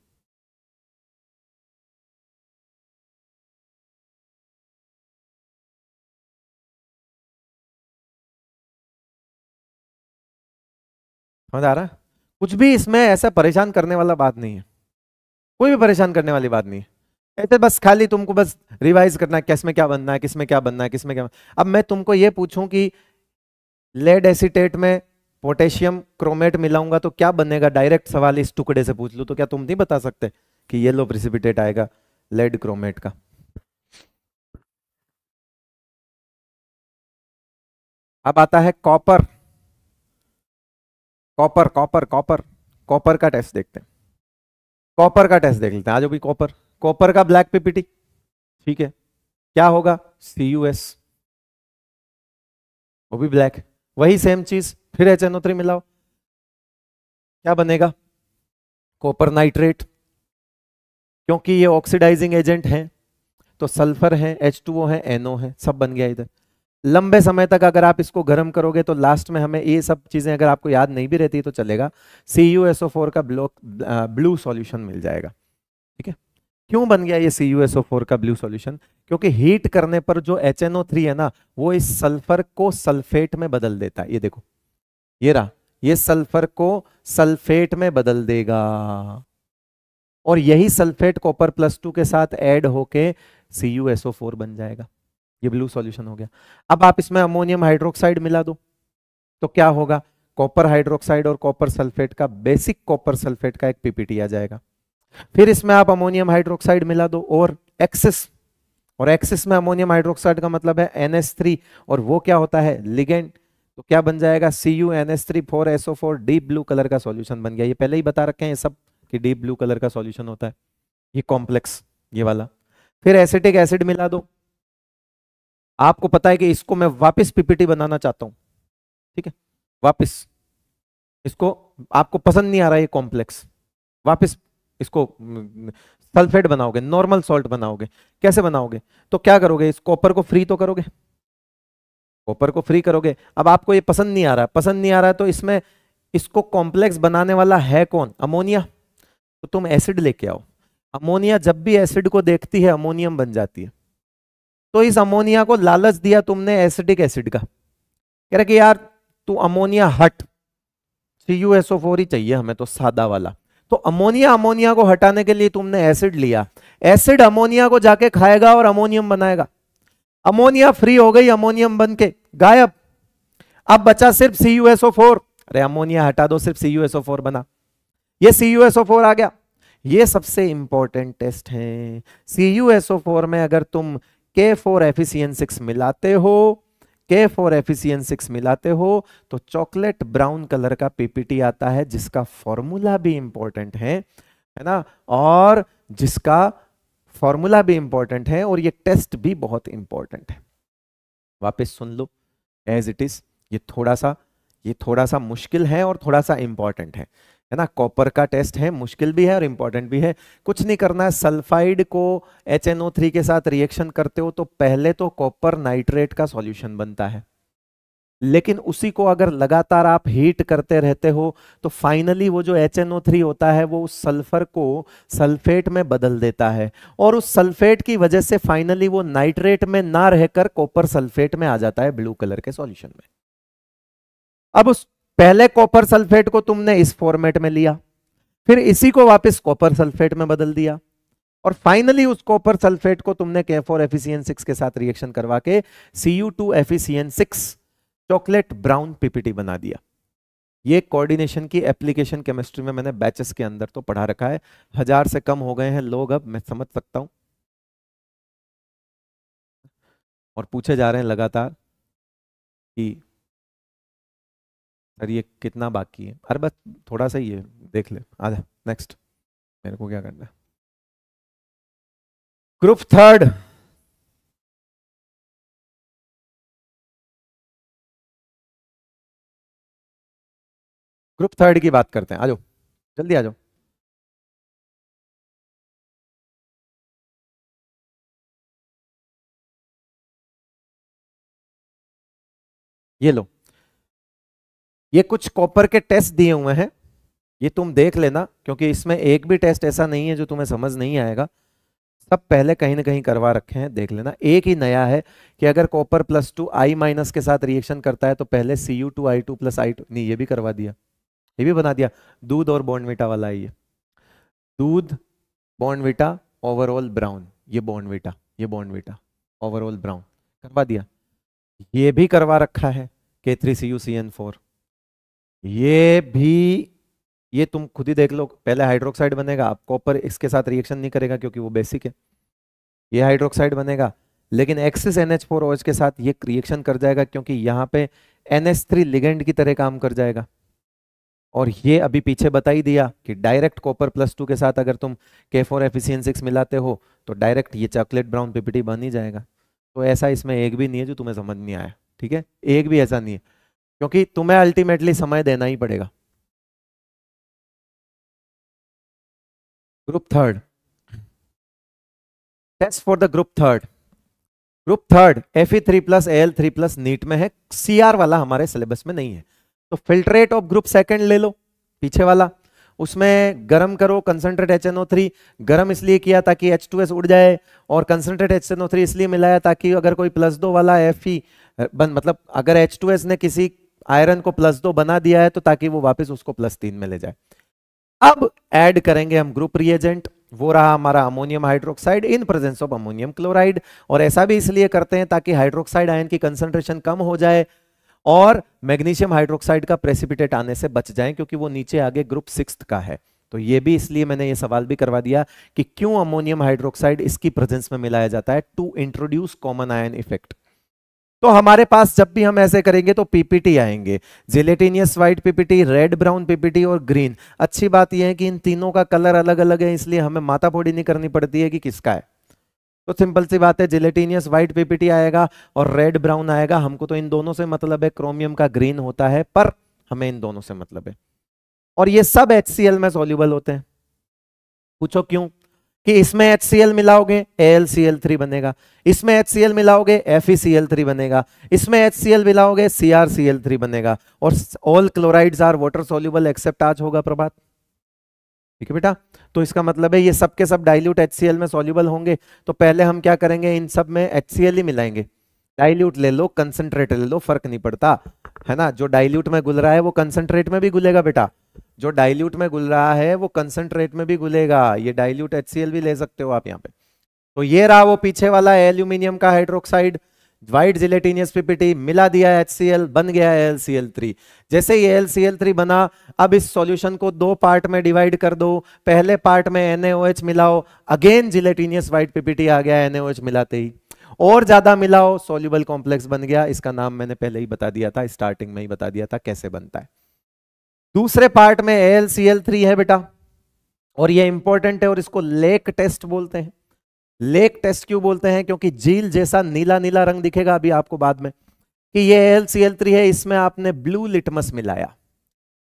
Speaker 1: समझ आ रहा कुछ भी इसमें ऐसा परेशान करने वाला बात नहीं है कोई भी परेशान करने वाली बात नहीं है ऐसे बस खाली
Speaker 2: तुमको बस रिवाइज करना है किस में क्या बनना है किसमें क्या बनना है किसमें क्या अब मैं तुमको ये पूछूं कि लेड एसिटेट में पोटेशियम क्रोमेट मिलाऊंगा तो क्या बनेगा डायरेक्ट सवाल इस टुकड़े से पूछ लू तो क्या तुम नहीं बता सकते कि ये लो प्रिसिपिटेट आएगा लेड क्रोमेट
Speaker 1: का अब आता है copper copper copper copper
Speaker 2: copper का टेस्ट देखते हैं कॉपर का टेस्ट देख लेते हैं आज भी कॉपर कॉपर का ब्लैक पीपीटी ठीक है क्या होगा सी यू एस वो भी ब्लैक वही सेम चीज फिर एच एन थ्री मिलाओ क्या बनेगा कॉपर नाइट्रेट क्योंकि ये ऑक्सीडाइजिंग एजेंट हैं तो सल्फर है एच टू ओ है एनओ है सब बन गया इधर लंबे समय तक अगर आप इसको गर्म करोगे तो लास्ट में हमें ये सब चीज़ें अगर आपको याद नहीं भी रहती तो चलेगा C U S O four का ब्लॉक ब्लू सॉल्यूशन मिल जाएगा ठीक है क्यों बन गया ये C U S O four का ब्लू सॉल्यूशन क्योंकि हीट करने पर जो एच एन ओ थ्री है ना वो इस सल्फर को सल्फेट में बदल देता है ये देखो ये रहा ये सल्फर को सल्फेट में बदल देगा और यही सल्फेट कॉपर प्लस टू के साथ एड होके C U S O four बन जाएगा ये ब्लू सॉल्यूशन हो गया अब आप इसमें अमोनियम हाइड्रोक्साइड मिला दो तो क्या होगा कॉपर हाइड्रोक्साइड और कॉपर सल्फेट का बेसिक कॉपर सल्फेट का एक पीपीटी आ जाएगा फिर इसमें आप अमोनियम हाइड्रोक्साइड मिला दो और एक्सेस और एक्सेस में अमोनियम हाइड्रोक्साइड का मतलब है एन और वो क्या होता है लिगेंड तो क्या बन जाएगा C U N S three four SO four deep blue colour का सॉल्यूशन बन गया ये पहले ही बता रखे हैं सब कि डीप ब्लू कलर का सॉल्यूशन होता है ये कॉम्प्लेक्स ये वाला फिर एसिटिक एसिड मिला दो आपको पता है कि इसको मैं वापस पीपीटी बनाना चाहता हूं ठीक है वापस इसको आपको पसंद नहीं आ रहा ये कॉम्प्लेक्स वापस इसको सल्फेट बनाओगे नॉर्मल सॉल्ट बनाओगे कैसे बनाओगे तो क्या करोगे इस कॉपर को फ्री तो करोगे कॉपर को फ्री करोगे अब आपको ये पसंद नहीं आ रहा पसंद नहीं आ रहा है तो इसमें इसको कॉम्प्लेक्स बनाने वाला है कौन अमोनिया तो तुम एसिड लेके आओ अमोनिया जब भी एसिड को देखती है अमोनियम बन जाती है तो इस अमोनिया को लालच दिया तुमने एसिडिक एसिड का कह रहा कि यार तू अमोनिया हट सी यू एसओ फोर ही चाहिए हमें तो सादा वाला तो अमोनिया अमोनिया को हटाने के लिए तुमने एसिड लिया एसिड अमोनिया को जाके खाएगा और अमोनियम बनाएगा अमोनिया फ्री हो गई अमोनियम बन के गायब अब बचा सिर्फ सी यू एसओ फोर अरे अमोनिया हटा दो सिर्फ सी यू एसओ फोर बना ये सी यू एसओ फोर आ गया ये सबसे इंपॉर्टेंट टेस्ट है सी यू एसओ फोर में अगर तुम के फोर एफिसियन सिक्स मिलाते हो के फोर एफिसियन सिक्स मिलाते हो तो चॉकलेट ब्राउन कलर का पीपीटी आता है जिसका फॉर्मूला भी इंपॉर्टेंट है है ना और जिसका फॉर्मूला भी इंपॉर्टेंट है और ये टेस्ट भी बहुत इंपॉर्टेंट है वापस सुन लो एज इट इज ये थोड़ा सा ये थोड़ा सा मुश्किल है और थोड़ा सा इंपॉर्टेंट है है ना कॉपर का टेस्ट है मुश्किल भी है और इंपॉर्टेंट भी है कुछ नहीं करना है सल्फाइड को एच के साथ रिएक्शन करते हो तो पहले तो कॉपर नाइट्रेट का सॉल्यूशन बनता है लेकिन उसी को अगर लगातार आप हीट करते रहते हो तो फाइनली वो जो एच होता है वो उस सल्फर को सल्फेट में बदल देता है और उस सल्फेट की वजह से फाइनली वो नाइट्रेट में ना रहकर कॉपर सल्फेट में आ जाता है ब्लू कलर के सॉल्यूशन में अब उस पहले कॉपर सल्फेट को तुमने इस फॉर्मेट में लिया फिर इसी को वापस कॉपर सल्फेट में बदल दिया और फाइनली उस कॉपर सल्फेट को तुमने के फोर एफिसियन सिक्स के साथ रिएक्शन करवा के C U two FCN six chocolate brown PPT बना दिया ये कोऑर्डिनेशन की एप्लीकेशन केमिस्ट्री में मैंने बैचेस के अंदर तो पढ़ा रखा है हजार से कम हो गए हैं लोग अब मैं समझ सकता हूं
Speaker 1: और पूछे जा रहे हैं लगातार कि सर ये कितना बाकी है अरे बस थोड़ा सा ही है देख ले आ जा नेक्स्ट मेरे को क्या करना है ग्रुप थर्ड ग्रुप थर्ड की बात करते हैं आ जाओ जल्दी आ जाओ ये लो ये कुछ कॉपर के टेस्ट दिए हुए हैं ये तुम देख
Speaker 2: लेना क्योंकि इसमें एक भी टेस्ट ऐसा नहीं है जो तुम्हें समझ नहीं आएगा सब पहले कहीं ना कहीं करवा रखे हैं देख लेना एक ही नया है कि अगर copper plus two I minus के साथ रिएक्शन करता है तो पहले C U two I two plus I two नहीं ये भी करवा दिया ये भी बना दिया दूध और बॉन्डविटा वाला है ये दूध बॉन्डविटा ओवरऑल ब्राउन ये बॉन्डविटा ये बॉन्डविटा ओवरऑल ब्राउन करवा दिया ये भी करवा रखा है K three C U C N four ये भी ये तुम खुद ही देख लो पहले हाइड्रोक्साइड बनेगा आप कॉपर इसके साथ रिएक्शन नहीं करेगा क्योंकि वो बेसिक है ये हाइड्रोक्साइड बनेगा लेकिन एक्सिस एन एच फोर के साथ ये रिएक्शन कर जाएगा क्योंकि यहाँ पे एन थ्री लिगेंड की तरह काम कर जाएगा और ये अभी पीछे बता ही दिया कि डायरेक्ट कॉपर प्लस टू के साथ अगर तुम के फोर सिक्स मिलाते हो तो डायरेक्ट ये चॉकलेट ब्राउन पिपिटी बन ही जाएगा तो ऐसा इसमें एक भी नहीं है जो तुम्हें समझ नहीं आया ठीक है एक भी ऐसा
Speaker 1: नहीं है क्योंकि तुम्हें अल्टीमेटली समय देना ही पड़ेगा group third test for
Speaker 2: the group third group third F E three plus L three plus NEET में है सी आर वाला हमारे सिलेबस में नहीं है तो फिल्ट्रेट ऑफ ग्रुप सेकंड ले लो पीछे वाला उसमें गर्म करो concentrate H N O three गर्म इसलिए किया ताकि एच टू एस उड़ जाए और concentrate H N O three इसलिए मिलाया ताकि अगर कोई प्लस दो वाला एफ ई e, मतलब अगर एच टू एस ने किसी आयरन को प्लस दो बना दिया है तो ताकि वो वापस उसको प्लस तीन में ले जाए अब ऐड करेंगे हम ग्रुप रिएजेंट वो रहा हमारा ammonium hydroxide in presence of ammonium chloride और ऐसा भी इसलिए करते हैं ताकि हाइड्रोक्साइड आयन की कंसंट्रेशन कम हो जाए और मैग्नीशियम हाइड्रोक्साइड का प्रेसिपिटेट आने से बच जाए क्योंकि वो नीचे आगे ग्रुप सिक्स का है तो ये भी इसलिए मैंने ये सवाल भी करवा दिया कि क्यों अमोनियम हाइड्रोक्साइड इसकी प्रेजेंस में मिलाया जाता है to introduce common ion effect तो हमारे पास जब भी हम ऐसे करेंगे तो पीपीटी आएंगे gelatinous white PPT red brown PPT और ग्रीन अच्छी बात यह है कि इन तीनों का कलर अलग अलग है इसलिए हमें माता नहीं करनी पड़ती है कि किसका है तो सिंपल सी बात है जिलेटिनियस व्हाइट पीपीटी आएगा और रेड ब्राउन आएगा हमको तो इन दोनों से मतलब है क्रोमियम का ग्रीन होता है पर हमें इन दोनों से मतलब है और ये सब एच में सोल्यूबल होते हैं पूछो क्यों कि इसमें एच सी एल मिलाओगे एल सी एल थ्री बनेगा इसमें एच सी एल मिलाओगे F E C L three बनेगा इसमें एच सी एल मिलाओगे C R C L three बनेगा और all chlorides are water soluble except आज होगा प्रभात ठीक है बेटा तो इसका मतलब है ये सब के सब डाइल्यूट एच में सोल्यूबल होंगे तो पहले हम क्या करेंगे इन सब में एच ही मिलाएंगे डाइल्यूट ले लो कंसनट्रेट ले लो फर्क नहीं पड़ता है ना जो डाइल्यूट में गुल रहा है वो कंसनट्रेट में भी गुलेगा बेटा जो डाइल्यूट में घुल रहा है वो कंसनट्रेट में भी घुलेगा ये डाइल्यूट एच भी ले सकते हो आप यहाँ पे तो ये रहा वो पीछे वाला एल्यूमिनियम का हाइड्रोक्साइड व्हाइट जिलेटिनियस पीपीटी मिला दिया एच बन गया एल जैसे ये एल बना अब इस सॉल्यूशन को दो पार्ट में डिवाइड कर दो पहले पार्ट में एनएओएच मिलाओ अगेन जिलेटिनियस व्हाइट पीपीटी आ गया एनएओएच मिलाते ही और ज्यादा मिलाओ सोल्यूबल कॉम्प्लेक्स बन गया इसका नाम मैंने पहले ही बता दिया था स्टार्टिंग में ही बता दिया था कैसे बनता है दूसरे पार्ट में एल सी एल थ्री है बेटा और ये इंपॉर्टेंट है और इसको लेक टेस्ट बोलते हैं लेक टेस्ट क्यों बोलते हैं क्योंकि झील जैसा नीला नीला रंग दिखेगा अभी आपको बाद में कि ये एल सी एल थ्री है इसमें आपने ब्लू लिटमस मिलाया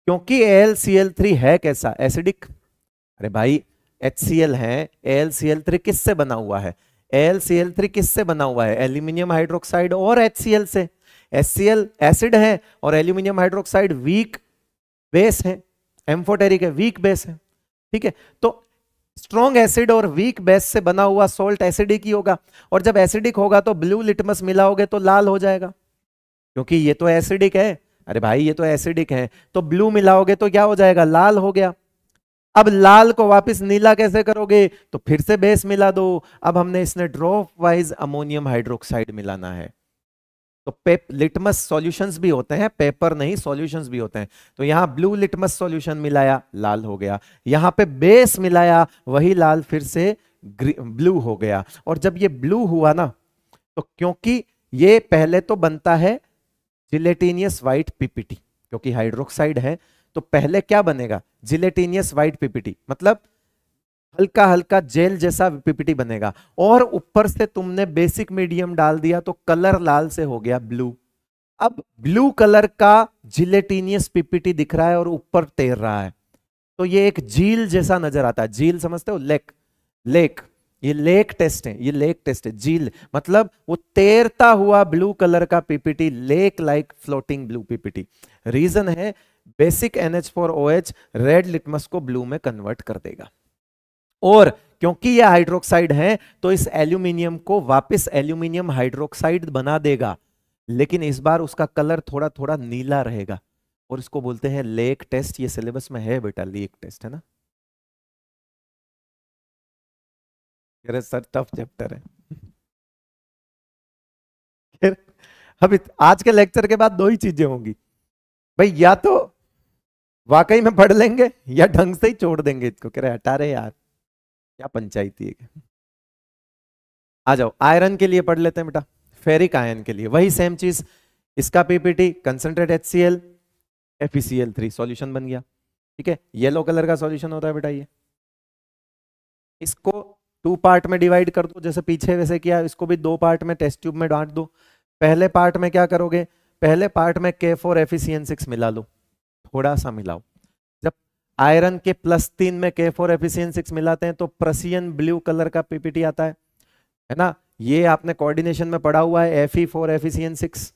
Speaker 2: क्योंकि एल सी एल थ्री है कैसा एसिडिक अरे भाई एच सी एल है एल सी एल थ्री किससे बना हुआ है एल सी एल थ्री किससे बना हुआ है एल्यूमिनियम हाइड्रोक्साइड और एच सी एल से एच सी एल एसिड है और एल्यूमिनियम हाइड्रोक्साइड वीक बेस है एम्फोटेरिक है वीक बेस है ठीक है तो स्ट्रॉन्ग एसिड और वीक बेस से बना हुआ सोल्ट एसिडिक ही होगा और जब एसिडिक होगा तो ब्लू लिटमस मिलाओगे तो लाल हो जाएगा क्योंकि ये तो एसिडिक है अरे भाई ये तो एसिडिक है तो ब्लू मिलाओगे तो क्या हो जाएगा लाल हो गया अब लाल को वापस नीला कैसे करोगे तो फिर से बेस मिला दो अब हमने इसने ड्रॉप वाइज अमोनियम हाइड्रोक्साइड मिलाना है तो पेप लिटमस सॉल्यूशंस भी होते हैं पेपर नहीं सॉल्यूशंस भी होते हैं तो यहां ब्लू लिटमस सॉल्यूशन मिलाया लाल हो गया यहां पे बेस मिलाया वही लाल फिर से ब्लू हो गया और जब ये ब्लू हुआ ना तो क्योंकि ये पहले तो बनता है जिलेटिनियस वाइट पीपीटी क्योंकि हाइड्रोक्साइड है तो पहले क्या बनेगा जिलेटिनियस वाइट पीपीटी मतलब हल्का हल्का जेल जैसा पीपीटी बनेगा और ऊपर से तुमने बेसिक मीडियम डाल दिया तो कलर लाल से हो गया ब्लू अब ब्लू कलर का जिलेटीनियस पीपीटी दिख रहा है और ऊपर तैर रहा है तो ये एक झील जैसा नजर आता है झील समझते हो लेक लेक ये लेक टेस्ट है ये लेक टेस्ट है झील मतलब वो तैरता हुआ ब्लू कलर का PPT lake like floating blue PPT reason है basic NH four O H red litmus को ब्लू में कन्वर्ट कर देगा और क्योंकि ये हाइड्रोक्साइड है तो इस एल्यूमिनियम को वापस एल्यूमिनियम हाइड्रोक्साइड बना देगा लेकिन इस बार उसका कलर थोड़ा थोड़ा नीला रहेगा और इसको बोलते हैं लेक टेस्ट ये सिलेबस में है बेटा लेक टेस्ट है ना
Speaker 1: अरे सर टफ चैप्टर है अभी आज के लेक्चर के बाद दो ही
Speaker 2: चीजें होंगी भाई या तो वाकई में पढ़ लेंगे या ढंग से ही छोड़ देंगे इसको कह रहे हटा रहे यार क्या पंचायती है आ जाओ आयरन के लिए पढ़ लेते हैं बेटा फेरिक आयन के लिए वही सेम चीज इसका PPT concentrate H C L F C L three solution बन गया ठीक है येलो कलर का सॉल्यूशन होता है बेटा ये इसको टू पार्ट में डिवाइड कर दो जैसे पीछे वैसे किया इसको भी दो पार्ट में टेस्ट ट्यूब में डांट दो पहले पार्ट में क्या करोगे पहले पार्ट में के फोर एफ सिक्स मिला लो थोड़ा सा मिलाओ आयरन के प्लस तीन में के फोर एफिसियन सिक्स मिलाते हैं तो प्रसियन ब्लू कलर का पीपीटी आता है है ना ये आपने कोऑर्डिनेशन में पढ़ा हुआ है एफ ई फोर एफिसियन सिक्स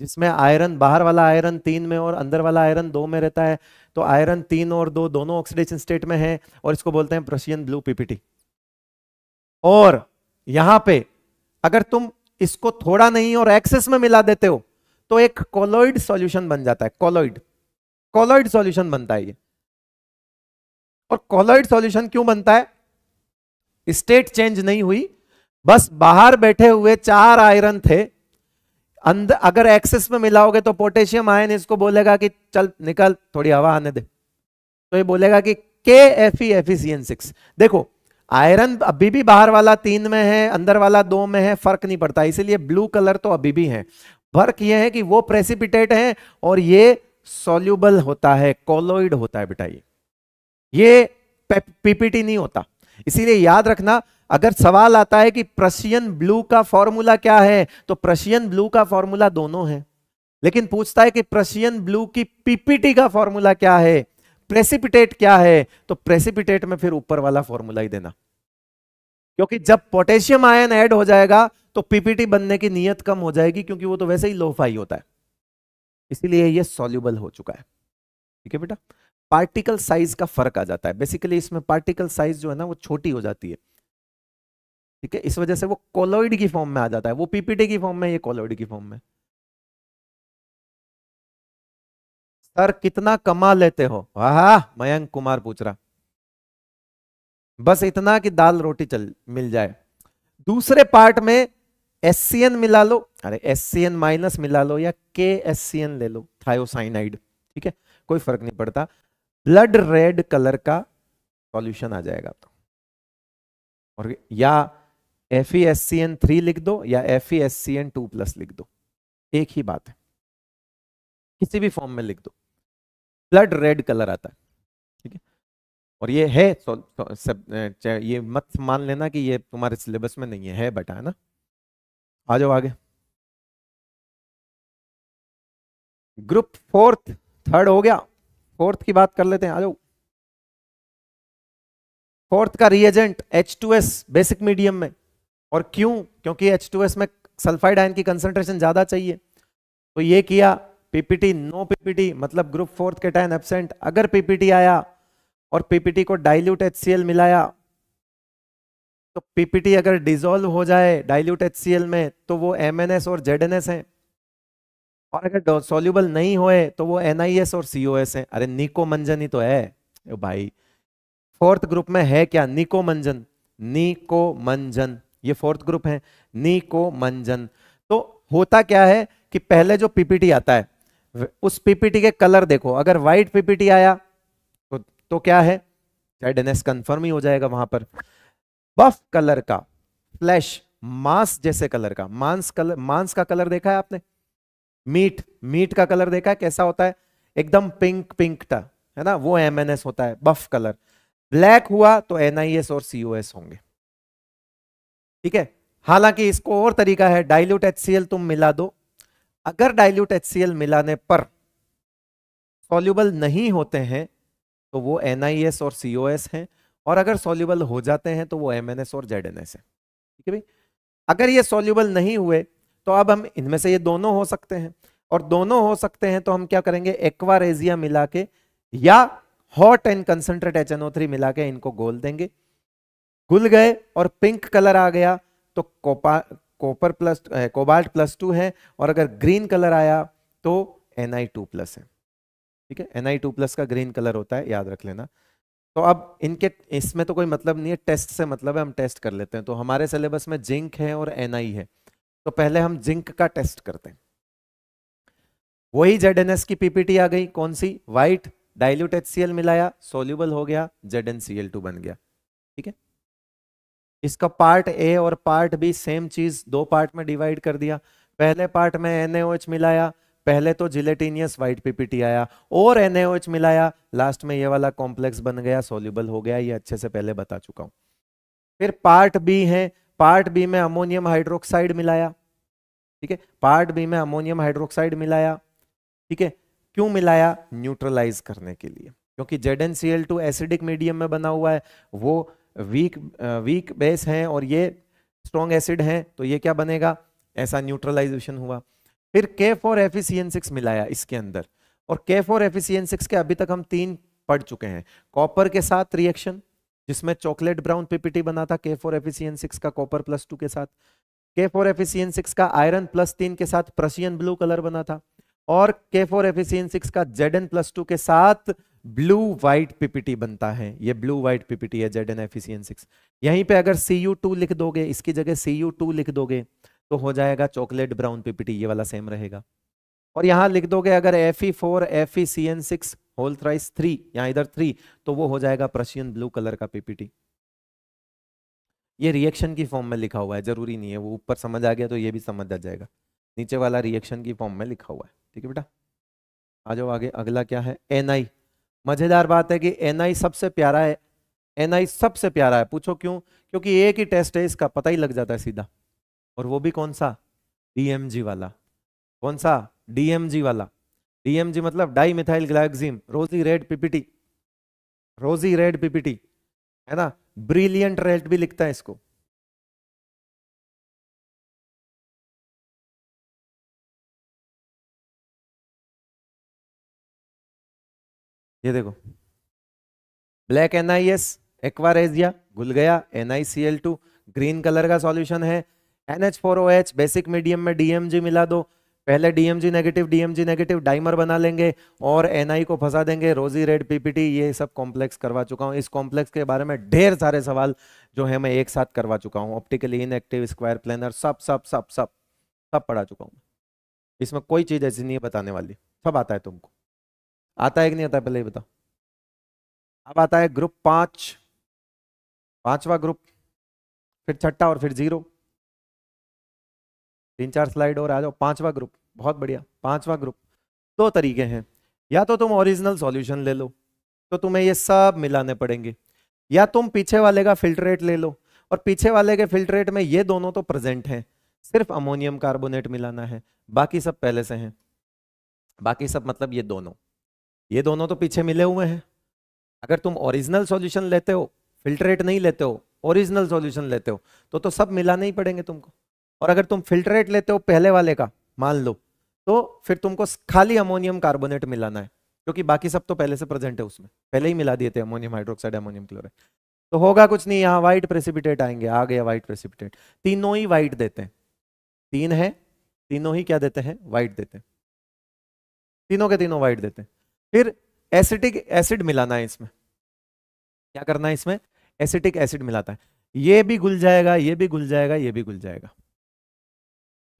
Speaker 2: जिसमें आयरन बाहर वाला आयरन तीन में और अंदर वाला आयरन दो में रहता है तो आयरन तीन और दो दोनों ऑक्सीडेशन स्टेट में है और इसको बोलते हैं प्रसियन ब्लू पीपीटी और यहां पे अगर तुम इसको थोड़ा नहीं और एक्सेस में मिला देते हो तो एक कोलोइड सॉल्यूशन बन जाता है कोलोइड कोलोइड सॉल्यूशन बनता है ये और कॉलोइड सॉल्यूशन क्यों बनता है स्टेट चेंज नहीं हुई बस बाहर बैठे हुए चार आयरन थे अंदर अगर एक्सेस में मिलाओगे तो पोटेशियम आयन इसको बोलेगा कि चल निकल थोड़ी हवा आने दे तो ये बोलेगा कि K F E F C N six देखो आयरन अभी भी बाहर वाला तीन में है अंदर वाला दो में है फर्क नहीं पड़ता इसीलिए ब्लू कलर तो अभी भी है फर्क यह है कि वो प्रेसिपिटेट है और ये सोल्यूबल होता है कॉलोइड होता है बेटा ये ये पीपीटी नहीं होता इसीलिए याद रखना अगर सवाल आता है कि प्रशियन ब्लू का फॉर्मूला क्या है तो प्रशियन ब्लू का फॉर्मूला दोनों है लेकिन पूछता है कि प्रशियन ब्लू की पीपीटी का फॉर्मूला क्या है प्रेसिपिटेट क्या है तो प्रेसिपिटेट में फिर ऊपर वाला फॉर्मूला ही देना क्योंकि जब पोटेशियम आयन ऐड हो जाएगा तो पीपीटी बनने की नीयत कम हो जाएगी क्योंकि वो तो वैसे ही लोफाई होता है इसीलिए ये सॉल्यूबल हो चुका है ठीक है बेटा पार्टिकल साइज का फर्क आ जाता है बेसिकली इसमें पार्टिकल साइज जो है ना वो छोटी हो जाती है ठीक है इस वजह से वो कोलोइड की फॉर्म में आ जाता है वो पीपीटी की फॉर्म में ये कोलोइड की फॉर्म में सर कितना कमा लेते हो वाह मयंक कुमार पूछ रहा बस इतना कि दाल रोटी चल मिल जाए दूसरे पार्ट में एस मिला लो अरे एस माइनस मिला लो या के एस ले लो थायोसाइनाइड ठीक है कोई फर्क नहीं पड़ता ब्लड रेड कलर का सॉल्यूशन आ जाएगा तो और या F E S C N three लिख दो या F E S C N two plus लिख दो एक ही बात है किसी भी फॉर्म में लिख दो ब्लड रेड कलर आता है ठीक है और ये है तो, तो, सब ये मत मान लेना कि ये तुम्हारे सिलेबस में नहीं है, है
Speaker 1: है ना आ जाओ आगे ग्रुप फोर्थ थर्ड हो गया फोर्थ की बात कर लेते हैं आ जाओ
Speaker 2: फोर्थ का रिएजेंट H2S बेसिक मीडियम में और क्यों क्योंकि H2S में सल्फाइड आयन की कंसंट्रेशन ज़्यादा चाहिए तो ये किया पीपीटी नो पीपीटी मतलब ग्रुप फोर्थ के टाइम एबसेंट अगर पीपीटी आया और पीपीटी को डाइल्यूट एच मिलाया तो पीपीटी अगर डिजोल्व हो जाए डाइल्यूट एच में तो वो एम और जेडएनएस हैं और अगर सोल्यूबल नहीं होए तो वो एन और सी है अरे निको मंजन ही तो है भाई फोर्थ ग्रुप में है क्या निको मंजन निको मंजन ये फोर्थ ग्रुप है निको मंजन तो होता क्या है कि पहले जो पीपीटी आता है उस पीपीटी के कलर देखो अगर व्हाइट पीपीटी आया तो, तो क्या है कंफर्म ही हो जाएगा वहां पर बफ कलर का फ्लैश मांस जैसे कलर का मांस कलर मांस का कलर देखा है आपने मीट मीट का कलर देखा है कैसा होता है एकदम पिंक पिंक टा है ना वो एम होता है बफ कलर ब्लैक हुआ तो एन और सी होंगे ठीक है हालांकि इसको और तरीका है डाइल्यूट एच तुम मिला दो अगर डाइल्यूट एच मिलाने पर सोल्यूबल नहीं होते हैं तो वो एन और सी ओ एस हैं और अगर सोल्यूबल हो जाते हैं तो वो एम और जेड एन एस है ठीक है भाई अगर ये सोल्यूबल नहीं हुए तो अब हम इनमें से ये दोनों हो सकते हैं और दोनों हो सकते हैं तो हम क्या करेंगे एक्वारेजिया मिला के या hot and concentrate H O three मिला के इनको गोल देंगे घुल गए और पिंक कलर आ गया तो copper copper plus cobalt plus two है और अगर ग्रीन कलर आया तो एन आई टू प्लस है ठीक है एन आई टू प्लस का ग्रीन कलर होता है याद रख लेना तो अब इनके इसमें तो कोई मतलब नहीं है टेस्ट से मतलब है हम टेस्ट कर लेते हैं तो हमारे सिलेबस में जिंक है और एन है तो पहले हम जिंक का टेस्ट करते हैं वही जेड की पीपीटी आ गई कौन सी वाइट डाइल्यूट एच मिलाया सोल्यूबल हो गया जेड बन गया ठीक है इसका पार्ट ए और पार्ट बी सेम चीज दो पार्ट में डिवाइड कर दिया पहले पार्ट में एनएच मिलाया पहले तो जिलेटिनियस व्हाइट पीपीटी आया और एनएच मिलाया लास्ट में ये वाला कॉम्प्लेक्स बन गया सोल्यूबल हो गया ये अच्छे से पहले बता चुका हूं फिर पार्ट बी है पार्ट बी में अमोनियम हाइड्रोक्साइड मिलाया ठीक है पार्ट बी में अमोनियम हाइड्रोक्साइड मिलाया ठीक है क्यों मिलाया न्यूट्रलाइज करने के लिए क्योंकि Z N C L two acidic medium में बना हुआ है वो वीक वीक बेस है और ये स्ट्रॉन्ग एसिड है तो ये क्या बनेगा ऐसा न्यूट्रलाइजेशन हुआ फिर K four F C N six मिलाया इसके अंदर और K four F C N six के अभी तक हम तीन पढ़ चुके हैं कॉपर के साथ रिएक्शन जिसमें चॉकलेट ब्राउन पीपीटी बना था के फोर एफिसियन सिक्स का कॉपर प्लस टू के साथ के फोर एफिसियन सिक्स का आयरन प्लस तीन के साथ प्रशियन ब्लू कलर बना था और के फोर एफिसियन सिक्स का जेड एन प्लस टू के साथ ब्लू व्हाइट पीपीटी बनता है ये ब्लू व्हाइट पीपीटी है जेड एन एफिसियन सिक्स यहीं पर अगर सी यू टू लिख दोगे इसकी जगह सी यू टू लिख दोगे तो हो जाएगा चॉकलेट ब्राउन पीपीटी ये वाला सेम रहेगा और यहां लिख दोगे अगर F E four F E C N six whole thrice three या इधर थ्री तो वो हो जाएगा प्रशियन ब्लू कलर का पीपीटी ये रिएक्शन की फॉर्म में लिखा हुआ है जरूरी नहीं है वो ऊपर समझ आ गया तो ये भी समझ आ जाएगा नीचे वाला रिएक्शन की फॉर्म में लिखा हुआ है ठीक है बेटा आ जाओ आगे अगला क्या है एन मजेदार बात है कि एन सबसे प्यारा है एन सबसे प्यारा है पूछो क्यों क्योंकि एक ही टेस्ट है इसका पता ही लग जाता है सीधा और वो भी कौन सा डीएमजी वाला कौन सा डीएमजी वाला डीएमजी मतलब die methyl glyoxime rosy red PPT rosy red
Speaker 1: PPT है ना ब्रिलियंट रेड भी लिखता है इसको ये देखो ब्लैक
Speaker 2: एनआईएस एक्वारेजिया घुल गया एनआईसीएल टू ग्रीन कलर का सॉल्यूशन है NH four O H basic medium में डीएमजी मिला दो पहले DMG negative DMG negative dimer बना लेंगे और एनआई को फंसा देंगे रोजी रेड पीपीटी ये सब कॉम्प्लेक्स करवा चुका हूँ इस कॉम्प्लेक्स के बारे में ढेर सारे सवाल जो है मैं एक साथ करवा चुका हूँ ऑप्टिकली इनएक्टिव स्क्वायर प्लानर सब सब सब सब सब पढ़ा चुका हूँ इसमें कोई चीज़ ऐसी नहीं है बताने वाली सब आता है तुमको आता है कि नहीं आता है पहले ही बताओ अब आता है ग्रुप पांच पांचवा ग्रुप फिर छठा और फिर जीरो तीन चार स्लाइड और आ जाओ पांचवा ग्रुप बहुत बढ़िया पांचवा ग्रुप दो तरीके हैं या तो तुम ओरिजिनल सॉल्यूशन ले लो तो तुम्हें ये सब मिलाने पड़ेंगे या तुम पीछे वाले का फिल्ट्रेट ले लो और पीछे वाले के फिल्ट्रेट में ये दोनों तो प्रेजेंट हैं सिर्फ अमोनियम कार्बोनेट मिलाना है बाकी सब पहले से हैं बाकी सब मतलब ये दोनों ये दोनों तो पीछे मिले हुए हैं अगर तुम ओरिजिनल सॉल्यूशन लेते हो फिल्ट्रेट नहीं लेते हो ओरिजिनल सॉल्यूशन लेते हो तो तो सब मिलाना ही पड़ेंगे तुमको और अगर तुम फिल्ट्रेट लेते हो पहले वाले का मान लो तो फिर तुमको खाली अमोनियम कार्बोनेट मिलाना है क्योंकि बाकी सब तो पहले से प्रेजेंट है उसमें पहले ही मिला दिए थे अमोनियम हाइड्रोक्साइड अमोनियम क्लोराइड तो होगा कुछ नहीं यहाँ व्हाइट प्रेसिपिटेट आएंगे आ गया व्हाइट प्रेसिपिटेट तीनों ही व्हाइट देते हैं तीन है तीनों ही क्या देते हैं व्हाइट देते हैं तीनों के तीनों व्हाइट देते हैं फिर एसिटिक एसिड मिलाना है इसमें क्या करना है इसमें एसिटिक एसिड मिलाता है ये भी घुल जाएगा ये भी घुल जाएगा ये भी घुल जाएगा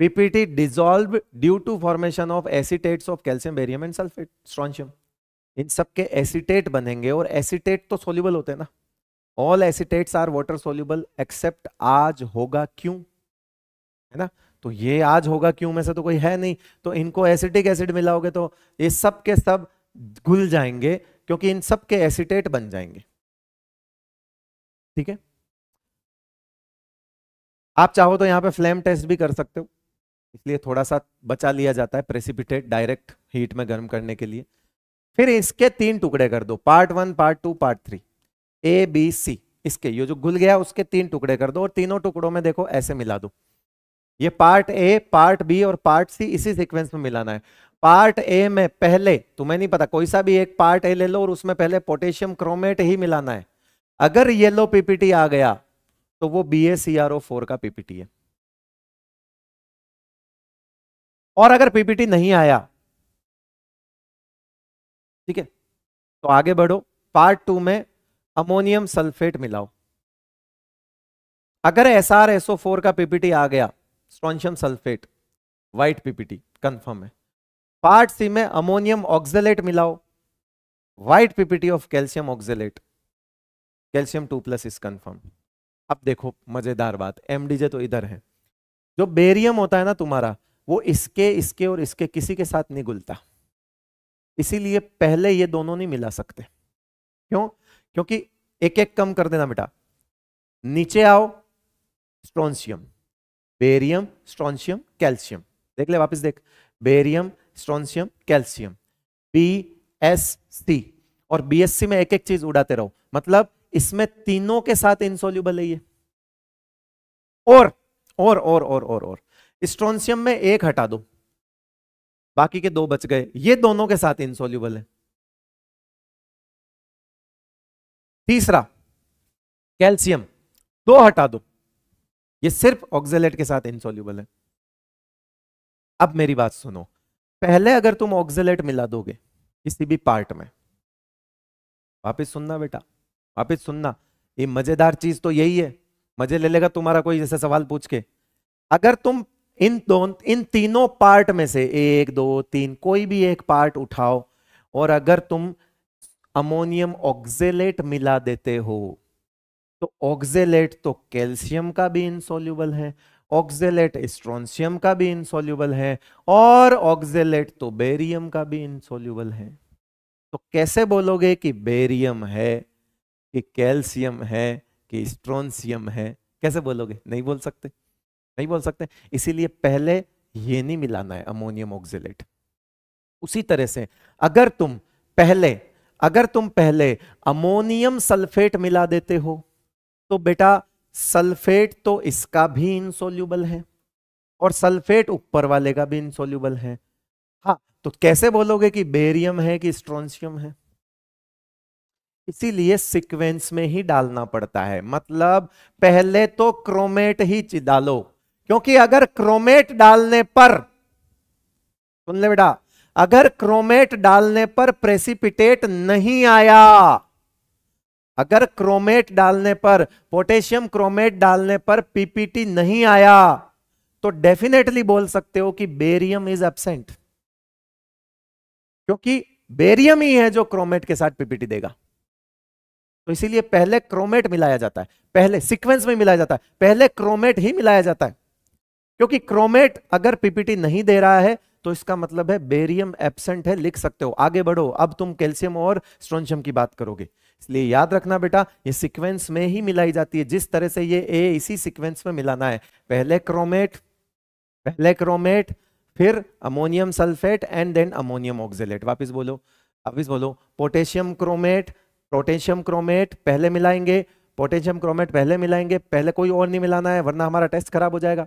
Speaker 2: PPT dissolved due to formation of acetates of calcium, barium and sulfate, strontium. इन सब के एसिटेट बनेंगे और एसिटेट तो सोल्यूबल होते हैं ना all acetates are water soluble except आज होगा क्यों है ना तो ये आज होगा क्यों में से तो कोई है नहीं तो इनको एसिटिक एसिड मिलाओगे तो
Speaker 1: ये सब के सब घुल जाएंगे क्योंकि इन सब के एसिटेट बन जाएंगे ठीक है आप चाहो तो यहां
Speaker 2: पे फ्लेम टेस्ट भी कर सकते हो इसलिए थोड़ा सा बचा लिया जाता है प्रेसिपिटेट डायरेक्ट हीट में गर्म करने के लिए फिर इसके तीन टुकड़े कर दो part one part two part three A B C इसके ये जो घुल गया उसके तीन टुकड़े कर दो और तीनों टुकड़ों में देखो ऐसे मिला दो ये पार्ट ए पार्ट बी और पार्ट सी इसी सीक्वेंस में मिलाना है पार्ट ए में पहले तुम्हें नहीं पता कोई सा भी एक पार्ट ए ले लो और उसमें पहले पोटेशियम क्रोमेट ही मिलाना है
Speaker 1: अगर येलो पीपीटी आ गया तो वो B A C R O four का पीपीटी है और अगर पीपीटी नहीं आया ठीक है तो आगे बढ़ो पार्ट टू में
Speaker 2: अमोनियम सल्फेट मिलाओ अगर एस आर एसओ फोर का पीपीटी आ गया strontium sulphate white PPT confirm है पार्ट सी में अमोनियम ऑक्सलेट मिलाओ white PPT of calcium oxalate calcium two plus is confirm अब देखो मजेदार बात एमडीजे तो इधर है जो बेरियम होता है ना तुम्हारा वो इसके इसके और इसके किसी के साथ नहीं घुलता इसीलिए पहले ये दोनों नहीं मिला सकते क्यों क्योंकि एक एक कम कर देना बेटा नीचे आओ स्ट्रोंशियम बेरियम स्ट्रोंशियम कैल्शियम देख ले वापस देख barium strontium calcium B S C और बी एस सी में एक एक चीज उड़ाते रहो मतलब इसमें तीनों के साथ इनसोल्यूबल है ये और और
Speaker 1: और और और और स्ट्रोनशियम में एक हटा दो बाकी के दो बच गए ये दोनों के साथ इनसोल्यूबल है तीसरा कैल्शियम दो हटा दो ये सिर्फ ऑक्जेलेट के
Speaker 2: साथ इंसोल्यूबल है अब मेरी बात सुनो पहले अगर तुम ऑक्जेलेट मिला दोगे किसी भी पार्ट में वापिस सुनना बेटा वापिस सुनना ये मजेदार चीज तो यही है मजे ले लेगा तुम्हारा कोई जैसे सवाल पूछ के अगर तुम इन दोनों इन तीनों पार्ट में से एक दो तीन कोई भी एक पार्ट उठाओ और अगर तुम अमोनियम ऑक्जेलेट मिला देते हो तो ऑक्जेलेट तो कैल्शियम का भी इनसोल्यूबल है ऑक्जेलेट स्ट्रोंशियम का भी इनसोल्यूबल है और ऑक्जेलेट तो बेरियम का भी इनसोल्यूबल है तो कैसे बोलोगे कि बेरियम है कि कैल्शियम है कि स्ट्रॉनशियम है कैसे बोलोगे नहीं बोल सकते नहीं बोल सकते इसीलिए पहले ये नहीं मिलाना है अमोनियम ऑक्सीट उसी तरह से अगर तुम पहले अगर तुम पहले अमोनियम सल्फेट मिला देते हो तो बेटा सल्फेट तो इसका भी इनसोल्यूबल है और सल्फेट ऊपर वाले का भी इनसोल्यूबल है हाँ तो कैसे बोलोगे कि बेरियम है कि स्ट्रोंशियम है इसीलिए सीक्वेंस में ही डालना पड़ता है मतलब पहले तो क्रोमेट ही डालो क्योंकि अगर क्रोमेट डालने पर सुन ले बेटा अगर क्रोमेट डालने पर प्रेसिपिटेट नहीं आया अगर क्रोमेट डालने पर पोटेशियम क्रोमेट डालने पर पीपीटी नहीं आया तो डेफिनेटली बोल सकते हो कि बेरियम इज एबसेंट क्योंकि बेरियम ही है जो क्रोमेट के साथ पीपीटी देगा तो इसीलिए पहले क्रोमेट मिलाया जाता है पहले सीक्वेंस में मिलाया जाता है पहले क्रोमेट ही मिलाया जाता है क्योंकि क्रोमेट अगर पीपीटी नहीं दे रहा है तो इसका मतलब है बेरियम एब्सेंट है लिख सकते हो आगे बढ़ो अब तुम कैल्शियम और स्ट्रोनशियम की बात करोगे इसलिए याद रखना बेटा ये सीक्वेंस में ही मिलाई जाती है जिस तरह से ये ए इसी सीक्वेंस में मिलाना है पहले क्रोमेट पहले क्रोमेट फिर ammonium sulphate and then ammonium oxalate वापिस बोलो वापिस बोलो पोटेशियम क्रोमेट पोटेशियम क्रोमेट पहले मिलाएंगे पोटेशियम क्रोमेट पहले मिलाएंगे पहले कोई और नहीं मिलाना है वरना हमारा टेस्ट खराब हो जाएगा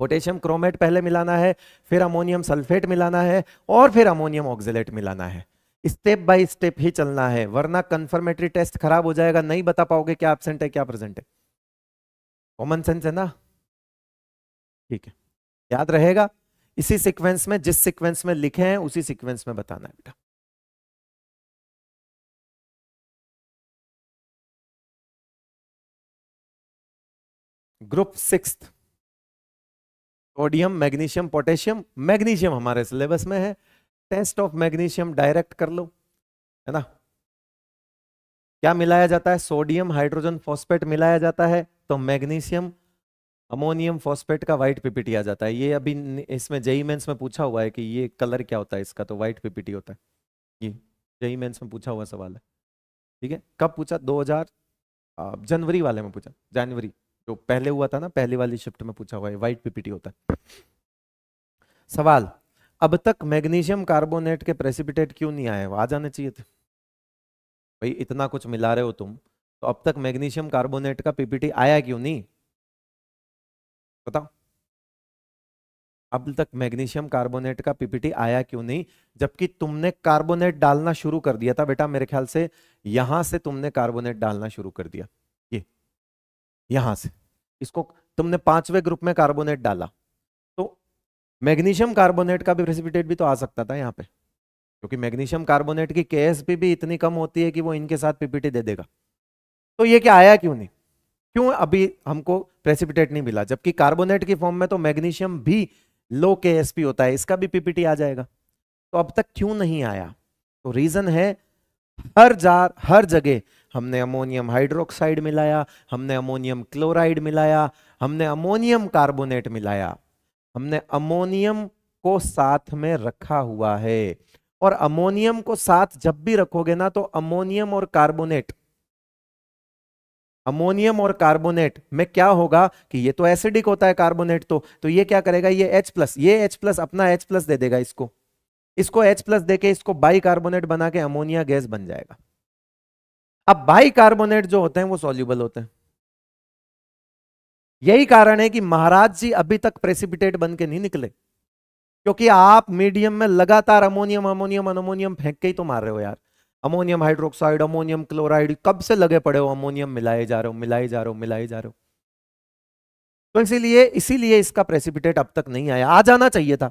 Speaker 2: पोटेशियम क्रोमेट पहले मिलाना है फिर अमोनियम सल्फेट मिलाना है और फिर अमोनियम ऑक्जिलेट मिलाना है स्टेप बाय स्टेप ही चलना है वरना कंफर्मेटरी टेस्ट खराब हो जाएगा नहीं बता पाओगे क्या एबसेंट है क्या प्रेजेंट है कॉमन सेंस है ना
Speaker 3: ठीक है
Speaker 1: याद रहेगा इसी सीक्वेंस में जिस सीक्वेंस में लिखे हैं उसी सीक्वेंस में बताना है बेटा group sixth sodium magnesium potassium magnesium हमारे सिलेबस में है
Speaker 2: टेस्ट ऑफ मैग्नीशियम डायरेक्ट कर लो है ना क्या मिलाया जाता है सोडियम हाइड्रोजन फॉस्फेट मिलाया जाता है तो मैग्नीशियम अमोनियम फॉस्फेट का व्हाइट पीपीटी आ जाता है ये अभी इसमें जेई मेंस में पूछा हुआ है कि ये कलर क्या होता है इसका तो व्हाइट पीपीटी होता है ये जेई मेंस में पूछा हुआ सवाल है ठीक है कब पूछा 2000 जनवरी वाले में पूछा जनवरी जो पहले हुआ था ना पहले वाली शिफ्ट में पूछा हुआ है व्हाइट पीपीटी होता है सवाल अब तक मैग्नीशियम कार्बोनेट के प्रेसिपिटेट क्यों नहीं आए आ जाने चाहिए थे भाई इतना कुछ मिला रहे हो तुम तो अब तक मैग्नीशियम कार्बोनेट का पीपीटी आया क्यों नहीं बताओ अब तक मैग्नीशियम कार्बोनेट का पीपीटी आया क्यों नहीं जबकि तुमने कार्बोनेट डालना शुरू कर दिया था बेटा मेरे ख्याल से यहां से तुमने कार्बोनेट डालना शुरू कर दिया यहां से इसको तुमने पांचवे ग्रुप में कार्बोनेट डाला तो मैग्नीशियम कार्बोनेट का भी प्रेसिपिटेट भी तो आ सकता था यहाँ पे क्योंकि मैग्नीशियम कार्बोनेट की के भी इतनी कम होती है कि वो इनके साथ पीपीटी दे देगा तो ये क्या आया क्यों नहीं क्यों अभी हमको प्रेसिपिटेट नहीं मिला जबकि कार्बोनेट की फॉर्म में तो मैग्नीशियम भी लो के होता है इसका भी पीपीटी आ जाएगा तो अब तक क्यों नहीं आया तो रीजन है हर जार हर जगह हमने अमोनियम हाइड्रोक्साइड मिलाया हमने अमोनियम क्लोराइड मिलाया हमने अमोनियम कार्बोनेट मिलाया हमने अमोनियम को साथ में रखा हुआ है और अमोनियम को साथ जब भी रखोगे ना तो अमोनियम और कार्बोनेट अमोनियम और कार्बोनेट में क्या होगा कि ये तो एसिडिक होता है कार्बोनेट तो तो ये क्या करेगा ये H प्लस ये H प्लस अपना H प्लस दे देगा इसको इसको H प्लस देके इसको बाई कार्बोनेट बना के अमोनिया गैस बन जाएगा अब बाई कार्बोनेट जो होते हैं वो सोल्यूबल होते हैं यही कारण है कि महाराज जी अभी तक प्रेसिपिटेट बन के नहीं निकले क्योंकि आप मीडियम में लगातार अमोनियम अमोनियम अनोमोनियम फेंक के ही तो मार रहे हो यार अमोनियम हाइड्रोक्साइड अमोनियम क्लोराइड कब से लगे पड़े हो अमोनियम मिलाए जा रहे हो मिलाए जा रहे हो मिलाए जा रहे हो तो इसीलिए इसीलिए इसका प्रेसिपिटेट अब तक नहीं आया आ जाना चाहिए था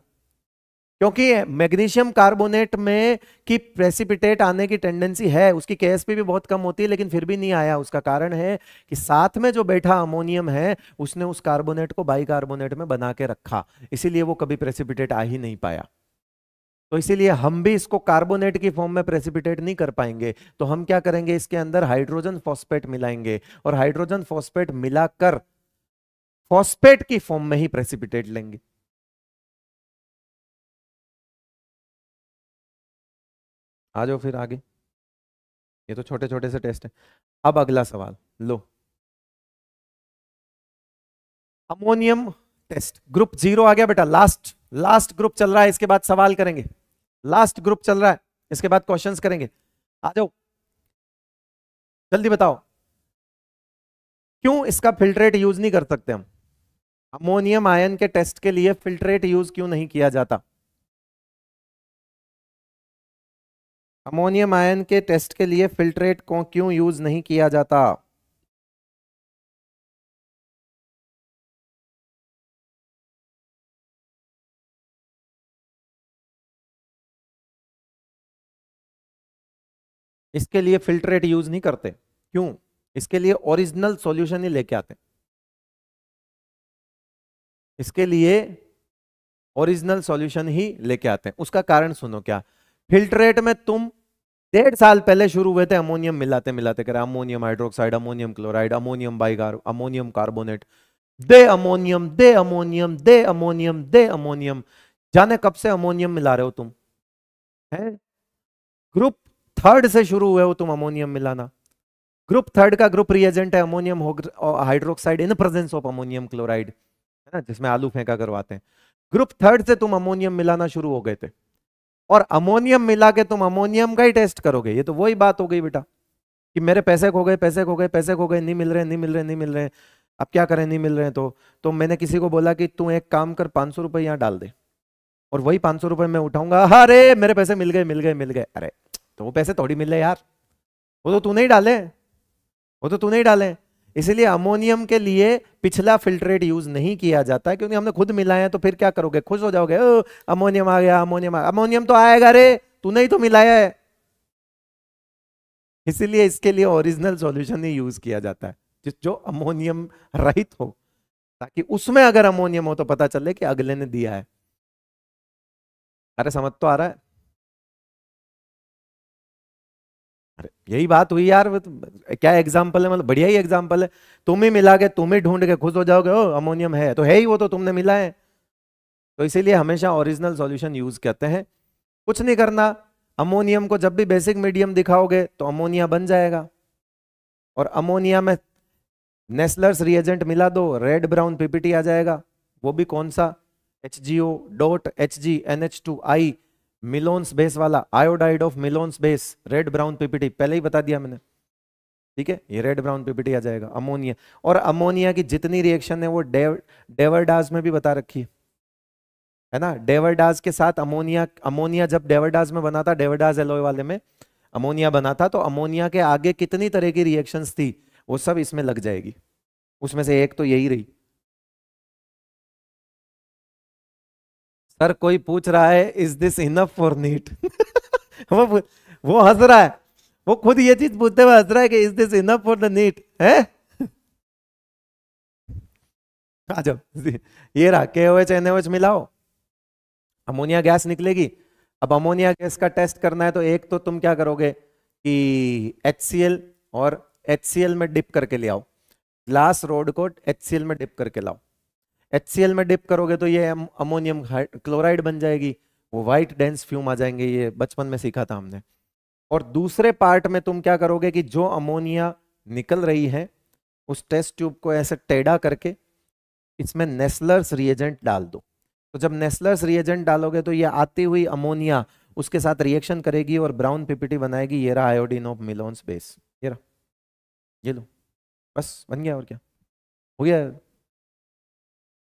Speaker 2: क्योंकि मैग्नीशियम कार्बोनेट में की प्रेसिपिटेट आने की टेंडेंसी है उसकी केएसपी भी बहुत कम होती है लेकिन फिर भी नहीं आया उसका कारण है कि साथ में जो बैठा अमोनियम है उसने उस कार्बोनेट को बाई कार्बोनेट में बना के रखा इसीलिए वो कभी प्रेसिपिटेट आ ही नहीं पाया तो इसीलिए हम भी इसको कार्बोनेट की फॉर्म में प्रेसिपिटेट नहीं कर पाएंगे तो हम क्या करेंगे इसके अंदर हाइड्रोजन
Speaker 1: फॉस्फेट मिलाएंगे और हाइड्रोजन फॉस्फेट मिलाकर फॉस्फेट की फॉर्म में ही प्रेसिपिटेट लेंगे आ जाओ फिर आगे ये तो छोटे छोटे से टेस्ट है अब अगला सवाल लो अमोनियम
Speaker 2: टेस्ट ग्रुप जीरो आ गया बेटा लास्ट लास्ट ग्रुप चल रहा है इसके बाद सवाल करेंगे लास्ट ग्रुप चल रहा है इसके बाद क्वेश्चंस करेंगे आ जाओ जल्दी बताओ क्यों इसका फिल्ट्रेट यूज नहीं कर सकते हम अमोनियम आयन के टेस्ट के लिए फिल्ट्रेट यूज क्यों नहीं किया जाता
Speaker 1: अमोनियम आयन के टेस्ट के लिए फिल्ट्रेट को क्यों यूज नहीं किया जाता इसके लिए फिल्ट्रेट यूज नहीं करते क्यों इसके लिए ओरिजिनल सॉल्यूशन ही लेके आते
Speaker 2: इसके लिए ओरिजिनल सॉल्यूशन ही लेके आते हैं उसका कारण सुनो क्या फिल्ट्रेट में तुम डेढ़ साल पहले शुरू हुए थे अमोनियम मिलाते मिलाते करे ammonium hydroxide ammonium chloride ammonium बाइगार अमोनियम कार्बोनेट दे अमोनियम दे अमोनियम दे अमोनियम दे अमोनियम जाने कब से अमोनियम मिला रहे हो तुम है ग्रुप थर्ड से शुरू हुए हो तुम अमोनियम मिलाना ग्रुप थर्ड का ग्रुप रिएजेंट है ammonium hydroxide in presence of ammonium chloride है ना जिसमें आलू फेंका करवाते हैं ग्रुप थर्ड से तुम अमोनियम मिलाना शुरू हो गए थे और अमोनियम मिला के तुम अमोनियम का ही टेस्ट करोगे ये तो वही बात हो गई बेटा कि मेरे पैसे खो गए पैसे खो गए पैसे खो गए नहीं मिल रहे नहीं मिल रहे नहीं मिल रहे अब क्या करें नहीं मिल रहे हैं तो तो मैंने किसी को बोला कि तू एक काम कर पांच सौ रुपये यहाँ डाल दे और वही पांच सौ रुपये मैं उठाऊंगा अरे मेरे पैसे मिल गए मिल गए मिल गए अरे तो वो पैसे थोड़ी मिल रहे यार वो तो तू नहीं डाले वो तो तू नहीं डाले इसलिए अमोनियम के लिए पिछला फिल्ट्रेट यूज नहीं किया जाता क्योंकि हमने खुद मिलाया तो फिर क्या करोगे खुश हो जाओगे अमोनियम आ गया अमोनियम आ अमोनियम तो आएगा रे तू नहीं तो मिलाया है इसलिए इसके लिए ओरिजिनल सॉल्यूशन ही यूज किया जाता है जो अमोनियम रहित हो ताकि उसमें अगर अमोनियम
Speaker 1: हो तो पता चले कि अगले ने दिया है अरे समझ तो आ रहा है यही बात हुई यार तो क्या
Speaker 2: एग्जाम्पल है मतलब बढ़िया ही एग्जाम्पल है तुम ही मिला के तुम ही ढूंढ के खुश हो जाओगे ओ अमोनियम है तो है ही वो तो तुमने मिला है तो इसीलिए हमेशा ओरिजिनल सॉल्यूशन यूज करते हैं कुछ नहीं करना अमोनियम को जब भी बेसिक मीडियम दिखाओगे तो अमोनिया बन जाएगा और अमोनिया में नेस्लर्स रिएजेंट मिला दो रेड ब्राउन पीपीटी आ जाएगा वो भी कौन सा H dot H G N H two I Millon's base वाला iodide of Millon's base red brown PPT पहले ही बता दिया मैंने ठीक है ये रेड ब्राउन पीपीटी आ जाएगा अमोनिया और अमोनिया की जितनी रिएक्शन है वो डेव डेवरडाज में भी बता रखी है है ना डेवरडाज के साथ अमोनिया अमोनिया जब डेवरडाज में बना था डेवरडाज एलोए वाले में अमोनिया बना था तो अमोनिया के आगे कितनी तरह की रिएक्शंस
Speaker 1: थी वो सब इसमें लग जाएगी उसमें से एक तो यही रही सर कोई पूछ रहा है is this enough for NEET
Speaker 2: वो वो हंस रहा है वो खुद ये चीज पूछते हुए हंस रहा है कि is this enough for the NEET है आ जाओ ये रहा K O H N H मिलाओ अमोनिया गैस निकलेगी अब अमोनिया गैस का टेस्ट करना है तो एक तो तुम क्या करोगे कि एच और एच में डिप करके ले आओ ग्लास रोड को एच में डिप करके लाओ एच में डिप करोगे तो ये अमोनियम क्लोराइड बन जाएगी वो व्हाइट डेंस फ्यूम आ जाएंगे ये बचपन में सीखा था हमने और दूसरे पार्ट में तुम क्या करोगे कि जो अमोनिया निकल रही है उस टेस्ट ट्यूब को ऐसे टेढ़ा करके इसमें नेस्लर्स रिएजेंट डाल दो तो जब नेस्लर्स रिएजेंट डालोगे तो ये आती हुई अमोनिया उसके साथ रिएक्शन करेगी और ब्राउन पीपीटी बनाएगी ये रहा आयोडीन ऑफ मिलोन्स बेस ये रहा
Speaker 1: ये लो बस बन गया और क्या हो गया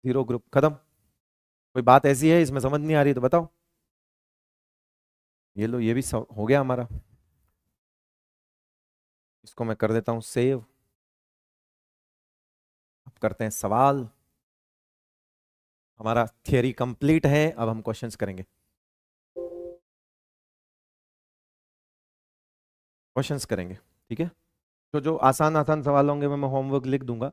Speaker 1: हीरो ग्रुप खत्म कोई बात ऐसी है इसमें समझ नहीं आ रही तो बताओ ये लो ये भी हो गया हमारा इसको मैं कर देता हूं सेव अब करते हैं सवाल हमारा थियोरी कंप्लीट है अब हम क्वेश्चंस करेंगे क्वेश्चंस करेंगे ठीक है तो जो
Speaker 2: आसान आसान सवाल होंगे मैं होमवर्क लिख दूंगा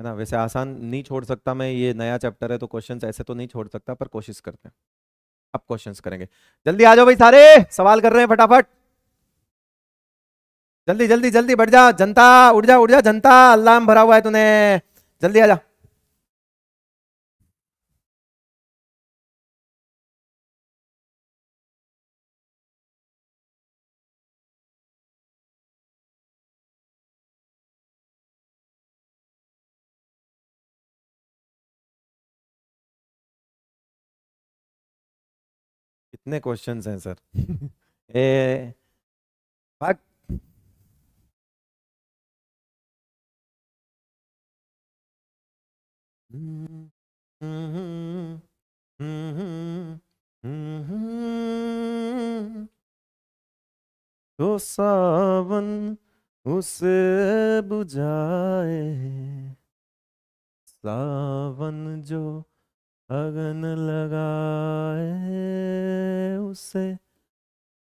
Speaker 2: है ना वैसे आसान नहीं छोड़ सकता मैं ये नया चैप्टर है तो क्वेश्चंस ऐसे तो नहीं छोड़ सकता पर कोशिश करते हैं अब क्वेश्चंस करेंगे जल्दी आ जाओ भाई सारे सवाल कर रहे हैं फटाफट जल्दी जल्दी जल्दी बढ़ जा जनता
Speaker 1: उड़ जा उड़ जा जनता अल्लाह भरा हुआ है तूने जल्दी आ जा कितने क्वेश्चंस हैं सर ए, भाग
Speaker 2: तो सावन उसे बुझाए सावन जो अगन लगाए उसे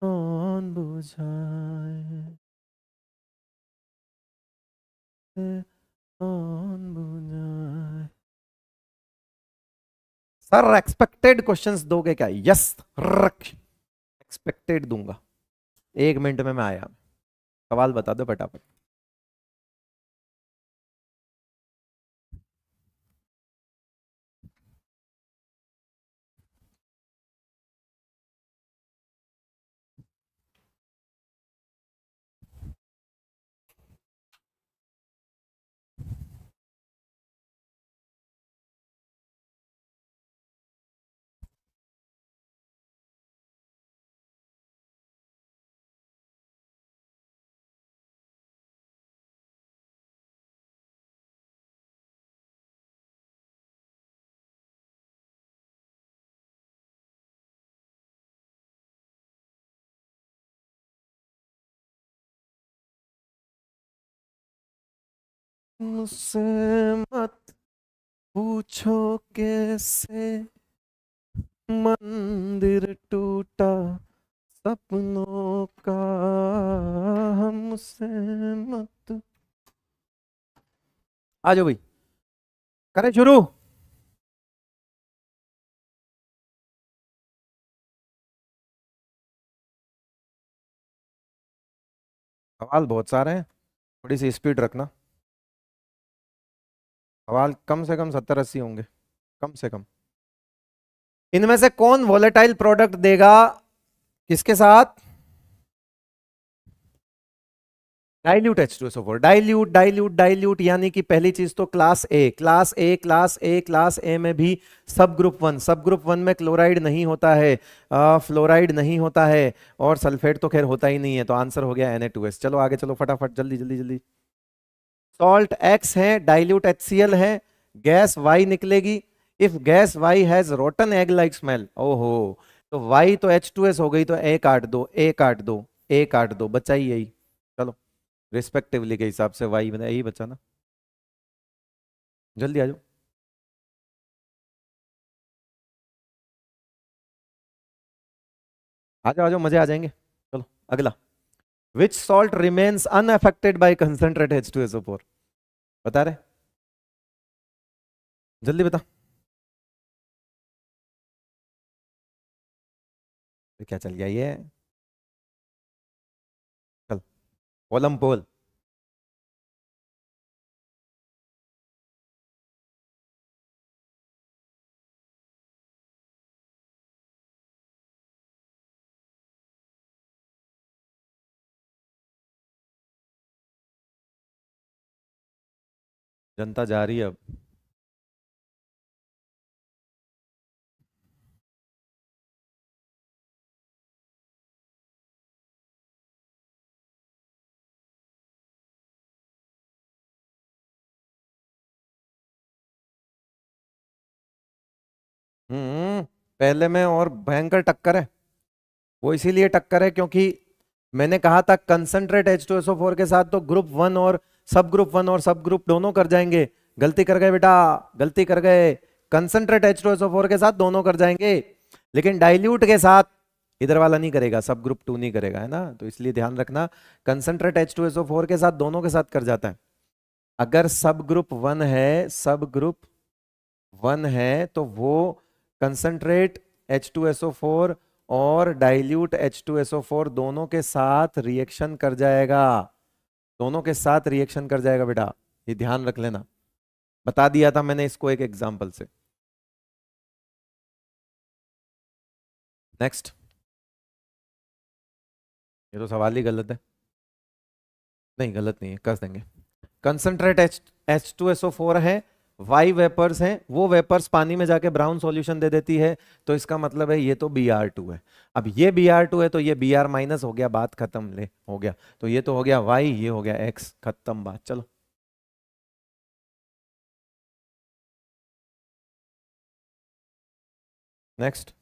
Speaker 1: कौन बुझाए कौन बुझाए सर एक्सपेक्टेड क्वेश्चंस दोगे क्या यस रख एक्सपेक्टेड दूंगा एक मिनट में मैं आया सवाल बता दो फटाफट मुझसे मत पूछो कैसे मंदिर टूटा
Speaker 2: सपनों का हमसे मत
Speaker 1: आ जाओ भाई करें शुरू सवाल बहुत सारे हैं थोड़ी सी स्पीड रखना सवाल कम से कम सत्तर अस्सी होंगे कम से कम इनमें से कौन वॉलेटाइल प्रोडक्ट देगा किसके साथ dilute H two S four
Speaker 2: dilute dilute dilute यानी कि पहली चीज तो class A class A class A class A में भी sub group one sub group one में क्लोराइड नहीं होता है फ्लोराइड नहीं होता है और सल्फेट तो खैर होता ही नहीं है तो आंसर हो गया एन ए टू एस चलो आगे चलो फटाफट जल्दी जल्दी जल्दी सॉल्ट एक्स है डाइल्यूट एच है गैस वाई निकलेगी if gas Y has rotten egg like smell ओहो तो वाई तो एच टू एस हो गई तो ए काट दो ए काट दो ए काट दो बचा ही यही चलो रिस्पेक्टिवली के हिसाब
Speaker 1: से वाई बना यही बचा ना जल्दी आ जाओ आ जाओ आ जाओ मजे आ जाएंगे चलो अगला which salt remains unaffected by concentrate H two SO four बता रहे जल्दी बता क्या चल गया ये चल ओलम पोल जनता जा रही है अब हम्म पहले में और भयंकर टक्कर है वो
Speaker 2: इसीलिए टक्कर है क्योंकि मैंने कहा था concentrate H two SO four के साथ तो ग्रुप वन और सब ग्रुप वन और सब ग्रुप दोनों कर जाएंगे गलती कर गए बेटा गलती कर गए कंसनट्रेट एच के साथ दोनों कर जाएंगे लेकिन डाइल्यूट के साथ इधर वाला नहीं करेगा सब ग्रुप टू नहीं करेगा है ना तो इसलिए ध्यान रखना कंसनट्रेट एच के साथ दोनों के साथ कर जाता है अगर सब ग्रुप वन है सब ग्रुप वन है तो वो कंसनट्रेट H2SO4 और डाइल्यूट H2SO4 दोनों के साथ रिएक्शन कर जाएगा दोनों के साथ रिएक्शन
Speaker 1: कर जाएगा बेटा ये ध्यान रख लेना बता दिया था मैंने इसको एक एग्जाम्पल से नेक्स्ट ये तो सवाल ही गलत है नहीं गलत नहीं है कस देंगे
Speaker 2: concentrate H H two S O four है वाई वेपर्स हैं वो वेपर्स पानी में जाके ब्राउन सॉल्यूशन दे देती है तो इसका मतलब है ये तो बी आर टू है अब ये बी आर टू है तो ये बी आर माइनस हो गया बात खत्म ले हो गया तो ये तो हो गया वाई ये हो गया एक्स खत्म
Speaker 1: बात चलो next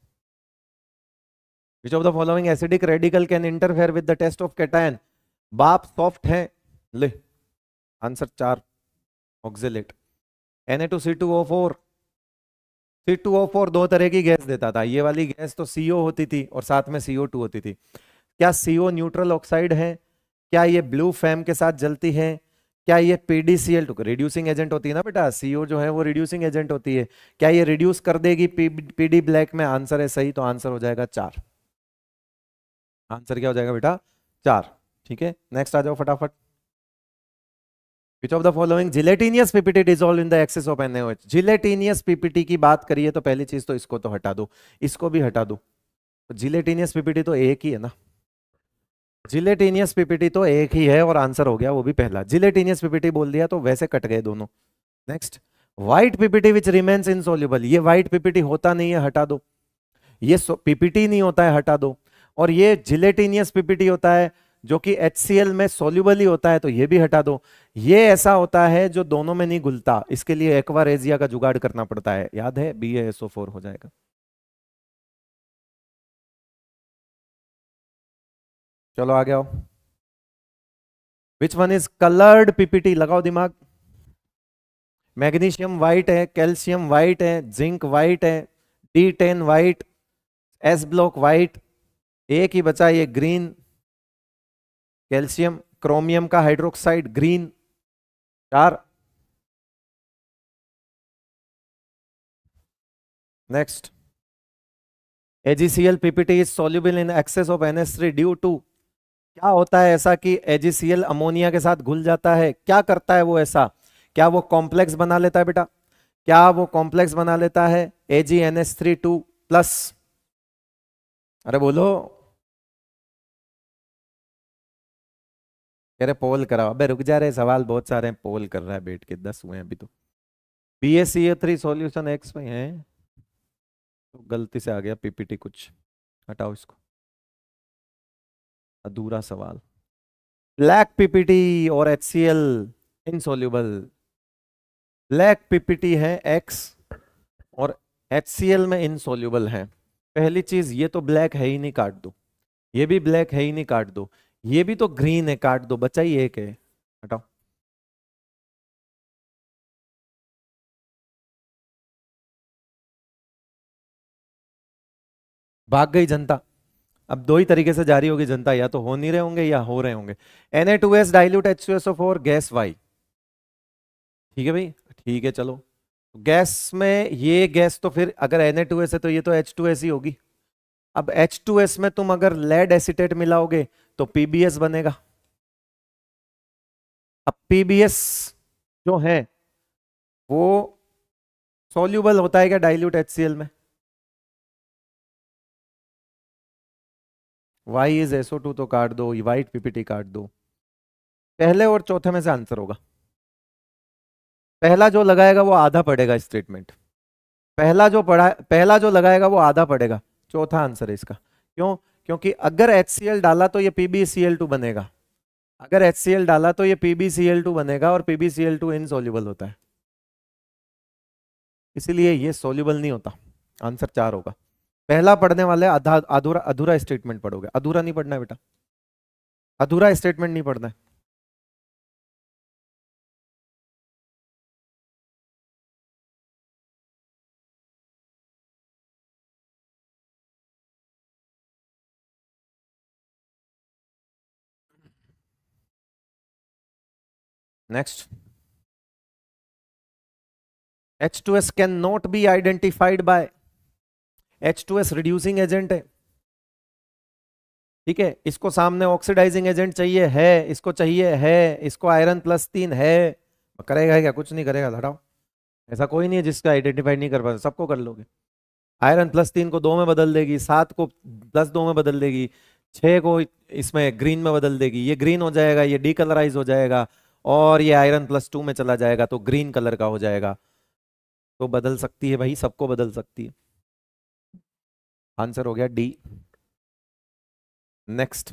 Speaker 1: which of the following
Speaker 2: acidic radical can interfere with the test of cation बाप सॉफ्ट है ले आंसर चार ऑक्सिलेट Na2C2O4 C2O4 दो तरह की गैस देता था ये वाली गैस तो CO होती थी और साथ में CO2 होती थी क्या CO न्यूट्रल ऑक्साइड है क्या ये ब्लू फैम के साथ जलती है क्या ये पीडीसीएल रिड्यूसिंग एजेंट होती है ना बेटा सीओ जो है वो रिड्यूसिंग एजेंट होती है क्या ये रिड्यूस कर देगी पीडी ब्लैक में आंसर है सही तो आंसर हो जाएगा चार आंसर क्या हो जाएगा बेटा चार ठीक है नेक्स्ट आ जाओ फटाफट Which of the following gelatinous PPT dissolved in the excess of NaOH? Gelatinous PPT की बात करिए तो पहली चीज तो इसको तो हटा दो इसको भी हटा दो जिलेटेनियस पीपीटी तो एक ही है ना जिलेटेनियस पीपीटी तो एक ही है और आंसर हो गया वो भी पहला जिलेटेनियस पीपीटी बोल दिया तो वैसे कट गए दोनों next white PPT which remains insoluble ये व्हाइट पीपीटी होता नहीं है हटा दो ये पीपीटी नहीं होता है हटा दो और ये जिलेटेनियस पीपीटी होता है जो कि एच में सोल्यूबल ही होता है तो ये भी हटा दो ये ऐसा होता है जो दोनों में नहीं घुलता इसके लिए एक्वारेजिया का जुगाड़ करना पड़ता है याद है
Speaker 1: बी हो जाएगा चलो आ गया which one is coloured
Speaker 2: PPT लगाओ दिमाग मैग्नीशियम व्हाइट है कैल्शियम व्हाइट है जिंक व्हाइट है D ten white S block white एक ही
Speaker 1: बचा ये ग्रीन कैल्शियम क्रोमियम का हाइड्रोक्साइड ग्रीन चार next AgCl PPT is soluble in excess of
Speaker 2: three due to क्या होता है ऐसा कि एजीसीएल अमोनिया के साथ घुल जाता है क्या करता है वो ऐसा क्या वो कॉम्प्लेक्स बना लेता है बेटा क्या वो कॉम्प्लेक्स बना लेता
Speaker 1: है थ्री टू प्लस अरे बोलो कह रहे पोल कराओ अबे रुक जा रहे सवाल
Speaker 2: बहुत सारे हैं पोल कर रहा है बैठ के दस हुए हैं अभी तो B S C A three solution X में है तो गलती से आ गया पीपीटी कुछ हटाओ इसको अधूरा सवाल ब्लैक पीपीटी
Speaker 1: और H C L
Speaker 2: insoluble black PPT है एक्स और एच सी एल में इनसोल्यूबल है पहली चीज ये तो ब्लैक है ही नहीं काट दो
Speaker 1: ये भी ब्लैक है ही नहीं काट दो ये भी तो ग्रीन है काट दो बचा ही एक है हटाओ भाग गई जनता अब दो ही तरीके
Speaker 2: से जारी होगी जनता या तो हो नहीं रहे होंगे या हो रहे होंगे N A two S dilute H S O four gas Y ठीक है भाई ठीक है चलो गैस में ये गैस तो फिर अगर एन ए टू एस है तो ये तो एच टू एस ही होगी अब एच टू एस में तुम अगर लेड एसिटेट मिलाओगे तो पीबीएस बनेगा अब
Speaker 1: पीबीएस जो है वो सोल्यूबल होता है क्या डाइल्यूट एच में वाई इज एसओ टू तो काट दो वाइट पीपीटी काट दो पहले और चौथे में से आंसर
Speaker 2: होगा पहला जो लगाएगा वो आधा पड़ेगा स्टेटमेंट पहला जो पढ़ा पहला जो लगाएगा वो आधा पड़ेगा चौथा आंसर है इसका क्यों क्योंकि अगर एच डाला तो ये पी बनेगा अगर एच डाला तो ये पी बनेगा और पी इनसोल्यूबल होता है इसीलिए ये सोल्यूबल नहीं होता आंसर चार होगा पहला पढ़ने वाले अधूरा अधूरा स्टेटमेंट पढ़ोगे
Speaker 1: अधूरा नहीं पढ़ना है बेटा अधूरा स्टेटमेंट नहीं पढ़ना है Next. H2S cannot be identified by H2S reducing agent है
Speaker 2: ठीक है इसको सामने ऑक्सीडाइजिंग एजेंट चाहिए है इसको चाहिए है इसको आयरन प्लस तीन है करेगा क्या कुछ नहीं करेगा लड़ाओ ऐसा कोई नहीं है जिसका आइडेंटिफाई नहीं कर पाते सबको कर लोगे आयरन प्लस तीन को दो में बदल देगी सात को प्लस दो में बदल देगी छः को इसमें ग्रीन में बदल देगी ये ग्रीन हो जाएगा ये डी कलराइज हो जाएगा और ये आयरन प्लस टू में चला जाएगा तो ग्रीन कलर का हो जाएगा तो बदल सकती है भाई सबको बदल सकती है आंसर हो गया D next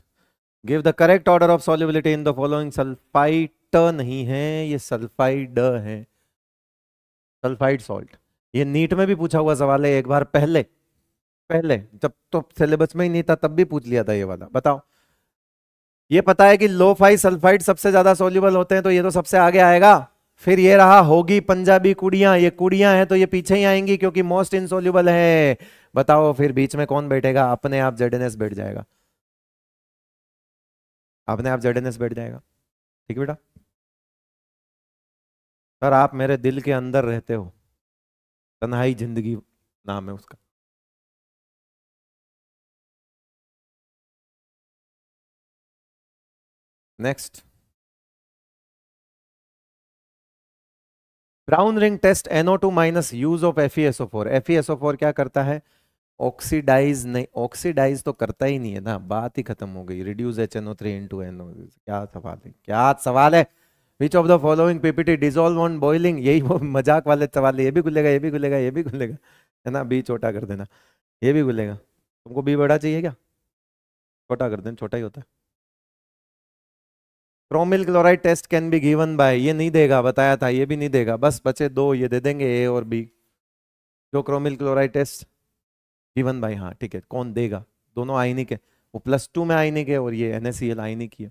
Speaker 2: give the correct order of solubility in the following sulphite नहीं है ये सल्फाइड है सल्फाइड सॉल्ट ये नीट में भी पूछा हुआ सवाल है एक बार पहले पहले जब तो सिलेबस में ही नहीं था तब भी पूछ लिया था ये वाला बताओ ये पता है कि लोफाई सल्फाइड सबसे ज्यादा सोल्यूबल होते हैं तो ये तो सबसे आगे आएगा फिर ये रहा होगी पंजाबी कुड़ियां ये कुड़ियां हैं तो ये पीछे ही आएंगी क्योंकि मोस्ट इनसोल्यूबल है बताओ फिर बीच में कौन बैठेगा अपने आप जेडेनेस बैठ जाएगा
Speaker 1: अपने आप जेडेनएस बैठ जाएगा ठीक बेटा सर आप मेरे दिल के अंदर रहते हो तन्हाई जिंदगी नाम है उसका Next. Brown ring test NO2 minus use of FeSO4
Speaker 2: FeSO4 क्या करता है ऑक्सीडाइज नहीं ऑक्सीडाइज तो करता ही नहीं है ना बात ही खत्म हो गई reduce H NO three into NO क्या सवाल है क्या सवाल है which of the following PPT dissolve on boiling यही वो मजाक वाले सवाल है ये भी खुलेगा ये भी खुलेगा ये भी खुलेगा है ना बी छोटा कर देना ये भी खुलेगा तुमको बी बड़ा चाहिए क्या छोटा कर देना छोटा ही होता है chromyl chloride test can be given by ये नहीं देगा बताया था ये भी नहीं देगा बस बचे दो ये दे देंगे ए और बी जो chromyl chloride test given by हाँ ठीक है कौन देगा दोनों आईनिक है वो प्लस
Speaker 1: टू में आईनिक है और ये एन एस आइनिक है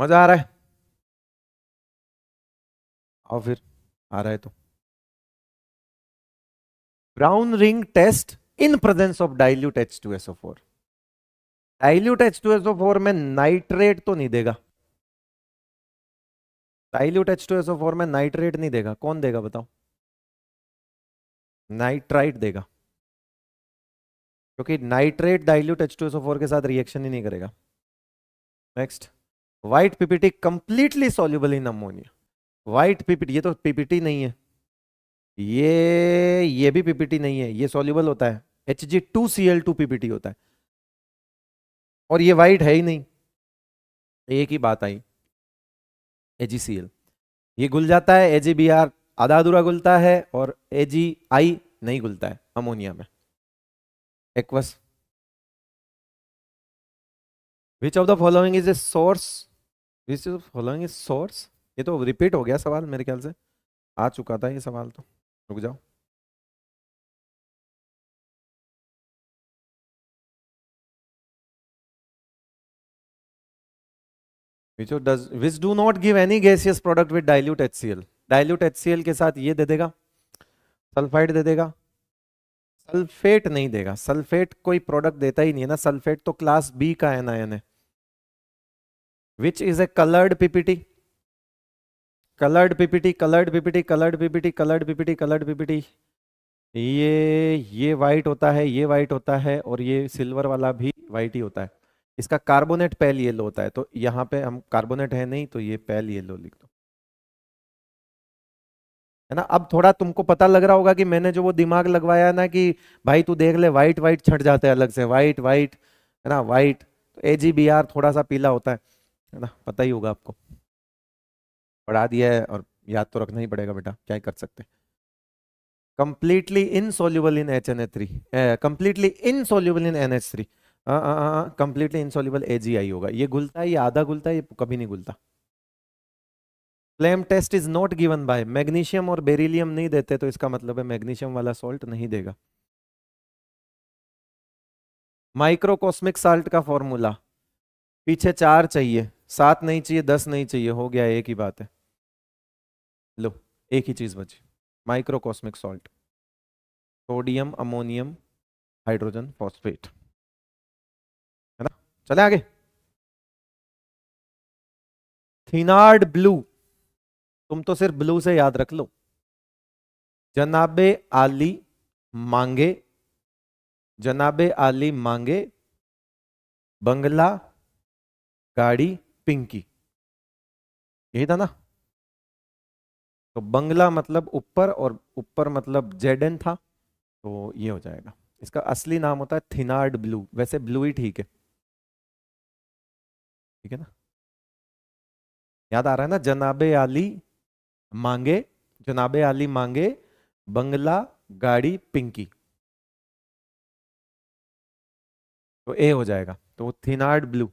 Speaker 1: मजा आ रहा है और फिर आ रहा है तो brown ring test in presence of dilute H2SO4 Dilute H2SO4
Speaker 2: में नाइट्रेट तो नहीं देगा डाइल्यूट H2SO4 में नाइट्रेट नहीं देगा कौन देगा बताओ नाइट्राइट देगा क्योंकि नाइट्रेट डाइल्यूट H2SO4 के साथ रिएक्शन ही नहीं करेगा next white PPT completely soluble in ammonia white PPT ये तो पीपीटी नहीं है ये ये भी पीपीटी नहीं है ये सॉल्यूबल
Speaker 1: होता है H G two C L two PPT होता है और ये वाइट है ही नहीं एक ही बात आई एजीसीएल ये घुल जाता है बी आर आधा अधूरा गुलता है और आई नहीं घुलता है अमोनिया में aqueous which of the following is a source which of following is source ये तो रिपीट हो गया सवाल मेरे ख्याल से आ चुका था ये सवाल तो रुक जाओ not give any gaseous product with dilute H C
Speaker 2: L dilute H C L के साथ ये दे देगा सल्फाइड दे देगा सल्फेट नहीं देगा सल्फेट कोई प्रोडक्ट देता ही नहीं है ना सल्फेट तो क्लास बी का एनायन है which is a coloured PPT coloured PPT coloured PPT coloured PPT coloured PPT coloured PPT ये ये वाइट होता है ये वाइट होता है और ये सिल्वर वाला भी वाइट ही होता है इसका कार्बोनेट पैल येलो होता है तो यहाँ पे हम कार्बोनेट है नहीं तो ये पैल येलो लिख दो है ना अब थोड़ा तुमको पता लग रहा होगा कि मैंने जो वो दिमाग लगवाया ना कि भाई तू देख ले वाइट वाइट छट जाते हैं अलग से वाइट वाइट है ना वाइट तो ए थोड़ा सा पीला होता है है ना पता ही होगा आपको पढ़ा दिया है और याद तो रखना ही पड़ेगा बेटा क्या कर सकते completely insoluble in H N A three completely insoluble in N H three completely insoluble A G I होगा ये घुलता है ये आधा घुलता है ये कभी नहीं घुलता flame test is not given by magnesium और बेरिलियम नहीं देते तो इसका मतलब है मैग्नीशियम वाला सॉल्ट नहीं देगा माइक्रोकॉस्मिक साल्ट का फॉर्मूला पीछे चार चाहिए सात नहीं चाहिए दस नहीं चाहिए हो गया एक ही बात है एक ही चीज़ बची microcosmic salt sodium ammonium
Speaker 1: hydrogen phosphate है ना चले आगे थीनार्ड ब्लू तुम तो सिर्फ ब्लू से याद रख लो जनाबे आली मांगे जनाबे आली मांगे बंगला गाड़ी पिंकी यही था ना
Speaker 2: तो बंगला मतलब ऊपर और ऊपर मतलब जेडन था तो ये हो जाएगा इसका असली नाम होता है थिनार्ड ब्लू वैसे ब्लू ही ठीक है ठीक है ना याद आ रहा है ना जनाबे आली मांगे जनाबे आली मांगे बंगला गाड़ी पिंकी
Speaker 1: तो ए हो जाएगा तो थिनार्ड ब्लू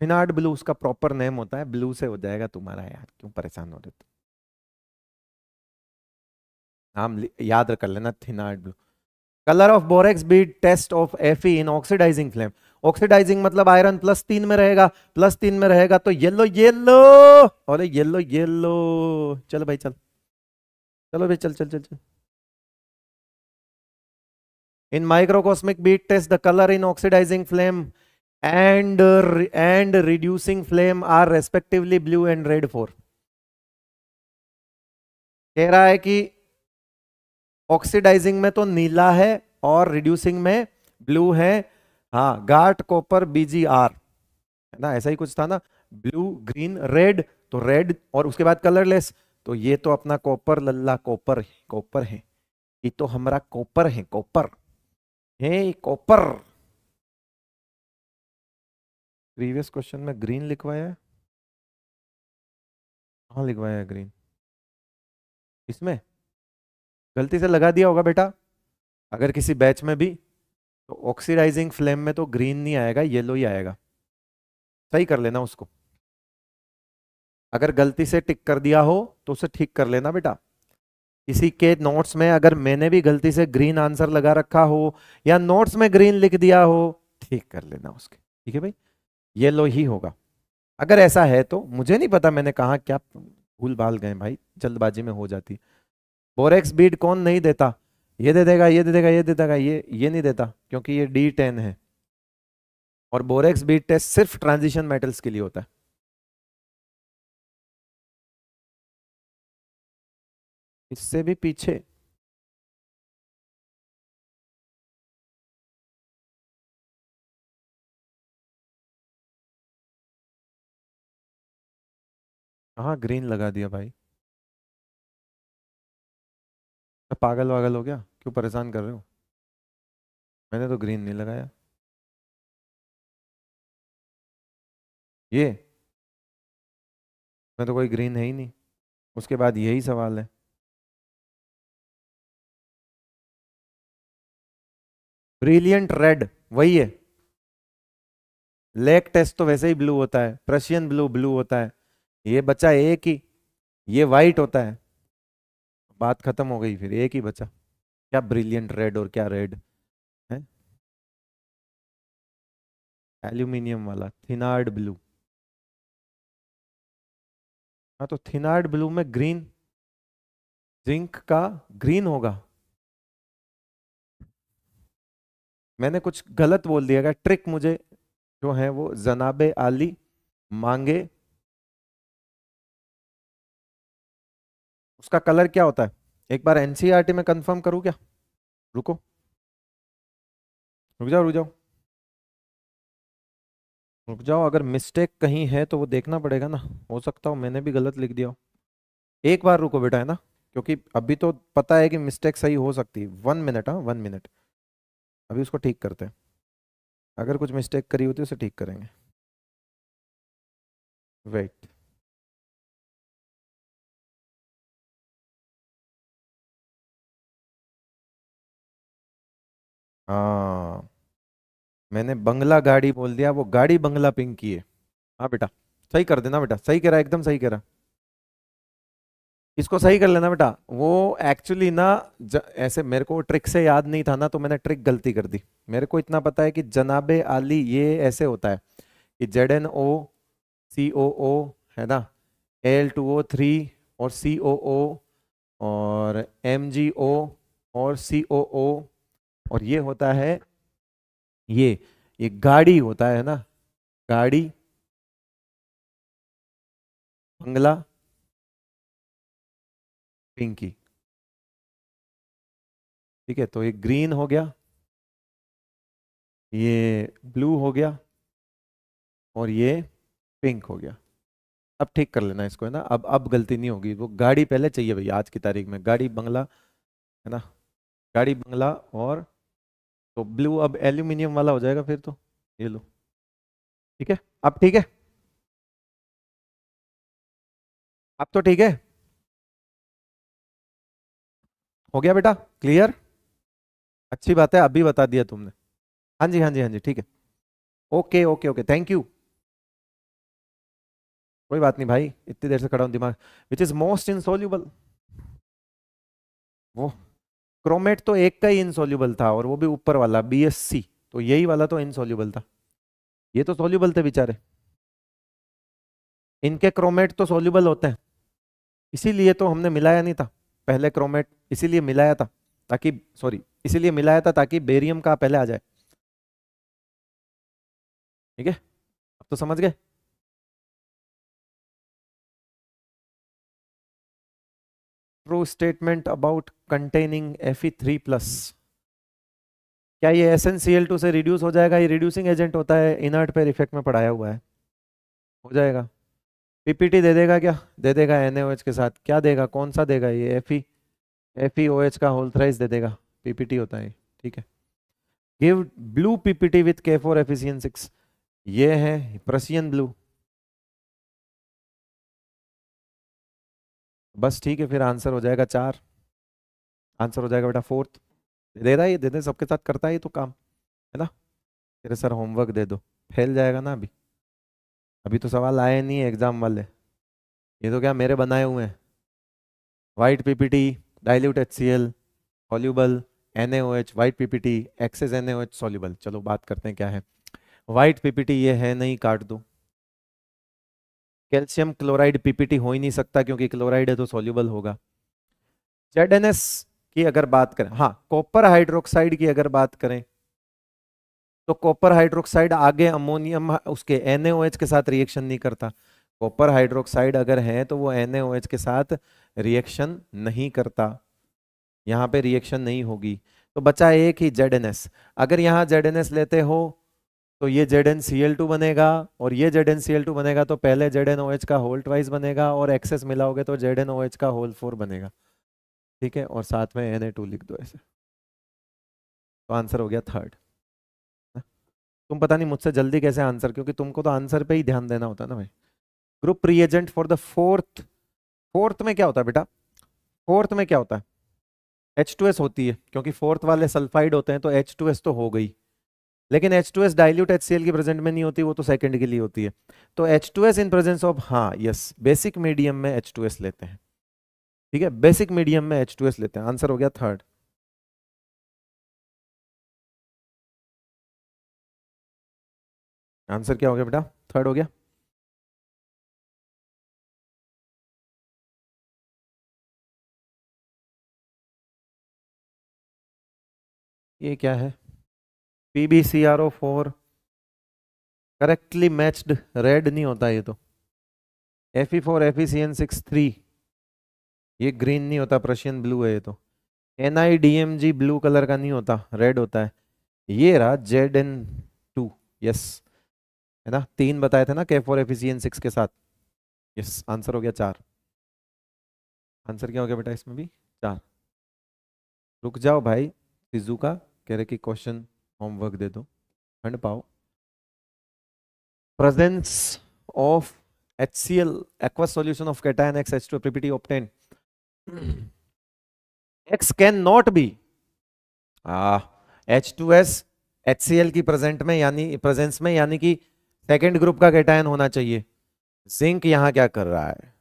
Speaker 1: फिनार्ड ब्लू उसका प्रॉपर नेम होता है ब्लू से हो जाएगा तुम्हारा यार क्यों
Speaker 2: परेशान हो रहे तुम
Speaker 1: नाम याद कर लेना
Speaker 2: Thenard blue colour of borax bead test of F in oxidising flame oxidising मतलब आयरन प्लस तीन में रहेगा प्लस तीन में रहेगा तो येलो येलो अरे येलो येलो चलो भाई चल चलो भाई चल चल चल चल in microcosmic bead test the colour in oxidising flame and uh, and reducing flame are respectively blue and red कह रहा है कि ऑक्सीडाइजिंग में तो नीला है और रिड्यूसिंग में ब्लू है हाँ गार्ट कॉपर बीजी आर है ना ऐसा ही कुछ था ना ब्लू ग्रीन रेड तो रेड और उसके बाद कलरलेस तो ये तो अपना कॉपर लल्ला कॉपर कॉपर है ये तो हमारा
Speaker 1: कॉपर है कॉपर है कॉपर प्रीवियस क्वेश्चन में ग्रीन लिखवाया है कहाँ लिखवाया है ग्रीन इसमें गलती से लगा दिया होगा बेटा
Speaker 2: अगर किसी बैच में भी तो ऑक्सीडाइजिंग फ्लेम में तो ग्रीन नहीं आएगा येलो ही आएगा सही कर लेना उसको अगर गलती से टिक कर दिया हो तो उसे ठीक कर लेना बेटा इसी के नोट्स में अगर मैंने भी गलती से ग्रीन आंसर लगा रखा हो या नोट्स में ग्रीन लिख दिया हो ठीक कर लेना उसके ठीक है भाई येलो ही होगा अगर ऐसा है तो मुझे नहीं पता मैंने कहा क्या भूल भाल गए भाई जल्दबाजी में हो जाती बोरेक्स बीड कौन नहीं देता ये दे देगा ये दे देगा ये दे देगा ये ये नहीं देता क्योंकि ये डी टेन है और
Speaker 1: बोरेक्स बीड टेस्ट सिर्फ ट्रांजिशन मेटल्स के लिए होता है इससे भी पीछे कहाँ ग्रीन लगा दिया भाई तो पागल वागल हो गया क्यों परेशान कर रहे हो मैंने तो ग्रीन नहीं लगाया ये मैं तो कोई ग्रीन है ही नहीं उसके बाद यही सवाल है ब्रिलियंट रेड वही है
Speaker 2: लेक टेस्ट तो वैसे ही ब्लू होता है प्रशियन ब्लू ब्लू होता है ये बचा एक ही ये वाइट होता है बात खत्म हो गई फिर एक ही बचा क्या
Speaker 1: ब्रिलियंट रेड और क्या रेड है एल्यूमिनियम वाला थिनार्ड ब्लू हाँ तो थिनार्ड ब्लू में ग्रीन जिंक का ग्रीन होगा मैंने कुछ गलत बोल दिया क्या ट्रिक मुझे जो है वो जनाबे आली मांगे उसका कलर क्या होता है एक बार एनसीईआरटी e में कंफर्म करूँ क्या रुको रुक जाओ रुक जाओ रुक जाओ अगर मिस्टेक कहीं है तो वो देखना पड़ेगा ना हो सकता हो मैंने भी गलत लिख दिया हो
Speaker 2: एक बार रुको बेटा है ना क्योंकि अभी तो पता है कि मिस्टेक सही हो सकती है वन
Speaker 1: मिनट हाँ वन मिनट अभी उसको ठीक करते हैं अगर कुछ मिस्टेक करी होती है उसे ठीक करेंगे वेट हाँ मैंने बंगला गाड़ी बोल दिया
Speaker 2: वो गाड़ी बंगला पिंक की है हाँ बेटा सही कर देना बेटा सही कह रहा एकदम सही कह रहा इसको सही कर लेना बेटा वो एक्चुअली ना ज, ऐसे मेरे को ट्रिक से याद नहीं था ना तो मैंने ट्रिक गलती कर दी मेरे को इतना पता है कि जनाब आली ये ऐसे होता है कि जेड एन ओ सी ओ ओ है ना एल टू ओ थ्री और सी ओ ओ और एम जी ओ और सी ओ
Speaker 1: ओ और ये होता है ये ये गाड़ी होता है ना गाड़ी बंगला पिंकी ठीक है तो ये ग्रीन हो गया ये ब्लू हो गया
Speaker 2: और ये पिंक हो गया अब ठीक कर लेना इसको है ना अब अब गलती नहीं होगी वो गाड़ी पहले चाहिए भैया आज की तारीख में गाड़ी बंगला है ना गाड़ी
Speaker 1: बंगला और तो ब्लू अब एल्यूमिनियम वाला हो जाएगा फिर तो ये लो ठीक है अब ठीक है अब तो ठीक है हो गया बेटा क्लियर
Speaker 2: अच्छी बात है अभी बता दिया तुमने हाँ जी हाँ जी हाँ जी ठीक है okay okay okay thank you कोई बात नहीं भाई इतनी देर से खड़ा हूं दिमाग विच इज मोस्ट इनसोल्यूबल वो क्रोमेट तो एक का ही इनसोल्यूबल था और वो भी ऊपर वाला बी एस सी तो यही वाला तो इनसोल्यूबल था ये तो सोल्यूबल थे बेचारे इनके क्रोमेट तो सोल्यूबल होते हैं इसीलिए तो हमने मिलाया नहीं था पहले क्रोमेट इसीलिए मिलाया था ताकि सॉरी
Speaker 1: इसीलिए मिलाया था ताकि बेरियम का पहले आ जाए ठीक है अब तो समझ गए about statement about containing Fe3 plus
Speaker 2: क्या ये S N C L two से रिड्यूस हो जाएगा ये रिड्यूसिंग एजेंट होता है इनर्ट पेयर इफेक्ट में पढ़ाया हुआ है हो जाएगा पीपीटी दे देगा क्या दे देगा एन के साथ क्या देगा कौन सा देगा ये F E F E O H का होल्थराइज दे देगा पीपीटी होता है ठीक है give blue PPT with K four एफिसियन six
Speaker 1: ये है प्रसियन ब्लू बस ठीक है फिर आंसर हो जाएगा चार आंसर हो जाएगा बेटा फोर्थ
Speaker 2: दे रहा है दे दे सबके साथ करता है ये तो काम है ना फिर सर होमवर्क दे दो फैल जाएगा ना अभी अभी तो सवाल आए नहीं है एग्जाम वाले ये तो क्या मेरे बनाए हुए हैं white PPT dilute H C L soluble N A O H white PPT excess N A O H soluble चलो बात करते हैं क्या है वाइट पीपीटी ये है नहीं काट दो कैल्शियम क्लोराइड पीपीटी हो ही नहीं सकता क्योंकि क्लोराइड है तो सोल्यूबल होगा जेड की अगर बात करें हाँ कॉपर हाइड्रोक्साइड की अगर बात करें तो कॉपर हाइड्रोक्साइड आगे अमोनियम उसके एन के साथ रिएक्शन नहीं करता कॉपर हाइड्रोक्साइड अगर है तो वो एन के साथ रिएक्शन नहीं करता यहाँ पे रिएक्शन नहीं होगी तो बचा एक ही जेड अगर यहाँ जेड लेते हो तो ये Z N C L two बनेगा और ये Z N C L two बनेगा तो पहले जेड एन ओ एच का होल ट्वाइस बनेगा और एक्सेस मिलाओगे तो जेड एन ओ एच का होल फोर बनेगा ठीक है और साथ में एन ए टू लिख दो ऐसे तो आंसर हो गया थर्ड हाँ? तुम पता नहीं मुझसे जल्दी कैसे आंसर क्योंकि तुमको तो आंसर पे ही ध्यान देना होता है ना भाई group reagent for the fourth fourth में क्या होता है बेटा फोर्थ में क्या होता है एच होती है क्योंकि फोर्थ वाले सल्फाइड होते हैं तो एच तो हो गई लेकिन H two S dilute H C L की प्रेजेंट में नहीं होती वो तो सेकंड के लिए होती है तो H two S in presence of हाँ यस बेसिक मीडियम में एच टू एस
Speaker 1: लेते हैं ठीक है बेसिक मीडियम में एच टू एस लेते हैं आंसर हो गया थर्ड आंसर क्या हो गया बेटा थर्ड हो गया ये क्या है PbCrO4
Speaker 2: करेक्टली मैच्ड रेड नहीं होता ये तो Fe4 e ये ग्रीन नहीं होता प्रशियन ब्लू है ये तो NIDMG ब्लू कलर का नहीं होता रेड होता है ये रहा जेड एन टू यस है ना तीन बताए थे ना K four F C N six के साथ यस आंसर हो गया चार आंसर क्या हो गया बेटा इसमें भी चार रुक जाओ भाई फिजू का कह रहे कि क्वेश्चन होमवर्क दे दो खंड पाओ presence of H two precipitate obtain X can not be H two S H C L की प्रेजेंट में यानी प्रेजेंस में यानी कि सेकेंड ग्रुप का कैटायन होना चाहिए जिंक यहां क्या कर रहा है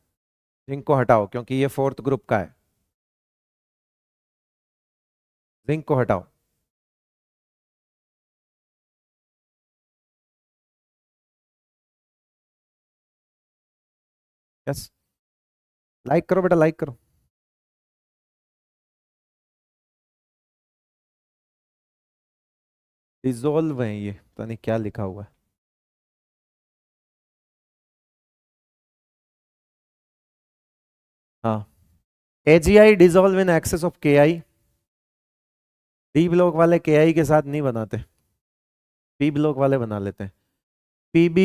Speaker 2: जिंक को
Speaker 1: हटाओ क्योंकि ये फोर्थ ग्रुप का है जिंक को हटाओ यस लाइक करो बेटा लाइक करो डिजोल्व है ये पता नहीं क्या लिखा हुआ है हाँ AgI dissolve in excess of K I
Speaker 2: D block वाले के आई के साथ नहीं बनाते पी ब्लॉक वाले बना लेते हैं पीबी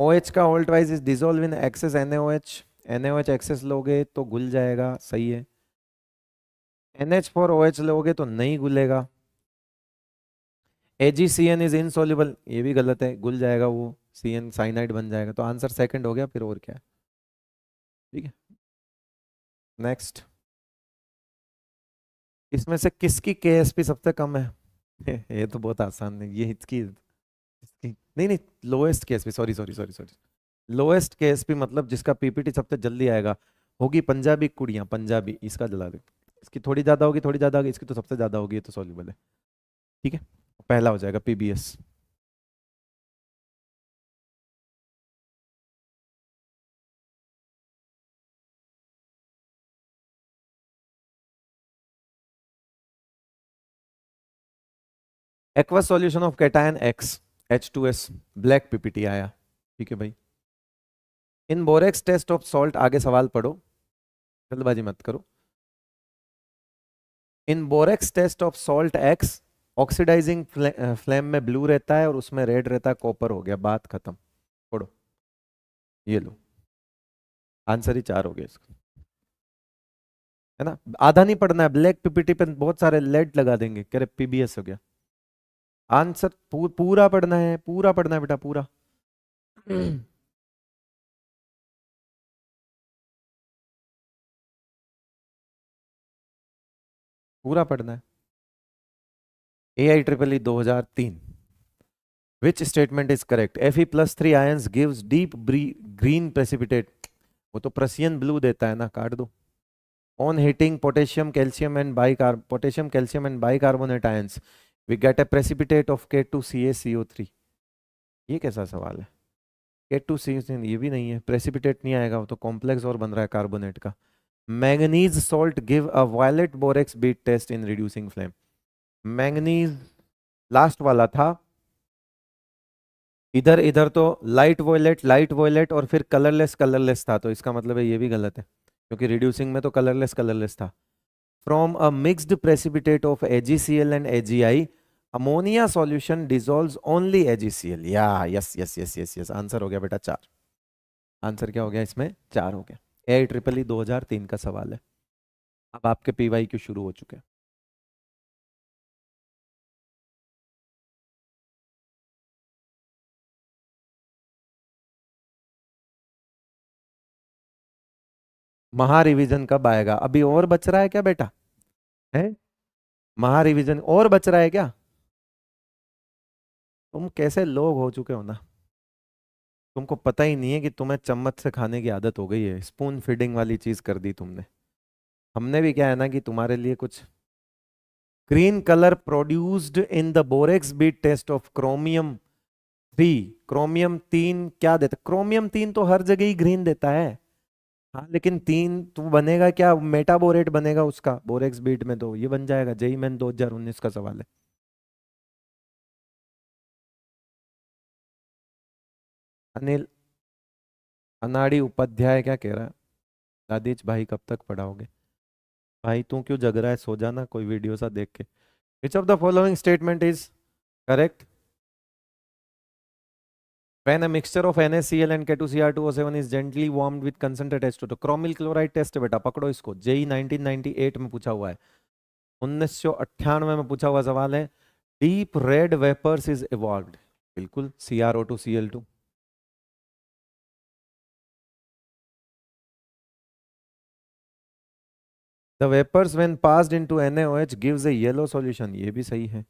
Speaker 2: OH का ऑल्ट वाइज is dissolve in excess NaOH NaOH excess लोगे तो घुल जाएगा सही है NH4OH लोगे तो नहीं घुलेगा AgCN इज इनसोल्यूबल ये भी गलत है घुल जाएगा वो CN साइनाइड बन जाएगा तो आंसर सेकंड हो गया फिर और क्या ठीक है नेक्स्ट
Speaker 1: इसमें से किसकी के सबसे कम है
Speaker 2: ये तो बहुत आसान है ये इसकी इसकी नहीं नहीं लोएस्ट केस पे sorry sorry sorry sorry lowest case पे मतलब जिसका पीपीटी सबसे जल्दी आएगा होगी पंजाबी कुड़ियाँ पंजाबी इसका जला दे इसकी थोड़ी ज़्यादा होगी थोड़ी ज़्यादा होगी इसकी तो सबसे ज़्यादा होगी ये तो
Speaker 1: सॉल्यूबल है ठीक है पहला हो जाएगा PbS aqua solution of cation X H two S black
Speaker 2: PPT आया ठीक है भाई in borax test of salt आगे सवाल पढ़ो जल्दबाजी मत करो in borax test of salt X oxidising flame में ब्लू रहता है और उसमें रेड रहता है कॉपर हो गया बात खत्म पढ़ो ये लो आंसर ही चार हो गया इसका है ना आधा नहीं पढ़ना है ब्लैक पीपीटी पे बहुत सारे लेड लगा देंगे
Speaker 1: कह रहे पीबीएस हो गया आंसर पूर, पूरा पढ़ना है पूरा पढ़ना है बेटा पूरा पूरा पढ़ना है ए आई ट्रिपल ई दो हजार तीन which statement is correct F
Speaker 2: E plus three ion gives deep green precipitate वो तो प्रसियन ब्लू देता है ना काट दो on heating potassium calcium and bi potassium calcium and bi carbonate ions we get a precipitate of K two C A C O three ये कैसा सवाल है के टू सी ये भी नहीं है प्रेसिपिटेट नहीं आएगा वो तो कॉम्प्लेक्स और बन रहा है कार्बोनेट का manganese salt give a violet borax bead test in reducing flame manganese last वाला था इधर इधर तो लाइट वॉयलेट लाइट वॉयलेट और फिर कलरलेस कलरलेस था तो इसका मतलब है ये भी गलत है क्योंकि रिड्यूसिंग में तो कलरलेस कलरलेस था from a mixed precipitate of AgCl and AgI ammonia solution dissolve only AgCl yeah yes yes yes yes yes answer हो गया बेटा चार आंसर क्या हो गया इसमें चार हो गया ए ट्रिपल ई दो
Speaker 1: हजार तीन का सवाल है अब आपके पी वाई क्यू शुरू हो चुके हैं महा रिविजन कब आएगा अभी और बच रहा है क्या बेटा है महा रिविजन
Speaker 2: और बच रहा है क्या तुम कैसे लोग हो चुके हो ना तुमको पता ही नहीं है कि तुम्हें चम्मच से खाने की आदत हो गई है स्पून फीडिंग वाली चीज़ कर दी तुमने हमने भी क्या है ना कि तुम्हारे लिए कुछ green colour produced in the borax bead test of chromium three chromium तीन क्या देता क्रोमियम तीन तो हर जगह ही ग्रीन देता है हाँ लेकिन तीन तो बनेगा क्या मेटाबोरेट बनेगा उसका बोरेक्स बीट में तो ये बन जाएगा जेई मैन दो
Speaker 1: का सवाल है अनिल अनाड़ी उपाध्याय क्या कह रहा है दादीज
Speaker 2: भाई कब तक पढ़ाओगे भाई तू क्यों जग रहा है सो जाना कोई वीडियो सा देख के which of the following statement is correct When a mixture of NaCl and K2Cr2O7 is gently warmed with concentrated H2 तो क्रोमिल क्लोराइड टेस्ट है बेटा पकड़ो इसको जेई 1998 e में पूछा हुआ है 1998 में पूछा
Speaker 1: हुआ सवाल है deep red vapours is evolve बिल्कुल CrO2 Cl2 the vapours in to an NaOH gives a yellow solution
Speaker 2: ये भी सही है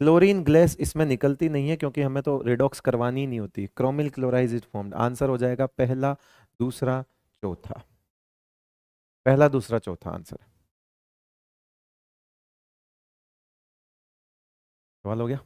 Speaker 2: क्लोरीन ग्लेस इसमें निकलती नहीं है क्योंकि हमें तो रेडॉक्स करवानी ही नहीं होती क्रोमिल क्लोराइज इज फॉर्म्ड आंसर हो जाएगा पहला दूसरा चौथा
Speaker 1: पहला दूसरा चौथा आंसर सवाल हो गया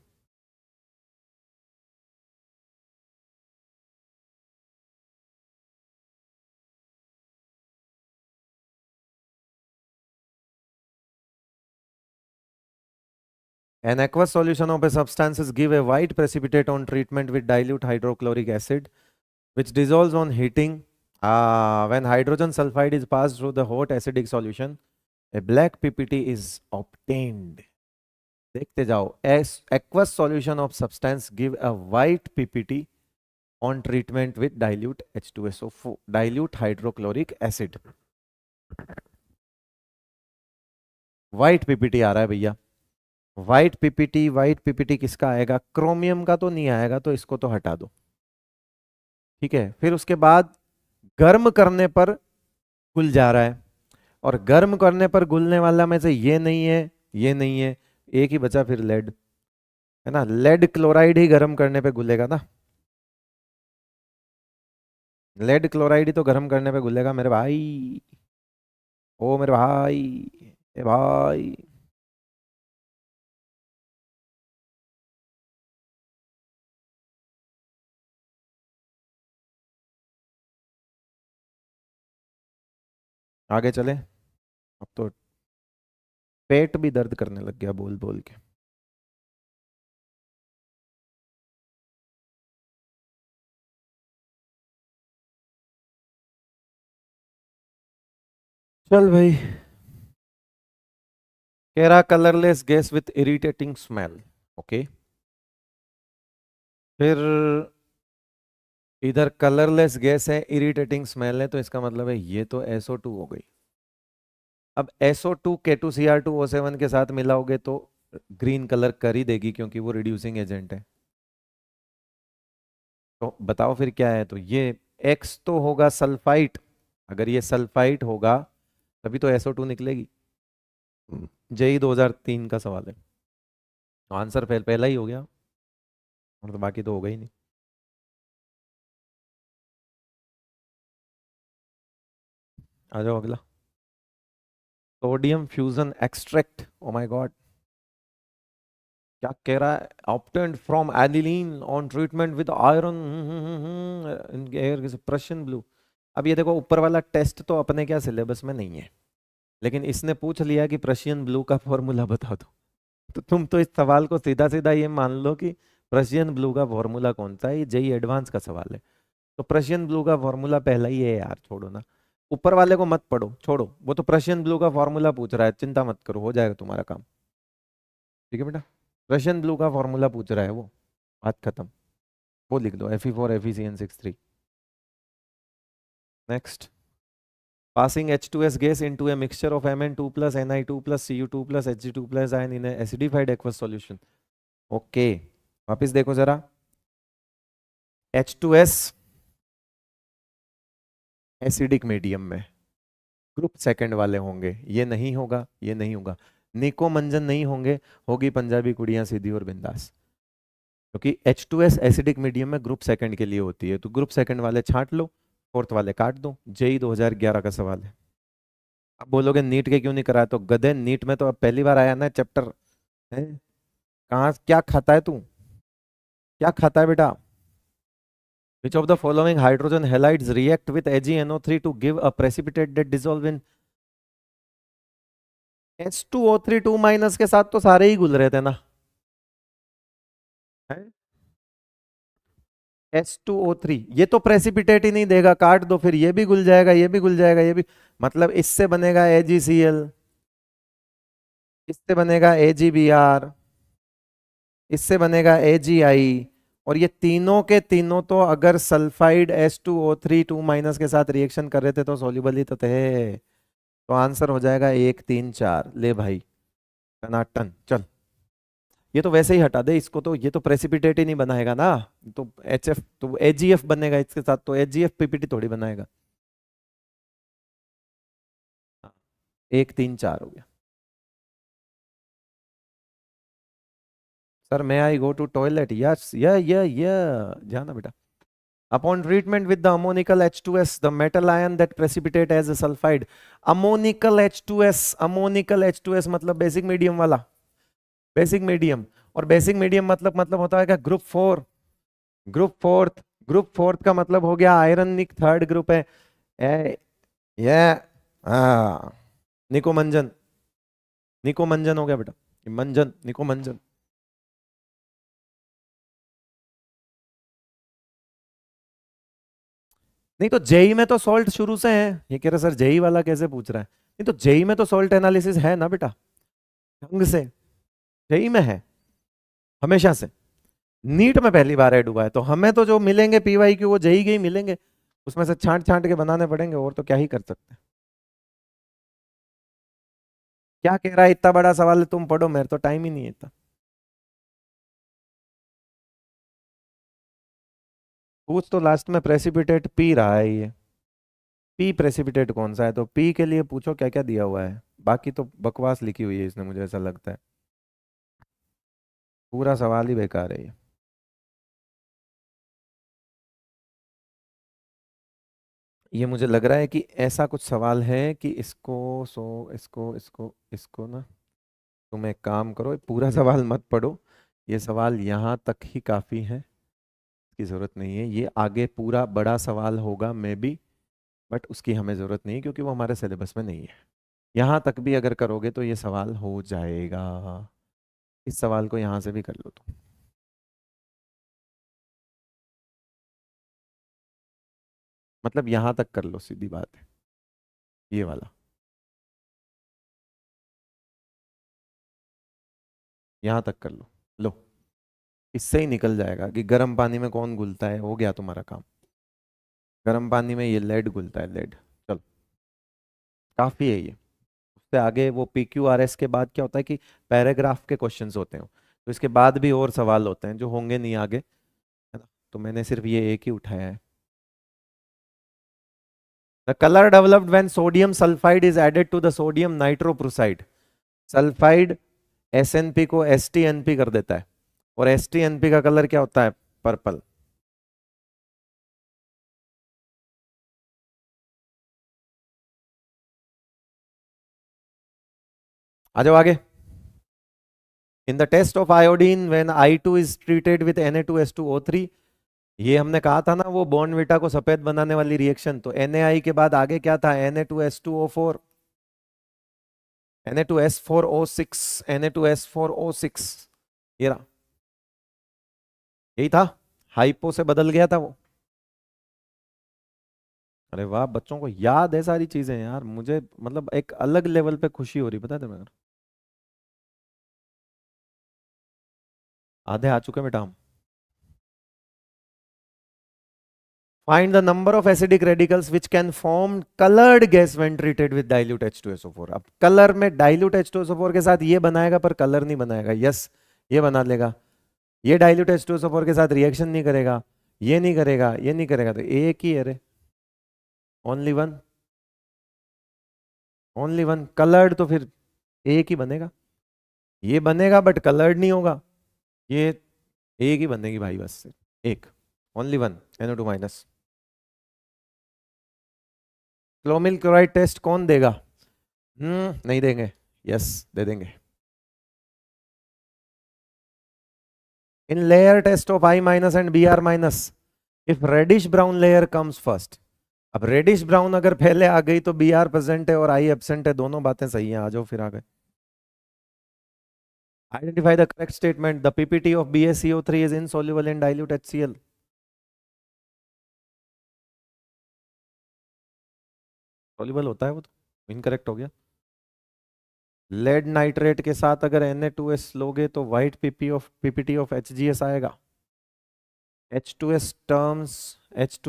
Speaker 1: An aqueous solution of a substance is give a white precipitate on treatment with dilute
Speaker 2: hydrochloric acid, which dissolves on heating. Uh, when hydrogen sulfide is passed through the hot acidic solution, a black PPT is obtained. देखते जाओ aqueous solution of substance give a white PPT on treatment with dilute H two S O four dilute hydrochloric acid white PPT आ रहा है भैया white PPT white PPT किसका आएगा chromium का तो नहीं आएगा तो इसको तो हटा दो ठीक है फिर उसके बाद गर्म करने पर गुल जा रहा है और गर्म करने पर गुलने वाला में से ये नहीं है ये नहीं है एक ही बचा फिर लेड है ना लेड क्लोराइड ही गर्म करने पे गुलेगा ना
Speaker 1: लेड क्लोराइड ही तो गर्म करने पे गुलेगा मेरे भाई ओ मेरे भाई ए भाई आगे चले अब तो पेट भी दर्द करने लग गया बोल बोल के चल भाई केरा colourless gas with irritating smell okay फिर
Speaker 2: इधर कलरलेस गैस है इरिटेटिंग स्मेल है तो इसका मतलब है ये तो SO2 हो गई अब SO2 K2Cr2O7 के साथ मिलाओगे तो ग्रीन कलर कर ही देगी क्योंकि वो रिड्यूसिंग एजेंट है तो बताओ फिर क्या है तो ये एक्स तो होगा सल्फाइट अगर ये सल्फाइट होगा तभी तो SO2 निकलेगी हम्म। हज़ार 2003 का सवाल है
Speaker 1: आंसर तो पहला ही हो गया और तो बाकी तो होगा ही नहीं आ जाओ अगला sodium fusion extract oh my god
Speaker 2: क्या कह रहा है obtained from aniline on treatment with iron Prussian blue अब ये देखो ऊपर वाला टेस्ट तो अपने क्या सिलेबस में नहीं है लेकिन इसने पूछ लिया कि प्रशियन ब्लू का फॉर्मूला बता दो तो तुम तो इस सवाल को सीधा सीधा ये मान लो कि प्रशियन ब्लू का फॉर्मूला कौन सा है ये जय एडवांस का सवाल है तो प्रशियन ब्लू का फॉर्मूला पहला ही है यार छोड़ो ना ऊपर वाले को मत पढ़ो छोड़ो वो तो प्रशियन ब्लू का फॉर्मूला पूछ रहा है चिंता मत करो हो जाएगा तुम्हारा काम ठीक है बेटा प्रशियन ब्लू का फॉर्मूला पूछ रहा है वो बात खत्म वो लिख दो F E four F E C N six three next M N two plus N I two plus C U two plus H G two plus in in acidified
Speaker 1: aqueous solution okay वापिस देखो जरा H two S acidic medium में
Speaker 2: group second वाले होंगे ये नहीं होगा ये नहीं होगा निको मंजन नहीं होंगे होगी पंजाबी कुड़ियाँ सीधी और बिंदास क्योंकि H two S acidic medium में ग्रुप सेकंड के लिए होती है तो ग्रुप सेकंड वाले छाट लो फोर्थ वाले काट दो जेई 2011 का सवाल है अब बोलोगे नीट के क्यों नहीं कराया तो गधे नीट में तो अब पहली बार आया ना चैप्टर है कहाँ क्या खाता है तू क्या खाता है बेटा Which of the following hydrogen halides react with AgNO3 to give a precipitate that dissolve
Speaker 1: in H2O3 2 minus के साथ तो सारे ही घुल रहे थे ना
Speaker 2: H2O3 ये तो प्रेसिपिटेट ही नहीं देगा काट दो फिर ये भी घुल जाएगा ये भी घुल जाएगा ये भी मतलब इससे बनेगा AgCl इससे बनेगा AgBr इससे बनेगा AgI और ये तीनों के तीनों तो अगर sulphide S two O three two minus के साथ रिएक्शन कर रहे थे तो सोल्यूबल ही तो थे तो आंसर हो जाएगा एक तीन चार ले भाई टनाटन चल ये तो वैसे ही हटा दे इसको तो ये तो प्रेसिपिटेट ही नहीं बनाएगा ना तो एच एफ तो
Speaker 1: एच बनेगा इसके साथ तो एच जी एफ पीपीटी थोड़ी बनाएगा हाँ। एक तीन चार हो गया sir may I go to toilet yes yeah yeah yeah जाना बेटा
Speaker 2: two S the metal ion that precipitate as a sulphide ammoniacal H two S ammoniacal H two S मतलब बेसिक मीडियम वाला बेसिक मीडियम और basic medium मतलब मतलब होता है क्या group four group fourth group fourth का मतलब हो गया आयरन निक थर्ड ग्रुप है ए, ये
Speaker 1: निकोमंजन निकोमंजन हो गया बेटा मंजन निकोमंजन नहीं तो जेई में तो सॉल्ट शुरू से है ये कह रहे सर जेई वाला
Speaker 2: कैसे पूछ रहा है नहीं तो जेई में तो सॉल्ट एनालिसिस है ना बेटा ढंग से जेई में है हमेशा से नीट में पहली बार है हुआ है तो हमें तो जो मिलेंगे पीवाई क्यू वो जेई के ही मिलेंगे उसमें से छांट छांट के बनाने पड़ेंगे और तो क्या ही कर सकते हैं
Speaker 1: क्या कह रहा है इतना बड़ा सवाल है तुम पढ़ो मेरे तो टाइम ही नहीं है इतना पूछ तो लास्ट तो में प्रेसिपिटेट पी रहा है ये पी प्रेसिपिटेट कौन सा है तो
Speaker 2: पी के लिए पूछो क्या क्या दिया हुआ है बाकी तो बकवास लिखी हुई है इसने मुझे ऐसा लगता है
Speaker 1: पूरा सवाल ही बेकार है ये ये मुझे लग रहा है कि ऐसा कुछ सवाल है
Speaker 2: कि इसको सो इसको इसको इसको ना तुम एक काम करो पूरा सवाल मत पढ़ो ये सवाल यहाँ तक ही काफ़ी है की ज़रूरत नहीं है ये आगे पूरा बड़ा सवाल होगा मे बी बट उसकी हमें ज़रूरत नहीं क्योंकि वो हमारे सिलेबस में नहीं है यहाँ तक भी अगर करोगे तो ये सवाल हो जाएगा
Speaker 1: इस सवाल को यहाँ से भी कर लो तुम मतलब यहाँ तक कर लो सीधी बात है ये वाला यहाँ तक कर लो इससे ही निकल जाएगा कि गर्म पानी में कौन घुलता है हो गया
Speaker 2: तुम्हारा काम गर्म पानी में ये लेड घुलता है लेड चलो काफ़ी है ये उससे आगे वो पी क्यू आर एस के बाद क्या होता है कि पैराग्राफ के क्वेश्चंस होते हैं तो इसके बाद भी और सवाल होते हैं जो होंगे नहीं आगे है ना तो मैंने सिर्फ ये एक ही उठाया है developed color sodium sulphide is added to the sodium nitroprusside sulphide S N P को
Speaker 1: पी कर देता है और एस टी एनपी का कलर क्या होता है पर्पल आ जाओ आगे in the test of iodine when I two is treated with N A two S two O three ये हमने
Speaker 2: कहा था ना वो बॉन्डविटा को सफेद बनाने वाली रिएक्शन तो एन के बाद आगे क्या था N A two S two O four N A two S four O six N A two S four O
Speaker 1: six यही था हाइपो से बदल गया था वो अरे वाह बच्चों को याद है सारी चीजें यार मुझे मतलब एक अलग लेवल पे खुशी हो रही पता मैं आधे आ चुके बेटा हम of acidic radicals which can form coloured gas when treated
Speaker 2: with when H two SO four अब कलर में एच टू एसओ फोर के साथ ये बनाएगा पर कलर नहीं बनाएगा यस yes, ये बना लेगा ये डाइल्यूट एच के साथ रिएक्शन नहीं करेगा ये नहीं करेगा ये नहीं करेगा तो एक ही है only one only one coloured तो फिर एक ही बनेगा ये बनेगा बट कलर्ड नहीं होगा ये एक ही बनेगी भाई बस से एक only one
Speaker 1: NO two minus chromyl chloride test कौन देगा हम्म नहीं देंगे यस yes, दे देंगे in layer test of i minus and br minus
Speaker 2: if reddish brown layer comes first अब रेडिश ब्राउन अगर पहले आ गई तो बी आर प्रेजेंट है और आई एबसेंट है दोनों बातें सही है आ जाओ फिर आ गए identify
Speaker 1: the correct statement the PPT of B S CO three is insoluble होता है वो तो इनकरेक्ट हो गया लेड नाइट्रेट के साथ अगर एन लोगे
Speaker 2: तो white PP of PPT of H आएगा S terms
Speaker 1: S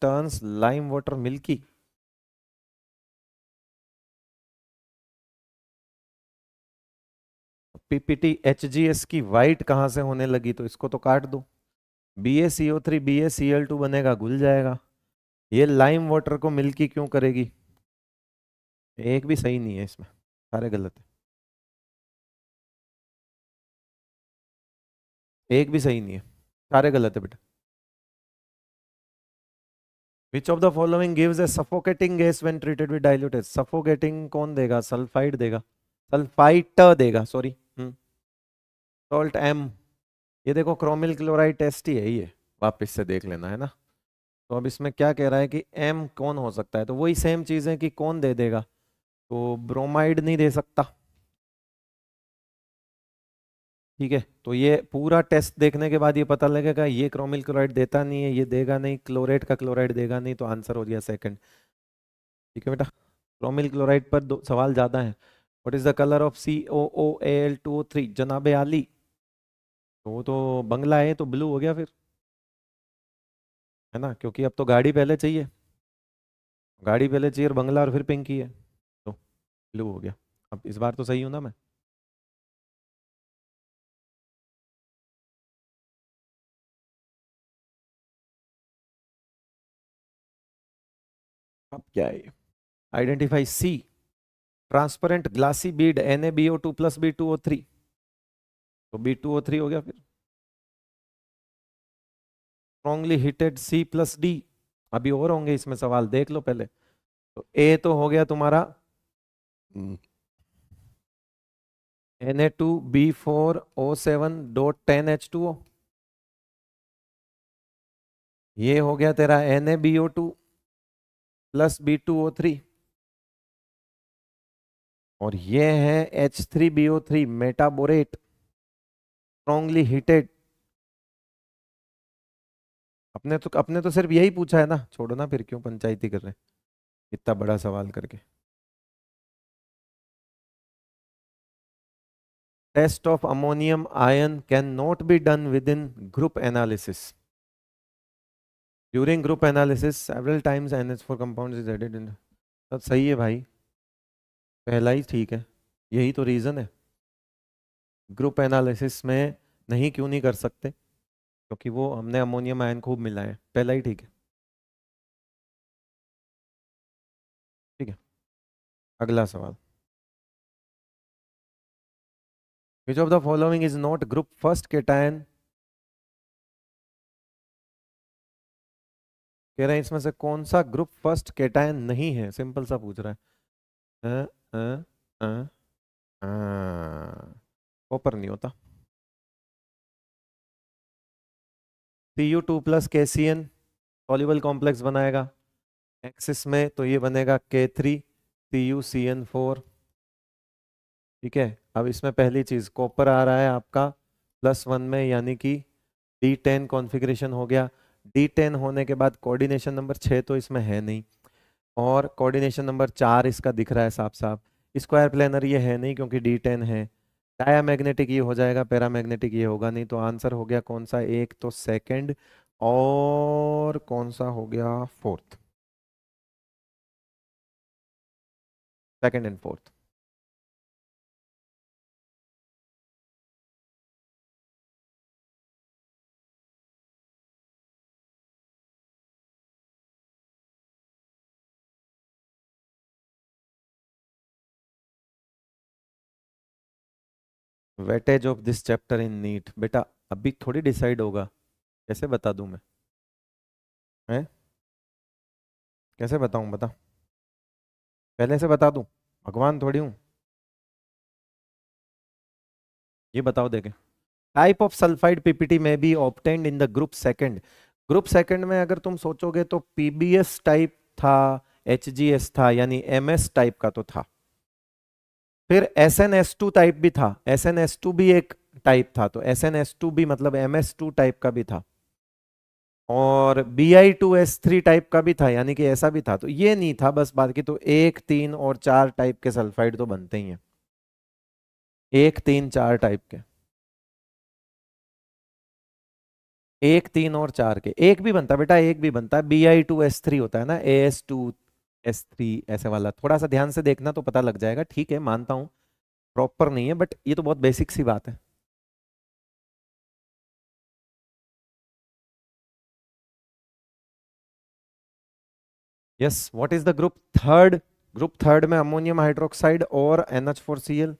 Speaker 1: turns lime water milky PPT H की वाइट कहाँ से होने लगी तो इसको तो काट दो B A CO three B A C L two बनेगा घुल जाएगा ये लाइम वाटर को मिल्की क्यों करेगी एक भी सही नहीं है इसमें सारे गलत है एक भी सही नहीं है सारे गलत है बेटा which of the following gives a suffocating gas when treated with diluted
Speaker 2: suffocating कौन देगा सल्फाइड देगा सल्फाइट देगा सॉरी सॉल्ट एम ये देखो क्रोमिल क्लोराइड टेस्ट ही है ये वापस से देख लेना है ना तो अब इसमें क्या कह रहा है कि एम कौन हो सकता है तो वही सेम चीज़ है कि कौन दे देगा तो ब्रोमाइड नहीं दे सकता ठीक है तो ये पूरा टेस्ट देखने के बाद ये पता लगेगा ये क्रोमिल क्लोराइड देता नहीं है ये देगा नहीं क्लोराइड का क्लोराइड देगा नहीं तो आंसर हो गया सेकंड ठीक है बेटा क्रोमिल क्लोराइड पर दो सवाल ज़्यादा है what is the colour of C O O L two O three जनाब आली तो वो तो बंगला है तो ब्लू हो गया फिर है ना क्योंकि अब तो गाड़ी पहले चाहिए गाड़ी पहले चाहिए और बंगला और फिर पिंक ही है
Speaker 1: तो ब्लू हो गया अब इस बार तो सही हूँ ना मैं अब क्या है identify C transparent glassy bead N A B O two plus B two O three तो बी टू ओ थ्री हो गया फिर strongly heated C
Speaker 2: plus D अभी और होंगे इसमें सवाल देख लो पहले तो ए तो हो गया तुम्हारा
Speaker 1: N A two B four O seven dot ten H two O ये हो गया तेरा N A B O two plus B two O three और ये है H three B O three metaborate strongly heated अपने तो अपने तो सिर्फ यही पूछा है ना छोड़ो ना फिर क्यों पंचायती कर रहे हैं इतना बड़ा सवाल करके test of ammonium ion can not be done within group analysis
Speaker 2: during group analysis several times N H four compound is added in सब सही है भाई पहला ही ठीक है यही तो रीज़न है ग्रुप एनालिसिस में नहीं क्यों नहीं कर सकते क्योंकि वो हमने अमोनियम आयन खूब मिला है पहला ही
Speaker 1: ठीक है ठीक है अगला सवाल which of the following is not group first cation कह रहे हैं इसमें से कौन सा ग्रुप फर्स्ट केटायन नहीं है सिंपल सा पूछ रहा है कॉपर नहीं होता P U two plus N
Speaker 2: soluble complex बनाएगा एक्सिस में तो ये बनेगा K three P U C N four ठीक है अब इसमें पहली चीज़ कॉपर आ रहा है आपका प्लस वन में यानी कि डी टेन कॉन्फिग्रेशन हो गया डी टेन होने के बाद कोऑर्डिनेशन नंबर छः तो इसमें है नहीं और कोऑर्डिनेशन नंबर चार इसका दिख रहा है साफ साफ स्क्वायर प्लानर ये है नहीं क्योंकि डी टेन है डायामैग्नेटिक ये हो जाएगा पैरामैग्नेटिक ये होगा नहीं तो आंसर हो गया कौन सा एक तो सेकेंड और
Speaker 1: कौन सा हो गया fourth second and fourth weightage of this chapter in NEET बेटा अभी थोड़ी डिसाइड होगा कैसे बता दूं मैं हैं कैसे बताऊं बता पहले से बता दूं भगवान थोड़ी हूं ये बताओ देखें
Speaker 2: टाइप ऑफ सल्फाइड पीपीटी में be obtained in the group second group second में अगर तुम सोचोगे तो पीबीएस टाइप था एच था यानी एमएस टाइप का तो था फिर S N S two type भी था एस एन एस टू भी एक टाइप था तो एस एन एस टू भी मतलब एम एस टू टाइप का भी था और B I two S three type का भी था यानी कि ऐसा भी था तो ये नहीं था बस की तो एक तीन और चार टाइप के सल्फाइड तो बनते ही हैं एक तीन चार टाइप के एक तीन और चार के एक भी बनता बेटा एक भी बनता है B I two S three होता है ना A S two S three ऐसे वाला थोड़ा सा ध्यान से देखना
Speaker 1: तो पता लग जाएगा ठीक है मानता हूँ प्रॉपर नहीं है बट ये तो बहुत बेसिक सी बात है yes what is the group third group third में
Speaker 2: अमोनियम हाइड्रोक्साइड और N H four C L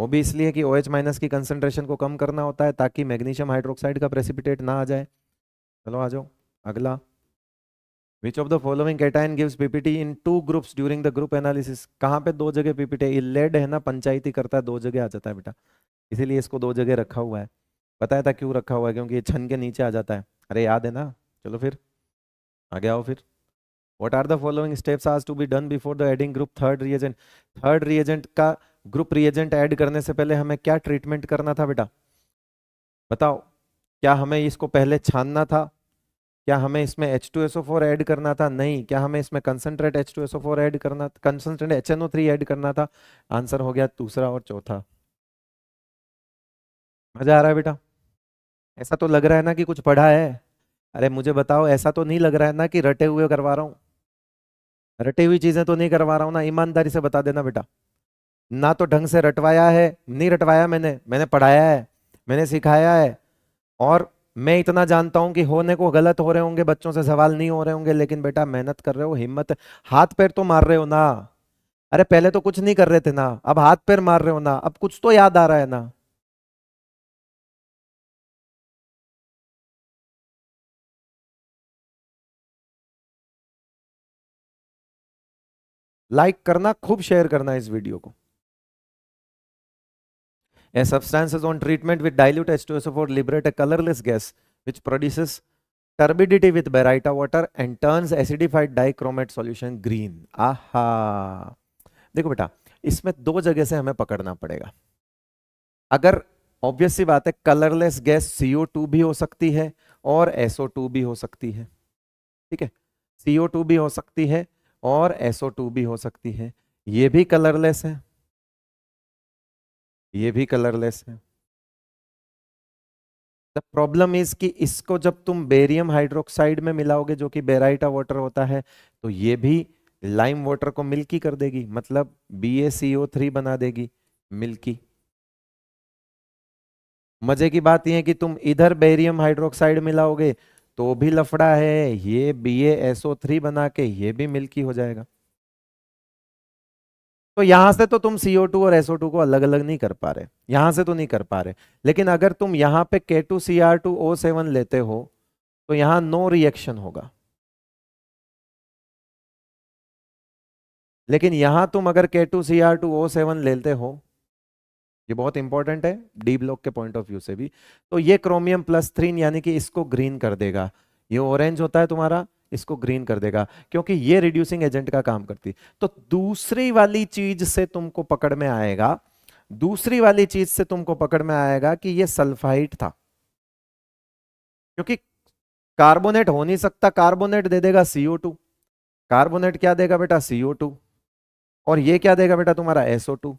Speaker 2: वो भी इसलिए कि ओ एच माइनस की कंसेंट्रेशन को कम करना होता है ताकि मैग्नीशियम हाइड्रोक्साइड का प्रेसिपिटेट ना आ जाए चलो आ जाओ अगला which of the following cation gives PPT in two groups during the group analysis कहाँ पे दो जगह पीपीटी ये लेड है ना पंचायती करता है दो जगह आ जाता है बेटा इसीलिए इसको दो जगह रखा हुआ है पता है था क्यों रखा हुआ है क्योंकि ये छन के नीचे आ जाता है अरे याद है ना चलो फिर आगे आओ फिर what are the following steps has to be done before the adding group third reagent third reagent का ग्रुप रिएजेंट ऐड करने से पहले हमें क्या ट्रीटमेंट करना था बेटा बताओ क्या हमें इसको पहले छानना था क्या हमें इसमें H two S O four add करना था नहीं क्या हमें इसमें concentrate H two S O four add करना concentrate H N O three add करना था आंसर हो गया दूसरा और चौथा मजा आ रहा है बेटा ऐसा तो लग रहा है ना कि कुछ पढ़ा है अरे मुझे बताओ ऐसा तो नहीं लग रहा है ना कि रटे हुए करवा रहा हूँ रटी हुई चीजें तो नहीं करवा रहा हूँ ना ईमानदारी से बता देना बेटा ना तो ढंग से रटवाया है नहीं रटवाया मैंने मैंने पढ़ाया है मैंने सिखाया है और मैं इतना जानता हूं कि होने को गलत हो रहे होंगे बच्चों से सवाल नहीं हो रहे होंगे लेकिन बेटा मेहनत कर रहे हो हिम्मत हाथ पैर तो मार रहे हो ना अरे
Speaker 1: पहले तो कुछ नहीं कर रहे थे ना अब हाथ पैर मार रहे हो ना अब कुछ तो याद आ रहा है ना लाइक करना खूब शेयर करना इस वीडियो को A substance is on treatment with
Speaker 2: dilute H2SO4 liberate a colorless gas which produces turbidity with baryta water and turns acidified dichromate solution green. Aha! देखो बेटा इसमें दो जगह से हमें पकड़ना पड़ेगा अगर ऑब्वियस सी बात है कलरलेस गैस CO2 भी हो सकती है और SO2 भी हो सकती है ठीक है CO2 भी हो सकती है और SO2 भी हो सकती है ये भी कलरलेस है
Speaker 1: ये भी कलरलेस है
Speaker 2: द प्रॉब्लम इज कि इसको जब तुम बेरियम हाइड्रोक्साइड में मिलाओगे जो कि बेराइटा वाटर होता है तो ये भी लाइम वाटर को मिल्की कर देगी मतलब बी बना देगी मिल्की मजे की बात यह है कि तुम इधर बेरियम हाइड्रोक्साइड मिलाओगे तो भी लफड़ा है ये बी बना के ये भी मिल्की हो जाएगा तो यहां से तो तुम CO2 और SO2 को अलग अलग नहीं कर पा रहे यहां से तो नहीं कर पा रहे लेकिन अगर तुम यहां पे सेवन लेते हो तो यहां नो रिएक्शन होगा
Speaker 1: लेकिन यहां तुम अगर के सेवन लेते हो ये बहुत इंपॉर्टेंट है डी ब्लॉक के पॉइंट ऑफ
Speaker 2: व्यू से भी तो ये क्रोमियम प्लस थ्रीन यानी कि इसको ग्रीन कर देगा ये ऑरेंज होता है तुम्हारा इसको ग्रीन कर देगा क्योंकि ये रिड्यूसिंग एजेंट का काम करती तो दूसरी वाली चीज से तुमको पकड़ में आएगा दूसरी वाली चीज से तुमको पकड़ में आएगा कि ये सल्फाइट था क्योंकि कार्बोनेट हो नहीं सकता कार्बोनेट दे देगा सीओ टू कार्बोनेट क्या देगा बेटा सीओ टू और ये क्या देगा बेटा तुम्हारा एसओ टू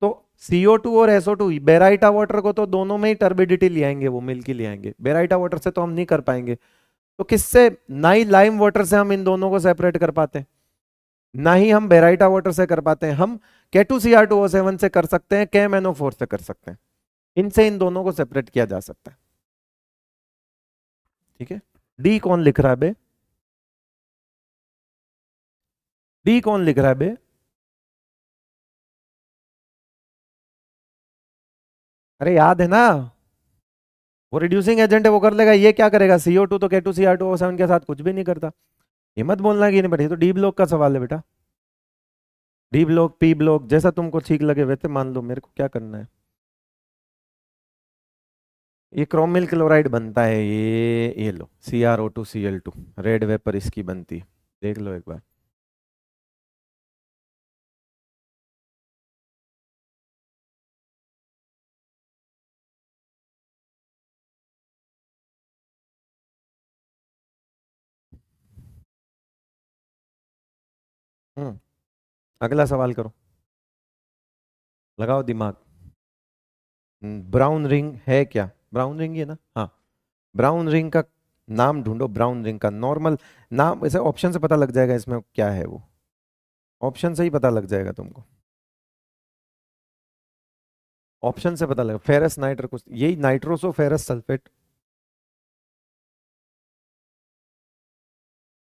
Speaker 2: तो सीओ टू और एसओ टू बेराइटा वाटर को तो दोनों में ही टर्बिडिटी ले आएंगे वो मिल के ले आएंगे बेराइटा वाटर से तो हम नहीं कर पाएंगे तो किससे ना ही लाइम वाटर से हम इन दोनों को सेपरेट कर पाते हैं ना ही हम बेराइटा वाटर से कर पाते हैं हम K two C R two O seven से कर सकते हैं के मैनो फोर से कर सकते हैं इनसे इन दोनों को
Speaker 1: सेपरेट किया जा सकता है ठीक है डी कौन लिख रहा है बे डी कौन लिख रहा है बे अरे याद है ना वो रिड्यूसिंग एजेंट है वो कर लेगा ये क्या करेगा सी ओ टू तो K two C R two O seven के साथ कुछ भी
Speaker 2: नहीं करता हिम्मत बोलना कि नहीं बैठे तो डी ब्लॉक का सवाल है बेटा डी ब्लॉक पी ब्लॉक जैसा तुमको ठीक लगे वैसे मान लो मेरे को क्या करना है ये क्रोमिल क्लोराइड बनता है ये ये लो C R O two C L two red
Speaker 1: vapour इसकी बनती है देख लो एक बार हम्म। अगला सवाल करो लगाओ दिमाग हम्म, ब्राउन रिंग
Speaker 2: है क्या ब्राउन रिंग ही है ना हाँ ब्राउन रिंग का नाम ढूंढो ब्राउन रिंग का नॉर्मल नाम ऐसे ऑप्शन से पता लग जाएगा इसमें क्या है वो ऑप्शन से ही पता लग जाएगा तुमको
Speaker 1: ऑप्शन से पता लगेगा फेरस नाइट्रो कुछ यही नाइट्रोसो फेरस सल्फेट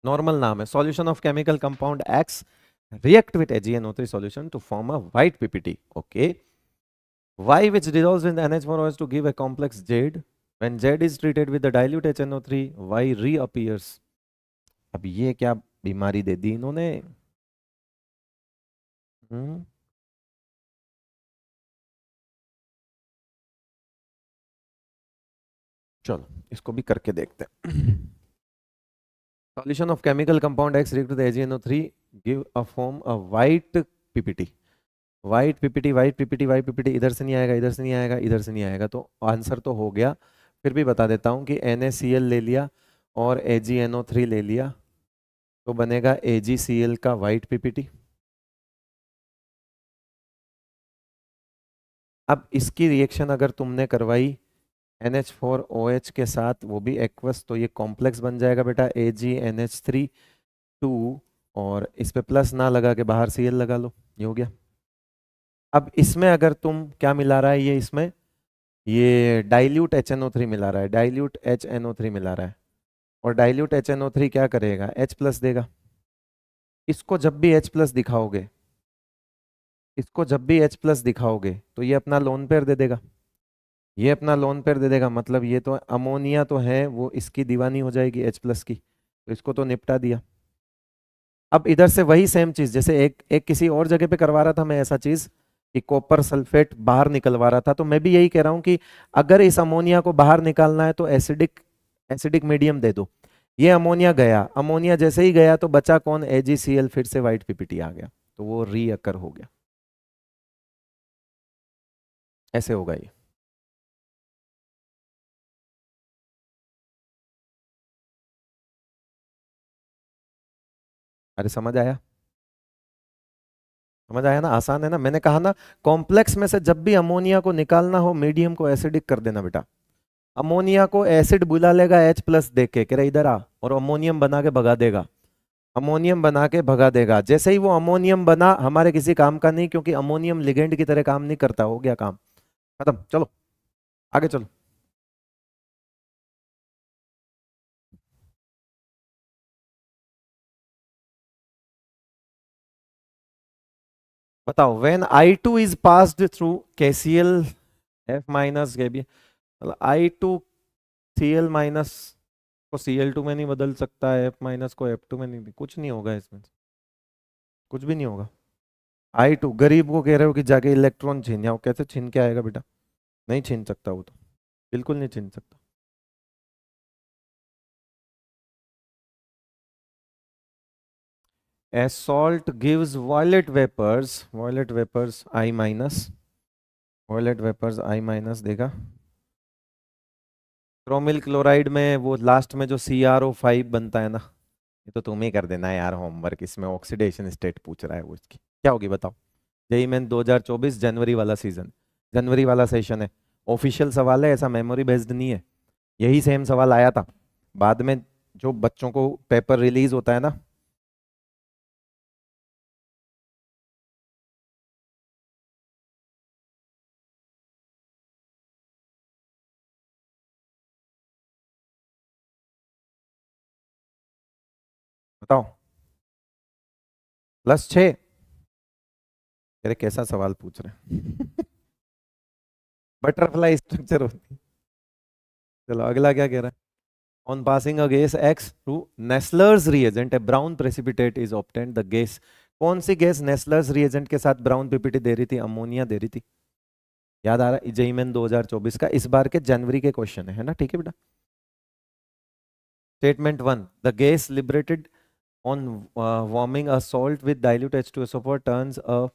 Speaker 2: नॉर्मल नाम है solution of chemical compound X react with AgNO3 solution to form a white PPT. Okay. Y which dissolves in the NH4OH to give a complex Z. When Z is treated with the dilute HNO3, Y reappears.
Speaker 1: अब ये क्या बीमारी दे दी इन्होंने हम्म चलो इसको भी करके देखते हैं
Speaker 2: Solution of chemical compound X react with AgNO3 give a form a white PPT. White PPT white PPT white PPT इधर से नहीं आएगा इधर से नहीं आएगा इधर से नहीं आएगा तो आंसर तो हो गया फिर भी बता देता हूँ कि एन ले लिया और ए ले
Speaker 1: लिया तो बनेगा ए का वाइट पीपीटी अब इसकी रिएक्शन अगर तुमने करवाई
Speaker 2: N H four O H के साथ वो भी एक्वस तो ये कॉम्प्लेक्स बन जाएगा बेटा A G N H three two और इस पर प्लस ना लगा के बाहर सी एल लगा लो ये हो गया अब इसमें अगर तुम क्या मिला रहा है ये इसमें ये dilute H N O three मिला रहा है dilute H N O three मिला रहा है और dilute H N O three क्या करेगा एच प्लस देगा इसको जब भी एच प्लस दिखाओगे इसको जब भी एच प्लस दिखाओगे तो ये अपना लोन पेयर दे देगा ये अपना लोन पेयर दे देगा मतलब ये तो अमोनिया तो है वो इसकी दीवानी हो जाएगी एच प्लस की तो इसको तो निपटा दिया अब इधर से वही सेम चीज़ जैसे एक एक किसी और जगह पे करवा रहा था मैं ऐसा चीज़ कि कॉपर सल्फेट बाहर निकलवा रहा था तो मैं भी यही कह रहा हूँ कि अगर इस अमोनिया को बाहर निकालना है तो एसिडिक एसिडिक मीडियम दे दो ये अमोनिया गया
Speaker 1: अमोनिया जैसे ही गया तो बचा कौन एजीसीएल फिर से वाइट पीपीटी आ गया तो वो रीअकर हो गया ऐसे होगा ये अरे समझ आया समझ आया ना
Speaker 2: आसान है ना मैंने कहा ना कॉम्प्लेक्स में से जब भी अमोनिया को निकालना हो मीडियम को एसिडिक कर देना बेटा अमोनिया को एसिड बुला लेगा एच प्लस दे के इधर आ और अमोनियम बना के भगा देगा अमोनियम बना के भगा देगा जैसे ही वो अमोनियम बना हमारे किसी काम का
Speaker 1: नहीं क्योंकि अमोनियम लिगेंड की तरह काम नहीं करता हो गया काम खत्म चलो आगे चलो बताओ when I two is passed through K C L F minus के बी मतलब
Speaker 2: I two C L minus को सी एल टू में नहीं बदल सकता एफ माइनस को एफ टू में नहीं कुछ नहीं होगा इसमें कुछ भी नहीं होगा आई टू
Speaker 1: गरीब को कह रहे हो कि जाके इलेक्ट्रॉन छीन जाओ कैसे छीन के आएगा बेटा नहीं छीन सकता वो तो बिल्कुल नहीं छीन सकता as salt gives violet vapors
Speaker 2: violet vapors i minus violet vapors i minus देगा क्रोमिल क्लोराइड में वो लास्ट में जो सी आर ओ फाइव बनता है ना ये तो तुम्हें कर देना है यार होमवर्क इसमें ऑक्सीडेशन स्टेट पूछ रहा है वो इसकी क्या होगी बताओ यही मैन 2024 जनवरी वाला सीजन जनवरी वाला सेशन है ऑफिशियल सवाल है ऐसा मेमोरी बेस्ड नहीं है यही सेम सवाल आया था बाद में जो बच्चों को पेपर
Speaker 1: रिलीज होता है ना बताओ प्लस छे अरे कैसा सवाल पूछ रहे बटरफ्लाई स्ट्रक्चर होती
Speaker 2: चलो अगला क्या कह रहा है on passing a gas x through Nessler's reagent a brown precipitate is obtained the gas कौन सी गैस नेस्लर्स reagent के साथ brown PPT दे रही थी अमोनिया दे रही थी याद आ रहा है जेईमेन 2024 का इस बार के जनवरी के क्वेश्चन है ना ठीक है बेटा statement one the gas liberated on uh, warming a salt with dilute H2SO4 turns a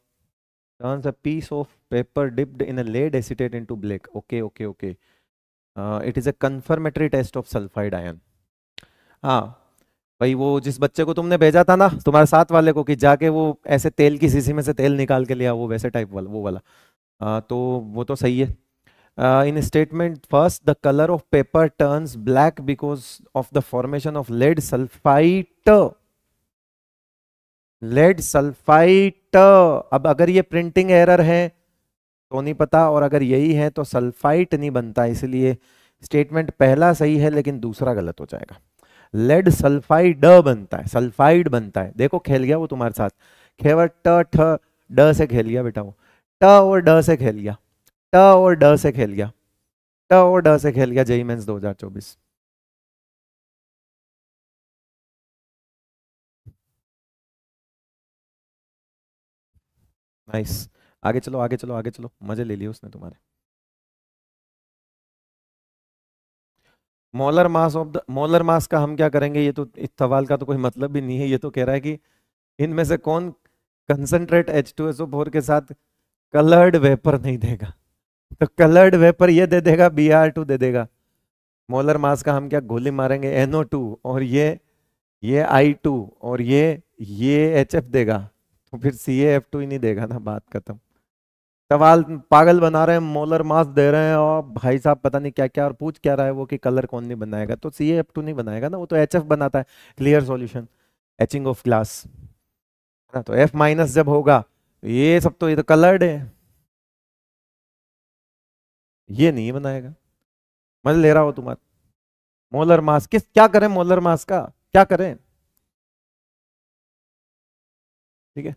Speaker 2: turns a piece of paper dipped in a lead acetate into black. Okay, okay, okay. Uh, it is a confirmatory test of sulfide ion. हाँ भाई वो जिस बच्चे को तुमने भेजा था ना तुम्हारे साथ वाले को कि जाके वो ऐसे तेल की सीसी में से तेल निकाल के लिया वो वैसे टाइप वाला वो वाला आ, तो वो तो सही है in statement first the colour of paper turns black because of the formation of lead sulphite lead sulphite अब अगर ये प्रिंटिंग एरर है तो नहीं पता और अगर यही है तो सल्फाइट नहीं बनता इसलिए स्टेटमेंट पहला सही है लेकिन दूसरा गलत हो जाएगा लेड सल्फाइड बनता है सल्फाइड बनता है देखो खेल गया वो तुम्हारे साथ खेवर ट ठ ड से खेल गया बेटा वो ट और ड से खेल गया ट और ड से खेल गया ट और
Speaker 1: ड से खेल गया जई मेन्स दो हजार चौबीस नाइस आगे चलो आगे चलो आगे चलो मजे ले लिए उसने तुम्हारे
Speaker 2: molar mass of the molar mass का हम क्या करेंगे ये तो इस सवाल का तो कोई मतलब भी नहीं है ये तो कह रहा है कि इनमें से कौन concentrate H two S O four के साथ कलर्ड वेपर नहीं देगा तो कलर्ड वेपर ये दे देगा बी आर टू दे देगा मोलर मास का हम क्या गोली मारेंगे एनओ टू और ये ये आई टू और ये ये एच एफ देगा तो फिर सी एफ टू ही नहीं देगा ना बात खत्म सवाल पागल बना रहे हैं मोलर मास दे रहे हैं और भाई साहब पता नहीं क्या क्या और पूछ क्या रहा है वो कि कलर कौन नहीं बनाएगा तो सी एफ टू नहीं बनाएगा ना वो तो एच एफ बनाता है clear solution etching of glass है ना तो एफ माइनस जब होगा ये सब तो ये तो कलर्ड है ये नहीं बनाएगा
Speaker 1: मजा ले रहा हो तुम्हारे मोलर मास किस क्या करें मोलर मास का क्या करें ठीक है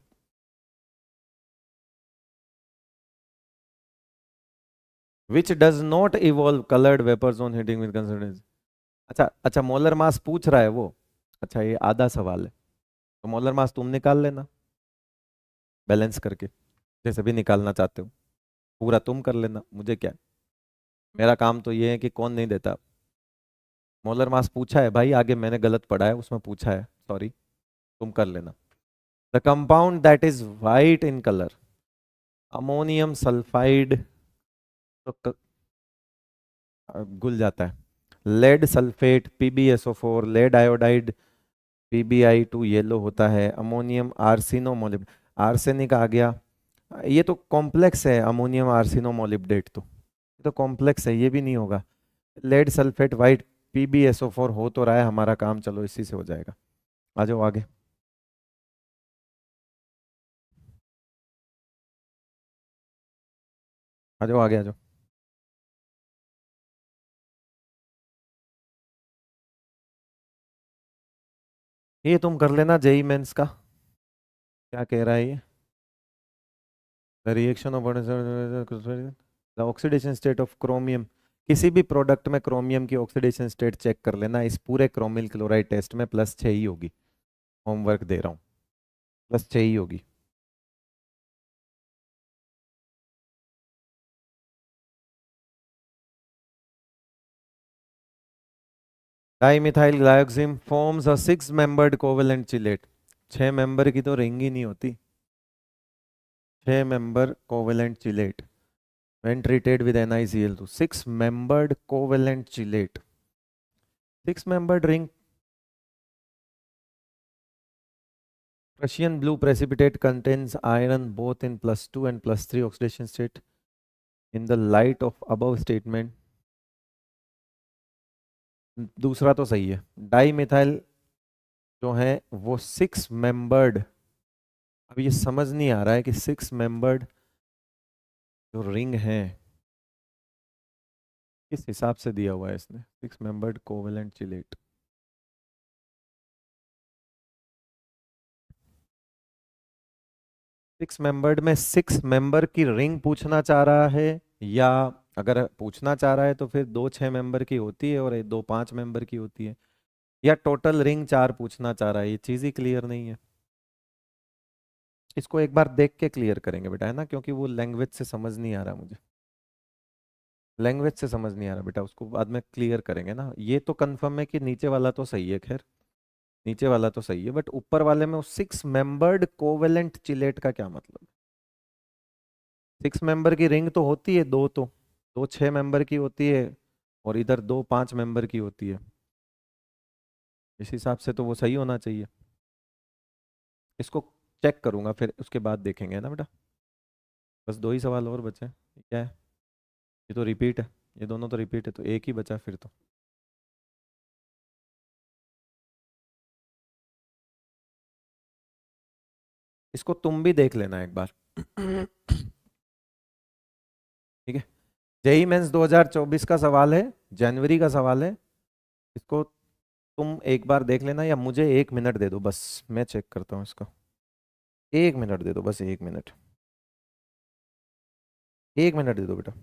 Speaker 1: which does not evolve
Speaker 2: coloured vapour on heating with concentration अच्छा अच्छा मोलर मास पूछ रहा है वो अच्छा ये आधा सवाल है तो मोलर मास तुम निकाल लेना बैलेंस करके जैसे भी निकालना चाहते हो पूरा तुम कर लेना मुझे क्या है? मेरा काम तो ये है कि कौन नहीं देता मोलर मास पूछा है भाई आगे मैंने गलत पढ़ा है उसमें पूछा है सॉरी तुम कर लेना the compound that is white in colour ammonium sulphide तो घुल जाता है lead sulphate PbSO4 lead iodide PbI2 yellow होता है अमोनियम आर्सिनोमोलिब आर्सेनिक आ गया ये तो कॉम्प्लेक्स है अमोनियम आर्सिनोमोलिब्डेट तो ये तो कॉम्प्लेक्स है ये भी नहीं होगा लेड सल्फेट वाइट PbSO4 हो तो रहा है हमारा काम चलो इसी से हो जाएगा
Speaker 1: आ जाओ आगे आ जाओ आगे आ जाओ ये तुम कर लेना जेई मेंस का क्या कह रहा है ये
Speaker 2: the reaction of oxidation state of chromium किसी भी प्रोडक्ट में क्रोमियम की ऑक्सीडेशन स्टेट चेक कर लेना इस पूरे क्रोमिल क्लोराइड टेस्ट में प्लस छ ही होगी
Speaker 1: होमवर्क दे रहा हूँ प्लस छः ही होगी dimethylglyoxime forms a six
Speaker 2: membered covalent chelate छः मेंबर की तो रिंग ही नहीं होती छः member covalent chelate when treated with NiCl2 six membered covalent chelate six membered ring Prussian blue precipitate contains iron both in plus 2 and plus 3 oxidation state in the light of above statement दूसरा तो सही है di methyl जो है वो six membered अब ये समझ नहीं आ रहा है कि सिक्स
Speaker 1: मेंबर्ड जो रिंग है किस हिसाब से दिया हुआ है इसने six membered covalent chelate six membered में
Speaker 2: सिक्स मेंबर की रिंग पूछना चाह रहा है या अगर पूछना चाह रहा है तो फिर दो छः मेंबर की होती है और दो पाँच मेंबर की होती है या टोटल रिंग चार पूछना चाह रहा है ये चीज़ ही क्लियर नहीं है इसको एक बार देख के क्लियर करेंगे बेटा है ना क्योंकि वो लैंग्वेज से समझ नहीं आ रहा मुझे लैंग्वेज से समझ नहीं आ रहा बेटा उसको बाद में क्लियर करेंगे ना ये तो कन्फर्म है कि नीचे वाला तो सही है खैर नीचे वाला तो सही है बट ऊपर वाले में उस सिक्स मेंबर्ड कोवेलेंट चिलेट का क्या मतलब है सिक्स मेंबर की रिंग तो होती है दो तो दो छः मेंबर की होती है और इधर दो पाँच मेंबर की होती है इस हिसाब से तो वो सही होना चाहिए इसको चेक करूँगा फिर उसके बाद देखेंगे ना बेटा
Speaker 1: बस दो ही सवाल और बचे क्या है ये तो रिपीट है ये दोनों तो रिपीट है तो एक ही बचा फिर तो इसको तुम भी देख लेना एक बार ठीक है जेई मेंस 2024 का सवाल
Speaker 2: है जनवरी का सवाल है इसको तुम एक बार देख लेना या मुझे एक
Speaker 1: मिनट दे दो बस मैं चेक करता हूँ इसका एक मिनट दे दो बस एक मिनट एक मिनट दे दो बेटा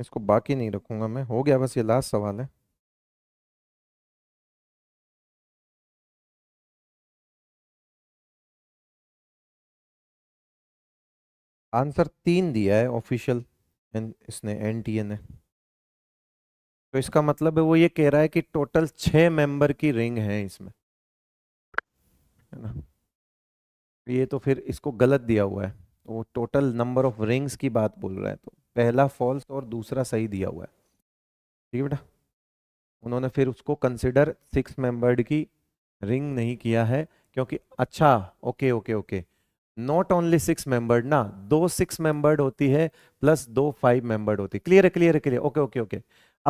Speaker 1: इसको बाकी नहीं रखूँगा मैं हो गया बस ये लास्ट सवाल है आंसर तीन दिया है ऑफिशियल इसने एन टी ए ने तो इसका मतलब है वो ये
Speaker 2: कह रहा है कि टोटल छः मेंबर की रिंग है इसमें है ना ये तो फिर इसको गलत दिया हुआ है तो वो टोटल नंबर ऑफ रिंग्स की बात बोल रहा है तो पहला फॉल्स और दूसरा सही दिया हुआ है ठीक है बेटा उन्होंने फिर उसको कंसिडर सिक्स मेंबर्ड की रिंग नहीं किया है क्योंकि अच्छा okay okay okay not only six membered ना दो सिक्स मेंबर्ड होती है प्लस दो फाइव मेंबर्ड होती है क्लियर है क्लियर है क्लियर ओके ओके ओके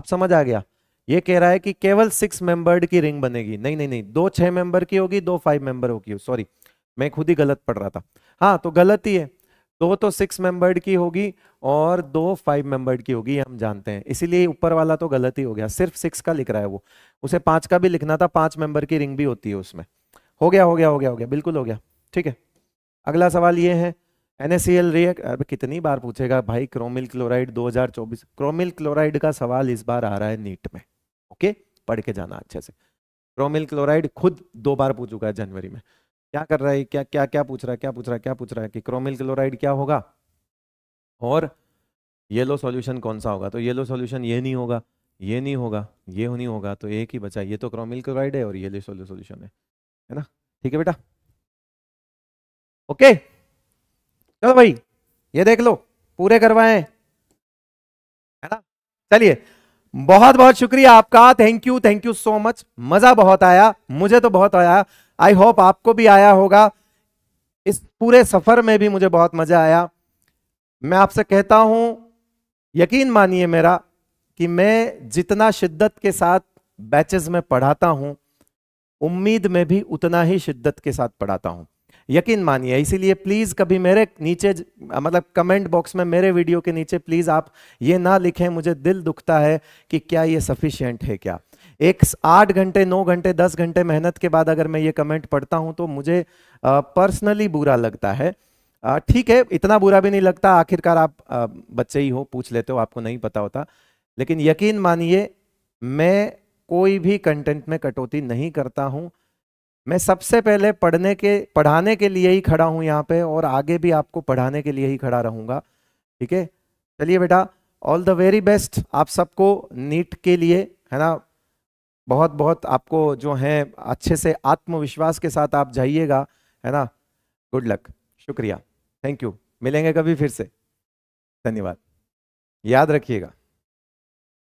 Speaker 2: अब समझ आ गया ये कह रहा है कि केवल सिक्स मेंबर्ड की रिंग बनेगी नहीं नहीं नहीं दो छह मेंबर की होगी दो फाइव मेंबर होगी सॉरी मैं खुद ही गलत पढ़ रहा था हाँ तो गलत ही है दो तो सिक्स मेंबर्ड की होगी और दो फाइव मेंबर्ड की होगी हम जानते हैं इसीलिए ऊपर वाला तो गलत ही हो गया सिर्फ सिक्स का लिख रहा है वो उसे पांच का भी लिखना था पांच मेंबर की रिंग भी होती है उसमें हो गया हो गया हो गया हो गया बिल्कुल हो गया ठीक है अगला सवाल ये है एन एस रिएक्ट अब कितनी बार पूछेगा भाई क्रोमिल क्लोराइड 2024 क्रोमिल क्लोराइड का सवाल इस बार आ रहा है नीट में ओके पढ़ के जाना अच्छे से क्रोमिल क्लोराइड खुद दो बार पूछूगा जनवरी में क्या कर रहा है क्या क्या क्या पूछ रहा है क्या पूछ रहा है क्या पूछ रहा है कि क्रोमिल क्लोराइड क्या होगा और येलो सॉल्यूशन कौन सा होगा तो येलो सॉल्यूशन ये नहीं होगा ये नहीं होगा ये नहीं होगा तो एक ही बचा ये तो क्रोमिल क्लोराइड है और येलो सोल्यूशन है है ना ठीक है बेटा ओके चलो भाई ये देख लो पूरे करवाए है ना चलिए बहुत बहुत शुक्रिया आपका thank you thank you so much मजा बहुत आया मुझे तो बहुत आया आई होप आपको भी आया होगा इस पूरे सफर में भी मुझे बहुत मजा आया मैं आपसे कहता हूं यकीन मानिए मेरा कि मैं जितना शिद्दत के साथ बैचेस में पढ़ाता हूं उम्मीद में भी उतना ही शिद्दत के साथ पढ़ाता हूं यकीन मानिए इसीलिए प्लीज़ कभी मेरे नीचे मतलब कमेंट बॉक्स में मेरे वीडियो के नीचे प्लीज़ आप ये ना लिखें मुझे दिल दुखता है कि क्या ये सफिशियंट है क्या एक आठ घंटे नौ घंटे दस घंटे मेहनत के बाद अगर मैं ये कमेंट पढ़ता हूँ तो मुझे पर्सनली बुरा लगता है ठीक है इतना बुरा भी नहीं लगता आखिरकार आप आ, बच्चे ही हो पूछ लेते हो आपको नहीं पता होता लेकिन यकीन मानिए मैं कोई भी कंटेंट में कटौती नहीं करता हूँ मैं सबसे पहले पढ़ने के पढ़ाने के लिए ही खड़ा हूँ यहाँ पे और आगे भी आपको पढ़ाने के लिए ही खड़ा रहूँगा ठीक है चलिए बेटा ऑल द वेरी बेस्ट आप सबको नीट के लिए है ना बहुत बहुत आपको जो है अच्छे से आत्मविश्वास के साथ आप जाइएगा
Speaker 1: है ना गुड लक शुक्रिया थैंक यू मिलेंगे कभी फिर से धन्यवाद याद रखिएगा